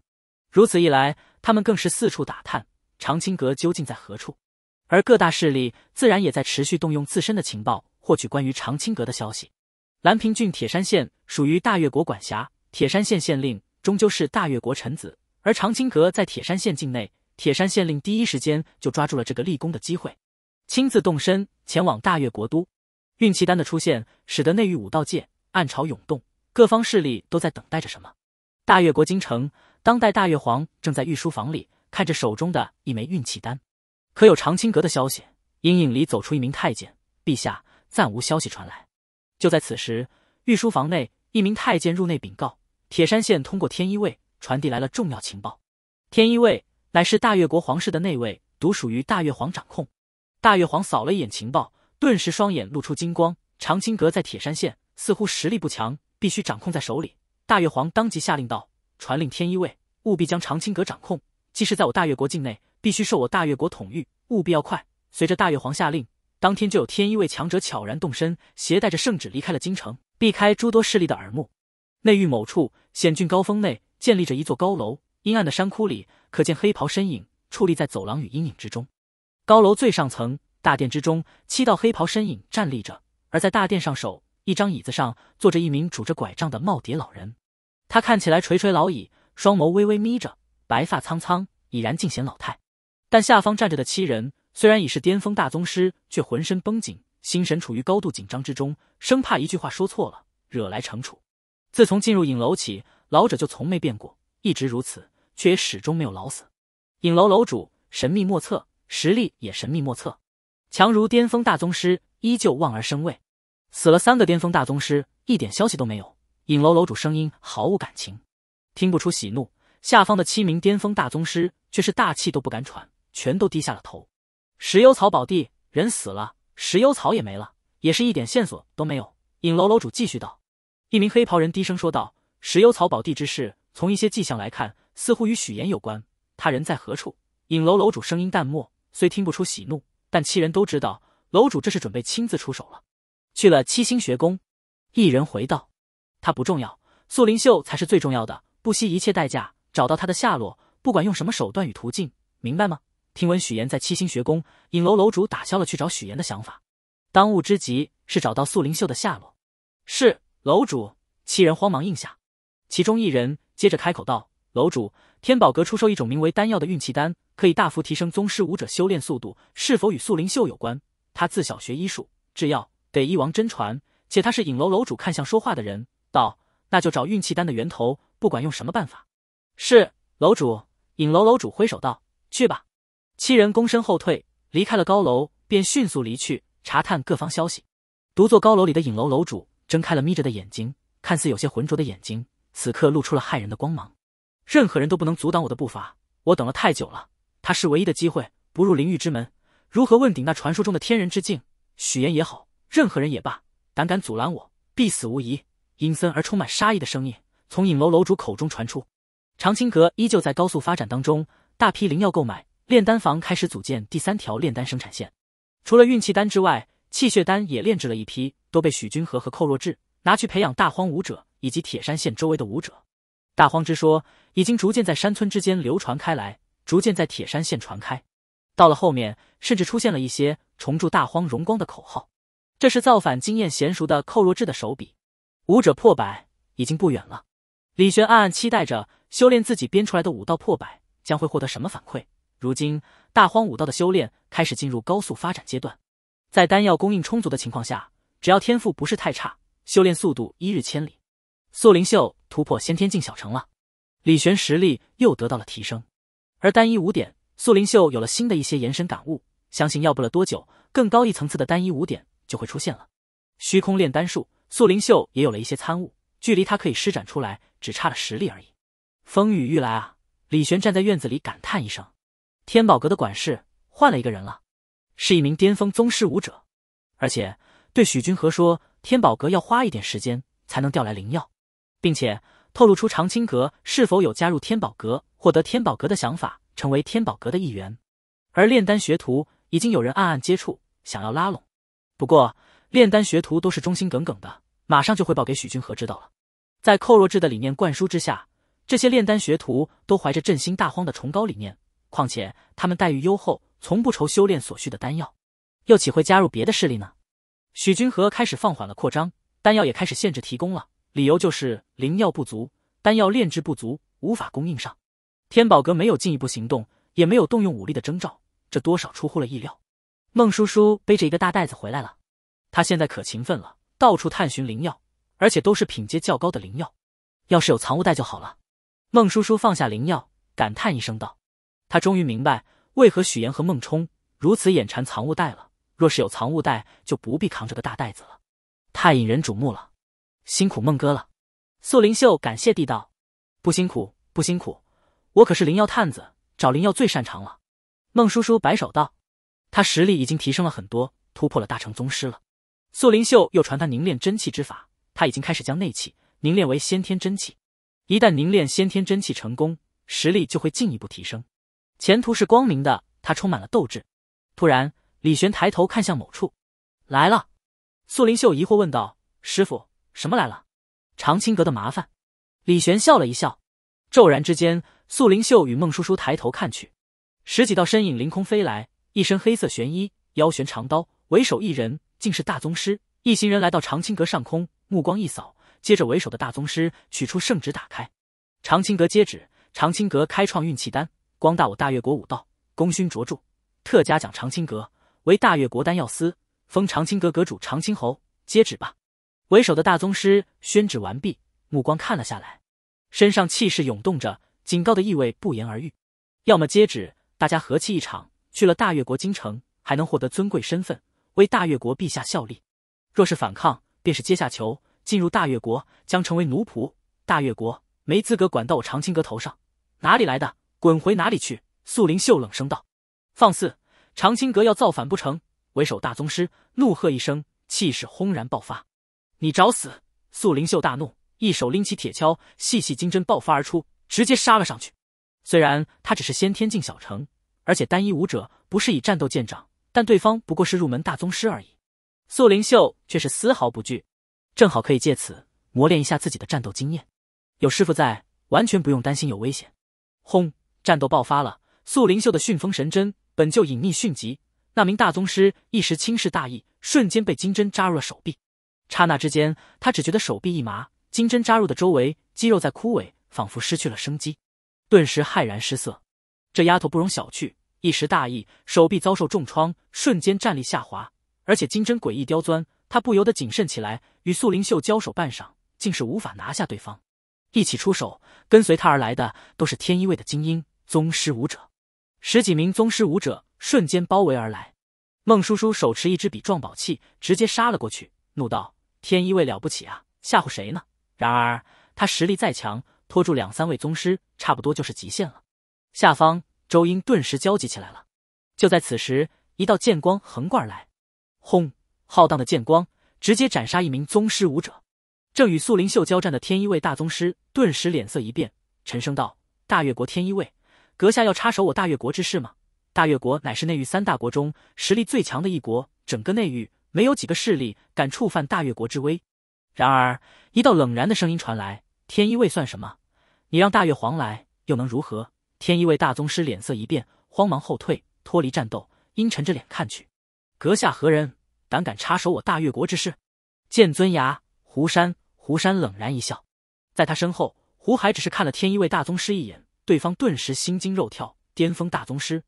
如此一来，他们更是四处打探长青阁究竟在何处，而各大势力自然也在持续动用自身的情报。获取关于长青阁的消息。兰平郡铁山县属于大越国管辖，铁山县县令终究是大越国臣子，而长青阁在铁山县境内，铁山县令第一时间就抓住了这个立功的机会，亲自动身前往大越国都。运气丹的出现，使得内域武道界暗潮涌动，各方势力都在等待着什么。大越国京城，当代大越皇正在御书房里看着手中的一枚运气丹，可有长青阁的消息？阴影里走出一名太监，陛下。暂无消息传来。就在此时，御书房内，一名太监入内禀告：铁山县通过天一卫传递来了重要情报。天一卫乃是大越国皇室的内卫，独属于大越皇掌控。大越皇扫了一眼情报，顿时双眼露出金光。长青阁在铁山县似乎实力不强，必须掌控在手里。大越皇当即下令道：“传令天一卫，务必将长青阁掌控。既是在我大越国境内，必须受我大越国统御，务必要快。”随着大越皇下令。当天就有天一位强者悄然动身，携带着圣旨离开了京城，避开诸多势力的耳目。内域某处险峻高峰内，建立着一座高楼。阴暗的山窟里，可见黑袍身影矗立在走廊与阴影之中。高楼最上层大殿之中，七道黑袍身影站立着，而在大殿上首一张椅子上，坐着一名拄着拐杖的耄耋老人。他看起来垂垂老矣，双眸微微眯着，白发苍苍，已然尽显老态。但下方站着的七人。虽然已是巅峰大宗师，却浑身绷紧，心神处于高度紧张之中，生怕一句话说错了，惹来惩处。自从进入影楼起，老者就从没变过，一直如此，却也始终没有老死。影楼楼主神秘莫测，实力也神秘莫测，强如巅峰大宗师，依旧望而生畏。死了三个巅峰大宗师，一点消息都没有。影楼楼主声音毫无感情，听不出喜怒。下方的七名巅峰大宗师却是大气都不敢喘，全都低下了头。石油草宝地，人死了，石油草也没了，也是一点线索都没有。影楼楼主继续道：“一名黑袍人低声说道，石油草宝地之事，从一些迹象来看，似乎与许岩有关。他人在何处？”影楼楼主声音淡漠，虽听不出喜怒，但七人都知道，楼主这是准备亲自出手了。去了七星学宫，一人回道：“他不重要，素灵秀才是最重要的，不惜一切代价找到他的下落，不管用什么手段与途径，明白吗？”听闻许岩在七星学宫，影楼楼主打消了去找许岩的想法。当务之急是找到素灵秀的下落。是楼主，七人慌忙应下。其中一人接着开口道：“楼主，天宝阁出售一种名为丹药的运气丹，可以大幅提升宗师武者修炼速度，是否与素灵秀有关？他自小学医术制药，得一王真传，且他是影楼楼主。”看向说话的人道：“那就找运气丹的源头，不管用什么办法。”是楼主，影楼楼主挥手道：“去吧。”七人躬身后退，离开了高楼，便迅速离去，查探各方消息。独坐高楼里的影楼楼主睁开了眯着的眼睛，看似有些浑浊的眼睛，此刻露出了骇人的光芒。任何人都不能阻挡我的步伐，我等了太久了，他是唯一的机会。不入灵域之门，如何问鼎那传说中的天人之境？许言也好，任何人也罢，胆敢阻拦我，必死无疑。阴森而充满杀意的声音从影楼楼主口中传出。长青阁依旧在高速发展当中，大批灵药购买。炼丹房开始组建第三条炼丹生产线，除了运气丹之外，气血丹也炼制了一批，都被许君和和寇若智拿去培养大荒武者以及铁山县周围的武者。大荒之说已经逐渐在山村之间流传开来，逐渐在铁山县传开。到了后面，甚至出现了一些重铸大荒荣光的口号。这是造反经验娴熟的寇若智的手笔。武者破百已经不远了。李玄暗暗期待着，修炼自己编出来的武道破百将会获得什么反馈。如今大荒武道的修炼开始进入高速发展阶段，在丹药供应充足的情况下，只要天赋不是太差，修炼速度一日千里。素灵秀突破先天境小成了，李玄实力又得到了提升，而单一五点素灵秀有了新的一些延伸感悟，相信要不了多久，更高一层次的单一五点就会出现了。虚空炼丹术素灵秀也有了一些参悟，距离他可以施展出来，只差了实力而已。风雨欲来啊！李玄站在院子里感叹一声。天宝阁的管事换了一个人了，是一名巅峰宗师武者，而且对许君和说：“天宝阁要花一点时间才能调来灵药，并且透露出长青阁是否有加入天宝阁，获得天宝阁的想法，成为天宝阁的一员。”而炼丹学徒已经有人暗暗接触，想要拉拢。不过，炼丹学徒都是忠心耿耿的，马上就汇报给许君和知道了。在寇若智的理念灌输之下，这些炼丹学徒都怀着振兴大荒的崇高理念。况且他们待遇优厚，从不愁修炼所需的丹药，又岂会加入别的势力呢？许君和开始放缓了扩张，丹药也开始限制提供了，理由就是灵药不足，丹药炼制不足，无法供应上。天宝阁没有进一步行动，也没有动用武力的征兆，这多少出乎了意料。孟叔叔背着一个大袋子回来了，他现在可勤奋了，到处探寻灵药，而且都是品阶较高的灵药。要是有藏物袋就好了。孟叔叔放下灵药，感叹一声道。他终于明白为何许岩和孟冲如此眼馋藏物袋了。若是有藏物袋，就不必扛着个大袋子了，太引人瞩目了。辛苦孟哥了，素灵秀感谢地道，不辛苦，不辛苦，我可是灵药探子，找灵药最擅长了。孟叔叔摆手道：“他实力已经提升了很多，突破了大成宗师了。”素灵秀又传他凝练真气之法，他已经开始将内气凝练为先天真气。一旦凝练先天真气成功，实力就会进一步提升。前途是光明的，他充满了斗志。突然，李玄抬头看向某处，来了。素灵秀疑惑问道：“师傅，什么来了？”长青阁的麻烦。李玄笑了一笑。骤然之间，素灵秀与孟叔叔抬头看去，十几道身影凌空飞来，一身黑色玄衣，腰悬长刀，为首一人竟是大宗师。一行人来到长青阁上空，目光一扫，接着为首的大宗师取出圣旨，打开。长青阁接旨，长青阁开创运气丹。光大我大越国武道，功勋卓著，特嘉奖长青阁为大越国丹药司，封长青阁阁主长青侯，接旨吧。为首的大宗师宣旨完毕，目光看了下来，身上气势涌动着，警告的意味不言而喻。要么接旨，大家和气一场，去了大越国京城还能获得尊贵身份，为大越国陛下效力；若是反抗，便是阶下囚，进入大越国将成为奴仆。大越国没资格管到我长青阁头上，哪里来的？滚回哪里去？素灵秀冷声道：“放肆！长青阁要造反不成？”为首大宗师怒喝一声，气势轰然爆发：“你找死！”素灵秀大怒，一手拎起铁锹，细细金针爆发而出，直接杀了上去。虽然他只是先天境小成，而且单一武者不是以战斗见长，但对方不过是入门大宗师而已。素灵秀却是丝毫不惧，正好可以借此磨练一下自己的战斗经验。有师傅在，完全不用担心有危险。轰！战斗爆发了，素灵秀的迅风神针本就隐匿迅疾，那名大宗师一时轻视大意，瞬间被金针扎入了手臂。刹那之间，他只觉得手臂一麻，金针扎入的周围肌肉在枯萎，仿佛失去了生机，顿时骇然失色。这丫头不容小觑，一时大意，手臂遭受重创，瞬间战力下滑。而且金针诡异刁钻，他不由得谨慎起来，与素灵秀交手半晌，竟是无法拿下对方。一起出手，跟随他而来的都是天一卫的精英。宗师武者，十几名宗师武者瞬间包围而来。孟叔叔手持一支笔状宝器，直接杀了过去，怒道：“天一位了不起啊，吓唬谁呢？”然而他实力再强，拖住两三位宗师，差不多就是极限了。下方周英顿时焦急起来了。就在此时，一道剑光横贯而来，轰！浩荡的剑光直接斩杀一名宗师武者。正与素灵秀交战的天一位大宗师顿时脸色一变，沉声道：“大越国天一位，阁下要插手我大越国之事吗？大越国乃是内域三大国中实力最强的一国，整个内域没有几个势力敢触犯大越国之威。然而，一道冷然的声音传来：“天一位算什么？你让大越皇来又能如何？”天一位大宗师脸色一变，慌忙后退，脱离战斗，阴沉着脸看去：“阁下何人？胆敢插手我大越国之事？”剑尊崖，胡山。胡山冷然一笑，在他身后，胡海只是看了天一位大宗师一眼。对方顿时心惊肉跳，巅峰大宗师，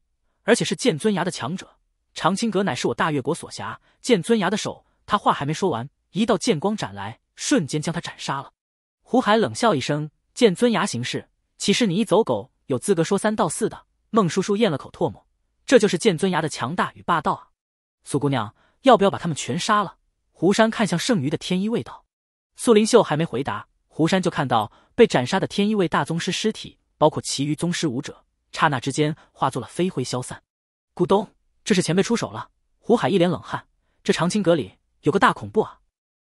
而且是剑尊崖的强者。长青阁乃是我大越国所辖，剑尊崖的手。他话还没说完，一道剑光斩来，瞬间将他斩杀了。胡海冷笑一声：“剑尊崖行事，岂是你一走狗有资格说三道四的？”孟叔叔咽了口唾沫：“这就是剑尊崖的强大与霸道啊！”苏姑娘，要不要把他们全杀了？”胡山看向剩余的天一卫道。苏灵秀还没回答，胡山就看到被斩杀的天一卫大宗师尸体。包括其余宗师武者，刹那之间化作了飞灰消散。咕咚，这是前辈出手了！胡海一脸冷汗，这长青阁里有个大恐怖啊！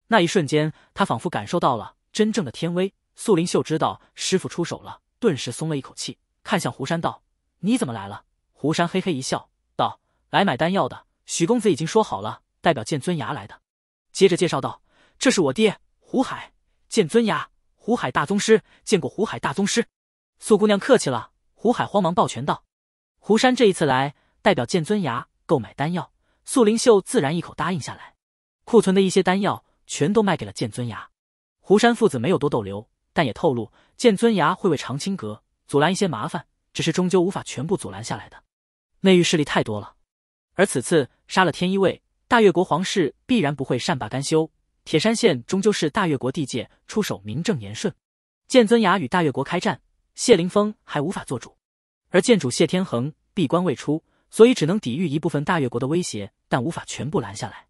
那一瞬间，他仿佛感受到了真正的天威。素灵秀知道师父出手了，顿时松了一口气，看向胡山道：“你怎么来了？”胡山嘿嘿一笑，道：“来买丹药的。许公子已经说好了，代表剑尊崖来的。”接着介绍道：“这是我爹，胡海，剑尊崖胡海大宗师。见过胡海大宗师。”素姑娘客气了，胡海慌忙抱拳道：“胡山这一次来，代表剑尊崖购买丹药，素灵秀自然一口答应下来。库存的一些丹药，全都卖给了剑尊崖。胡山父子没有多逗留，但也透露，剑尊崖会为长青阁阻拦一些麻烦，只是终究无法全部阻拦下来的。内域势力太多了，而此次杀了天一卫，大越国皇室必然不会善罢甘休。铁山县终究是大越国地界，出手名正言顺。剑尊崖与大越国开战。”谢凌峰还无法做主，而剑主谢天恒闭关未出，所以只能抵御一部分大越国的威胁，但无法全部拦下来。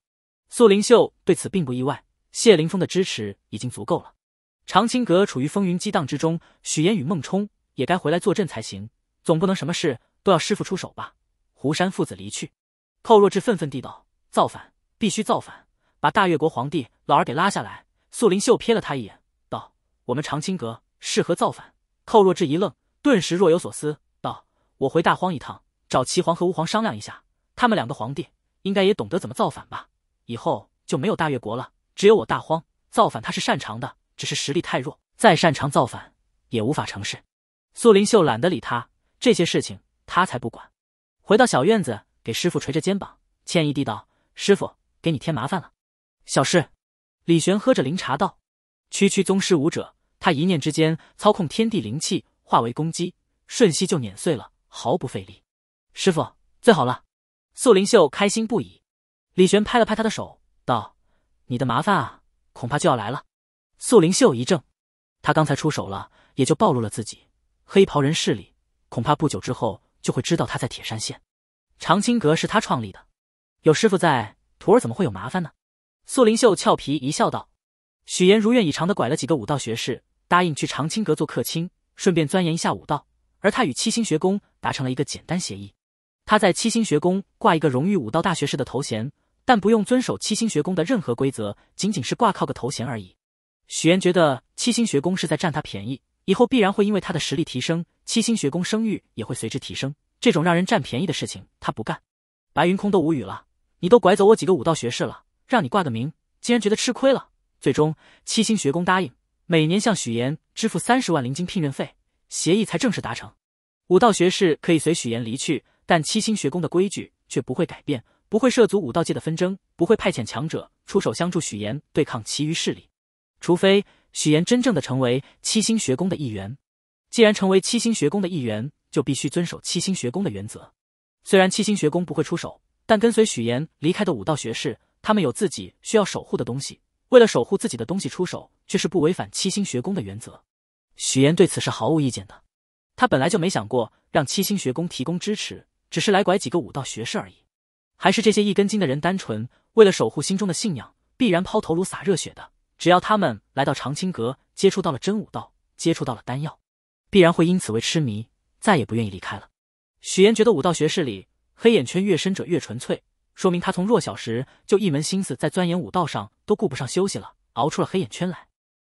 素灵秀对此并不意外，谢凌峰的支持已经足够了。长青阁处于风云激荡之中，许岩与孟冲也该回来坐镇才行，总不能什么事都要师傅出手吧？胡山父子离去，寇若智愤愤地道：“造反，必须造反，把大越国皇帝老儿给拉下来。”素灵秀瞥了他一眼，道：“我们长青阁适合造反。”寇若智一愣，顿时若有所思，道：“我回大荒一趟，找齐皇和吴皇商量一下。他们两个皇帝应该也懂得怎么造反吧？以后就没有大越国了，只有我大荒。造反他是擅长的，只是实力太弱，再擅长造反也无法成事。”苏林秀懒得理他，这些事情他才不管。回到小院子，给师傅捶着肩膀，歉意地道：“师傅，给你添麻烦了。”“小事。”李玄喝着灵茶道：“区区宗师武者。”他一念之间操控天地灵气化为攻击，瞬息就碾碎了，毫不费力。师傅最好了，素灵秀开心不已。李玄拍了拍他的手，道：“你的麻烦啊，恐怕就要来了。”素灵秀一怔，他刚才出手了，也就暴露了自己。黑袍人势力恐怕不久之后就会知道他在铁山县。长青阁是他创立的，有师傅在，徒儿怎么会有麻烦呢？素灵秀俏皮一笑，道：“许岩如愿以偿的拐了几个武道学士。”答应去长青阁做客卿，顺便钻研一下武道。而他与七星学宫达成了一个简单协议：他在七星学宫挂一个荣誉武道大学士的头衔，但不用遵守七星学宫的任何规则，仅仅是挂靠个头衔而已。许岩觉得七星学宫是在占他便宜，以后必然会因为他的实力提升，七星学宫声誉也会随之提升。这种让人占便宜的事情，他不干。白云空都无语了：你都拐走我几个武道学士了，让你挂个名，竟然觉得吃亏了？最终，七星学宫答应。每年向许岩支付三十万灵金聘任费，协议才正式达成。武道学士可以随许岩离去，但七星学宫的规矩却不会改变，不会涉足武道界的纷争，不会派遣强者出手相助许岩对抗其余势力。除非许岩真正的成为七星学宫的一员，既然成为七星学宫的一员，就必须遵守七星学宫的原则。虽然七星学宫不会出手，但跟随许岩离开的武道学士，他们有自己需要守护的东西，为了守护自己的东西出手。却是不违反七星学宫的原则，许岩对此是毫无意见的。他本来就没想过让七星学宫提供支持，只是来拐几个武道学士而已。还是这些一根筋的人单纯，为了守护心中的信仰，必然抛头颅洒热血的。只要他们来到长青阁，接触到了真武道，接触到了丹药，必然会因此为痴迷，再也不愿意离开了。许岩觉得武道学士里黑眼圈越深者越纯粹，说明他从弱小时就一门心思在钻研武道上，都顾不上休息了，熬出了黑眼圈来。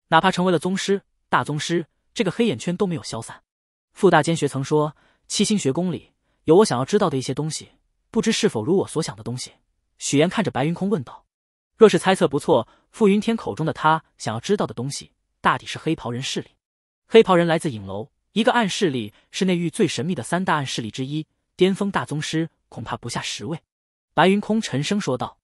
哪怕成为了宗师、大宗师，这个黑眼圈都没有消散。傅大监学曾说：“七星学宫里有我想要知道的一些东西，不知是否如我所想的东西？”许岩看着白云空问道：“若是猜测不错，傅云天口中的他想要知道的东西，大抵是黑袍人势力。黑袍人来自影楼，一个暗势力，是内域最神秘的三大暗势力之一。巅峰大宗师恐怕不下十位。”白云空沉声说道：“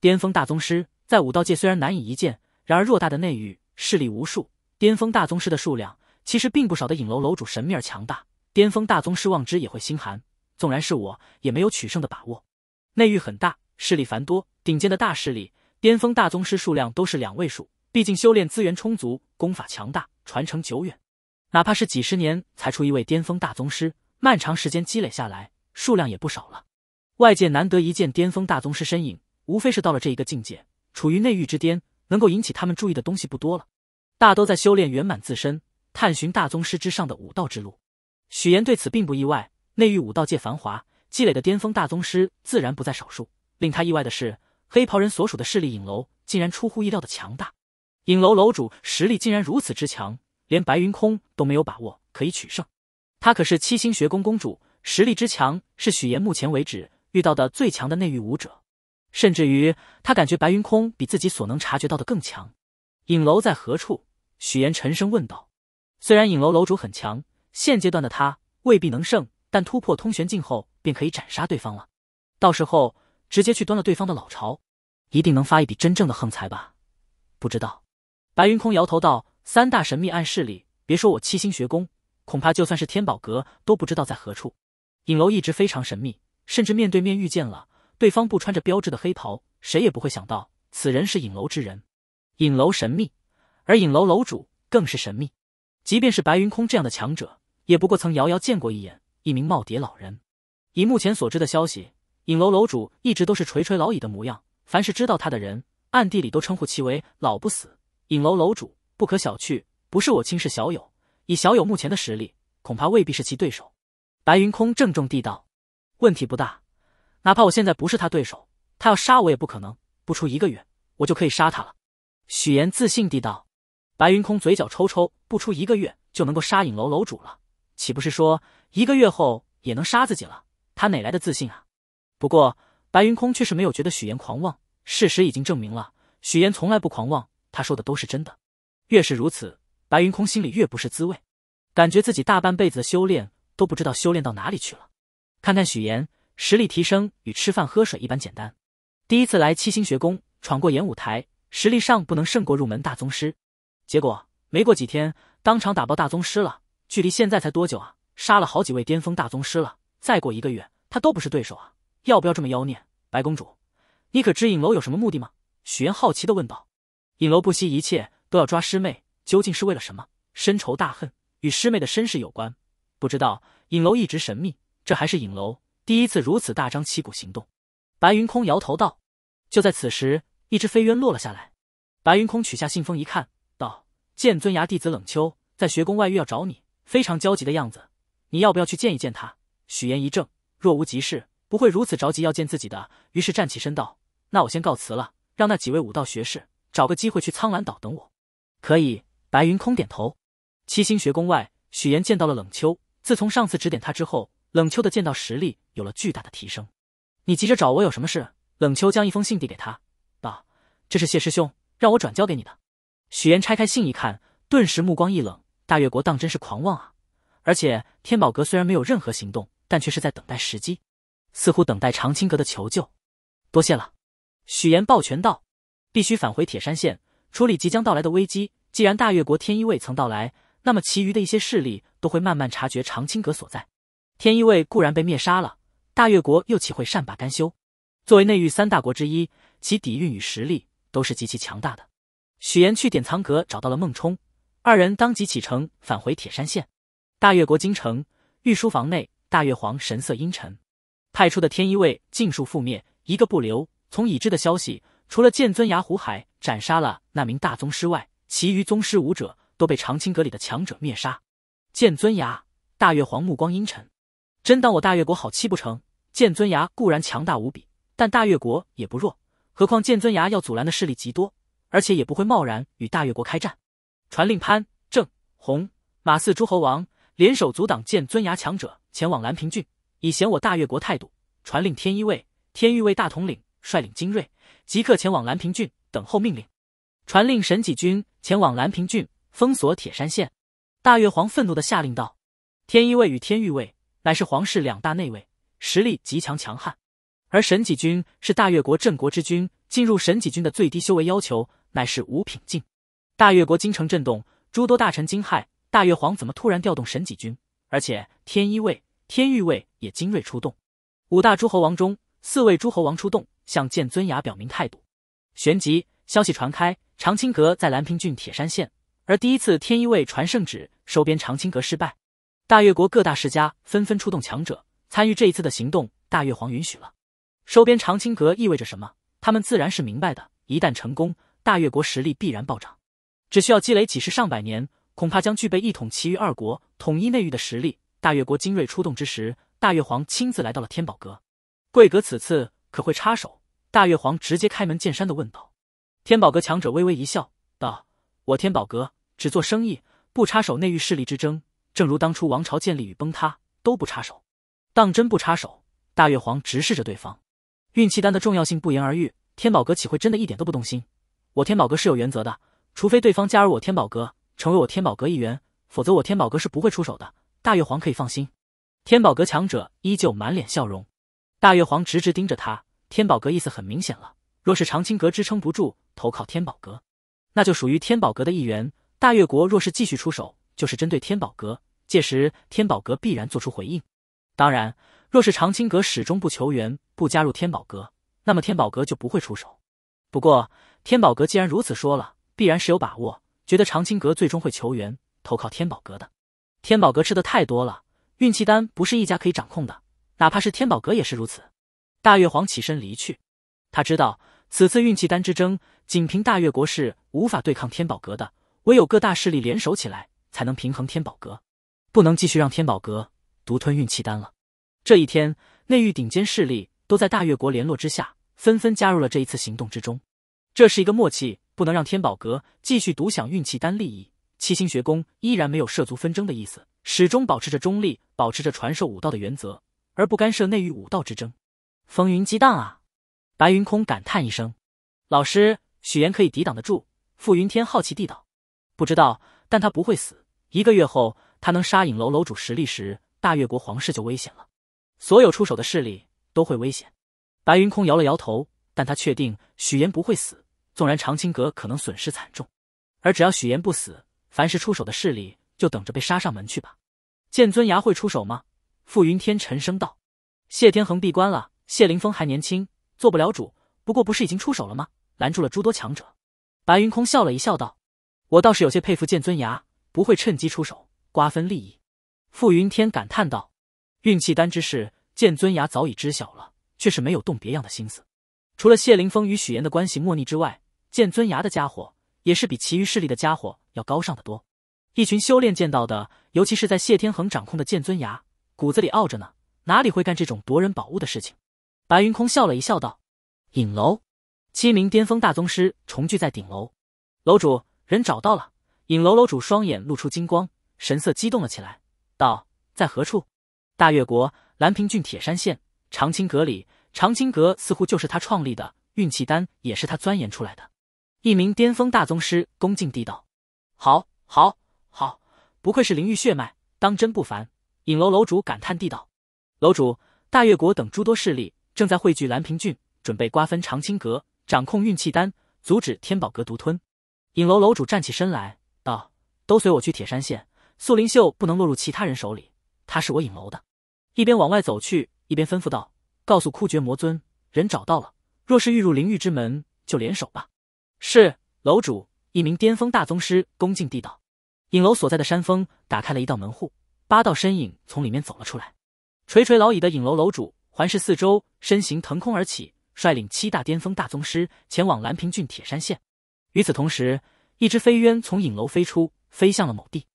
巅峰大宗师在武道界虽然难以一见，然而偌大的内域……”势力无数，巅峰大宗师的数量其实并不少。的影楼楼主神秘而强大，巅峰大宗师望之也会心寒。纵然是我，也没有取胜的把握。内域很大，势力繁多，顶尖的大势力巅峰大宗师数量都是两位数。毕竟修炼资源充足，功法强大，传承久远。哪怕是几十年才出一位巅峰大宗师，漫长时间积累下来，数量也不少了。外界难得一见巅峰大宗师身影，无非是到了这一个境界，处于内域之巅。能够引起他们注意的东西不多了，大都在修炼圆满自身，探寻大宗师之上的武道之路。许岩对此并不意外，内域武道界繁华，积累的巅峰大宗师自然不在少数。令他意外的是，黑袍人所属的势力影楼竟然出乎意料的强大，影楼楼主实力竟然如此之强，连白云空都没有把握可以取胜。她可是七星学宫公主，实力之强是许岩目前为止遇到的最强的内域武者。甚至于，他感觉白云空比自己所能察觉到的更强。影楼在何处？许岩沉声问道。虽然影楼楼主很强，现阶段的他未必能胜，但突破通玄境后便可以斩杀对方了。到时候直接去端了对方的老巢，一定能发一笔真正的横财吧？不知道。白云空摇头道：“三大神秘暗势力，别说我七星学宫，恐怕就算是天宝阁都不知道在何处。影楼一直非常神秘，甚至面对面遇见了。”对方不穿着标志的黑袍，谁也不会想到此人是影楼之人。影楼神秘，而影楼楼主更是神秘。即便是白云空这样的强者，也不过曾遥遥见过一眼一名耄耋老人。以目前所知的消息，影楼楼主一直都是垂垂老矣的模样。凡是知道他的人，暗地里都称呼其为老不死。影楼楼主不可小觑，不是我轻视小友，以小友目前的实力，恐怕未必是其对手。白云空郑重地道：“问题不大。”哪怕我现在不是他对手，他要杀我也不可能。不出一个月，我就可以杀他了。”许炎自信地道。白云空嘴角抽抽，不出一个月就能够杀影楼楼主了，岂不是说一个月后也能杀自己了？他哪来的自信啊？不过白云空却是没有觉得许炎狂妄，事实已经证明了许炎从来不狂妄，他说的都是真的。越是如此，白云空心里越不是滋味，感觉自己大半辈子的修炼都不知道修炼到哪里去了。看看许炎。实力提升与吃饭喝水一般简单。第一次来七星学宫，闯过演舞台，实力尚不能胜过入门大宗师。结果没过几天，当场打爆大宗师了。距离现在才多久啊？杀了好几位巅峰大宗师了。再过一个月，他都不是对手啊！要不要这么妖孽？白公主，你可知影楼有什么目的吗？许渊好奇的问道。影楼不惜一切都要抓师妹，究竟是为了什么？深仇大恨，与师妹的身世有关。不知道影楼一直神秘，这还是影楼？第一次如此大张旗鼓行动，白云空摇头道：“就在此时，一只飞鸢落了下来。”白云空取下信封一看，道：“剑尊崖弟子冷秋在学宫外遇，要找你，非常焦急的样子。你要不要去见一见他？”许言一怔，若无急事，不会如此着急要见自己的。于是站起身道：“那我先告辞了，让那几位武道学士找个机会去苍兰岛等我。”可以，白云空点头。七星学宫外，许言见到了冷秋。自从上次指点他之后。冷秋的剑道实力有了巨大的提升，你急着找我有什么事？冷秋将一封信递给他，道：“这是谢师兄让我转交给你的。”许岩拆开信一看，顿时目光一冷：“大越国当真是狂妄啊！而且天宝阁虽然没有任何行动，但却是在等待时机，似乎等待长青阁的求救。”多谢了，许岩抱拳道：“必须返回铁山县处理即将到来的危机。既然大越国天一卫曾到来，那么其余的一些势力都会慢慢察觉长青阁所在。”天一卫固然被灭杀了，大越国又岂会善罢甘休？作为内域三大国之一，其底蕴与实力都是极其强大的。许岩去典藏阁找到了孟冲，二人当即启程返回铁山县。大越国京城御书房内，大越皇神色阴沉，派出的天一卫尽数覆灭，一个不留。从已知的消息，除了剑尊崖胡海斩杀了那名大宗师外，其余宗师武者都被长青阁里的强者灭杀。剑尊崖，大越皇目光阴沉。真当我大越国好欺不成？剑尊崖固然强大无比，但大越国也不弱。何况剑尊崖要阻拦的势力极多，而且也不会贸然与大越国开战。传令潘、郑、洪、马四诸侯王联手阻挡剑尊崖强者，前往蓝平郡，以显我大越国态度。传令天一卫、天御卫大统领率领精锐，即刻前往蓝平郡等候命令。传令神戟军前往蓝平郡封锁铁山县。大越皇愤怒的下令道：“天一卫与天御卫。”乃是皇室两大内卫，实力极强强悍。而神戟军是大越国镇国之军，进入神戟军的最低修为要求乃是五品境。大越国京城震动，诸多大臣惊骇，大越皇怎么突然调动神戟军？而且天一卫、天御卫也精锐出动。五大诸侯王中，四位诸侯王出动，向剑尊崖表明态度。旋即消息传开，长青阁在兰平郡铁山县，而第一次天一卫传圣旨收编长青阁失败。大越国各大世家纷纷出动强者参与这一次的行动，大越皇允许了。收编长青阁意味着什么？他们自然是明白的。一旦成功，大越国实力必然暴涨，只需要积累几十上百年，恐怕将具备一统其余二国、统一内域的实力。大越国精锐出动之时，大越皇亲自来到了天宝阁。贵阁此次可会插手？大越皇直接开门见山的问道。天宝阁强者微微一笑，道：“我天宝阁只做生意，不插手内域势力之争。”正如当初王朝建立与崩塌都不插手，当真不插手。大越皇直视着对方，运气丹的重要性不言而喻。天宝阁岂会真的一点都不动心？我天宝阁是有原则的，除非对方加入我天宝阁，成为我天宝阁一员，否则我天宝阁是不会出手的。大越皇可以放心。天宝阁强者依旧满脸笑容。大越皇直直盯着他，天宝阁意思很明显了：若是长青阁支撑不住，投靠天宝阁，那就属于天宝阁的一员。大越国若是继续出手。就是针对天宝阁，届时天宝阁必然做出回应。当然，若是长青阁始终不求援、不加入天宝阁，那么天宝阁就不会出手。不过，天宝阁既然如此说了，必然是有把握，觉得长青阁最终会求援、投靠天宝阁的。天宝阁吃的太多了，运气丹不是一家可以掌控的，哪怕是天宝阁也是如此。大月皇起身离去，他知道此次运气丹之争，仅凭大月国是无法对抗天宝阁的，唯有各大势力联手起来。才能平衡天宝阁，不能继续让天宝阁独吞运气丹了。这一天，内域顶尖势力都在大越国联络之下，纷纷加入了这一次行动之中。这是一个默契，不能让天宝阁继续独享运气丹利益。七星学宫依然没有涉足纷争的意思，始终保持着中立，保持着传授武道的原则，而不干涉内域武道之争。风云激荡啊！白云空感叹一声：“老师，许岩可以抵挡得住？”傅云天好奇地道：“不知道。”但他不会死。一个月后，他能杀影楼楼主实力时，大越国皇室就危险了。所有出手的势力都会危险。白云空摇了摇头，但他确定许岩不会死。纵然长青阁可能损失惨重，而只要许岩不死，凡是出手的势力就等着被杀上门去吧。剑尊崖会出手吗？傅云天沉声道：“谢天恒闭关了，谢凌峰还年轻，做不了主。不过不是已经出手了吗？拦住了诸多强者。”白云空笑了一笑道。我倒是有些佩服剑尊牙，不会趁机出手瓜分利益。傅云天感叹道：“运气丹之事，剑尊牙早已知晓了，却是没有动别样的心思。除了谢凌峰与许岩的关系莫逆之外，剑尊牙的家伙也是比其余势力的家伙要高尚的多。一群修炼剑道的，尤其是在谢天恒掌控的剑尊牙，骨子里傲着呢，哪里会干这种夺人宝物的事情？”白云空笑了一笑道：“影楼，七名巅峰大宗师重聚在顶楼，楼主。”人找到了，影楼楼主双眼露出金光，神色激动了起来，道：“在何处？”“大越国兰平郡铁山县长青阁里。”“长青阁似乎就是他创立的，运气丹也是他钻研出来的。”一名巅峰大宗师恭敬地道：“好，好，好，不愧是灵域血脉，当真不凡。”影楼楼主感叹地道：“楼主，大越国等诸多势力正在汇聚兰平郡，准备瓜分长青阁，掌控运气丹，阻止天宝阁独吞。”影楼楼主站起身来，道：“都随我去铁山县，素灵秀不能落入其他人手里，他是我影楼的。”一边往外走去，一边吩咐道：“告诉枯绝魔尊，人找到了，若是欲入灵域之门，就联手吧。”是楼主，一名巅峰大宗师恭敬地道。影楼所在的山峰打开了一道门户，八道身影从里面走了出来。垂垂老矣的影楼楼主环视四周，身形腾空而起，率领七大巅峰大宗师前往蓝平郡铁山县。与此同时，一只飞鸢从影楼飞出，飞向了某地。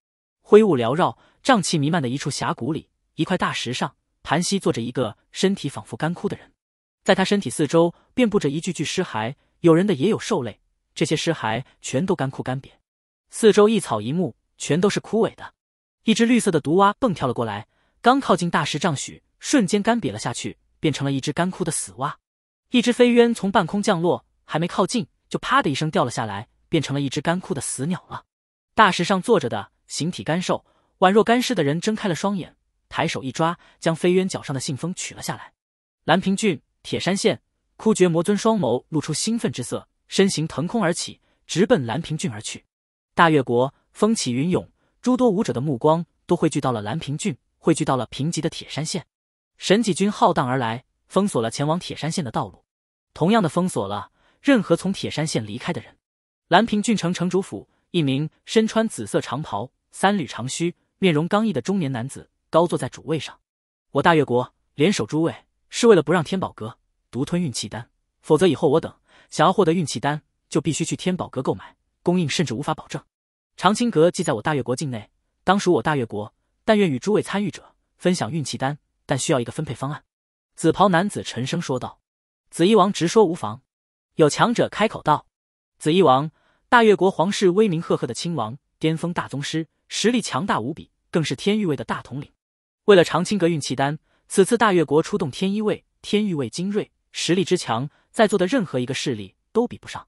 灰雾缭绕、瘴气弥漫的一处峡谷里，一块大石上盘膝坐着一个身体仿佛干枯的人。在他身体四周遍布着一具具尸骸，有人的也有兽类。这些尸骸全都干枯干瘪，四周一草一木全都是枯萎的。一只绿色的毒蛙蹦跳了过来，刚靠近大石丈许，瞬间干瘪了下去，变成了一只干枯的死蛙。一只飞鸢从半空降落，还没靠近。就啪的一声掉了下来，变成了一只干枯的死鸟了。大石上坐着的形体干瘦、宛若干尸的人睁开了双眼，抬手一抓，将飞渊脚上的信封取了下来。蓝平郡、铁山县，枯绝魔尊双眸露出兴奋之色，身形腾空而起，直奔蓝平郡而去。大越国风起云涌，诸多武者的目光都汇聚到了蓝平郡，汇聚到了贫瘠的铁山县。神戟军浩荡而来，封锁了前往铁山县的道路，同样的封锁了。任何从铁山县离开的人，兰平郡城城主府，一名身穿紫色长袍、三缕长须、面容刚毅的中年男子，高坐在主位上。我大越国联手诸位，是为了不让天宝阁独吞运气丹，否则以后我等想要获得运气丹，就必须去天宝阁购买，供应甚至无法保证。长青阁既在我大越国境内，当属我大越国，但愿与诸位参与者分享运气丹，但需要一个分配方案。紫袍男子沉声说道：“紫衣王，直说无妨。”有强者开口道：“紫衣王，大越国皇室威名赫赫的亲王，巅峰大宗师，实力强大无比，更是天域位的大统领。为了长青阁运气丹，此次大越国出动天一卫、天域卫精锐，实力之强，在座的任何一个势力都比不上。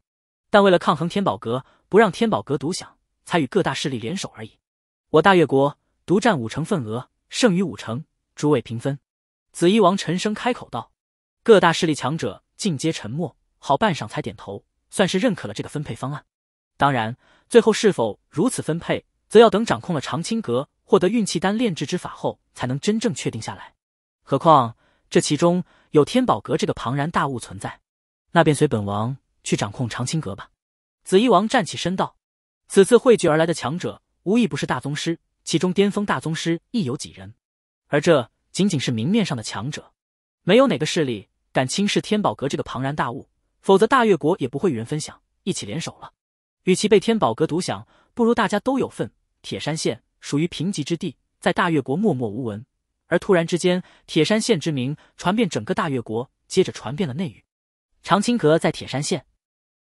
但为了抗衡天宝阁，不让天宝阁独享，才与各大势力联手而已。我大越国独占五成份额，剩余五成，诸位平分。”紫衣王沉声开口道。各大势力强者尽皆沉默。好半晌才点头，算是认可了这个分配方案。当然，最后是否如此分配，则要等掌控了长青阁，获得运气丹炼制之法后，才能真正确定下来。何况这其中有天宝阁这个庞然大物存在，那便随本王去掌控长青阁吧。紫衣王站起身道：“此次汇聚而来的强者，无一不是大宗师，其中巅峰大宗师亦有几人。而这仅仅是明面上的强者，没有哪个势力敢轻视天宝阁这个庞然大物。”否则，大越国也不会与人分享，一起联手了。与其被天宝阁独享，不如大家都有份。铁山县属于贫瘠之地，在大越国默默无闻，而突然之间，铁山县之名传遍整个大越国，接着传遍了内域。长青阁在铁山县，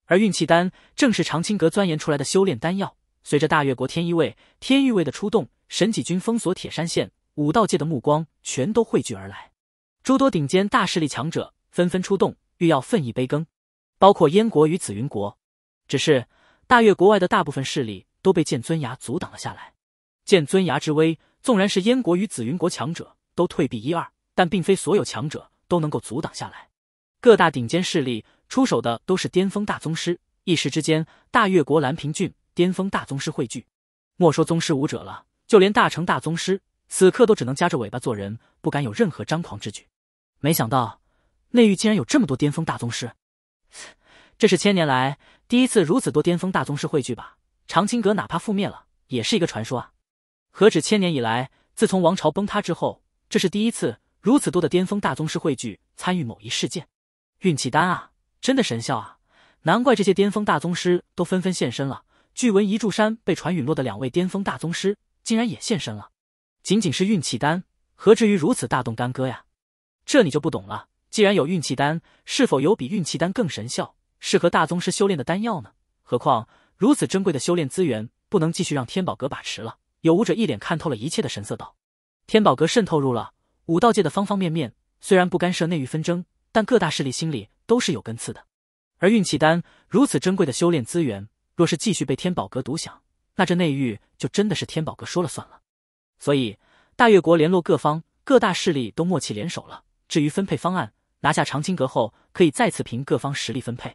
而运气丹正是长青阁钻研出来的修炼丹药。随着大越国天一卫、天域卫的出动，神戟军封锁铁山县，武道界的目光全都汇聚而来，诸多顶尖大势力强者纷纷出动，欲要分一杯羹。包括燕国与紫云国，只是大越国外的大部分势力都被剑尊崖阻挡了下来。剑尊崖之威，纵然是燕国与紫云国强者都退避一二，但并非所有强者都能够阻挡下来。各大顶尖势力出手的都是巅峰大宗师，一时之间，大越国兰平郡巅峰大宗师汇聚。莫说宗师武者了，就连大成大宗师此刻都只能夹着尾巴做人，不敢有任何张狂之举。没想到内域竟然有这么多巅峰大宗师！这是千年来第一次如此多巅峰大宗师汇聚吧？长青阁哪怕覆灭了，也是一个传说啊！何止千年以来，自从王朝崩塌之后，这是第一次如此多的巅峰大宗师汇聚参与某一事件。运气丹啊，真的神效啊！难怪这些巅峰大宗师都纷纷现身了。据闻一柱山被传陨落的两位巅峰大宗师竟然也现身了。仅仅是运气丹，何至于如此大动干戈呀？这你就不懂了。既然有运气丹，是否有比运气丹更神效？适合大宗师修炼的丹药呢？何况如此珍贵的修炼资源，不能继续让天宝阁把持了。有武者一脸看透了一切的神色道：“天宝阁渗透入了武道界的方方面面，虽然不干涉内域纷争，但各大势力心里都是有根刺的。而运气丹如此珍贵的修炼资源，若是继续被天宝阁独享，那这内域就真的是天宝阁说了算了。所以大越国联络各方，各大势力都默契联手了。至于分配方案，拿下长青阁后，可以再次凭各方实力分配。”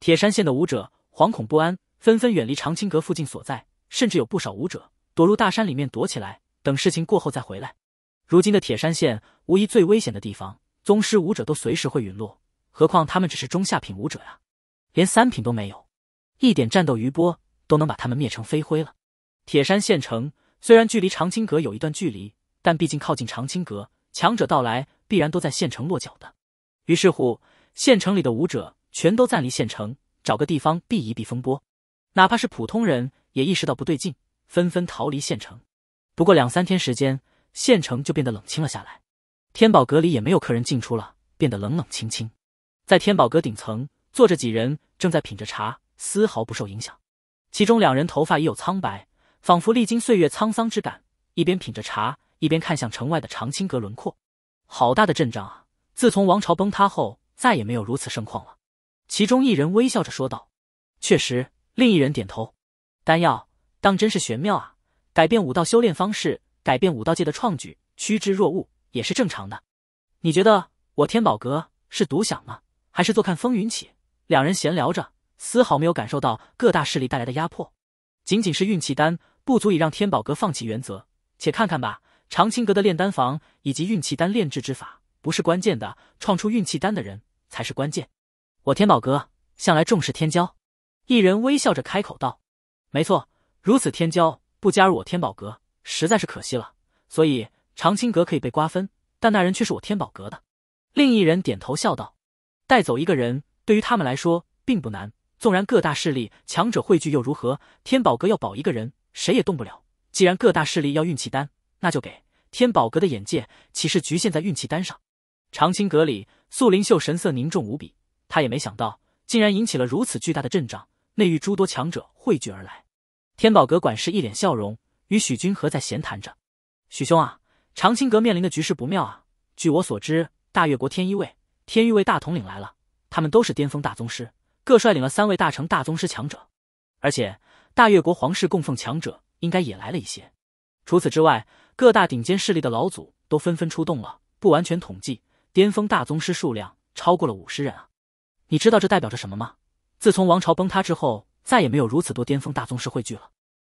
铁山县的武者惶恐不安，纷纷远离长青阁附近所在，甚至有不少武者躲入大山里面躲起来，等事情过后再回来。如今的铁山县无疑最危险的地方，宗师武者都随时会陨落，何况他们只是中下品武者呀，连三品都没有，一点战斗余波都能把他们灭成飞灰了。铁山县城虽然距离长青阁有一段距离，但毕竟靠近长青阁，强者到来必然都在县城落脚的。于是乎，县城里的武者。全都暂离县城，找个地方避一避风波。哪怕是普通人也意识到不对劲，纷纷逃离县城。不过两三天时间，县城就变得冷清了下来，天宝阁里也没有客人进出了，变得冷冷清清。在天宝阁顶层坐着几人，正在品着茶，丝毫不受影响。其中两人头发已有苍白，仿佛历经岁月沧桑之感，一边品着茶，一边看向城外的长青阁轮廓。好大的阵仗啊！自从王朝崩塌后，再也没有如此盛况了。其中一人微笑着说道：“确实。”另一人点头：“丹药当真是玄妙啊！改变武道修炼方式，改变武道界的创举，趋之若鹜也是正常的。你觉得我天宝阁是独享吗？还是坐看风云起？”两人闲聊着，丝毫没有感受到各大势力带来的压迫。仅仅是运气丹不足以让天宝阁放弃原则，且看看吧。长青阁的炼丹房以及运气丹炼制之法不是关键的，创出运气丹的人才是关键。我天宝阁向来重视天骄，一人微笑着开口道：“没错，如此天骄不加入我天宝阁，实在是可惜了。所以长青阁可以被瓜分，但那人却是我天宝阁的。”另一人点头笑道：“带走一个人，对于他们来说并不难。纵然各大势力强者汇聚又如何？天宝阁要保一个人，谁也动不了。既然各大势力要运气丹，那就给。天宝阁的眼界岂是局限在运气丹上？”长青阁里，素灵秀神色凝重无比。他也没想到，竟然引起了如此巨大的阵仗，内域诸多强者汇聚而来。天宝阁管事一脸笑容，与许君和在闲谈着：“许兄啊，长青阁面临的局势不妙啊。据我所知，大越国天一卫、天域卫大统领来了，他们都是巅峰大宗师，各率领了三位大成大宗师强者。而且大越国皇室供奉强者应该也来了一些。除此之外，各大顶尖势力的老祖都纷纷出动了。不完全统计，巅峰大宗师数量超过了五十人啊。”你知道这代表着什么吗？自从王朝崩塌之后，再也没有如此多巅峰大宗师汇聚了。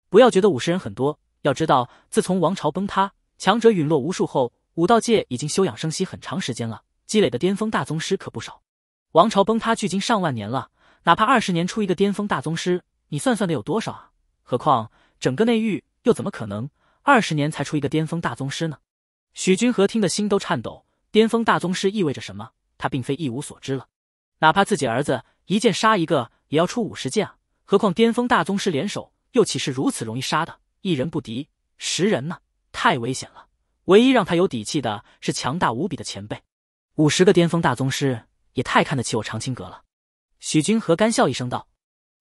不要觉得五十人很多，要知道自从王朝崩塌，强者陨落无数后，武道界已经休养生息很长时间了，积累的巅峰大宗师可不少。王朝崩塌距今上万年了，哪怕二十年出一个巅峰大宗师，你算算得有多少啊？何况整个内域又怎么可能二十年才出一个巅峰大宗师呢？许君和听得心都颤抖。巅峰大宗师意味着什么？他并非一无所知了。哪怕自己儿子一剑杀一个，也要出五十剑啊！何况巅峰大宗师联手，又岂是如此容易杀的？一人不敌十人呢，太危险了。唯一让他有底气的是强大无比的前辈。五十个巅峰大宗师，也太看得起我长青阁了。许君和干笑一声道：“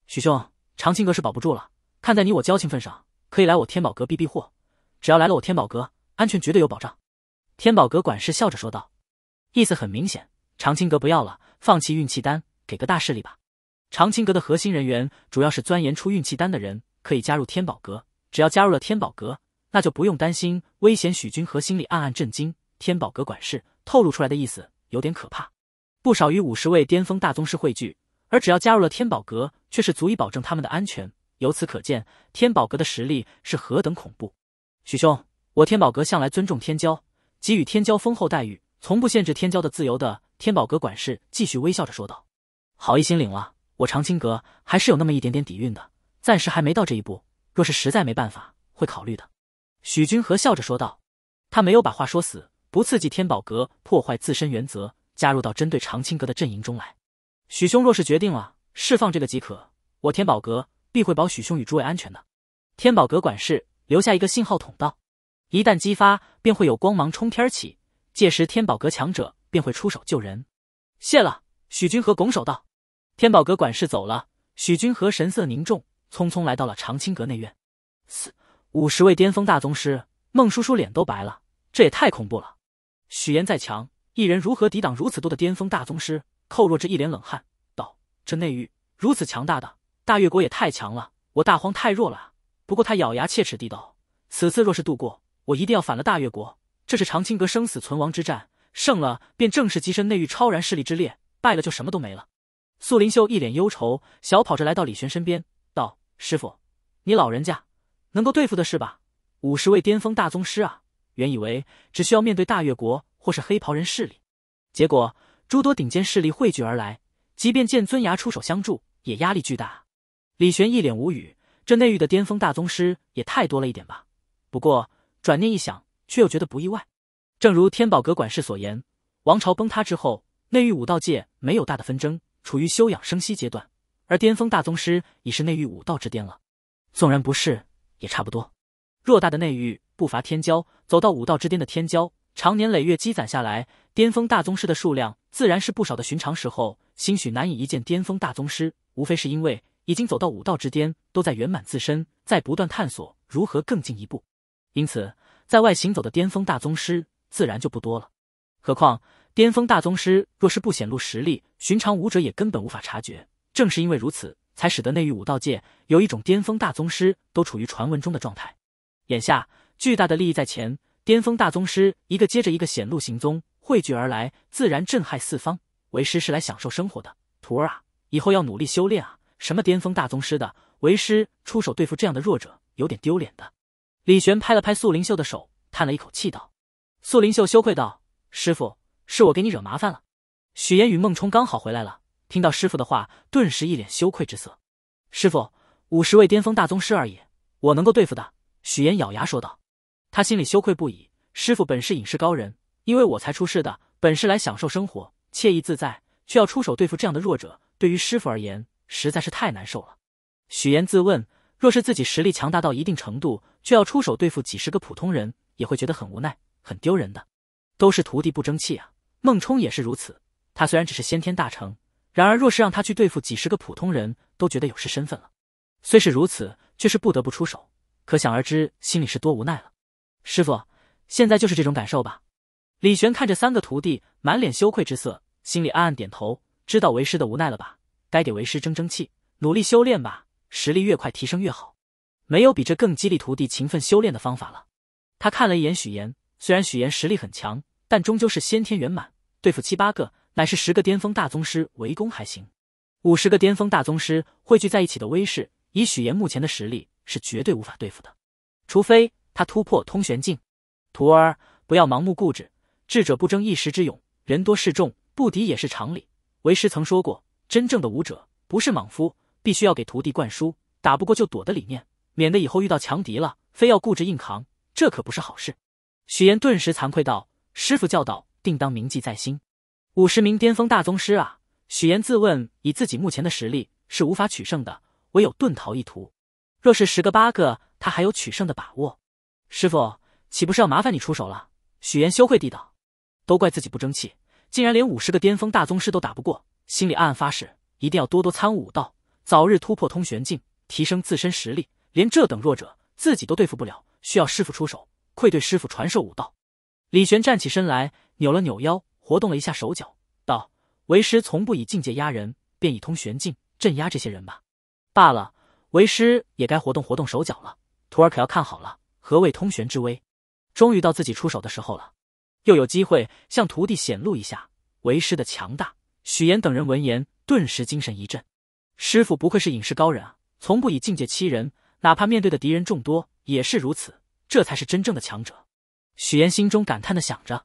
许兄，长青阁是保不住了。看在你我交情份上，可以来我天宝阁避避祸。只要来了我天宝阁，安全绝对有保障。”天宝阁管事笑着说道，意思很明显：长青阁不要了。放弃运气丹，给个大势力吧。长青阁的核心人员主要是钻研出运气丹的人，可以加入天宝阁。只要加入了天宝阁，那就不用担心危险。许君和心里暗暗震惊，天宝阁管事透露出来的意思有点可怕。不少于五十位巅峰大宗师汇聚，而只要加入了天宝阁，却是足以保证他们的安全。由此可见，天宝阁的实力是何等恐怖。许兄，我天宝阁向来尊重天骄，给予天骄丰厚待遇，从不限制天骄的自由的。天宝阁管事继续微笑着说道：“好意心领了，我长青阁还是有那么一点点底蕴的，暂时还没到这一步。若是实在没办法，会考虑的。”许君和笑着说道，他没有把话说死，不刺激天宝阁破坏自身原则，加入到针对长青阁的阵营中来。许兄若是决定了释放这个即可，我天宝阁必会保许兄与诸位安全的。天宝阁管事留下一个信号筒道，一旦激发，便会有光芒冲天起，届时天宝阁强者。便会出手救人，谢了。许君和拱手道：“天宝阁管事走了。”许君和神色凝重，匆匆来到了长青阁内院。四五十位巅峰大宗师，孟叔叔脸都白了，这也太恐怖了。许岩再强，一人如何抵挡如此多的巅峰大宗师？寇若之一脸冷汗，道：“这内域如此强大的大越国也太强了，我大荒太弱了。”不过他咬牙切齿地道：“此次若是度过，我一定要反了大越国。这是长青阁生死存亡之战。”胜了便正式跻身内域超然势力之列，败了就什么都没了。素灵秀一脸忧愁，小跑着来到李玄身边，道：“师傅，你老人家能够对付的是吧？五十位巅峰大宗师啊！原以为只需要面对大越国或是黑袍人势力，结果诸多顶尖势力汇聚而来，即便剑尊崖出手相助，也压力巨大。”李玄一脸无语，这内域的巅峰大宗师也太多了一点吧？不过转念一想，却又觉得不意外。正如天宝阁管事所言，王朝崩塌之后，内域武道界没有大的纷争，处于休养生息阶段。而巅峰大宗师已是内域武道之巅了，纵然不是，也差不多。偌大的内域不乏天骄，走到武道之巅的天骄，常年累月积攒下来，巅峰大宗师的数量自然是不少的。寻常时候，兴许难以一见巅峰大宗师，无非是因为已经走到武道之巅，都在圆满自身，在不断探索如何更进一步。因此，在外行走的巅峰大宗师。自然就不多了，何况巅峰大宗师若是不显露实力，寻常武者也根本无法察觉。正是因为如此，才使得内域武道界有一种巅峰大宗师都处于传闻中的状态。眼下巨大的利益在前，巅峰大宗师一个接着一个显露行踪，汇聚而来，自然震撼四方。为师是来享受生活的，徒儿啊，以后要努力修炼啊！什么巅峰大宗师的，为师出手对付这样的弱者，有点丢脸的。李玄拍了拍素灵秀的手，叹了一口气道。素林秀羞愧道：“师傅，是我给你惹麻烦了。”许言与孟冲刚好回来了，听到师傅的话，顿时一脸羞愧之色。“师傅，五十位巅峰大宗师而已，我能够对付的。”许言咬牙说道。他心里羞愧不已。师傅本是隐世高人，因为我才出世的，本是来享受生活、惬意自在，却要出手对付这样的弱者，对于师傅而言实在是太难受了。许言自问，若是自己实力强大到一定程度，却要出手对付几十个普通人，也会觉得很无奈。很丢人的，都是徒弟不争气啊！孟冲也是如此。他虽然只是先天大成，然而若是让他去对付几十个普通人，都觉得有失身份了。虽是如此，却是不得不出手，可想而知，心里是多无奈了。师傅，现在就是这种感受吧？李玄看着三个徒弟满脸羞愧之色，心里暗暗点头，知道为师的无奈了吧？该给为师争争气，努力修炼吧，实力越快提升越好。没有比这更激励徒弟勤奋修炼的方法了。他看了一眼许岩，虽然许岩实力很强，但终究是先天圆满，对付七八个乃是十个巅峰大宗师围攻还行。五十个巅峰大宗师汇聚在一起的威势，以许岩目前的实力是绝对无法对付的，除非他突破通玄境。徒儿，不要盲目固执，智者不争一时之勇，人多势众，不敌也是常理。为师曾说过，真正的武者不是莽夫，必须要给徒弟灌输打不过就躲的理念，免得以后遇到强敌了非要固执硬扛，这可不是好事。许岩顿时惭愧道：“师傅教导，定当铭记在心。”五十名巅峰大宗师啊！许岩自问，以自己目前的实力是无法取胜的，唯有遁逃一途。若是十个八个，他还有取胜的把握。师傅，岂不是要麻烦你出手了？许岩羞愧地道：“都怪自己不争气，竟然连五十个巅峰大宗师都打不过。”心里暗暗发誓，一定要多多参悟武道，早日突破通玄境，提升自身实力。连这等弱者，自己都对付不了，需要师傅出手。愧对师傅传授武道，李玄站起身来，扭了扭腰，活动了一下手脚，道：“为师从不以境界压人，便以通玄境镇压这些人吧。罢了，为师也该活动活动手脚了。徒儿可要看好了，何谓通玄之威？终于到自己出手的时候了，又有机会向徒弟显露一下为师的强大。”许岩等人闻言，顿时精神一振。师傅不愧是隐士高人啊，从不以境界欺人，哪怕面对的敌人众多，也是如此。这才是真正的强者，许炎心中感叹的想着。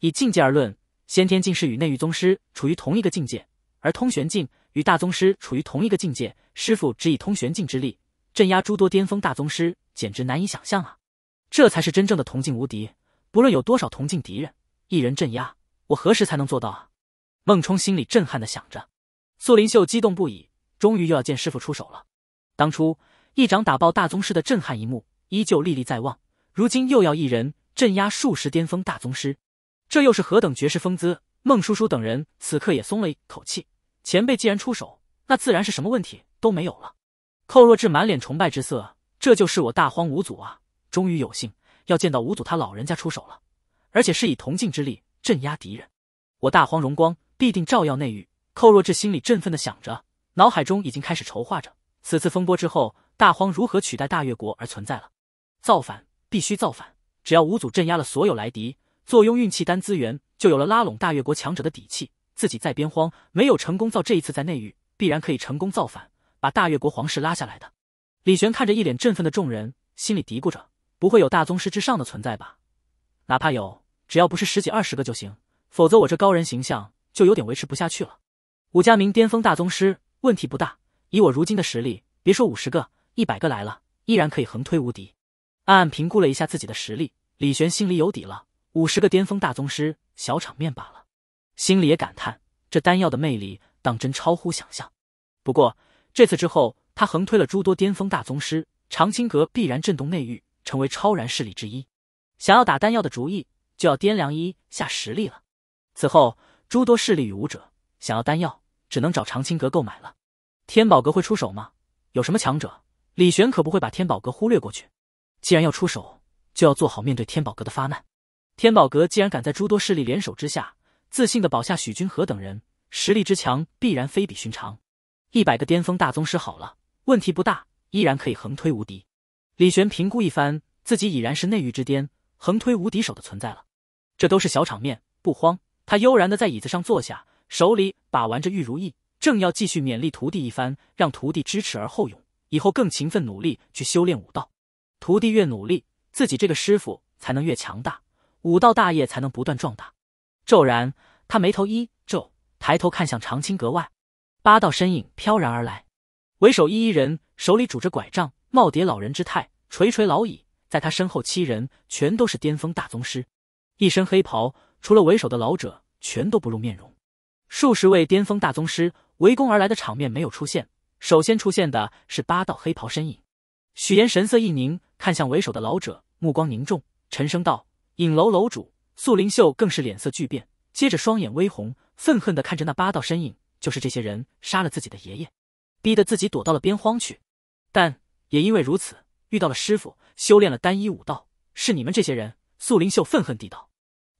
以境界而论，先天境是与内域宗师处于同一个境界，而通玄境与大宗师处于同一个境界。师傅只以通玄境之力镇压诸多巅峰大宗师，简直难以想象啊！这才是真正的铜镜无敌，不论有多少铜镜敌人，一人镇压，我何时才能做到啊？孟冲心里震撼的想着。素灵秀激动不已，终于又要见师傅出手了。当初一掌打爆大宗师的震撼一幕，依旧历历在望。如今又要一人镇压数十巅峰大宗师，这又是何等绝世风姿！孟叔叔等人此刻也松了一口气，前辈既然出手，那自然是什么问题都没有了。寇若智满脸崇拜之色，这就是我大荒五祖啊！终于有幸要见到五祖他老人家出手了，而且是以铜镜之力镇压敌人，我大荒荣光必定照耀内域。寇若智心里振奋的想着，脑海中已经开始筹划着此次风波之后，大荒如何取代大越国而存在了，造反。必须造反！只要五祖镇压了所有来敌，坐拥运气丹资源，就有了拉拢大越国强者的底气。自己在边荒没有成功造这一次，在内域必然可以成功造反，把大越国皇室拉下来的。李玄看着一脸振奋的众人，心里嘀咕着：不会有大宗师之上的存在吧？哪怕有，只要不是十几二十个就行，否则我这高人形象就有点维持不下去了。武家明巅峰大宗师，问题不大。以我如今的实力，别说五十个、一百个来了，依然可以横推无敌。暗暗评估了一下自己的实力，李玄心里有底了。五十个巅峰大宗师，小场面罢了。心里也感叹，这丹药的魅力当真超乎想象。不过这次之后，他横推了诸多巅峰大宗师，长青阁必然震动内域，成为超然势力之一。想要打丹药的主意，就要掂量一下实力了。此后诸多势力与武者想要丹药，只能找长青阁购买了。天宝阁会出手吗？有什么强者？李玄可不会把天宝阁忽略过去。既然要出手，就要做好面对天宝阁的发难。天宝阁既然敢在诸多势力联手之下，自信的保下许君和等人，实力之强必然非比寻常。一百个巅峰大宗师，好了，问题不大，依然可以横推无敌。李玄评估一番，自己已然是内域之巅，横推无敌手的存在了。这都是小场面，不慌。他悠然的在椅子上坐下，手里把玩着玉如意，正要继续勉励徒弟一番，让徒弟知耻而后勇，以后更勤奋努力去修炼武道。徒弟越努力，自己这个师傅才能越强大，武道大业才能不断壮大。骤然，他眉头一皱，抬头看向长青阁外，八道身影飘然而来。为首一人手里拄着拐杖，耄耋老人之态，垂垂老矣。在他身后七人全都是巅峰大宗师，一身黑袍，除了为首的老者全都不露面容。数十位巅峰大宗师围攻而来的场面没有出现，首先出现的是八道黑袍身影。许岩神色一凝。看向为首的老者，目光凝重，沉声道：“影楼楼主素灵秀更是脸色巨变，接着双眼微红，愤恨的看着那八道身影，就是这些人杀了自己的爷爷，逼得自己躲到了边荒去。但也因为如此，遇到了师傅，修炼了单一武道。是你们这些人！”素灵秀愤恨地道。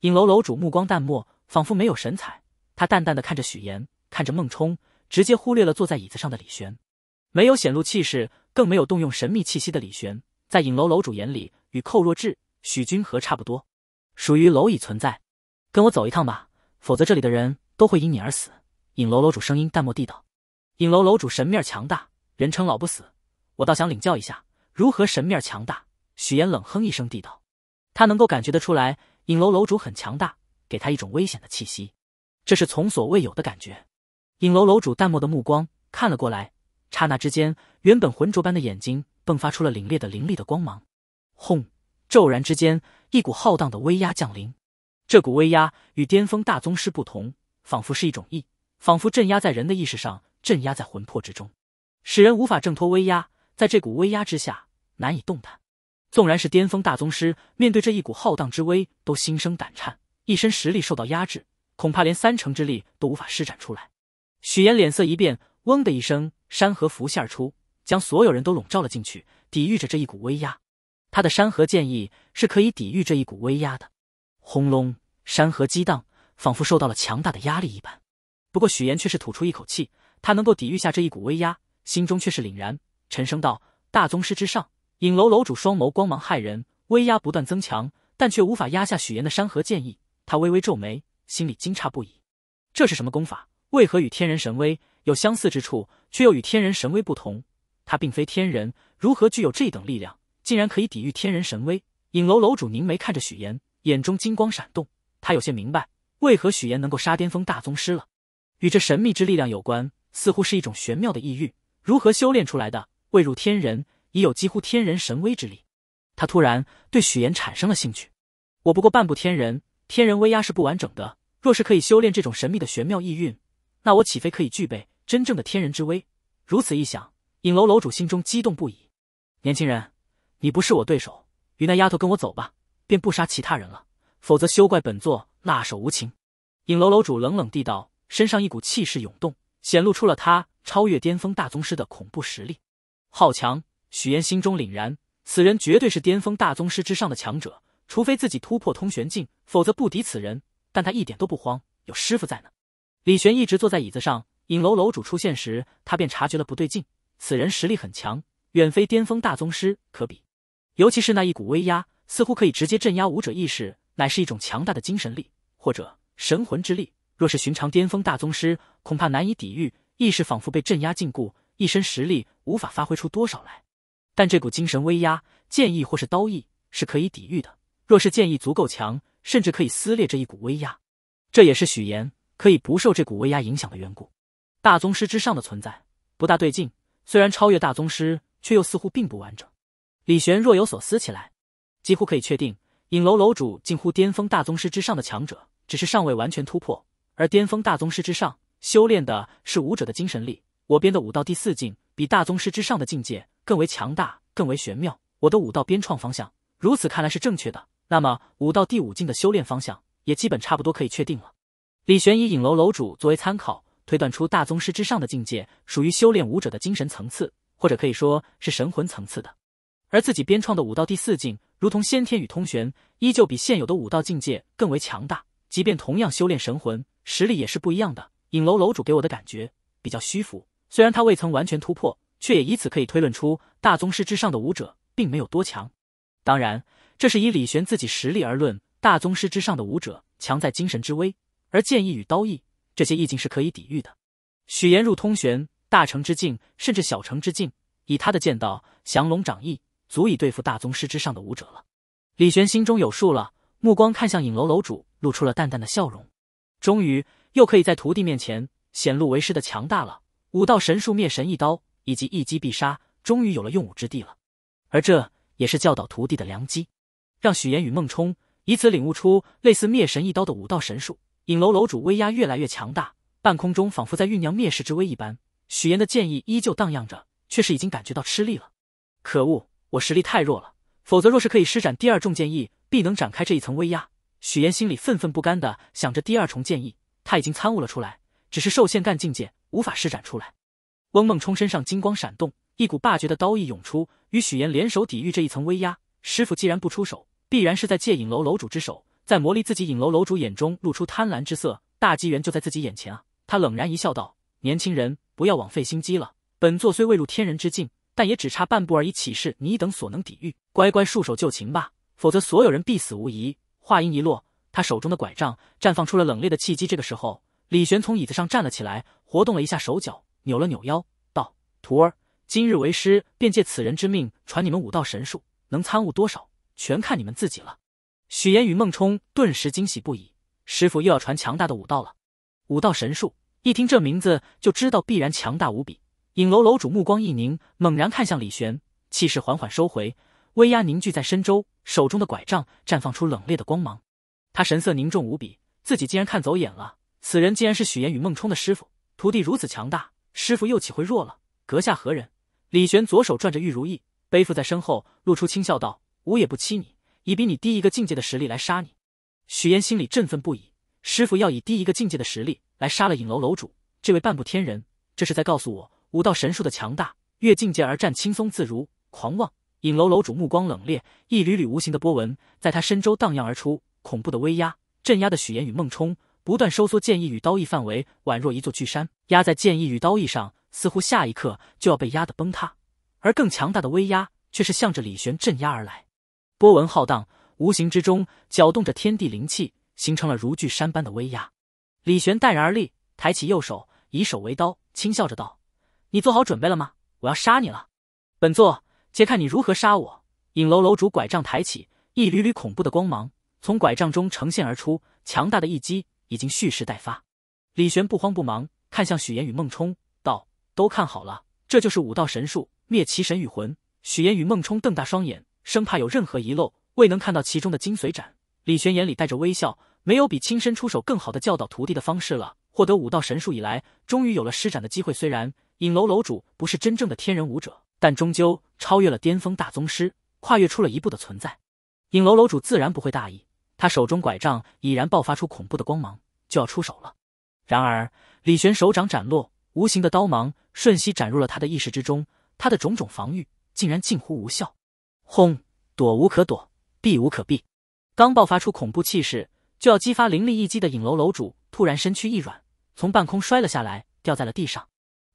影楼楼主目光淡漠，仿佛没有神采。他淡淡的看着许岩，看着孟冲，直接忽略了坐在椅子上的李玄，没有显露气势，更没有动用神秘气息的李玄。在影楼楼主眼里，与寇若智、许君和差不多，属于蝼蚁存在。跟我走一趟吧，否则这里的人都会因你而死。影楼楼主声音淡漠地道。影楼楼主神面强大，人称老不死。我倒想领教一下如何神面强大。许岩冷哼一声地道，他能够感觉得出来，影楼楼主很强大，给他一种危险的气息，这是从所未有的感觉。影楼楼主淡漠的目光看了过来，刹那之间，原本浑浊般的眼睛。迸发出了凛冽的凌厉的光芒，轰！骤然之间，一股浩荡的威压降临。这股威压与巅峰大宗师不同，仿佛是一种意，仿佛镇压在人的意识上，镇压在魂魄之中，使人无法挣脱威压，在这股威压之下难以动弹。纵然是巅峰大宗师，面对这一股浩荡之威，都心生胆颤，一身实力受到压制，恐怕连三成之力都无法施展出来。许岩脸色一变，嗡的一声，山河浮现而出。将所有人都笼罩了进去，抵御着这一股威压。他的山河剑意是可以抵御这一股威压的。轰隆，山河激荡，仿佛受到了强大的压力一般。不过许岩却是吐出一口气，他能够抵御下这一股威压，心中却是凛然，沉声道：“大宗师之上。”影楼楼主双眸光芒骇人，威压不断增强，但却无法压下许岩的山河剑意。他微微皱眉，心里惊诧不已：这是什么功法？为何与天人神威有相似之处，却又与天人神威不同？他并非天人，如何具有这等力量，竟然可以抵御天人神威？影楼楼主凝眉看着许岩，眼中金光闪动。他有些明白为何许岩能够杀巅峰大宗师了，与这神秘之力量有关，似乎是一种玄妙的意蕴。如何修炼出来的？未入天人，已有几乎天人神威之力。他突然对许岩产生了兴趣。我不过半步天人，天人威压是不完整的。若是可以修炼这种神秘的玄妙意蕴，那我岂非可以具备真正的天人之威？如此一想。影楼楼主心中激动不已，年轻人，你不是我对手，与那丫头跟我走吧，便不杀其他人了，否则休怪本座辣手无情。影楼楼主冷冷地道，身上一股气势涌动，显露出了他超越巅峰大宗师的恐怖实力。好强！许岩心中凛然，此人绝对是巅峰大宗师之上的强者，除非自己突破通玄境，否则不敌此人。但他一点都不慌，有师父在呢。李玄一直坐在椅子上，影楼楼主出现时，他便察觉了不对劲。此人实力很强，远非巅峰大宗师可比。尤其是那一股威压，似乎可以直接镇压武者意识，乃是一种强大的精神力或者神魂之力。若是寻常巅峰大宗师，恐怕难以抵御，意识仿佛被镇压禁锢，一身实力无法发挥出多少来。但这股精神威压，剑意或是刀意是可以抵御的。若是剑意足够强，甚至可以撕裂这一股威压。这也是许岩可以不受这股威压影响的缘故。大宗师之上的存在，不大对劲。虽然超越大宗师，却又似乎并不完整。李玄若有所思起来，几乎可以确定，影楼楼主近乎巅峰大宗师之上的强者，只是尚未完全突破。而巅峰大宗师之上，修炼的是武者的精神力。我编的武道第四境，比大宗师之上的境界更为强大，更为玄妙。我的武道编创方向如此看来是正确的，那么武道第五境的修炼方向，也基本差不多可以确定了。李玄以影楼楼主作为参考。推断出大宗师之上的境界属于修炼武者的精神层次，或者可以说是神魂层次的。而自己编创的武道第四境，如同先天与通玄，依旧比现有的武道境界更为强大。即便同样修炼神魂，实力也是不一样的。影楼楼主给我的感觉比较虚浮，虽然他未曾完全突破，却也以此可以推论出大宗师之上的武者并没有多强。当然，这是以李玄自己实力而论。大宗师之上的武者强在精神之威，而剑意与刀意。这些意境是可以抵御的。许岩入通玄大成之境，甚至小成之境，以他的剑道降龙掌意，足以对付大宗师之上的武者了。李玄心中有数了，目光看向影楼楼主，露出了淡淡的笑容。终于又可以在徒弟面前显露为师的强大了。武道神术灭神一刀以及一击必杀，终于有了用武之地了。而这也是教导徒弟的良机，让许岩与孟冲以此领悟出类似灭神一刀的武道神术。影楼楼主威压越来越强大，半空中仿佛在酝酿灭世之威一般。许岩的剑意依旧荡漾着，却是已经感觉到吃力了。可恶，我实力太弱了，否则若是可以施展第二重剑意，必能展开这一层威压。许岩心里愤愤不甘的想着，第二重剑意他已经参悟了出来，只是受限干境界，无法施展出来。翁梦冲身上金光闪动，一股霸绝的刀意涌出，与许岩联手抵御这一层威压。师傅既然不出手，必然是在借影楼楼主之手。在磨砺自己，影楼楼主眼中露出贪婪之色。大机缘就在自己眼前啊！他冷然一笑，道：“年轻人，不要枉费心机了。本座虽未入天人之境，但也只差半步而已，岂是你等所能抵御？乖乖束手就擒吧，否则所有人必死无疑。”话音一落，他手中的拐杖绽放出了冷冽的气机。这个时候，李玄从椅子上站了起来，活动了一下手脚，扭了扭腰，道：“徒儿，今日为师便借此人之命传你们五道神术，能参悟多少，全看你们自己了。”许岩与孟冲顿时惊喜不已，师傅又要传强大的武道了。武道神术，一听这名字就知道必然强大无比。影楼楼主目光一凝，猛然看向李玄，气势缓缓收回，威压凝聚在身周，手中的拐杖绽放出冷冽的光芒。他神色凝重无比，自己竟然看走眼了，此人竟然是许岩与孟冲的师傅，徒弟如此强大，师傅又岂会弱了？阁下何人？李玄左手攥着玉如意，背负在身后，露出轻笑道：“吾也不欺你。”以比你低一个境界的实力来杀你，许烟心里振奋不已。师傅要以低一个境界的实力来杀了影楼楼主这位半步天人，这是在告诉我武道神术的强大，越境界而战轻松自如。狂妄，影楼楼主目光冷冽，一缕缕无形的波纹在他身周荡漾而出，恐怖的威压镇压的许岩与孟冲不断收缩剑意与刀意范围，宛若一座巨山压在剑意与刀意上，似乎下一刻就要被压得崩塌。而更强大的威压却是向着李玄镇压而来。波纹浩荡，无形之中搅动着天地灵气，形成了如巨山般的威压。李玄淡然而立，抬起右手，以手为刀，轻笑着道：“你做好准备了吗？我要杀你了！本座且看你如何杀我。”影楼楼主拐杖抬起，一缕缕恐怖的光芒从拐杖中呈现而出，强大的一击已经蓄势待发。李玄不慌不忙，看向许岩与孟冲，道：“都看好了，这就是武道神术灭其神与魂。”许岩与孟冲瞪大双眼。生怕有任何遗漏，未能看到其中的精髓。展李玄眼里带着微笑，没有比亲身出手更好的教导徒弟的方式了。获得武道神术以来，终于有了施展的机会。虽然影楼楼主不是真正的天人武者，但终究超越了巅峰大宗师，跨越出了一步的存在。影楼楼主自然不会大意，他手中拐杖已然爆发出恐怖的光芒，就要出手了。然而，李玄手掌斩落，无形的刀芒瞬息斩入了他的意识之中，他的种种防御竟然近乎无效。轰！躲无可躲，避无可避。刚爆发出恐怖气势，就要激发灵力一击的影楼楼主，突然身躯一软，从半空摔了下来，掉在了地上，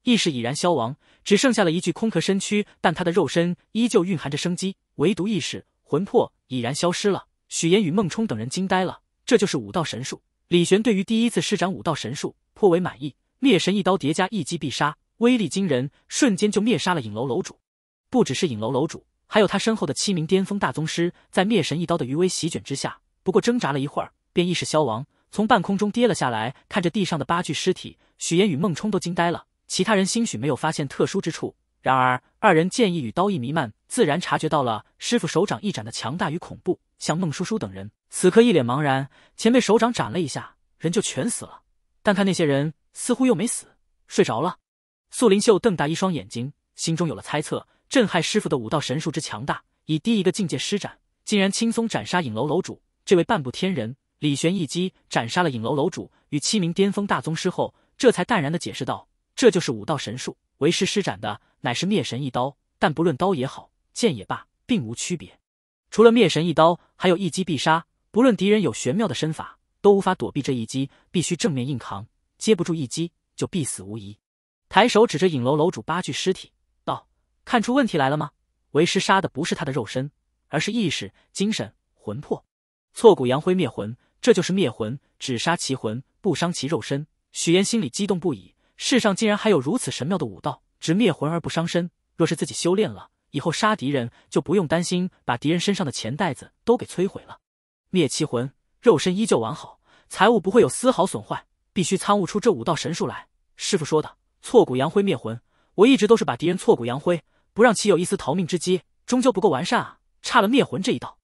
意识已然消亡，只剩下了一具空壳身躯。但他的肉身依旧蕴含着生机，唯独意识魂魄已然消失了。许岩与孟冲等人惊呆了，这就是武道神术。李玄对于第一次施展武道神术颇为满意，灭神一刀叠加一击必杀，威力惊人，瞬间就灭杀了影楼楼主。不只是影楼楼主。还有他身后的七名巅峰大宗师，在灭神一刀的余威席卷之下，不过挣扎了一会儿，便意识消亡，从半空中跌了下来。看着地上的八具尸体，许岩与孟冲都惊呆了。其他人兴许没有发现特殊之处，然而二人剑意与刀意弥漫，自然察觉到了师傅手掌一斩的强大与恐怖。像孟叔叔等人，此刻一脸茫然：前辈手掌斩了一下，人就全死了。但看那些人似乎又没死，睡着了。素灵秀瞪大一双眼睛，心中有了猜测。震撼师傅的武道神术之强大，以低一个境界施展，竟然轻松斩杀影楼楼主这位半步天人。李玄一击斩杀了影楼楼主与七名巅峰大宗师后，这才淡然的解释道：“这就是武道神术，为师施展的乃是灭神一刀。但不论刀也好，剑也罢，并无区别。除了灭神一刀，还有一击必杀。不论敌人有玄妙的身法，都无法躲避这一击，必须正面硬扛。接不住一击，就必死无疑。”抬手指着影楼楼主八具尸体。看出问题来了吗？为师杀的不是他的肉身，而是意识、精神、魂魄，挫骨扬灰灭魂，这就是灭魂，只杀其魂，不伤其肉身。许岩心里激动不已，世上竟然还有如此神妙的武道，只灭魂而不伤身。若是自己修炼了，以后杀敌人就不用担心把敌人身上的钱袋子都给摧毁了。灭其魂，肉身依旧完好，财物不会有丝毫损坏。必须参悟出这五道神术来。师傅说的挫骨扬灰灭魂，我一直都是把敌人挫骨扬灰。不让其有一丝逃命之机，终究不够完善啊！差了灭魂这一道。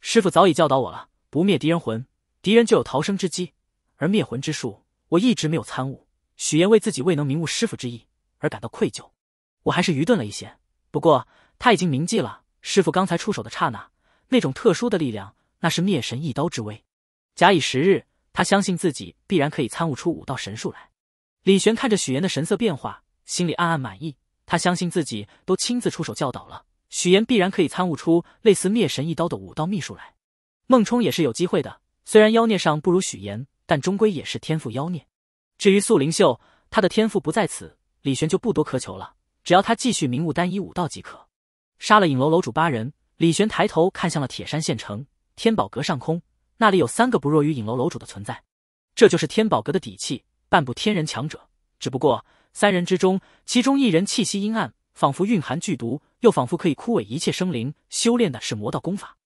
师傅早已教导我了，不灭敌人魂，敌人就有逃生之机。而灭魂之术，我一直没有参悟。许岩为自己未能明悟师傅之意而感到愧疚。我还是愚钝了一些，不过他已经铭记了师傅刚才出手的刹那，那种特殊的力量，那是灭神一刀之威。假以时日，他相信自己必然可以参悟出五道神术来。李玄看着许岩的神色变化，心里暗暗满意。他相信自己都亲自出手教导了，许岩必然可以参悟出类似灭神一刀的武道秘术来。孟冲也是有机会的，虽然妖孽上不如许岩，但终归也是天赋妖孽。至于素灵秀，他的天赋不在此，李玄就不多苛求了，只要他继续明悟单一武道即可。杀了影楼楼主八人，李玄抬头看向了铁山县城天宝阁上空，那里有三个不弱于影楼楼主的存在，这就是天宝阁的底气，半步天人强者。只不过。三人之中，其中一人气息阴暗，仿佛蕴含剧毒，又仿佛可以枯萎一切生灵。修炼的是魔道功法，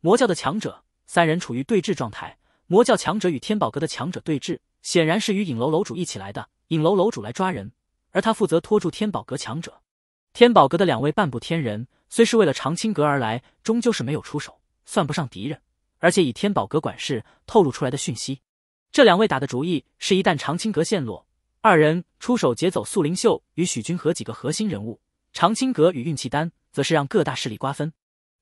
魔教的强者。三人处于对峙状态，魔教强者与天宝阁的强者对峙，显然是与影楼楼主一起来的。影楼楼主来抓人，而他负责拖住天宝阁强者。天宝阁的两位半步天人虽是为了长青阁而来，终究是没有出手，算不上敌人。而且以天宝阁管事透露出来的讯息，这两位打的主意是，一旦长青阁陷落。二人出手劫走素灵秀与许君和几个核心人物，长青阁与运气丹则是让各大势力瓜分。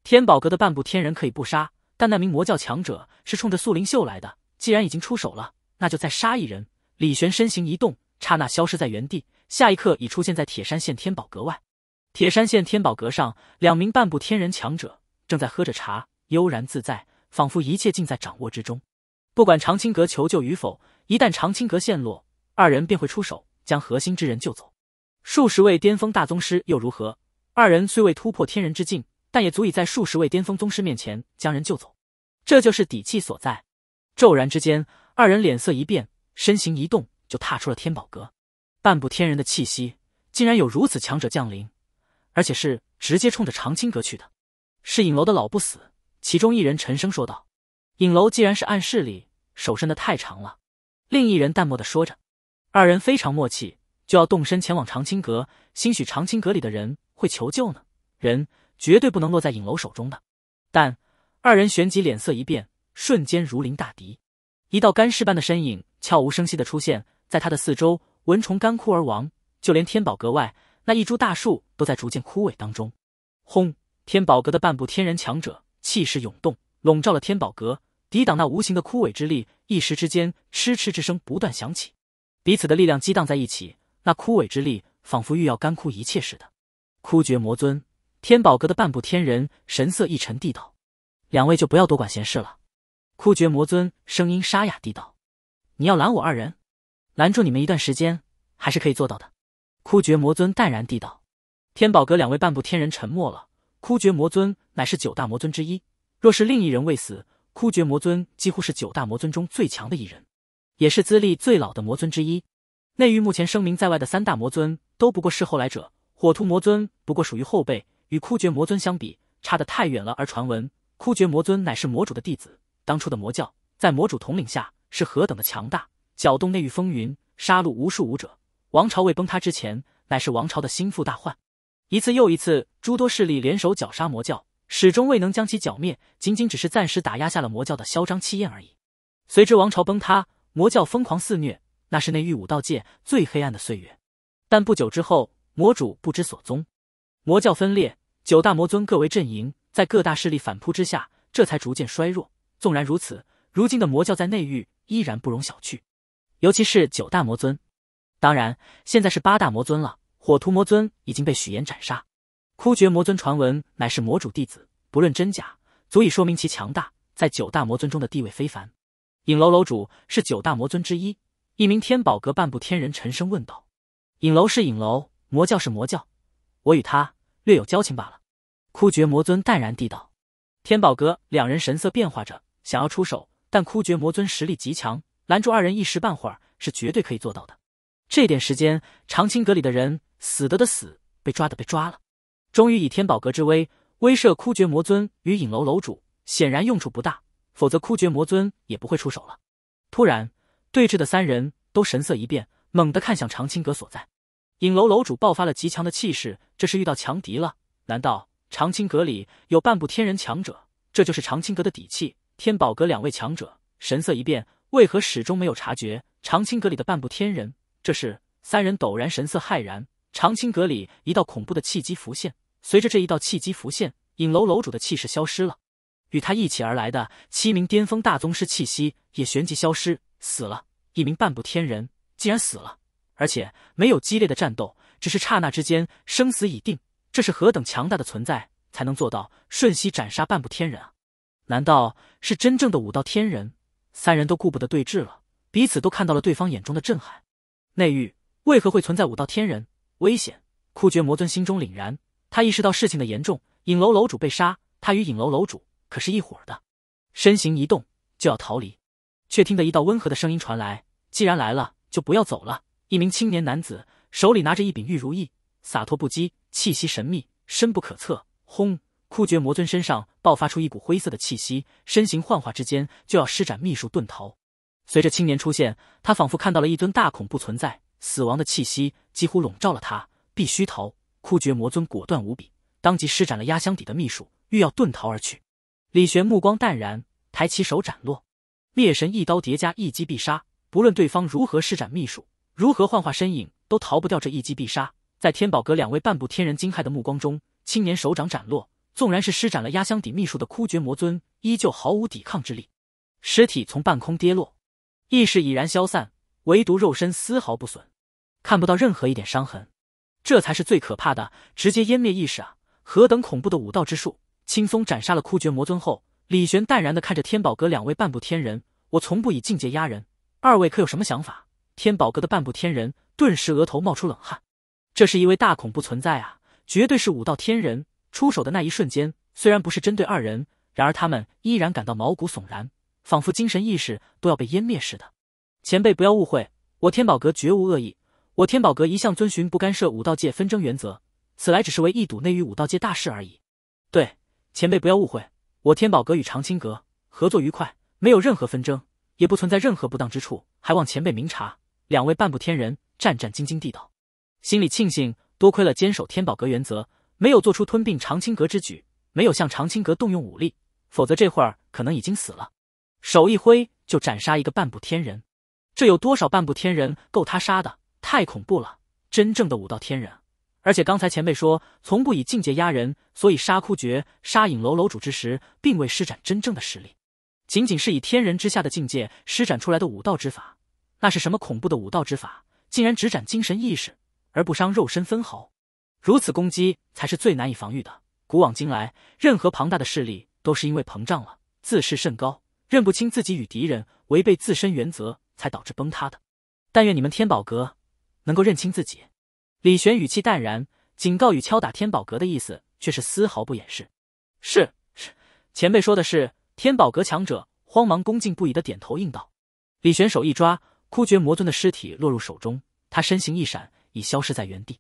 天宝阁的半步天人可以不杀，但那名魔教强者是冲着素灵秀来的。既然已经出手了，那就再杀一人。李玄身形一动，刹那消失在原地，下一刻已出现在铁山县天宝阁外。铁山县天宝阁上，两名半步天人强者正在喝着茶，悠然自在，仿佛一切尽在掌握之中。不管长青阁求救与否，一旦长青阁陷落。二人便会出手将核心之人救走，数十位巅峰大宗师又如何？二人虽未突破天人之境，但也足以在数十位巅峰宗师面前将人救走，这就是底气所在。骤然之间，二人脸色一变，身形一动，就踏出了天宝阁。半步天人的气息，竟然有如此强者降临，而且是直接冲着长青阁去的。是影楼的老不死，其中一人沉声说道：“影楼既然是暗势力，手伸的太长了。”另一人淡漠的说着。二人非常默契，就要动身前往长青阁，兴许长青阁里的人会求救呢。人绝对不能落在影楼手中的。但二人旋即脸色一变，瞬间如临大敌。一道干尸般的身影悄无声息的出现在他的四周，蚊虫干枯而亡，就连天宝阁外那一株大树都在逐渐枯萎当中。轰！天宝阁的半部天人强者气势涌动，笼罩了天宝阁，抵挡那无形的枯萎之力。一时之间，嗤嗤之声不断响起。彼此的力量激荡在一起，那枯萎之力仿佛欲要干枯一切似的。枯绝魔尊，天宝阁的半步天人神色一沉地道：“两位就不要多管闲事了。”枯绝魔尊声音沙哑地道：“你要拦我二人，拦住你们一段时间，还是可以做到的。”枯绝魔尊淡然地道：“天宝阁两位半步天人沉默了。”枯绝魔尊乃是九大魔尊之一，若是另一人未死，枯绝魔尊几乎是九大魔尊中最强的一人。也是资历最老的魔尊之一。内域目前声名在外的三大魔尊都不过是后来者，火屠魔尊不过属于后辈，与枯绝魔尊相比差得太远了。而传闻枯绝魔尊乃是魔主的弟子。当初的魔教在魔主统领下是何等的强大，搅动内域风云，杀戮无数武者。王朝未崩塌之前，乃是王朝的心腹大患。一次又一次，诸多势力联手绞杀魔教，始终未能将其剿灭，仅仅只是暂时打压下了魔教的嚣张气焰而已。随之王朝崩塌。魔教疯狂肆虐，那是内域武道界最黑暗的岁月。但不久之后，魔主不知所踪，魔教分裂，九大魔尊各为阵营，在各大势力反扑之下，这才逐渐衰弱。纵然如此，如今的魔教在内域依然不容小觑，尤其是九大魔尊。当然，现在是八大魔尊了。火图魔尊已经被许岩斩杀，枯绝魔尊传闻乃是魔主弟子，不论真假，足以说明其强大，在九大魔尊中的地位非凡。影楼楼主是九大魔尊之一，一名天宝阁半步天人沉声问道：“影楼是影楼，魔教是魔教，我与他略有交情罢了。”枯绝魔尊淡然地道。天宝阁两人神色变化着，想要出手，但枯绝魔尊实力极强，拦住二人一时半会儿是绝对可以做到的。这点时间，长青阁里的人死得的死，被抓的被抓了。终于以天宝阁之威威慑枯绝魔尊与影楼楼主，显然用处不大。否则，枯绝魔尊也不会出手了。突然，对峙的三人都神色一变，猛地看向长青阁所在。影楼楼主爆发了极强的气势，这是遇到强敌了。难道长青阁里有半步天人强者？这就是长青阁的底气。天宝阁两位强者神色一变，为何始终没有察觉长青阁里的半步天人？这是三人陡然神色骇然。长青阁里一道恐怖的气机浮现，随着这一道气机浮现，影楼楼主的气势消失了。与他一起而来的七名巅峰大宗师气息也旋即消失，死了一名半步天人。竟然死了，而且没有激烈的战斗，只是刹那之间生死已定。这是何等强大的存在才能做到瞬息斩杀半步天人啊？难道是真正的武道天人？三人都顾不得对峙了，彼此都看到了对方眼中的震撼。内域为何会存在武道天人？危险！枯绝魔尊心中凛然，他意识到事情的严重。影楼楼主被杀，他与影楼楼主。可是一伙的，身形一动就要逃离，却听得一道温和的声音传来：“既然来了，就不要走了。”一名青年男子手里拿着一柄玉如意，洒脱不羁，气息神秘，深不可测。轰！枯绝魔尊身上爆发出一股灰色的气息，身形幻化之间就要施展秘术遁逃。随着青年出现，他仿佛看到了一尊大恐怖存在，死亡的气息几乎笼罩了他，必须逃！枯绝魔尊果断无比，当即施展了压箱底的秘术，欲要遁逃而去。李玄目光淡然，抬起手斩落，灭神一刀叠加一击必杀。不论对方如何施展秘术，如何幻化身影，都逃不掉这一击必杀。在天宝阁两位半步天人惊骇的目光中，青年手掌斩落，纵然是施展了压箱底秘术的枯绝魔尊，依旧毫无抵抗之力。尸体从半空跌落，意识已然消散，唯独肉身丝毫不损，看不到任何一点伤痕。这才是最可怕的，直接湮灭意识啊！何等恐怖的武道之术！轻松斩杀了枯绝魔尊后，李玄淡然的看着天宝阁两位半步天人：“我从不以境界压人，二位可有什么想法？”天宝阁的半步天人顿时额头冒出冷汗，这是一位大恐怖存在啊，绝对是武道天人！出手的那一瞬间，虽然不是针对二人，然而他们依然感到毛骨悚然，仿佛精神意识都要被湮灭似的。前辈不要误会，我天宝阁绝无恶意，我天宝阁一向遵循不干涉武道界纷争原则，此来只是为一睹内域武道界大事而已。对。前辈不要误会，我天宝阁与长青阁合作愉快，没有任何纷争，也不存在任何不当之处，还望前辈明察。两位半步天人战战兢兢地道，心里庆幸多亏了坚守天宝阁原则，没有做出吞并长青阁之举，没有向长青阁动用武力，否则这会儿可能已经死了。手一挥就斩杀一个半步天人，这有多少半步天人够他杀的？太恐怖了！真正的武道天人。而且刚才前辈说，从不以境界压人，所以杀枯绝、杀影楼楼主之时，并未施展真正的实力，仅仅是以天人之下的境界施展出来的武道之法。那是什么恐怖的武道之法？竟然只斩精神意识，而不伤肉身分毫？如此攻击才是最难以防御的。古往今来，任何庞大的势力都是因为膨胀了，自视甚高，认不清自己与敌人，违背自身原则，才导致崩塌的。但愿你们天宝阁能够认清自己。李玄语气淡然，警告与敲打天宝阁的意思却是丝毫不掩饰。是是，前辈说的是。天宝阁强者慌忙恭敬不已的点头应道。李玄手一抓，枯绝魔尊的尸体落入手中，他身形一闪，已消失在原地。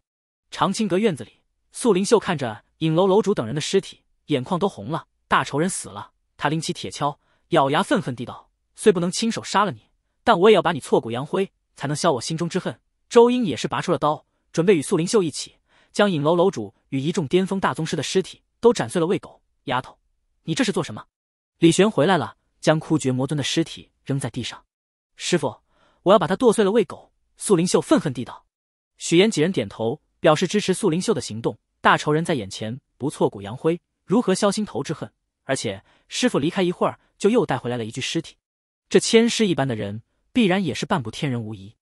长青阁院子里，素灵秀看着影楼楼主等人的尸体，眼眶都红了。大仇人死了，他拎起铁锹，咬牙愤恨地道：“虽不能亲手杀了你，但我也要把你挫骨扬灰，才能消我心中之恨。”周英也是拔出了刀。准备与素灵秀一起将影楼楼主与一众巅峰大宗师的尸体都斩碎了喂狗。丫头，你这是做什么？李玄回来了，将枯绝魔尊的尸体扔在地上。师傅，我要把他剁碎了喂狗。素灵秀愤恨地道。许岩几人点头，表示支持素灵秀的行动。大仇人在眼前，不挫骨扬灰，如何消心头之恨？而且师傅离开一会儿，就又带回来了一具尸体。这千尸一般的人，必然也是半步天人无疑。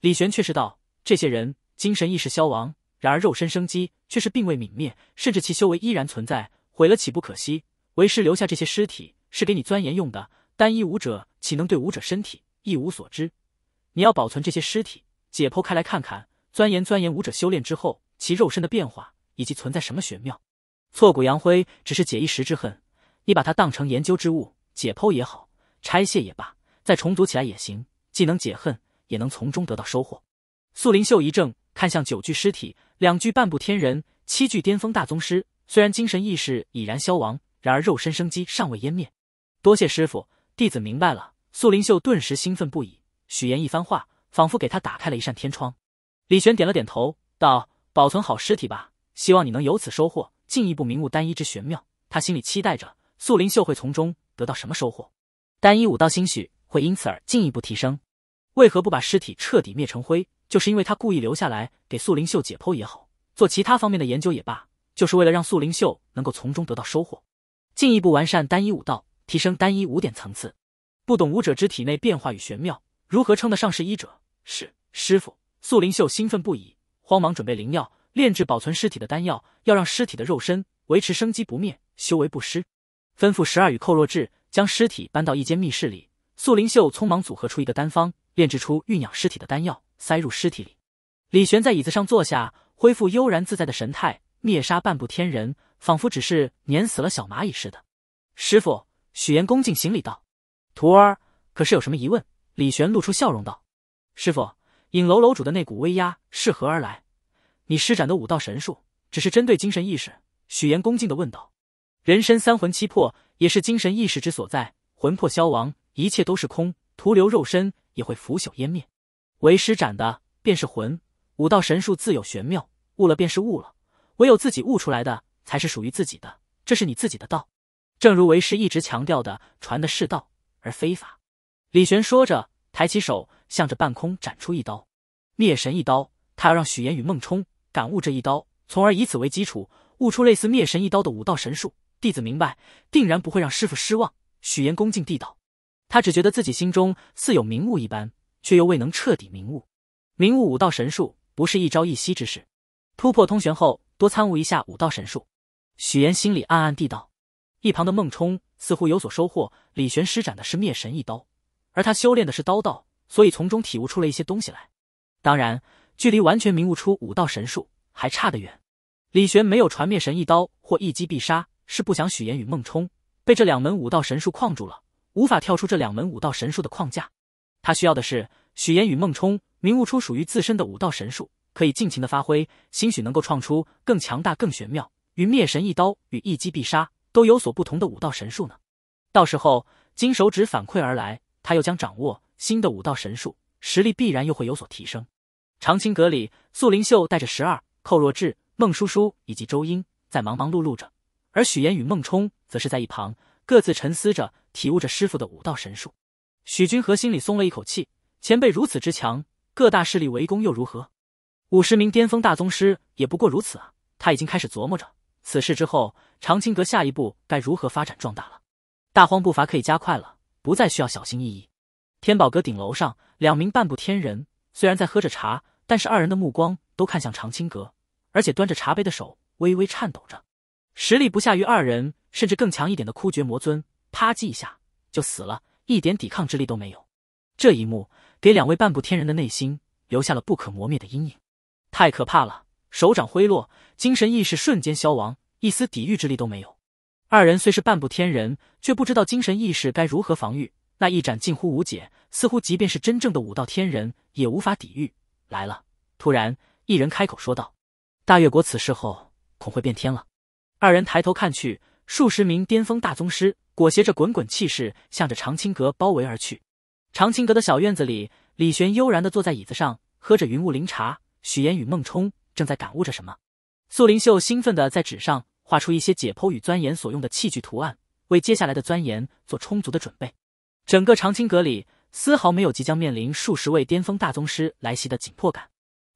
李玄却是道：这些人。精神意识消亡，然而肉身生机却是并未泯灭，甚至其修为依然存在。毁了岂不可惜？为师留下这些尸体是给你钻研用的。单一武者岂能对武者身体一无所知？你要保存这些尸体，解剖开来看看，钻研钻研武者修炼之后其肉身的变化，以及存在什么玄妙。挫骨扬灰只是解一时之恨，你把它当成研究之物，解剖也好，拆卸也罢，再重组起来也行，既能解恨，也能从中得到收获。素灵秀一怔。看向九具尸体，两具半步天人，七具巅峰大宗师。虽然精神意识已然消亡，然而肉身生机尚未湮灭。多谢师傅，弟子明白了。素灵秀顿时兴奋不已。许言一番话，仿佛给他打开了一扇天窗。李玄点了点头，道：“保存好尸体吧，希望你能由此收获，进一步明悟单一之玄妙。”他心里期待着素灵秀会从中得到什么收获，单一武道兴许会因此而进一步提升。为何不把尸体彻底灭成灰？就是因为他故意留下来给素灵秀解剖也好，做其他方面的研究也罢，就是为了让素灵秀能够从中得到收获，进一步完善单一武道，提升单一武点层次。不懂武者之体内变化与玄妙，如何称得上是医者？是师傅！素灵秀兴奋不已，慌忙准备灵药，炼制保存尸体的丹药，要让尸体的肉身维持生机不灭，修为不失。吩咐十二与寇若智将尸体搬到一间密室里。素灵秀匆忙组合出一个丹方，炼制出蕴养尸体的丹药。塞入尸体里。李玄在椅子上坐下，恢复悠然自在的神态。灭杀半步天人，仿佛只是碾死了小蚂蚁似的。师傅，许岩恭敬行礼道：“徒儿，可是有什么疑问？”李玄露出笑容道：“师傅，影楼楼主的那股威压是何而来？你施展的武道神术，只是针对精神意识。”许岩恭敬的问道：“人身三魂七魄，也是精神意识之所在。魂魄消亡，一切都是空，徒留肉身也会腐朽湮灭。”为师斩的便是魂，武道神术自有玄妙，悟了便是悟了，唯有自己悟出来的才是属于自己的，这是你自己的道。正如为师一直强调的，传的是道而非法。李玄说着，抬起手，向着半空斩出一刀，灭神一刀。他要让许岩与孟冲感悟这一刀，从而以此为基础悟出类似灭神一刀的武道神术。弟子明白，定然不会让师傅失望。许岩恭敬地道，他只觉得自己心中似有明悟一般。却又未能彻底明悟，明悟武道神术不是一朝一夕之事。突破通玄后，多参悟一下武道神术。许岩心里暗暗地道。一旁的孟冲似乎有所收获。李玄施展的是灭神一刀，而他修炼的是刀道，所以从中体悟出了一些东西来。当然，距离完全明悟出武道神术还差得远。李玄没有传灭神一刀或一击必杀，是不想许岩与孟冲被这两门武道神术框住了，无法跳出这两门武道神术的框架。他需要的是许岩与孟冲明悟出属于自身的武道神术，可以尽情的发挥，兴许能够创出更强大、更玄妙，与灭神一刀与一击必杀都有所不同的武道神术呢。到时候金手指反馈而来，他又将掌握新的武道神术，实力必然又会有所提升。长青阁里，素灵秀带着十二寇若智、孟叔叔以及周英在忙忙碌碌着，而许岩与孟冲则是在一旁各自沉思着、体悟着师傅的武道神术。许君和心里松了一口气，前辈如此之强，各大势力围攻又如何？五十名巅峰大宗师也不过如此啊！他已经开始琢磨着此事之后，长青阁下一步该如何发展壮大了。大荒步伐可以加快了，不再需要小心翼翼。天宝阁顶楼上，两名半步天人虽然在喝着茶，但是二人的目光都看向长青阁，而且端着茶杯的手微微颤抖着。实力不下于二人，甚至更强一点的枯绝魔尊，啪叽一下就死了。一点抵抗之力都没有，这一幕给两位半步天人的内心留下了不可磨灭的阴影。太可怕了！手掌挥落，精神意识瞬间消亡，一丝抵御之力都没有。二人虽是半步天人，却不知道精神意识该如何防御。那一斩近乎无解，似乎即便是真正的武道天人也无法抵御。来了！突然，一人开口说道：“大越国此事后，恐会变天了。”二人抬头看去，数十名巅峰大宗师。裹挟着滚滚气势，向着长青阁包围而去。长青阁的小院子里，李玄悠然的坐在椅子上，喝着云雾灵茶。许岩与孟冲正在感悟着什么。素灵秀兴奋的在纸上画出一些解剖与钻研所用的器具图案，为接下来的钻研做充足的准备。整个长青阁里丝毫没有即将面临数十位巅峰大宗师来袭的紧迫感。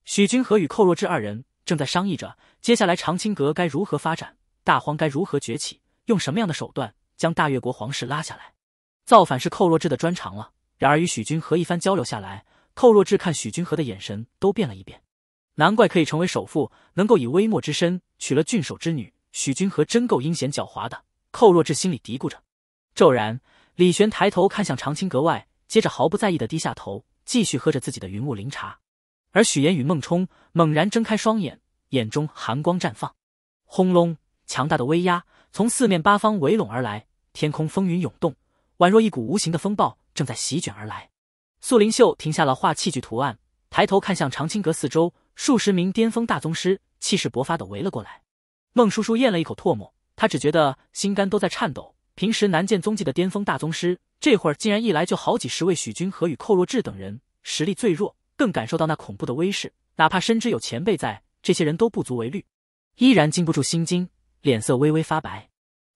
许君和与寇若智二人正在商议着接下来长青阁该如何发展，大荒该如何崛起，用什么样的手段。将大越国皇室拉下来，造反是寇若智的专长了。然而与许君和一番交流下来，寇若智看许君和的眼神都变了一变。难怪可以成为首富，能够以微末之身娶了郡守之女，许君和真够阴险狡猾的。寇若智心里嘀咕着。骤然，李玄抬头看向长青阁外，接着毫不在意的低下头，继续喝着自己的云雾灵茶。而许岩与孟冲猛然睁开双眼，眼中寒光绽放。轰隆，强大的威压从四面八方围拢而来。天空风云涌动，宛若一股无形的风暴正在席卷而来。素灵秀停下了画器具图案，抬头看向长青阁四周，数十名巅峰大宗师气势勃发的围了过来。孟叔叔咽了一口唾沫，他只觉得心肝都在颤抖。平时难见踪迹的巅峰大宗师，这会儿竟然一来就好几十位。许君和与寇若智等人实力最弱，更感受到那恐怖的威势，哪怕深知有前辈在，这些人都不足为虑，依然禁不住心惊，脸色微微发白。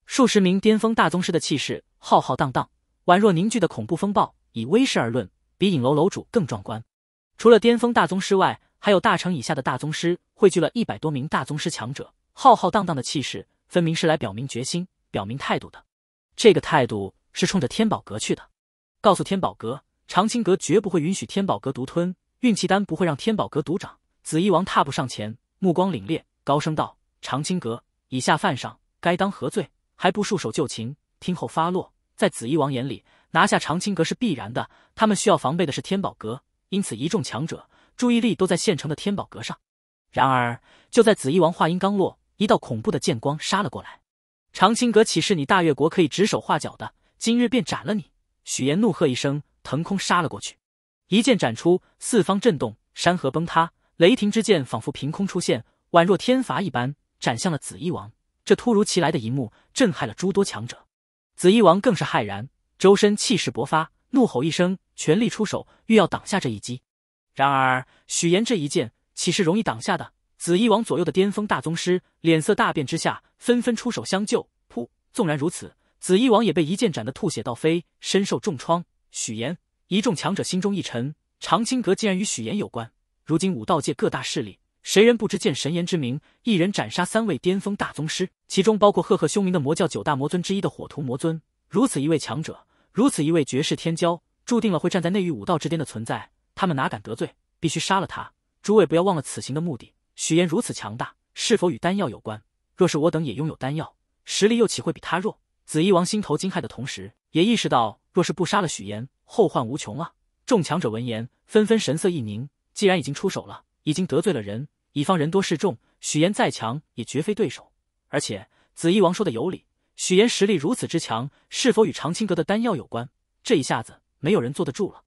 数十名巅峰大宗师的气势浩浩荡荡，宛若凝聚的恐怖风暴。以威势而论，比影楼楼主更壮观。除了巅峰大宗师外，还有大成以下的大宗师汇聚了一百多名大宗师强者，浩浩荡荡的气势，分明是来表明决心、表明态度的。这个态度是冲着天宝阁去的，告诉天宝阁，长青阁绝不会允许天宝阁独吞运气丹，不会让天宝阁独掌。紫衣王踏步上前，目光凛冽，高声道：“长青阁以下犯上，该当何罪？”还不束手就擒，听候发落。在紫衣王眼里，拿下长青阁是必然的。他们需要防备的是天宝阁，因此一众强者注意力都在现成的天宝阁上。然而，就在紫衣王话音刚落，一道恐怖的剑光杀了过来。长青阁岂是你大越国可以指手画脚的？今日便斩了你！许岩怒喝一声，腾空杀了过去，一剑斩出，四方震动，山河崩塌，雷霆之剑仿佛凭空出现，宛若天罚一般，斩向了紫衣王。这突如其来的一幕震撼了诸多强者，紫衣王更是骇然，周身气势勃发，怒吼一声，全力出手，欲要挡下这一击。然而许岩这一剑岂是容易挡下的？紫衣王左右的巅峰大宗师脸色大变之下，纷纷出手相救。噗！纵然如此，紫衣王也被一剑斩得吐血倒飞，身受重创。许岩一众强者心中一沉，长青阁竟然与许岩有关，如今武道界各大势力。谁人不知见神颜之名？一人斩杀三位巅峰大宗师，其中包括赫赫凶名的魔教九大魔尊之一的火屠魔尊。如此一位强者，如此一位绝世天骄，注定了会站在内域武道之巅的存在。他们哪敢得罪？必须杀了他！诸位不要忘了此行的目的。许岩如此强大，是否与丹药有关？若是我等也拥有丹药，实力又岂会比他弱？紫衣王心头惊骇的同时，也意识到，若是不杀了许岩，后患无穷啊！众强者闻言，纷纷神色一凝。既然已经出手了，已经得罪了人。乙方人多势众，许岩再强也绝非对手。而且紫衣王说的有理，许岩实力如此之强，是否与长青阁的丹药有关？这一下子，没有人坐得住了，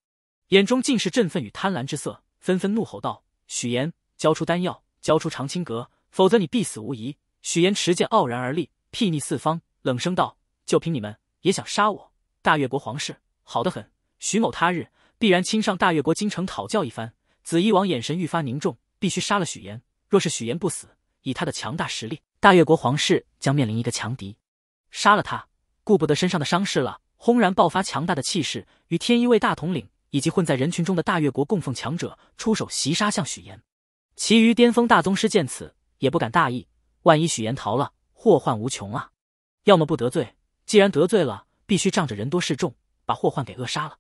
眼中尽是振奋与贪婪之色，纷纷怒吼道：“许岩，交出丹药，交出长青阁，否则你必死无疑！”许岩持剑傲然而立，睥睨四方，冷声道：“就凭你们也想杀我？大越国皇室，好得很，许某他日必然亲上大越国京城讨教一番。”紫衣王眼神愈发凝重。必须杀了许岩！若是许岩不死，以他的强大实力，大越国皇室将面临一个强敌。杀了他，顾不得身上的伤势了，轰然爆发强大的气势，与天一位大统领以及混在人群中的大越国供奉强者出手袭杀向许岩。其余巅峰大宗师见此也不敢大意，万一许岩逃了，祸患无穷啊！要么不得罪，既然得罪了，必须仗着人多势众，把祸患给扼杀了。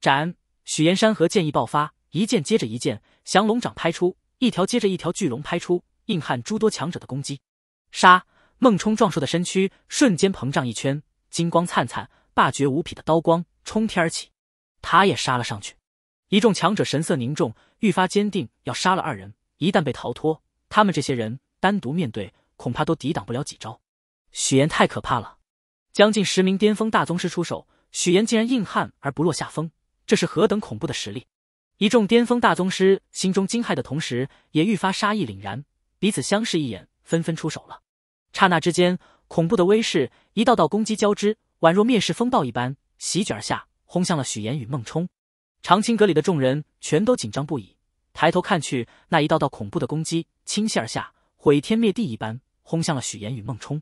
斩许岩山河剑意爆发，一剑接着一剑，降龙掌拍出。一条接着一条巨龙拍出，硬汉诸多强者的攻击，杀！孟冲壮硕的身躯瞬间膨胀一圈，金光灿灿，霸绝无匹的刀光冲天而起，他也杀了上去。一众强者神色凝重，愈发坚定，要杀了二人。一旦被逃脱，他们这些人单独面对，恐怕都抵挡不了几招。许岩太可怕了，将近十名巅峰大宗师出手，许岩竟然硬汉而不落下风，这是何等恐怖的实力！一众巅峰大宗师心中惊骇的同时，也愈发杀意凛然，彼此相视一眼，纷纷出手了。刹那之间，恐怖的威势，一道道攻击交织，宛若灭世风暴一般席卷而下，轰向了许岩与孟冲。长青阁里的众人全都紧张不已，抬头看去，那一道道恐怖的攻击倾泻而下，毁天灭地一般轰向了许岩与孟冲。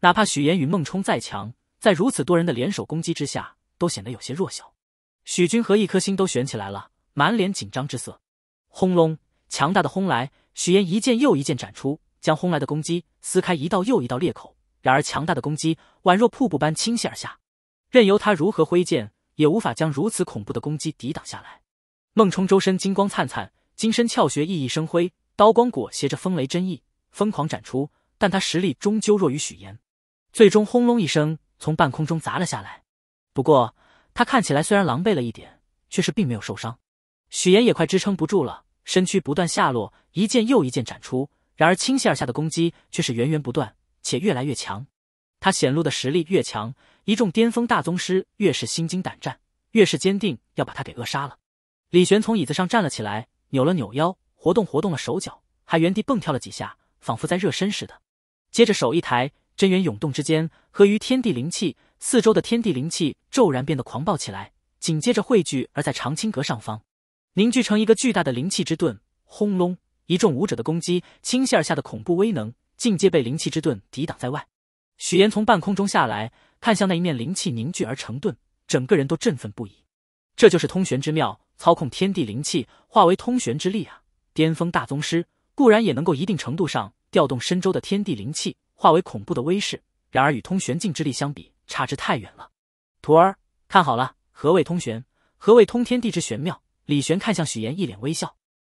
哪怕许岩与孟冲再强，在如此多人的联手攻击之下，都显得有些弱小。许君和一颗心都悬起来了。满脸紧张之色，轰隆！强大的轰来，许岩一剑又一剑斩出，将轰来的攻击撕开一道又一道裂口。然而，强大的攻击宛若瀑布般倾泻而下，任由他如何挥剑，也无法将如此恐怖的攻击抵挡下来。孟冲周身金光灿灿，金身窍穴熠熠生辉，刀光裹挟着风雷真意，疯狂斩出。但他实力终究弱于许岩，最终轰隆一声，从半空中砸了下来。不过，他看起来虽然狼狈了一点，却是并没有受伤。许岩也快支撑不住了，身躯不断下落，一剑又一剑斩出。然而倾泻而下的攻击却是源源不断，且越来越强。他显露的实力越强，一众巅峰大宗师越是心惊胆战，越是坚定要把他给扼杀了。李玄从椅子上站了起来，扭了扭腰，活动活动了手脚，还原地蹦跳了几下，仿佛在热身似的。接着手一抬，真元涌动之间，合于天地灵气，四周的天地灵气骤然变得狂暴起来，紧接着汇聚而在长青阁上方。凝聚成一个巨大的灵气之盾，轰隆！一众武者的攻击倾泻而下的恐怖威能，尽皆被灵气之盾抵挡在外。许岩从半空中下来，看向那一面灵气凝聚而成盾，整个人都振奋不已。这就是通玄之妙，操控天地灵气，化为通玄之力啊！巅峰大宗师固然也能够一定程度上调动深州的天地灵气，化为恐怖的威势，然而与通玄境之力相比，差之太远了。徒儿，看好了，何谓通玄？何谓通天地之玄妙？李玄看向许岩，一脸微笑。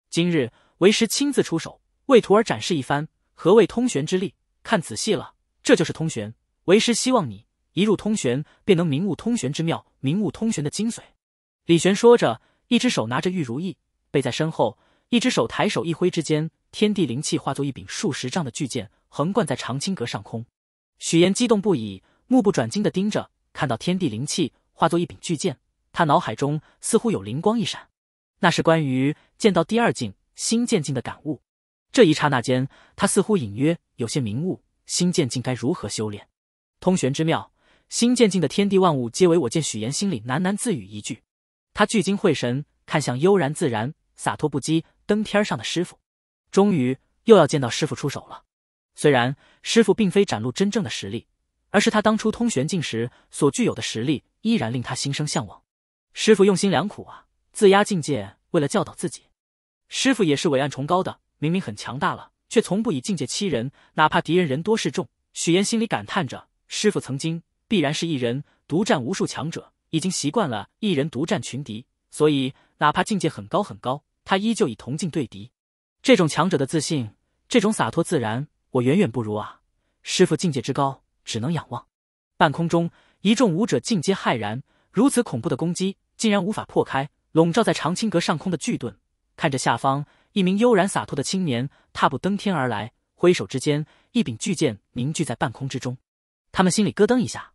今日为师亲自出手，为徒儿展示一番何谓通玄之力。看仔细了，这就是通玄。为师希望你一入通玄，便能明悟通玄之妙，明悟通玄的精髓。李玄说着，一只手拿着玉如意背在身后，一只手抬手一挥之间，天地灵气化作一柄数十丈的巨剑，横贯在长青阁上空。许岩激动不已，目不转睛地盯着。看到天地灵气化作一柄巨剑，他脑海中似乎有灵光一闪。那是关于见到第二境心剑境的感悟。这一刹那间，他似乎隐约有些明悟，心剑境该如何修炼？通玄之妙，心剑境的天地万物皆为我见。许岩心里喃喃自语一句。他聚精会神，看向悠然自然、洒脱不羁、登天上的师傅。终于又要见到师傅出手了。虽然师傅并非展露真正的实力，而是他当初通玄境时所具有的实力，依然令他心生向往。师傅用心良苦啊！自压境界，为了教导自己，师傅也是伟岸崇高的。明明很强大了，却从不以境界欺人，哪怕敌人人多势众。许岩心里感叹着：师傅曾经必然是一人独战无数强者，已经习惯了一人独战群敌，所以哪怕境界很高很高，他依旧以同境对敌。这种强者的自信，这种洒脱自然，我远远不如啊！师傅境界之高，只能仰望。半空中，一众武者尽皆骇然：如此恐怖的攻击，竟然无法破开！笼罩在长青阁上空的巨盾，看着下方一名悠然洒脱的青年踏步登天而来，挥手之间，一柄巨剑凝聚在半空之中。他们心里咯噔一下，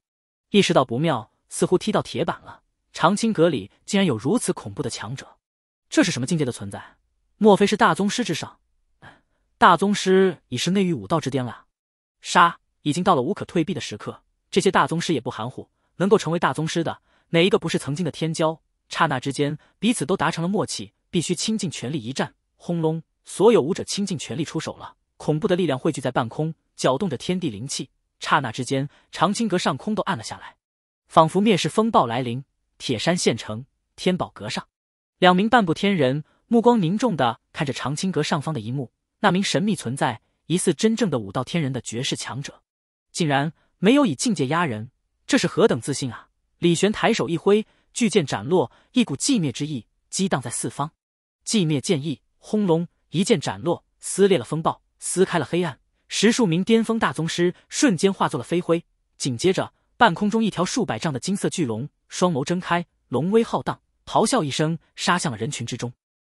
意识到不妙，似乎踢到铁板了。长青阁里竟然有如此恐怖的强者，这是什么境界的存在？莫非是大宗师之上？大宗师已是内域武道之巅了。杀！已经到了无可退避的时刻。这些大宗师也不含糊，能够成为大宗师的，哪一个不是曾经的天骄？刹那之间，彼此都达成了默契，必须倾尽全力一战。轰隆！所有武者倾尽全力出手了，恐怖的力量汇聚在半空，搅动着天地灵气。刹那之间，长青阁上空都暗了下来，仿佛灭世风暴来临。铁山县城，天宝阁上，两名半步天人目光凝重的看着长青阁上方的一幕。那名神秘存在，疑似真正的武道天人的绝世强者，竟然没有以境界压人，这是何等自信啊！李玄抬手一挥。巨剑斩落，一股寂灭之意激荡在四方。寂灭剑意，轰隆！一剑斩落，撕裂了风暴，撕开了黑暗。十数名巅峰大宗师瞬间化作了飞灰。紧接着，半空中一条数百丈的金色巨龙，双眸睁开，龙威浩荡，咆哮一声，杀向了人群之中。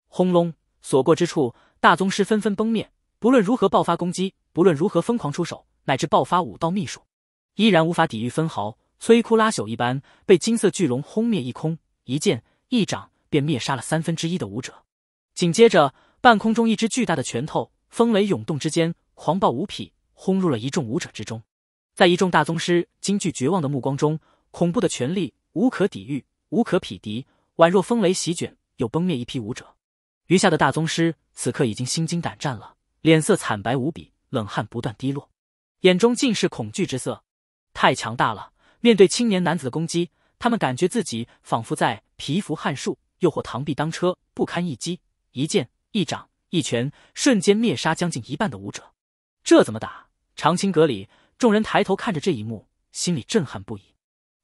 轰隆！所过之处，大宗师纷纷崩灭。不论如何爆发攻击，不论如何疯狂出手，乃至爆发武道秘术，依然无法抵御分毫。摧枯拉朽一般，被金色巨龙轰灭一空。一剑一掌便灭杀了三分之一的武者。紧接着，半空中一只巨大的拳头，风雷涌动之间，狂暴无匹，轰入了一众武者之中。在一众大宗师惊惧绝望的目光中，恐怖的权力无可抵御，无可匹敌，宛若风雷席卷，又崩灭一批武者。余下的大宗师此刻已经心惊胆战了，脸色惨白无比，冷汗不断滴落，眼中尽是恐惧之色。太强大了！面对青年男子的攻击，他们感觉自己仿佛在蚍蜉撼树，又或螳臂当车，不堪一击。一剑、一掌、一拳，瞬间灭杀将近一半的武者，这怎么打？长青阁里众人抬头看着这一幕，心里震撼不已。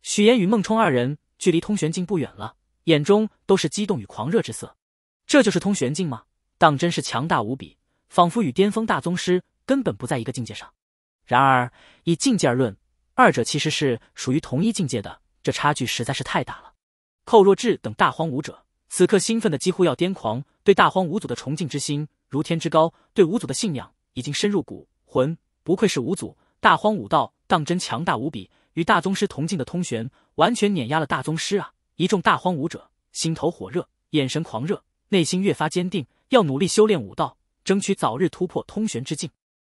许岩与孟冲二人距离通玄境不远了，眼中都是激动与狂热之色。这就是通玄境吗？当真是强大无比，仿佛与巅峰大宗师根本不在一个境界上。然而以境界而论，二者其实是属于同一境界的，这差距实在是太大了。寇若智等大荒武者此刻兴奋的几乎要癫狂，对大荒五祖的崇敬之心如天之高，对五祖的信仰已经深入骨魂。不愧是五祖，大荒武道当真强大无比，与大宗师同境的通玄，完全碾压了大宗师啊！一众大荒武者心头火热，眼神狂热，内心越发坚定，要努力修炼武道，争取早日突破通玄之境。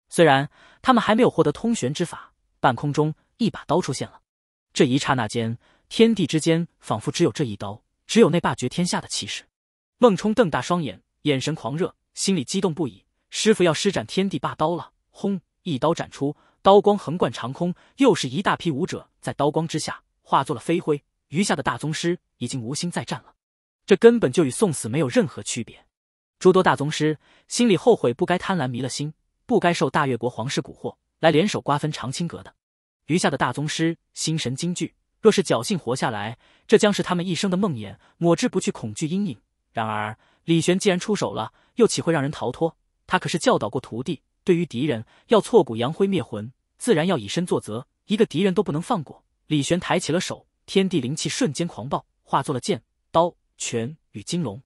虽然他们还没有获得通玄之法，半空中。一把刀出现了，这一刹那间，天地之间仿佛只有这一刀，只有那霸绝天下的气势。孟冲瞪大双眼，眼神狂热，心里激动不已。师傅要施展天地霸刀了！轰，一刀斩出，刀光横贯长空。又是一大批武者在刀光之下化作了飞灰。余下的大宗师已经无心再战了，这根本就与送死没有任何区别。诸多大宗师心里后悔，不该贪婪迷了心，不该受大越国皇室蛊惑来联手瓜分长青阁的。余下的大宗师心神惊惧，若是侥幸活下来，这将是他们一生的梦魇，抹之不去恐惧阴影。然而李玄既然出手了，又岂会让人逃脱？他可是教导过徒弟，对于敌人要挫骨扬灰、灭魂，自然要以身作则，一个敌人都不能放过。李玄抬起了手，天地灵气瞬间狂暴，化作了剑、刀、拳与金龙，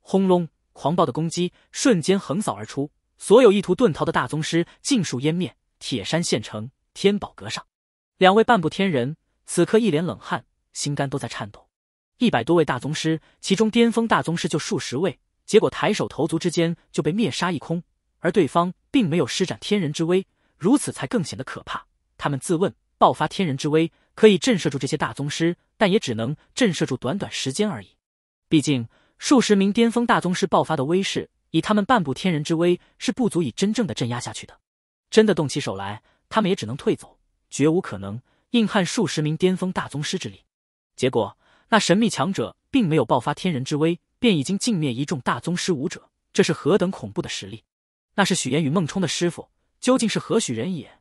轰隆！狂暴的攻击瞬间横扫而出，所有意图遁逃的大宗师尽数湮灭。铁山县城，天宝阁上。两位半步天人此刻一脸冷汗，心肝都在颤抖。一百多位大宗师，其中巅峰大宗师就数十位，结果抬手投足之间就被灭杀一空。而对方并没有施展天人之威，如此才更显得可怕。他们自问，爆发天人之威可以震慑住这些大宗师，但也只能震慑住短短时间而已。毕竟，数十名巅峰大宗师爆发的威势，以他们半步天人之威是不足以真正的镇压下去的。真的动起手来，他们也只能退走。绝无可能硬撼数十名巅峰大宗师之力，结果那神秘强者并没有爆发天人之威，便已经尽灭一众大宗师武者，这是何等恐怖的实力？那是许岩与孟冲的师傅，究竟是何许人也？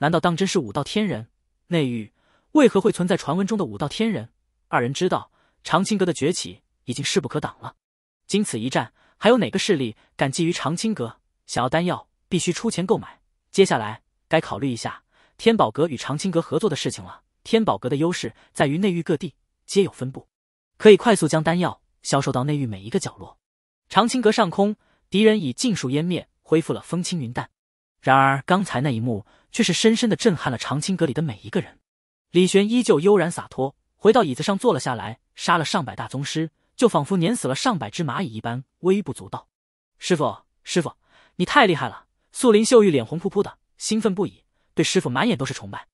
难道当真是武道天人？内域为何会存在传闻中的武道天人？二人知道长青阁的崛起已经势不可挡了，经此一战，还有哪个势力敢觊觎长青阁？想要丹药，必须出钱购买。接下来该考虑一下。天宝阁与长青阁合作的事情了。天宝阁的优势在于内域各地皆有分布，可以快速将丹药销售到内域每一个角落。长青阁上空，敌人已尽数湮灭，恢复了风轻云淡。然而刚才那一幕却是深深的震撼了长青阁里的每一个人。李玄依旧悠然洒脱，回到椅子上坐了下来。杀了上百大宗师，就仿佛碾死了上百只蚂蚁一般，微不足道。师傅，师傅，你太厉害了！素林秀玉脸红扑扑的，兴奋不已。对师傅满眼都是崇拜，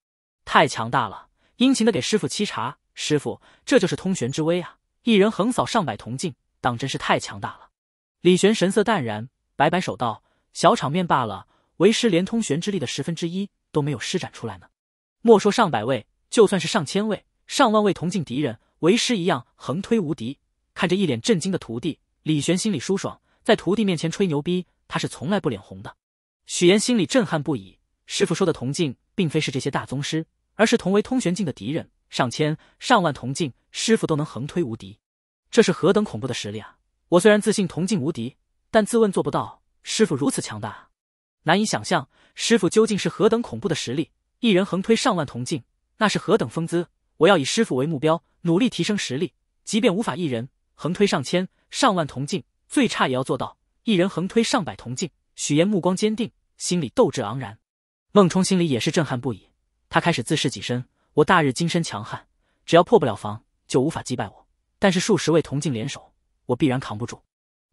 太强大了！殷勤的给师傅沏茶。师傅，这就是通玄之威啊！一人横扫上百铜镜，当真是太强大了。李玄神色淡然，摆摆手道：“小场面罢了，为师连通玄之力的十分之一都没有施展出来呢。莫说上百位，就算是上千位、上万位铜镜敌人，为师一样横推无敌。”看着一脸震惊的徒弟，李玄心里舒爽，在徒弟面前吹牛逼，他是从来不脸红的。许岩心里震撼不已。师傅说的铜镜，并非是这些大宗师，而是同为通玄境的敌人，上千、上万铜镜，师傅都能横推无敌，这是何等恐怖的实力啊！我虽然自信铜镜无敌，但自问做不到。师傅如此强大，难以想象师傅究竟是何等恐怖的实力，一人横推上万铜镜，那是何等风姿！我要以师傅为目标，努力提升实力，即便无法一人横推上千、上万铜镜，最差也要做到一人横推上百铜镜。许岩目光坚定，心里斗志昂然。孟冲心里也是震撼不已，他开始自视己身。我大日金身强悍，只要破不了防，就无法击败我。但是数十位铜镜联手，我必然扛不住。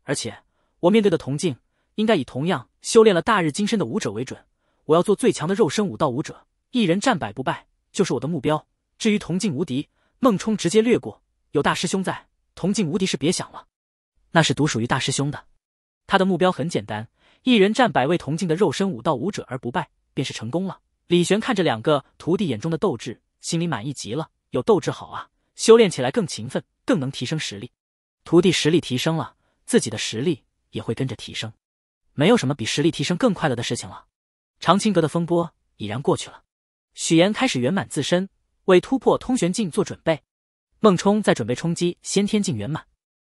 而且我面对的铜镜，应该以同样修炼了大日金身的武者为准。我要做最强的肉身武道武者，一人战百不败，就是我的目标。至于铜镜无敌，孟冲直接略过。有大师兄在，铜镜无敌是别想了，那是独属于大师兄的。他的目标很简单，一人战百位铜镜的肉身武道武者而不败。便是成功了。李玄看着两个徒弟眼中的斗志，心里满意极了。有斗志好啊，修炼起来更勤奋，更能提升实力。徒弟实力提升了，自己的实力也会跟着提升。没有什么比实力提升更快乐的事情了。长青阁的风波已然过去了。许岩开始圆满自身，为突破通玄境做准备。孟冲在准备冲击先天境圆满。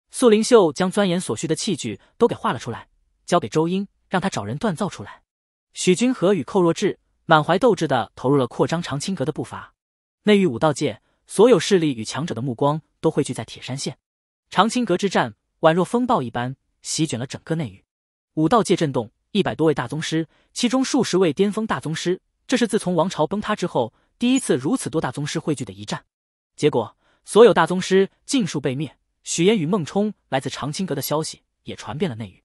素灵秀将钻研所需的器具都给画了出来，交给周英，让他找人锻造出来。许君和与寇若智满怀斗志的投入了扩张长青阁的步伐。内域武道界所有势力与强者的目光都汇聚在铁山县，长青阁之战宛若风暴一般席卷了整个内域，武道界震动。一百多位大宗师，其中数十位巅峰大宗师，这是自从王朝崩塌之后第一次如此多大宗师汇聚的一战。结果，所有大宗师尽数被灭。许岩与孟冲来自长青阁的消息也传遍了内域，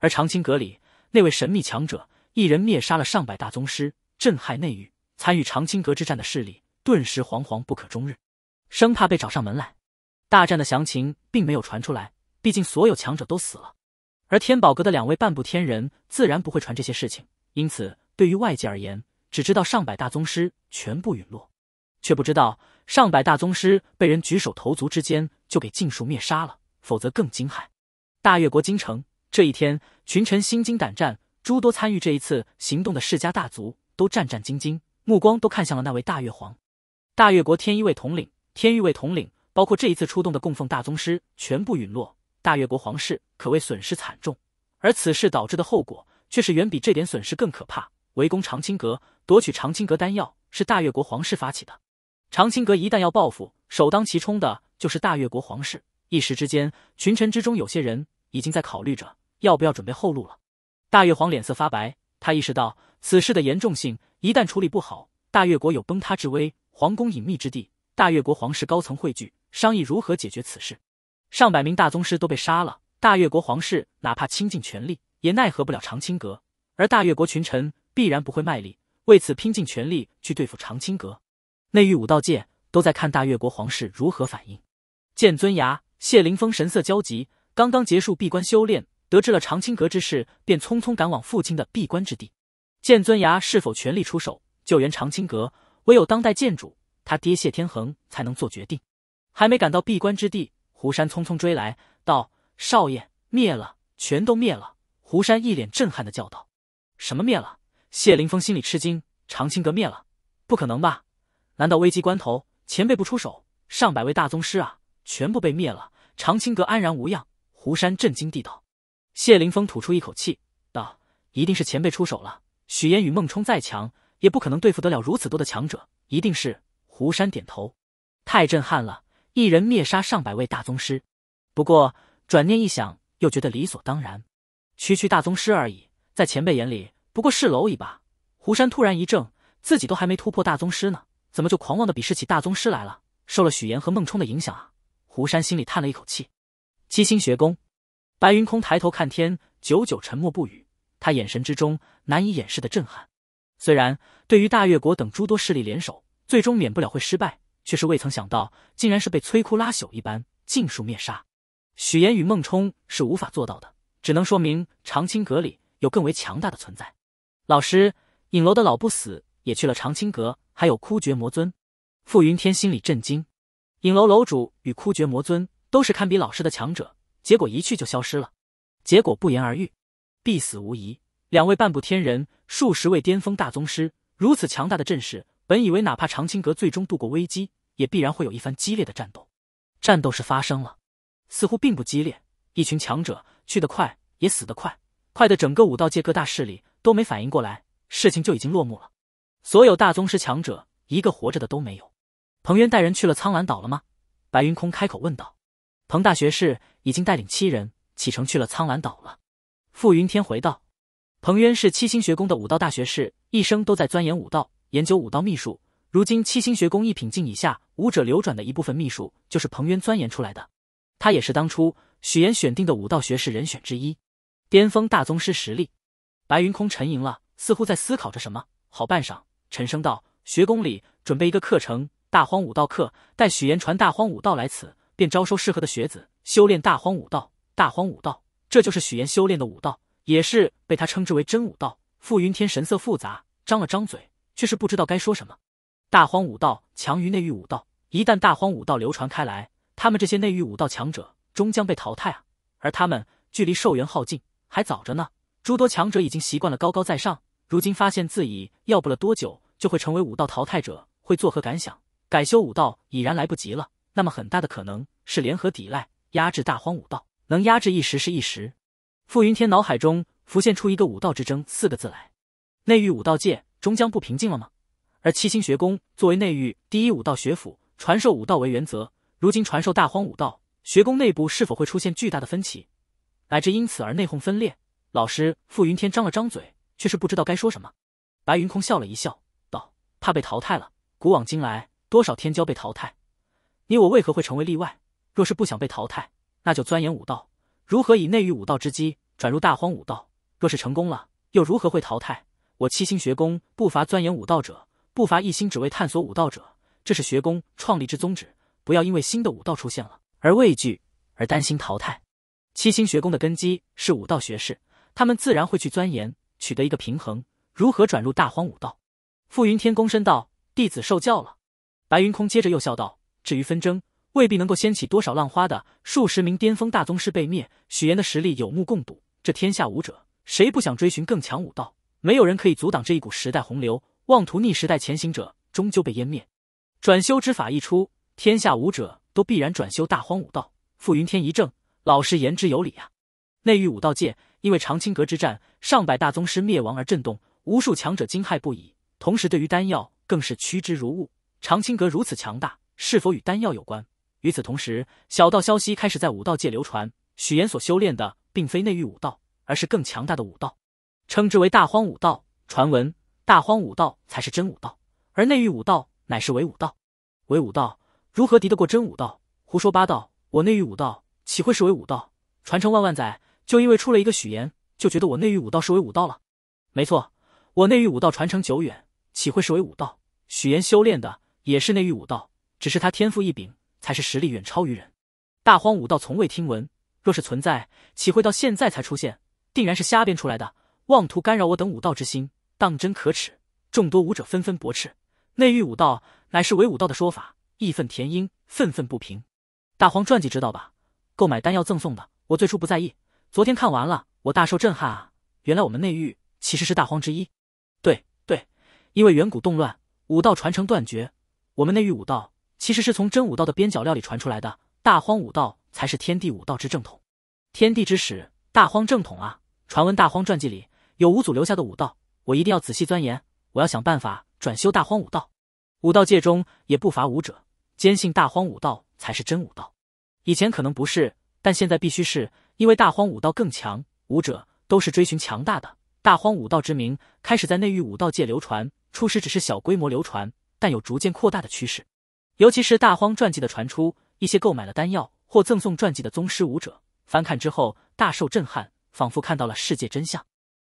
而长青阁里那位神秘强者。一人灭杀了上百大宗师，震撼内域。参与长青阁之战的势力顿时惶惶不可终日，生怕被找上门来。大战的详情并没有传出来，毕竟所有强者都死了。而天宝阁的两位半步天人自然不会传这些事情，因此对于外界而言，只知道上百大宗师全部陨落，却不知道上百大宗师被人举手投足之间就给尽数灭杀了，否则更惊骇。大越国京城，这一天，群臣心惊胆战。诸多参与这一次行动的世家大族都战战兢兢，目光都看向了那位大越皇。大越国天一位统领、天域位统领，包括这一次出动的供奉大宗师，全部陨落。大越国皇室可谓损失惨重。而此事导致的后果，却是远比这点损失更可怕。围攻长青阁、夺取长青阁丹药，是大越国皇室发起的。长青阁一旦要报复，首当其冲的就是大越国皇室。一时之间，群臣之中有些人已经在考虑着要不要准备后路了。大越皇脸色发白，他意识到此事的严重性，一旦处理不好，大越国有崩塌之危。皇宫隐秘之地，大越国皇室高层汇聚，商议如何解决此事。上百名大宗师都被杀了，大越国皇室哪怕倾尽全力，也奈何不了长青阁。而大越国群臣必然不会卖力，为此拼尽全力去对付长青阁。内域武道界都在看大越国皇室如何反应。剑尊崖，谢凌峰神色焦急，刚刚结束闭关修炼。得知了长青阁之事，便匆匆赶往父亲的闭关之地。剑尊崖是否全力出手救援长青阁，唯有当代剑主他爹谢天恒才能做决定。还没赶到闭关之地，胡山匆匆追来，道：“少爷，灭了，全都灭了！”胡山一脸震撼的叫道：“什么灭了？”谢凌峰心里吃惊：“长青阁灭了？不可能吧？难道危机关头前辈不出手，上百位大宗师啊，全部被灭了？长青阁安然无恙？”胡山震惊地道。谢凌峰吐出一口气，道：“一定是前辈出手了。许岩与孟冲再强，也不可能对付得了如此多的强者。一定是。”胡山点头，太震撼了，一人灭杀上百位大宗师。不过转念一想，又觉得理所当然，区区大宗师而已，在前辈眼里不过是蝼蚁吧。胡山突然一怔，自己都还没突破大宗师呢，怎么就狂妄的鄙视起大宗师来了？受了许岩和孟冲的影响啊！胡山心里叹了一口气，七星学宫。白云空抬头看天，久久沉默不语。他眼神之中难以掩饰的震撼。虽然对于大越国等诸多势力联手，最终免不了会失败，却是未曾想到，竟然是被摧枯拉朽一般尽数灭杀。许言与孟冲是无法做到的，只能说明长青阁里有更为强大的存在。老师，影楼的老不死也去了长青阁，还有枯绝魔尊。傅云天心里震惊，影楼楼主与枯绝魔尊都是堪比老师的强者。结果一去就消失了，结果不言而喻，必死无疑。两位半步天人，数十位巅峰大宗师，如此强大的阵势，本以为哪怕长青阁最终度过危机，也必然会有一番激烈的战斗。战斗是发生了，似乎并不激烈。一群强者去得快，也死得快，快的整个武道界各大势力都没反应过来，事情就已经落幕了。所有大宗师强者一个活着的都没有。彭渊带人去了苍兰岛了吗？白云空开口问道。彭大学士已经带领七人启程去了苍兰岛了。傅云天回道：“彭渊是七星学宫的武道大学士，一生都在钻研武道，研究武道秘术。如今七星学宫一品境以下武者流转的一部分秘术，就是彭渊钻研出来的。他也是当初许岩选定的武道学士人选之一，巅峰大宗师实力。”白云空沉吟了，似乎在思考着什么。好半晌，沉声道：“学宫里准备一个课程，大荒武道课，待许岩传大荒武道来此。”便招收适合的学子，修炼大荒武道。大荒武道，这就是许岩修炼的武道，也是被他称之为真武道。傅云天神色复杂，张了张嘴，却是不知道该说什么。大荒武道强于内域武道，一旦大荒武道流传开来，他们这些内域武道强者终将被淘汰啊！而他们距离寿元耗尽还早着呢。诸多强者已经习惯了高高在上，如今发现自己要不了多久就会成为武道淘汰者，会作何感想？改修武道已然来不及了。那么很大的可能是联合抵赖压制大荒武道，能压制一时是一时。傅云天脑海中浮现出一个“武道之争”四个字来，内域武道界终将不平静了吗？而七星学宫作为内域第一武道学府，传授武道为原则，如今传授大荒武道，学宫内部是否会出现巨大的分歧，乃至因此而内讧分裂？老师傅云天张了张嘴，却是不知道该说什么。白云空笑了一笑，道：“怕被淘汰了？古往今来，多少天骄被淘汰？”你我为何会成为例外？若是不想被淘汰，那就钻研武道，如何以内域武道之机转入大荒武道？若是成功了，又如何会淘汰？我七星学宫不乏钻研武道者，不乏一心只为探索武道者，这是学宫创立之宗旨。不要因为新的武道出现了而畏惧，而担心淘汰。七星学宫的根基是武道学士，他们自然会去钻研，取得一个平衡。如何转入大荒武道？傅云天躬身道：“弟子受教了。”白云空接着又笑道。至于纷争，未必能够掀起多少浪花的。数十名巅峰大宗师被灭，许岩的实力有目共睹。这天下武者，谁不想追寻更强武道？没有人可以阻挡这一股时代洪流。妄图逆时代前行者，终究被湮灭。转修之法一出，天下武者都必然转修大荒武道。傅云天一怔：“老师言之有理呀！”内域武道界因为长青阁之战，上百大宗师灭亡而震动，无数强者惊骇不已。同时，对于丹药更是趋之如鹜。长青阁如此强大。是否与丹药有关？与此同时，小道消息开始在武道界流传。许岩所修炼的并非内域武道，而是更强大的武道，称之为大荒武道。传闻大荒武道才是真武道，而内域武道乃是伪武道。伪武道如何敌得过真武道？胡说八道！我内域武道岂会是伪武道？传承万万载，就因为出了一个许岩，就觉得我内域武道是伪武道了？没错，我内域武道传承久远，岂会是伪武道？许岩修炼的也是内域武道。只是他天赋异禀，才是实力远超于人。大荒武道从未听闻，若是存在，岂会到现在才出现？定然是瞎编出来的，妄图干扰我等武道之心，当真可耻！众多武者纷纷驳斥，内域武道乃是伪武道的说法，义愤填膺，愤愤不平。大荒传记知道吧？购买丹药赠送的，我最初不在意。昨天看完了，我大受震撼啊！原来我们内域其实是大荒之一。对对，因为远古动乱，武道传承断绝，我们内域武道。其实是从真武道的边角料里传出来的，大荒武道才是天地武道之正统，天地之始，大荒正统啊！传闻大荒传记里有五祖留下的武道，我一定要仔细钻研。我要想办法转修大荒武道。武道界中也不乏武者坚信大荒武道才是真武道，以前可能不是，但现在必须是，因为大荒武道更强。武者都是追寻强大的，大荒武道之名开始在内域武道界流传，初始只是小规模流传，但有逐渐扩大的趋势。尤其是大荒传记的传出，一些购买了丹药或赠送传记的宗师武者翻看之后，大受震撼，仿佛看到了世界真相。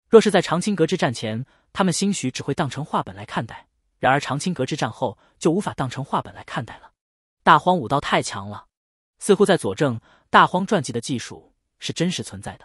若是在长青阁之战前，他们兴许只会当成画本来看待；然而长青阁之战后，就无法当成画本来看待了。大荒武道太强了，似乎在佐证大荒传记的技术是真实存在的。